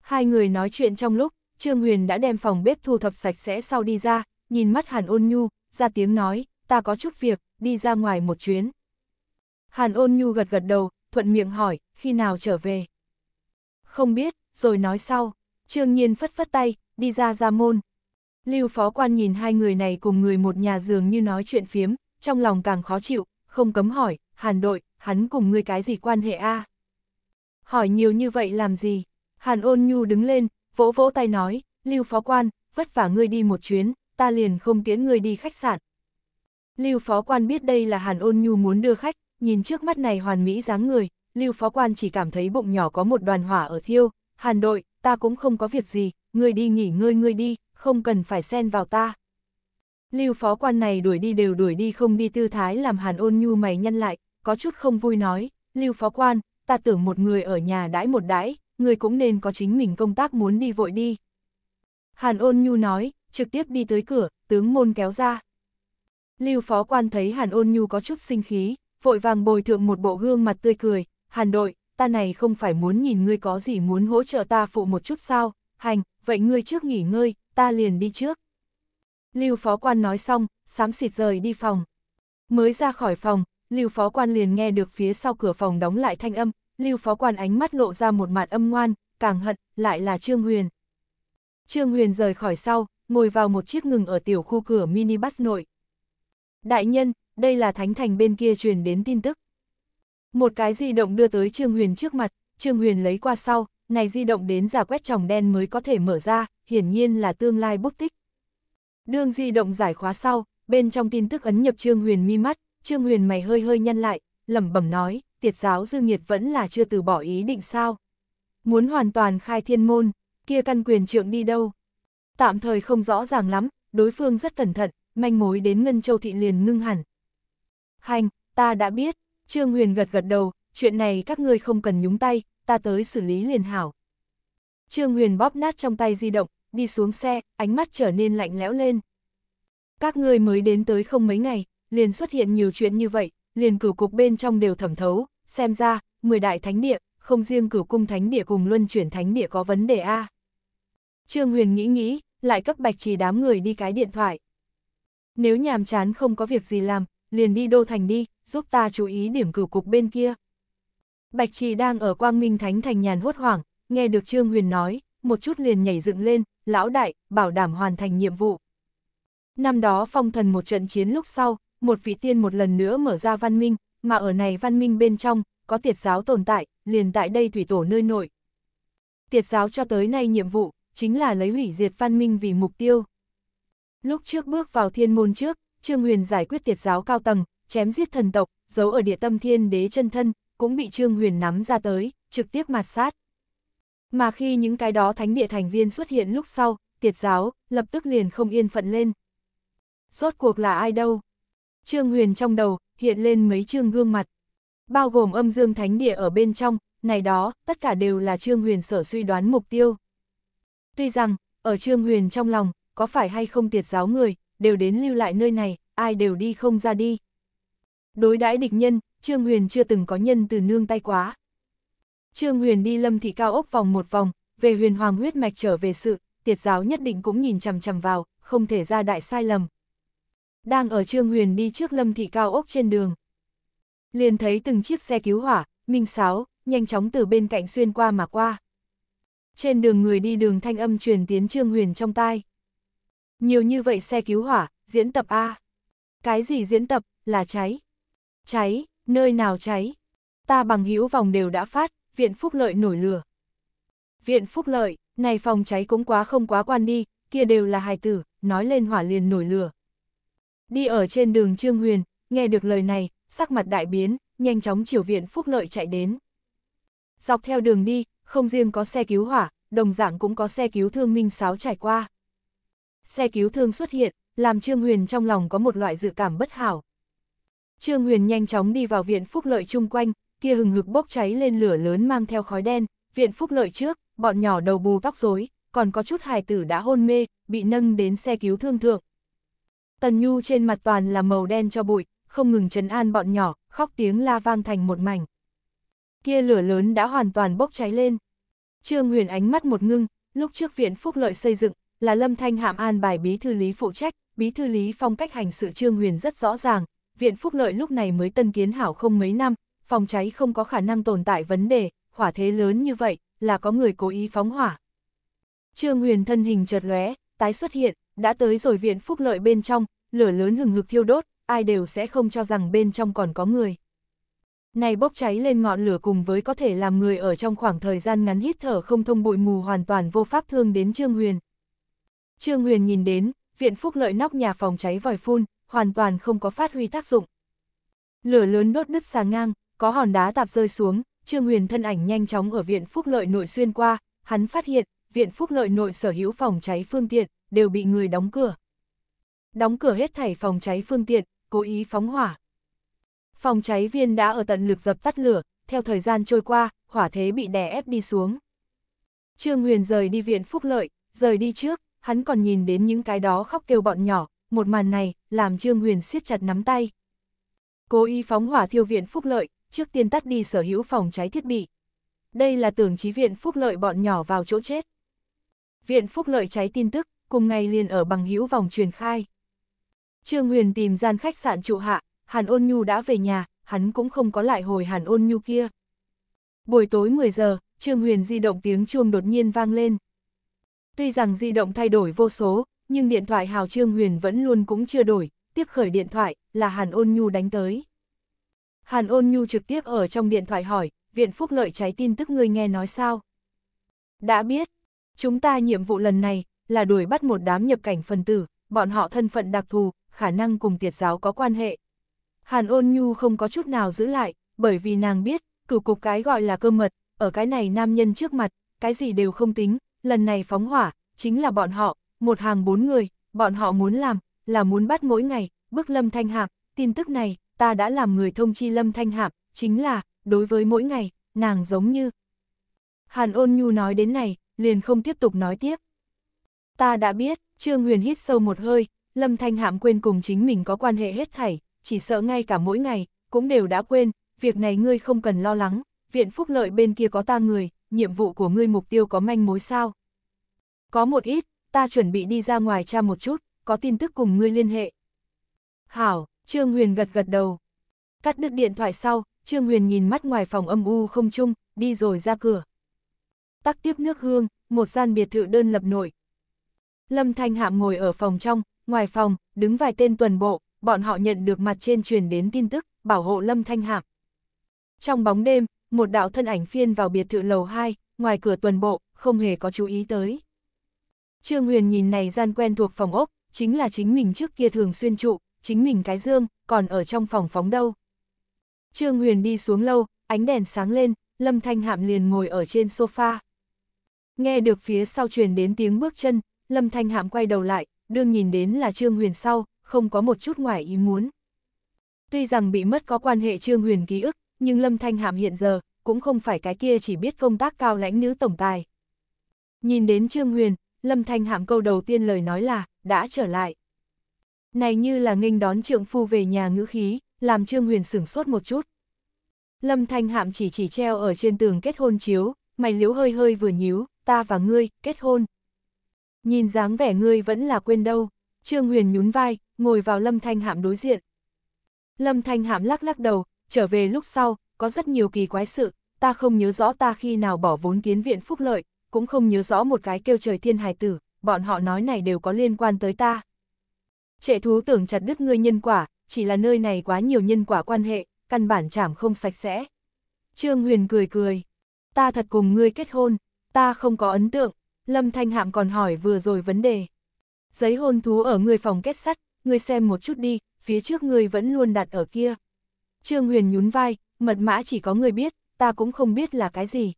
Hai người nói chuyện trong lúc, Trương Huyền đã đem phòng bếp thu thập sạch sẽ sau đi ra, nhìn mắt Hàn ôn nhu, ra tiếng nói, ta có chút việc, đi ra ngoài một chuyến. Hàn ôn nhu gật gật đầu, thuận miệng hỏi, khi nào trở về? Không biết, rồi nói sau. Trương Nhiên phất phất tay, đi ra ra môn. Lưu phó quan nhìn hai người này cùng người một nhà giường như nói chuyện phiếm, trong lòng càng khó chịu, không cấm hỏi, hàn đội, hắn cùng ngươi cái gì quan hệ a Hỏi nhiều như vậy làm gì? Hàn ôn nhu đứng lên, vỗ vỗ tay nói, Lưu phó quan, vất vả ngươi đi một chuyến, ta liền không tiễn ngươi đi khách sạn. Lưu phó quan biết đây là Hàn ôn nhu muốn đưa khách, nhìn trước mắt này hoàn mỹ dáng người, Lưu phó quan chỉ cảm thấy bụng nhỏ có một đoàn hỏa ở thiêu, Hàn đội, ta cũng không có việc gì, ngươi đi nghỉ ngơi ngươi đi, không cần phải xen vào ta. Lưu phó quan này đuổi đi đều đuổi đi không đi tư thái làm hàn ôn nhu mày nhân lại, có chút không vui nói, Lưu phó quan, ta tưởng một người ở nhà đãi một đãi, ngươi cũng nên có chính mình công tác muốn đi vội đi. Hàn ôn nhu nói, trực tiếp đi tới cửa, tướng môn kéo ra. Lưu phó quan thấy Hàn ôn nhu có chút sinh khí, vội vàng bồi thượng một bộ gương mặt tươi cười, Hàn đội, ta này không phải muốn nhìn ngươi có gì muốn hỗ trợ ta phụ một chút sao, hành, vậy ngươi trước nghỉ ngơi, ta liền đi trước. Lưu phó quan nói xong, sám xịt rời đi phòng. Mới ra khỏi phòng, Lưu phó quan liền nghe được phía sau cửa phòng đóng lại thanh âm, Lưu phó quan ánh mắt lộ ra một mặt âm ngoan, càng hận, lại là Trương Huyền. Trương Huyền rời khỏi sau, ngồi vào một chiếc ngừng ở tiểu khu cửa mini bus nội. Đại nhân, đây là thánh thành bên kia truyền đến tin tức. Một cái di động đưa tới Trương Huyền trước mặt, Trương Huyền lấy qua sau, này di động đến giả quét tròng đen mới có thể mở ra, hiển nhiên là tương lai bút tích. đường di động giải khóa sau, bên trong tin tức ấn nhập Trương Huyền mi mắt, Trương Huyền mày hơi hơi nhăn lại, lẩm bẩm nói, tiệt giáo dư nghiệt vẫn là chưa từ bỏ ý định sao. Muốn hoàn toàn khai thiên môn, kia căn quyền trượng đi đâu. Tạm thời không rõ ràng lắm, đối phương rất cẩn thận, manh mối đến Ngân Châu Thị liền ngưng hẳn. Hành, ta đã biết, Trương Huyền gật gật đầu, chuyện này các ngươi không cần nhúng tay, ta tới xử lý liền hảo. Trương Huyền bóp nát trong tay di động, đi xuống xe, ánh mắt trở nên lạnh lẽo lên. Các ngươi mới đến tới không mấy ngày, liền xuất hiện nhiều chuyện như vậy, liền cửu cục bên trong đều thẩm thấu, xem ra, 10 đại thánh địa, không riêng cửu cung thánh địa cùng luân chuyển thánh địa có vấn đề a. Trương Huyền nghĩ nghĩ, lại cấp Bạch Trì đám người đi cái điện thoại. Nếu nhàm chán không có việc gì làm, liền đi đô thành đi, giúp ta chú ý điểm cửu cục bên kia. Bạch Trì đang ở Quang Minh Thánh Thành nhàn hốt hoảng, nghe được Trương Huyền nói, một chút liền nhảy dựng lên, lão đại, bảo đảm hoàn thành nhiệm vụ. Năm đó phong thần một trận chiến lúc sau, một vị tiên một lần nữa mở ra văn minh, mà ở này văn minh bên trong, có tiệt giáo tồn tại, liền tại đây thủy tổ nơi nội. Tiệt giáo cho tới nay nhiệm vụ, chính là lấy hủy diệt văn minh vì mục tiêu. Lúc trước bước vào thiên môn trước, Trương Huyền giải quyết tiệt giáo cao tầng, chém giết thần tộc, giấu ở địa tâm thiên đế chân thân, cũng bị Trương Huyền nắm ra tới, trực tiếp mạt sát. Mà khi những cái đó thánh địa thành viên xuất hiện lúc sau, tiệt giáo, lập tức liền không yên phận lên. Rốt cuộc là ai đâu? Trương Huyền trong đầu, hiện lên mấy trương gương mặt. Bao gồm âm dương thánh địa ở bên trong, này đó, tất cả đều là Trương Huyền sở suy đoán mục tiêu. Tuy rằng, ở Trương Huyền trong lòng, có phải hay không tiệt giáo người, đều đến lưu lại nơi này, ai đều đi không ra đi. Đối đãi địch nhân, Trương Huyền chưa từng có nhân từ nương tay quá. Trương Huyền đi lâm thị cao ốc vòng một vòng, về huyền hoàng huyết mạch trở về sự, tiệt giáo nhất định cũng nhìn chằm chằm vào, không thể ra đại sai lầm. Đang ở Trương Huyền đi trước lâm thị cao ốc trên đường. Liền thấy từng chiếc xe cứu hỏa, minh sáo, nhanh chóng từ bên cạnh xuyên qua mà qua. Trên đường người đi đường thanh âm truyền tiến Trương Huyền trong tai. Nhiều như vậy xe cứu hỏa, diễn tập A. Cái gì diễn tập, là cháy. Cháy, nơi nào cháy. Ta bằng hữu vòng đều đã phát, viện phúc lợi nổi lửa. Viện phúc lợi, này phòng cháy cũng quá không quá quan đi, kia đều là hài tử, nói lên hỏa liền nổi lửa. Đi ở trên đường Trương Huyền, nghe được lời này, sắc mặt đại biến, nhanh chóng chiều viện phúc lợi chạy đến. Dọc theo đường đi, không riêng có xe cứu hỏa, đồng dạng cũng có xe cứu thương minh sáo trải qua. Xe cứu thương xuất hiện, làm Trương Huyền trong lòng có một loại dự cảm bất hảo. Trương Huyền nhanh chóng đi vào viện phúc lợi chung quanh, kia hừng hực bốc cháy lên lửa lớn mang theo khói đen, viện phúc lợi trước, bọn nhỏ đầu bù tóc rối, còn có chút hài tử đã hôn mê, bị nâng đến xe cứu thương thượng. Tần Nhu trên mặt toàn là màu đen cho bụi, không ngừng trấn an bọn nhỏ, khóc tiếng la vang thành một mảnh. Kia lửa lớn đã hoàn toàn bốc cháy lên. Trương Huyền ánh mắt một ngưng, lúc trước viện phúc lợi xây dựng, là Lâm Thanh Hạm an bài bí thư lý phụ trách, bí thư lý phong cách hành sự Trương Huyền rất rõ ràng, viện phúc lợi lúc này mới tân kiến hảo không mấy năm, phòng cháy không có khả năng tồn tại vấn đề, hỏa thế lớn như vậy, là có người cố ý phóng hỏa. Trương Huyền thân hình chợt lóe, tái xuất hiện, đã tới rồi viện phúc lợi bên trong, lửa lớn hừng hực thiêu đốt, ai đều sẽ không cho rằng bên trong còn có người. Này bốc cháy lên ngọn lửa cùng với có thể làm người ở trong khoảng thời gian ngắn hít thở không thông bụi mù hoàn toàn vô pháp thương đến Trương Huyền. Trương Huyền nhìn đến, viện phúc lợi nóc nhà phòng cháy vòi phun, hoàn toàn không có phát huy tác dụng. Lửa lớn đốt đứt xà ngang, có hòn đá tạp rơi xuống, Trương Huyền thân ảnh nhanh chóng ở viện phúc lợi nội xuyên qua, hắn phát hiện, viện phúc lợi nội sở hữu phòng cháy phương tiện, đều bị người đóng cửa. Đóng cửa hết thảy phòng cháy phương tiện, cố ý phóng hỏa. Phòng cháy viên đã ở tận lực dập tắt lửa, theo thời gian trôi qua, hỏa thế bị đè ép đi xuống. Trương Huyền rời đi viện phúc lợi, rời đi trước, hắn còn nhìn đến những cái đó khóc kêu bọn nhỏ, một màn này, làm Trương Huyền siết chặt nắm tay. Cố ý phóng hỏa thiêu viện phúc lợi, trước tiên tắt đi sở hữu phòng cháy thiết bị. Đây là tưởng chí viện phúc lợi bọn nhỏ vào chỗ chết. Viện phúc lợi cháy tin tức, cùng ngày liền ở bằng hữu vòng truyền khai. Trương Huyền tìm gian khách sạn trụ hạ, Hàn Ôn Nhu đã về nhà, hắn cũng không có lại hồi Hàn Ôn Nhu kia. Buổi tối 10 giờ, Trương Huyền di động tiếng chuông đột nhiên vang lên, Tuy rằng di động thay đổi vô số, nhưng điện thoại Hào Trương Huyền vẫn luôn cũng chưa đổi, tiếp khởi điện thoại, là Hàn Ôn Nhu đánh tới. Hàn Ôn Nhu trực tiếp ở trong điện thoại hỏi, Viện Phúc Lợi trái tin tức ngươi nghe nói sao? Đã biết, chúng ta nhiệm vụ lần này là đuổi bắt một đám nhập cảnh phần tử, bọn họ thân phận đặc thù, khả năng cùng tiệt giáo có quan hệ. Hàn Ôn Nhu không có chút nào giữ lại, bởi vì nàng biết, cửu cục cái gọi là cơ mật, ở cái này nam nhân trước mặt, cái gì đều không tính, lần này phóng hỏa, chính là bọn họ, một hàng bốn người, bọn họ muốn làm, là muốn bắt mỗi ngày, bức Lâm Thanh Hạc, tin tức này, ta đã làm người thông chi Lâm Thanh Hạc, chính là, đối với mỗi ngày, nàng giống như. Hàn ôn nhu nói đến này, liền không tiếp tục nói tiếp. Ta đã biết, Trương Huyền hít sâu một hơi, Lâm Thanh Hạm quên cùng chính mình có quan hệ hết thảy, chỉ sợ ngay cả mỗi ngày, cũng đều đã quên, việc này ngươi không cần lo lắng, viện phúc lợi bên kia có ta người, nhiệm vụ của ngươi mục tiêu có manh mối sao? Có một ít, ta chuẩn bị đi ra ngoài tra một chút, có tin tức cùng ngươi liên hệ. Hảo, Trương Huyền gật gật đầu. Cắt đứt điện thoại sau, Trương Huyền nhìn mắt ngoài phòng âm u không chung, đi rồi ra cửa. Tắc tiếp nước hương, một gian biệt thự đơn lập nội. Lâm Thanh Hạm ngồi ở phòng trong, ngoài phòng, đứng vài tên tuần bộ, bọn họ nhận được mặt trên truyền đến tin tức, bảo hộ Lâm Thanh Hạm. Trong bóng đêm, một đạo thân ảnh phiên vào biệt thự lầu 2, ngoài cửa tuần bộ, không hề có chú ý tới. Trương Huyền nhìn này gian quen thuộc phòng ốc, chính là chính mình trước kia thường xuyên trụ, chính mình cái dương, còn ở trong phòng phóng đâu. Trương Huyền đi xuống lâu, ánh đèn sáng lên, Lâm Thanh Hạm liền ngồi ở trên sofa. Nghe được phía sau truyền đến tiếng bước chân, Lâm Thanh Hạm quay đầu lại, đương nhìn đến là Trương Huyền sau, không có một chút ngoài ý muốn. Tuy rằng bị mất có quan hệ Trương Huyền ký ức, nhưng Lâm Thanh Hạm hiện giờ, cũng không phải cái kia chỉ biết công tác cao lãnh nữ tổng tài. Nhìn đến Trương Huyền, Lâm Thanh Hạm câu đầu tiên lời nói là, đã trở lại. Này như là nghênh đón trượng phu về nhà ngữ khí, làm Trương Huyền sửng sốt một chút. Lâm Thanh Hạm chỉ chỉ treo ở trên tường kết hôn chiếu, mày liếu hơi hơi vừa nhíu, ta và ngươi, kết hôn. Nhìn dáng vẻ ngươi vẫn là quên đâu, Trương Huyền nhún vai, ngồi vào Lâm Thanh Hạm đối diện. Lâm Thanh Hạm lắc lắc đầu, trở về lúc sau, có rất nhiều kỳ quái sự, ta không nhớ rõ ta khi nào bỏ vốn kiến viện phúc lợi, cũng không nhớ rõ một cái kêu trời thiên hài tử, bọn họ nói này đều có liên quan tới ta. Trệ thú tưởng chặt đứt ngươi nhân quả, chỉ là nơi này quá nhiều nhân quả quan hệ, căn bản chảm không sạch sẽ. Trương Huyền cười cười, ta thật cùng ngươi kết hôn, ta không có ấn tượng, Lâm Thanh Hạm còn hỏi vừa rồi vấn đề. Giấy hôn thú ở người phòng kết sắt, ngươi xem một chút đi, phía trước ngươi vẫn luôn đặt ở kia. Trương Huyền nhún vai, mật mã chỉ có người biết, ta cũng không biết là cái gì.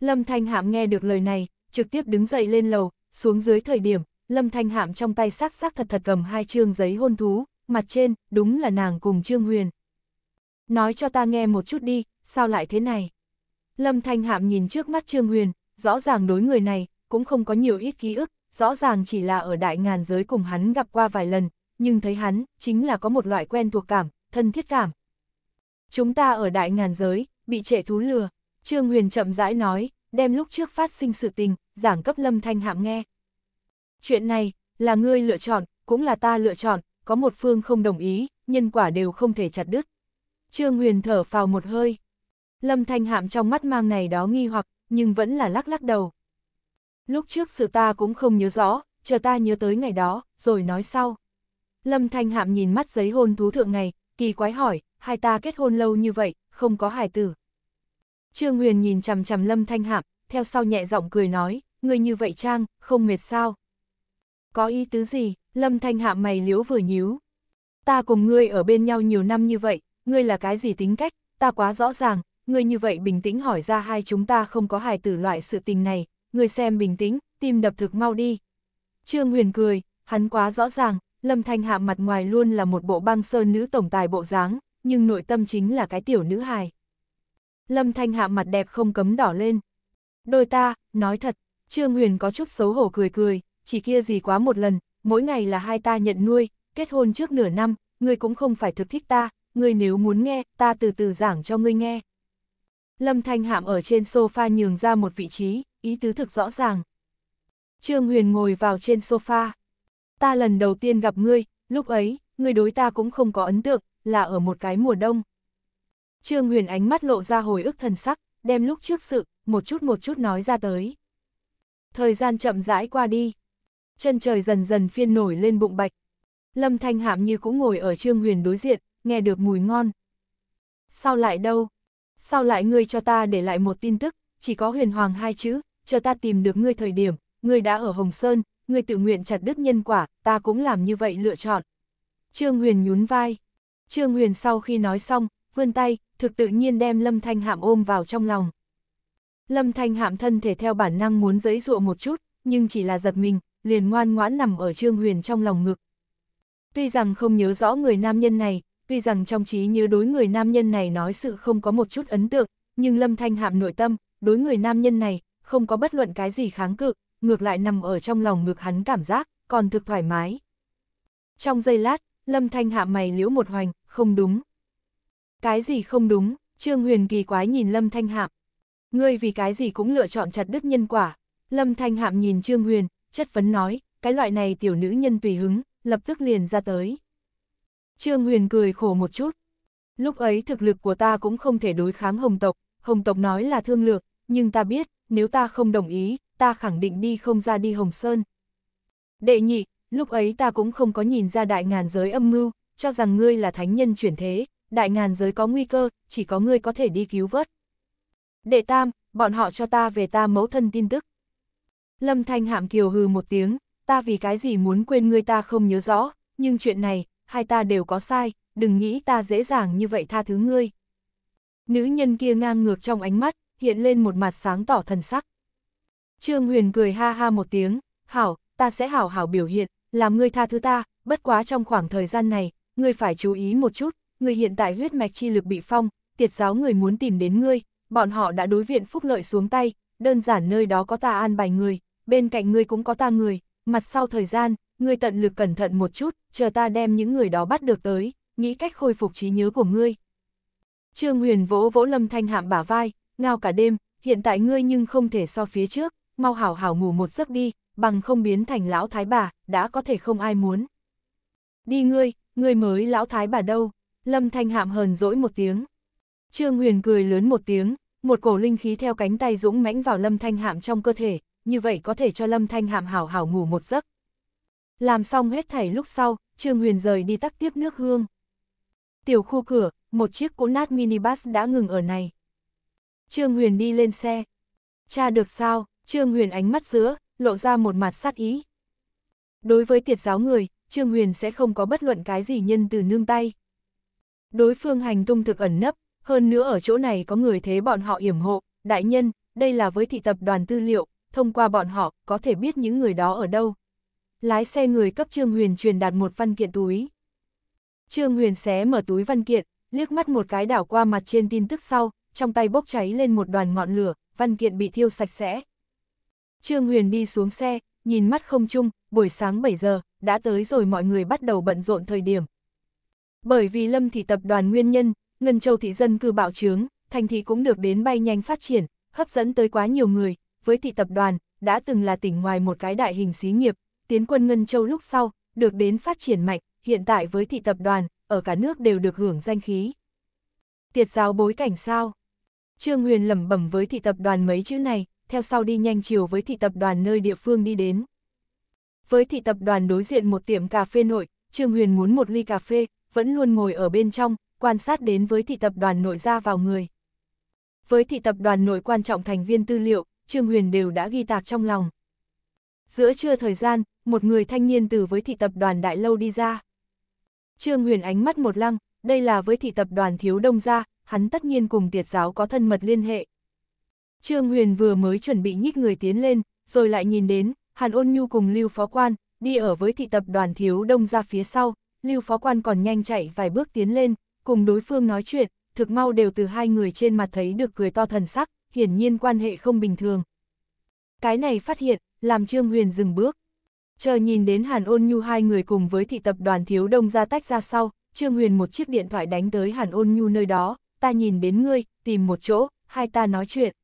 Lâm Thanh Hạm nghe được lời này, trực tiếp đứng dậy lên lầu, xuống dưới thời điểm, Lâm Thanh Hạm trong tay sắc sắc thật thật gầm hai trương giấy hôn thú, mặt trên, đúng là nàng cùng Trương Huyền. Nói cho ta nghe một chút đi, sao lại thế này? Lâm Thanh Hạm nhìn trước mắt Trương Huyền, rõ ràng đối người này, cũng không có nhiều ít ký ức, rõ ràng chỉ là ở đại ngàn giới cùng hắn gặp qua vài lần, nhưng thấy hắn, chính là có một loại quen thuộc cảm, thân thiết cảm, chúng ta ở đại ngàn giới, bị trệ thú lừa. Trương Huyền chậm rãi nói, đem lúc trước phát sinh sự tình, giảng cấp lâm thanh hạm nghe. Chuyện này, là ngươi lựa chọn, cũng là ta lựa chọn, có một phương không đồng ý, nhân quả đều không thể chặt đứt. Trương Huyền thở phào một hơi. Lâm thanh hạm trong mắt mang này đó nghi hoặc, nhưng vẫn là lắc lắc đầu. Lúc trước sự ta cũng không nhớ rõ, chờ ta nhớ tới ngày đó, rồi nói sau. Lâm thanh hạm nhìn mắt giấy hôn thú thượng ngày, kỳ quái hỏi, hai ta kết hôn lâu như vậy, không có hài tử. Trương Huyền nhìn chằm chằm Lâm Thanh Hạm, theo sau nhẹ giọng cười nói, người như vậy trang, không mệt sao. Có ý tứ gì, Lâm Thanh Hạm mày liếu vừa nhíu. Ta cùng ngươi ở bên nhau nhiều năm như vậy, ngươi là cái gì tính cách, ta quá rõ ràng, ngươi như vậy bình tĩnh hỏi ra hai chúng ta không có hài tử loại sự tình này, ngươi xem bình tĩnh, tim đập thực mau đi. Trương Huyền cười, hắn quá rõ ràng, Lâm Thanh Hạm mặt ngoài luôn là một bộ băng sơn nữ tổng tài bộ dáng, nhưng nội tâm chính là cái tiểu nữ hài. Lâm Thanh Hạ mặt đẹp không cấm đỏ lên. Đôi ta, nói thật, Trương Huyền có chút xấu hổ cười cười, chỉ kia gì quá một lần, mỗi ngày là hai ta nhận nuôi, kết hôn trước nửa năm, ngươi cũng không phải thực thích ta, ngươi nếu muốn nghe, ta từ từ giảng cho ngươi nghe. Lâm Thanh Hạm ở trên sofa nhường ra một vị trí, ý tứ thực rõ ràng. Trương Huyền ngồi vào trên sofa. Ta lần đầu tiên gặp ngươi, lúc ấy, ngươi đối ta cũng không có ấn tượng, là ở một cái mùa đông. Trương Huyền ánh mắt lộ ra hồi ức thần sắc, đem lúc trước sự, một chút một chút nói ra tới. Thời gian chậm rãi qua đi. Chân trời dần dần phiên nổi lên bụng bạch. Lâm Thanh Hạm như cũng ngồi ở Trương Huyền đối diện, nghe được mùi ngon. Sao lại đâu? Sao lại ngươi cho ta để lại một tin tức, chỉ có huyền hoàng hai chữ, chờ ta tìm được ngươi thời điểm, ngươi đã ở Hồng Sơn, ngươi tự nguyện chặt đứt nhân quả, ta cũng làm như vậy lựa chọn. Trương Huyền nhún vai. Trương Huyền sau khi nói xong, vươn tay, thực tự nhiên đem Lâm Thanh Hạm ôm vào trong lòng. Lâm Thanh Hạm thân thể theo bản năng muốn giãy dụa một chút, nhưng chỉ là giật mình, liền ngoan ngoãn nằm ở Trương Huyền trong lòng ngực. Tuy rằng không nhớ rõ người nam nhân này, tuy rằng trong trí nhớ đối người nam nhân này nói sự không có một chút ấn tượng, nhưng Lâm Thanh Hạm nội tâm, đối người nam nhân này, không có bất luận cái gì kháng cự, ngược lại nằm ở trong lòng ngực hắn cảm giác, còn thực thoải mái. Trong giây lát, Lâm Thanh hạ mày liễu một hoành, không đúng. Cái gì không đúng, Trương Huyền kỳ quái nhìn Lâm Thanh Hạm. Ngươi vì cái gì cũng lựa chọn chặt đứt nhân quả. Lâm Thanh Hạm nhìn Trương Huyền, chất vấn nói, cái loại này tiểu nữ nhân tùy hứng, lập tức liền ra tới. Trương Huyền cười khổ một chút. Lúc ấy thực lực của ta cũng không thể đối kháng Hồng Tộc, Hồng Tộc nói là thương lược, nhưng ta biết, nếu ta không đồng ý, ta khẳng định đi không ra đi Hồng Sơn. Đệ nhị, lúc ấy ta cũng không có nhìn ra đại ngàn giới âm mưu, cho rằng ngươi là thánh nhân chuyển thế, đại ngàn giới có nguy cơ, chỉ có ngươi có thể đi cứu vớt. Đệ tam, bọn họ cho ta về ta mẫu thân tin tức. Lâm Thanh Hạm Kiều hừ một tiếng, ta vì cái gì muốn quên ngươi ta không nhớ rõ, nhưng chuyện này, hai ta đều có sai, đừng nghĩ ta dễ dàng như vậy tha thứ ngươi. Nữ nhân kia ngang ngược trong ánh mắt, hiện lên một mặt sáng tỏ thần sắc. Trương Huyền cười ha ha một tiếng, hảo, ta sẽ hảo hảo biểu hiện, làm ngươi tha thứ ta, bất quá trong khoảng thời gian này, ngươi phải chú ý một chút, ngươi hiện tại huyết mạch chi lực bị phong, tiệt giáo người muốn tìm đến ngươi, bọn họ đã đối viện phúc lợi xuống tay, đơn giản nơi đó có ta an bài người, bên cạnh ngươi cũng có ta người, mặt sau thời gian, ngươi tận lực cẩn thận một chút, chờ ta đem những người đó bắt được tới, nghĩ cách khôi phục trí nhớ của ngươi. Trương Huyền vỗ vỗ Lâm Thanh Hạm bả vai, ngao cả đêm, hiện tại ngươi nhưng không thể so phía trước, mau hảo hảo ngủ một giấc đi, bằng không biến thành lão thái bà, đã có thể không ai muốn. Đi ngươi, ngươi mới lão thái bà đâu, lâm thanh hạm hờn dỗi một tiếng. Trương Huyền cười lớn một tiếng, một cổ linh khí theo cánh tay dũng mãnh vào lâm thanh hạm trong cơ thể, như vậy có thể cho lâm thanh hạm hảo hảo ngủ một giấc. Làm xong hết thảy lúc sau, Trương Huyền rời đi tắc tiếp nước hương. Tiểu khu cửa, một chiếc cỗ nát minibus đã ngừng ở này. Trương Huyền đi lên xe. Cha được sao? Trương Huyền ánh mắt giữa, lộ ra một mặt sát ý. Đối với tiệt giáo người, Trương Huyền sẽ không có bất luận cái gì nhân từ nương tay. Đối phương hành tung thực ẩn nấp, hơn nữa ở chỗ này có người thế bọn họ yểm hộ, đại nhân, đây là với thị tập đoàn tư liệu, thông qua bọn họ có thể biết những người đó ở đâu. Lái xe người cấp Trương Huyền truyền đạt một văn kiện túi. Trương Huyền xé mở túi văn kiện, liếc mắt một cái đảo qua mặt trên tin tức sau, trong tay bốc cháy lên một đoàn ngọn lửa, văn kiện bị thiêu sạch sẽ. Trương Huyền đi xuống xe, nhìn mắt không chung, buổi sáng 7 giờ, đã tới rồi mọi người bắt đầu bận rộn thời điểm. Bởi vì Lâm thị tập đoàn nguyên nhân, Ngân Châu thị dân cư bạo trướng, thành thị cũng được đến bay nhanh phát triển, hấp dẫn tới quá nhiều người, với thị tập đoàn, đã từng là tỉnh ngoài một cái đại hình xí nghiệp, tiến quân Ngân Châu lúc sau, được đến phát triển mạnh, hiện tại với thị tập đoàn, ở cả nước đều được hưởng danh khí. Tiệt giáo bối cảnh sao? Trương Huyền lẩm bẩm với thị tập đoàn mấy chữ này, theo sau đi nhanh chiều với thị tập đoàn nơi địa phương đi đến. Với thị tập đoàn đối diện một tiệm cà phê nội, Trương Huyền muốn một ly cà phê, vẫn luôn ngồi ở bên trong, quan sát đến với thị tập đoàn nội ra vào người. Với thị tập đoàn nội quan trọng thành viên tư liệu, Trương Huyền đều đã ghi tạc trong lòng. Giữa trưa thời gian, một người thanh niên từ với thị tập đoàn đại lâu đi ra. Trương Huyền ánh mắt một lăng, đây là với thị tập đoàn thiếu đông gia, hắn tất nhiên cùng tiệt giáo có thân mật liên hệ. Trương Huyền vừa mới chuẩn bị nhích người tiến lên, rồi lại nhìn đến, Hàn Ôn Nhu cùng Lưu Phó Quan, đi ở với thị tập đoàn thiếu đông ra phía sau, Lưu Phó Quan còn nhanh chạy vài bước tiến lên, cùng đối phương nói chuyện, thực mau đều từ hai người trên mặt thấy được cười to thần sắc, hiển nhiên quan hệ không bình thường. Cái này phát hiện, làm Trương Huyền dừng bước. Chờ nhìn đến Hàn Ôn Nhu hai người cùng với thị tập đoàn thiếu đông ra tách ra sau, Trương Huyền một chiếc điện thoại đánh tới Hàn Ôn Nhu nơi đó, ta nhìn đến ngươi, tìm một chỗ, hai ta nói chuyện.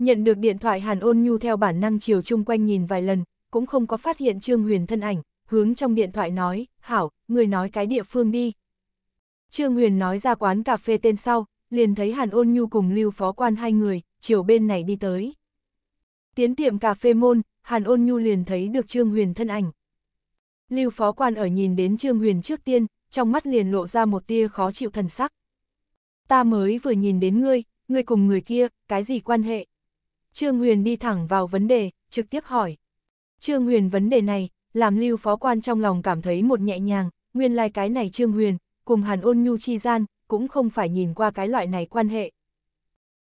Nhận được điện thoại Hàn Ôn Nhu theo bản năng chiều chung quanh nhìn vài lần, cũng không có phát hiện Trương Huyền thân ảnh, hướng trong điện thoại nói, Hảo, người nói cái địa phương đi. Trương Huyền nói ra quán cà phê tên sau, liền thấy Hàn Ôn Nhu cùng Lưu Phó Quan hai người, chiều bên này đi tới. Tiến tiệm cà phê môn, Hàn Ôn Nhu liền thấy được Trương Huyền thân ảnh. Lưu Phó Quan ở nhìn đến Trương Huyền trước tiên, trong mắt liền lộ ra một tia khó chịu thần sắc. Ta mới vừa nhìn đến ngươi, ngươi cùng người kia, cái gì quan hệ? Trương Huyền đi thẳng vào vấn đề, trực tiếp hỏi. Trương Huyền vấn đề này, làm lưu phó quan trong lòng cảm thấy một nhẹ nhàng, nguyên lai like cái này Trương Huyền, cùng Hàn Ôn Nhu chi gian, cũng không phải nhìn qua cái loại này quan hệ.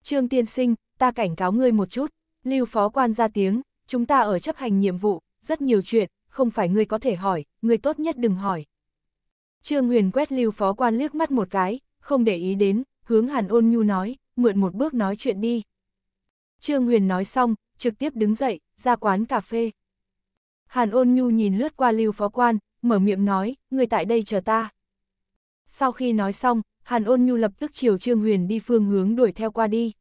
Trương Tiên Sinh, ta cảnh cáo ngươi một chút, lưu phó quan ra tiếng, chúng ta ở chấp hành nhiệm vụ, rất nhiều chuyện, không phải ngươi có thể hỏi, ngươi tốt nhất đừng hỏi. Trương Huyền quét lưu phó quan liếc mắt một cái, không để ý đến, hướng Hàn Ôn Nhu nói, mượn một bước nói chuyện đi. Trương Huyền nói xong, trực tiếp đứng dậy, ra quán cà phê. Hàn ôn nhu nhìn lướt qua lưu phó quan, mở miệng nói, người tại đây chờ ta. Sau khi nói xong, Hàn ôn nhu lập tức chiều Trương Huyền đi phương hướng đuổi theo qua đi.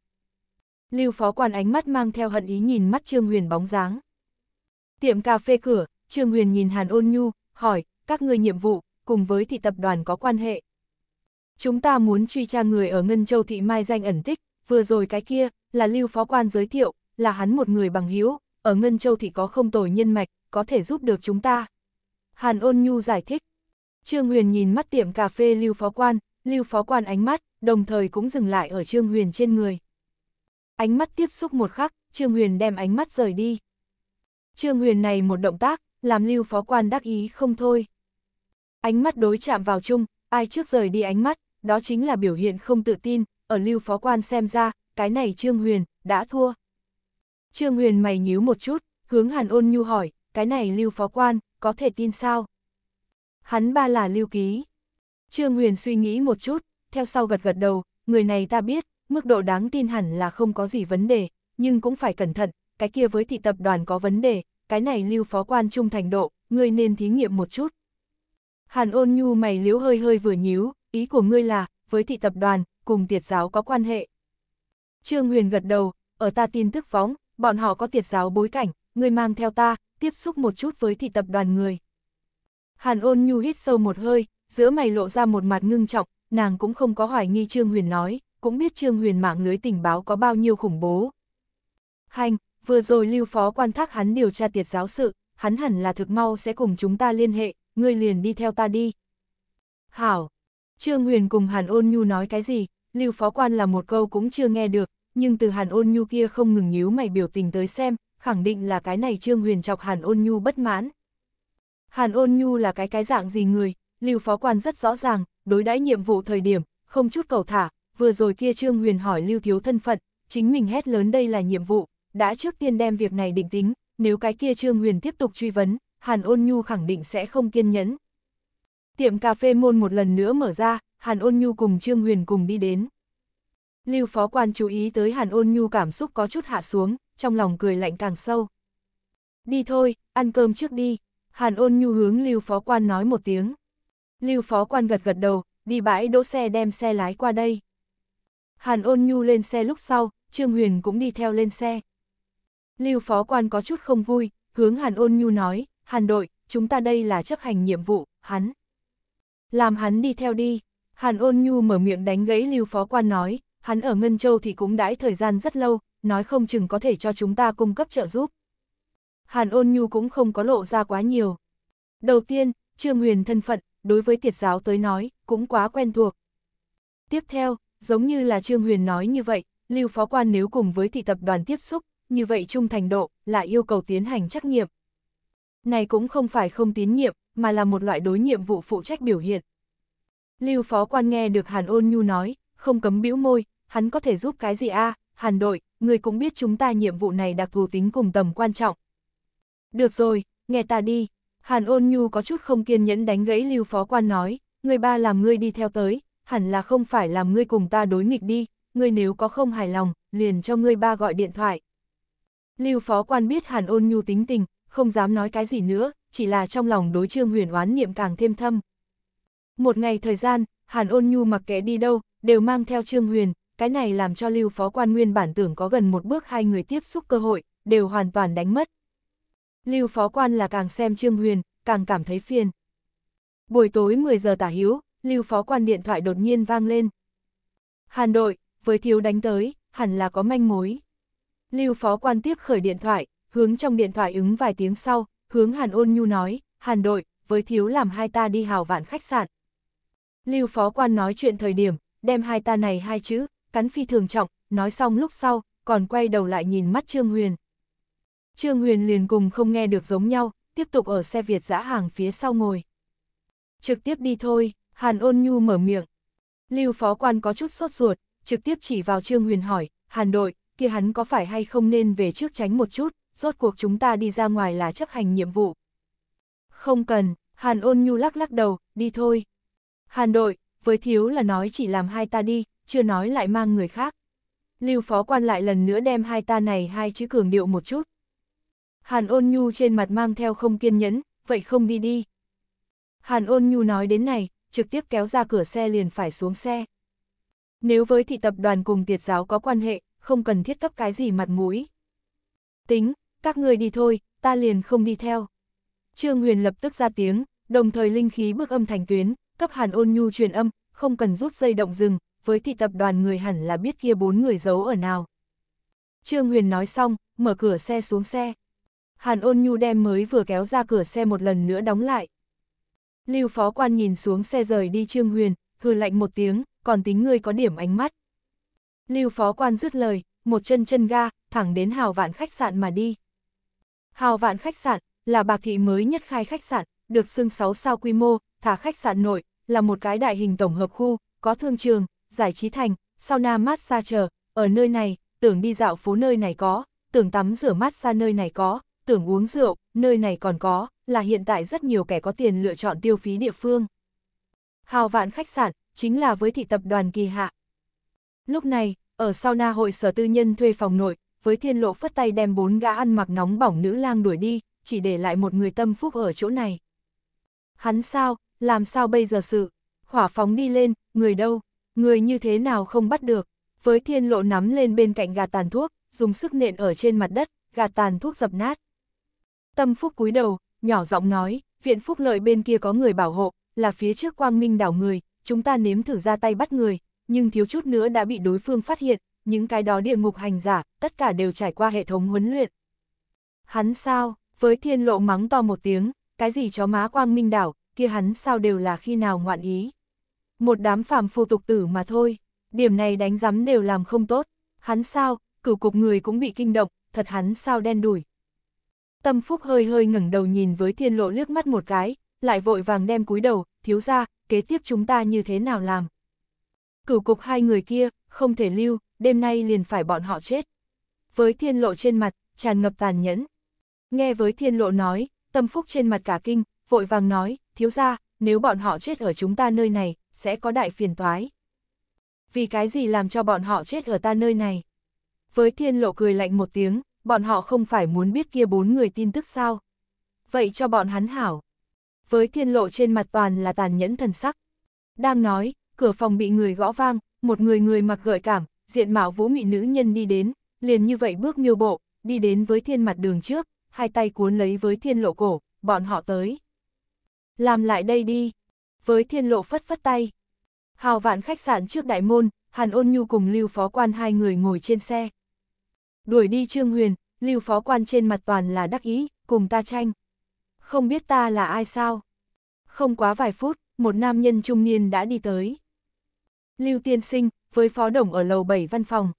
Lưu phó quan ánh mắt mang theo hận ý nhìn mắt Trương Huyền bóng dáng. Tiệm cà phê cửa, Trương Huyền nhìn Hàn ôn nhu, hỏi, các người nhiệm vụ, cùng với thị tập đoàn có quan hệ. Chúng ta muốn truy tra người ở Ngân Châu Thị Mai danh ẩn tích, vừa rồi cái kia, là lưu phó quan giới thiệu, là hắn một người bằng hữu ở Ngân Châu thì có không tồi nhân mạch, có thể giúp được chúng ta. Hàn ôn nhu giải thích. Trương Huyền nhìn mắt tiệm cà phê lưu phó quan, lưu phó quan ánh mắt, đồng thời cũng dừng lại ở Trương Huyền trên người. Ánh mắt tiếp xúc một khắc, Trương Huyền đem ánh mắt rời đi. Trương Huyền này một động tác, làm lưu phó quan đắc ý không thôi. Ánh mắt đối chạm vào chung, ai trước rời đi ánh mắt, đó chính là biểu hiện không tự tin, ở lưu phó quan xem ra, cái này Trương Huyền, đã thua. Trương Huyền mày nhíu một chút, hướng Hàn ôn nhu hỏi, cái này lưu phó quan, có thể tin sao? Hắn ba là lưu ký. Trương Huyền suy nghĩ một chút, theo sau gật gật đầu, người này ta biết, mức độ đáng tin hẳn là không có gì vấn đề, nhưng cũng phải cẩn thận, cái kia với thị tập đoàn có vấn đề, cái này lưu phó quan trung thành độ, ngươi nên thí nghiệm một chút. Hàn ôn nhu mày liếu hơi hơi vừa nhíu, ý của ngươi là, với thị tập đoàn, cùng tiệt giáo có quan hệ. Trương Huyền gật đầu, ở ta tin tức phóng, bọn họ có tiệt giáo bối cảnh, người mang theo ta, tiếp xúc một chút với thị tập đoàn người. Hàn ôn nhu hít sâu một hơi, giữa mày lộ ra một mặt ngưng trọng, nàng cũng không có hoài nghi Trương Huyền nói, cũng biết Trương Huyền mạng lưới tình báo có bao nhiêu khủng bố. Hành, vừa rồi lưu phó quan thác hắn điều tra tiệt giáo sự, hắn hẳn là thực mau sẽ cùng chúng ta liên hệ, ngươi liền đi theo ta đi. Hảo, Trương Huyền cùng Hàn ôn nhu nói cái gì, Lưu phó quan là một câu cũng chưa nghe được, nhưng từ Hàn Ôn Nhu kia không ngừng nhíu mày biểu tình tới xem, khẳng định là cái này Trương Huyền chọc Hàn Ôn Nhu bất mãn. Hàn Ôn Nhu là cái cái dạng gì người, Lưu phó quan rất rõ ràng, đối đãi nhiệm vụ thời điểm, không chút cầu thả, vừa rồi kia Trương Huyền hỏi Lưu thiếu thân phận, chính mình hét lớn đây là nhiệm vụ, đã trước tiên đem việc này định tính, nếu cái kia Trương Huyền tiếp tục truy vấn, Hàn Ôn Nhu khẳng định sẽ không kiên nhẫn. Tiệm cà phê môn một lần nữa mở ra, Hàn Ôn Nhu cùng Trương Huyền cùng đi đến. Lưu phó quan chú ý tới Hàn Ôn Nhu cảm xúc có chút hạ xuống, trong lòng cười lạnh càng sâu. Đi thôi, ăn cơm trước đi, Hàn Ôn Nhu hướng Lưu phó quan nói một tiếng. Lưu phó quan gật gật đầu, đi bãi đỗ xe đem xe lái qua đây. Hàn Ôn Nhu lên xe lúc sau, Trương Huyền cũng đi theo lên xe. Lưu phó quan có chút không vui, hướng Hàn Ôn Nhu nói, Hàn đội, chúng ta đây là chấp hành nhiệm vụ, hắn. Làm hắn đi theo đi, Hàn ôn nhu mở miệng đánh gãy lưu phó quan nói, hắn ở Ngân Châu thì cũng đãi thời gian rất lâu, nói không chừng có thể cho chúng ta cung cấp trợ giúp. Hàn ôn nhu cũng không có lộ ra quá nhiều. Đầu tiên, Trương Huyền thân phận, đối với tiệt giáo tới nói, cũng quá quen thuộc. Tiếp theo, giống như là Trương Huyền nói như vậy, lưu phó quan nếu cùng với thị tập đoàn tiếp xúc, như vậy trung thành độ là yêu cầu tiến hành trắc nghiệm. Này cũng không phải không tín nhiệm, mà là một loại đối nhiệm vụ phụ trách biểu hiện. Lưu phó quan nghe được Hàn ôn nhu nói, không cấm bĩu môi, hắn có thể giúp cái gì a à? Hàn đội, người cũng biết chúng ta nhiệm vụ này đặc thù tính cùng tầm quan trọng. Được rồi, nghe ta đi. Hàn ôn nhu có chút không kiên nhẫn đánh gãy lưu phó quan nói, người ba làm ngươi đi theo tới, hẳn là không phải làm ngươi cùng ta đối nghịch đi, ngươi nếu có không hài lòng, liền cho ngươi ba gọi điện thoại. Lưu phó quan biết Hàn ôn nhu tính tình, không dám nói cái gì nữa, chỉ là trong lòng đối trương huyền oán niệm càng thêm thâm, một ngày thời gian, Hàn Ôn Nhu mặc kệ đi đâu, đều mang theo Trương Huyền, cái này làm cho Lưu Phó Quan nguyên bản tưởng có gần một bước hai người tiếp xúc cơ hội, đều hoàn toàn đánh mất. Lưu Phó Quan là càng xem Trương Huyền, càng cảm thấy phiền. Buổi tối 10 giờ tả hiếu, Lưu Phó Quan điện thoại đột nhiên vang lên. Hàn đội, với thiếu đánh tới, hẳn là có manh mối. Lưu Phó Quan tiếp khởi điện thoại, hướng trong điện thoại ứng vài tiếng sau, hướng Hàn Ôn Nhu nói, Hàn đội, với thiếu làm hai ta đi hào vạn khách sạn, Lưu phó quan nói chuyện thời điểm, đem hai ta này hai chữ, cắn phi thường trọng, nói xong lúc sau, còn quay đầu lại nhìn mắt Trương Huyền. Trương Huyền liền cùng không nghe được giống nhau, tiếp tục ở xe Việt dã hàng phía sau ngồi. Trực tiếp đi thôi, Hàn ôn nhu mở miệng. Lưu phó quan có chút sốt ruột, trực tiếp chỉ vào Trương Huyền hỏi, Hàn đội, kia hắn có phải hay không nên về trước tránh một chút, rốt cuộc chúng ta đi ra ngoài là chấp hành nhiệm vụ. Không cần, Hàn ôn nhu lắc lắc đầu, đi thôi, Hàn đội, với thiếu là nói chỉ làm hai ta đi, chưa nói lại mang người khác. Lưu phó quan lại lần nữa đem hai ta này hai chữ cường điệu một chút. Hàn ôn nhu trên mặt mang theo không kiên nhẫn, vậy không đi đi. Hàn ôn nhu nói đến này, trực tiếp kéo ra cửa xe liền phải xuống xe. Nếu với thị tập đoàn cùng tiệt giáo có quan hệ, không cần thiết cấp cái gì mặt mũi. Tính, các người đi thôi, ta liền không đi theo. Trương Huyền lập tức ra tiếng, đồng thời linh khí bước âm thành tuyến, cấp hàn ôn nhu truyền âm, không cần rút dây động rừng, với thị tập đoàn người hẳn là biết kia bốn người giấu ở nào. Trương Huyền nói xong, mở cửa xe xuống xe. Hàn ôn nhu đem mới vừa kéo ra cửa xe một lần nữa đóng lại. Lưu phó quan nhìn xuống xe rời đi Trương Huyền, hừ lạnh một tiếng, còn tính ngươi có điểm ánh mắt. Lưu phó quan dứt lời, một chân chân ga, thẳng đến hào vạn khách sạn mà đi. Hào vạn khách sạn, là bạc thị mới nhất khai khách sạn, được xưng 6 sao quy mô, thả khách sạn nội, là một cái đại hình tổng hợp khu, có thương trường, giải trí thành, sauna massage chờ, ở nơi này, tưởng đi dạo phố nơi này có, tưởng tắm rửa massage nơi này có, tưởng uống rượu, nơi này còn có, là hiện tại rất nhiều kẻ có tiền lựa chọn tiêu phí địa phương. Hào vạn khách sạn, chính là với thị tập đoàn kỳ hạ. Lúc này, ở sauna hội sở tư nhân thuê phòng nội, với thiên lộ phất tay đem bốn gã ăn mặc nóng bỏng nữ lang đuổi đi, chỉ để lại một người tâm phúc ở chỗ này. Hắn sao, làm sao bây giờ sự? Hỏa phóng đi lên, người đâu? Người như thế nào không bắt được? Với thiên lộ nắm lên bên cạnh gạt tàn thuốc, dùng sức nện ở trên mặt đất, gạt tàn thuốc dập nát. Tâm Phúc cúi đầu, nhỏ giọng nói, viện phúc lợi bên kia có người bảo hộ, là phía trước quang minh đảo người, chúng ta nếm thử ra tay bắt người, nhưng thiếu chút nữa đã bị đối phương phát hiện, những cái đó địa ngục hành giả, tất cả đều trải qua hệ thống huấn luyện. Hắn sao, với thiên lộ mắng to một tiếng, cái gì chó má quang minh đảo, kia hắn sao đều là khi nào ngoạn ý. Một đám phàm phu tục tử mà thôi, điểm này đánh giấm đều làm không tốt, hắn sao, cửu cục người cũng bị kinh động, thật hắn sao đen đủi. Tâm Phúc hơi hơi ngẩng đầu nhìn với thiên lộ liếc mắt một cái, lại vội vàng đem cúi đầu, thiếu ra, kế tiếp chúng ta như thế nào làm. Cửu cục hai người kia, không thể lưu, đêm nay liền phải bọn họ chết. Với thiên lộ trên mặt, tràn ngập tàn nhẫn. Nghe với thiên lộ nói, tâm phúc trên mặt cả kinh, vội vàng nói, thiếu ra, nếu bọn họ chết ở chúng ta nơi này, sẽ có đại phiền toái. Vì cái gì làm cho bọn họ chết ở ta nơi này? Với thiên lộ cười lạnh một tiếng, bọn họ không phải muốn biết kia bốn người tin tức sao? Vậy cho bọn hắn hảo. Với thiên lộ trên mặt toàn là tàn nhẫn thần sắc. Đang nói, cửa phòng bị người gõ vang, một người người mặc gợi cảm, diện mạo vũ mị nữ nhân đi đến, liền như vậy bước miêu bộ, đi đến với thiên mặt đường trước, hai tay cuốn lấy với thiên lộ cổ, bọn họ tới. Làm lại đây đi. Với thiên lộ phất phất tay. Hào vạn khách sạn trước đại môn, Hàn ôn nhu cùng lưu phó quan hai người ngồi trên xe. Đuổi đi Trương Huyền, lưu phó quan trên mặt toàn là đắc ý, cùng ta tranh. Không biết ta là ai sao? Không quá vài phút, một nam nhân trung niên đã đi tới. Lưu tiên sinh, với phó đồng ở lầu 7 văn phòng.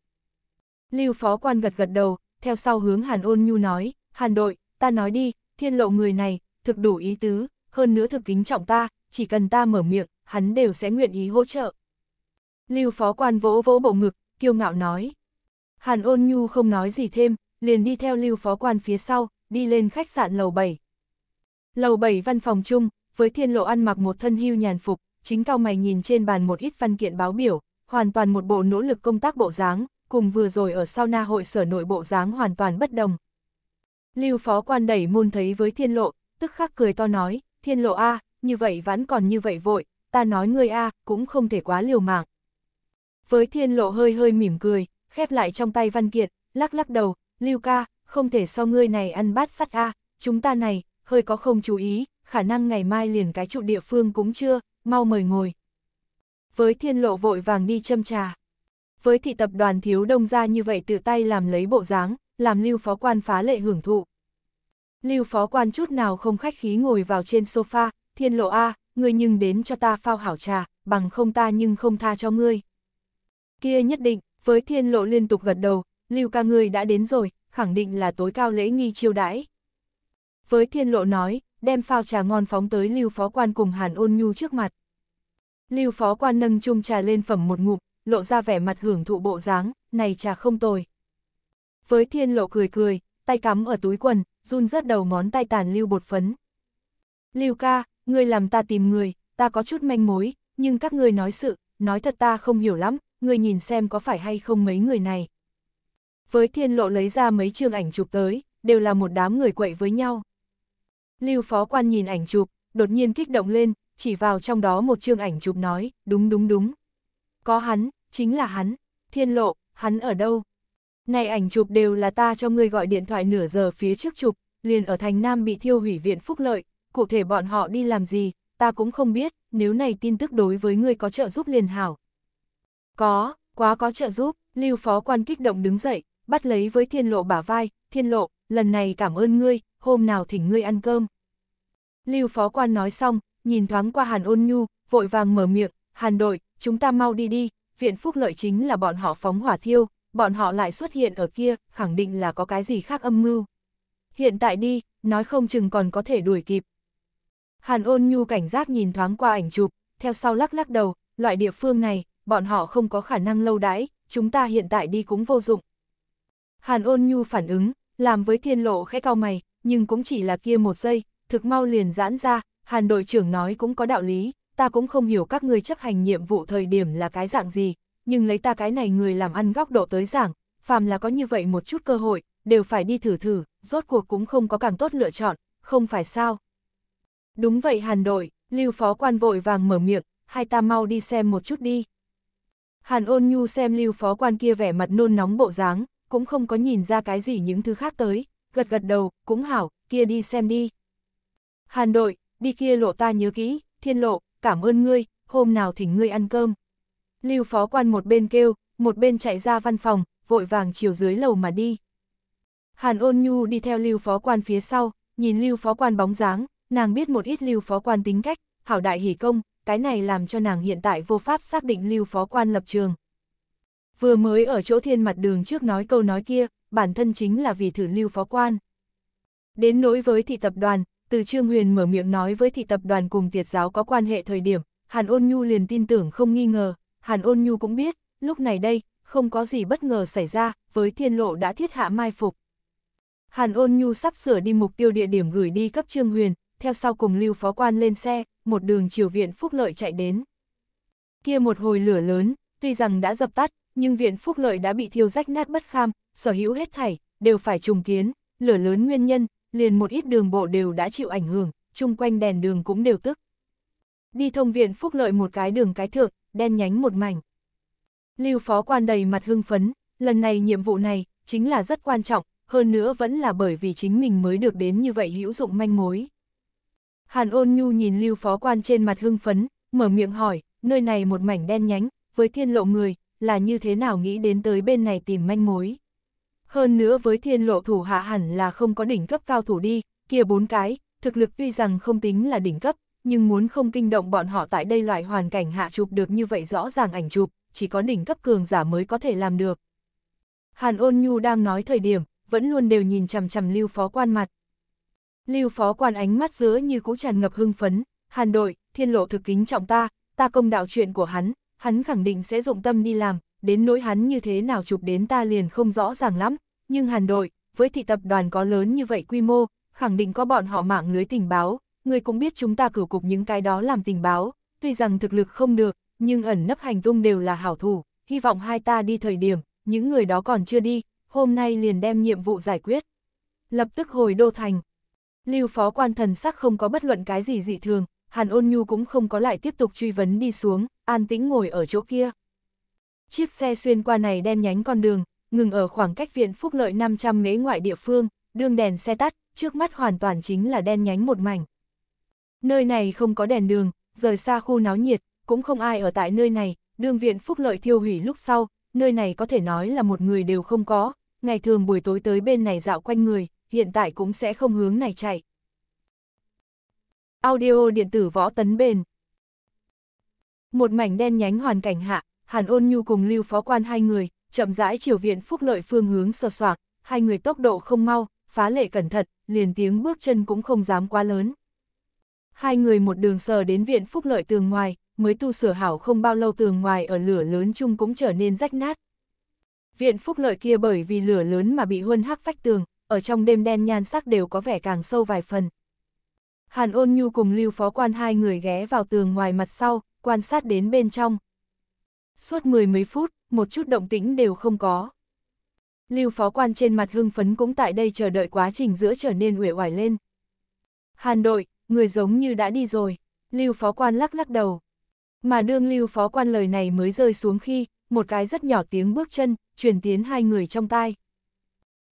Lưu phó quan gật gật đầu, theo sau hướng Hàn ôn nhu nói, Hàn đội, ta nói đi, thiên lộ người này, thực đủ ý tứ, hơn nữa thực kính trọng ta, chỉ cần ta mở miệng, hắn đều sẽ nguyện ý hỗ trợ. Lưu phó quan vỗ vỗ bộ ngực, kiêu ngạo nói. Hàn ôn nhu không nói gì thêm, liền đi theo lưu phó quan phía sau, đi lên khách sạn lầu 7. Lầu 7 văn phòng chung, với thiên lộ ăn mặc một thân hưu nhàn phục, chính cao mày nhìn trên bàn một ít văn kiện báo biểu, hoàn toàn một bộ nỗ lực công tác bộ dáng, cùng vừa rồi ở sau na hội sở nội bộ dáng hoàn toàn bất đồng. Lưu phó quan đẩy môn thấy với thiên lộ, tức khắc cười to nói, thiên lộ A, như vậy vẫn còn như vậy vội, ta nói ngươi A, cũng không thể quá liều mạng. Với thiên lộ hơi hơi mỉm cười, khép lại trong tay văn kiện, lắc lắc đầu, lưu ca, không thể so ngươi này ăn bát sắt A, chúng ta này, hơi có không chú ý, khả năng ngày mai liền cái trụ địa phương cũng chưa, mau mời ngồi. Với thiên lộ vội vàng đi châm trà. Với thị tập đoàn thiếu đông ra như vậy tự tay làm lấy bộ dáng, làm lưu phó quan phá lệ hưởng thụ. Lưu phó quan chút nào không khách khí ngồi vào trên sofa, thiên lộ A, ngươi nhưng đến cho ta phao hảo trà, bằng không ta nhưng không tha cho ngươi. Kia nhất định, với thiên lộ liên tục gật đầu, lưu ca ngươi đã đến rồi, khẳng định là tối cao lễ nghi chiêu đãi. Với thiên lộ nói, đem phao trà ngon phóng tới lưu phó quan cùng hàn ôn nhu trước mặt. Lưu phó quan nâng chung trà lên phẩm một ngụm, lộ ra vẻ mặt hưởng thụ bộ dáng, này trà không tồi. Với thiên lộ cười cười, tay cắm ở túi quần, run rớt đầu ngón tay tàn lưu bột phấn. Lưu ca, ngươi làm ta tìm người, ta có chút manh mối, nhưng các ngươi nói sự, nói thật ta không hiểu lắm, ngươi nhìn xem có phải hay không mấy người này. Với thiên lộ lấy ra mấy chương ảnh chụp tới, đều là một đám người quậy với nhau. Lưu phó quan nhìn ảnh chụp, đột nhiên kích động lên, chỉ vào trong đó một chương ảnh chụp nói, đúng đúng đúng. Có hắn, chính là hắn, thiên lộ, hắn ở đâu? Này ảnh chụp đều là ta cho ngươi gọi điện thoại nửa giờ phía trước chụp, liền ở thành Nam bị thiêu hủy viện phúc lợi, cụ thể bọn họ đi làm gì, ta cũng không biết, nếu này tin tức đối với ngươi có trợ giúp liền hảo. Có, quá có trợ giúp, lưu phó quan kích động đứng dậy, bắt lấy với thiên lộ bả vai, thiên lộ, lần này cảm ơn ngươi, hôm nào thỉnh ngươi ăn cơm. Lưu phó quan nói xong, nhìn thoáng qua hàn ôn nhu, vội vàng mở miệng, hàn đội, chúng ta mau đi đi, viện phúc lợi chính là bọn họ phóng hỏa thiêu, bọn họ lại xuất hiện ở kia, khẳng định là có cái gì khác âm mưu. Hiện tại đi, nói không chừng còn có thể đuổi kịp. Hàn ôn nhu cảnh giác nhìn thoáng qua ảnh chụp, theo sau lắc lắc đầu, loại địa phương này, bọn họ không có khả năng lâu đãi, chúng ta hiện tại đi cũng vô dụng. Hàn ôn nhu phản ứng, làm với thiên lộ khẽ cao mày, nhưng cũng chỉ là kia một giây, thực mau liền giãn ra, hàn đội trưởng nói cũng có đạo lý, ta cũng không hiểu các người chấp hành nhiệm vụ thời điểm là cái dạng gì, nhưng lấy ta cái này người làm ăn góc độ tới giảng, phàm là có như vậy một chút cơ hội, đều phải đi thử thử, rốt cuộc cũng không có càng tốt lựa chọn, không phải sao. Đúng vậy Hàn đội, lưu phó quan vội vàng mở miệng, hai ta mau đi xem một chút đi. Hàn ôn nhu xem lưu phó quan kia vẻ mặt nôn nóng bộ dáng, cũng không có nhìn ra cái gì những thứ khác tới, gật gật đầu, cũng hảo, kia đi xem đi. Hàn đội, đi kia lộ ta nhớ kỹ, thiên lộ, cảm ơn ngươi, hôm nào thỉnh ngươi ăn cơm. Lưu phó quan một bên kêu, một bên chạy ra văn phòng, vội vàng chiều dưới lầu mà đi. Hàn ôn nhu đi theo lưu phó quan phía sau, nhìn lưu phó quan bóng dáng, nàng biết một ít lưu phó quan tính cách, hảo đại hỉ công, cái này làm cho nàng hiện tại vô pháp xác định lưu phó quan lập trường. Vừa mới ở chỗ thiên mặt đường trước nói câu nói kia, bản thân chính là vì thử lưu phó quan. Đến nỗi với thị tập đoàn, từ Trương Huyền mở miệng nói với thị tập đoàn cùng tiệt giáo có quan hệ thời điểm, Hàn ôn nhu liền tin tưởng không nghi ngờ, Hàn ôn nhu cũng biết, lúc này đây, không có gì bất ngờ xảy ra, với thiên lộ đã thiết hạ mai phục. Hàn ôn nhu sắp sửa đi mục tiêu địa điểm gửi đi cấp trương huyền, theo sau cùng lưu phó quan lên xe, một đường chiều viện phúc lợi chạy đến. Kia một hồi lửa lớn, tuy rằng đã dập tắt, nhưng viện phúc lợi đã bị thiêu rách nát bất kham, sở hữu hết thảy, đều phải trùng kiến, lửa lớn nguyên nhân, liền một ít đường bộ đều đã chịu ảnh hưởng, chung quanh đèn đường cũng đều tức. Đi thông viện phúc lợi một cái đường cái thượng, đen nhánh một mảnh. Lưu phó quan đầy mặt hưng phấn, lần này nhiệm vụ này chính là rất quan trọng, hơn nữa vẫn là bởi vì chính mình mới được đến như vậy hữu dụng manh mối. Hàn ôn nhu nhìn lưu phó quan trên mặt hưng phấn, mở miệng hỏi, nơi này một mảnh đen nhánh, với thiên lộ người, là như thế nào nghĩ đến tới bên này tìm manh mối. Hơn nữa với thiên lộ thủ hạ hẳn là không có đỉnh cấp cao thủ đi, kia bốn cái, thực lực tuy rằng không tính là đỉnh cấp, nhưng muốn không kinh động bọn họ tại đây loại hoàn cảnh hạ chụp được như vậy rõ ràng ảnh chụp, chỉ có đỉnh cấp cường giả mới có thể làm được. Hàn ôn nhu đang nói thời điểm, vẫn luôn đều nhìn chằm chằm lưu phó quan mặt. Lưu phó quan ánh mắt giữa như cũ tràn ngập hưng phấn, hàn đội, thiên lộ thực kính trọng ta, ta công đạo chuyện của hắn, hắn khẳng định sẽ dụng tâm đi làm, đến nỗi hắn như thế nào chụp đến ta liền không rõ ràng lắm, nhưng hàn đội, với thị tập đoàn có lớn như vậy quy mô, khẳng định có bọn họ mạng lưới tình báo, người cũng biết chúng ta cử cục những cái đó làm tình báo, tuy rằng thực lực không được, nhưng ẩn nấp hành tung đều là hảo thủ, hy vọng hai ta đi thời điểm, những người đó còn chưa đi, hôm nay liền đem nhiệm vụ giải quyết. Lập tức hồi đô thành. Lưu phó quan thần sắc không có bất luận cái gì dị thường, Hàn Ôn Nhu cũng không có lại tiếp tục truy vấn đi xuống, an tĩnh ngồi ở chỗ kia. Chiếc xe xuyên qua này đen nhánh con đường, ngừng ở khoảng cách viện phúc lợi 500 mế ngoại địa phương, đường đèn xe tắt, trước mắt hoàn toàn chính là đen nhánh một mảnh. Nơi này không có đèn đường, rời xa khu náo nhiệt, cũng không ai ở tại nơi này, đường viện phúc lợi thiêu hủy lúc sau, nơi này có thể nói là một người đều không có, ngày thường buổi tối tới bên này dạo quanh người, hiện tại cũng sẽ không hướng này chạy. Audio điện tử võ tấn bền Một mảnh đen nhánh hoàn cảnh hạ, Hàn ôn nhu cùng lưu phó quan hai người, chậm rãi chiều viện phúc lợi phương hướng sờ soạc, hai người tốc độ không mau, phá lệ cẩn thận, liền tiếng bước chân cũng không dám quá lớn hai người một đường sờ đến viện phúc lợi tường ngoài, mới tu sửa hảo không bao lâu tường ngoài ở lửa lớn chung cũng trở nên rách nát. Viện phúc lợi kia bởi vì lửa lớn mà bị huân hắc vách tường, ở trong đêm đen nhan sắc đều có vẻ càng sâu vài phần. Hàn ôn nhu cùng lưu phó quan hai người ghé vào tường ngoài mặt sau, quan sát đến bên trong. Suốt mười mấy phút, một chút động tĩnh đều không có. Lưu phó quan trên mặt hưng phấn cũng tại đây chờ đợi quá trình giữa trở nên uể oải lên. Hàn đội, người giống như đã đi rồi, lưu phó quan lắc lắc đầu. Mà đương lưu phó quan lời này mới rơi xuống khi, một cái rất nhỏ tiếng bước chân, truyền tiến hai người trong tai.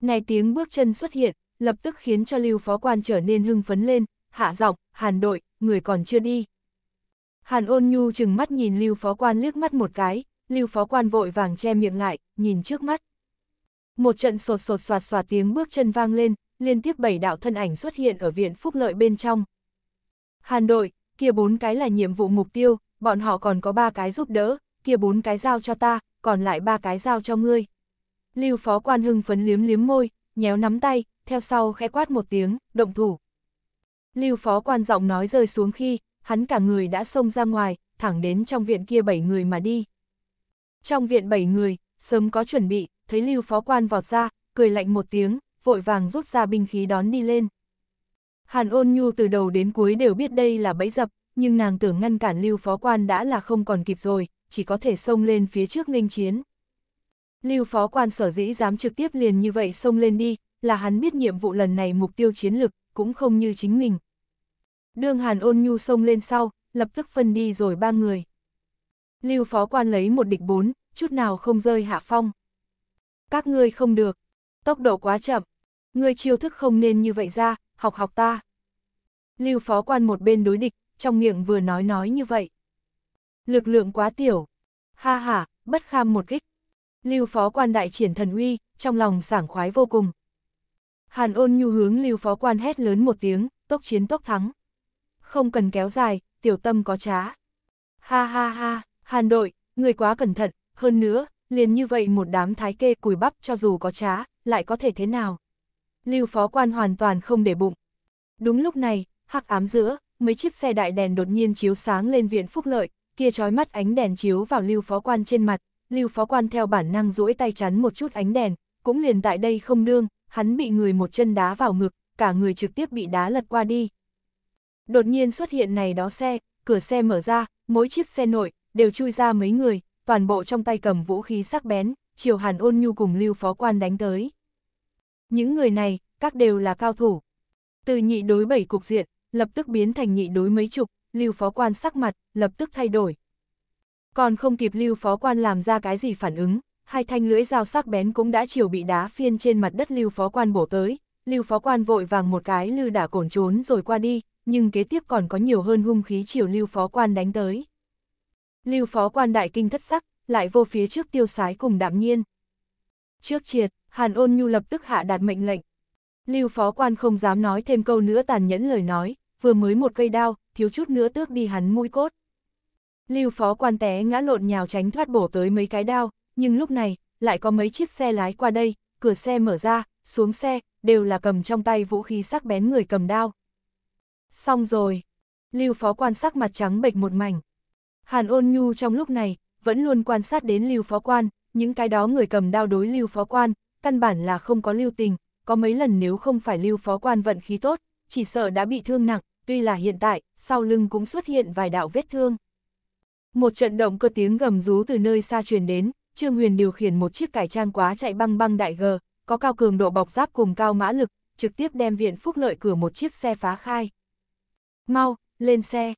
Này tiếng bước chân xuất hiện, lập tức khiến cho lưu phó quan trở nên hưng phấn lên, hạ giọng, hàn đội, người còn chưa đi. Hàn ôn nhu chừng mắt nhìn lưu phó quan liếc mắt một cái, lưu phó quan vội vàng che miệng lại, nhìn trước mắt. Một trận sột sột soạt soạt tiếng bước chân vang lên, liên tiếp bảy đạo thân ảnh xuất hiện ở viện phúc lợi bên trong. Hàn đội, kia bốn cái là nhiệm vụ mục tiêu, bọn họ còn có ba cái giúp đỡ, kia bốn cái giao cho ta, còn lại ba cái giao cho ngươi. Lưu phó quan hưng phấn liếm liếm môi, nhéo nắm tay, theo sau khẽ quát một tiếng, động thủ. Lưu phó quan giọng nói rơi xuống khi, hắn cả người đã xông ra ngoài, thẳng đến trong viện kia bảy người mà đi. Trong viện bảy người, sớm có chuẩn bị, thấy lưu phó quan vọt ra, cười lạnh một tiếng, vội vàng rút ra binh khí đón đi lên. Hàn ôn nhu từ đầu đến cuối đều biết đây là bẫy dập, nhưng nàng tưởng ngăn cản lưu phó quan đã là không còn kịp rồi, chỉ có thể xông lên phía trước nghênh chiến. Lưu phó quan sở dĩ dám trực tiếp liền như vậy xông lên đi, là hắn biết nhiệm vụ lần này mục tiêu chiến lực, cũng không như chính mình. Đường Hàn ôn nhu xông lên sau, lập tức phân đi rồi ba người. Lưu phó quan lấy một địch bốn, chút nào không rơi hạ phong. Các ngươi không được, tốc độ quá chậm, ngươi chiêu thức không nên như vậy ra, học học ta. Lưu phó quan một bên đối địch, trong miệng vừa nói nói như vậy. Lực lượng quá tiểu. Ha ha, bất kham một kích. Lưu phó quan đại triển thần uy, trong lòng sảng khoái vô cùng. Hàn ôn nhu hướng lưu phó quan hét lớn một tiếng, tốc chiến tốc thắng. Không cần kéo dài, tiểu tâm có trá. Ha ha ha, hàn đội, người quá cẩn thận, hơn nữa, liền như vậy một đám thái kê cùi bắp cho dù có trá, lại có thể thế nào lưu phó quan hoàn toàn không để bụng. Đúng lúc này, hắc ám giữa, mấy chiếc xe đại đèn đột nhiên chiếu sáng lên viện phúc lợi, kia trói mắt ánh đèn chiếu vào lưu phó quan trên mặt, lưu phó quan theo bản năng duỗi tay chắn một chút ánh đèn, cũng liền tại đây không đương, hắn bị người một chân đá vào ngực, cả người trực tiếp bị đá lật qua đi. Đột nhiên xuất hiện này đó xe, cửa xe mở ra, mỗi chiếc xe nội, đều chui ra mấy người, toàn bộ trong tay cầm vũ khí sắc bén, chiều hàn ôn nhu cùng lưu phó quan đánh tới. Những người này, các đều là cao thủ. Từ nhị đối bảy cục diện, lập tức biến thành nhị đối mấy chục, lưu phó quan sắc mặt, lập tức thay đổi. Còn không kịp lưu phó quan làm ra cái gì phản ứng, hai thanh lưỡi dao sắc bén cũng đã chiều bị đá phiên trên mặt đất lưu phó quan bổ tới, lưu phó quan vội vàng một cái lư đả cổn trốn rồi qua đi, nhưng kế tiếp còn có nhiều hơn hung khí chiều lưu phó quan đánh tới. Lưu phó quan đại kinh thất sắc, lại vô phía trước tiêu sái cùng đạm nhiên. Trước triệt, Hàn ôn nhu lập tức hạ đạt mệnh lệnh. Lưu phó quan không dám nói thêm câu nữa tàn nhẫn lời nói, vừa mới một cây đao, thiếu chút nữa tước đi hắn mũi cốt. Lưu phó quan té ngã lộn nhào tránh thoát bổ tới mấy cái đao, nhưng lúc này, lại có mấy chiếc xe lái qua đây, cửa xe mở ra, xuống xe, đều là cầm trong tay vũ khí sắc bén người cầm đao. Xong rồi, lưu phó quan sắc mặt trắng bệch một mảnh. Hàn ôn nhu trong lúc này, vẫn luôn quan sát đến lưu phó quan, những cái đó người cầm đao đối lưu phó quan, căn bản là không có lưu tình, có mấy lần nếu không phải lưu phó quan vận khí tốt, chỉ sợ đã bị thương nặng, tuy là hiện tại, sau lưng cũng xuất hiện vài đạo vết thương. Một trận động cơ tiếng gầm rú từ nơi xa truyền đến, Trương Huyền điều khiển một chiếc cải trang quá chạy băng băng đại gờ, có cao cường độ bọc giáp cùng cao mã lực, trực tiếp đem viện phúc lợi cửa một chiếc xe phá khai. Mau, lên xe.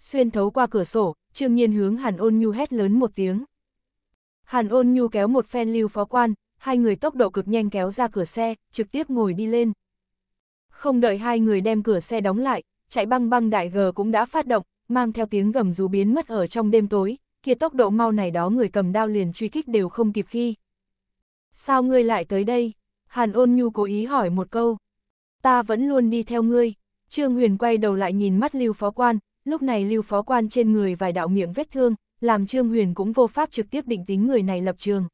Xuyên thấu qua cửa sổ, Trương Nhiên hướng Hàn Ôn Nhu hét lớn một tiếng. Hàn Ôn Nhu kéo một phen lưu phó quan, hai người tốc độ cực nhanh kéo ra cửa xe, trực tiếp ngồi đi lên. Không đợi hai người đem cửa xe đóng lại, chạy băng băng đại gờ cũng đã phát động, mang theo tiếng gầm rú biến mất ở trong đêm tối, kia tốc độ mau này đó người cầm đao liền truy kích đều không kịp khi. Sao ngươi lại tới đây? Hàn ôn nhu cố ý hỏi một câu. Ta vẫn luôn đi theo ngươi. Trương Huyền quay đầu lại nhìn mắt Lưu Phó Quan, lúc này Lưu Phó Quan trên người vài đạo miệng vết thương, làm Trương Huyền cũng vô pháp trực tiếp định tính người này lập trường.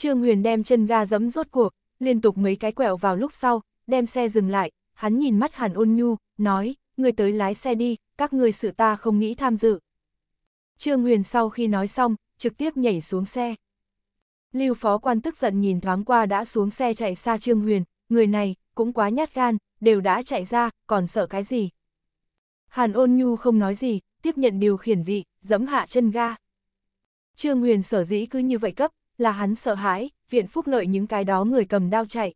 Trương Huyền đem chân ga giẫm rốt cuộc, liên tục mấy cái quẹo vào lúc sau, đem xe dừng lại, hắn nhìn mắt Hàn Ôn Nhu, nói, người tới lái xe đi, các người sự ta không nghĩ tham dự. Trương Huyền sau khi nói xong, trực tiếp nhảy xuống xe. Lưu phó quan tức giận nhìn thoáng qua đã xuống xe chạy xa Trương Huyền, người này, cũng quá nhát gan, đều đã chạy ra, còn sợ cái gì. Hàn ôn nhu không nói gì, tiếp nhận điều khiển vị, dẫm hạ chân ga. Trương Huyền sở dĩ cứ như vậy cấp, là hắn sợ hãi, viện phúc lợi những cái đó người cầm đao chạy.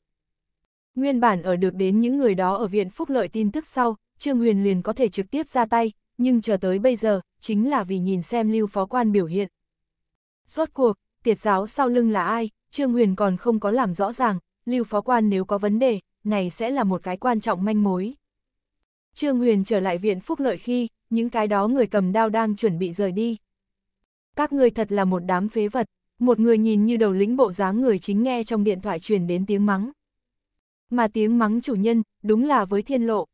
Nguyên bản ở được đến những người đó ở viện phúc lợi tin tức sau, Trương Huyền liền có thể trực tiếp ra tay, nhưng chờ tới bây giờ, chính là vì nhìn xem lưu phó quan biểu hiện. Rốt cuộc, tiệt giáo sau lưng là ai, Trương Huyền còn không có làm rõ ràng, lưu phó quan nếu có vấn đề, này sẽ là một cái quan trọng manh mối. Trương Huyền trở lại viện phúc lợi khi, những cái đó người cầm đao đang chuẩn bị rời đi. Các người thật là một đám phế vật, một người nhìn như đầu lĩnh bộ dáng người chính nghe trong điện thoại truyền đến tiếng mắng. Mà tiếng mắng chủ nhân, đúng là với thiên lộ.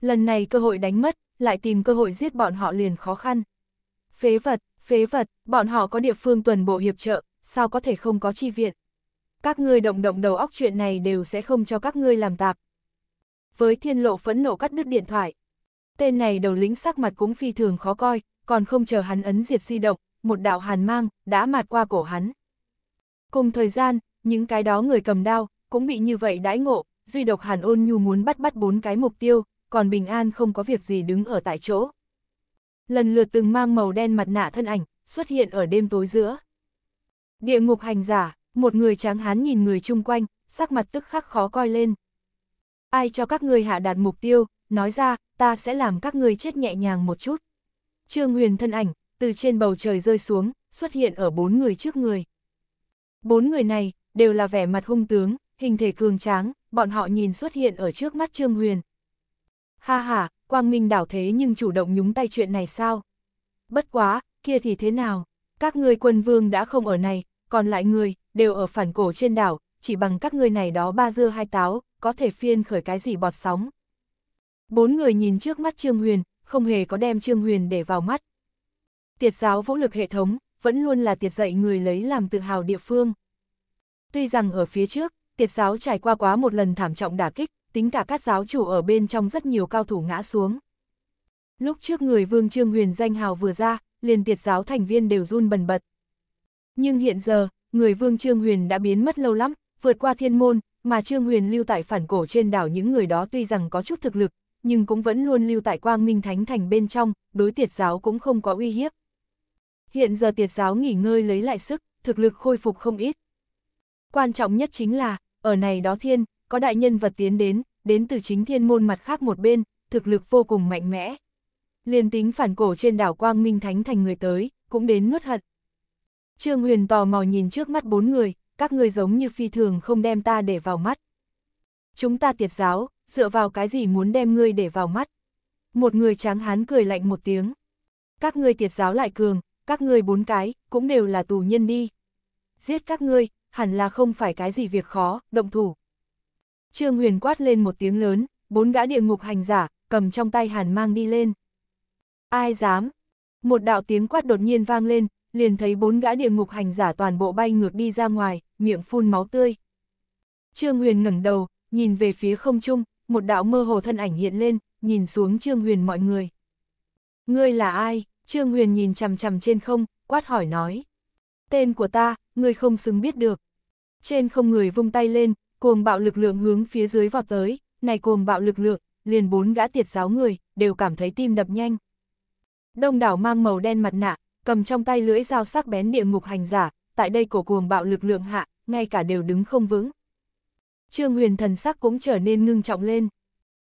Lần này cơ hội đánh mất, lại tìm cơ hội giết bọn họ liền khó khăn. Phế vật, phế vật, bọn họ có địa phương tuần bộ hiệp trợ, sao có thể không có chi viện. Các ngươi động động đầu óc chuyện này đều sẽ không cho các ngươi làm tạp. Với thiên lộ phẫn nộ cắt đứt điện thoại. Tên này đầu lĩnh sắc mặt cũng phi thường khó coi, còn không chờ hắn ấn diệt di động, một đạo hàn mang, đã mạt qua cổ hắn. Cùng thời gian, những cái đó người cầm đao, cũng bị như vậy đãi ngộ, duy độc hàn ôn nhu muốn bắt bắt bốn cái mục tiêu, còn bình an không có việc gì đứng ở tại chỗ. Lần lượt từng mang màu đen mặt nạ thân ảnh, xuất hiện ở đêm tối giữa. Địa ngục hành giả, một người tráng hán nhìn người chung quanh, sắc mặt tức khắc khó coi lên. Ai cho các ngươi hạ đạt mục tiêu, nói ra, ta sẽ làm các ngươi chết nhẹ nhàng một chút. Trương Huyền thân ảnh, từ trên bầu trời rơi xuống, xuất hiện ở bốn người trước người. Bốn người này, đều là vẻ mặt hung tướng, hình thể cường tráng, bọn họ nhìn xuất hiện ở trước mắt Trương Huyền. Ha ha, Quang Minh đảo thế nhưng chủ động nhúng tay chuyện này sao? Bất quá, kia thì thế nào? Các ngươi quân vương đã không ở này, còn lại người, đều ở phản cổ trên đảo, chỉ bằng các ngươi này đó ba dưa hai táo, có thể phiên khởi cái gì bọt sóng. Bốn người nhìn trước mắt Trương Huyền, không hề có đem Trương Huyền để vào mắt, Tiệt giáo vũ lực hệ thống, vẫn luôn là tiệt dạy người lấy làm tự hào địa phương. Tuy rằng ở phía trước, tiệt giáo trải qua quá một lần thảm trọng đả kích, tính cả các giáo chủ ở bên trong rất nhiều cao thủ ngã xuống. Lúc trước người vương trương huyền danh hào vừa ra, liền tiệt giáo thành viên đều run bần bật. Nhưng hiện giờ, người vương trương huyền đã biến mất lâu lắm, vượt qua thiên môn, mà trương huyền lưu tại phản cổ trên đảo những người đó tuy rằng có chút thực lực, nhưng cũng vẫn luôn lưu tại quang minh thánh thành bên trong, đối tiệt giáo cũng không có uy hiếp. Hiện giờ tiệt giáo nghỉ ngơi lấy lại sức, thực lực khôi phục không ít. Quan trọng nhất chính là, ở này đó thiên, có đại nhân vật tiến đến, đến từ chính thiên môn mặt khác một bên, thực lực vô cùng mạnh mẽ. Liên tính phản cổ trên đảo Quang Minh Thánh thành người tới, cũng đến nuốt hận. Trương Huyền tò mò nhìn trước mắt bốn người, các người giống như phi thường không đem ta để vào mắt. Chúng ta tiệt giáo, dựa vào cái gì muốn đem ngươi để vào mắt. Một người tráng hán cười lạnh một tiếng. Các ngươi tiệt giáo lại cường, các ngươi bốn cái, cũng đều là tù nhân đi. Giết các ngươi, hẳn là không phải cái gì việc khó, động thủ. Trương Huyền quát lên một tiếng lớn, bốn gã địa ngục hành giả, cầm trong tay hàn mang đi lên. Ai dám? Một đạo tiếng quát đột nhiên vang lên, liền thấy bốn gã địa ngục hành giả toàn bộ bay ngược đi ra ngoài, miệng phun máu tươi. Trương Huyền ngẩng đầu, nhìn về phía không trung, một đạo mơ hồ thân ảnh hiện lên, nhìn xuống Trương Huyền mọi người. Ngươi là ai? Trương Huyền nhìn chằm chằm trên không, quát hỏi nói. Tên của ta, người không xứng biết được. Trên không người vung tay lên, cuồng bạo lực lượng hướng phía dưới vọt tới, này cuồng bạo lực lượng, liền bốn gã tiệt giáo người, đều cảm thấy tim đập nhanh. Đông đảo mang màu đen mặt nạ, cầm trong tay lưỡi dao sắc bén địa ngục hành giả, tại đây cổ cuồng bạo lực lượng hạ, ngay cả đều đứng không vững. Trương huyền thần sắc cũng trở nên ngưng trọng lên.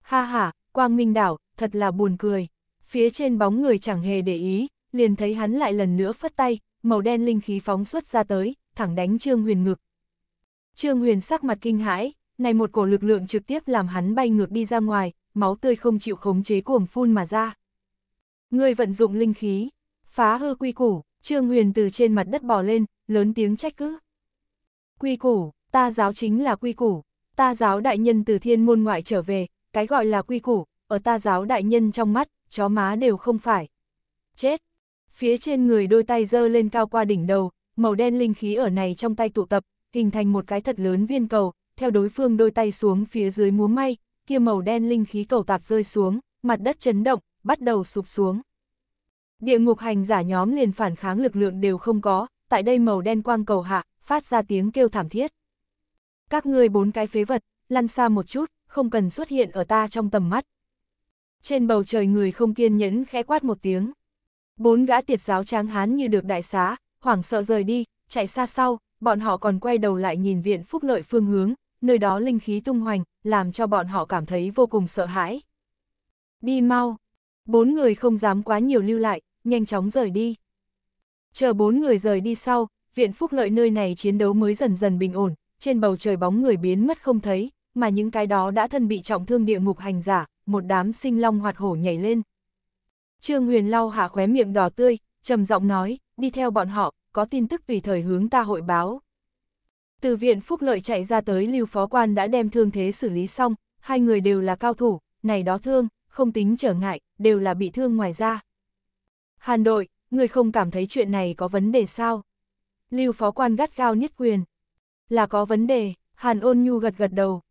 Ha ha, quang minh đảo, thật là buồn cười phía trên bóng người chẳng hề để ý, liền thấy hắn lại lần nữa phất tay, màu đen linh khí phóng xuất ra tới, thẳng đánh Trương Huyền ngực. Trương Huyền sắc mặt kinh hãi, này một cổ lực lượng trực tiếp làm hắn bay ngược đi ra ngoài, máu tươi không chịu khống chế cuồng phun mà ra. Người vận dụng linh khí, phá hư quy củ, Trương Huyền từ trên mặt đất bò lên, lớn tiếng trách cứ. Quy củ, ta giáo chính là quy củ, ta giáo đại nhân từ thiên môn ngoại trở về, cái gọi là quy củ, ở ta giáo đại nhân trong mắt, chó má đều không phải. Chết! Phía trên người đôi tay dơ lên cao qua đỉnh đầu, màu đen linh khí ở này trong tay tụ tập, hình thành một cái thật lớn viên cầu, theo đối phương đôi tay xuống phía dưới múa may, kia màu đen linh khí cầu tạp rơi xuống, mặt đất chấn động, bắt đầu sụp xuống. Địa ngục hành giả nhóm liền phản kháng lực lượng đều không có, tại đây màu đen quang cầu hạ, phát ra tiếng kêu thảm thiết. Các ngươi bốn cái phế vật, lăn xa một chút, không cần xuất hiện ở ta trong tầm mắt trên bầu trời người không kiên nhẫn khẽ quát một tiếng. Bốn gã tiệt giáo tráng hán như được đại xá, hoảng sợ rời đi, chạy xa sau, bọn họ còn quay đầu lại nhìn viện phúc lợi phương hướng, nơi đó linh khí tung hoành, làm cho bọn họ cảm thấy vô cùng sợ hãi. Đi mau, bốn người không dám quá nhiều lưu lại, nhanh chóng rời đi. Chờ bốn người rời đi sau, viện phúc lợi nơi này chiến đấu mới dần dần bình ổn, trên bầu trời bóng người biến mất không thấy, mà những cái đó đã thân bị trọng thương địa ngục hành giả, một đám sinh long hoạt hổ nhảy lên. Trương Huyền lau hạ khóe miệng đỏ tươi, trầm giọng nói, đi theo bọn họ, có tin tức tùy thời hướng ta hội báo. Từ viện phúc lợi chạy ra tới lưu phó quan đã đem thương thế xử lý xong, hai người đều là cao thủ, này đó thương, không tính trở ngại, đều là bị thương ngoài ra. Hàn đội, người không cảm thấy chuyện này có vấn đề sao? Lưu phó quan gắt gao nhất quyền. Là có vấn đề, Hàn ôn nhu gật gật đầu,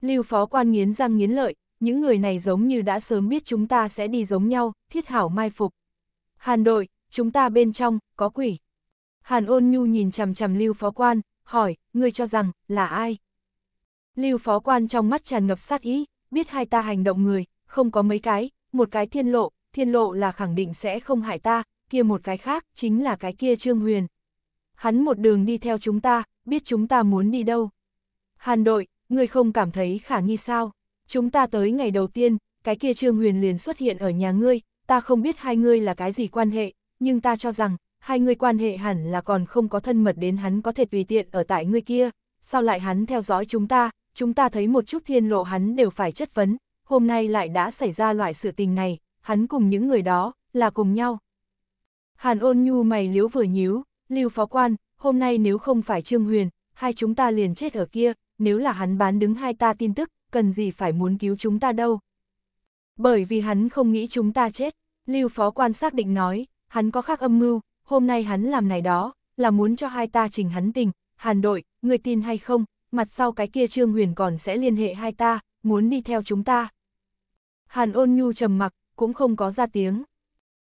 Lưu phó quan nghiến răng nghiến lợi, những người này giống như đã sớm biết chúng ta sẽ đi giống nhau, thiết hảo mai phục. Hàn đội, chúng ta bên trong, có quỷ. Hàn ôn nhu nhìn chằm chằm lưu phó quan, hỏi, ngươi cho rằng, là ai? Lưu phó quan trong mắt tràn ngập sát ý, biết hai ta hành động người, không có mấy cái, một cái thiên lộ, thiên lộ là khẳng định sẽ không hại ta, kia một cái khác, chính là cái kia Trương Huyền. Hắn một đường đi theo chúng ta, biết chúng ta muốn đi đâu. Hàn đội, Ngươi không cảm thấy khả nghi sao? Chúng ta tới ngày đầu tiên, cái kia Trương Huyền liền xuất hiện ở nhà ngươi, ta không biết hai ngươi là cái gì quan hệ, nhưng ta cho rằng, hai ngươi quan hệ hẳn là còn không có thân mật đến hắn có thể tùy tiện ở tại ngươi kia, sao lại hắn theo dõi chúng ta, chúng ta thấy một chút thiên lộ hắn đều phải chất vấn, hôm nay lại đã xảy ra loại sự tình này, hắn cùng những người đó, là cùng nhau. Hàn ôn nhu mày liếu vừa nhíu, lưu phó quan, hôm nay nếu không phải Trương Huyền, hai chúng ta liền chết ở kia, nếu là hắn bán đứng hai ta tin tức, cần gì phải muốn cứu chúng ta đâu. Bởi vì hắn không nghĩ chúng ta chết, Lưu Phó Quan xác định nói, hắn có khác âm mưu, hôm nay hắn làm này đó, là muốn cho hai ta trình hắn tình, hàn đội, người tin hay không, mặt sau cái kia Trương Huyền còn sẽ liên hệ hai ta, muốn đi theo chúng ta. Hàn ôn nhu trầm mặc, cũng không có ra tiếng.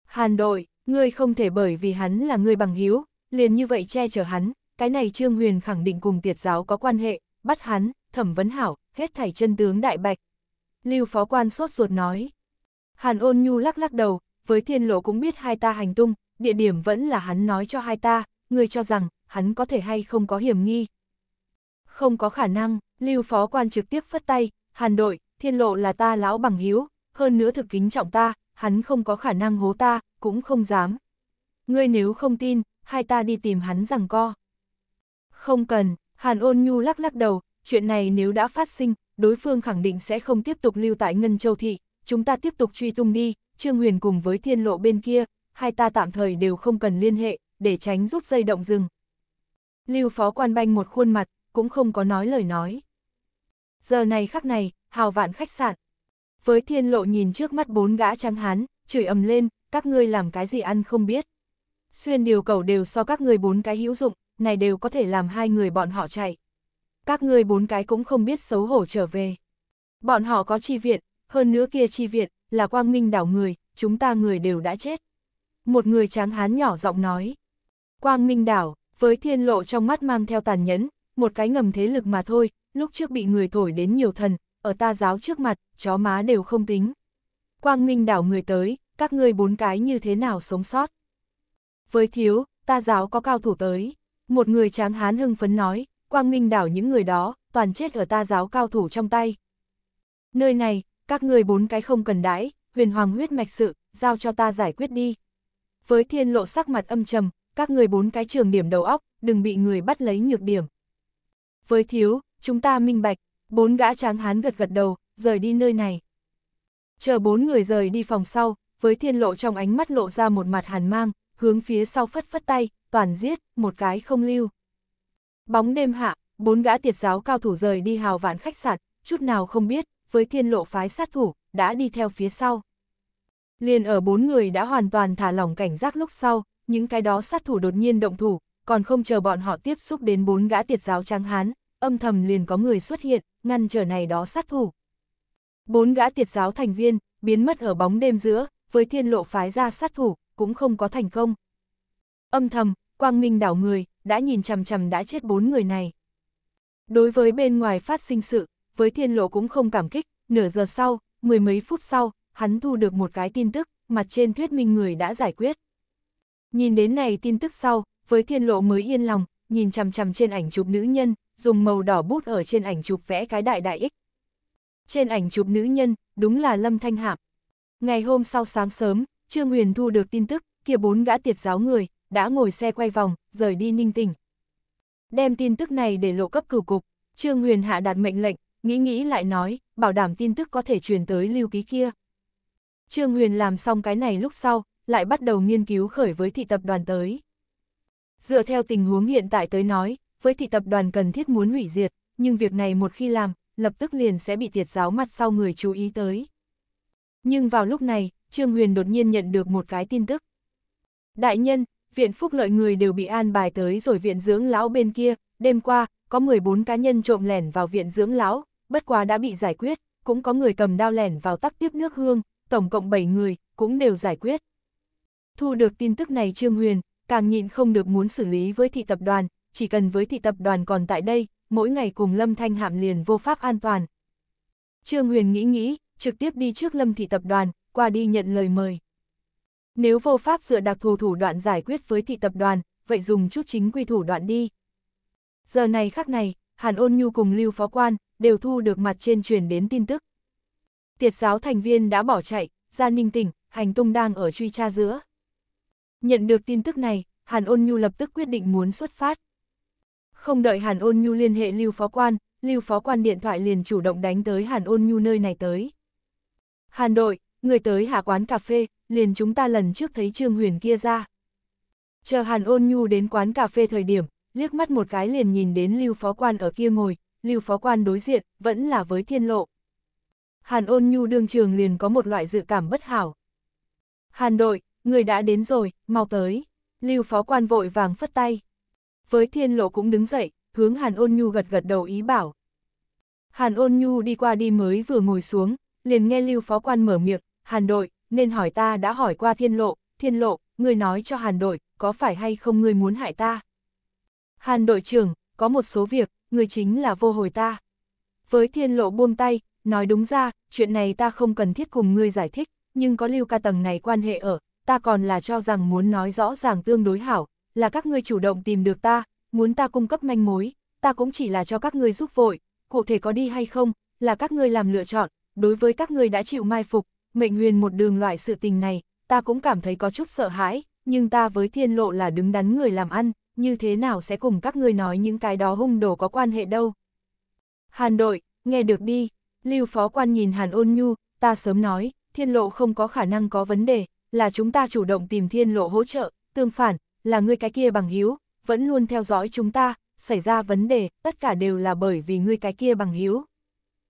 Hàn đội, ngươi không thể bởi vì hắn là người bằng hiếu, liền như vậy che chở hắn, cái này Trương Huyền khẳng định cùng tiệt giáo có quan hệ, bắt hắn, thẩm vấn hảo, hết thảy chân tướng đại bạch. Lưu phó quan sốt ruột nói. Hàn ôn nhu lắc lắc đầu, với thiên lộ cũng biết hai ta hành tung, địa điểm vẫn là hắn nói cho hai ta, người cho rằng, hắn có thể hay không có hiểm nghi. Không có khả năng, lưu phó quan trực tiếp phất tay, hàn đội, thiên lộ là ta lão bằng hiếu, hơn nữa thực kính trọng ta, hắn không có khả năng hố ta, cũng không dám. Ngươi nếu không tin, hai ta đi tìm hắn rằng co. Không cần, Hàn ôn nhu lắc lắc đầu, chuyện này nếu đã phát sinh, đối phương khẳng định sẽ không tiếp tục lưu tại Ngân Châu Thị, chúng ta tiếp tục truy tung đi, Trương Huyền cùng với thiên lộ bên kia, hai ta tạm thời đều không cần liên hệ, để tránh rút dây động rừng. Lưu phó quan banh một khuôn mặt, cũng không có nói lời nói. Giờ này khắc này, hào vạn khách sạn. Với thiên lộ nhìn trước mắt bốn gã trắng hán, chửi ầm lên, các ngươi làm cái gì ăn không biết. Xuyên điều cầu đều so các ngươi bốn cái hữu dụng, này đều có thể làm hai người bọn họ chạy. Các ngươi bốn cái cũng không biết xấu hổ trở về. Bọn họ có chi viện, hơn nữa kia chi viện, là quang minh đảo người, chúng ta người đều đã chết. Một người tráng hán nhỏ giọng nói. Quang minh đảo, với thiên lộ trong mắt mang theo tàn nhẫn, một cái ngầm thế lực mà thôi, lúc trước bị người thổi đến nhiều thần, ở ta giáo trước mặt, chó má đều không tính. Quang minh đảo người tới, các ngươi bốn cái như thế nào sống sót. Với thiếu, ta giáo có cao thủ tới. Một người tráng hán hưng phấn nói, quang minh đảo những người đó, toàn chết ở ta giáo cao thủ trong tay. Nơi này, các người bốn cái không cần đãi, huyền hoàng huyết mạch sự, giao cho ta giải quyết đi. Với thiên lộ sắc mặt âm trầm, các người bốn cái trường điểm đầu óc, đừng bị người bắt lấy nhược điểm. Với thiếu, chúng ta minh bạch, bốn gã tráng hán gật gật đầu, rời đi nơi này. Chờ bốn người rời đi phòng sau, với thiên lộ trong ánh mắt lộ ra một mặt hàn mang, hướng phía sau phất phất tay, toàn giết, một cái không lưu. Bóng đêm hạ, bốn gã tiệt giáo cao thủ rời đi hào vạn khách sạn, chút nào không biết, với thiên lộ phái sát thủ, đã đi theo phía sau. Liền ở bốn người đã hoàn toàn thả lỏng cảnh giác lúc sau, những cái đó sát thủ đột nhiên động thủ, còn không chờ bọn họ tiếp xúc đến bốn gã tiệt giáo trắng hán, âm thầm liền có người xuất hiện, ngăn trở này đó sát thủ. Bốn gã tiệt giáo thành viên, biến mất ở bóng đêm giữa, với thiên lộ phái ra sát thủ, cũng không có thành công âm thầm, quang minh đảo người, đã nhìn chằm chằm đã chết bốn người này. Đối với bên ngoài phát sinh sự, với thiên lộ cũng không cảm kích, nửa giờ sau, mười mấy phút sau, hắn thu được một cái tin tức, mặt trên thuyết minh người đã giải quyết. Nhìn đến này tin tức sau, với thiên lộ mới yên lòng, nhìn chằm chằm trên ảnh chụp nữ nhân, dùng màu đỏ bút ở trên ảnh chụp vẽ cái đại đại ích. Trên ảnh chụp nữ nhân, đúng là Lâm Thanh Hạm. Ngày hôm sau sáng sớm, Trương Huyền thu được tin tức, kia bốn gã tiệt giáo người, đã ngồi xe quay vòng, rời đi ninh tỉnh. Đem tin tức này để lộ cấp cửu cục, Trương Huyền Hạ đạt mệnh lệnh, nghĩ nghĩ lại nói, bảo đảm tin tức có thể truyền tới lưu ký kia. Trương Huyền làm xong cái này lúc sau, lại bắt đầu nghiên cứu khởi với thị tập đoàn tới. Dựa theo tình huống hiện tại tới nói, với thị tập đoàn cần thiết muốn hủy diệt, nhưng việc này một khi làm, lập tức liền sẽ bị tiệt giáo mặt sau người chú ý tới. Nhưng vào lúc này, Trương Huyền đột nhiên nhận được một cái tin tức. Đại nhân, viện phúc lợi người đều bị an bài tới rồi viện dưỡng lão bên kia, đêm qua, có 14 cá nhân trộm lẻn vào viện dưỡng lão, bất quá đã bị giải quyết, cũng có người cầm đao lẻn vào tắc tiếp nước hương, tổng cộng 7 người, cũng đều giải quyết. Thu được tin tức này Trương Huyền, càng nhịn không được muốn xử lý với thị tập đoàn, chỉ cần với thị tập đoàn còn tại đây, mỗi ngày cùng Lâm Thanh Hạm liền vô pháp an toàn. Trương Huyền nghĩ nghĩ, trực tiếp đi trước Lâm thị tập đoàn, qua đi nhận lời mời. Nếu vô pháp dựa đặc thù thủ đoạn giải quyết với thị tập đoàn, vậy dùng chút chính quy thủ đoạn đi. Giờ này khắc này, Hàn Ôn Nhu cùng Lưu Phó Quan đều thu được mặt trên truyền đến tin tức. Tiệt giáo thành viên đã bỏ chạy, ra ninh tỉnh, hành tung đang ở truy tra giữa. Nhận được tin tức này, Hàn Ôn Nhu lập tức quyết định muốn xuất phát. Không đợi Hàn Ôn Nhu liên hệ Lưu Phó Quan, Lưu Phó Quan điện thoại liền chủ động đánh tới Hàn Ôn Nhu nơi này tới. Hàn đội, người tới hạ quán cà phê, liền chúng ta lần trước thấy Trương Huyền kia ra. Chờ Hàn Ôn Nhu đến quán cà phê thời điểm, liếc mắt một cái liền nhìn đến Lưu Phó Quan ở kia ngồi, Lưu Phó Quan đối diện, vẫn là với thiên lộ. Hàn Ôn Nhu đương trường liền có một loại dự cảm bất hảo. Hàn đội, người đã đến rồi, mau tới. Lưu Phó Quan vội vàng phất tay. Với thiên lộ cũng đứng dậy, hướng Hàn Ôn Nhu gật gật đầu ý bảo. Hàn Ôn Nhu đi qua đi mới vừa ngồi xuống, liền nghe Lưu Phó Quan mở miệng, Hàn đội, nên hỏi ta đã hỏi qua thiên lộ, thiên lộ, ngươi nói cho hàn đội, có phải hay không ngươi muốn hại ta? Hàn đội trưởng, có một số việc, ngươi chính là vô hồi ta. Với thiên lộ buông tay, nói đúng ra, chuyện này ta không cần thiết cùng ngươi giải thích, nhưng có lưu ca tầng này quan hệ ở, ta còn là cho rằng muốn nói rõ ràng tương đối hảo, là các ngươi chủ động tìm được ta, muốn ta cung cấp manh mối, ta cũng chỉ là cho các ngươi giúp vội, cụ thể có đi hay không, là các ngươi làm lựa chọn, đối với các ngươi đã chịu mai phục, mệnh huyền một đường loại sự tình này, ta cũng cảm thấy có chút sợ hãi, nhưng ta với thiên lộ là đứng đắn người làm ăn, như thế nào sẽ cùng các ngươi nói những cái đó hung đồ có quan hệ đâu. Hàn đội, nghe được đi, lưu phó quan nhìn Hàn ôn nhu, ta sớm nói, thiên lộ không có khả năng có vấn đề, là chúng ta chủ động tìm thiên lộ hỗ trợ, tương phản, là ngươi cái kia bằng hiếu, vẫn luôn theo dõi chúng ta, xảy ra vấn đề, tất cả đều là bởi vì ngươi cái kia bằng hiếu.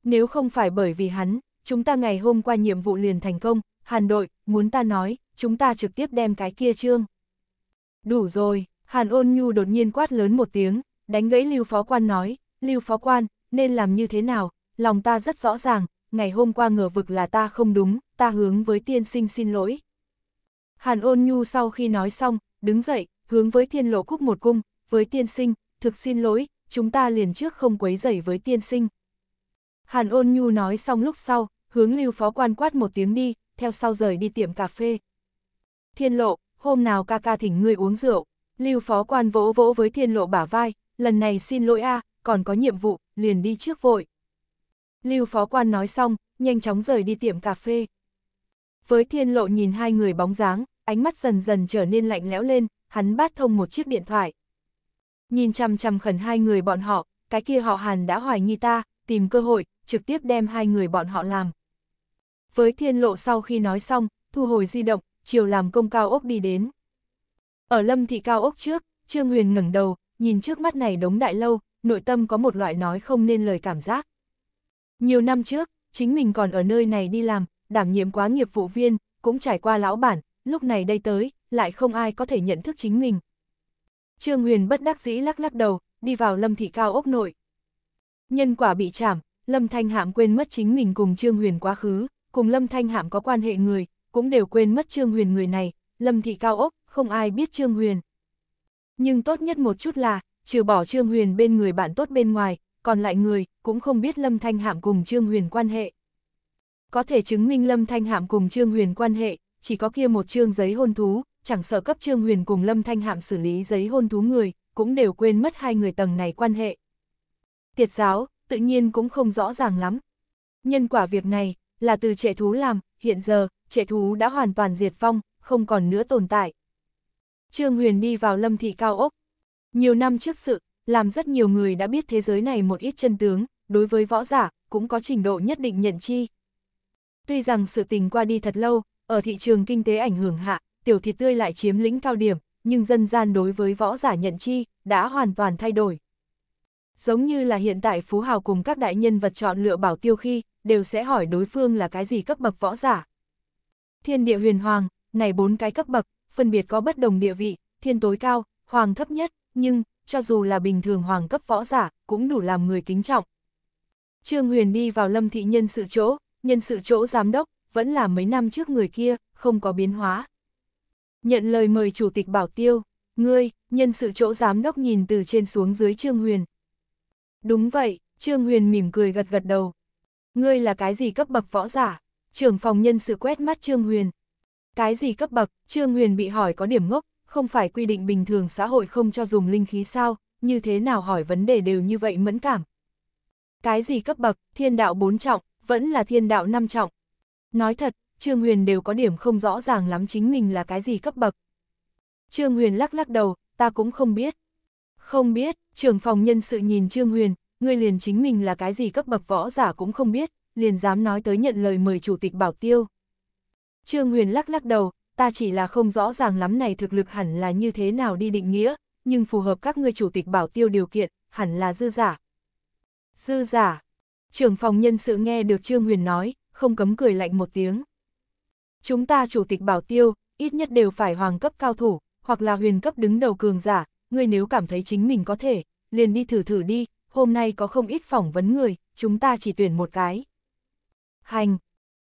Nếu không phải bởi vì hắn, chúng ta ngày hôm qua nhiệm vụ liền thành công, Hàn đội, muốn ta nói, chúng ta trực tiếp đem cái kia trương. Đủ rồi, Hàn ôn nhu đột nhiên quát lớn một tiếng, đánh gãy Lưu Phó Quan nói, Lưu Phó Quan, nên làm như thế nào, lòng ta rất rõ ràng, ngày hôm qua ngờ vực là ta không đúng, ta hướng với tiên sinh xin lỗi. Hàn ôn nhu sau khi nói xong, đứng dậy, hướng với thiên lộ cúc một cung, với tiên sinh, thực xin lỗi, chúng ta liền trước không quấy rầy với tiên sinh. Hàn ôn nhu nói xong lúc sau, hướng lưu phó quan quát một tiếng đi, theo sau rời đi tiệm cà phê. Thiên lộ, hôm nào ca ca thỉnh ngươi uống rượu, lưu phó quan vỗ vỗ với thiên lộ bả vai, lần này xin lỗi a, còn có nhiệm vụ, liền đi trước vội. Lưu phó quan nói xong, nhanh chóng rời đi tiệm cà phê. Với thiên lộ nhìn hai người bóng dáng, ánh mắt dần dần trở nên lạnh lẽo lên, hắn bát thông một chiếc điện thoại. Nhìn chằm chằm khẩn hai người bọn họ, cái kia họ hàn đã hoài nghi ta, tìm cơ hội, trực tiếp đem hai người bọn họ làm. Với thiên lộ sau khi nói xong, thu hồi di động, chiều làm công cao ốc đi đến. Ở lâm thị cao ốc trước, Trương Huyền ngẩng đầu, nhìn trước mắt này đống đại lâu, nội tâm có một loại nói không nên lời cảm giác. Nhiều năm trước, chính mình còn ở nơi này đi làm, đảm nhiệm quá nghiệp vụ viên, cũng trải qua lão bản, lúc này đây tới, lại không ai có thể nhận thức chính mình. Trương Huyền bất đắc dĩ lắc lắc đầu, đi vào lâm thị cao ốc nội. Nhân quả bị chảm, lâm thanh hạm quên mất chính mình cùng Trương Huyền quá khứ cùng Lâm Thanh Hạm có quan hệ người, cũng đều quên mất Trương Huyền người này, Lâm Thị Cao Ốc, không ai biết Trương Huyền. Nhưng tốt nhất một chút là, trừ bỏ Trương Huyền bên người bạn tốt bên ngoài, còn lại người, cũng không biết Lâm Thanh Hạm cùng Trương Huyền quan hệ. Có thể chứng minh Lâm Thanh Hạm cùng Trương Huyền quan hệ, chỉ có kia một trương giấy hôn thú, chẳng sợ cấp Trương Huyền cùng Lâm Thanh Hạm xử lý giấy hôn thú người, cũng đều quên mất hai người tầng này quan hệ. Tiệt giáo, tự nhiên cũng không rõ ràng lắm. Nhân quả việc này, là từ trẻ thú làm, hiện giờ, trẻ thú đã hoàn toàn diệt vong, không còn nữa tồn tại. Trương Huyền đi vào lâm thị cao ốc. Nhiều năm trước sự, làm rất nhiều người đã biết thế giới này một ít chân tướng, đối với võ giả, cũng có trình độ nhất định nhận chi. Tuy rằng sự tình qua đi thật lâu, ở thị trường kinh tế ảnh hưởng hạ, tiểu thịt tươi lại chiếm lĩnh cao điểm, nhưng dân gian đối với võ giả nhận chi, đã hoàn toàn thay đổi. Giống như là hiện tại phú hào cùng các đại nhân vật chọn lựa bảo tiêu khi, đều sẽ hỏi đối phương là cái gì cấp bậc võ giả. Thiên địa huyền hoàng, này bốn cái cấp bậc, phân biệt có bất đồng địa vị, thiên tối cao, hoàng thấp nhất, nhưng, cho dù là bình thường hoàng cấp võ giả, cũng đủ làm người kính trọng. Trương Huyền đi vào lâm thị nhân sự chỗ, nhân sự chỗ giám đốc, vẫn là mấy năm trước người kia, không có biến hóa. Nhận lời mời chủ tịch bảo tiêu, ngươi, nhân sự chỗ giám đốc nhìn từ trên xuống dưới Trương Huyền. Đúng vậy, Trương Huyền mỉm cười gật gật đầu, ngươi là cái gì cấp bậc võ giả? Trưởng phòng nhân sự quét mắt Trương Huyền. Cái gì cấp bậc? Trương Huyền bị hỏi có điểm ngốc, không phải quy định bình thường xã hội không cho dùng linh khí sao, như thế nào hỏi vấn đề đều như vậy mẫn cảm. Cái gì cấp bậc? Thiên đạo 4 trọng, vẫn là thiên đạo 5 trọng. Nói thật, Trương Huyền đều có điểm không rõ ràng lắm chính mình là cái gì cấp bậc. Trương Huyền lắc lắc đầu, ta cũng không biết. Không biết, trưởng phòng nhân sự nhìn Trương Huyền, ngươi liền chính mình là cái gì cấp bậc võ giả cũng không biết, liền dám nói tới nhận lời mời chủ tịch bảo tiêu. Trương Huyền lắc lắc đầu, ta chỉ là không rõ ràng lắm này thực lực hẳn là như thế nào đi định nghĩa, nhưng phù hợp các ngươi chủ tịch bảo tiêu điều kiện, hẳn là dư giả. Dư giả, trưởng phòng nhân sự nghe được Trương Huyền nói, không cấm cười lạnh một tiếng. Chúng ta chủ tịch bảo tiêu, ít nhất đều phải hoàng cấp cao thủ, hoặc là huyền cấp đứng đầu cường giả, ngươi nếu cảm thấy chính mình có thể, liền đi thử thử đi, hôm nay có không ít phỏng vấn người, chúng ta chỉ tuyển một cái. Hành!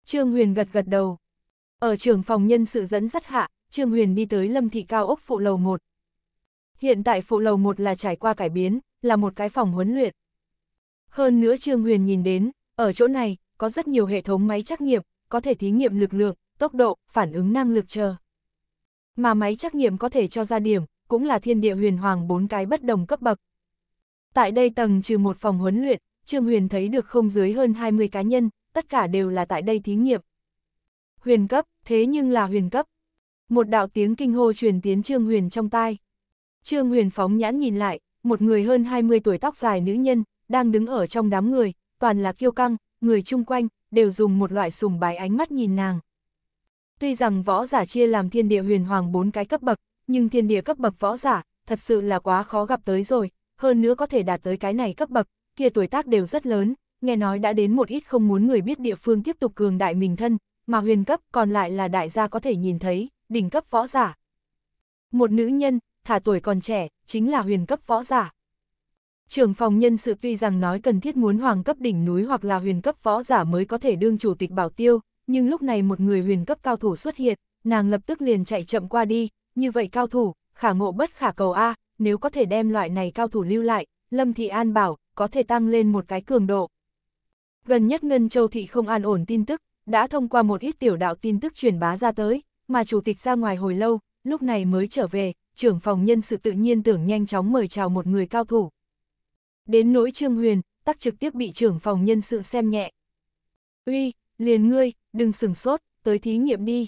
Trương Huyền gật gật đầu. Ở trường phòng nhân sự dẫn dắt hạ, Trương Huyền đi tới lâm thị cao ốc phụ lầu 1. Hiện tại phụ lầu 1 là trải qua cải biến, là một cái phòng huấn luyện. Hơn nữa Trương Huyền nhìn đến, ở chỗ này, có rất nhiều hệ thống máy trắc nghiệm, có thể thí nghiệm lực lượng, tốc độ, phản ứng năng lực chờ. Mà máy trắc nghiệm có thể cho ra điểm, cũng là thiên địa huyền hoàng bốn cái bất đồng cấp bậc. Tại đây tầng trừ một phòng huấn luyện, Trương Huyền thấy được không dưới hơn 20 cá nhân, tất cả đều là tại đây thí nghiệm. Huyền cấp, thế nhưng là huyền cấp. Một đạo tiếng kinh hô truyền tiến Trương Huyền trong tai. Trương Huyền phóng nhãn nhìn lại, một người hơn 20 tuổi tóc dài nữ nhân, đang đứng ở trong đám người, toàn là kiêu căng, người chung quanh, đều dùng một loại sùng bái ánh mắt nhìn nàng. Tuy rằng võ giả chia làm thiên địa huyền hoàng bốn cái cấp bậc, nhưng thiên địa cấp bậc võ giả, thật sự là quá khó gặp tới rồi, hơn nữa có thể đạt tới cái này cấp bậc, kia tuổi tác đều rất lớn, nghe nói đã đến một ít không muốn người biết địa phương tiếp tục cường đại mình thân, mà huyền cấp còn lại là đại gia có thể nhìn thấy, đỉnh cấp võ giả. Một nữ nhân, thả tuổi còn trẻ, chính là huyền cấp võ giả. Trưởng phòng nhân sự tuy rằng nói cần thiết muốn hoàng cấp đỉnh núi hoặc là huyền cấp võ giả mới có thể đương chủ tịch bảo tiêu, nhưng lúc này một người huyền cấp cao thủ xuất hiện, nàng lập tức liền chạy chậm qua đi, như vậy cao thủ, khả ngộ bất khả cầu A, nếu có thể đem loại này cao thủ lưu lại, Lâm Thị An bảo, có thể tăng lên một cái cường độ. Gần nhất Ngân Châu Thị không an ổn tin tức, đã thông qua một ít tiểu đạo tin tức truyền bá ra tới, mà chủ tịch ra ngoài hồi lâu, lúc này mới trở về, trưởng phòng nhân sự tự nhiên tưởng nhanh chóng mời chào một người cao thủ. Đến nỗi Trương Huyền, tắc trực tiếp bị trưởng phòng nhân sự xem nhẹ. Uy, liền ngươi, đừng sừng sốt, tới thí nghiệm đi.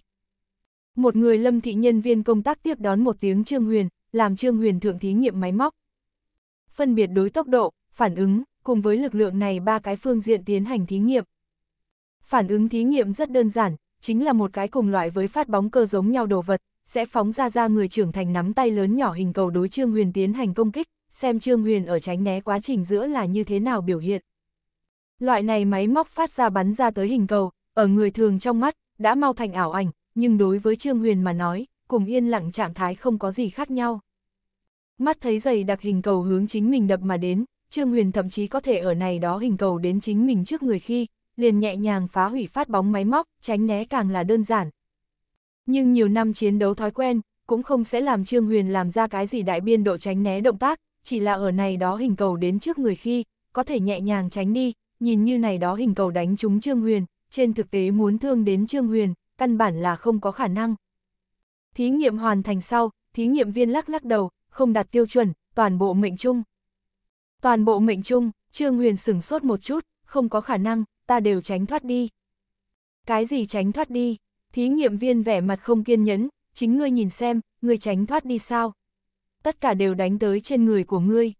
Một người lâm thị nhân viên công tác tiếp đón một tiếng Trương Huyền, làm Trương Huyền Thượng thí nghiệm máy móc. Phân biệt đối tốc độ, phản ứng, cùng với lực lượng này ba cái phương diện tiến hành thí nghiệm. Phản ứng thí nghiệm rất đơn giản, chính là một cái cùng loại với phát bóng cơ giống nhau đồ vật, sẽ phóng ra ra người trưởng thành nắm tay lớn nhỏ hình cầu đối Trương Huyền tiến hành công kích, xem Trương Huyền ở tránh né quá trình giữa là như thế nào biểu hiện. Loại này máy móc phát ra bắn ra tới hình cầu, ở người thường trong mắt, đã mau thành ảo ảnh, nhưng đối với Trương Huyền mà nói, cùng yên lặng trạng thái không có gì khác nhau. Mắt thấy giày đặc hình cầu hướng chính mình đập mà đến, Trương Huyền thậm chí có thể ở này đó hình cầu đến chính mình trước người khi, liền nhẹ nhàng phá hủy phát bóng máy móc, tránh né càng là đơn giản. Nhưng nhiều năm chiến đấu thói quen, cũng không sẽ làm Trương Huyền làm ra cái gì đại biên độ tránh né động tác, chỉ là ở này đó hình cầu đến trước người khi, có thể nhẹ nhàng tránh đi, nhìn như này đó hình cầu đánh trúng Trương Huyền, trên thực tế muốn thương đến Trương Huyền, căn bản là không có khả năng. Thí nghiệm hoàn thành sau, thí nghiệm viên lắc lắc đầu, không đạt tiêu chuẩn, toàn bộ mệnh chung. Toàn bộ mệnh chung, Trương Huyền sửng sốt một chút, không có khả năng, ta đều tránh thoát đi. Cái gì tránh thoát đi? Thí nghiệm viên vẻ mặt không kiên nhẫn, chính ngươi nhìn xem, ngươi tránh thoát đi sao? Tất cả đều đánh tới trên người của ngươi.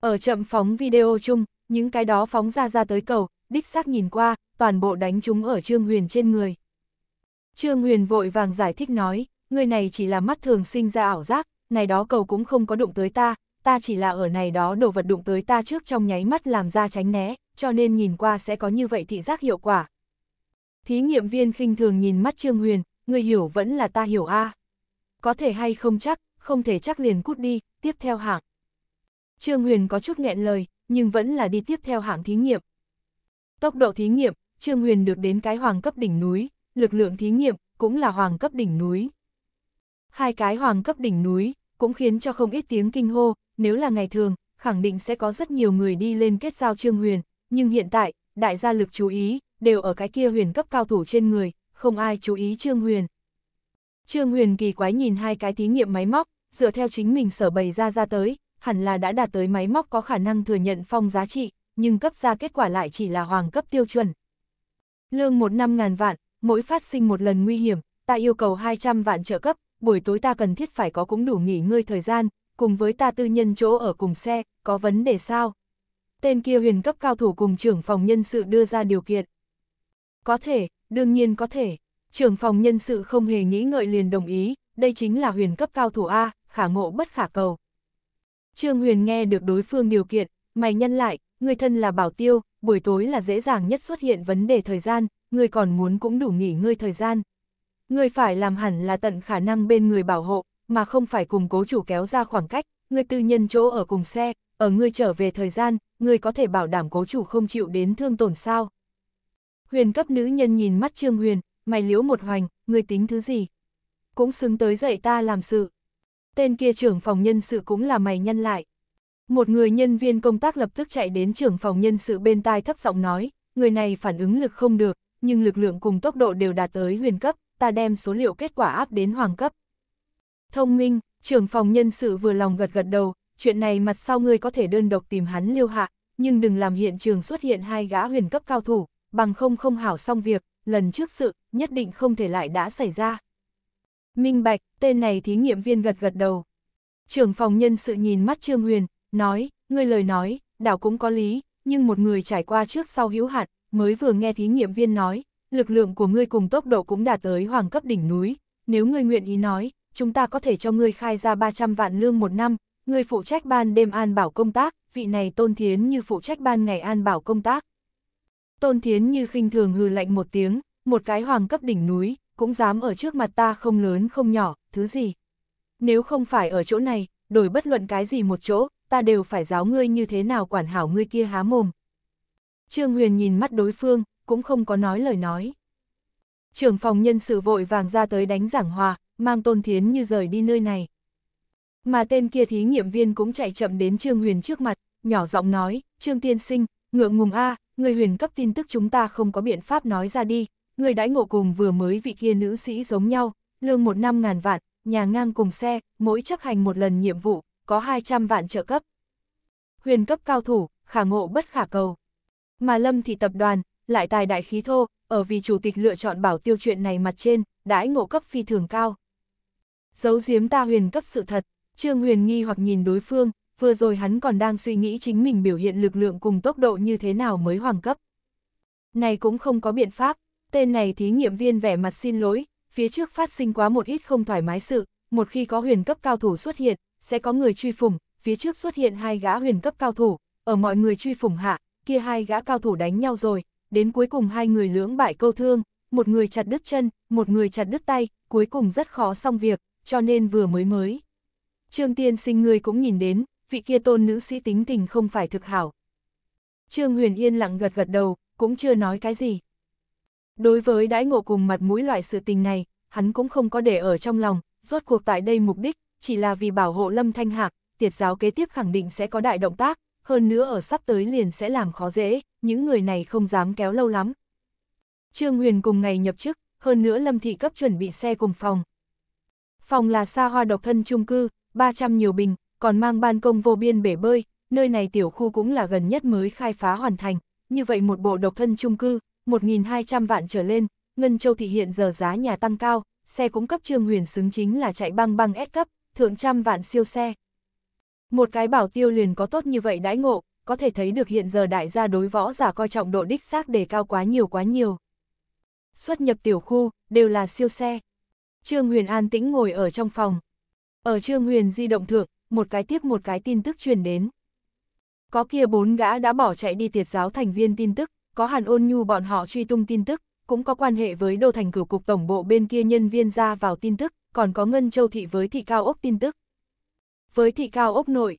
Ở chậm phóng video chung, những cái đó phóng ra ra tới cầu, đích xác nhìn qua, toàn bộ đánh chúng ở Trương Huyền trên người. Trương Huyền vội vàng giải thích nói, người này chỉ là mắt thường sinh ra ảo giác, này đó cầu cũng không có đụng tới ta, ta chỉ là ở này đó đồ vật đụng tới ta trước trong nháy mắt làm ra tránh né, cho nên nhìn qua sẽ có như vậy thị giác hiệu quả. Thí nghiệm viên khinh thường nhìn mắt Trương Huyền, người hiểu vẫn là ta hiểu a. Có thể hay không chắc, không thể chắc liền cút đi, tiếp theo hạng. Trương Huyền có chút nghẹn lời, nhưng vẫn là đi tiếp theo hạng thí nghiệm. Tốc độ thí nghiệm, Trương Huyền được đến cái hoàng cấp đỉnh núi, lực lượng thí nghiệm cũng là hoàng cấp đỉnh núi. Hai cái hoàng cấp đỉnh núi, cũng khiến cho không ít tiếng kinh hô, nếu là ngày thường, khẳng định sẽ có rất nhiều người đi lên kết giao Trương Huyền, nhưng hiện tại, đại gia lực chú ý, đều ở cái kia huyền cấp cao thủ trên người, không ai chú ý Trương Huyền. Trương Huyền kỳ quái nhìn hai cái thí nghiệm máy móc, dựa theo chính mình sở bày ra ra tới, hẳn là đã đạt tới máy móc có khả năng thừa nhận phong giá trị, nhưng cấp ra kết quả lại chỉ là hoàng cấp tiêu chuẩn. Lương một năm ngàn vạn, mỗi phát sinh một lần nguy hiểm, ta yêu cầu 200 vạn trợ cấp, buổi tối ta cần thiết phải có cũng đủ nghỉ ngơi thời gian, cùng với ta tư nhân chỗ ở cùng xe, có vấn đề sao? Tên kia huyền cấp cao thủ cùng trưởng phòng nhân sự đưa ra điều kiện. Có thể, đương nhiên có thể. Trưởng phòng nhân sự không hề nghĩ ngợi liền đồng ý, đây chính là huyền cấp cao thủ A, khả ngộ bất khả cầu. Trương huyền nghe được đối phương điều kiện, mày nhân lại, người thân là bảo tiêu, buổi tối là dễ dàng nhất xuất hiện vấn đề thời gian, người còn muốn cũng đủ nghỉ ngơi thời gian. Ngươi phải làm hẳn là tận khả năng bên người bảo hộ, mà không phải cùng cố chủ kéo ra khoảng cách, ngươi tư nhân chỗ ở cùng xe, ở ngươi trở về thời gian, ngươi có thể bảo đảm cố chủ không chịu đến thương tổn sao. Huyền cấp nữ nhân nhìn mắt Trương Huyền, mày liếu một hoành, ngươi tính thứ gì? Cũng xứng tới dạy ta làm sự. Tên kia trưởng phòng nhân sự cũng là mày nhân lại. Một người nhân viên công tác lập tức chạy đến trưởng phòng nhân sự bên tai thấp giọng nói, người này phản ứng lực không được, nhưng lực lượng cùng tốc độ đều đạt tới huyền cấp, ta đem số liệu kết quả áp đến hoàng cấp. Thông minh, trưởng phòng nhân sự vừa lòng gật gật đầu, chuyện này mặt sau ngươi có thể đơn độc tìm hắn liêu hạ, nhưng đừng làm hiện trường xuất hiện hai gã huyền cấp cao thủ, bằng không không hảo xong việc, lần trước sự, nhất định không thể lại đã xảy ra. Minh Bạch, tên này thí nghiệm viên gật gật đầu. Trưởng phòng nhân sự nhìn mắt Trương Huyền, nói, ngươi lời nói, đảo cũng có lý, nhưng một người trải qua trước sau hữu hạn, mới vừa nghe thí nghiệm viên nói, lực lượng của ngươi cùng tốc độ cũng đạt tới hoàng cấp đỉnh núi, nếu ngươi nguyện ý nói, chúng ta có thể cho ngươi khai ra 300 vạn lương một năm, ngươi phụ trách ban đêm an bảo công tác, vị này Tôn Thiến như phụ trách ban ngày an bảo công tác. Tôn Thiến như khinh thường hừ lạnh một tiếng, một cái hoàng cấp đỉnh núi, cũng dám ở trước mặt ta không lớn không nhỏ, thứ gì. Nếu không phải ở chỗ này, đổi bất luận cái gì một chỗ, ta đều phải giáo ngươi như thế nào quản hảo ngươi kia há mồm. Trương Huyền nhìn mắt đối phương, cũng không có nói lời nói. Trưởng phòng nhân sự vội vàng ra tới đánh giảng hòa, mang Tôn Thiến Như rời đi nơi này. Mà tên kia thí nghiệm viên cũng chạy chậm đến Trương Huyền trước mặt, nhỏ giọng nói, Trương Tiên Sinh, ngượng ngùng A, người huyền cấp tin tức chúng ta không có biện pháp nói ra đi, người đãi ngộ cùng vừa mới vị kia nữ sĩ giống nhau, lương một năm ngàn vạn, nhà ngang cùng xe, mỗi chấp hành một lần nhiệm vụ, có 200 vạn trợ cấp. Huyền cấp cao thủ, khả ngộ bất khả cầu. Mà Lâm thì tập đoàn, lại tài đại khí thô, ở vì chủ tịch lựa chọn bảo tiêu chuyện này mặt trên, đãi ngộ cấp phi thường cao. Giấu giếm ta huyền cấp sự thật, Trương Huyền nghi hoặc nhìn đối phương, vừa rồi hắn còn đang suy nghĩ chính mình biểu hiện lực lượng cùng tốc độ như thế nào mới hoàng cấp. Này cũng không có biện pháp, tên này thí nghiệm viên vẻ mặt xin lỗi, phía trước phát sinh quá một ít không thoải mái sự, một khi có huyền cấp cao thủ xuất hiện, sẽ có người truy phủng, phía trước xuất hiện hai gã huyền cấp cao thủ, ở mọi người truy phủng hạ, kia hai gã cao thủ đánh nhau rồi, đến cuối cùng hai người lưỡng bại câu thương, một người chặt đứt chân, một người chặt đứt tay, cuối cùng rất khó xong việc, cho nên vừa mới mới. Trương tiên sinh người cũng nhìn đến, vị kia tôn nữ sĩ tính tình không phải thực hảo. Trương Huyền Yên lặng gật gật đầu, cũng chưa nói cái gì. Đối với đãi ngộ cùng mặt mũi loại sự tình này, hắn cũng không có để ở trong lòng, rốt cuộc tại đây mục đích, chỉ là vì bảo hộ Lâm Thanh Hạc, tiệt giáo kế tiếp khẳng định sẽ có đại động tác, hơn nữa ở sắp tới liền sẽ làm khó dễ, những người này không dám kéo lâu lắm. Trương Huyền cùng ngày nhập chức, hơn nữa Lâm Thị cấp chuẩn bị xe cùng phòng. Phòng là xa hoa độc thân chung cư, 300 nhiều bình, còn mang ban công vô biên bể bơi, nơi này tiểu khu cũng là gần nhất mới khai phá hoàn thành. Như vậy một bộ độc thân chung cư, 1.200 vạn trở lên, Ngân Châu Thị hiện giờ giá nhà tăng cao, xe cũng cấp Trương Huyền xứng chính là chạy băng băng S cấp, thượng trăm vạn siêu xe, một cái bảo tiêu liền có tốt như vậy đãi ngộ, có thể thấy được hiện giờ đại gia đối võ giả coi trọng độ đích xác đề cao quá nhiều quá nhiều. Xuất nhập tiểu khu, đều là siêu xe. Trương Huyền an tĩnh ngồi ở trong phòng. Ở Trương Huyền di động thượng, một cái tiếp một cái tin tức truyền đến. Có kia bốn gã đã bỏ chạy đi tiệt giáo thành viên tin tức, có hàn ôn nhu bọn họ truy tung tin tức, cũng có quan hệ với đô thành cửu cục tổng bộ bên kia nhân viên ra vào tin tức, còn có Ngân Châu Thị với thị cao ốc tin tức với thị cao ốc nội.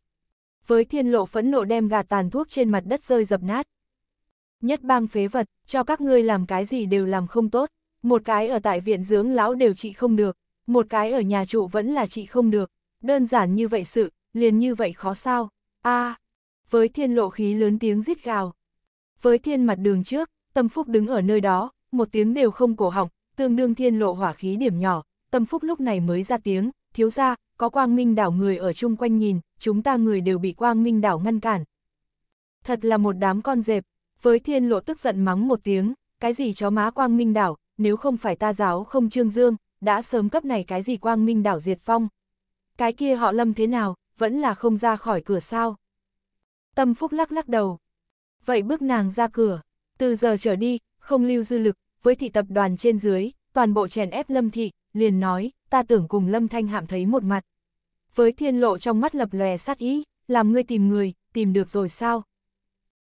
Với thiên lộ phẫn nộ đem gạt tàn thuốc trên mặt đất rơi dập nát. Nhất bang phế vật, cho các ngươi làm cái gì đều làm không tốt, một cái ở tại viện dưỡng lão đều trị không được, một cái ở nhà trụ vẫn là trị không được, đơn giản như vậy sự, liền như vậy khó sao, a à, với thiên lộ khí lớn tiếng rít gào. Với thiên mặt đường trước, tâm phúc đứng ở nơi đó, một tiếng đều không cổ họng, tương đương thiên lộ hỏa khí điểm nhỏ, tâm phúc lúc này mới ra tiếng, thiếu ra, có quang minh đảo người ở chung quanh nhìn, chúng ta người đều bị quang minh đảo ngăn cản. Thật là một đám con dẹp, với thiên lộ tức giận mắng một tiếng, cái gì chó má quang minh đảo, nếu không phải ta giáo không trương dương, đã sớm cấp này cái gì quang minh đảo diệt phong. Cái kia họ lâm thế nào, vẫn là không ra khỏi cửa sao. Tâm Phúc lắc lắc đầu. Vậy bước nàng ra cửa, từ giờ trở đi, không lưu dư lực, với thị tập đoàn trên dưới, toàn bộ chèn ép lâm thị, liền nói, ta tưởng cùng Lâm Thanh Hạm thấy một mặt. Với thiên lộ trong mắt lập lòe sát ý, làm ngươi tìm người, tìm được rồi sao?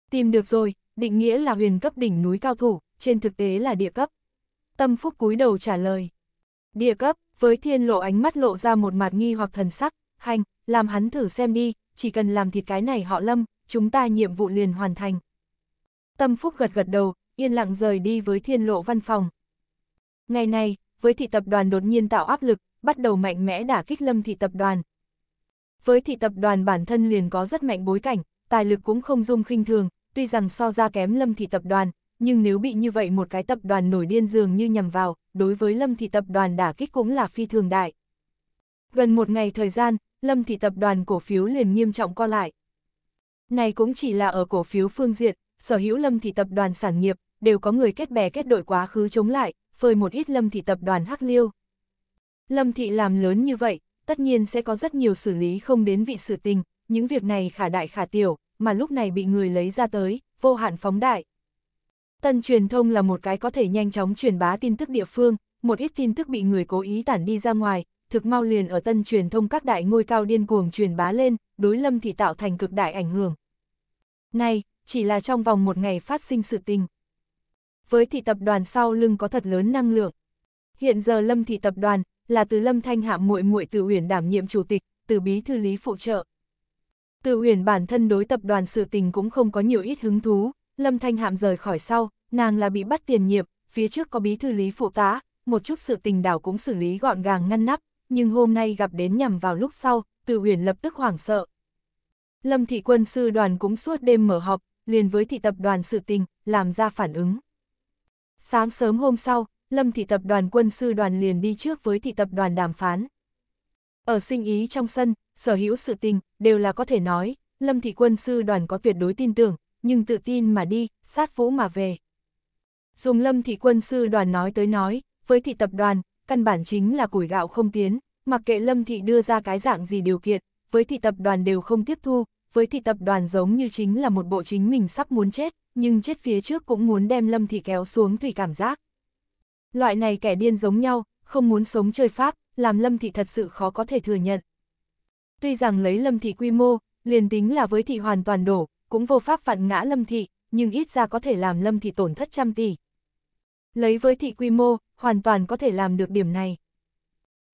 Tìm được rồi, định nghĩa là huyền cấp đỉnh núi cao thủ, trên thực tế là địa cấp. Tâm Phúc cúi đầu trả lời. Địa cấp, với thiên lộ ánh mắt lộ ra một mặt nghi hoặc thần sắc, hành, làm hắn thử xem đi, chỉ cần làm thịt cái này họ lâm, chúng ta nhiệm vụ liền hoàn thành. Tâm Phúc gật gật đầu, yên lặng rời đi với thiên lộ văn phòng. Ngày này, với thị tập đoàn đột nhiên tạo áp lực, bắt đầu mạnh mẽ đả kích lâm thị tập đoàn. Với thị tập đoàn bản thân liền có rất mạnh bối cảnh, tài lực cũng không dung khinh thường, tuy rằng so ra kém lâm thị tập đoàn, nhưng nếu bị như vậy một cái tập đoàn nổi điên dường như nhầm vào, đối với lâm thị tập đoàn đả kích cũng là phi thường đại. Gần một ngày thời gian, lâm thị tập đoàn cổ phiếu liền nghiêm trọng co lại. Này cũng chỉ là ở cổ phiếu phương diện, sở hữu lâm thị tập đoàn sản nghiệp, đều có người kết bè kết đội quá khứ chống lại, phơi một ít lâm thị tập đoàn Hắc Liêu. Lâm thị làm lớn như vậy, tất nhiên sẽ có rất nhiều xử lý không đến vị sự tình, những việc này khả đại khả tiểu, mà lúc này bị người lấy ra tới, vô hạn phóng đại. Tân truyền thông là một cái có thể nhanh chóng truyền bá tin tức địa phương, một ít tin tức bị người cố ý tản đi ra ngoài, thực mau liền ở tân truyền thông các đại ngôi cao điên cuồng truyền bá lên, đối lâm thị tạo thành cực đại ảnh hưởng. Này, chỉ là trong vòng một ngày phát sinh sự tình với thị tập đoàn sau lưng có thật lớn năng lượng. Hiện giờ Lâm thị tập đoàn là từ Lâm Thanh Hạ muội muội Từ Uyển đảm nhiệm chủ tịch, từ bí thư lý phụ trợ. Từ Uyển bản thân đối tập đoàn sự tình cũng không có nhiều ít hứng thú, Lâm Thanh Hạm rời khỏi sau, nàng là bị bắt tiền nhiệm, phía trước có bí thư lý phụ tá, một chút sự tình đảo cũng xử lý gọn gàng ngăn nắp, nhưng hôm nay gặp đến nhằm vào lúc sau, Từ Uyển lập tức hoảng sợ. Lâm thị quân sư đoàn cũng suốt đêm mở họp, liền với thị tập đoàn sự tình, làm ra phản ứng. Sáng sớm hôm sau, Lâm thị tập đoàn quân sư đoàn liền đi trước với thị tập đoàn đàm phán. Ở sinh ý trong sân, sở hữu sự tình, đều là có thể nói, Lâm thị quân sư đoàn có tuyệt đối tin tưởng, nhưng tự tin mà đi, sát vũ mà về. Dùng Lâm thị quân sư đoàn nói tới nói, với thị tập đoàn, căn bản chính là củi gạo không tiến, mặc kệ Lâm thị đưa ra cái dạng gì điều kiện, với thị tập đoàn đều không tiếp thu, với thị tập đoàn giống như chính là một bộ chính mình sắp muốn chết, nhưng chết phía trước cũng muốn đem Lâm Thị kéo xuống thủy cảm giác. Loại này kẻ điên giống nhau, không muốn sống chơi Pháp, làm Lâm Thị thật sự khó có thể thừa nhận. Tuy rằng lấy Lâm Thị quy mô, liền tính là với Thị hoàn toàn đổ, cũng vô pháp vặn ngã Lâm Thị, nhưng ít ra có thể làm Lâm Thị tổn thất trăm tỷ. Lấy với Thị quy mô, hoàn toàn có thể làm được điểm này.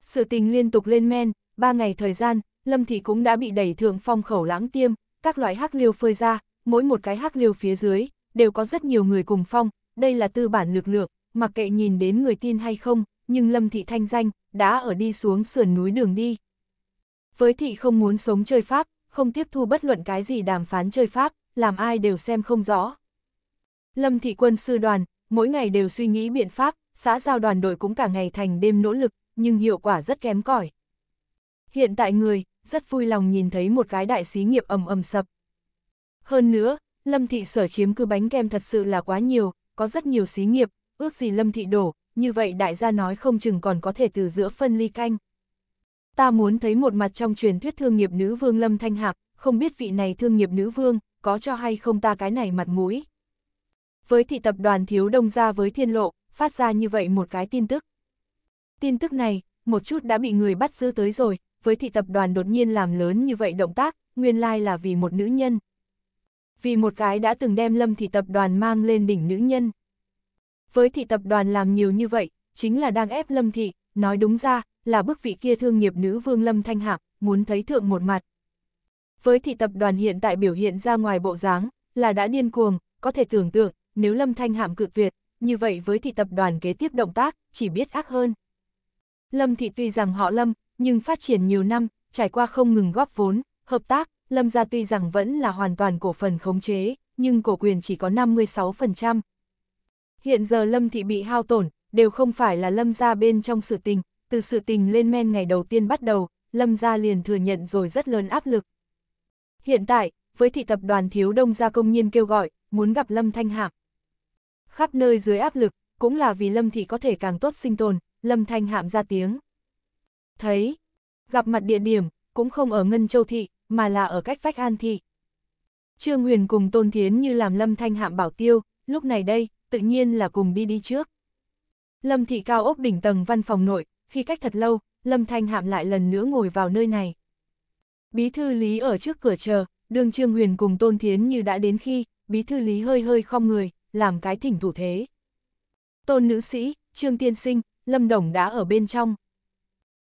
Sự tình liên tục lên men, ba ngày thời gian, Lâm Thị cũng đã bị đẩy thượng phong khẩu lãng tiêm, các loại hắc liêu phơi ra, mỗi một cái hắc liêu phía dưới, đều có rất nhiều người cùng phong, đây là tư bản lực lượng, mặc kệ nhìn đến người tin hay không, nhưng Lâm Thị thanh danh, đã ở đi xuống sườn núi đường đi. Với Thị không muốn sống chơi Pháp, không tiếp thu bất luận cái gì đàm phán chơi Pháp, làm ai đều xem không rõ. Lâm Thị quân sư đoàn, mỗi ngày đều suy nghĩ biện pháp, xã giao đoàn đội cũng cả ngày thành đêm nỗ lực, nhưng hiệu quả rất kém cỏi. Hiện tại người, rất vui lòng nhìn thấy một cái đại xí nghiệp ầm ầm sập, hơn nữa, Lâm Thị sở chiếm cứ bánh kem thật sự là quá nhiều, có rất nhiều xí nghiệp, ước gì Lâm Thị đổ, như vậy đại gia nói không chừng còn có thể từ giữa phân ly canh. Ta muốn thấy một mặt trong truyền thuyết thương nghiệp nữ vương Lâm Thanh Hạc, không biết vị này thương nghiệp nữ vương, có cho hay không ta cái này mặt mũi. Với thị tập đoàn thiếu đông ra với thiên lộ, phát ra như vậy một cái tin tức. Tin tức này, một chút đã bị người bắt giữ tới rồi, với thị tập đoàn đột nhiên làm lớn như vậy động tác, nguyên lai là vì một nữ nhân vì một cái đã từng đem lâm thị tập đoàn mang lên đỉnh nữ nhân. Với thị tập đoàn làm nhiều như vậy, chính là đang ép lâm thị, nói đúng ra, là bức vị kia thương nghiệp nữ vương lâm thanh hạc, muốn thấy thượng một mặt. Với thị tập đoàn hiện tại biểu hiện ra ngoài bộ dáng, là đã điên cuồng, có thể tưởng tượng, nếu lâm thanh hạm cự tuyệt, như vậy với thị tập đoàn kế tiếp động tác, chỉ biết ác hơn. Lâm thị tuy rằng họ lâm, nhưng phát triển nhiều năm, trải qua không ngừng góp vốn, hợp tác, Lâm gia tuy rằng vẫn là hoàn toàn cổ phần khống chế, nhưng cổ quyền chỉ có 56%. Hiện giờ Lâm thị bị hao tổn, đều không phải là Lâm gia bên trong sự tình, từ sự tình lên men ngày đầu tiên bắt đầu, Lâm gia liền thừa nhận rồi rất lớn áp lực. Hiện tại, với thị tập đoàn thiếu đông gia công nhiên kêu gọi, muốn gặp Lâm Thanh Hạm. Khắp nơi dưới áp lực, cũng là vì Lâm thị có thể càng tốt sinh tồn, Lâm Thanh Hạm ra tiếng. Thấy, gặp mặt địa điểm, cũng không ở Ngân Châu Thị, mà là ở cách vách An Thị. Trương Huyền cùng Tôn Thiến như làm Lâm Thanh hạm bảo tiêu, lúc này đây, tự nhiên là cùng đi đi trước. Lâm Thị cao ốc đỉnh tầng văn phòng nội, khi cách thật lâu, Lâm Thanh hạm lại lần nữa ngồi vào nơi này. Bí thư Lý ở trước cửa chờ, đường Trương Huyền cùng Tôn Thiến như đã đến khi, bí thư Lý hơi hơi khom người, làm cái thỉnh thủ thế. Tôn nữ sĩ, Trương Tiên Sinh, Lâm Đồng đã ở bên trong.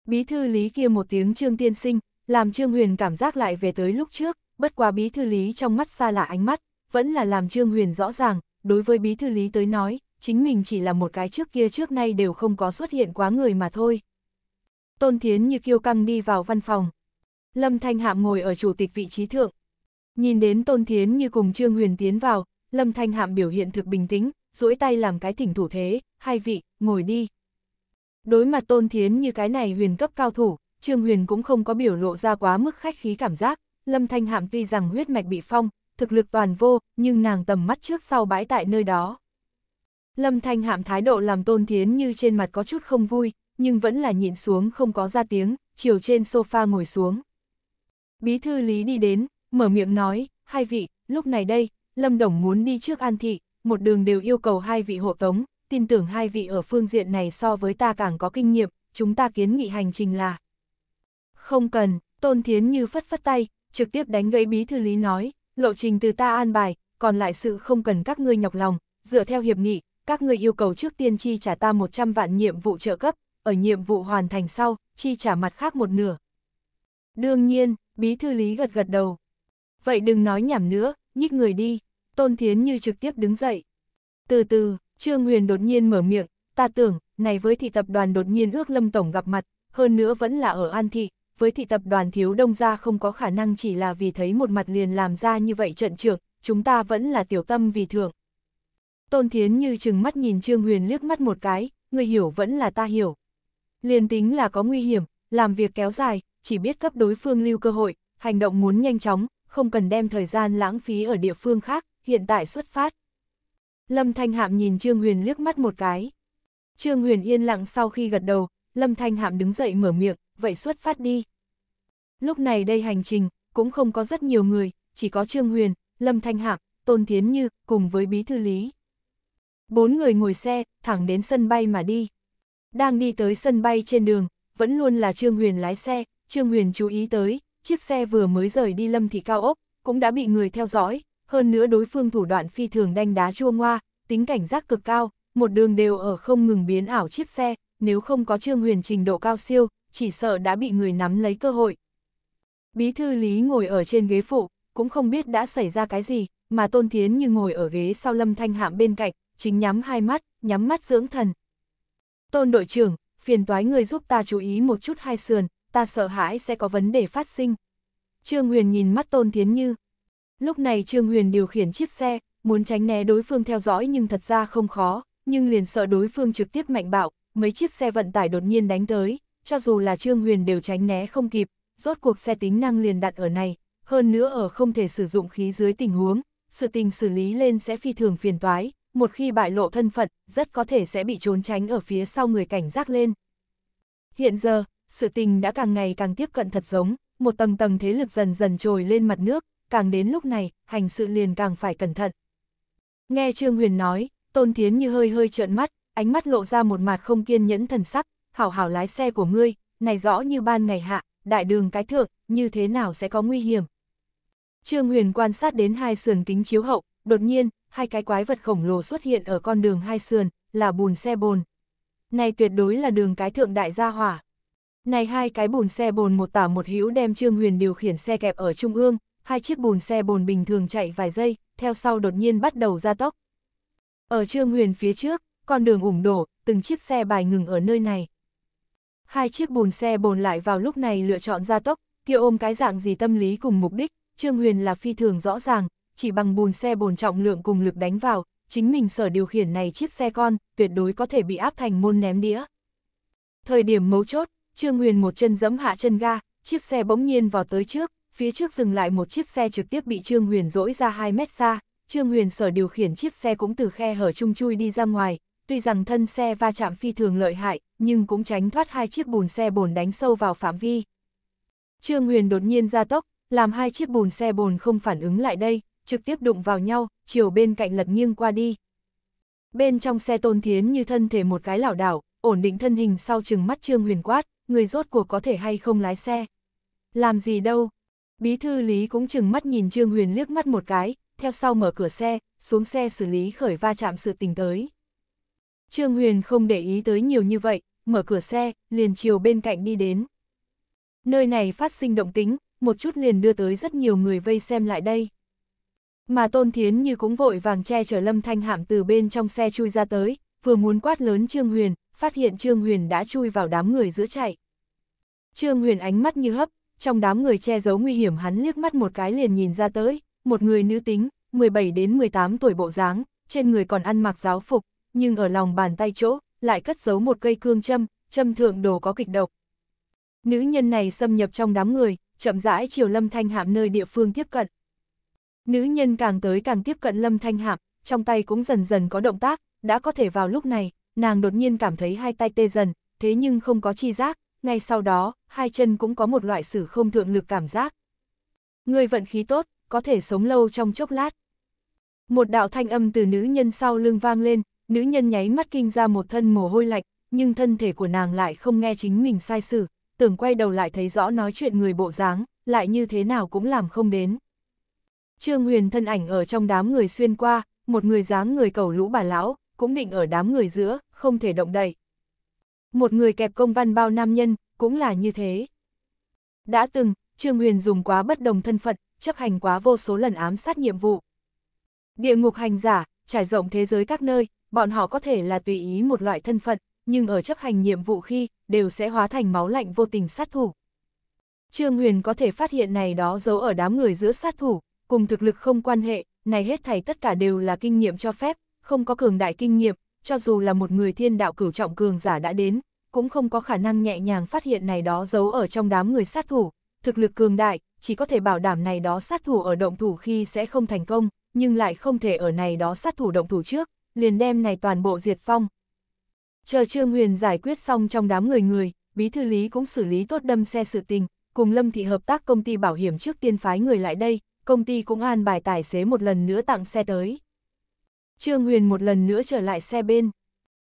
Bí thư Lý kia một tiếng Trương Tiên Sinh, làm Trương Huyền cảm giác lại về tới lúc trước, bất quá bí thư lý trong mắt xa lạ ánh mắt, vẫn là làm Trương Huyền rõ ràng, đối với bí thư lý tới nói, chính mình chỉ là một cái trước kia trước nay đều không có xuất hiện quá người mà thôi. Tôn Thiến như kiêu căng đi vào văn phòng. Lâm Thanh Hạm ngồi ở chủ tịch vị trí thượng. Nhìn đến Tôn Thiến như cùng Trương Huyền tiến vào, Lâm Thanh Hạm biểu hiện thực bình tĩnh, duỗi tay làm cái thỉnh thủ thế, hai vị, ngồi đi. Đối mặt Tôn Thiến như cái này huyền cấp cao thủ, Trương Huyền cũng không có biểu lộ ra quá mức khách khí cảm giác, Lâm Thanh Hạm tuy rằng huyết mạch bị phong, thực lực toàn vô, nhưng nàng tầm mắt trước sau bãi tại nơi đó. Lâm Thanh Hạm thái độ làm Tôn Thiến như trên mặt có chút không vui, nhưng vẫn là nhịn xuống không có ra tiếng, chiều trên sofa ngồi xuống. Bí thư Lý đi đến, mở miệng nói, hai vị, lúc này đây, Lâm Đồng muốn đi trước An Thị, một đường đều yêu cầu hai vị hộ tống, tin tưởng hai vị ở phương diện này so với ta càng có kinh nghiệm, chúng ta kiến nghị hành trình là, không cần, Tôn Thiến Như phất phất tay, trực tiếp đánh gãy bí thư lý nói, lộ trình từ ta an bài, còn lại sự không cần các ngươi nhọc lòng, dựa theo hiệp nghị, các ngươi yêu cầu trước tiên chi trả ta 100 vạn nhiệm vụ trợ cấp, ở nhiệm vụ hoàn thành sau, chi trả mặt khác một nửa. Đương nhiên, bí thư lý gật gật đầu. Vậy đừng nói nhảm nữa, nhích người đi, Tôn Thiến Như trực tiếp đứng dậy. Từ từ, Trương Huyền đột nhiên mở miệng, ta tưởng, này với thị tập đoàn đột nhiên ước Lâm Tổng gặp mặt, hơn nữa vẫn là ở An Thị, với thị tập đoàn thiếu đông gia không có khả năng chỉ là vì thấy một mặt liền làm ra như vậy trận trưởng, chúng ta vẫn là tiểu tâm vì thượng Tôn Thiến như chừng mắt nhìn Trương Huyền liếc mắt một cái, người hiểu vẫn là ta hiểu. Liền tính là có nguy hiểm, làm việc kéo dài, chỉ biết cấp đối phương lưu cơ hội, hành động muốn nhanh chóng, không cần đem thời gian lãng phí ở địa phương khác, hiện tại xuất phát. Lâm Thanh Hạm nhìn Trương Huyền liếc mắt một cái. Trương Huyền yên lặng sau khi gật đầu, Lâm Thanh Hạm đứng dậy mở miệng, vậy xuất phát đi. Lúc này đây hành trình, cũng không có rất nhiều người, chỉ có Trương Huyền, Lâm Thanh Hạm, Tôn Thiến Như, cùng với Bí Thư Lý. Bốn người ngồi xe, thẳng đến sân bay mà đi. Đang đi tới sân bay trên đường, vẫn luôn là Trương Huyền lái xe, Trương Huyền chú ý tới, chiếc xe vừa mới rời đi Lâm Thị Cao ốc, cũng đã bị người theo dõi, hơn nữa đối phương thủ đoạn phi thường đanh đá chua ngoa, tính cảnh giác cực cao, một đường đều ở không ngừng biến ảo chiếc xe, nếu không có Trương Huyền trình độ cao siêu, chỉ sợ đã bị người nắm lấy cơ hội. Bí thư Lý ngồi ở trên ghế phụ, cũng không biết đã xảy ra cái gì, mà Tôn Thiến như ngồi ở ghế sau Lâm Thanh Hạm bên cạnh, chính nhắm hai mắt, nhắm mắt dưỡng thần. Tôn đội trưởng, phiền toái người giúp ta chú ý một chút hai sườn, ta sợ hãi sẽ có vấn đề phát sinh. Trương Huyền nhìn mắt Tôn Thiến Như. Lúc này Trương Huyền điều khiển chiếc xe, muốn tránh né đối phương theo dõi nhưng thật ra không khó, nhưng liền sợ đối phương trực tiếp mạnh bạo, mấy chiếc xe vận tải đột nhiên đánh tới, cho dù là Trương Huyền đều tránh né không kịp, rốt cuộc xe tính năng liền đặt ở này, hơn nữa ở không thể sử dụng khí dưới tình huống, sự tình xử lý lên sẽ phi thường phiền toái, một khi bại lộ thân phận, rất có thể sẽ bị trốn tránh ở phía sau người cảnh giác lên. Hiện giờ, sự tình đã càng ngày càng tiếp cận thật giống, một tầng tầng thế lực dần dần trồi lên mặt nước, càng đến lúc này, hành sự liền càng phải cẩn thận. Nghe Trương Huyền nói, Tôn Thiến như hơi hơi trợn mắt, ánh mắt lộ ra một mặt không kiên nhẫn thần sắc, hảo hảo lái xe của ngươi, này rõ như ban ngày hạ, đại đường cái thượng, như thế nào sẽ có nguy hiểm. Trương Huyền quan sát đến hai sườn kính chiếu hậu, đột nhiên, hai cái quái vật khổng lồ xuất hiện ở con đường hai sườn, là bùn xe bồn. Này tuyệt đối là đường cái thượng đại gia hỏa. Này hai cái bùn xe bồn một tả một hữu đem Trương Huyền điều khiển xe kẹp ở trung ương, hai chiếc bùn xe bồn bình thường chạy vài giây, theo sau đột nhiên bắt đầu ra tốc. Ở Trương Huyền phía trước, con đường ủng đổ, từng chiếc xe bài ngừng ở nơi này. Hai chiếc bồn xe bồn lại vào lúc này lựa chọn gia tốc, kia ôm cái dạng gì tâm lý cùng mục đích, Trương Huyền là phi thường rõ ràng, chỉ bằng bồn xe bồn trọng lượng cùng lực đánh vào, chính mình sở điều khiển này chiếc xe con, tuyệt đối có thể bị áp thành môn ném đĩa. Thời điểm mấu chốt, Trương Huyền một chân giẫm hạ chân ga, chiếc xe bỗng nhiên vào tới trước, phía trước dừng lại một chiếc xe trực tiếp bị Trương Huyền dỗi ra 2 mét xa, Trương Huyền sở điều khiển chiếc xe cũng từ khe hở chung chui đi ra ngoài, tuy rằng thân xe va chạm phi thường lợi hại, nhưng cũng tránh thoát hai chiếc bùn xe bồn đánh sâu vào phạm vi. Trương Huyền đột nhiên ra tốc, làm hai chiếc bùn xe bồn không phản ứng lại đây, trực tiếp đụng vào nhau, chiều bên cạnh lật nghiêng qua đi. Bên trong xe tôn thiến như thân thể một cái lảo đảo, ổn định thân hình sau chừng mắt Trương Huyền quát, người rốt cuộc có thể hay không lái xe. Làm gì đâu. Bí thư Lý cũng chừng mắt nhìn Trương Huyền liếc mắt một cái, theo sau mở cửa xe, xuống xe xử lý khởi va chạm sự tình tới. Trương Huyền không để ý tới nhiều như vậy, mở cửa xe, liền chiều bên cạnh đi đến. Nơi này phát sinh động tính, một chút liền đưa tới rất nhiều người vây xem lại đây. Mà Tôn Thiến như cũng vội vàng che chở Lâm Thanh Hạm từ bên trong xe chui ra tới, vừa muốn quát lớn Trương Huyền, phát hiện Trương Huyền đã chui vào đám người giữa chạy. Trương Huyền ánh mắt như hấp, trong đám người che giấu nguy hiểm hắn liếc mắt một cái liền nhìn ra tới, một người nữ tính, 17 đến 18 tuổi bộ dáng, trên người còn ăn mặc giáo phục, nhưng ở lòng bàn tay chỗ, lại cất giấu một cây cương châm, châm thượng đồ có kịch độc. Nữ nhân này xâm nhập trong đám người, chậm rãi chiều Lâm Thanh Hạm nơi địa phương tiếp cận. Nữ nhân càng tới càng tiếp cận Lâm Thanh Hạm, trong tay cũng dần dần có động tác, đã có thể vào lúc này, nàng đột nhiên cảm thấy hai tay tê dần, thế nhưng không có chi giác, ngay sau đó, hai chân cũng có một loại sử không thượng lực cảm giác. Người vận khí tốt, có thể sống lâu trong chốc lát. Một đạo thanh âm từ nữ nhân sau lưng vang lên, nữ nhân nháy mắt kinh ra một thân mồ hôi lạnh, nhưng thân thể của nàng lại không nghe chính mình sai xử, tưởng quay đầu lại thấy rõ nói chuyện người bộ dáng, lại như thế nào cũng làm không đến. Trương Huyền thân ảnh ở trong đám người xuyên qua, một người dáng người cầu lũ bà lão, cũng định ở đám người giữa, không thể động đậy. Một người kẹp công văn bao nam nhân, cũng là như thế. Đã từng, Trương Huyền dùng quá bất đồng thân phận, chấp hành quá vô số lần ám sát nhiệm vụ. Địa ngục hành giả, trải rộng thế giới các nơi, bọn họ có thể là tùy ý một loại thân phận, nhưng ở chấp hành nhiệm vụ khi, đều sẽ hóa thành máu lạnh vô tình sát thủ. Trương Huyền có thể phát hiện này đó giấu ở đám người giữa sát thủ, cùng thực lực không quan hệ, này hết thảy tất cả đều là kinh nghiệm cho phép, không có cường đại kinh nghiệm, cho dù là một người thiên đạo cửu trọng cường giả đã đến, cũng không có khả năng nhẹ nhàng phát hiện này đó giấu ở trong đám người sát thủ, thực lực cường đại, chỉ có thể bảo đảm này đó sát thủ ở động thủ khi sẽ không thành công, nhưng lại không thể ở này đó sát thủ động thủ trước, liền đem này toàn bộ diệt phong. Chờ Trương Huyền giải quyết xong trong đám người người, bí thư lý cũng xử lý tốt đâm xe sự tình, cùng Lâm Thị hợp tác công ty bảo hiểm trước tiên phái người lại đây, công ty cũng an bài tài xế một lần nữa tặng xe tới. Trương Huyền một lần nữa trở lại xe bên.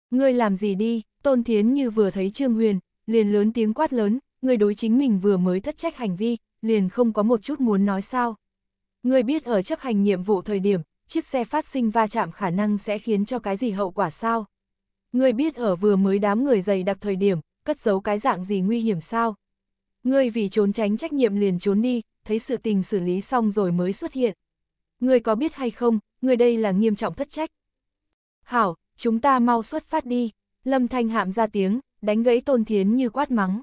Ngươi làm gì đi, Tôn Thiến như vừa thấy Trương Huyền, liền lớn tiếng quát lớn, người đối chính mình vừa mới thất trách hành vi, liền không có một chút muốn nói sao. Người biết ở chấp hành nhiệm vụ thời điểm, chiếc xe phát sinh va chạm khả năng sẽ khiến cho cái gì hậu quả sao? Ngươi biết ở vừa mới đám người dày đặc thời điểm, cất giấu cái dạng gì nguy hiểm sao? Ngươi vì trốn tránh trách nhiệm liền trốn đi, thấy sự tình xử lý xong rồi mới xuất hiện. Ngươi có biết hay không, ngươi đây là nghiêm trọng thất trách. Hảo, chúng ta mau xuất phát đi, Lâm Thanh Hạm ra tiếng, đánh gãy Tôn Thiến như quát mắng.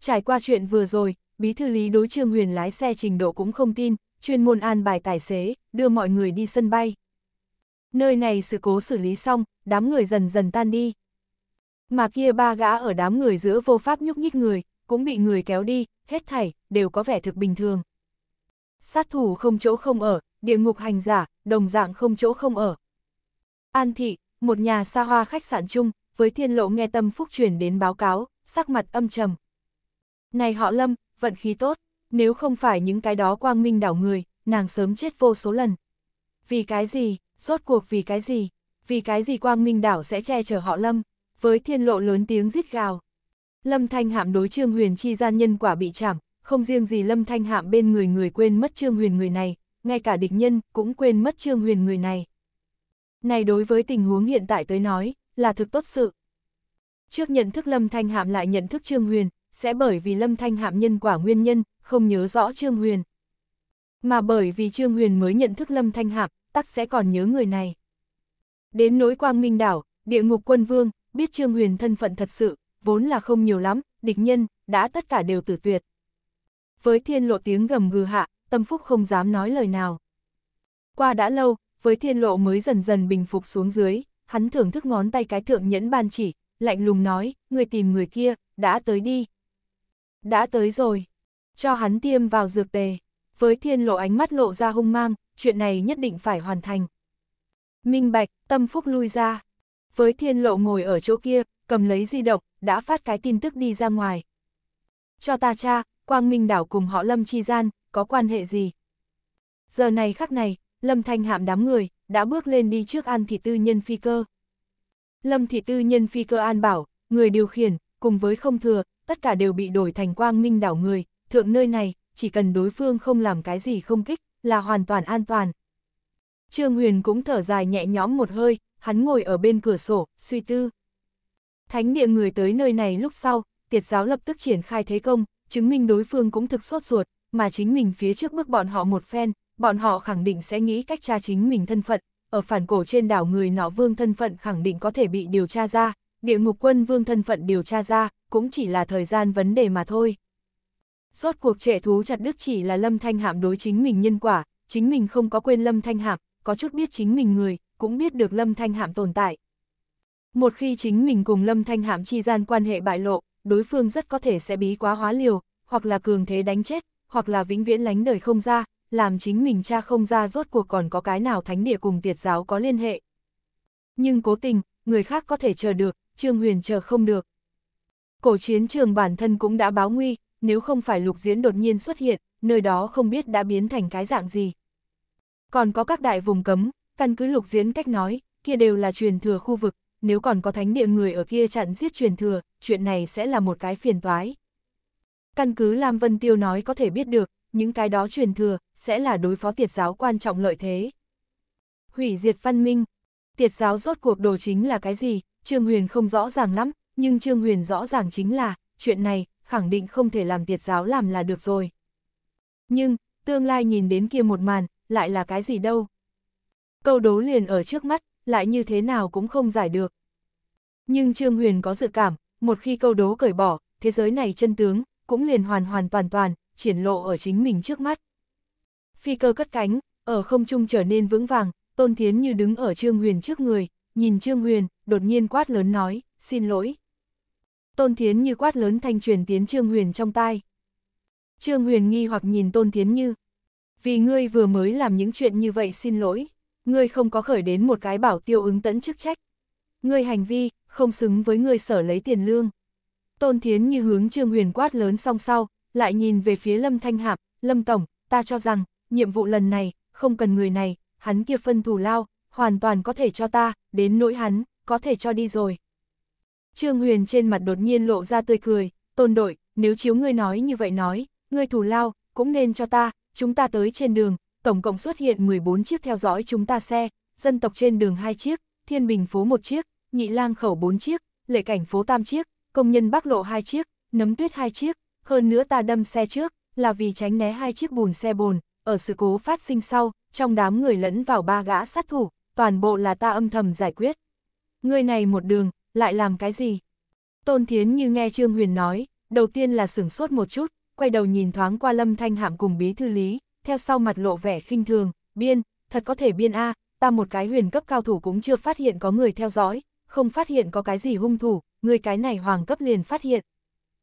Trải qua chuyện vừa rồi, Bí Thư Lý đối Trương Huyền lái xe trình độ cũng không tin, chuyên môn an bài tài xế, đưa mọi người đi sân bay. Nơi này sự cố xử lý xong, đám người dần dần tan đi. Mà kia ba gã ở đám người giữa vô pháp nhúc nhích người, cũng bị người kéo đi, hết thảy, đều có vẻ thực bình thường. Sát thủ không chỗ không ở, địa ngục hành giả, đồng dạng không chỗ không ở. An thị, một nhà xa hoa khách sạn chung, với thiên lộ nghe tâm phúc truyền đến báo cáo, sắc mặt âm trầm. Này họ Lâm, vận khí tốt. Nếu không phải những cái đó quang minh đảo người, nàng sớm chết vô số lần. Vì cái gì, rốt cuộc vì cái gì, vì cái gì quang minh đảo sẽ che chở họ Lâm, với thiên lộ lớn tiếng rít gào. Lâm Thanh Hạm đối Trương Huyền chi gian nhân quả bị chảm, không riêng gì Lâm Thanh Hạm bên người người quên mất Trương Huyền người này, ngay cả địch nhân cũng quên mất Trương Huyền người này. Này đối với tình huống hiện tại tới nói, là thực tốt sự. Trước nhận thức Lâm Thanh Hạm lại nhận thức Trương Huyền, sẽ bởi vì Lâm Thanh Hạm nhân quả nguyên nhân, không nhớ rõ Trương Huyền. Mà bởi vì Trương Huyền mới nhận thức Lâm Thanh Hạc, tắc sẽ còn nhớ người này. Đến nỗi quang minh đảo, địa ngục quân vương, biết Trương Huyền thân phận thật sự, vốn là không nhiều lắm, địch nhân, đã tất cả đều tử tuyệt. Với thiên lộ tiếng gầm gừ hạ, tâm phúc không dám nói lời nào. Qua đã lâu, với thiên lộ mới dần dần bình phục xuống dưới, hắn thưởng thức ngón tay cái thượng nhẫn ban chỉ, lạnh lùng nói, người tìm người kia, đã tới đi. Đã tới rồi. Cho hắn tiêm vào dược tề. Với thiên lộ ánh mắt lộ ra hung mang, chuyện này nhất định phải hoàn thành. Minh Bạch, tâm phúc lui ra. Với thiên lộ ngồi ở chỗ kia, cầm lấy di động, đã phát cái tin tức đi ra ngoài. Cho ta cha, Quang Minh đảo cùng họ Lâm Chi Gian, có quan hệ gì? Giờ này khắc này, Lâm Thanh hạm đám người, đã bước lên đi trước An Thị Tư Nhân Phi Cơ. Lâm Thị Tư Nhân Phi Cơ An bảo, người điều khiển, cùng với không thừa, tất cả đều bị đổi thành Quang Minh đảo người, thượng nơi này, chỉ cần đối phương không làm cái gì không kích, là hoàn toàn an toàn. Trương Huyền cũng thở dài nhẹ nhõm một hơi, hắn ngồi ở bên cửa sổ, suy tư. Thánh địa người tới nơi này lúc sau, tiệt giáo lập tức triển khai thế công, chứng minh đối phương cũng thực sốt ruột, mà chính mình phía trước bước bọn họ một phen, bọn họ khẳng định sẽ nghĩ cách tra chính mình thân phận, ở phản cổ trên đảo người nọ vương thân phận khẳng định có thể bị điều tra ra, địa ngục quân vương thân phận điều tra ra, cũng chỉ là thời gian vấn đề mà thôi. Rốt cuộc trẻ thú chặt đứt chỉ là Lâm Thanh Hạm đối chính mình nhân quả, chính mình không có quên Lâm Thanh Hạm, có chút biết chính mình người, cũng biết được Lâm Thanh Hạm tồn tại. Một khi chính mình cùng Lâm Thanh Hạm chi gian quan hệ bại lộ, đối phương rất có thể sẽ bí quá hóa liều, hoặc là cường thế đánh chết, hoặc là vĩnh viễn lánh đời không ra, làm chính mình cha không ra rốt cuộc còn có cái nào thánh địa cùng tiệt giáo có liên hệ. Nhưng cố tình, người khác có thể chờ được, Trương Huyền chờ không được. Cổ chiến trường bản thân cũng đã báo nguy, nếu không phải lục diễn đột nhiên xuất hiện, nơi đó không biết đã biến thành cái dạng gì. Còn có các đại vùng cấm, căn cứ lục diễn cách nói, kia đều là truyền thừa khu vực, nếu còn có thánh địa người ở kia chặn giết truyền thừa, chuyện này sẽ là một cái phiền toái. Căn cứ Lam Vân Tiêu nói có thể biết được, những cái đó truyền thừa, sẽ là đối phó tiệt giáo quan trọng lợi thế. Hủy diệt văn minh, tiệt giáo rốt cuộc đồ chính là cái gì, Trương Huyền không rõ ràng lắm, nhưng Trương Huyền rõ ràng chính là, chuyện này, khẳng định không thể làm tiệt giáo làm là được rồi. Nhưng, tương lai nhìn đến kia một màn, lại là cái gì đâu. Câu đố liền ở trước mắt, lại như thế nào cũng không giải được. Nhưng Trương Huyền có dự cảm, một khi câu đố cởi bỏ, thế giới này chân tướng, cũng liền hoàn hoàn toàn toàn, triển lộ ở chính mình trước mắt. Phi cơ cất cánh, ở không trung trở nên vững vàng, Tôn Thiến như đứng ở Trương Huyền trước người, nhìn Trương Huyền, đột nhiên quát lớn nói, xin lỗi, Tôn Thiến Như quát lớn thanh truyền tiến Trương Huyền trong tai. Trương Huyền nghi hoặc nhìn Tôn Thiến Như. Vì ngươi vừa mới làm những chuyện như vậy xin lỗi, ngươi không có khởi đến một cái bảo tiêu ứng tẫn chức trách. Ngươi hành vi, không xứng với ngươi sở lấy tiền lương. Tôn Thiến Như hướng Trương Huyền quát lớn song sau, lại nhìn về phía Lâm Thanh Hạp, Lâm Tổng, ta cho rằng, nhiệm vụ lần này, không cần người này, hắn kia phân thù lao, hoàn toàn có thể cho ta, đến nỗi hắn, có thể cho đi rồi. Trương Huyền trên mặt đột nhiên lộ ra tươi cười, tôn đội, nếu chiếu ngươi nói như vậy nói, ngươi thù lao, cũng nên cho ta, chúng ta tới trên đường, tổng cộng xuất hiện 14 chiếc theo dõi chúng ta xe, dân tộc trên đường hai chiếc, thiên bình phố một chiếc, nhị lang khẩu 4 chiếc, lệ cảnh phố tam chiếc, công nhân bắc lộ hai chiếc, nấm tuyết hai chiếc, hơn nữa ta đâm xe trước, là vì tránh né hai chiếc bùn xe bồn, ở sự cố phát sinh sau, trong đám người lẫn vào ba gã sát thủ, toàn bộ là ta âm thầm giải quyết. Ngươi này một đường, lại làm cái gì? Tôn Thiến như nghe Trương Huyền nói, đầu tiên là sửng sốt một chút, quay đầu nhìn thoáng qua Lâm Thanh Hạm cùng bí thư lý, theo sau mặt lộ vẻ khinh thường, biên, thật có thể biên A, ta một cái huyền cấp cao thủ cũng chưa phát hiện có người theo dõi, không phát hiện có cái gì hung thủ, người cái này hoàng cấp liền phát hiện.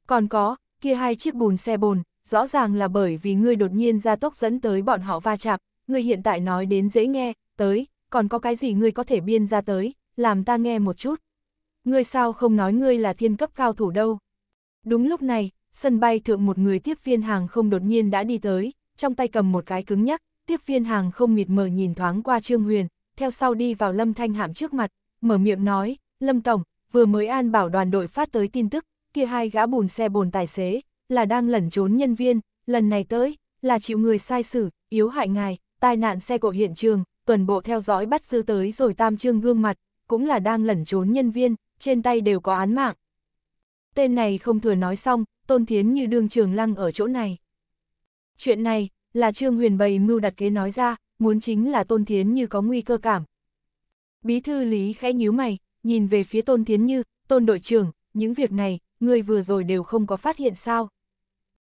Còn có, kia hai chiếc bùn xe bồn, rõ ràng là bởi vì ngươi đột nhiên ra tốc dẫn tới bọn họ va chạm, ngươi hiện tại nói đến dễ nghe, tới, còn có cái gì ngươi có thể biên ra tới, làm ta nghe một chút ngươi sao không nói ngươi là thiên cấp cao thủ đâu. Đúng lúc này, sân bay thượng một người tiếp viên hàng không đột nhiên đã đi tới, trong tay cầm một cái cứng nhắc, tiếp viên hàng không mịt mờ nhìn thoáng qua Trương Huyền, theo sau đi vào Lâm Thanh Hạm trước mặt, mở miệng nói, Lâm Tổng, vừa mới an bảo đoàn đội phát tới tin tức, kia hai gã bùn xe bồn tài xế, là đang lẩn trốn nhân viên, lần này tới, là chịu người sai xử, yếu hại ngài, tai nạn xe cộ hiện trường, tuần bộ theo dõi bắt giữ tới rồi tam trương gương mặt, cũng là đang lẩn trốn nhân viên, trên tay đều có án mạng. Tên này không thừa nói xong, Tôn Thiến như đương trường lăng ở chỗ này. Chuyện này, là Trương Huyền bày mưu đặt kế nói ra, muốn chính là Tôn Thiến như có nguy cơ cảm. Bí thư Lý khẽ nhíu mày, nhìn về phía Tôn Thiến như, Tôn đội trưởng, những việc này, người vừa rồi đều không có phát hiện sao.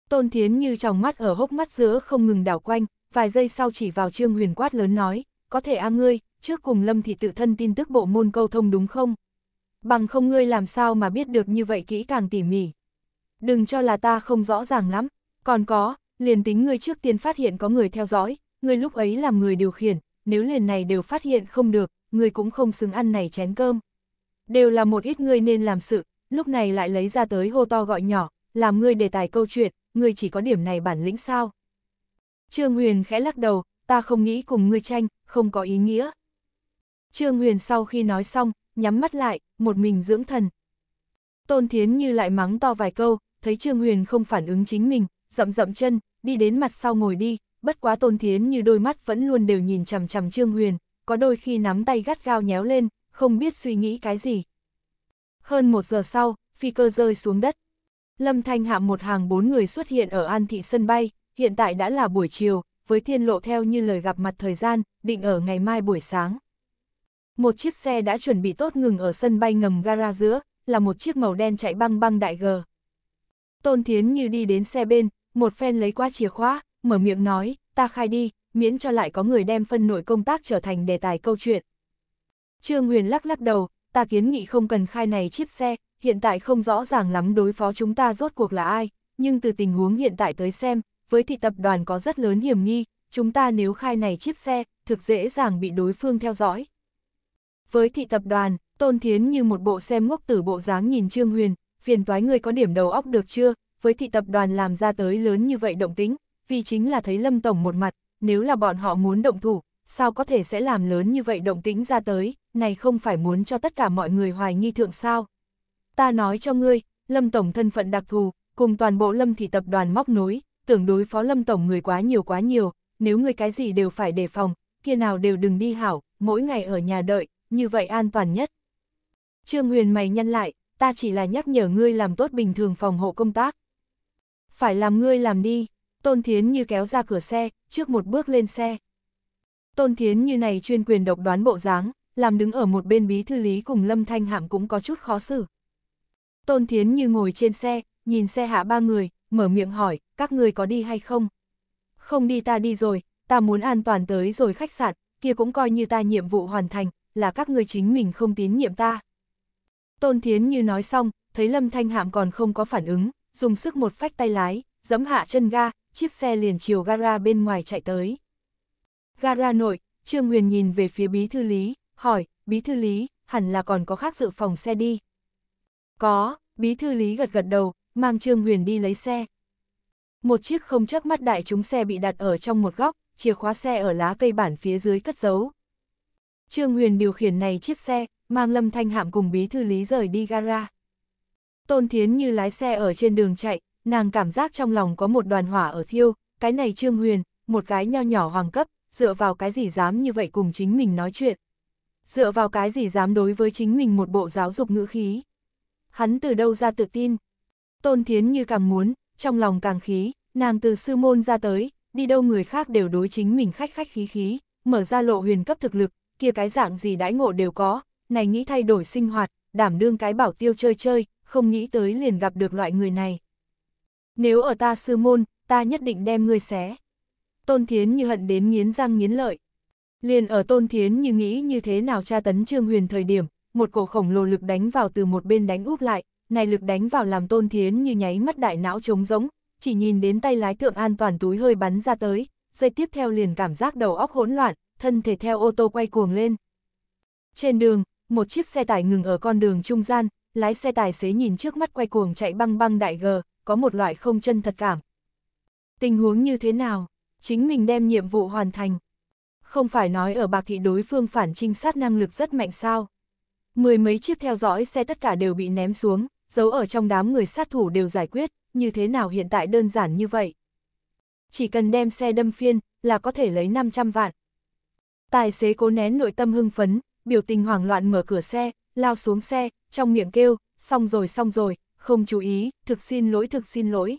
Tôn Thiến như trong mắt ở hốc mắt giữa không ngừng đảo quanh, vài giây sau chỉ vào Trương Huyền quát lớn nói, có thể a ngươi, trước cùng Lâm Thị tự thân tin tức bộ môn câu thông đúng không? bằng không ngươi làm sao mà biết được như vậy kỹ càng tỉ mỉ. Đừng cho là ta không rõ ràng lắm, còn có, liền tính ngươi trước tiên phát hiện có người theo dõi, ngươi lúc ấy làm người điều khiển, nếu liền này đều phát hiện không được, ngươi cũng không xứng ăn này chén cơm. Đều là một ít ngươi nên làm sự, lúc này lại lấy ra tới hô to gọi nhỏ, làm ngươi đề tài câu chuyện, ngươi chỉ có điểm này bản lĩnh sao. Trương Huyền khẽ lắc đầu, ta không nghĩ cùng ngươi tranh, không có ý nghĩa. Trương Huyền sau khi nói xong, nhắm mắt lại, một mình dưỡng thần. Tôn Thiến như lại mắng to vài câu, thấy Trương Huyền không phản ứng chính mình, rậm rậm chân, đi đến mặt sau ngồi đi, bất quá Tôn Thiến như đôi mắt vẫn luôn đều nhìn chằm chằm Trương Huyền, có đôi khi nắm tay gắt gao nhéo lên, không biết suy nghĩ cái gì. Hơn một giờ sau, phi cơ rơi xuống đất. Lâm Thanh hạ một hàng bốn người xuất hiện ở An Thị sân bay, hiện tại đã là buổi chiều, với thiên lộ theo như lời gặp mặt thời gian, định ở ngày mai buổi sáng một chiếc xe đã chuẩn bị tốt ngừng ở sân bay ngầm gara giữa, là một chiếc màu đen chạy băng băng đại gờ. Tôn Thiến như đi đến xe bên, một phen lấy qua chìa khóa, mở miệng nói, ta khai đi, miễn cho lại có người đem phân nội công tác trở thành đề tài câu chuyện. Trương Huyền lắc lắc đầu, ta kiến nghị không cần khai này chiếc xe, hiện tại không rõ ràng lắm đối phó chúng ta rốt cuộc là ai, nhưng từ tình huống hiện tại tới xem, với thị tập đoàn có rất lớn hiểm nghi, chúng ta nếu khai này chiếc xe, thực dễ dàng bị đối phương theo dõi. Với thị tập đoàn, Tôn Thiến như một bộ xem ngốc tử bộ dáng nhìn Trương Huyền, phiền toái người có điểm đầu óc được chưa, với thị tập đoàn làm ra tới lớn như vậy động tính, vì chính là thấy Lâm Tổng một mặt, nếu là bọn họ muốn động thủ, sao có thể sẽ làm lớn như vậy động tính ra tới, này không phải muốn cho tất cả mọi người hoài nghi thượng sao. Ta nói cho ngươi, Lâm Tổng thân phận đặc thù, cùng toàn bộ Lâm thị tập đoàn móc nối, tưởng đối phó Lâm Tổng người quá nhiều quá nhiều, nếu người cái gì đều phải đề phòng, kia nào đều đừng đi hảo, mỗi ngày ở nhà đợi, như vậy an toàn nhất. Trương Huyền mày nhăn lại, ta chỉ là nhắc nhở ngươi làm tốt bình thường phòng hộ công tác. Phải làm ngươi làm đi, Tôn Thiến như kéo ra cửa xe, trước một bước lên xe. Tôn Thiến như này chuyên quyền độc đoán bộ dáng, làm đứng ở một bên bí thư lý cùng Lâm Thanh Hạm cũng có chút khó xử. Tôn Thiến như ngồi trên xe, nhìn xe hạ ba người, mở miệng hỏi, các người có đi hay không? Không đi ta đi rồi, ta muốn an toàn tới rồi khách sạn, kia cũng coi như ta nhiệm vụ hoàn thành, là các ngươi chính mình không tín nhiệm ta. Tôn Thiến như nói xong, thấy Lâm Thanh Hạm còn không có phản ứng, dùng sức một phách tay lái, giẫm hạ chân ga, chiếc xe liền chiều gara bên ngoài chạy tới. Gara nội, Trương Huyền nhìn về phía bí thư lý, hỏi, bí thư lý, hẳn là còn có khác dự phòng xe đi. Có, bí thư lý gật gật đầu, mang Trương Huyền đi lấy xe. Một chiếc không chấp mắt đại chúng xe bị đặt ở trong một góc, chìa khóa xe ở lá cây bản phía dưới cất giấu. Trương Huyền điều khiển này chiếc xe, mang Lâm Thanh Hạm cùng bí thư lý rời đi gara. Tôn Thiến như lái xe ở trên đường chạy, nàng cảm giác trong lòng có một đoàn hỏa ở thiêu, cái này Trương Huyền, một cái nho nhỏ hoàng cấp, dựa vào cái gì dám như vậy cùng chính mình nói chuyện. Dựa vào cái gì dám đối với chính mình một bộ giáo dục ngữ khí. Hắn từ đâu ra tự tin. Tôn Thiến như càng muốn, trong lòng càng khí, nàng từ sư môn ra tới, đi đâu người khác đều đối chính mình khách khách khí khí, mở ra lộ huyền cấp thực lực, kia cái dạng gì đãi ngộ đều có, này nghĩ thay đổi sinh hoạt, đảm đương cái bảo tiêu chơi chơi, không nghĩ tới liền gặp được loại người này. Nếu ở ta sư môn, ta nhất định đem ngươi xé. Tôn Thiến như hận đến nghiến răng nghiến lợi. Liền ở Tôn Thiến như nghĩ như thế nào tra tấn Trương Huyền thời điểm, một cổ khổng lồ lực đánh vào từ một bên đánh úp lại, này lực đánh vào làm Tôn Thiến như nháy mắt đại não trống rỗng, chỉ nhìn đến tay lái thượng an toàn túi hơi bắn ra tới, dây tiếp theo liền cảm giác đầu óc hỗn loạn, thân thể theo ô tô quay cuồng lên. Trên đường, một chiếc xe tải ngừng ở con đường trung gian, lái xe tài xế nhìn trước mắt quay cuồng chạy băng băng đại gờ, có một loại không chân thật cảm. Tình huống như thế nào? Chính mình đem nhiệm vụ hoàn thành. Không phải nói ở bạc thị đối phương phản trinh sát năng lực rất mạnh sao. Mười mấy chiếc theo dõi xe tất cả đều bị ném xuống, giấu ở trong đám người sát thủ đều giải quyết, như thế nào hiện tại đơn giản như vậy. Chỉ cần đem xe đâm phiên là có thể lấy 500 vạn, Tài xế cố nén nội tâm hưng phấn, biểu tình hoảng loạn mở cửa xe, lao xuống xe, trong miệng kêu, xong rồi xong rồi, không chú ý, thực xin lỗi thực xin lỗi.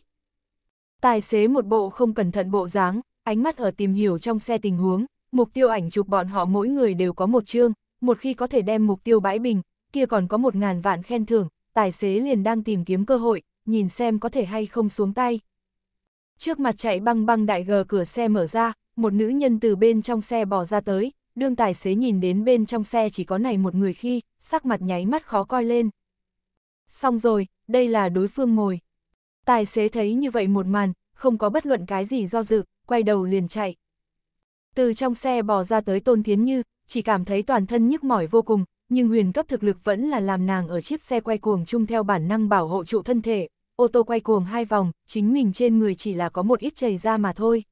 Tài xế một bộ không cẩn thận bộ dáng, ánh mắt ở tìm hiểu trong xe tình huống, mục tiêu ảnh chụp bọn họ mỗi người đều có một chương, một khi có thể đem mục tiêu bãi bình, kia còn có một ngàn vạn khen thưởng, tài xế liền đang tìm kiếm cơ hội, nhìn xem có thể hay không xuống tay. Trước mặt chạy băng băng đại gờ cửa xe mở ra, một nữ nhân từ bên trong xe bỏ ra tới, đương tài xế nhìn đến bên trong xe chỉ có này một người khi, sắc mặt nháy mắt khó coi lên. Xong rồi, đây là đối phương ngồi. Tài xế thấy như vậy một màn, không có bất luận cái gì do dự, quay đầu liền chạy. Từ trong xe bò ra tới Tôn Thiến Như, chỉ cảm thấy toàn thân nhức mỏi vô cùng, nhưng huyền cấp thực lực vẫn là làm nàng ở chiếc xe quay cuồng chung theo bản năng bảo hộ trụ thân thể, ô tô quay cuồng hai vòng, chính mình trên người chỉ là có một ít chảy ra mà thôi.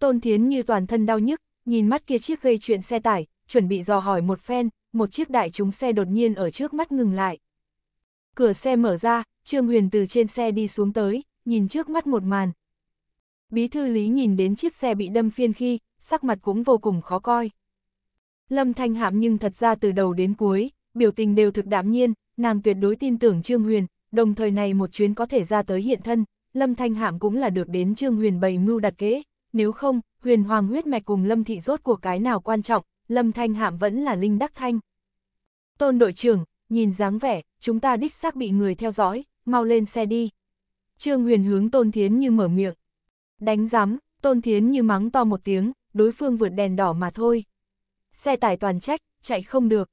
Tôn Thiến như toàn thân đau nhức, nhìn mắt kia chiếc gây chuyện xe tải, chuẩn bị dò hỏi một phen, một chiếc đại chúng xe đột nhiên ở trước mắt ngừng lại. Cửa xe mở ra, Trương Huyền từ trên xe đi xuống tới, nhìn trước mắt một màn. Bí thư Lý nhìn đến chiếc xe bị đâm phiên khi, sắc mặt cũng vô cùng khó coi. Lâm Thanh Hạm nhưng thật ra từ đầu đến cuối, biểu tình đều thực đạm nhiên, nàng tuyệt đối tin tưởng Trương Huyền, đồng thời này một chuyến có thể ra tới hiện thân, Lâm Thanh Hạm cũng là được đến Trương Huyền bày mưu đặt kế, nếu không, huyền hoàng huyết mạch cùng Lâm Thị rốt của cái nào quan trọng, Lâm Thanh Hạm vẫn là Linh Đắc Thanh. Tôn đội trưởng, nhìn dáng vẻ, chúng ta đích xác bị người theo dõi, mau lên xe đi. Trương huyền hướng Tôn Thiến như mở miệng. Đánh giám, Tôn Thiến như mắng to một tiếng, đối phương vượt đèn đỏ mà thôi. Xe tải toàn trách, chạy không được.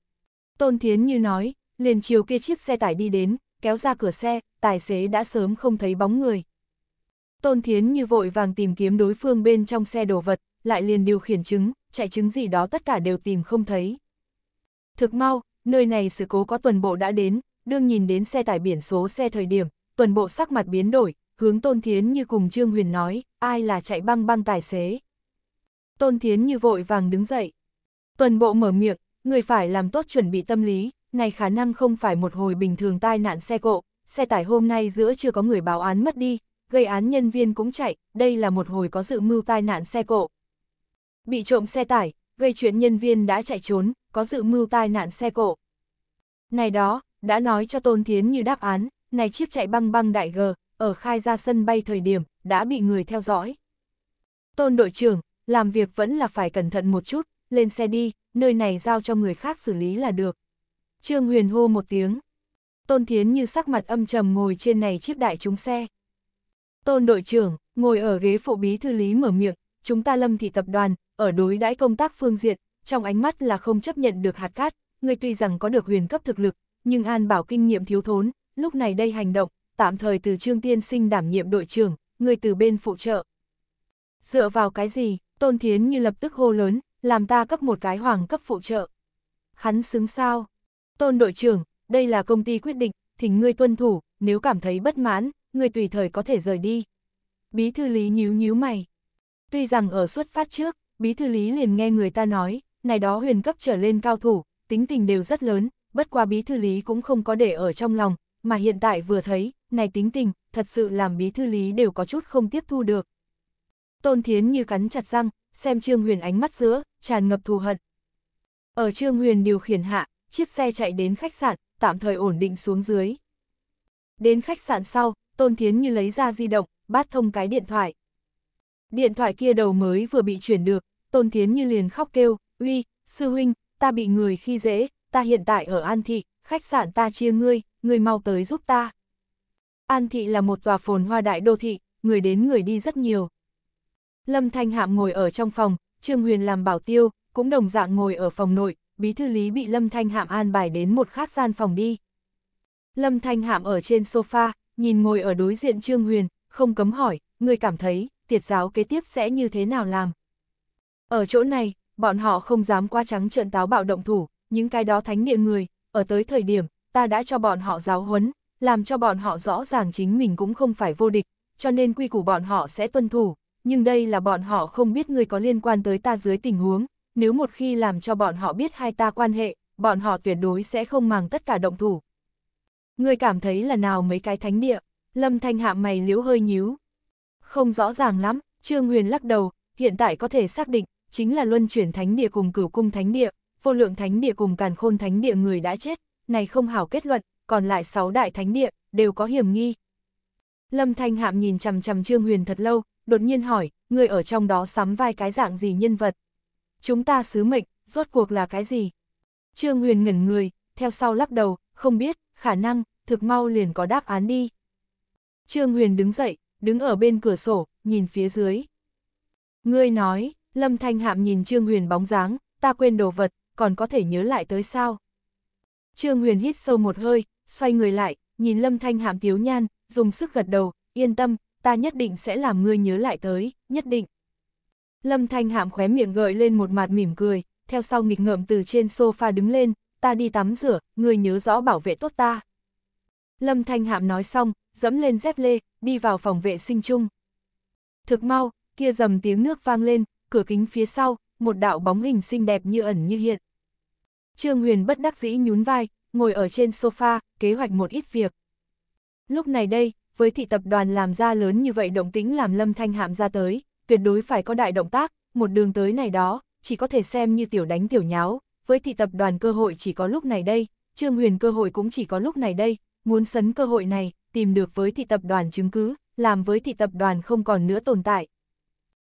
Tôn Thiến như nói, liền chiều kia chiếc xe tải đi đến, kéo ra cửa xe, tài xế đã sớm không thấy bóng người. Tôn Thiến như vội vàng tìm kiếm đối phương bên trong xe đồ vật, lại liền điều khiển chứng, chạy chứng gì đó tất cả đều tìm không thấy. Thực mau, nơi này sự cố có tuần bộ đã đến, đương nhìn đến xe tải biển số xe thời điểm, tuần bộ sắc mặt biến đổi, hướng Tôn Thiến như cùng Trương Huyền nói, ai là chạy băng băng tài xế. Tôn Thiến như vội vàng đứng dậy. Tuần bộ mở miệng, người phải làm tốt chuẩn bị tâm lý, này khả năng không phải một hồi bình thường tai nạn xe cộ, xe tải hôm nay giữa chưa có người báo án mất đi, gây án nhân viên cũng chạy, đây là một hồi có dự mưu tai nạn xe cộ. Bị trộm xe tải, gây chuyện nhân viên đã chạy trốn, có dự mưu tai nạn xe cộ. Này đó, đã nói cho Tôn Thiến như đáp án, này chiếc chạy băng băng đại G, ở khai ra sân bay thời điểm, đã bị người theo dõi. Tôn đội trưởng, làm việc vẫn là phải cẩn thận một chút, lên xe đi, nơi này giao cho người khác xử lý là được. Trương Huyền hô một tiếng. Tôn Thiến như sắc mặt âm trầm ngồi trên này chiếc đại chúng xe, Tôn đội trưởng, ngồi ở ghế phụ bí thư lý mở miệng, chúng ta lâm thị tập đoàn, ở đối đãi công tác phương diện, trong ánh mắt là không chấp nhận được hạt cát, người tuy rằng có được huyền cấp thực lực, nhưng an bảo kinh nghiệm thiếu thốn, lúc này đây hành động, tạm thời từ Trương Tiên Sinh đảm nhiệm đội trưởng, người từ bên phụ trợ. Dựa vào cái gì, Tôn Thiến như lập tức hô lớn, làm ta cấp một cái hoàng cấp phụ trợ. Hắn xứng sao? Tôn đội trưởng, đây là công ty quyết định, thỉnh ngươi tuân thủ, nếu cảm thấy bất mãn, người tùy thời có thể rời đi. Bí thư lý nhíu nhíu mày. Tuy rằng ở xuất phát trước, bí thư lý liền nghe người ta nói, này đó huyền cấp trở lên cao thủ, tính tình đều rất lớn, bất qua bí thư lý cũng không có để ở trong lòng, mà hiện tại vừa thấy, này tính tình, thật sự làm bí thư lý đều có chút không tiếp thu được. Tôn Thiến như cắn chặt răng, xem Trương Huyền ánh mắt giữa, tràn ngập thù hận. Ở Trương Huyền điều khiển hạ, chiếc xe chạy đến khách sạn, tạm thời ổn định xuống dưới. Đến khách sạn sau, Tôn Thiến như lấy ra di động, bắt thông cái điện thoại. Điện thoại kia đầu mới vừa bị chuyển được, Tôn Thiến như liền khóc kêu, uy, sư huynh, ta bị người khi dễ, ta hiện tại ở An Thị, khách sạn ta chia ngươi, ngươi mau tới giúp ta. An Thị là một tòa phồn hoa đại đô thị, người đến người đi rất nhiều. Lâm Thanh Hạm ngồi ở trong phòng, Trương Huyền làm bảo tiêu, cũng đồng dạng ngồi ở phòng nội, bí thư lý bị Lâm Thanh Hạm an bài đến một khác gian phòng đi. Lâm Thanh Hạm ở trên sofa, nhìn ngồi ở đối diện Trương Huyền, không cấm hỏi, người cảm thấy, tiệt giáo kế tiếp sẽ như thế nào làm? Ở chỗ này, bọn họ không dám qua trắng trợn táo bạo động thủ, những cái đó thánh địa người, ở tới thời điểm, ta đã cho bọn họ giáo huấn, làm cho bọn họ rõ ràng chính mình cũng không phải vô địch, cho nên quy củ bọn họ sẽ tuân thủ, nhưng đây là bọn họ không biết người có liên quan tới ta dưới tình huống, nếu một khi làm cho bọn họ biết hai ta quan hệ, bọn họ tuyệt đối sẽ không màng tất cả động thủ, Người cảm thấy là nào mấy cái thánh địa, lâm thanh hạ mày liếu hơi nhíu. Không rõ ràng lắm, Trương Huyền lắc đầu, hiện tại có thể xác định, chính là luân chuyển thánh địa cùng cửu cung thánh địa, vô lượng thánh địa cùng càn khôn thánh địa người đã chết, này không hảo kết luận, còn lại sáu đại thánh địa, đều có hiểm nghi. Lâm Thanh Hạm nhìn chằm chằm Trương Huyền thật lâu, đột nhiên hỏi, người ở trong đó sắm vai cái dạng gì nhân vật? Chúng ta sứ mệnh, rốt cuộc là cái gì? Trương Huyền ngẩn người, theo sau lắc đầu, không biết, khả năng, thực mau liền có đáp án đi. Trương Huyền đứng dậy, đứng ở bên cửa sổ, nhìn phía dưới. Ngươi nói, Lâm Thanh Hạm nhìn Trương Huyền bóng dáng, ta quên đồ vật, còn có thể nhớ lại tới sao? Trương Huyền hít sâu một hơi, xoay người lại, nhìn Lâm Thanh Hạm thiếu nhan, dùng sức gật đầu, yên tâm, ta nhất định sẽ làm ngươi nhớ lại tới, nhất định. Lâm Thanh Hạm khóe miệng gợi lên một mặt mỉm cười, theo sau nghịch ngợm từ trên sofa đứng lên, ta đi tắm rửa, ngươi nhớ rõ bảo vệ tốt ta. Lâm Thanh Hạm nói xong, dẫm lên dép lê, đi vào phòng vệ sinh chung. Thực mau, kia dầm tiếng nước vang lên, cửa kính phía sau, một đạo bóng hình xinh đẹp như ẩn như hiện. Trương Huyền bất đắc dĩ nhún vai, ngồi ở trên sofa, kế hoạch một ít việc. Lúc này đây, với thị tập đoàn làm ra lớn như vậy động tĩnh làm Lâm Thanh Hạm ra tới, tuyệt đối phải có đại động tác, một đường tới này đó, chỉ có thể xem như tiểu đánh tiểu nháo, với thị tập đoàn cơ hội chỉ có lúc này đây, Trương Huyền cơ hội cũng chỉ có lúc này đây, muốn sấn cơ hội này, tìm được với thị tập đoàn chứng cứ, làm với thị tập đoàn không còn nữa tồn tại.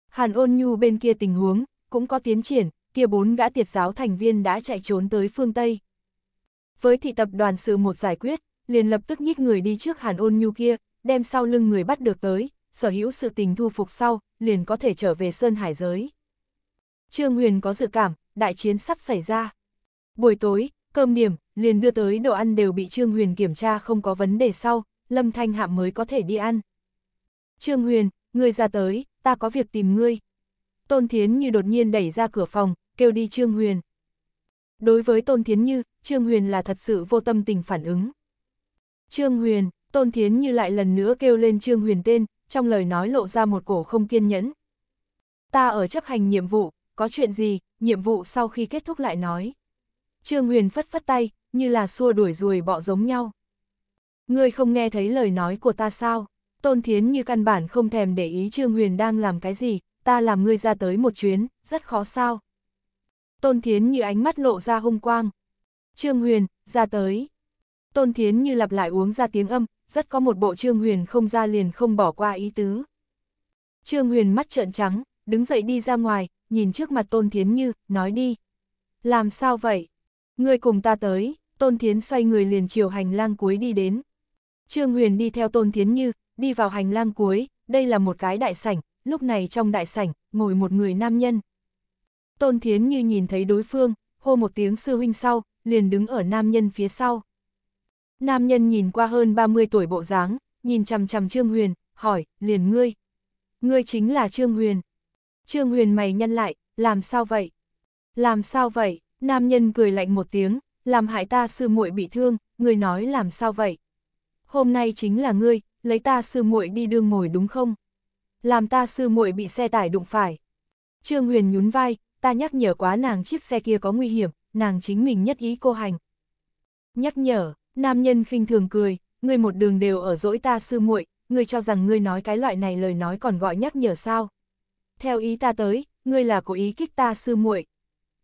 Hàn ôn nhu bên kia tình huống, cũng có tiến triển, kia bốn gã tiệt giáo thành viên đã chạy trốn tới phương Tây. Với thị tập đoàn sự một giải quyết, liền lập tức nhích người đi trước Hàn ôn nhu kia, đem sau lưng người bắt được tới, sở hữu sự tình thu phục sau, liền có thể trở về Sơn Hải giới. Trương Huyền có dự cảm, đại chiến sắp xảy ra. Buổi tối, cơm điểm, liền đưa tới đồ ăn đều bị Trương Huyền kiểm tra không có vấn đề sau, Lâm Thanh Hạm mới có thể đi ăn. Trương Huyền, người ra tới, ta có việc tìm ngươi. Tôn Thiến Như đột nhiên đẩy ra cửa phòng, kêu đi Trương Huyền. Đối với Tôn Thiến Như, Trương Huyền là thật sự vô tâm tình phản ứng. Trương Huyền, Tôn Thiến Như lại lần nữa kêu lên Trương Huyền tên, trong lời nói lộ ra một cổ không kiên nhẫn. Ta ở chấp hành nhiệm vụ, có chuyện gì, nhiệm vụ sau khi kết thúc lại nói. Trương Huyền phất phất tay, như là xua đuổi ruồi bọ giống nhau. Ngươi không nghe thấy lời nói của ta sao? Tôn Thiến như căn bản không thèm để ý Trương Huyền đang làm cái gì, ta làm ngươi ra tới một chuyến, rất khó sao. Tôn Thiến như ánh mắt lộ ra hung quang. Trương Huyền, ra tới. Tôn Thiến như lặp lại uống ra tiếng âm, rất có một bộ Trương Huyền không ra liền không bỏ qua ý tứ. Trương Huyền mắt trợn trắng, đứng dậy đi ra ngoài, nhìn trước mặt Tôn Thiến Như, nói đi. Làm sao vậy? Ngươi cùng ta tới, Tôn Thiến xoay người liền chiều hành lang cuối đi đến. Trương Huyền đi theo Tôn Thiến Như, đi vào hành lang cuối, đây là một cái đại sảnh, lúc này trong đại sảnh, ngồi một người nam nhân. Tôn Thiến Như nhìn thấy đối phương, hô một tiếng sư huynh sau, liền đứng ở nam nhân phía sau. Nam nhân nhìn qua hơn 30 tuổi bộ dáng, nhìn chằm chằm Trương Huyền, hỏi, liền ngươi. Ngươi chính là Trương Huyền. Trương Huyền mày nhân lại, làm sao vậy? Làm sao vậy? Nam nhân cười lạnh một tiếng, làm hại ta sư muội bị thương, Người nói làm sao vậy? Hôm nay chính là ngươi, lấy ta sư muội đi đường ngồi đúng không? Làm ta sư muội bị xe tải đụng phải. Trương Huyền nhún vai, ta nhắc nhở quá nàng chiếc xe kia có nguy hiểm, nàng chính mình nhất ý cô hành. Nhắc nhở, nam nhân khinh thường cười, ngươi một đường đều ở dỗi ta sư muội, ngươi cho rằng ngươi nói cái loại này lời nói còn gọi nhắc nhở sao? Theo ý ta tới, ngươi là cố ý kích ta sư muội.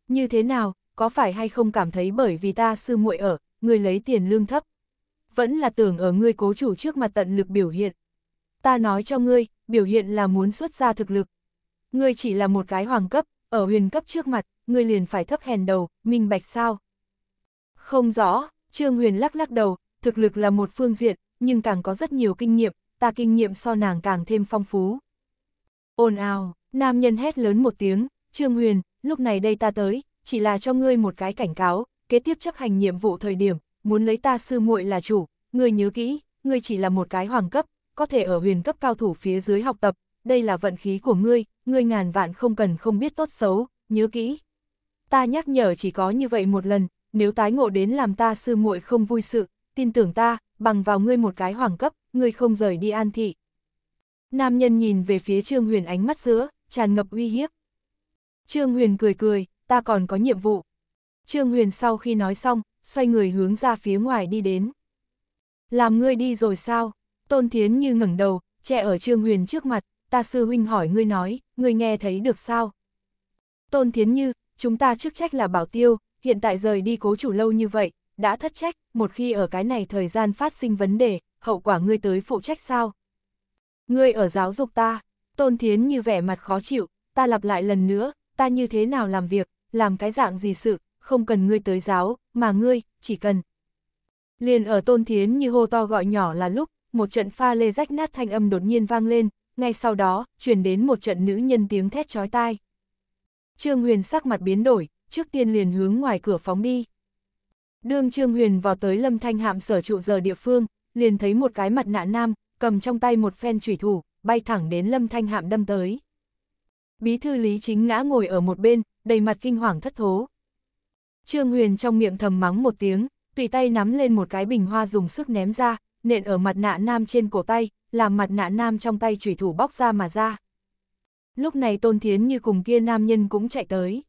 Như thế nào, có phải hay không cảm thấy bởi vì ta sư muội ở, người lấy tiền lương thấp. Vẫn là tưởng ở ngươi cố chủ trước mặt tận lực biểu hiện. Ta nói cho ngươi, biểu hiện là muốn xuất ra thực lực. Ngươi chỉ là một cái hoàng cấp, ở huyền cấp trước mặt, ngươi liền phải thấp hèn đầu, minh bạch sao? Không rõ, Trương Huyền lắc lắc đầu, thực lực là một phương diện, nhưng càng có rất nhiều kinh nghiệm, ta kinh nghiệm so nàng càng thêm phong phú. Ồn ào, nam nhân hét lớn một tiếng, Trương Huyền, lúc này đây ta tới, chỉ là cho ngươi một cái cảnh cáo, kế tiếp chấp hành nhiệm vụ thời điểm, muốn lấy ta sư muội là chủ, ngươi nhớ kỹ, ngươi chỉ là một cái hoàng cấp, có thể ở huyền cấp cao thủ phía dưới học tập, đây là vận khí của ngươi, ngươi ngàn vạn không cần không biết tốt xấu, nhớ kỹ. Ta nhắc nhở chỉ có như vậy một lần, nếu tái ngộ đến làm ta sư muội không vui sự, tin tưởng ta, bằng vào ngươi một cái hoàng cấp, ngươi không rời đi an thị. Nam nhân nhìn về phía Trương Huyền ánh mắt giữa, tràn ngập uy hiếp. Trương Huyền cười cười, ta còn có nhiệm vụ. Trương Huyền sau khi nói xong, xoay người hướng ra phía ngoài đi đến. Làm ngươi đi rồi sao? Tôn Thiến như ngẩng đầu, che ở Trương Huyền trước mặt, ta sư huynh hỏi ngươi nói, ngươi nghe thấy được sao? Tôn Thiến như, chúng ta chức trách là bảo tiêu, hiện tại rời đi cố chủ lâu như vậy, đã thất trách, một khi ở cái này thời gian phát sinh vấn đề, hậu quả ngươi tới phụ trách sao? Ngươi ở giáo dục ta, Tôn Thiến như vẻ mặt khó chịu, ta lặp lại lần nữa, ta như thế nào làm việc, làm cái dạng gì sự, không cần ngươi tới giáo, mà ngươi, chỉ cần. Liền ở tôn thiến như hô to gọi nhỏ là lúc, một trận pha lê rách nát thanh âm đột nhiên vang lên, ngay sau đó, truyền đến một trận nữ nhân tiếng thét chói tai. Trương Huyền sắc mặt biến đổi, trước tiên liền hướng ngoài cửa phóng đi. Đương Trương Huyền vào tới lâm thanh hạm sở trụ giờ địa phương, liền thấy một cái mặt nạ nam, cầm trong tay một phen trùy thủ, bay thẳng đến lâm thanh hạm đâm tới. Bí thư Lý Chính ngã ngồi ở một bên, đầy mặt kinh hoàng thất thố. Trương Huyền trong miệng thầm mắng một tiếng, tùy tay nắm lên một cái bình hoa dùng sức ném ra, nện ở mặt nạ nam trên cổ tay, làm mặt nạ nam trong tay chủy thủ bóc ra mà ra. Lúc này Tôn Thiến như cùng kia nam nhân cũng chạy tới.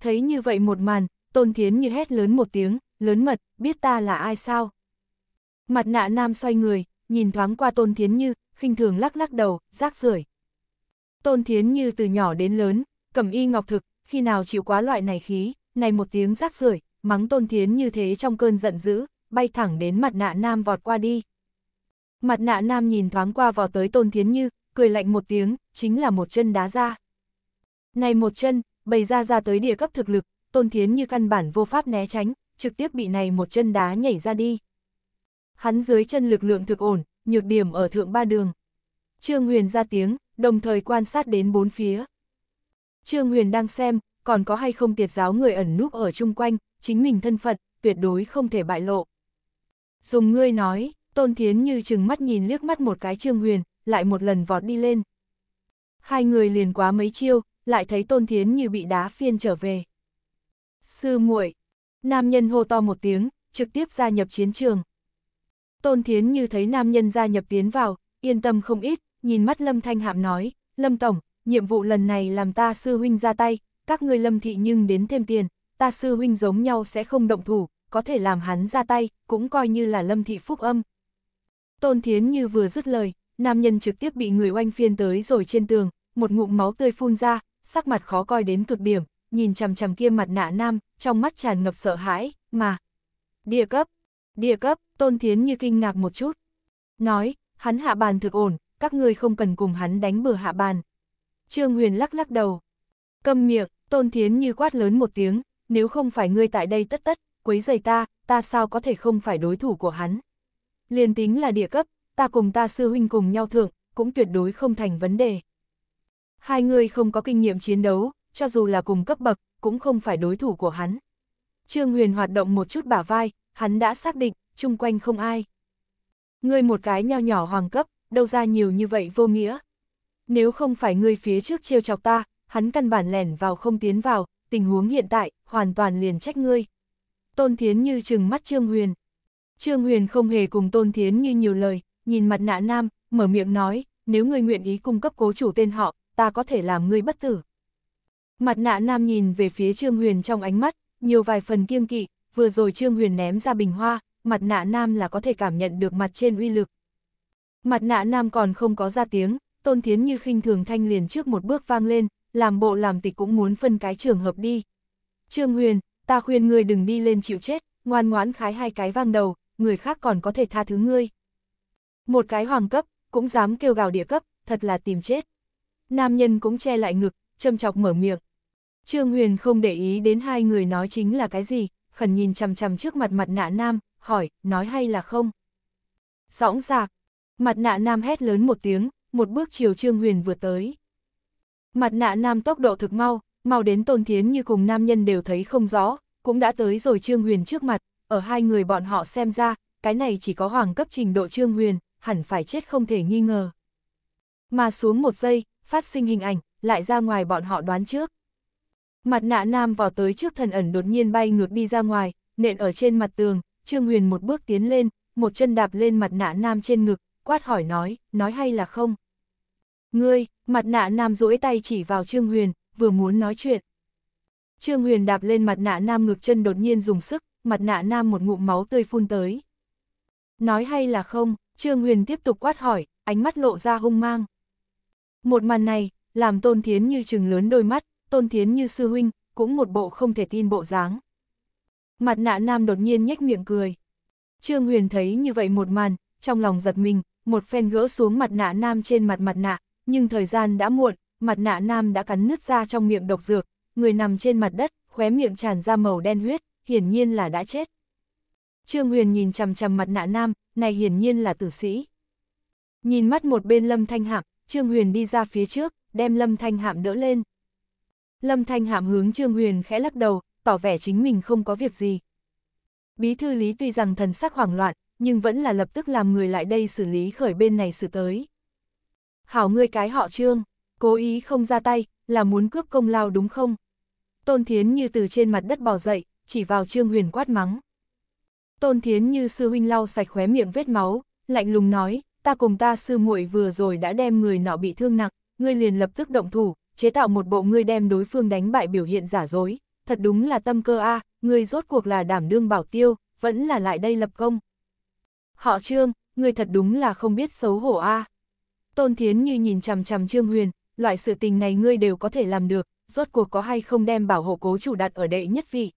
Thấy như vậy một màn, Tôn Thiến như hét lớn một tiếng, lớn mật, biết ta là ai sao? Mặt nạ nam xoay người, nhìn thoáng qua Tôn Thiến Như, khinh thường lắc lắc đầu, rác rưởi. Tôn Thiến Như từ nhỏ đến lớn, cầm y ngọc thực, khi nào chịu quá loại này khí, này một tiếng rác rưởi mắng tôn thiến như thế trong cơn giận dữ, bay thẳng đến mặt nạ nam vọt qua đi. Mặt nạ nam nhìn thoáng qua vào tới tôn thiến như, cười lạnh một tiếng, chính là một chân đá ra. Này một chân, bày ra ra tới địa cấp thực lực, tôn thiến như căn bản vô pháp né tránh, trực tiếp bị này một chân đá nhảy ra đi. Hắn dưới chân lực lượng thực ổn, nhược điểm ở thượng ba đường. Trương Huyền ra tiếng, đồng thời quan sát đến bốn phía. Trương Huyền đang xem, còn có hay không tiệt giáo người ẩn núp ở chung quanh, chính mình thân phận, tuyệt đối không thể bại lộ. Dùng ngươi nói, Tôn Thiến như chừng mắt nhìn liếc mắt một cái Trương Huyền, lại một lần vọt đi lên. Hai người liền quá mấy chiêu, lại thấy Tôn Thiến như bị đá phiên trở về. Sư muội nam nhân hô to một tiếng, trực tiếp gia nhập chiến trường. Tôn Thiến như thấy nam nhân gia nhập tiến vào, yên tâm không ít, nhìn mắt Lâm Thanh Hạm nói, Lâm Tổng, nhiệm vụ lần này làm ta sư huynh ra tay, các ngươi lâm thị nhưng đến thêm tiền, ta sư huynh giống nhau sẽ không động thủ, có thể làm hắn ra tay, cũng coi như là lâm thị phúc âm. Tôn Thiến như vừa dứt lời, nam nhân trực tiếp bị người oanh phiên tới rồi trên tường, một ngụm máu tươi phun ra, sắc mặt khó coi đến cực điểm, nhìn chằm chằm kia mặt nạ nam, trong mắt tràn ngập sợ hãi, mà. Địa cấp, địa cấp, Tôn Thiến như kinh ngạc một chút. Nói, hắn hạ bàn thực ổn, các ngươi không cần cùng hắn đánh bừa hạ bàn, Trương Huyền lắc lắc đầu. Câm miệng, Tôn Thiến như quát lớn một tiếng, nếu không phải ngươi tại đây tất tất, quấy giày ta, ta sao có thể không phải đối thủ của hắn. Liên tính là địa cấp, ta cùng ta sư huynh cùng nhau thượng, cũng tuyệt đối không thành vấn đề. Hai người không có kinh nghiệm chiến đấu, cho dù là cùng cấp bậc, cũng không phải đối thủ của hắn. Trương Huyền hoạt động một chút bả vai, hắn đã xác định, chung quanh không ai. Ngươi một cái nho nhỏ hoàng cấp, đâu ra nhiều như vậy vô nghĩa, nếu không phải ngươi phía trước trêu chọc ta, hắn căn bản lẻn vào không tiến vào, tình huống hiện tại, hoàn toàn liền trách ngươi. Tôn Thiến Như trừng mắt Trương Huyền. Trương Huyền không hề cùng Tôn Thiến Như nhiều lời, nhìn mặt nạ nam, mở miệng nói, nếu ngươi nguyện ý cung cấp cố chủ tên họ, ta có thể làm ngươi bất tử. Mặt nạ nam nhìn về phía Trương Huyền trong ánh mắt, nhiều vài phần kiêng kỵ, vừa rồi Trương Huyền ném ra bình hoa, mặt nạ nam là có thể cảm nhận được mặt trên uy lực. Mặt nạ nam còn không có ra tiếng, Tôn Thiến như khinh thường thanh liền trước một bước vang lên, làm bộ làm tịch cũng muốn phân cái trường hợp đi. Trương Huyền, ta khuyên ngươi đừng đi lên chịu chết, ngoan ngoãn khái hai cái vang đầu, người khác còn có thể tha thứ ngươi. Một cái hoàng cấp, cũng dám kêu gào địa cấp, thật là tìm chết. Nam nhân cũng che lại ngực, châm chọc mở miệng. Trương Huyền không để ý đến hai người nói chính là cái gì, khẩn nhìn chằm chằm trước mặt mặt nạ nam, hỏi, nói hay là không? Rõng giạc, mặt nạ nam hét lớn một tiếng, một bước chiều Trương Huyền vượt tới. Mặt nạ nam tốc độ thực mau, mau đến Tôn Thiến như cùng nam nhân đều thấy không rõ, cũng đã tới rồi Trương Huyền trước mặt, ở hai người bọn họ xem ra, cái này chỉ có hoàng cấp trình độ Trương Huyền, hẳn phải chết không thể nghi ngờ. Mà xuống một giây, phát sinh hình ảnh, lại ra ngoài bọn họ đoán trước. Mặt nạ nam vào tới trước thần ẩn đột nhiên bay ngược đi ra ngoài, nện ở trên mặt tường, Trương Huyền một bước tiến lên, một chân đạp lên mặt nạ nam trên ngực, quát hỏi nói, nói hay là không. Ngươi, mặt nạ nam duỗi tay chỉ vào Trương Huyền, vừa muốn nói chuyện. Trương Huyền đạp lên mặt nạ nam ngược chân đột nhiên dùng sức, mặt nạ nam một ngụm máu tươi phun tới. Nói hay là không, Trương Huyền tiếp tục quát hỏi, ánh mắt lộ ra hung mang. Một màn này, làm Tôn Thiến như trừng lớn đôi mắt, Tôn Thiến như sư huynh, cũng một bộ không thể tin bộ dáng. Mặt nạ nam đột nhiên nhếch miệng cười. Trương Huyền thấy như vậy một màn, trong lòng giật mình, một phen gỡ xuống mặt nạ nam trên mặt mặt nạ, nhưng thời gian đã muộn, mặt nạ nam đã cắn nứt ra trong miệng độc dược, người nằm trên mặt đất, khóe miệng tràn ra màu đen huyết, hiển nhiên là đã chết. Trương Huyền nhìn chằm chằm mặt nạ nam, này hiển nhiên là tử sĩ. Nhìn mắt một bên Lâm Thanh Hạm, Trương Huyền đi ra phía trước, đem Lâm Thanh Hạm đỡ lên. Lâm Thanh Hạm hướng Trương Huyền khẽ lắc đầu, tỏ vẻ chính mình không có việc gì. Bí thư lý tuy rằng thần sắc hoảng loạn, nhưng vẫn là lập tức làm người lại đây xử lý khởi bên này xử tới hảo ngươi cái họ trương, cố ý không ra tay, là muốn cướp công lao đúng không? Tôn Thiến như từ trên mặt đất bò dậy, chỉ vào Trương Huyền quát mắng. Tôn Thiến như sư huynh lau sạch khóe miệng vết máu, lạnh lùng nói, ta cùng ta sư muội vừa rồi đã đem người nọ bị thương nặng, ngươi liền lập tức động thủ, chế tạo một bộ ngươi đem đối phương đánh bại biểu hiện giả dối, thật đúng là tâm cơ a, ngươi rốt cuộc là đảm đương bảo tiêu, vẫn là lại đây lập công. Họ Trương, ngươi thật đúng là không biết xấu hổ a. À. Tôn Thiến như nhìn chằm chằm Trương Huyền, loại sự tình này ngươi đều có thể làm được, rốt cuộc có hay không đem bảo hộ cố chủ đặt ở đệ nhất vị.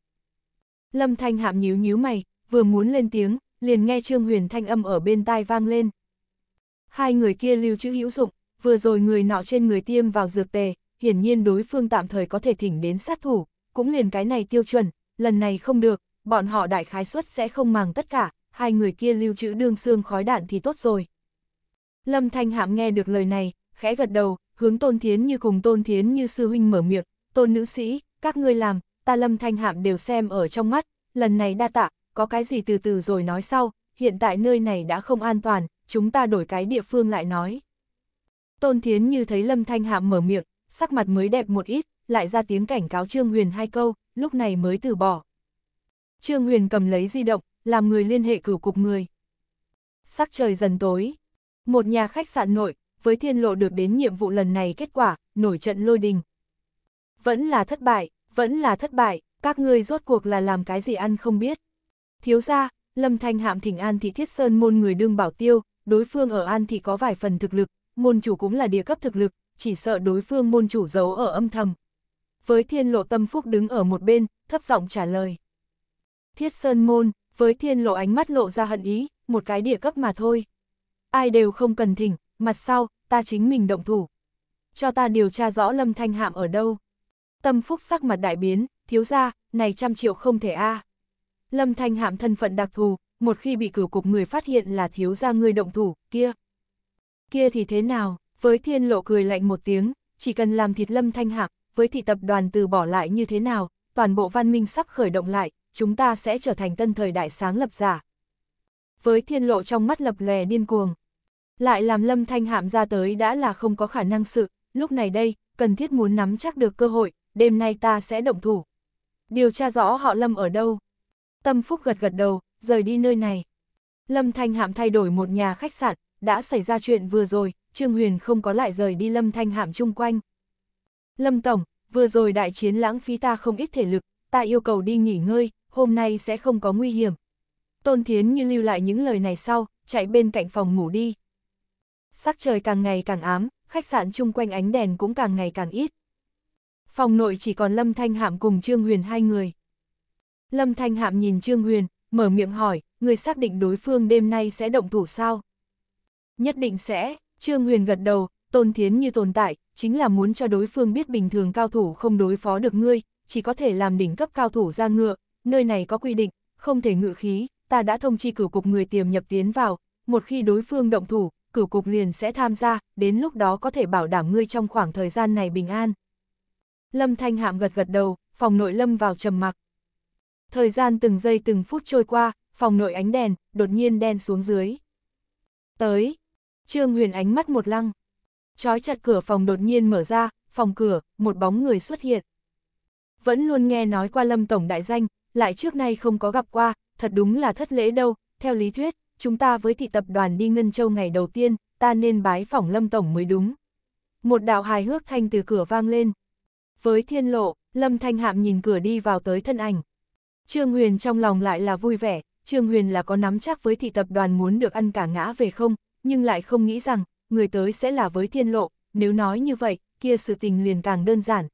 Lâm Thanh Hạm nhíu nhíu mày, vừa muốn lên tiếng, liền nghe Trương Huyền thanh âm ở bên tai vang lên. Hai người kia lưu trữ hữu dụng, vừa rồi người nọ trên người tiêm vào dược tề, hiển nhiên đối phương tạm thời có thể thỉnh đến sát thủ, cũng liền cái này tiêu chuẩn, lần này không được, bọn họ đại khái suất sẽ không màng tất cả, hai người kia lưu trữ đương xương khói đạn thì tốt rồi. Lâm Thanh Hạm nghe được lời này, khẽ gật đầu, hướng Tôn Thiến như cùng Tôn Thiến như sư huynh mở miệng, Tôn nữ sĩ, các ngươi làm, ta Lâm Thanh Hạm đều xem ở trong mắt, lần này đa tạ, có cái gì từ từ rồi nói sau, hiện tại nơi này đã không an toàn, chúng ta đổi cái địa phương lại nói. Tôn Thiến như thấy Lâm Thanh Hạm mở miệng, sắc mặt mới đẹp một ít, lại ra tiếng cảnh cáo Trương Huyền hai câu, lúc này mới từ bỏ. Trương Huyền cầm lấy di động, làm người liên hệ cửu cục người. Sắc trời dần tối, một nhà khách sạn nội, với thiên lộ được đến nhiệm vụ lần này kết quả, nổi trận lôi đình. Vẫn là thất bại, vẫn là thất bại, các ngươi rốt cuộc là làm cái gì ăn không biết. Thiếu ra, Lâm Thanh hạm thỉnh An Thị Thiết Sơn môn người đương bảo tiêu, đối phương ở An Thị có vài phần thực lực, môn chủ cũng là địa cấp thực lực, chỉ sợ đối phương môn chủ giấu ở âm thầm. Với thiên lộ tâm phúc đứng ở một bên, thấp giọng trả lời. Thiết Sơn môn, với thiên lộ ánh mắt lộ ra hận ý, một cái địa cấp mà thôi ai đều không cần thỉnh, mặt sau, ta chính mình động thủ. Cho ta điều tra rõ Lâm Thanh Hạm ở đâu. Tâm Phúc sắc mặt đại biến, thiếu ra, này trăm triệu không thể a. Lâm Thanh Hạm thân phận đặc thù, một khi bị cửu cục người phát hiện là thiếu ra người động thủ, kia. Kia thì thế nào, với thiên lộ cười lạnh một tiếng, chỉ cần làm thịt Lâm Thanh Hạm, với thị tập đoàn từ bỏ lại như thế nào, toàn bộ văn minh sắp khởi động lại, chúng ta sẽ trở thành tân thời đại sáng lập giả. Với thiên lộ trong mắt lập lè điên cuồng, lại làm lâm thanh hạm ra tới đã là không có khả năng sự, lúc này đây, cần thiết muốn nắm chắc được cơ hội, đêm nay ta sẽ động thủ. Điều tra rõ họ lâm ở đâu. Tâm Phúc gật gật đầu, rời đi nơi này. Lâm Thanh Hạm thay đổi một nhà khách sạn, đã xảy ra chuyện vừa rồi, Trương Huyền không có lại rời đi Lâm Thanh Hạm chung quanh. Lâm Tổng, vừa rồi đại chiến lãng phí ta không ít thể lực, ta yêu cầu đi nghỉ ngơi, hôm nay sẽ không có nguy hiểm. Tôn Thiến như lưu lại những lời này sau, chạy bên cạnh phòng ngủ đi sắc trời càng ngày càng ám, khách sạn chung quanh ánh đèn cũng càng ngày càng ít. Phòng nội chỉ còn Lâm Thanh Hạm cùng Trương Huyền hai người. Lâm Thanh Hạm nhìn Trương Huyền, mở miệng hỏi, người xác định đối phương đêm nay sẽ động thủ sao? Nhất định sẽ, Trương Huyền gật đầu, tôn thiến như tồn tại, chính là muốn cho đối phương biết bình thường cao thủ không đối phó được ngươi, chỉ có thể làm đỉnh cấp cao thủ ra ngựa, nơi này có quy định, không thể ngự khí, ta đã thông chi cử cục người tiềm nhập tiến vào, một khi đối phương động thủ, cửu cục liền sẽ tham gia, đến lúc đó có thể bảo đảm ngươi trong khoảng thời gian này bình an. Lâm Thanh Hạm gật gật đầu, phòng nội Lâm vào trầm mặc. Thời gian từng giây từng phút trôi qua, phòng nội ánh đèn, đột nhiên đen xuống dưới. Tới, Trương Huyền ánh mắt một lăng. Chói chặt cửa phòng đột nhiên mở ra, phòng cửa, một bóng người xuất hiện. Vẫn luôn nghe nói qua Lâm Tổng đại danh, lại trước nay không có gặp qua, thật đúng là thất lễ đâu, theo lý thuyết, chúng ta với thị tập đoàn đi Ngân Châu ngày đầu tiên, ta nên bái phỏng Lâm Tổng mới đúng. Một đạo hài hước thanh từ cửa vang lên. Với thiên lộ, Lâm Thanh Hạm nhìn cửa đi vào tới thân ảnh. Trương Huyền trong lòng lại là vui vẻ, Trương Huyền là có nắm chắc với thị tập đoàn muốn được ăn cả ngã về không, nhưng lại không nghĩ rằng, người tới sẽ là với thiên lộ, nếu nói như vậy, kia sự tình liền càng đơn giản.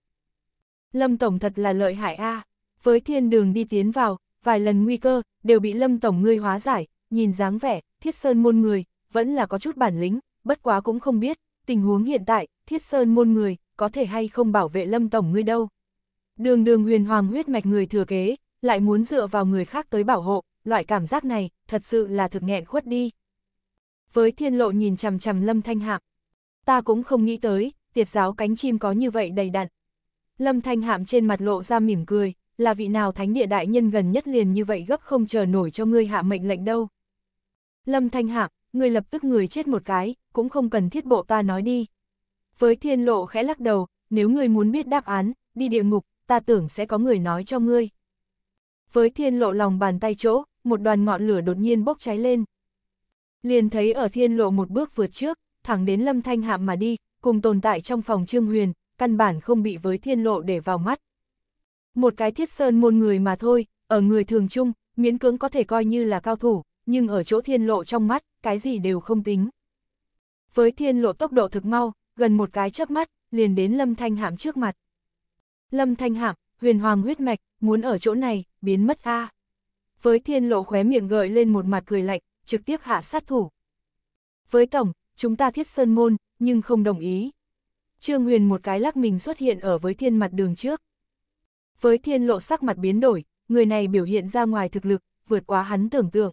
Lâm Tổng thật là lợi hại a à. với thiên đường đi tiến vào, vài lần nguy cơ, đều bị Lâm Tổng ngươi hóa giải, nhìn dáng vẻ, Thiết Sơn môn người, vẫn là có chút bản lĩnh, bất quá cũng không biết, tình huống hiện tại, Thiết Sơn môn người, có thể hay không bảo vệ Lâm Tổng ngươi đâu. Đường đường huyền hoàng huyết mạch người thừa kế, lại muốn dựa vào người khác tới bảo hộ, loại cảm giác này, thật sự là thực nghẹn khuất đi. Với thiên lộ nhìn chằm chằm Lâm Thanh Hạm, ta cũng không nghĩ tới, tiệt giáo cánh chim có như vậy đầy đặn. Lâm Thanh Hạm trên mặt lộ ra mỉm cười, là vị nào thánh địa đại nhân gần nhất liền như vậy gấp không chờ nổi cho ngươi hạ mệnh lệnh đâu. Lâm Thanh Hạng, người lập tức người chết một cái, cũng không cần thiết bộ ta nói đi. Với thiên lộ khẽ lắc đầu, nếu người muốn biết đáp án, đi địa ngục, ta tưởng sẽ có người nói cho ngươi. Với thiên lộ lòng bàn tay chỗ, một đoàn ngọn lửa đột nhiên bốc cháy lên. Liền thấy ở thiên lộ một bước vượt trước, thẳng đến lâm thanh hạm mà đi, cùng tồn tại trong phòng trương huyền, căn bản không bị với thiên lộ để vào mắt. Một cái thiết sơn môn người mà thôi, ở người thường chung, miễn cưỡng có thể coi như là cao thủ, nhưng ở chỗ thiên lộ trong mắt, cái gì đều không tính. Với thiên lộ tốc độ thực mau, gần một cái chớp mắt, liền đến Lâm Thanh Hạm trước mặt. Lâm Thanh Hạm, huyền hoàng huyết mạch, muốn ở chỗ này, biến mất a. Với thiên lộ khóe miệng gợi lên một mặt cười lạnh, trực tiếp hạ sát thủ. Với tổng, chúng ta thiết sơn môn, nhưng không đồng ý. Trương Huyền một cái lắc mình xuất hiện ở với thiên mặt đường trước. Với thiên lộ sắc mặt biến đổi, người này biểu hiện ra ngoài thực lực, vượt quá hắn tưởng tượng.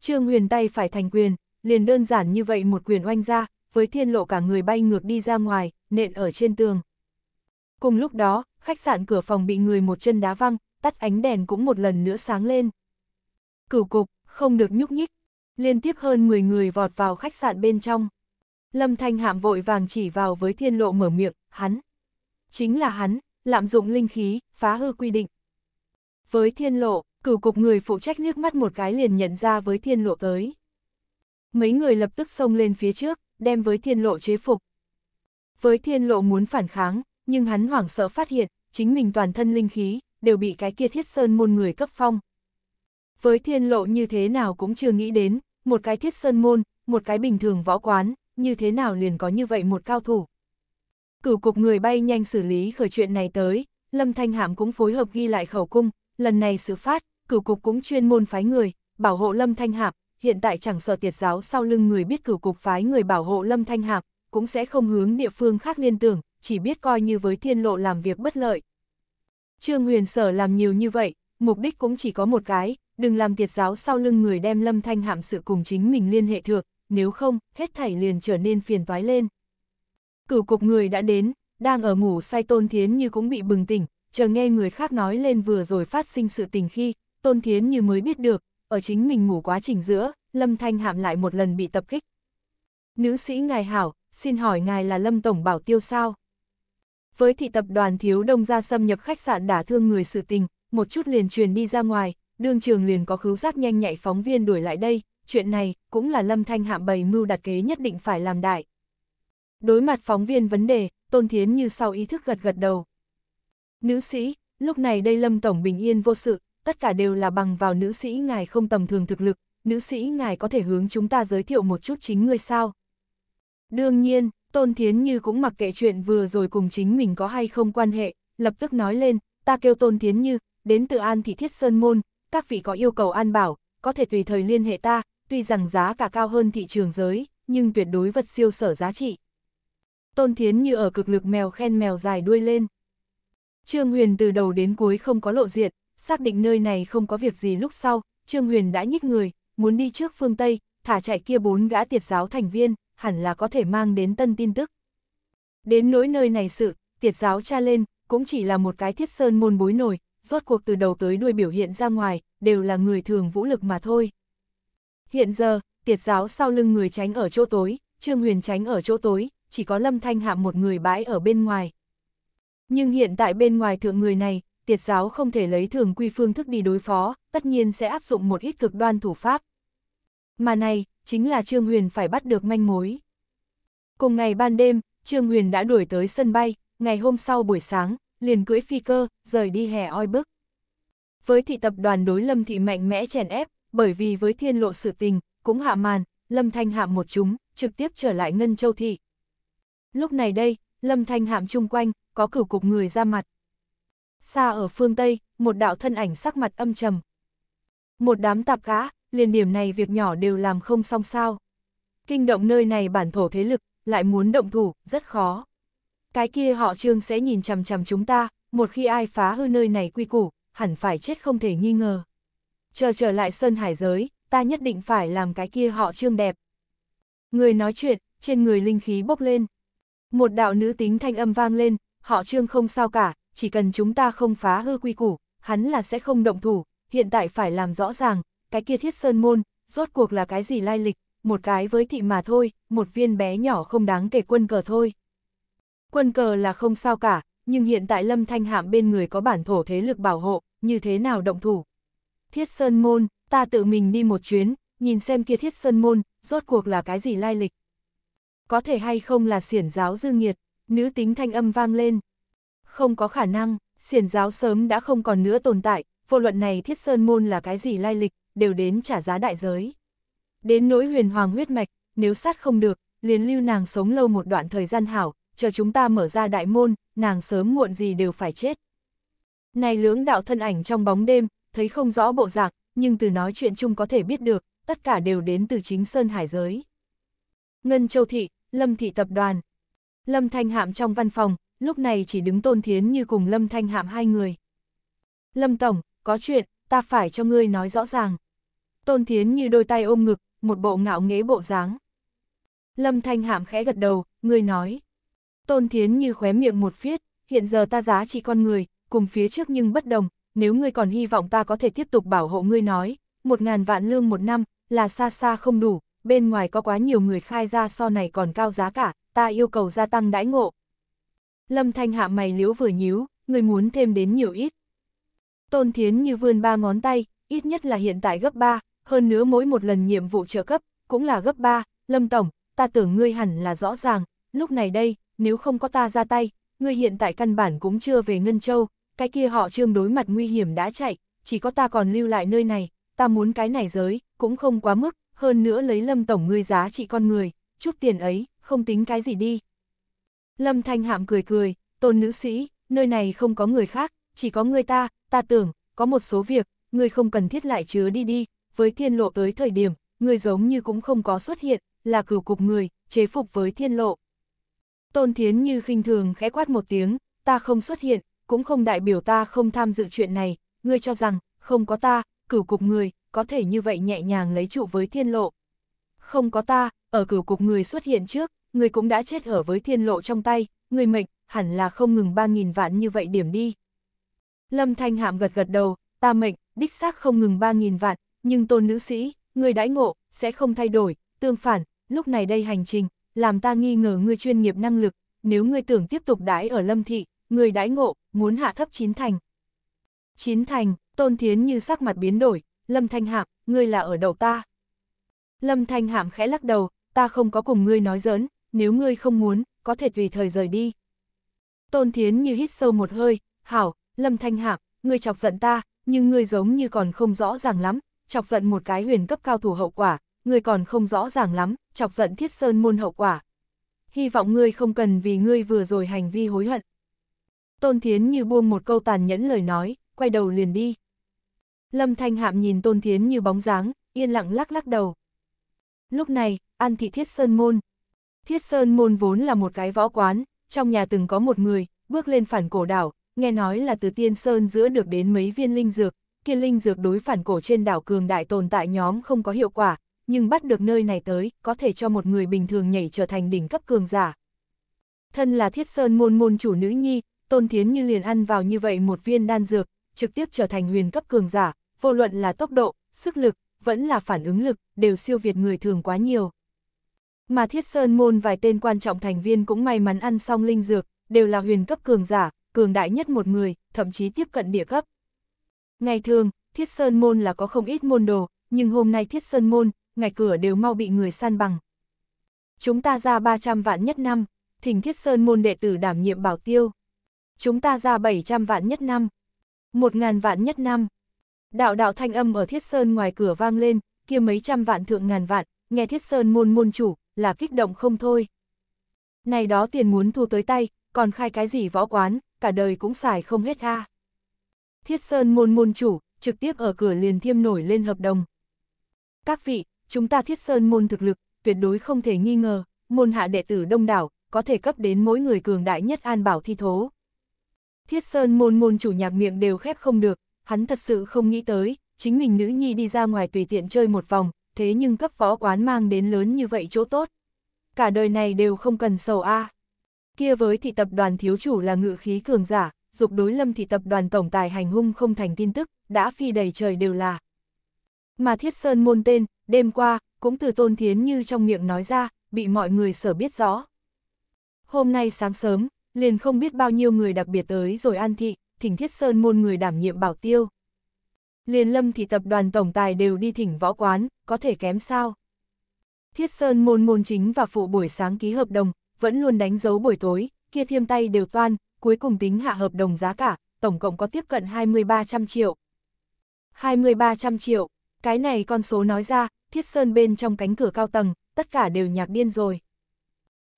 Trương Huyền tay phải thành quyền, liền đơn giản như vậy một quyền oanh ra, với thiên lộ cả người bay ngược đi ra ngoài, nện ở trên tường. Cùng lúc đó, khách sạn cửa phòng bị người một chân đá văng, tắt ánh đèn cũng một lần nữa sáng lên. Cửu cục, không được nhúc nhích, liên tiếp hơn 10 người vọt vào khách sạn bên trong. Lâm Thanh Hạm vội vàng chỉ vào với thiên lộ mở miệng, hắn. Chính là hắn, lạm dụng linh khí, phá hư quy định. Với thiên lộ, cửu cục người phụ trách liếc mắt một cái liền nhận ra với thiên lộ tới. Mấy người lập tức xông lên phía trước, đem với thiên lộ chế phục. Với thiên lộ muốn phản kháng, nhưng hắn hoảng sợ phát hiện, chính mình toàn thân linh khí, đều bị cái kia thiết sơn môn người cấp phong. Với thiên lộ như thế nào cũng chưa nghĩ đến, một cái thiết sơn môn, một cái bình thường võ quán, như thế nào liền có như vậy một cao thủ. Cửu cục người bay nhanh xử lý khởi chuyện này tới, Lâm Thanh Hạm cũng phối hợp ghi lại khẩu cung, lần này xử phát, cửu cục cũng chuyên môn phái người, bảo hộ Lâm Thanh Hạp, hiện tại chẳng sợ tiệt giáo sau lưng người biết cửu cục phái người bảo hộ Lâm Thanh Hạp, cũng sẽ không hướng địa phương khác liên tưởng, chỉ biết coi như với thiên lộ làm việc bất lợi. Trương Huyền Sở làm nhiều như vậy, mục đích cũng chỉ có một cái, đừng làm tiệt giáo sau lưng người đem Lâm Thanh Hạm sự cùng chính mình liên hệ thượng, nếu không, hết thảy liền trở nên phiền toái lên. Cửu cục người đã đến, đang ở ngủ say Tôn Thiến như cũng bị bừng tỉnh, chờ nghe người khác nói lên vừa rồi phát sinh sự tình khi, Tôn Thiến như mới biết được, ở chính mình ngủ quá trình giữa, Lâm Thanh Hạm lại một lần bị tập kích. Nữ sĩ ngài hảo, xin hỏi ngài là Lâm Tổng Bảo Tiêu sao? Với thị tập đoàn thiếu đông gia xâm nhập khách sạn đả thương người sự tình, một chút liền truyền đi ra ngoài, đương trường liền có khứu giác nhanh nhạy phóng viên đuổi lại đây, chuyện này cũng là Lâm Thanh Hạm bày mưu đặt kế nhất định phải làm đại. Đối mặt phóng viên vấn đề, Tôn Thiến như sau ý thức gật gật đầu. Nữ sĩ, lúc này đây Lâm Tổng bình yên vô sự, tất cả đều là bằng vào nữ sĩ ngài không tầm thường thực lực, nữ sĩ ngài có thể hướng chúng ta giới thiệu một chút chính ngươi sao. Đương nhiên, Tôn Thiến Như cũng mặc kệ chuyện vừa rồi cùng chính mình có hay không quan hệ, lập tức nói lên, ta kêu Tôn Thiến Như, đến từ An Thị Thiết Sơn Môn, các vị có yêu cầu an bảo, có thể tùy thời liên hệ ta, tuy rằng giá cả cao hơn thị trường giới, nhưng tuyệt đối vật siêu sở giá trị. Tôn Thiến Như ở cực lực mèo khen mèo dài đuôi lên. Trương Huyền từ đầu đến cuối không có lộ diện, xác định nơi này không có việc gì lúc sau, Trương Huyền đã nhích người, muốn đi trước phương Tây, thả chạy kia bốn gã tiệt giáo thành viên, hẳn là có thể mang đến tân tin tức. Đến nỗi nơi này sự, tiệt giáo tra lên, cũng chỉ là một cái thiết sơn môn bối nổi, rốt cuộc từ đầu tới đuôi biểu hiện ra ngoài, đều là người thường vũ lực mà thôi. Hiện giờ, tiệt giáo sau lưng người tránh ở chỗ tối, Trương Huyền tránh ở chỗ tối, chỉ có Lâm Thanh Hạm một người bãi ở bên ngoài. Nhưng hiện tại bên ngoài thượng người này, tiệt giáo không thể lấy thường quy phương thức đi đối phó, tất nhiên sẽ áp dụng một ít cực đoan thủ pháp. Mà này, chính là Trương Huyền phải bắt được manh mối. Cùng ngày ban đêm, Trương Huyền đã đuổi tới sân bay, ngày hôm sau buổi sáng, liền cưỡi phi cơ, rời đi hè oi bức. Với thị tập đoàn đối Lâm Thị mạnh mẽ chèn ép, bởi vì với thiên lộ sự tình, cũng hạ màn, Lâm Thanh Hạm một chúng, trực tiếp trở lại Ngân Châu Thị. Lúc này đây, Lâm Thanh Hạm chung quanh, có cửu cục người ra mặt, Xa ở phương Tây, một đạo thân ảnh sắc mặt âm trầm. Một đám tạp gã, liền điểm này việc nhỏ đều làm không xong sao. Kinh động nơi này bản thổ thế lực, lại muốn động thủ, rất khó. Cái kia họ trương sẽ nhìn chằm chằm chúng ta, một khi ai phá hư nơi này quy củ, hẳn phải chết không thể nghi ngờ. Chờ trở lại Sơn Hải giới, ta nhất định phải làm cái kia họ trương đẹp. Người nói chuyện, trên người linh khí bốc lên. Một đạo nữ tính thanh âm vang lên, họ trương không sao cả, chỉ cần chúng ta không phá hư quy củ, hắn là sẽ không động thủ, hiện tại phải làm rõ ràng, cái kia thiết sơn môn, rốt cuộc là cái gì lai lịch, một cái với thị mà thôi, một viên bé nhỏ không đáng kể quân cờ thôi. Quân cờ là không sao cả, nhưng hiện tại Lâm Thanh Hạm bên người có bản thổ thế lực bảo hộ, như thế nào động thủ. Thiết Sơn Môn, ta tự mình đi một chuyến, nhìn xem kia Thiết Sơn Môn, rốt cuộc là cái gì lai lịch. Có thể hay không là xiển giáo dư nghiệt, nữ tính thanh âm vang lên không có khả năng, xiển giáo sớm đã không còn nữa tồn tại, vô luận này thiết sơn môn là cái gì lai lịch, đều đến trả giá đại giới. Đến nỗi huyền hoàng huyết mạch, nếu sát không được, liền lưu nàng sống lâu một đoạn thời gian hảo, chờ chúng ta mở ra đại môn, nàng sớm muộn gì đều phải chết. Này lưỡng đạo thân ảnh trong bóng đêm, thấy không rõ bộ dạng, nhưng từ nói chuyện chung có thể biết được, tất cả đều đến từ chính Sơn Hải giới. Ngân Châu Thị, Lâm Thị Tập đoàn Lâm Thanh Hạm trong văn phòng, lúc này chỉ đứng Tôn Thiến như cùng Lâm Thanh Hạm hai người. Lâm Tổng, có chuyện, ta phải cho ngươi nói rõ ràng. Tôn Thiến như đôi tay ôm ngực, một bộ ngạo nghế bộ dáng. Lâm Thanh Hạm khẽ gật đầu, ngươi nói. Tôn Thiến như khóe miệng một phiết, hiện giờ ta giá trị con người, cùng phía trước nhưng bất đồng, nếu ngươi còn hy vọng ta có thể tiếp tục bảo hộ ngươi nói, một ngàn vạn lương một năm, là xa xa không đủ, bên ngoài có quá nhiều người khai ra so này còn cao giá cả, ta yêu cầu gia tăng đãi ngộ, Lâm Thanh hạ mày liếu vừa nhíu, người muốn thêm đến nhiều ít. Tôn Thiến như vươn ba ngón tay, ít nhất là hiện tại gấp ba. hơn nữa mỗi một lần nhiệm vụ trợ cấp, cũng là gấp ba. Lâm Tổng, ta tưởng ngươi hẳn là rõ ràng, lúc này đây, nếu không có ta ra tay, ngươi hiện tại căn bản cũng chưa về Ngân Châu, cái kia họ trương đối mặt nguy hiểm đã chạy, chỉ có ta còn lưu lại nơi này, ta muốn cái này giới, cũng không quá mức, hơn nữa lấy Lâm Tổng ngươi giá trị con người, chút tiền ấy, không tính cái gì đi, Lâm Thanh Hạm cười cười, tôn nữ sĩ, nơi này không có người khác, chỉ có người ta, ta tưởng, có một số việc, người không cần thiết lại chứa đi đi, với thiên lộ tới thời điểm, người giống như cũng không có xuất hiện, là cửu cục người, chế phục với thiên lộ. Tôn Thiến như khinh thường khẽ quát một tiếng, ta không xuất hiện, cũng không đại biểu ta không tham dự chuyện này, ngươi cho rằng, không có ta, cửu cục người, có thể như vậy nhẹ nhàng lấy trụ với thiên lộ. Không có ta, ở cửu cục người xuất hiện trước, người cũng đã chết ở với thiên lộ trong tay, người mệnh, hẳn là không ngừng 3.000 vạn như vậy điểm đi. Lâm Thanh Hạm gật gật đầu, ta mệnh, đích xác không ngừng 3.000 vạn, nhưng tôn nữ sĩ, người đãi ngộ, sẽ không thay đổi, tương phản, lúc này đây hành trình, làm ta nghi ngờ ngươi chuyên nghiệp năng lực, nếu ngươi tưởng tiếp tục đãi ở Lâm Thị, người đãi ngộ, muốn hạ thấp chín thành. Chín thành, tôn thiến như sắc mặt biến đổi, Lâm Thanh Hạm, người là ở đầu ta. Lâm Thanh Hạm khẽ lắc đầu, ta không có cùng ngươi nói giỡn, nếu ngươi không muốn, có thể tùy thời rời đi. Tôn Thiến như hít sâu một hơi, hảo, Lâm Thanh Hạc, ngươi chọc giận ta, nhưng ngươi giống như còn không rõ ràng lắm, chọc giận một cái huyền cấp cao thủ hậu quả, ngươi còn không rõ ràng lắm, chọc giận thiết sơn môn hậu quả. Hy vọng ngươi không cần vì ngươi vừa rồi hành vi hối hận. Tôn Thiến như buông một câu tàn nhẫn lời nói, quay đầu liền đi. Lâm Thanh Hạm nhìn Tôn Thiến như bóng dáng, yên lặng lắc lắc đầu. Lúc này, An Thị Thiết Sơn Môn, Thiết Sơn Môn vốn là một cái võ quán, trong nhà từng có một người, bước lên phản cổ đảo, nghe nói là từ tiên Sơn giữa được đến mấy viên linh dược, kia linh dược đối phản cổ trên đảo cường đại tồn tại nhóm không có hiệu quả, nhưng bắt được nơi này tới, có thể cho một người bình thường nhảy trở thành đỉnh cấp cường giả. Thân là Thiết Sơn Môn môn chủ nữ nhi, Tôn Thiến Như liền ăn vào như vậy một viên đan dược, trực tiếp trở thành huyền cấp cường giả, vô luận là tốc độ, sức lực, vẫn là phản ứng lực, đều siêu việt người thường quá nhiều. Mà thiết sơn môn vài tên quan trọng thành viên cũng may mắn ăn xong linh dược, đều là huyền cấp cường giả, cường đại nhất một người, thậm chí tiếp cận địa cấp. Ngày thường, thiết sơn môn là có không ít môn đồ, nhưng hôm nay thiết sơn môn, ngày cửa đều mau bị người san bằng. Chúng ta ra 300 vạn nhất năm, thỉnh thiết sơn môn đệ tử đảm nhiệm bảo tiêu. Chúng ta ra 700 vạn nhất năm, 1.000 vạn nhất năm. Đạo đạo thanh âm ở thiết sơn ngoài cửa vang lên, kia mấy trăm vạn thượng ngàn vạn, nghe thiết sơn môn môn chủ, là kích động không thôi. Này đó tiền muốn thu tới tay, còn khai cái gì võ quán, cả đời cũng xài không hết ha. Thiết Sơn môn môn chủ, trực tiếp ở cửa liền thiêm nổi lên hợp đồng. Các vị, chúng ta Thiết Sơn môn thực lực, tuyệt đối không thể nghi ngờ, môn hạ đệ tử đông đảo, có thể cấp đến mỗi người cường đại nhất an bảo thi thố. Thiết Sơn môn môn chủ nhạc miệng đều khép không được, hắn thật sự không nghĩ tới, chính mình nữ nhi đi ra ngoài tùy tiện chơi một vòng, thế nhưng cấp võ quán mang đến lớn như vậy chỗ tốt. Cả đời này đều không cần sầu a. À. Kia với thị tập đoàn thiếu chủ là ngự khí cường giả, dục đối lâm thị tập đoàn tổng tài hành hung không thành tin tức, đã phi đầy trời đều là. Mà thiết sơn môn tên, đêm qua, cũng từ tôn thiến như trong miệng nói ra, bị mọi người sở biết rõ. Hôm nay sáng sớm, liền không biết bao nhiêu người đặc biệt tới rồi an thị, thỉnh thiết sơn môn người đảm nhiệm bảo tiêu liền lâm thì tập đoàn tổng tài đều đi thỉnh võ quán, có thể kém sao. Thiết Sơn môn môn chính và phụ buổi sáng ký hợp đồng, vẫn luôn đánh dấu buổi tối, kia thiêm tay đều toan, cuối cùng tính hạ hợp đồng giá cả, tổng cộng có tiếp cận 2300 triệu. 2300 triệu, cái này con số nói ra, Thiết Sơn bên trong cánh cửa cao tầng, tất cả đều nhạc điên rồi.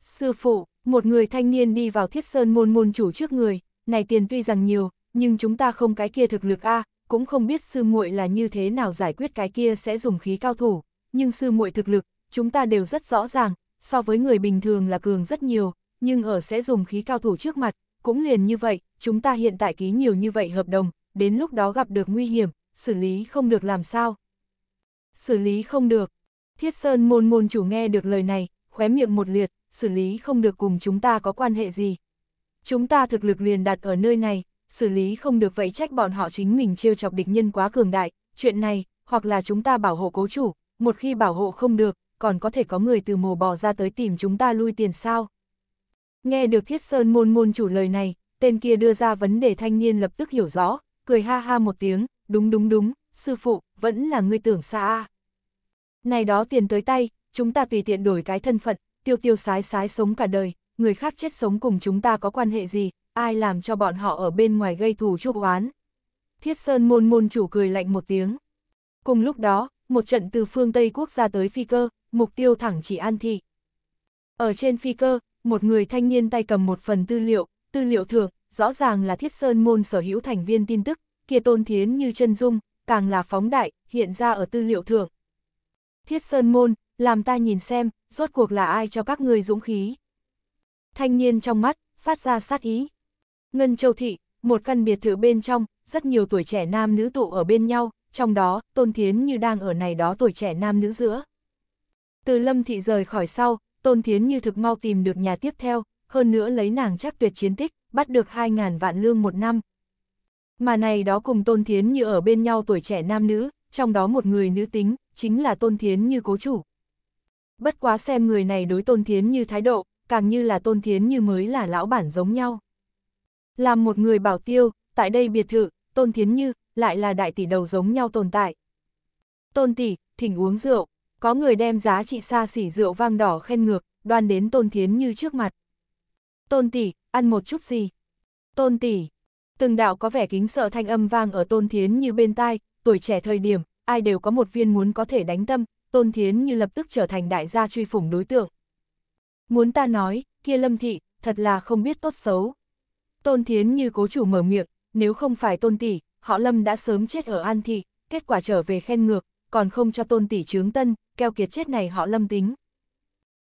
Sư phụ, một người thanh niên đi vào Thiết Sơn môn môn chủ trước người, này tiền tuy rằng nhiều, nhưng chúng ta không cái kia thực lực a, cũng không biết sư muội là như thế nào giải quyết cái kia sẽ dùng khí cao thủ, nhưng sư muội thực lực, chúng ta đều rất rõ ràng, so với người bình thường là cường rất nhiều, nhưng ở sẽ dùng khí cao thủ trước mặt, cũng liền như vậy, chúng ta hiện tại ký nhiều như vậy hợp đồng, đến lúc đó gặp được nguy hiểm, xử lý không được làm sao. Xử lý không được. Thiết Sơn môn môn chủ nghe được lời này, khóe miệng một liệt, xử lý không được cùng chúng ta có quan hệ gì. Chúng ta thực lực liền đặt ở nơi này, xử lý không được vậy trách bọn họ chính mình trêu chọc địch nhân quá cường đại, chuyện này, hoặc là chúng ta bảo hộ cố chủ, một khi bảo hộ không được, còn có thể có người từ mồ bò ra tới tìm chúng ta lui tiền sao. Nghe được thiết sơn môn môn chủ lời này, tên kia đưa ra vấn đề thanh niên lập tức hiểu rõ, cười ha ha một tiếng, đúng đúng đúng, sư phụ, vẫn là người tưởng xa a. Này đó tiền tới tay, chúng ta tùy tiện đổi cái thân phận, tiêu tiêu sái sái sống cả đời, người khác chết sống cùng chúng ta có quan hệ gì, ai làm cho bọn họ ở bên ngoài gây thù chuốc oán. Thiết Sơn môn môn chủ cười lạnh một tiếng. Cùng lúc đó, một trận từ phương Tây quốc gia tới phi cơ, mục tiêu thẳng chỉ An Thị. Ở trên phi cơ, một người thanh niên tay cầm một phần tư liệu, tư liệu thưởng, rõ ràng là Thiết Sơn môn sở hữu thành viên tin tức, kia tôn thiến như chân dung, càng là phóng đại, hiện ra ở tư liệu thưởng. Thiết Sơn môn, làm ta nhìn xem, rốt cuộc là ai cho các người dũng khí. Thanh niên trong mắt, phát ra sát ý. Ngân Châu Thị, một căn biệt thự bên trong, rất nhiều tuổi trẻ nam nữ tụ ở bên nhau, trong đó, Tôn Thiến như đang ở này đó tuổi trẻ nam nữ giữa. Từ Lâm Thị rời khỏi sau, Tôn Thiến như thực mau tìm được nhà tiếp theo, hơn nữa lấy nàng chắc tuyệt chiến tích, bắt được 2.000 vạn lương một năm. Mà này đó cùng Tôn Thiến như ở bên nhau tuổi trẻ nam nữ, trong đó một người nữ tính, chính là Tôn Thiến như cố chủ. Bất quá xem người này đối Tôn Thiến như thái độ, càng như là Tôn Thiến như mới là lão bản giống nhau. Làm một người bảo tiêu, tại đây biệt thự, Tôn Thiến Như, lại là đại tỷ đầu giống nhau tồn tại. Tôn tỷ, thỉnh uống rượu, có người đem giá trị xa xỉ rượu vang đỏ khen ngược, đoan đến Tôn Thiến Như trước mặt. Tôn tỷ, ăn một chút gì? Tôn tỷ, từng đạo có vẻ kính sợ thanh âm vang ở Tôn Thiến Như bên tai, tuổi trẻ thời điểm, ai đều có một viên muốn có thể đánh tâm, Tôn Thiến Như lập tức trở thành đại gia truy phủng đối tượng. Muốn ta nói, kia lâm thị, thật là không biết tốt xấu. Tôn Thiến như cố chủ mở miệng, nếu không phải Tôn Tỷ, họ Lâm đã sớm chết ở An Thị, kết quả trở về khen ngược, còn không cho Tôn Tỷ chướng tân, keo kiệt chết này họ Lâm tính.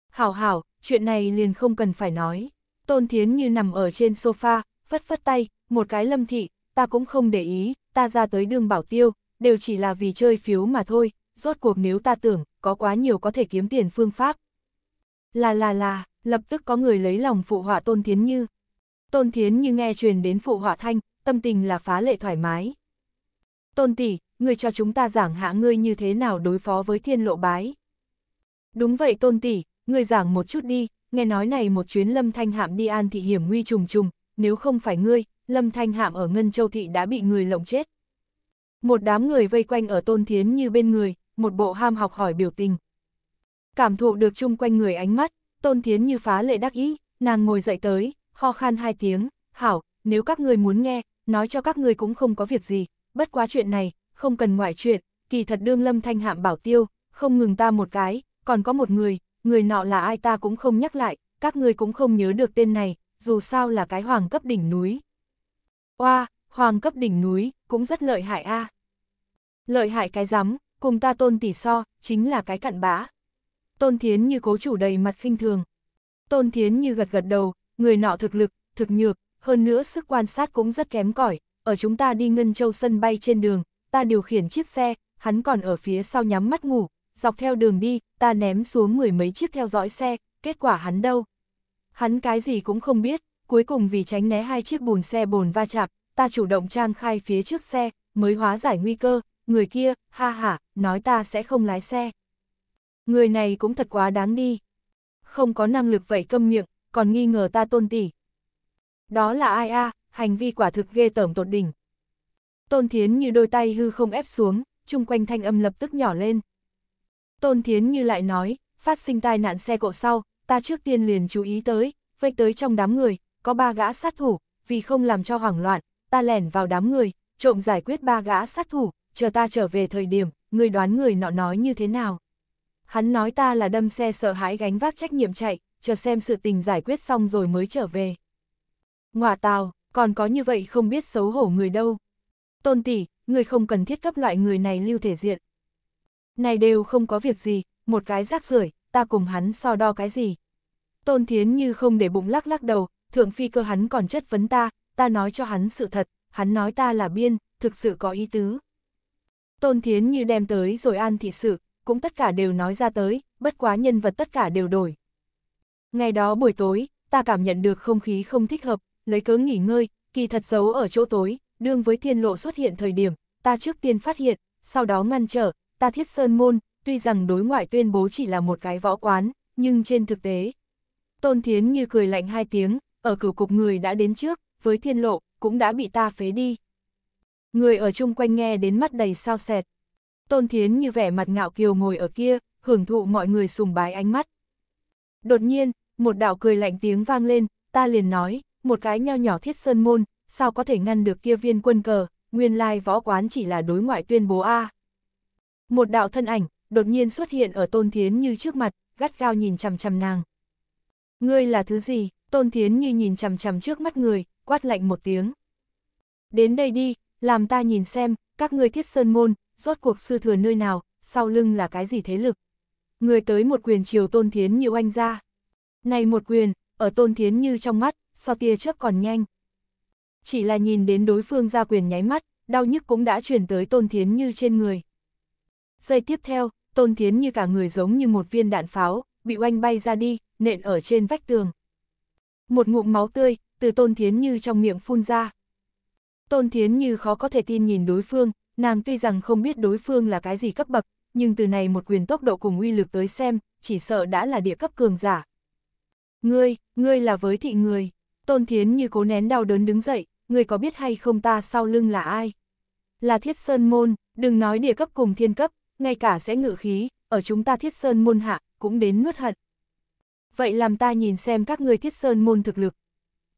Hảo hảo, chuyện này liền không cần phải nói. Tôn Thiến như nằm ở trên sofa, phất phất tay, một cái Lâm Thị, ta cũng không để ý, ta ra tới đường bảo tiêu, đều chỉ là vì chơi phiếu mà thôi, rốt cuộc nếu ta tưởng, có quá nhiều có thể kiếm tiền phương pháp. Là là là, lập tức có người lấy lòng phụ họa Tôn Thiến Như. Tôn Thiến như nghe truyền đến phụ họa thanh, tâm tình là phá lệ thoải mái. Tôn tỷ, người cho chúng ta giảng hạ ngươi như thế nào đối phó với thiên lộ bái. Đúng vậy tôn tỷ, người giảng một chút đi, nghe nói này một chuyến lâm thanh hạm đi an thị hiểm nguy trùng trùng, nếu không phải ngươi, lâm thanh hạm ở Ngân Châu Thị đã bị người lộng chết. Một đám người vây quanh ở tôn thiến như bên người, một bộ ham học hỏi biểu tình. Cảm thụ được chung quanh người ánh mắt, tôn thiến như phá lệ đắc ý, nàng ngồi dậy tới, ho khan hai tiếng, hảo, nếu các người muốn nghe, nói cho các người cũng không có việc gì, bất quá chuyện này, không cần ngoại chuyện, kỳ thật đương lâm thanh hạm bảo tiêu, không ngừng ta một cái, còn có một người, người nọ là ai ta cũng không nhắc lại, các người cũng không nhớ được tên này, dù sao là cái hoàng cấp đỉnh núi. Oa, hoàng cấp đỉnh núi, cũng rất lợi hại a. Lợi hại cái rắm, cùng ta tôn tỷ so, chính là cái cặn bã. Tôn Thiến như cố chủ đầy mặt khinh thường. Tôn Thiến như gật gật đầu, người nọ thực lực, thực nhược, hơn nữa sức quan sát cũng rất kém cỏi. Ở chúng ta đi Ngân Châu sân bay trên đường, ta điều khiển chiếc xe, hắn còn ở phía sau nhắm mắt ngủ, dọc theo đường đi, ta ném xuống mười mấy chiếc theo dõi xe, kết quả hắn đâu? Hắn cái gì cũng không biết, cuối cùng vì tránh né hai chiếc bùn xe bồn va chạm, ta chủ động trang khai phía trước xe, mới hóa giải nguy cơ, người kia, ha ha, nói ta sẽ không lái xe. Người này cũng thật quá đáng đi. Không có năng lực vậy câm miệng, còn nghi ngờ ta tôn tỷ. Đó là ai a à, hành vi quả thực ghê tởm tột đỉnh. Tôn Thiến như đôi tay hư không ép xuống, chung quanh thanh âm lập tức nhỏ lên. Tôn Thiến như lại nói, phát sinh tai nạn xe cộ sau, ta trước tiên liền chú ý tới, vây tới trong đám người, có ba gã sát thủ, vì không làm cho hoảng loạn, ta lẻn vào đám người, trộm giải quyết ba gã sát thủ, chờ ta trở về thời điểm, người đoán người nọ nói như thế nào. Hắn nói ta là đâm xe sợ hãi gánh vác trách nhiệm chạy, chờ xem sự tình giải quyết xong rồi mới trở về. Ngoà tào, còn có như vậy không biết xấu hổ người đâu. Tôn tỷ, người không cần thiết cấp loại người này lưu thể diện. Này đều không có việc gì, một cái rác rưởi, ta cùng hắn so đo cái gì. Tôn Thiến như không để bụng lắc lắc đầu, thượng phi cơ hắn còn chất vấn ta, ta nói cho hắn sự thật, hắn nói ta là biên, thực sự có ý tứ. Tôn Thiến như đem tới rồi an thị sự, cũng tất cả đều nói ra tới, bất quá nhân vật tất cả đều đổi, Ngày đó buổi tối, ta cảm nhận được không khí không thích hợp, lấy cớ nghỉ ngơi, kỳ thật xấu ở chỗ tối, đương với thiên lộ xuất hiện thời điểm, ta trước tiên phát hiện, sau đó ngăn trở, ta thiết sơn môn, tuy rằng đối ngoại tuyên bố chỉ là một cái võ quán, nhưng trên thực tế. Tôn Thiến như cười lạnh hai tiếng, ở cửu cục người đã đến trước, với thiên lộ, cũng đã bị ta phế đi. Người ở chung quanh nghe đến mắt đầy sao sẹt. Tôn Thiến như vẻ mặt ngạo kiều ngồi ở kia, hưởng thụ mọi người sùng bái ánh mắt. Đột nhiên, một đạo cười lạnh tiếng vang lên, ta liền nói, một cái nho nhỏ thiết sơn môn, sao có thể ngăn được kia viên quân cờ, nguyên lai võ quán chỉ là đối ngoại tuyên bố A. Một đạo thân ảnh, đột nhiên xuất hiện ở Tôn Thiến Như trước mặt, gắt gao nhìn chằm chằm nàng. Ngươi là thứ gì? Tôn Thiến Như nhìn chằm chằm trước mắt người, quát lạnh một tiếng. Đến đây đi, làm ta nhìn xem, các ngươi thiết sơn môn, rốt cuộc sư thừa nơi nào, sau lưng là cái gì thế lực. Người tới một quyền triều Tôn Thiến Như oanh ra. Này một quyền, ở tôn thiến như trong mắt, so tia trước còn nhanh. Chỉ là nhìn đến đối phương ra quyền nháy mắt, đau nhức cũng đã chuyển tới tôn thiến như trên người. Giây tiếp theo, tôn thiến như cả người giống như một viên đạn pháo, bị oanh bay ra đi, nện ở trên vách tường. Một ngụm máu tươi, từ tôn thiến như trong miệng phun ra. Tôn thiến như khó có thể tin nhìn đối phương, nàng tuy rằng không biết đối phương là cái gì cấp bậc, nhưng từ này một quyền tốc độ cùng uy lực tới xem, chỉ sợ đã là địa cấp cường giả, Ngươi, ngươi là với thị người. Tôn Thiến như cố nén đau đớn đứng dậy, ngươi có biết hay không ta sau lưng là ai? Là thiết sơn môn, đừng nói địa cấp cùng thiên cấp, ngay cả sẽ ngự khí, ở chúng ta thiết sơn môn hạ, cũng đến nuốt hận. Vậy làm ta nhìn xem các ngươi thiết sơn môn thực lực.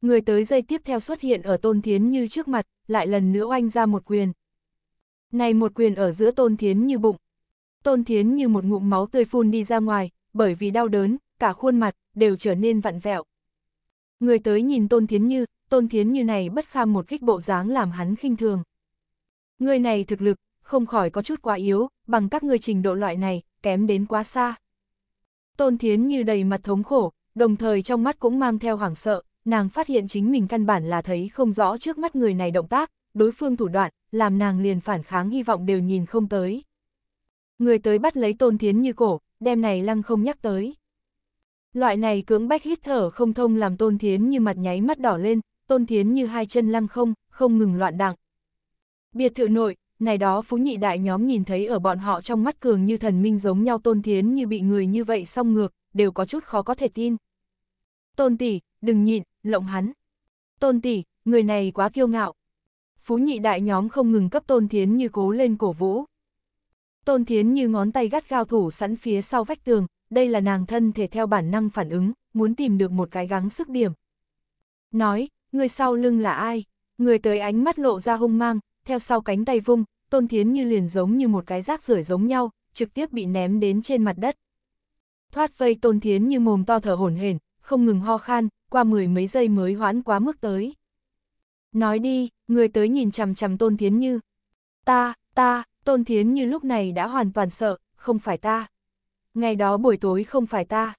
Người tới giây tiếp theo xuất hiện ở Tôn Thiến như trước mặt, lại lần nữa oanh ra một quyền. Này một quyền ở giữa Tôn Thiến như bụng. Tôn Thiến như một ngụm máu tươi phun đi ra ngoài, bởi vì đau đớn, cả khuôn mặt, đều trở nên vặn vẹo. Người tới nhìn Tôn Thiến Như, Tôn Thiến Như này bất kham một kích bộ dáng làm hắn khinh thường. Người này thực lực, không khỏi có chút quá yếu, bằng các người trình độ loại này, kém đến quá xa. Tôn Thiến Như đầy mặt thống khổ, đồng thời trong mắt cũng mang theo hoảng sợ, nàng phát hiện chính mình căn bản là thấy không rõ trước mắt người này động tác, đối phương thủ đoạn, làm nàng liền phản kháng hy vọng đều nhìn không tới. Người tới bắt lấy Tôn Thiến Như cổ, đem này lăng không nhắc tới. Loại này cưỡng bách hít thở không thông làm Tôn Thiến như mặt nháy mắt đỏ lên, Tôn Thiến như hai chân lăng không, không ngừng loạn đặng. Biệt thự nội, này đó phú nhị đại nhóm nhìn thấy ở bọn họ trong mắt cường như thần minh giống nhau Tôn Thiến như bị người như vậy song ngược, đều có chút khó có thể tin. Tôn tỷ, đừng nhịn, lộng hắn. Tôn tỷ, người này quá kiêu ngạo. Phú nhị đại nhóm không ngừng cấp Tôn Thiến như cố lên cổ vũ. Tôn Thiến như ngón tay gắt gao thủ sẵn phía sau vách tường, đây là nàng thân thể theo bản năng phản ứng, muốn tìm được một cái gắng sức điểm. Nói, người sau lưng là ai? Người tới ánh mắt lộ ra hung mang, theo sau cánh tay vung, tôn thiến như liền giống như một cái rác rưởi giống nhau, trực tiếp bị ném đến trên mặt đất. Thoát vây tôn thiến như mồm to thở hổn hển, không ngừng ho khan, qua mười mấy giây mới hoãn quá mức tới. Nói đi, người tới nhìn chằm chằm tôn thiến như. Ta, ta, tôn thiến như lúc này đã hoàn toàn sợ, không phải ta ngày đó buổi tối không phải ta.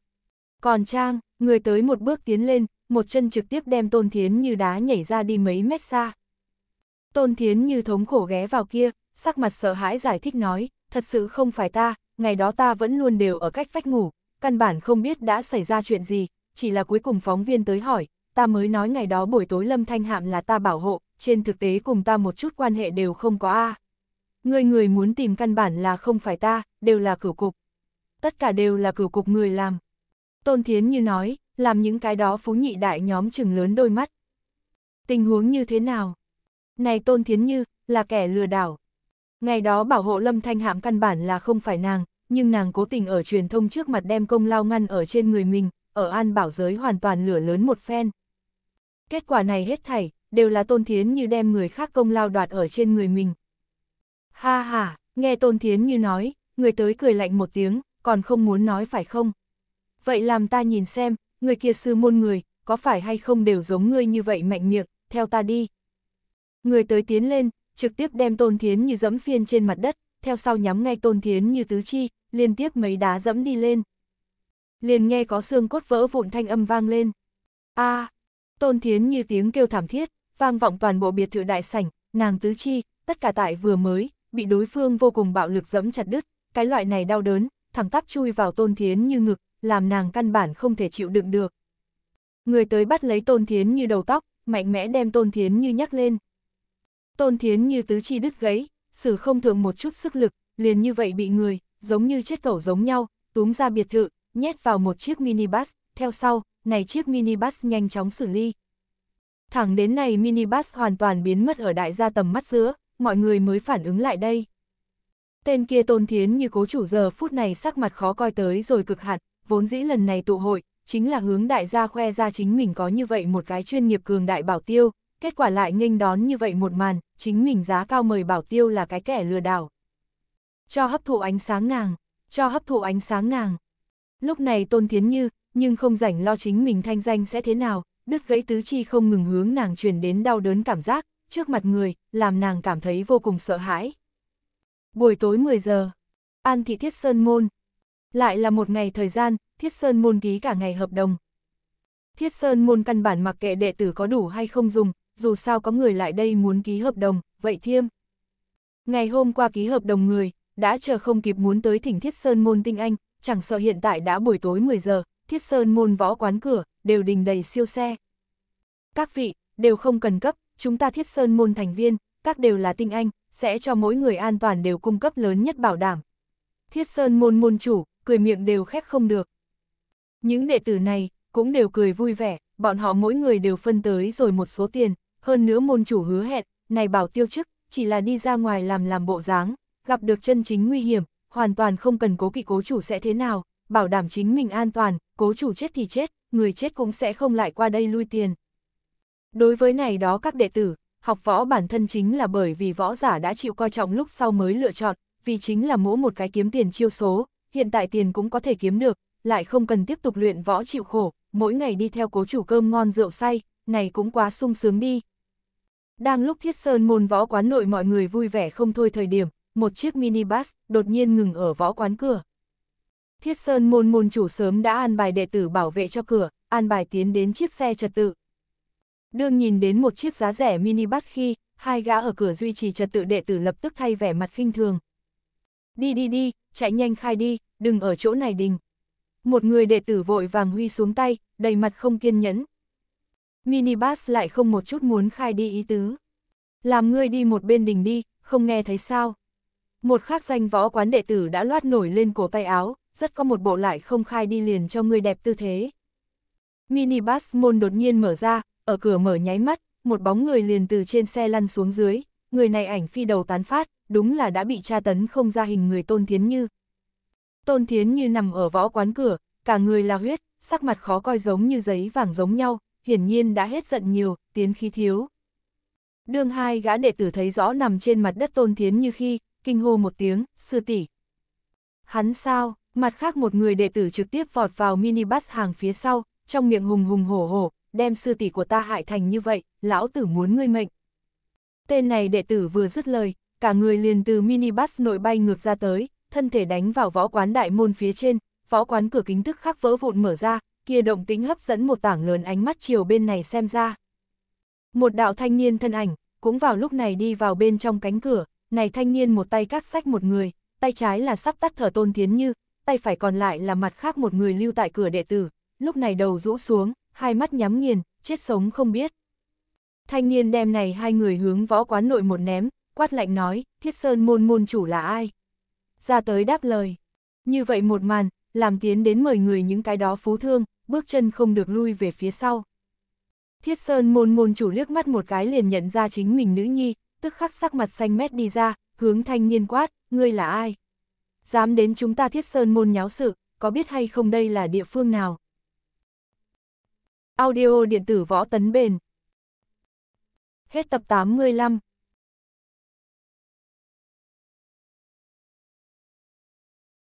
Còn Trang, người tới một bước tiến lên, một chân trực tiếp đem Tôn Thiến như đá nhảy ra đi mấy mét xa. Tôn Thiến như thống khổ ghé vào kia, sắc mặt sợ hãi giải thích nói, thật sự không phải ta, ngày đó ta vẫn luôn đều ở cách vách ngủ, căn bản không biết đã xảy ra chuyện gì, chỉ là cuối cùng phóng viên tới hỏi, ta mới nói ngày đó buổi tối Lâm Thanh Hạm là ta bảo hộ, trên thực tế cùng ta một chút quan hệ đều không có a. Người người muốn tìm căn bản là không phải ta, đều là cửu cục tất cả đều là cửu cục người làm. Tôn Thiến như nói, làm những cái đó phú nhị đại nhóm chừng lớn đôi mắt. Tình huống như thế nào? Này Tôn Thiến Như, là kẻ lừa đảo. Ngày đó bảo hộ Lâm Thanh Hạm căn bản là không phải nàng, nhưng nàng cố tình ở truyền thông trước mặt đem công lao ngăn ở trên người mình, ở an bảo giới hoàn toàn lửa lớn một phen. Kết quả này hết thảy, đều là Tôn Thiến Như đem người khác công lao đoạt ở trên người mình. Ha ha, nghe Tôn Thiến Như nói, người tới cười lạnh một tiếng, còn không muốn nói phải không? Vậy làm ta nhìn xem, người kia sư môn người, có phải hay không đều giống ngươi như vậy mạnh miệng, theo ta đi. Người tới tiến lên, trực tiếp đem tôn thiến như dẫm phiên trên mặt đất, theo sau nhắm ngay tôn thiến như tứ chi, liên tiếp mấy đá dẫm đi lên. Liền nghe có xương cốt vỡ vụn thanh âm vang lên. a tôn thiến như tiếng kêu thảm thiết, vang vọng toàn bộ biệt thự đại sảnh, nàng tứ chi, tất cả tại vừa mới, bị đối phương vô cùng bạo lực dẫm chặt đứt, cái loại này đau đớn, thẳng tắp chui vào Tôn Thiến như ngực, làm nàng căn bản không thể chịu đựng được. Người tới bắt lấy Tôn Thiến như đầu tóc, mạnh mẽ đem Tôn Thiến như nhắc lên. Tôn Thiến như tứ chi đứt gãy, sử không thường một chút sức lực, liền như vậy bị người, giống như chết cẩu giống nhau, túm ra biệt thự, nhét vào một chiếc minibus, theo sau, này chiếc minibus nhanh chóng xử ly. Thẳng đến này minibus hoàn toàn biến mất ở đại gia tầm mắt giữa, mọi người mới phản ứng lại đây. Tên kia tôn thiến như cố chủ giờ phút này sắc mặt khó coi tới rồi cực hạn, vốn dĩ lần này tụ hội, chính là hướng đại gia khoe ra chính mình có như vậy một cái chuyên nghiệp cường đại bảo tiêu, kết quả lại nghênh đón như vậy một màn, chính mình giá cao mời bảo tiêu là cái kẻ lừa đảo. Cho hấp thụ ánh sáng nàng, cho hấp thụ ánh sáng nàng. Lúc này tôn thiến như, nhưng không rảnh lo chính mình thanh danh sẽ thế nào, đứt gãy tứ chi không ngừng hướng nàng truyền đến đau đớn cảm giác, trước mặt người, làm nàng cảm thấy vô cùng sợ hãi. Buổi tối 10 giờ, An Thị Thiết Sơn Môn. Lại là một ngày thời gian, Thiết Sơn Môn ký cả ngày hợp đồng. Thiết Sơn Môn căn bản mặc kệ đệ tử có đủ hay không dùng, dù sao có người lại đây muốn ký hợp đồng, vậy thiêm. Ngày hôm qua ký hợp đồng người, đã chờ không kịp muốn tới thỉnh Thiết Sơn Môn tinh anh, chẳng sợ hiện tại đã buổi tối 10 giờ, Thiết Sơn Môn võ quán cửa, đều đình đầy siêu xe. Các vị, đều không cần cấp, chúng ta Thiết Sơn Môn thành viên, các đều là tinh anh, sẽ cho mỗi người an toàn đều cung cấp lớn nhất bảo đảm. Thiết Sơn môn môn chủ, cười miệng đều khép không được. Những đệ tử này, cũng đều cười vui vẻ, bọn họ mỗi người đều phân tới rồi một số tiền, hơn nữa môn chủ hứa hẹn, này bảo tiêu chức, chỉ là đi ra ngoài làm làm bộ dáng, gặp được chân chính nguy hiểm, hoàn toàn không cần cố kỵ cố chủ sẽ thế nào, bảo đảm chính mình an toàn, cố chủ chết thì chết, người chết cũng sẽ không lại qua đây lui tiền. Đối với này đó các đệ tử, học võ bản thân chính là bởi vì võ giả đã chịu coi trọng lúc sau mới lựa chọn, vì chính là mỗi một cái kiếm tiền chiêu số, hiện tại tiền cũng có thể kiếm được, lại không cần tiếp tục luyện võ chịu khổ, mỗi ngày đi theo cố chủ cơm ngon rượu say, này cũng quá sung sướng đi. Đang lúc thiết sơn môn võ quán nội mọi người vui vẻ không thôi thời điểm, một chiếc minibus đột nhiên ngừng ở võ quán cửa. Thiết sơn môn môn chủ sớm đã an bài đệ tử bảo vệ cho cửa, an bài tiến đến chiếc xe trật tự, Đương nhìn đến một chiếc giá rẻ minibus khi, hai gã ở cửa duy trì trật tự đệ tử lập tức thay vẻ mặt khinh thường. Đi đi đi, chạy nhanh khai đi, đừng ở chỗ này đình. Một người đệ tử vội vàng huy xuống tay, đầy mặt không kiên nhẫn. Minibus lại không một chút muốn khai đi ý tứ. Làm ngươi đi một bên đình đi, không nghe thấy sao. Một khác danh võ quán đệ tử đã loát nổi lên cổ tay áo, rất có một bộ lại không khai đi liền cho người đẹp tư thế. Minibus môn đột nhiên mở ra, ở cửa mở nháy mắt, một bóng người liền từ trên xe lăn xuống dưới, người này ảnh phi đầu tán phát, đúng là đã bị tra tấn không ra hình người Tôn Thiến Như. Tôn Thiến Như nằm ở võ quán cửa, cả người là huyết, sắc mặt khó coi giống như giấy vàng giống nhau, hiển nhiên đã hết giận nhiều, tiến khí thiếu. Đương hai gã đệ tử thấy rõ nằm trên mặt đất Tôn Thiến Như khi, kinh hô một tiếng, sư tỷ Hắn sao, mặt khác một người đệ tử trực tiếp vọt vào minibus hàng phía sau, trong miệng hùng hùng hổ hổ, đem sư tỷ của ta hại thành như vậy, lão tử muốn ngươi mệnh. Tên này đệ tử vừa dứt lời, cả người liền từ minibus nội bay ngược ra tới, thân thể đánh vào võ quán đại môn phía trên, võ quán cửa kính tức khắc vỡ vụn mở ra, kia động tính hấp dẫn một tảng lớn ánh mắt chiều bên này xem ra. Một đạo thanh niên thân ảnh, cũng vào lúc này đi vào bên trong cánh cửa, này thanh niên một tay cắt sách một người, tay trái là sắp tắt thở tôn tiến như, tay phải còn lại là mặt khác một người lưu tại cửa đệ tử, lúc này đầu rũ xuống, hai mắt nhắm nghiền, chết sống không biết. Thanh niên đem này hai người hướng võ quán nội một ném, quát lạnh nói, thiết sơn môn môn chủ là ai? Ra tới đáp lời. Như vậy một màn, làm tiến đến mời người những cái đó phú thương, bước chân không được lui về phía sau. Thiết sơn môn môn chủ liếc mắt một cái liền nhận ra chính mình nữ nhi, tức khắc sắc mặt xanh mét đi ra, hướng thanh niên quát, ngươi là ai? Dám đến chúng ta thiết sơn môn nháo sự, có biết hay không đây là địa phương nào? Audio điện tử võ tấn bền. Hết tập 85